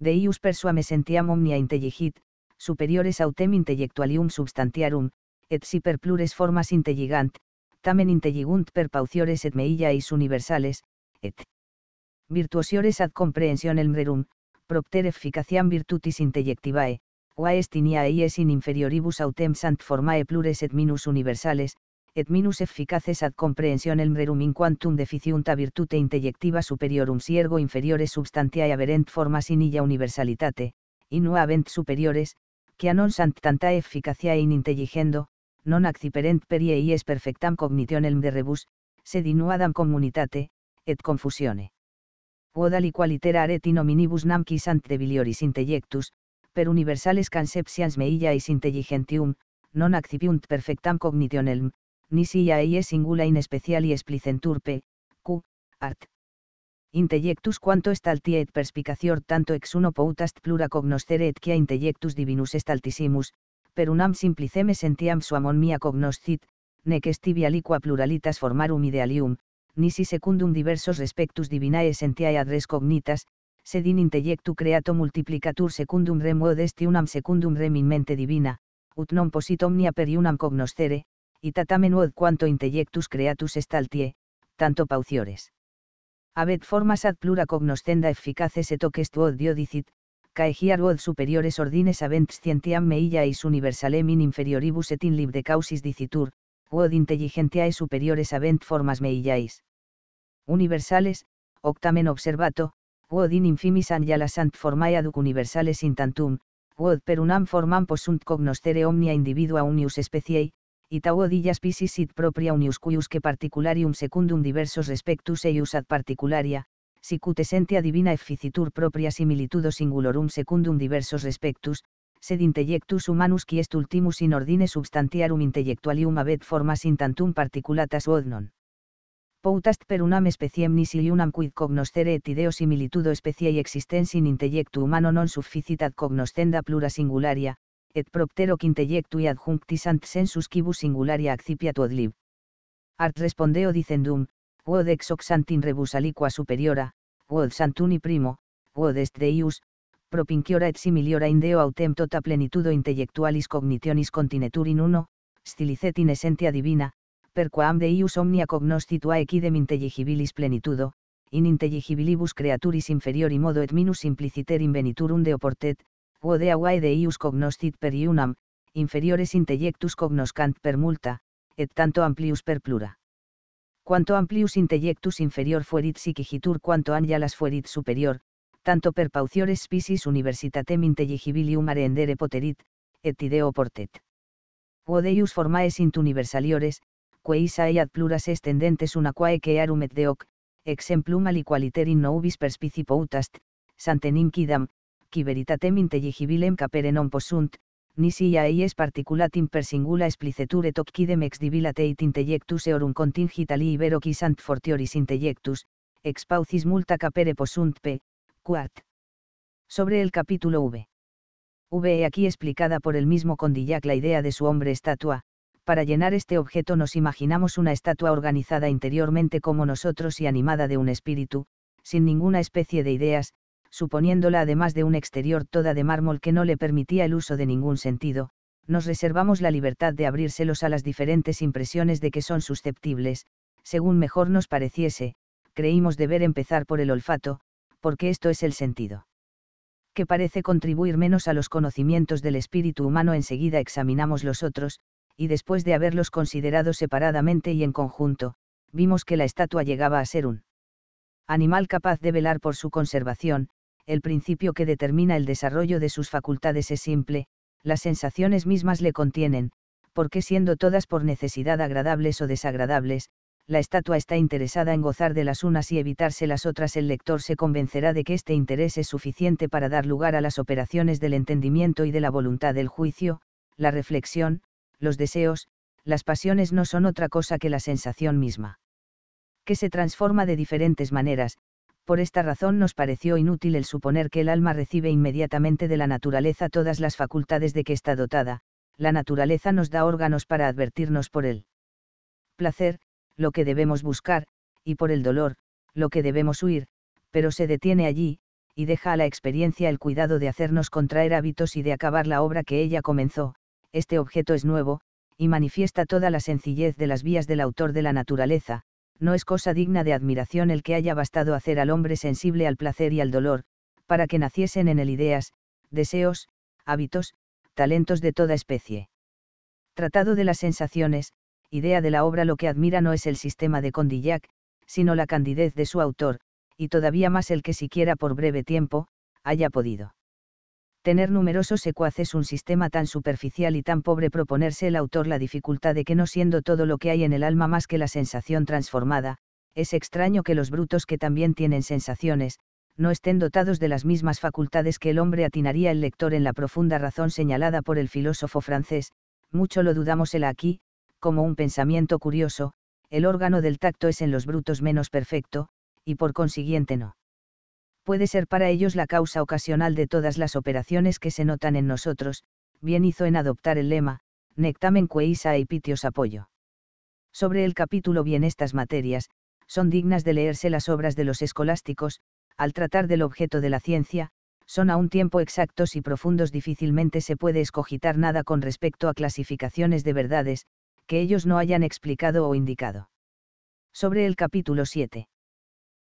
De ius persuame sentiam omnia intelligit, superiores autem intellectualium substantiarum, et si per plures formas intelligant, tamen INTELLIGUNT per pauciores et meillais universales, et virtuosiores ad comprehensionem rerum, propter efficaciam virtutis intellectivae, o in es in inferioribus autem sant formae plures et minus universales, et minus efficaces ad comprehensionem rerum in quantum deficiunta virtute intellectiva superiorum siergo inferiores substantiae averent forma sinilla illa universalitate, in avent superiores, que non sant tanta efficaciae in intelligendo, non acciperent perie es perfectam cognitionem de rebus, sed in communitate, et confusione. Quod qualitera aret in hominibus namquis ant debilioris intellectus, per universales meilla meillais intelligentium, non accipiunt perfectam cognitionelm, nisi es singula in y pe. q. art. Intellectus quanto estalti et perspicacior tanto ex uno poutast plura cognoscere et quia intellectus divinus estaltissimus, per unam simplicem sentiam suamon mia cognoscit, nec estibia aliqua pluralitas formarum idealium, nisi secundum diversos respectus divinae sentiae adres cognitas, sed in intellectu creato multiplicatur secundum rem unam secundum rem in mente divina, ut non posit omnia per iunam cognoscere, tatamen od quanto intellectus creatus estaltie, tanto pauciores. Abet formas ad plura cognoscenda efficaces et hoc est od diodicit, cae superiores ordines avent scientiam meilla universalem in inferioribus et in lib de causis dicitur, quod intelligentiae superiores avent formas meillais. Universales, octamen observato, quod in infimis angela sant formae aduc universales in tantum, quod per unam formam posunt cognoscere omnia individua unius speciei, ita quod illas pisis sit propria unius que particularium secundum diversos respectus eius ad particularia, sicut sentia divina efficitur propria similitudo singulorum secundum diversos respectus, sed intellectus humanus qui est ultimus in ordine substantiarum intellectualium abet forma sintum particulatas odnon. Poutast per unam speciem unam quid cognoscere et ideo similitudo speciae existens in intellectu humano non sufficitat cognoscenda plura singularia, et proptero quintellectu y adjunctis ant sensus quibus singularia accipiat od lib. Art respondeo dicendum, quod ex rebus aliqua superiora, quod santuni primo, quod est deius, PROPINCIORA et similiora in deo autem tota plenitudo intellectualis cognitionis continetur in uno, stilicet in essentia divina, per quam deius omnia cognoscitua equidem intelligibilis plenitudo, in intelligibilibus creaturis inferiori modo et minus impliciter invenitur de oportet, quod DE deius cognoscit per iunam, inferiores intellectus cognoscant per multa, et tanto amplius per plura. Cuanto amplius intellectus inferior fuerit sicigitur cuanto angelas fuerit superior, tanto per pauciores species universitatem intelligibilium arendere poterit, et ideo portet. Quodeius formae sint universaliores, queis ad pluras extendentes una que arum et deoc, exemplum aliqualiter in novis perspici poutast, santenim quidam, qui veritatem intelligibilem capere non possunt, nisi a particular particulatim per singula explicetur et ex divilate it intellectus eorum contingitali ali qui sant fortioris intellectus, ex paucis multa capere possunt pe, Cuart. Sobre el capítulo V. V. aquí explicada por el mismo Condillac la idea de su hombre estatua, para llenar este objeto nos imaginamos una estatua organizada interiormente como nosotros y animada de un espíritu, sin ninguna especie de ideas, suponiéndola además de un exterior toda de mármol que no le permitía el uso de ningún sentido, nos reservamos la libertad de abrírselos a las diferentes impresiones de que son susceptibles, según mejor nos pareciese, creímos deber empezar por el olfato, porque esto es el sentido. Que parece contribuir menos a los conocimientos del espíritu humano enseguida examinamos los otros, y después de haberlos considerado separadamente y en conjunto, vimos que la estatua llegaba a ser un animal capaz de velar por su conservación, el principio que determina el desarrollo de sus facultades es simple, las sensaciones mismas le contienen, porque siendo todas por necesidad agradables o desagradables, la estatua está interesada en gozar de las unas y evitarse las otras, el lector se convencerá de que este interés es suficiente para dar lugar a las operaciones del entendimiento y de la voluntad del juicio, la reflexión, los deseos, las pasiones no son otra cosa que la sensación misma. Que se transforma de diferentes maneras, por esta razón nos pareció inútil el suponer que el alma recibe inmediatamente de la naturaleza todas las facultades de que está dotada, la naturaleza nos da órganos para advertirnos por él. Placer, lo que debemos buscar, y por el dolor, lo que debemos huir, pero se detiene allí, y deja a la experiencia el cuidado de hacernos contraer hábitos y de acabar la obra que ella comenzó, este objeto es nuevo, y manifiesta toda la sencillez de las vías del autor de la naturaleza, no es cosa digna de admiración el que haya bastado hacer al hombre sensible al placer y al dolor, para que naciesen en él ideas, deseos, hábitos, talentos de toda especie. Tratado de las sensaciones, idea de la obra lo que admira no es el sistema de Condillac, sino la candidez de su autor, y todavía más el que siquiera por breve tiempo, haya podido tener numerosos secuaces un sistema tan superficial y tan pobre proponerse el autor la dificultad de que no siendo todo lo que hay en el alma más que la sensación transformada, es extraño que los brutos que también tienen sensaciones, no estén dotados de las mismas facultades que el hombre atinaría el lector en la profunda razón señalada por el filósofo francés, mucho lo dudamos el aquí, como un pensamiento curioso, el órgano del tacto es en los brutos menos perfecto, y por consiguiente no. Puede ser para ellos la causa ocasional de todas las operaciones que se notan en nosotros, bien hizo en adoptar el lema, Nectamen queisa y pitios apoyo. Sobre el capítulo bien estas materias, son dignas de leerse las obras de los escolásticos, al tratar del objeto de la ciencia, son a un tiempo exactos y profundos difícilmente se puede escogitar nada con respecto a clasificaciones de verdades, que ellos no hayan explicado o indicado. Sobre el capítulo 7.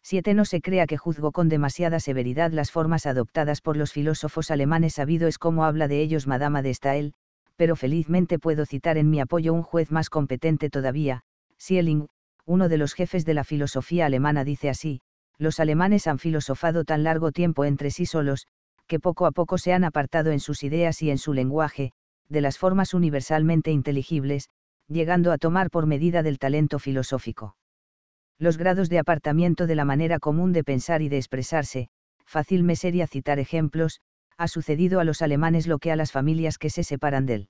7. No se crea que juzgo con demasiada severidad las formas adoptadas por los filósofos alemanes sabido es como habla de ellos Madama de Stael, pero felizmente puedo citar en mi apoyo un juez más competente todavía, Sieling, uno de los jefes de la filosofía alemana dice así, los alemanes han filosofado tan largo tiempo entre sí solos, que poco a poco se han apartado en sus ideas y en su lenguaje, de las formas universalmente inteligibles, llegando a tomar por medida del talento filosófico. Los grados de apartamiento de la manera común de pensar y de expresarse, fácil me sería citar ejemplos, ha sucedido a los alemanes lo que a las familias que se separan del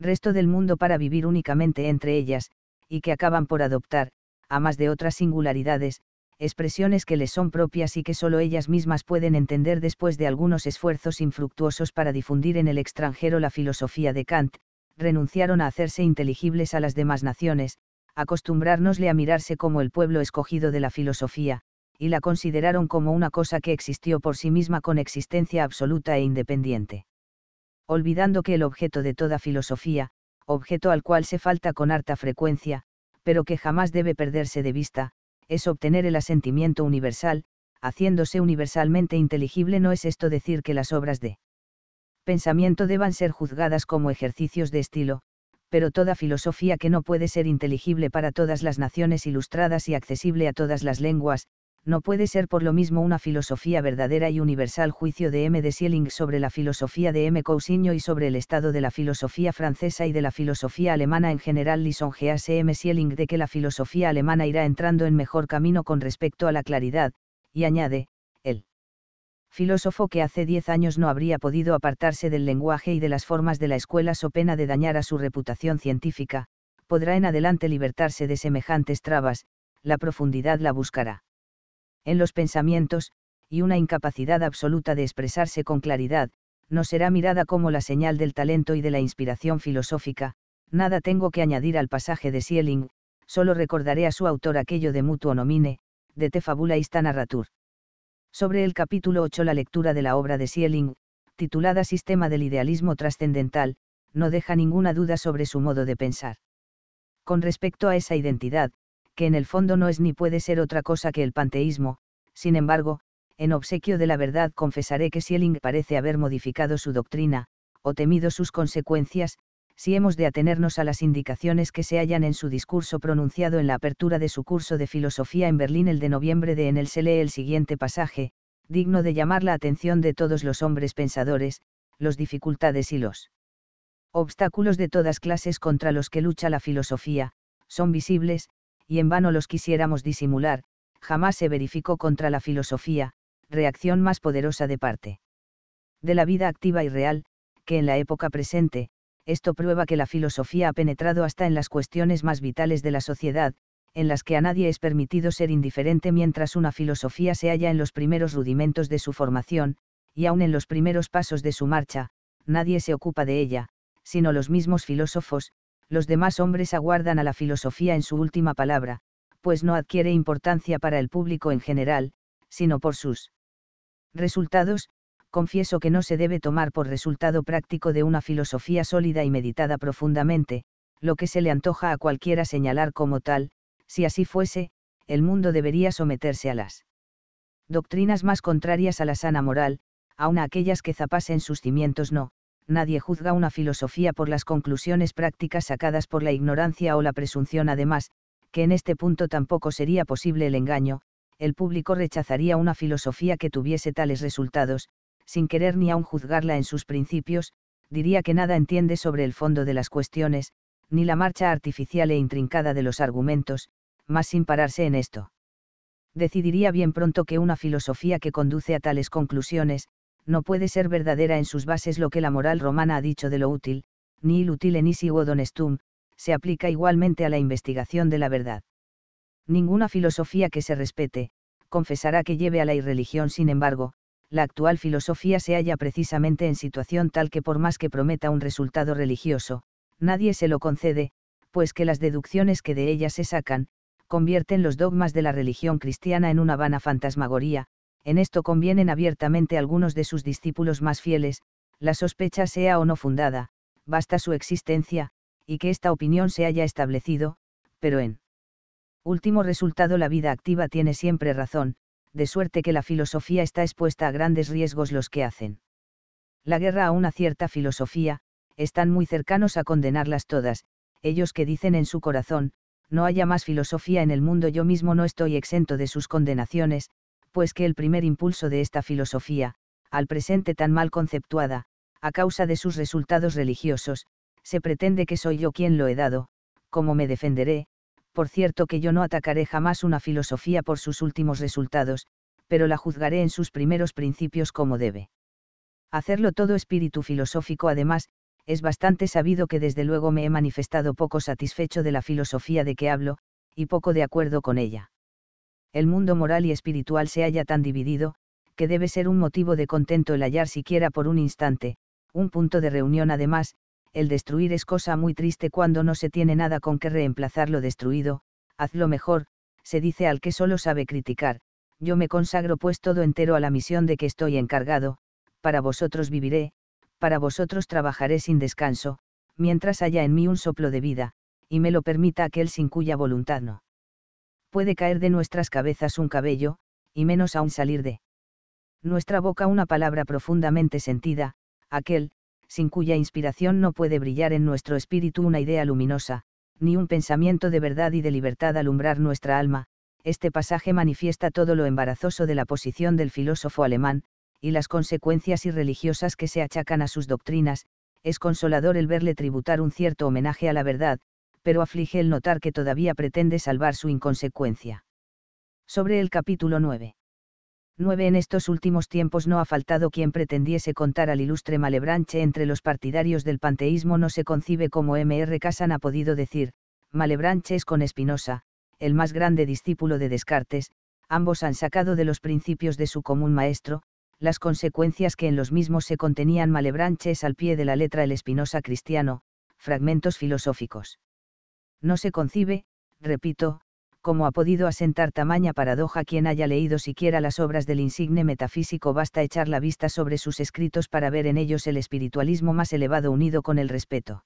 resto del mundo para vivir únicamente entre ellas, y que acaban por adoptar, a más de otras singularidades, expresiones que les son propias y que solo ellas mismas pueden entender después de algunos esfuerzos infructuosos para difundir en el extranjero la filosofía de Kant, renunciaron a hacerse inteligibles a las demás naciones, acostumbrárnosle a mirarse como el pueblo escogido de la filosofía, y la consideraron como una cosa que existió por sí misma con existencia absoluta e independiente. Olvidando que el objeto de toda filosofía, objeto al cual se falta con harta frecuencia, pero que jamás debe perderse de vista, es obtener el asentimiento universal, haciéndose universalmente inteligible no es esto decir que las obras de pensamiento deban ser juzgadas como ejercicios de estilo, pero toda filosofía que no puede ser inteligible para todas las naciones ilustradas y accesible a todas las lenguas, no puede ser por lo mismo una filosofía verdadera y universal. Juicio de M. de Schelling sobre la filosofía de M. Cousinho y sobre el estado de la filosofía francesa y de la filosofía alemana en general. Lisonjease M. Schelling de que la filosofía alemana irá entrando en mejor camino con respecto a la claridad, y añade, filósofo que hace diez años no habría podido apartarse del lenguaje y de las formas de la escuela so pena de dañar a su reputación científica, podrá en adelante libertarse de semejantes trabas, la profundidad la buscará. En los pensamientos, y una incapacidad absoluta de expresarse con claridad, no será mirada como la señal del talento y de la inspiración filosófica, nada tengo que añadir al pasaje de Sieling, solo recordaré a su autor aquello de mutuo nomine, de te fabula narratur. Sobre el capítulo 8 la lectura de la obra de Sieling, titulada Sistema del Idealismo Trascendental, no deja ninguna duda sobre su modo de pensar. Con respecto a esa identidad, que en el fondo no es ni puede ser otra cosa que el panteísmo, sin embargo, en obsequio de la verdad confesaré que Sieling parece haber modificado su doctrina, o temido sus consecuencias, si hemos de atenernos a las indicaciones que se hallan en su discurso pronunciado en la apertura de su curso de filosofía en Berlín el de noviembre de en el se lee el siguiente pasaje, digno de llamar la atención de todos los hombres pensadores, las dificultades y los obstáculos de todas clases contra los que lucha la filosofía, son visibles, y en vano los quisiéramos disimular, jamás se verificó contra la filosofía, reacción más poderosa de parte de la vida activa y real, que en la época presente, esto prueba que la filosofía ha penetrado hasta en las cuestiones más vitales de la sociedad, en las que a nadie es permitido ser indiferente mientras una filosofía se halla en los primeros rudimentos de su formación, y aun en los primeros pasos de su marcha, nadie se ocupa de ella, sino los mismos filósofos, los demás hombres aguardan a la filosofía en su última palabra, pues no adquiere importancia para el público en general, sino por sus resultados, confieso que no se debe tomar por resultado práctico de una filosofía sólida y meditada profundamente, lo que se le antoja a cualquiera señalar como tal, si así fuese, el mundo debería someterse a las doctrinas más contrarias a la sana moral, aun aquellas que zapasen sus cimientos no, nadie juzga una filosofía por las conclusiones prácticas sacadas por la ignorancia o la presunción además, que en este punto tampoco sería posible el engaño, el público rechazaría una filosofía que tuviese tales resultados, sin querer ni aun juzgarla en sus principios, diría que nada entiende sobre el fondo de las cuestiones, ni la marcha artificial e intrincada de los argumentos, más sin pararse en esto. Decidiría bien pronto que una filosofía que conduce a tales conclusiones, no puede ser verdadera en sus bases lo que la moral romana ha dicho de lo útil, ni ni en isi estum, se aplica igualmente a la investigación de la verdad. Ninguna filosofía que se respete, confesará que lleve a la irreligión sin embargo, la actual filosofía se halla precisamente en situación tal que por más que prometa un resultado religioso, nadie se lo concede, pues que las deducciones que de ella se sacan, convierten los dogmas de la religión cristiana en una vana fantasmagoría, en esto convienen abiertamente algunos de sus discípulos más fieles, la sospecha sea o no fundada, basta su existencia, y que esta opinión se haya establecido, pero en último resultado la vida activa tiene siempre razón, de suerte que la filosofía está expuesta a grandes riesgos los que hacen. La guerra a una cierta filosofía, están muy cercanos a condenarlas todas, ellos que dicen en su corazón, no haya más filosofía en el mundo yo mismo no estoy exento de sus condenaciones, pues que el primer impulso de esta filosofía, al presente tan mal conceptuada, a causa de sus resultados religiosos, se pretende que soy yo quien lo he dado, como me defenderé, por cierto que yo no atacaré jamás una filosofía por sus últimos resultados, pero la juzgaré en sus primeros principios como debe. Hacerlo todo espíritu filosófico además, es bastante sabido que desde luego me he manifestado poco satisfecho de la filosofía de que hablo, y poco de acuerdo con ella. El mundo moral y espiritual se halla tan dividido, que debe ser un motivo de contento el hallar siquiera por un instante, un punto de reunión además, el destruir es cosa muy triste cuando no se tiene nada con que reemplazar lo destruido, hazlo mejor, se dice al que solo sabe criticar, yo me consagro pues todo entero a la misión de que estoy encargado, para vosotros viviré, para vosotros trabajaré sin descanso, mientras haya en mí un soplo de vida, y me lo permita aquel sin cuya voluntad no. Puede caer de nuestras cabezas un cabello, y menos aún salir de nuestra boca una palabra profundamente sentida, aquel, sin cuya inspiración no puede brillar en nuestro espíritu una idea luminosa, ni un pensamiento de verdad y de libertad alumbrar nuestra alma, este pasaje manifiesta todo lo embarazoso de la posición del filósofo alemán, y las consecuencias irreligiosas que se achacan a sus doctrinas, es consolador el verle tributar un cierto homenaje a la verdad, pero aflige el notar que todavía pretende salvar su inconsecuencia. Sobre el capítulo 9. 9. En estos últimos tiempos no ha faltado quien pretendiese contar al ilustre Malebranche entre los partidarios del panteísmo no se concibe como M.R. Casan ha podido decir, Malebranche es con Espinosa, el más grande discípulo de Descartes, ambos han sacado de los principios de su común maestro, las consecuencias que en los mismos se contenían Malebranche es al pie de la letra el Espinosa cristiano, fragmentos filosóficos. No se concibe, repito, como ha podido asentar tamaña paradoja quien haya leído siquiera las obras del insigne metafísico, basta echar la vista sobre sus escritos para ver en ellos el espiritualismo más elevado unido con el respeto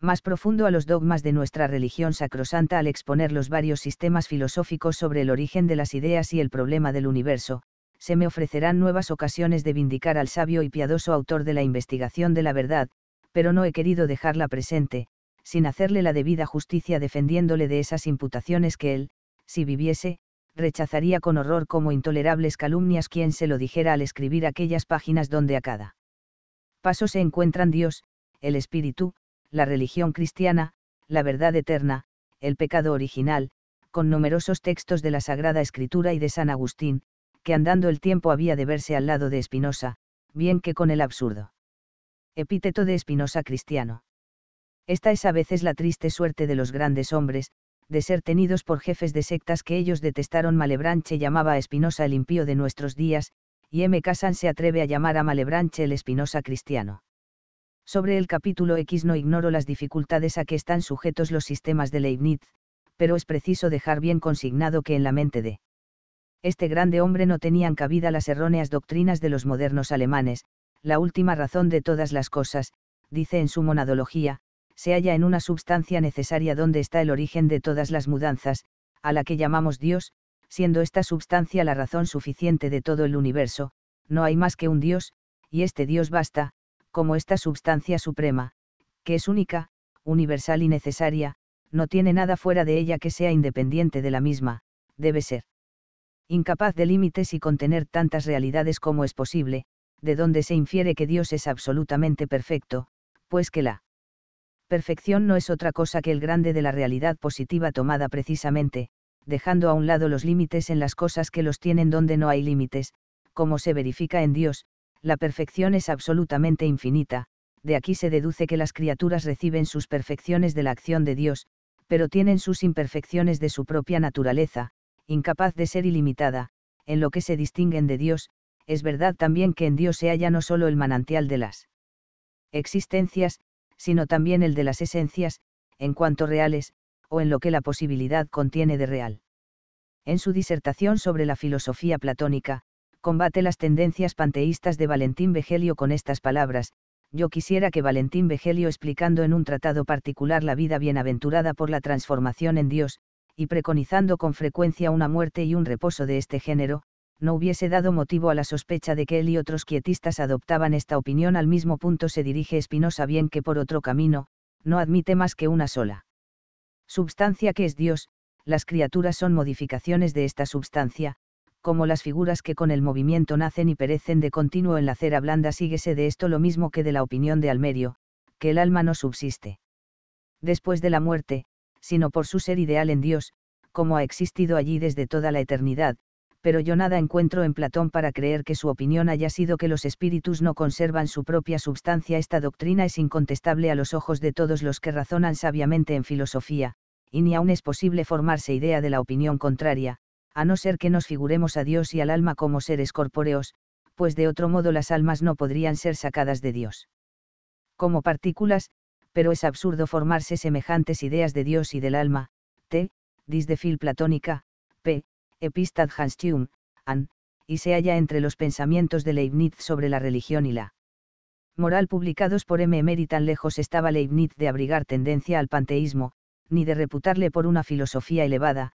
más profundo a los dogmas de nuestra religión sacrosanta al exponer los varios sistemas filosóficos sobre el origen de las ideas y el problema del universo, se me ofrecerán nuevas ocasiones de vindicar al sabio y piadoso autor de la investigación de la verdad, pero no he querido dejarla presente, sin hacerle la debida justicia defendiéndole de esas imputaciones que él, si viviese, rechazaría con horror como intolerables calumnias quien se lo dijera al escribir aquellas páginas donde a cada paso se encuentran Dios, el Espíritu, la religión cristiana, la verdad eterna, el pecado original, con numerosos textos de la Sagrada Escritura y de San Agustín, que andando el tiempo había de verse al lado de Espinosa, bien que con el absurdo epíteto de Espinosa cristiano. Esta es a veces la triste suerte de los grandes hombres, de ser tenidos por jefes de sectas que ellos detestaron. Malebranche llamaba a Espinosa el impío de nuestros días, y M. Casan se atreve a llamar a Malebranche el Espinosa cristiano. Sobre el capítulo X no ignoro las dificultades a que están sujetos los sistemas de Leibniz, pero es preciso dejar bien consignado que en la mente de este grande hombre no tenían cabida las erróneas doctrinas de los modernos alemanes, la última razón de todas las cosas, dice en su monadología, se halla en una substancia necesaria donde está el origen de todas las mudanzas, a la que llamamos Dios, siendo esta substancia la razón suficiente de todo el universo, no hay más que un Dios, y este Dios basta, como esta substancia suprema, que es única, universal y necesaria, no tiene nada fuera de ella que sea independiente de la misma, debe ser incapaz de límites y contener tantas realidades como es posible, de donde se infiere que Dios es absolutamente perfecto, pues que la Perfección no es otra cosa que el grande de la realidad positiva tomada precisamente, dejando a un lado los límites en las cosas que los tienen donde no hay límites, como se verifica en Dios, la perfección es absolutamente infinita, de aquí se deduce que las criaturas reciben sus perfecciones de la acción de Dios, pero tienen sus imperfecciones de su propia naturaleza, incapaz de ser ilimitada, en lo que se distinguen de Dios, es verdad también que en Dios se halla no solo el manantial de las existencias, sino también el de las esencias, en cuanto reales, o en lo que la posibilidad contiene de real. En su disertación sobre la filosofía platónica, combate las tendencias panteístas de Valentín Vegelio con estas palabras, yo quisiera que Valentín Vegelio explicando en un tratado particular la vida bienaventurada por la transformación en Dios, y preconizando con frecuencia una muerte y un reposo de este género, no hubiese dado motivo a la sospecha de que él y otros quietistas adoptaban esta opinión al mismo punto se dirige Espinosa bien que por otro camino, no admite más que una sola. Substancia que es Dios, las criaturas son modificaciones de esta substancia, como las figuras que con el movimiento nacen y perecen de continuo en la cera blanda síguese de esto lo mismo que de la opinión de Almerio, que el alma no subsiste. Después de la muerte, sino por su ser ideal en Dios, como ha existido allí desde toda la eternidad, pero yo nada encuentro en Platón para creer que su opinión haya sido que los espíritus no conservan su propia substancia. Esta doctrina es incontestable a los ojos de todos los que razonan sabiamente en filosofía, y ni aún es posible formarse idea de la opinión contraria, a no ser que nos figuremos a Dios y al alma como seres corpóreos, pues de otro modo las almas no podrían ser sacadas de Dios. Como partículas, pero es absurdo formarse semejantes ideas de Dios y del alma, t. Phil platónica, Epistad an, y se halla entre los pensamientos de Leibniz sobre la religión y la moral publicados por M. Emery tan lejos estaba Leibniz de abrigar tendencia al panteísmo, ni de reputarle por una filosofía elevada,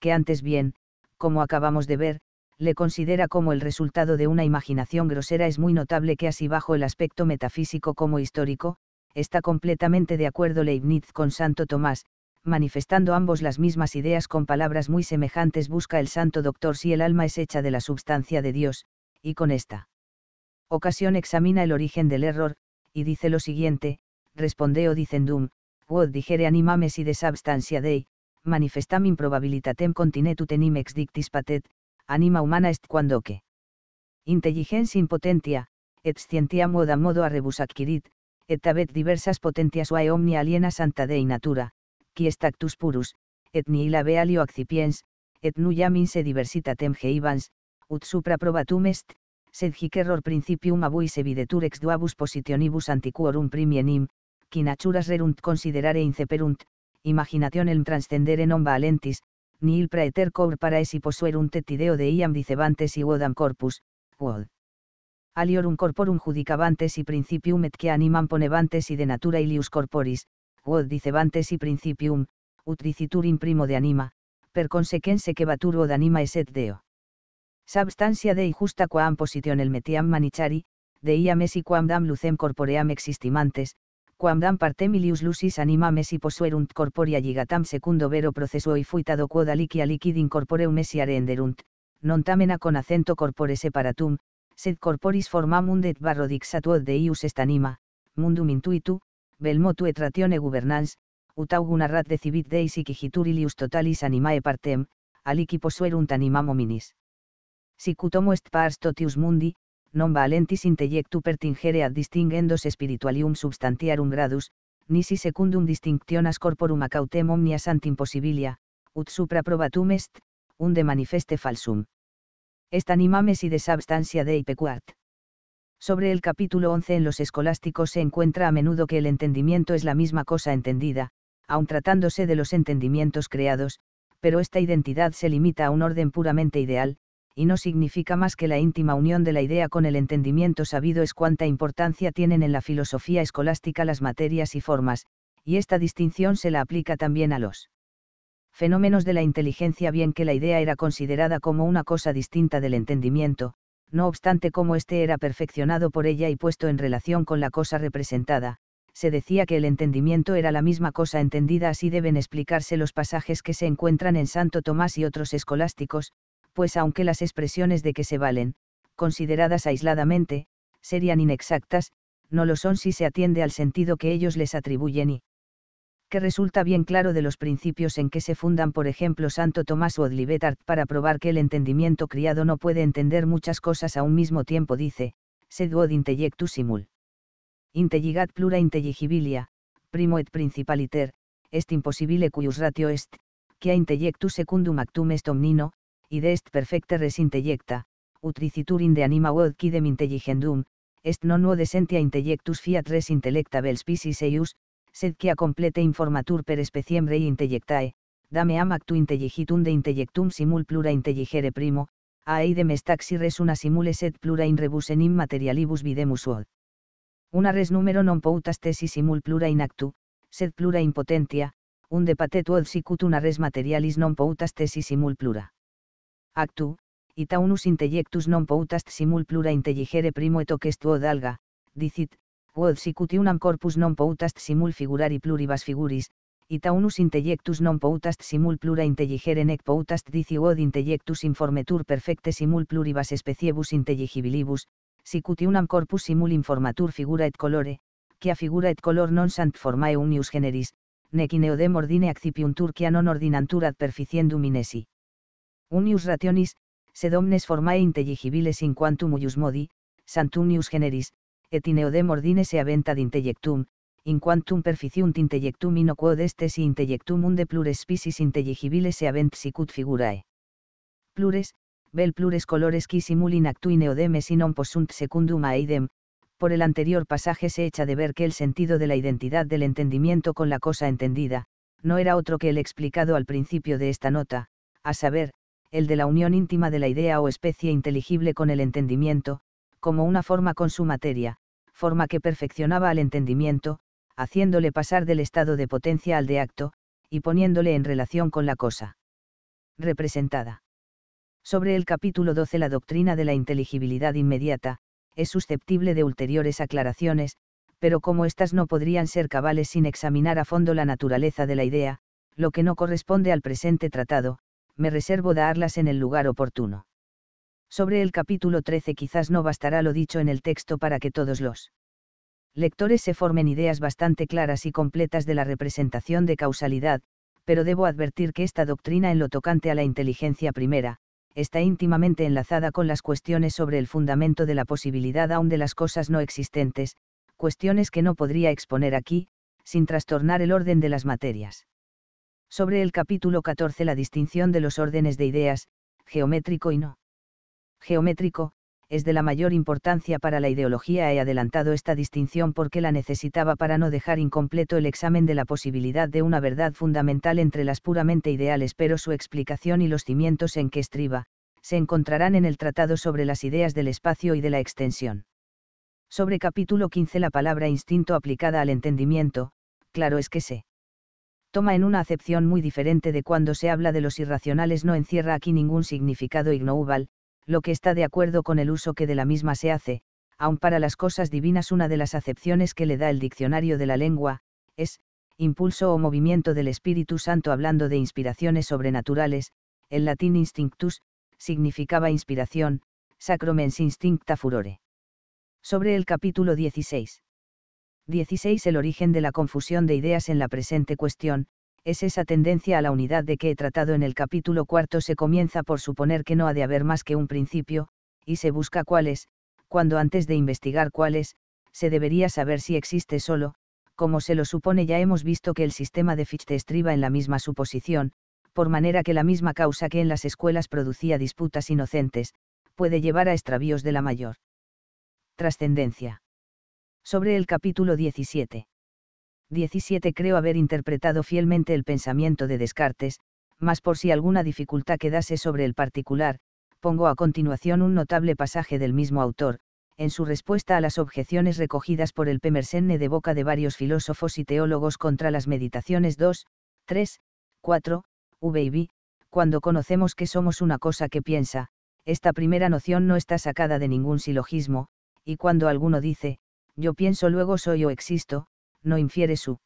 que antes bien, como acabamos de ver, le considera como el resultado de una imaginación grosera es muy notable que así bajo el aspecto metafísico como histórico, está completamente de acuerdo Leibniz con Santo Tomás, manifestando ambos las mismas ideas con palabras muy semejantes, busca el santo doctor si el alma es hecha de la substancia de Dios, y con esta ocasión examina el origen del error, y dice lo siguiente, respondeo dicendum, quod digere animames si de substancia dei, manifestam improbabilitatem enim ex dictis patet, anima humana est quandoque. Intelligens impotentia, et scientiam moda modo rebus adquirit, et tabet diversas potentias uae omnia aliena santa dei natura, qui estactus purus, et nihila alio accipiens, et in se diversitatem geivans, ut supra probatum est, sed hic error principium abuis evidetur ex duabus positionibus antiquorum primienim, qui naturas rerunt considerare inceperunt, imaginationem transcendere non valentis, nihil praeter cor y posuerunt et ideo de iam y uodam corpus, quod. Aliorum corporum judicabantes y principium et que animam ponevantes y de natura ilius corporis, quod dicebantes y principium, utricitur in primo de anima, per consequense que baturo anima eset deo. Substantia de justa quam position el metiam manichari, de y quam dam lucem corpoream existimantes, quam dam partemilius lucis animam mesi posuerunt corporea gigatam secundo vero processo y fuitado quod aliquia liquid incorporeum mesi esi arenderunt, non tamena con acento corpore separatum, sed corporis formam undet barro dixat de ius est anima, mundum intuitu, ratione gubernans, ut rat de civit deis y ilius totalis animae partem, aliqui posuerunt animam hominis. Sicutomo est pars totius mundi, non valentis intellectu pertingere ad distinguendos spiritualium substantiarum gradus, nisi secundum distinctionas corporum acautem omnia sant impossibilia, ut supra probatum est, unde manifeste falsum. Est animames de substantia de pecuat. Sobre el capítulo 11 en los escolásticos se encuentra a menudo que el entendimiento es la misma cosa entendida, aun tratándose de los entendimientos creados, pero esta identidad se limita a un orden puramente ideal, y no significa más que la íntima unión de la idea con el entendimiento sabido es cuánta importancia tienen en la filosofía escolástica las materias y formas, y esta distinción se la aplica también a los fenómenos de la inteligencia bien que la idea era considerada como una cosa distinta del entendimiento, no obstante como éste era perfeccionado por ella y puesto en relación con la cosa representada, se decía que el entendimiento era la misma cosa entendida así deben explicarse los pasajes que se encuentran en Santo Tomás y otros escolásticos, pues aunque las expresiones de que se valen, consideradas aisladamente, serían inexactas, no lo son si se atiende al sentido que ellos les atribuyen y, que resulta bien claro de los principios en que se fundan, por ejemplo, Santo Tomás o Odlibetart para probar que el entendimiento criado no puede entender muchas cosas a un mismo tiempo, dice, sed intellectus simul. Intelligat plura intelligibilia, primo et principaliter, est impossibile cuius ratio est, quia intellectus secundum actum est omnino, de est perfecta res intellecta, utricitur in de anima uod quidem intelligendum, est non nuodesentia intellectus fiat res intellecta vel species eius, sed quia complete informatur per speciembre intellectae, dame actu intelligitum de intellectum simul plura intelligere primo, a eidem staxi res una simule sed plura in rebus enim materialibus videmus od. Una res numero non poutas tesi simul plura in actu, sed plura impotentia, potentia, un de patet od sicut una res materialis non poutas tesi simul plura. Actu, ita unus intellectus non poutas simul plura intelligere primo et toques od alga, dicit, quod unam corpus non poutast simul figurari pluribus figuris, ita unus intellectus non poutast simul plura intelligere nec potast dici od intellectus informetur perfecte simul pluribus speciebus intelligibilibus, unam corpus simul informatur figura et colore, a figura et color non sant formae unius generis, nec in ordine accipiuntur quia non ordinantur ad perficiendum inesi. Unius rationis, sed omnes formae intelligibiles in quantum uius modi, sant unius generis, et ordine se aventa d'intellectum, in quantum perficiunt intellectum quod estes intellectum unde plures species intelligibiles e avent sicut figurae. Plures, vel plures colores qui in actu odeme si non posunt secundum a idem, por el anterior pasaje se echa de ver que el sentido de la identidad del entendimiento con la cosa entendida, no era otro que el explicado al principio de esta nota, a saber, el de la unión íntima de la idea o especie inteligible con el entendimiento, como una forma con su materia, forma que perfeccionaba al entendimiento, haciéndole pasar del estado de potencia al de acto, y poniéndole en relación con la cosa representada. Sobre el capítulo 12 la doctrina de la inteligibilidad inmediata, es susceptible de ulteriores aclaraciones, pero como éstas no podrían ser cabales sin examinar a fondo la naturaleza de la idea, lo que no corresponde al presente tratado, me reservo darlas en el lugar oportuno. Sobre el capítulo 13 quizás no bastará lo dicho en el texto para que todos los lectores se formen ideas bastante claras y completas de la representación de causalidad, pero debo advertir que esta doctrina en lo tocante a la inteligencia primera, está íntimamente enlazada con las cuestiones sobre el fundamento de la posibilidad aún de las cosas no existentes, cuestiones que no podría exponer aquí, sin trastornar el orden de las materias. Sobre el capítulo 14 la distinción de los órdenes de ideas, geométrico y no geométrico, es de la mayor importancia para la ideología. He adelantado esta distinción porque la necesitaba para no dejar incompleto el examen de la posibilidad de una verdad fundamental entre las puramente ideales, pero su explicación y los cimientos en que estriba, se encontrarán en el Tratado sobre las ideas del espacio y de la extensión. Sobre capítulo 15 la palabra instinto aplicada al entendimiento, claro es que se toma en una acepción muy diferente de cuando se habla de los irracionales, no encierra aquí ningún significado ignoble, lo que está de acuerdo con el uso que de la misma se hace, aun para las cosas divinas una de las acepciones que le da el diccionario de la lengua, es, impulso o movimiento del Espíritu Santo hablando de inspiraciones sobrenaturales, el latín instinctus, significaba inspiración, sacromens instincta furore. Sobre el capítulo 16. 16 El origen de la confusión de ideas en la presente cuestión, es esa tendencia a la unidad de que he tratado en el capítulo cuarto se comienza por suponer que no ha de haber más que un principio, y se busca cuáles, cuando antes de investigar cuáles, se debería saber si existe solo, como se lo supone ya hemos visto que el sistema de Fichte estriba en la misma suposición, por manera que la misma causa que en las escuelas producía disputas inocentes, puede llevar a extravíos de la mayor trascendencia. Sobre el capítulo 17. 17 creo haber interpretado fielmente el pensamiento de Descartes, mas por si alguna dificultad quedase sobre el particular, pongo a continuación un notable pasaje del mismo autor, en su respuesta a las objeciones recogidas por el Pemersenne de boca de varios filósofos y teólogos contra las meditaciones 2, 3, 4, v y b, cuando conocemos que somos una cosa que piensa, esta primera noción no está sacada de ningún silogismo, y cuando alguno dice, yo pienso luego soy o existo, no infiere su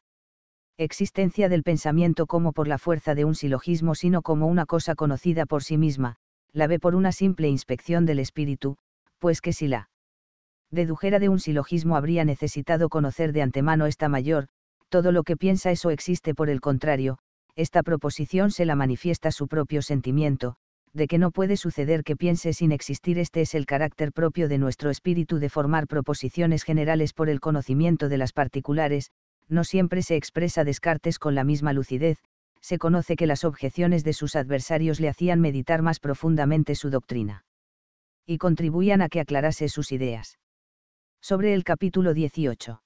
existencia del pensamiento como por la fuerza de un silogismo, sino como una cosa conocida por sí misma, la ve por una simple inspección del espíritu, pues que si la dedujera de un silogismo habría necesitado conocer de antemano esta mayor, todo lo que piensa eso existe por el contrario, esta proposición se la manifiesta su propio sentimiento, de que no puede suceder que piense sin existir. Este es el carácter propio de nuestro espíritu de formar proposiciones generales por el conocimiento de las particulares, no siempre se expresa Descartes con la misma lucidez, se conoce que las objeciones de sus adversarios le hacían meditar más profundamente su doctrina. Y contribuían a que aclarase sus ideas. Sobre el capítulo 18.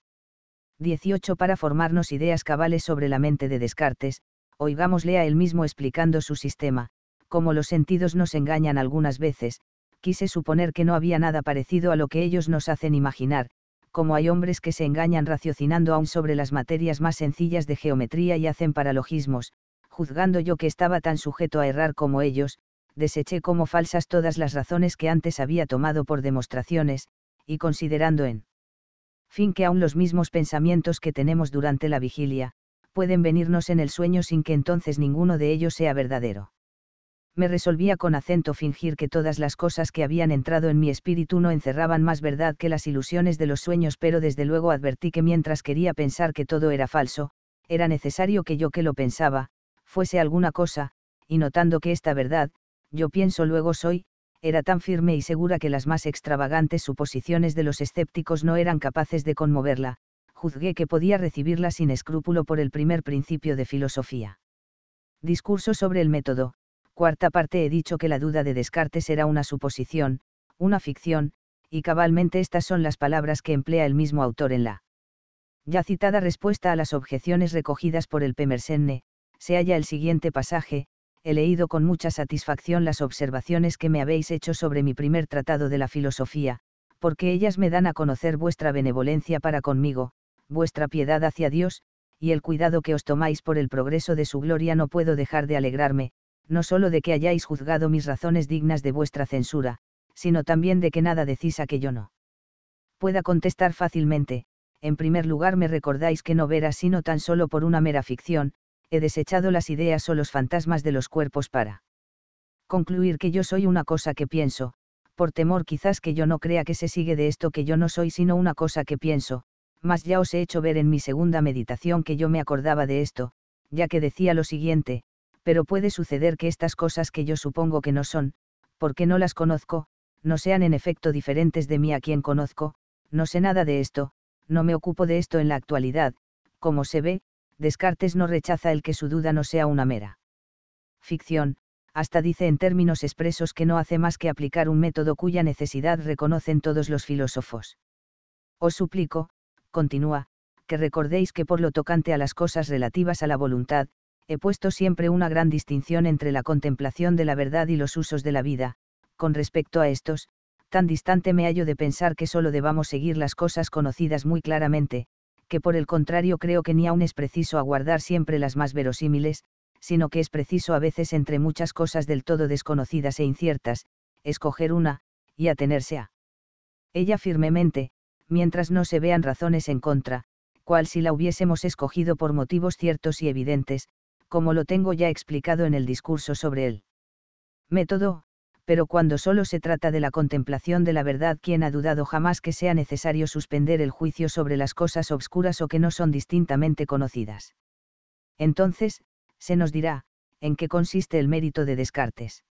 18 para formarnos ideas cabales sobre la mente de Descartes, oigámosle a él mismo explicando su sistema, como los sentidos nos engañan algunas veces, quise suponer que no había nada parecido a lo que ellos nos hacen imaginar, como hay hombres que se engañan raciocinando aún sobre las materias más sencillas de geometría y hacen paralogismos, juzgando yo que estaba tan sujeto a errar como ellos, deseché como falsas todas las razones que antes había tomado por demostraciones, y considerando en fin que aún los mismos pensamientos que tenemos durante la vigilia, pueden venirnos en el sueño sin que entonces ninguno de ellos sea verdadero me resolvía con acento fingir que todas las cosas que habían entrado en mi espíritu no encerraban más verdad que las ilusiones de los sueños, pero desde luego advertí que mientras quería pensar que todo era falso, era necesario que yo que lo pensaba, fuese alguna cosa, y notando que esta verdad, yo pienso luego soy, era tan firme y segura que las más extravagantes suposiciones de los escépticos no eran capaces de conmoverla, juzgué que podía recibirla sin escrúpulo por el primer principio de filosofía. Discurso sobre el método, cuarta parte he dicho que la duda de Descartes era una suposición, una ficción, y cabalmente estas son las palabras que emplea el mismo autor en la ya citada respuesta a las objeciones recogidas por el Pemersenne, se halla el siguiente pasaje, he leído con mucha satisfacción las observaciones que me habéis hecho sobre mi primer tratado de la filosofía, porque ellas me dan a conocer vuestra benevolencia para conmigo, vuestra piedad hacia Dios, y el cuidado que os tomáis por el progreso de su gloria no puedo dejar de alegrarme, no solo de que hayáis juzgado mis razones dignas de vuestra censura, sino también de que nada decís a que yo no pueda contestar fácilmente, en primer lugar me recordáis que no veras sino tan solo por una mera ficción, he desechado las ideas o los fantasmas de los cuerpos para concluir que yo soy una cosa que pienso, por temor quizás que yo no crea que se sigue de esto que yo no soy sino una cosa que pienso, mas ya os he hecho ver en mi segunda meditación que yo me acordaba de esto, ya que decía lo siguiente, pero puede suceder que estas cosas que yo supongo que no son, porque no las conozco, no sean en efecto diferentes de mí a quien conozco, no sé nada de esto, no me ocupo de esto en la actualidad, como se ve, Descartes no rechaza el que su duda no sea una mera ficción, hasta dice en términos expresos que no hace más que aplicar un método cuya necesidad reconocen todos los filósofos. Os suplico, continúa, que recordéis que por lo tocante a las cosas relativas a la voluntad, he puesto siempre una gran distinción entre la contemplación de la verdad y los usos de la vida, con respecto a estos, tan distante me hallo de pensar que solo debamos seguir las cosas conocidas muy claramente, que por el contrario creo que ni aun es preciso aguardar siempre las más verosímiles, sino que es preciso a veces entre muchas cosas del todo desconocidas e inciertas, escoger una, y atenerse a ella firmemente, mientras no se vean razones en contra, cual si la hubiésemos escogido por motivos ciertos y evidentes, como lo tengo ya explicado en el discurso sobre el método, pero cuando solo se trata de la contemplación de la verdad, ¿quién ha dudado jamás que sea necesario suspender el juicio sobre las cosas obscuras o que no son distintamente conocidas? Entonces, se nos dirá, ¿en qué consiste el mérito de Descartes?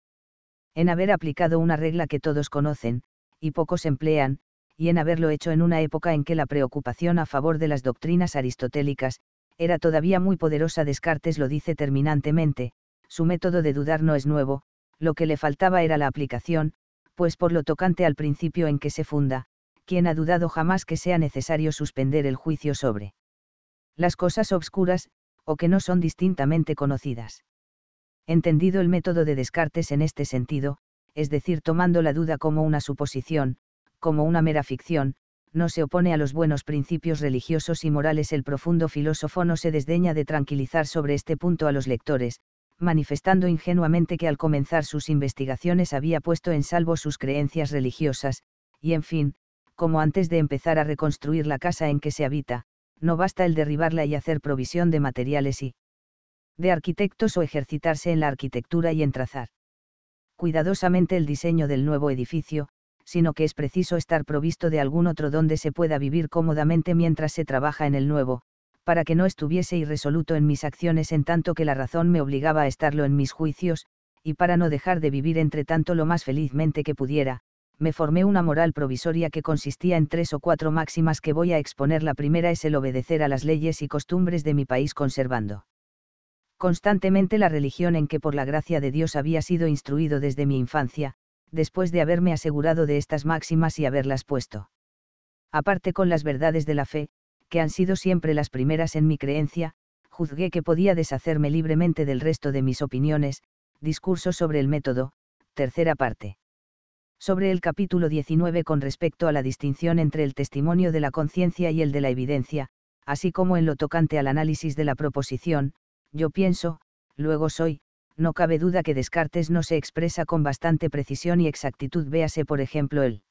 En haber aplicado una regla que todos conocen, y pocos emplean, y en haberlo hecho en una época en que la preocupación a favor de las doctrinas aristotélicas, era todavía muy poderosa Descartes lo dice terminantemente, su método de dudar no es nuevo, lo que le faltaba era la aplicación, pues por lo tocante al principio en que se funda, quien ha dudado jamás que sea necesario suspender el juicio sobre las cosas obscuras, o que no son distintamente conocidas. Entendido el método de Descartes en este sentido, es decir, tomando la duda como una suposición, como una mera ficción, no se opone a los buenos principios religiosos y morales. El profundo filósofo no se desdeña de tranquilizar sobre este punto a los lectores, manifestando ingenuamente que al comenzar sus investigaciones había puesto en salvo sus creencias religiosas, y en fin, como antes de empezar a reconstruir la casa en que se habita, no basta el derribarla y hacer provisión de materiales y de arquitectos o ejercitarse en la arquitectura y en trazar cuidadosamente el diseño del nuevo edificio, sino que es preciso estar provisto de algún otro donde se pueda vivir cómodamente mientras se trabaja en el nuevo, para que no estuviese irresoluto en mis acciones en tanto que la razón me obligaba a estarlo en mis juicios, y para no dejar de vivir entre tanto lo más felizmente que pudiera, me formé una moral provisoria que consistía en tres o cuatro máximas que voy a exponer. La primera es el obedecer a las leyes y costumbres de mi país conservando constantemente la religión en que por la gracia de Dios había sido instruido desde mi infancia, después de haberme asegurado de estas máximas y haberlas puesto. Aparte con las verdades de la fe, que han sido siempre las primeras en mi creencia, juzgué que podía deshacerme libremente del resto de mis opiniones, discurso sobre el método, tercera parte. Sobre el capítulo 19 con respecto a la distinción entre el testimonio de la conciencia y el de la evidencia, así como en lo tocante al análisis de la proposición, yo pienso, luego soy, no cabe duda que Descartes no se expresa con bastante precisión y exactitud. Véase por ejemplo el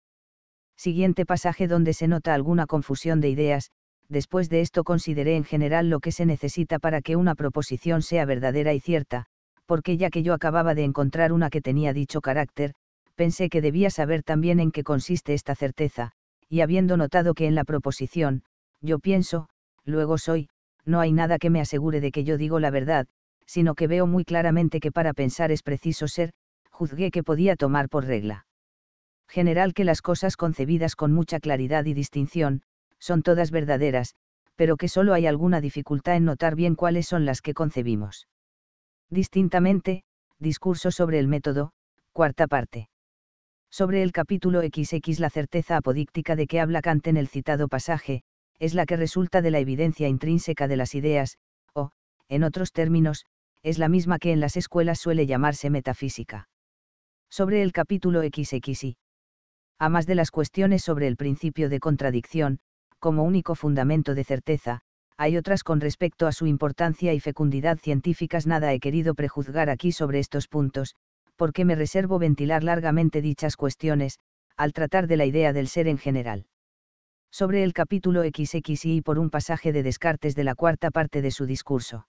siguiente pasaje donde se nota alguna confusión de ideas, después de esto consideré en general lo que se necesita para que una proposición sea verdadera y cierta, porque ya que yo acababa de encontrar una que tenía dicho carácter, pensé que debía saber también en qué consiste esta certeza, y habiendo notado que en la proposición, yo pienso, luego soy, no hay nada que me asegure de que yo digo la verdad, sino que veo muy claramente que para pensar es preciso ser, juzgué que podía tomar por regla. General que las cosas concebidas con mucha claridad y distinción, son todas verdaderas, pero que solo hay alguna dificultad en notar bien cuáles son las que concebimos. Distintamente, discurso sobre el método, cuarta parte. Sobre el capítulo XX la certeza apodíctica de que habla Kant en el citado pasaje, es la que resulta de la evidencia intrínseca de las ideas, o, en otros términos, es la misma que en las escuelas suele llamarse metafísica. Sobre el capítulo XXI. A más de las cuestiones sobre el principio de contradicción, como único fundamento de certeza, hay otras con respecto a su importancia y fecundidad científicas. Nada he querido prejuzgar aquí sobre estos puntos, porque me reservo ventilar largamente dichas cuestiones, al tratar de la idea del ser en general. Sobre el capítulo XXI y por un pasaje de Descartes de la cuarta parte de su discurso.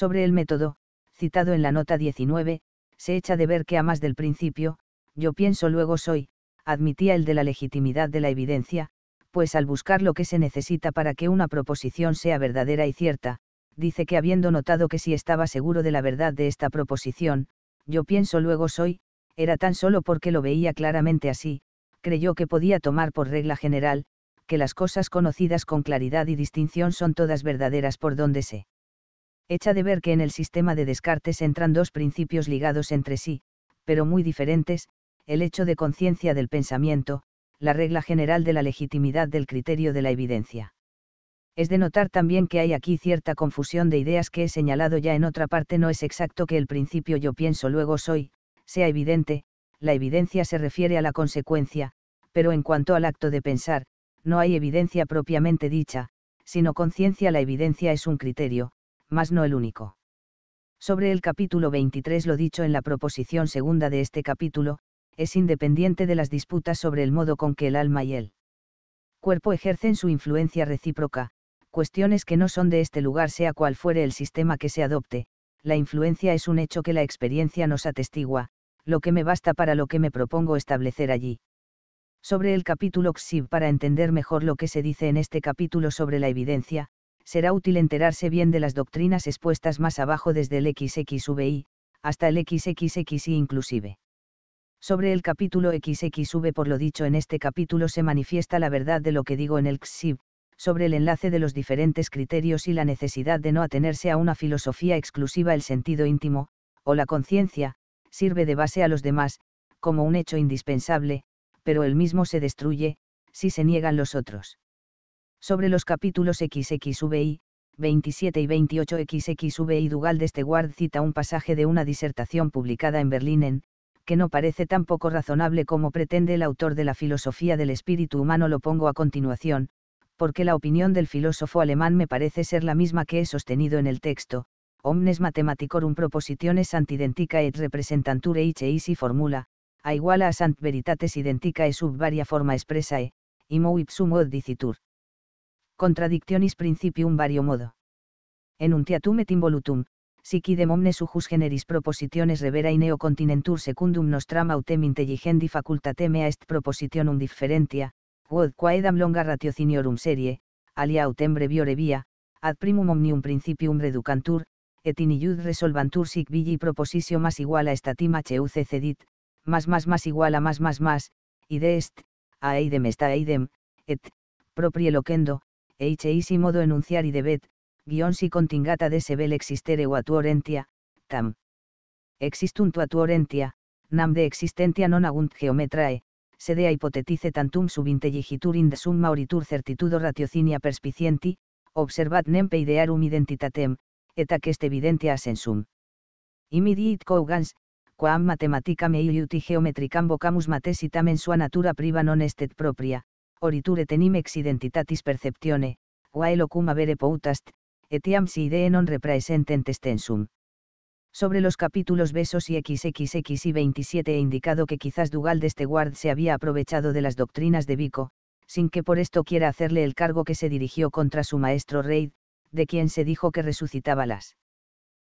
Sobre el método, citado en la nota 19, se echa de ver que a más del principio, yo pienso luego soy, admitía el de la legitimidad de la evidencia, pues al buscar lo que se necesita para que una proposición sea verdadera y cierta, dice que habiendo notado que si estaba seguro de la verdad de esta proposición, yo pienso luego soy, era tan solo porque lo veía claramente así, creyó que podía tomar por regla general, que las cosas conocidas con claridad y distinción son todas verdaderas por donde se echa de ver que en el sistema de Descartes entran dos principios ligados entre sí, pero muy diferentes, el hecho de conciencia del pensamiento, la regla general de la legitimidad del criterio de la evidencia. Es de notar también que hay aquí cierta confusión de ideas que he señalado ya en otra parte no es exacto que el principio yo pienso luego soy, sea evidente, la evidencia se refiere a la consecuencia, pero en cuanto al acto de pensar, no hay evidencia propiamente dicha, sino conciencia la evidencia es un criterio, mas no el único. Sobre el capítulo 23 lo dicho en la proposición segunda de este capítulo, es independiente de las disputas sobre el modo con que el alma y el cuerpo ejercen su influencia recíproca, cuestiones que no son de este lugar sea cual fuere el sistema que se adopte, la influencia es un hecho que la experiencia nos atestigua, lo que me basta para lo que me propongo establecer allí. Sobre el capítulo XIV para entender mejor lo que se dice en este capítulo sobre la evidencia, será útil enterarse bien de las doctrinas expuestas más abajo desde el XXVI, hasta el XXXI inclusive. Sobre el capítulo XXV por lo dicho en este capítulo se manifiesta la verdad de lo que digo en el XIV, sobre el enlace de los diferentes criterios y la necesidad de no atenerse a una filosofía exclusiva el sentido íntimo, o la conciencia, sirve de base a los demás, como un hecho indispensable, pero el mismo se destruye, si se niegan los otros sobre los capítulos XXVI, 27 y 28 XXVI Dugal de cita un pasaje de una disertación publicada en Berlín en, que no parece tan poco razonable como pretende el autor de la filosofía del espíritu humano lo pongo a continuación, porque la opinión del filósofo alemán me parece ser la misma que he sostenido en el texto, omnes mathematicorum propositiones antidentica et representantur eis si formula, a igual a sant veritates identica e sub varia forma expresa e, imo ipsum od dicitur contradictionis principium vario modo. Enuntiatum et involutum, sic idem omnes sujus generis propositiones revera in eo continentur secundum nostram autem intelligendi facultatem est propositionum differentia, quod quaedam longa ratiociniorum serie, alia autem breviore via, ad primum omnium principium reducantur, et in iud resolvantur sic villi propositio mas igual a estatima cheuce cedit, más más más igual a más más más, est, a idem est a eidem, et, proprie loquendo, isi modo y debet, guión si contingata de sebel existere o atuorentia, tam. tu atuorentia, nam de existentia non agunt geometrae, a hipotetice tantum subintelligitur in de summa oritur certitudo ratiocinia perspicienti, observat nempe idearum identitatem, eta est evidentia asensum. immediate Cogans, quam mathematica e iuti geometricam vocamus matesitam en sua natura priva non estet propria, oriture tenimex identitatis perceptione, oae locum avere poutast, etiam si non repraesentent estensum». Sobre los capítulos Besos y XXX y 27 he indicado que quizás Dugal de este guard se había aprovechado de las doctrinas de Vico, sin que por esto quiera hacerle el cargo que se dirigió contra su maestro Reid, de quien se dijo que resucitaba las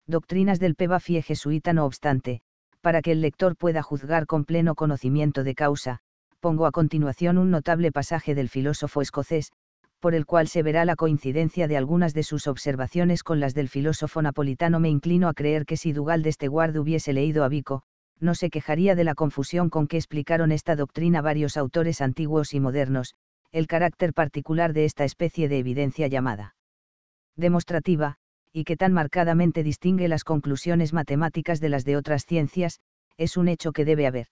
doctrinas del Peba fie jesuita no obstante, para que el lector pueda juzgar con pleno conocimiento de causa, pongo a continuación un notable pasaje del filósofo escocés, por el cual se verá la coincidencia de algunas de sus observaciones con las del filósofo napolitano. Me inclino a creer que si Dugal de este hubiese leído a Vico, no se quejaría de la confusión con que explicaron esta doctrina varios autores antiguos y modernos, el carácter particular de esta especie de evidencia llamada demostrativa, y que tan marcadamente distingue las conclusiones matemáticas de las de otras ciencias, es un hecho que debe haber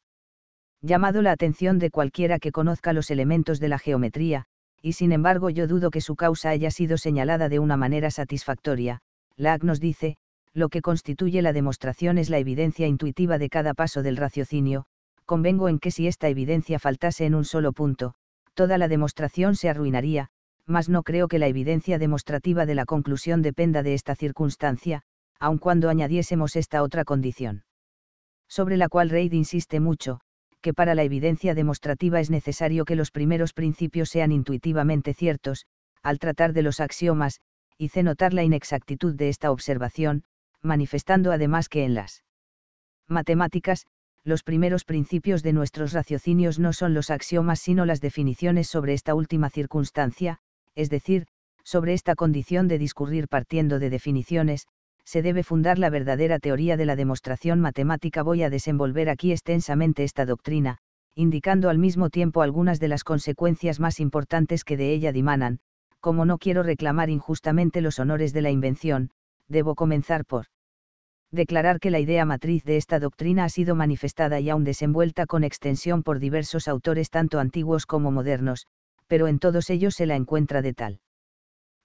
llamado la atención de cualquiera que conozca los elementos de la geometría, y sin embargo yo dudo que su causa haya sido señalada de una manera satisfactoria. Lack nos dice, lo que constituye la demostración es la evidencia intuitiva de cada paso del raciocinio, convengo en que si esta evidencia faltase en un solo punto, toda la demostración se arruinaría, mas no creo que la evidencia demostrativa de la conclusión dependa de esta circunstancia, aun cuando añadiésemos esta otra condición. Sobre la cual Reid insiste mucho, que para la evidencia demostrativa es necesario que los primeros principios sean intuitivamente ciertos, al tratar de los axiomas, hice notar la inexactitud de esta observación, manifestando además que en las matemáticas, los primeros principios de nuestros raciocinios no son los axiomas sino las definiciones sobre esta última circunstancia, es decir, sobre esta condición de discurrir partiendo de definiciones, se debe fundar la verdadera teoría de la demostración matemática. Voy a desenvolver aquí extensamente esta doctrina, indicando al mismo tiempo algunas de las consecuencias más importantes que de ella dimanan, como no quiero reclamar injustamente los honores de la invención, debo comenzar por declarar que la idea matriz de esta doctrina ha sido manifestada y aún desenvuelta con extensión por diversos autores tanto antiguos como modernos, pero en todos ellos se la encuentra de tal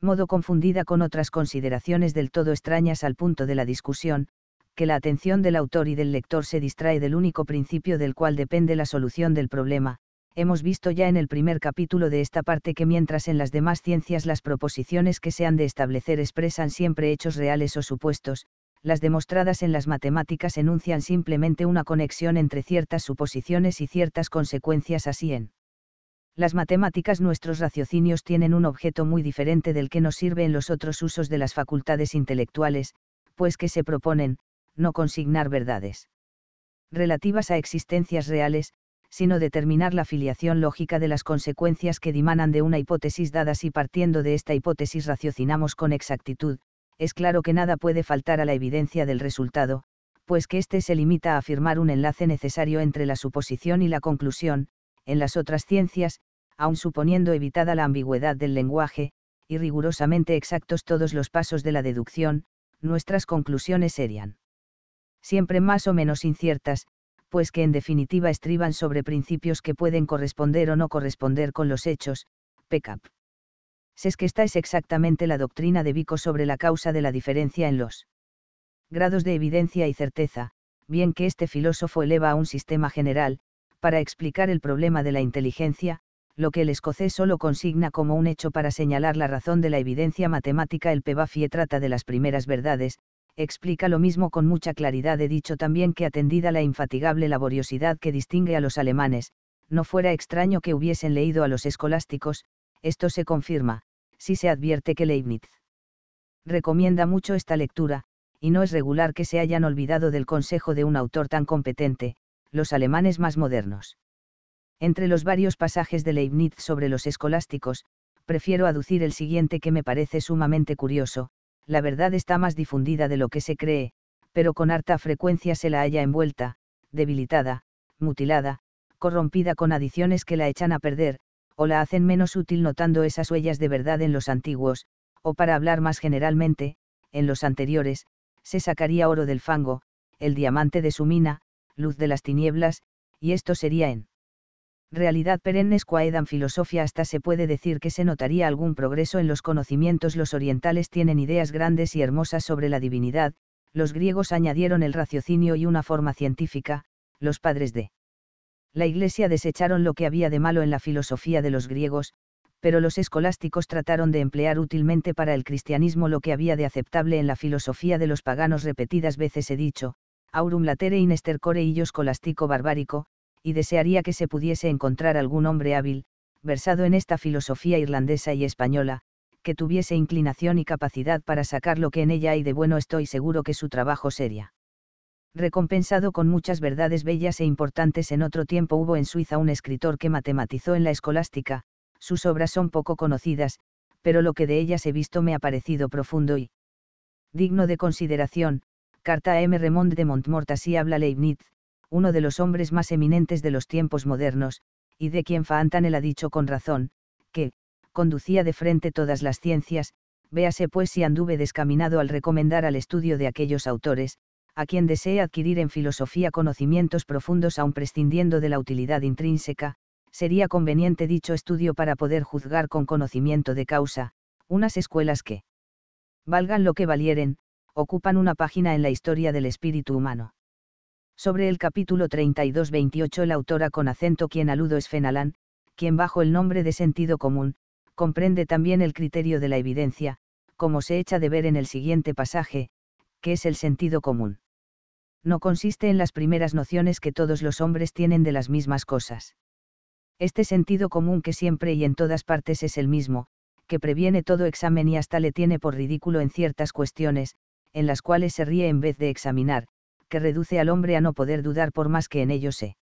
modo confundida con otras consideraciones del todo extrañas al punto de la discusión, que la atención del autor y del lector se distrae del único principio del cual depende la solución del problema. Hemos visto ya en el primer capítulo de esta parte que mientras en las demás ciencias las proposiciones que se han de establecer expresan siempre hechos reales o supuestos, las demostradas en las matemáticas enuncian simplemente una conexión entre ciertas suposiciones y ciertas consecuencias así en las matemáticas nuestros raciocinios tienen un objeto muy diferente del que nos sirve en los otros usos de las facultades intelectuales, pues que se proponen, no consignar verdades relativas a existencias reales, sino determinar la filiación lógica de las consecuencias que dimanan de una hipótesis dada si partiendo de esta hipótesis raciocinamos con exactitud, es claro que nada puede faltar a la evidencia del resultado, pues que éste se limita a afirmar un enlace necesario entre la suposición y la conclusión, en las otras ciencias, aun suponiendo evitada la ambigüedad del lenguaje, y rigurosamente exactos todos los pasos de la deducción, nuestras conclusiones serían siempre más o menos inciertas, pues que en definitiva estriban sobre principios que pueden corresponder o no corresponder con los hechos, PECAP. Es que esta es exactamente la doctrina de Vico sobre la causa de la diferencia en los grados de evidencia y certeza, bien que este filósofo eleva a un sistema general, para explicar el problema de la inteligencia, lo que el escocés solo consigna como un hecho para señalar la razón de la evidencia matemática. El Pebafie trata de las primeras verdades, explica lo mismo con mucha claridad. He dicho también que atendida la infatigable laboriosidad que distingue a los alemanes, no fuera extraño que hubiesen leído a los escolásticos, esto se confirma, si se advierte que Leibniz recomienda mucho esta lectura, y no es regular que se hayan olvidado del consejo de un autor tan competente, los alemanes más modernos. Entre los varios pasajes de Leibniz sobre los escolásticos, prefiero aducir el siguiente que me parece sumamente curioso, la verdad está más difundida de lo que se cree, pero con harta frecuencia se la halla envuelta, debilitada, mutilada, corrompida con adiciones que la echan a perder, o la hacen menos útil notando esas huellas de verdad en los antiguos, o para hablar más generalmente, en los anteriores, se sacaría oro del fango, el diamante de su mina, luz de las tinieblas, y esto sería en realidad perennes quaedam filosofía hasta se puede decir que se notaría algún progreso en los conocimientos los orientales tienen ideas grandes y hermosas sobre la divinidad, los griegos añadieron el raciocinio y una forma científica, los padres de la Iglesia desecharon lo que había de malo en la filosofía de los griegos, pero los escolásticos trataron de emplear útilmente para el cristianismo lo que había de aceptable en la filosofía de los paganos repetidas veces he dicho, aurum latere in estercore illo escolástico barbarico, y desearía que se pudiese encontrar algún hombre hábil, versado en esta filosofía irlandesa y española, que tuviese inclinación y capacidad para sacar lo que en ella hay de bueno estoy seguro que su trabajo sería. Recompensado con muchas verdades bellas e importantes en otro tiempo hubo en Suiza un escritor que matematizó en la escolástica, sus obras son poco conocidas, pero lo que de ellas he visto me ha parecido profundo y digno de consideración, Carta a M. Remond de Montmort así habla Leibniz, uno de los hombres más eminentes de los tiempos modernos, y de quien Fantanel ha dicho con razón, que, conducía de frente todas las ciencias, véase pues si anduve descaminado al recomendar al estudio de aquellos autores, a quien desee adquirir en filosofía conocimientos profundos aun prescindiendo de la utilidad intrínseca, sería conveniente dicho estudio para poder juzgar con conocimiento de causa, unas escuelas que valgan lo que valieren, ocupan una página en la historia del espíritu humano. Sobre el capítulo 32-28 autora con acento quien aludo es Fenalán, quien bajo el nombre de sentido común, comprende también el criterio de la evidencia, como se echa de ver en el siguiente pasaje, que es el sentido común. No consiste en las primeras nociones que todos los hombres tienen de las mismas cosas. Este sentido común que siempre y en todas partes es el mismo, que previene todo examen y hasta le tiene por ridículo en ciertas cuestiones, en las cuales se ríe en vez de examinar, que reduce al hombre a no poder dudar por más que en ello se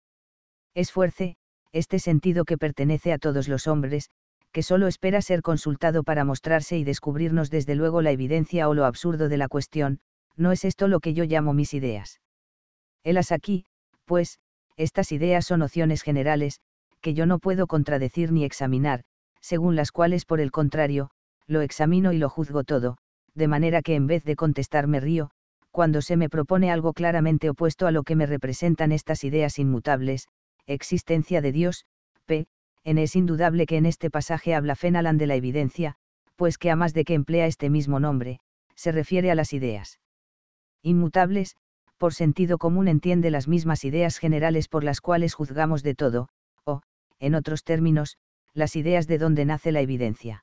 esfuerce, este sentido que pertenece a todos los hombres, que solo espera ser consultado para mostrarse y descubrirnos desde luego la evidencia o lo absurdo de la cuestión, no es esto lo que yo llamo mis ideas. Helas aquí, pues, estas ideas son nociones generales, que yo no puedo contradecir ni examinar, según las cuales por el contrario, lo examino y lo juzgo todo, de manera que en vez de contestarme río, cuando se me propone algo claramente opuesto a lo que me representan estas ideas inmutables, existencia de Dios, p. en Es indudable que en este pasaje habla Fenalan de la evidencia, pues que a más de que emplea este mismo nombre, se refiere a las ideas inmutables, por sentido común entiende las mismas ideas generales por las cuales juzgamos de todo, o, en otros términos, las ideas de donde nace la evidencia.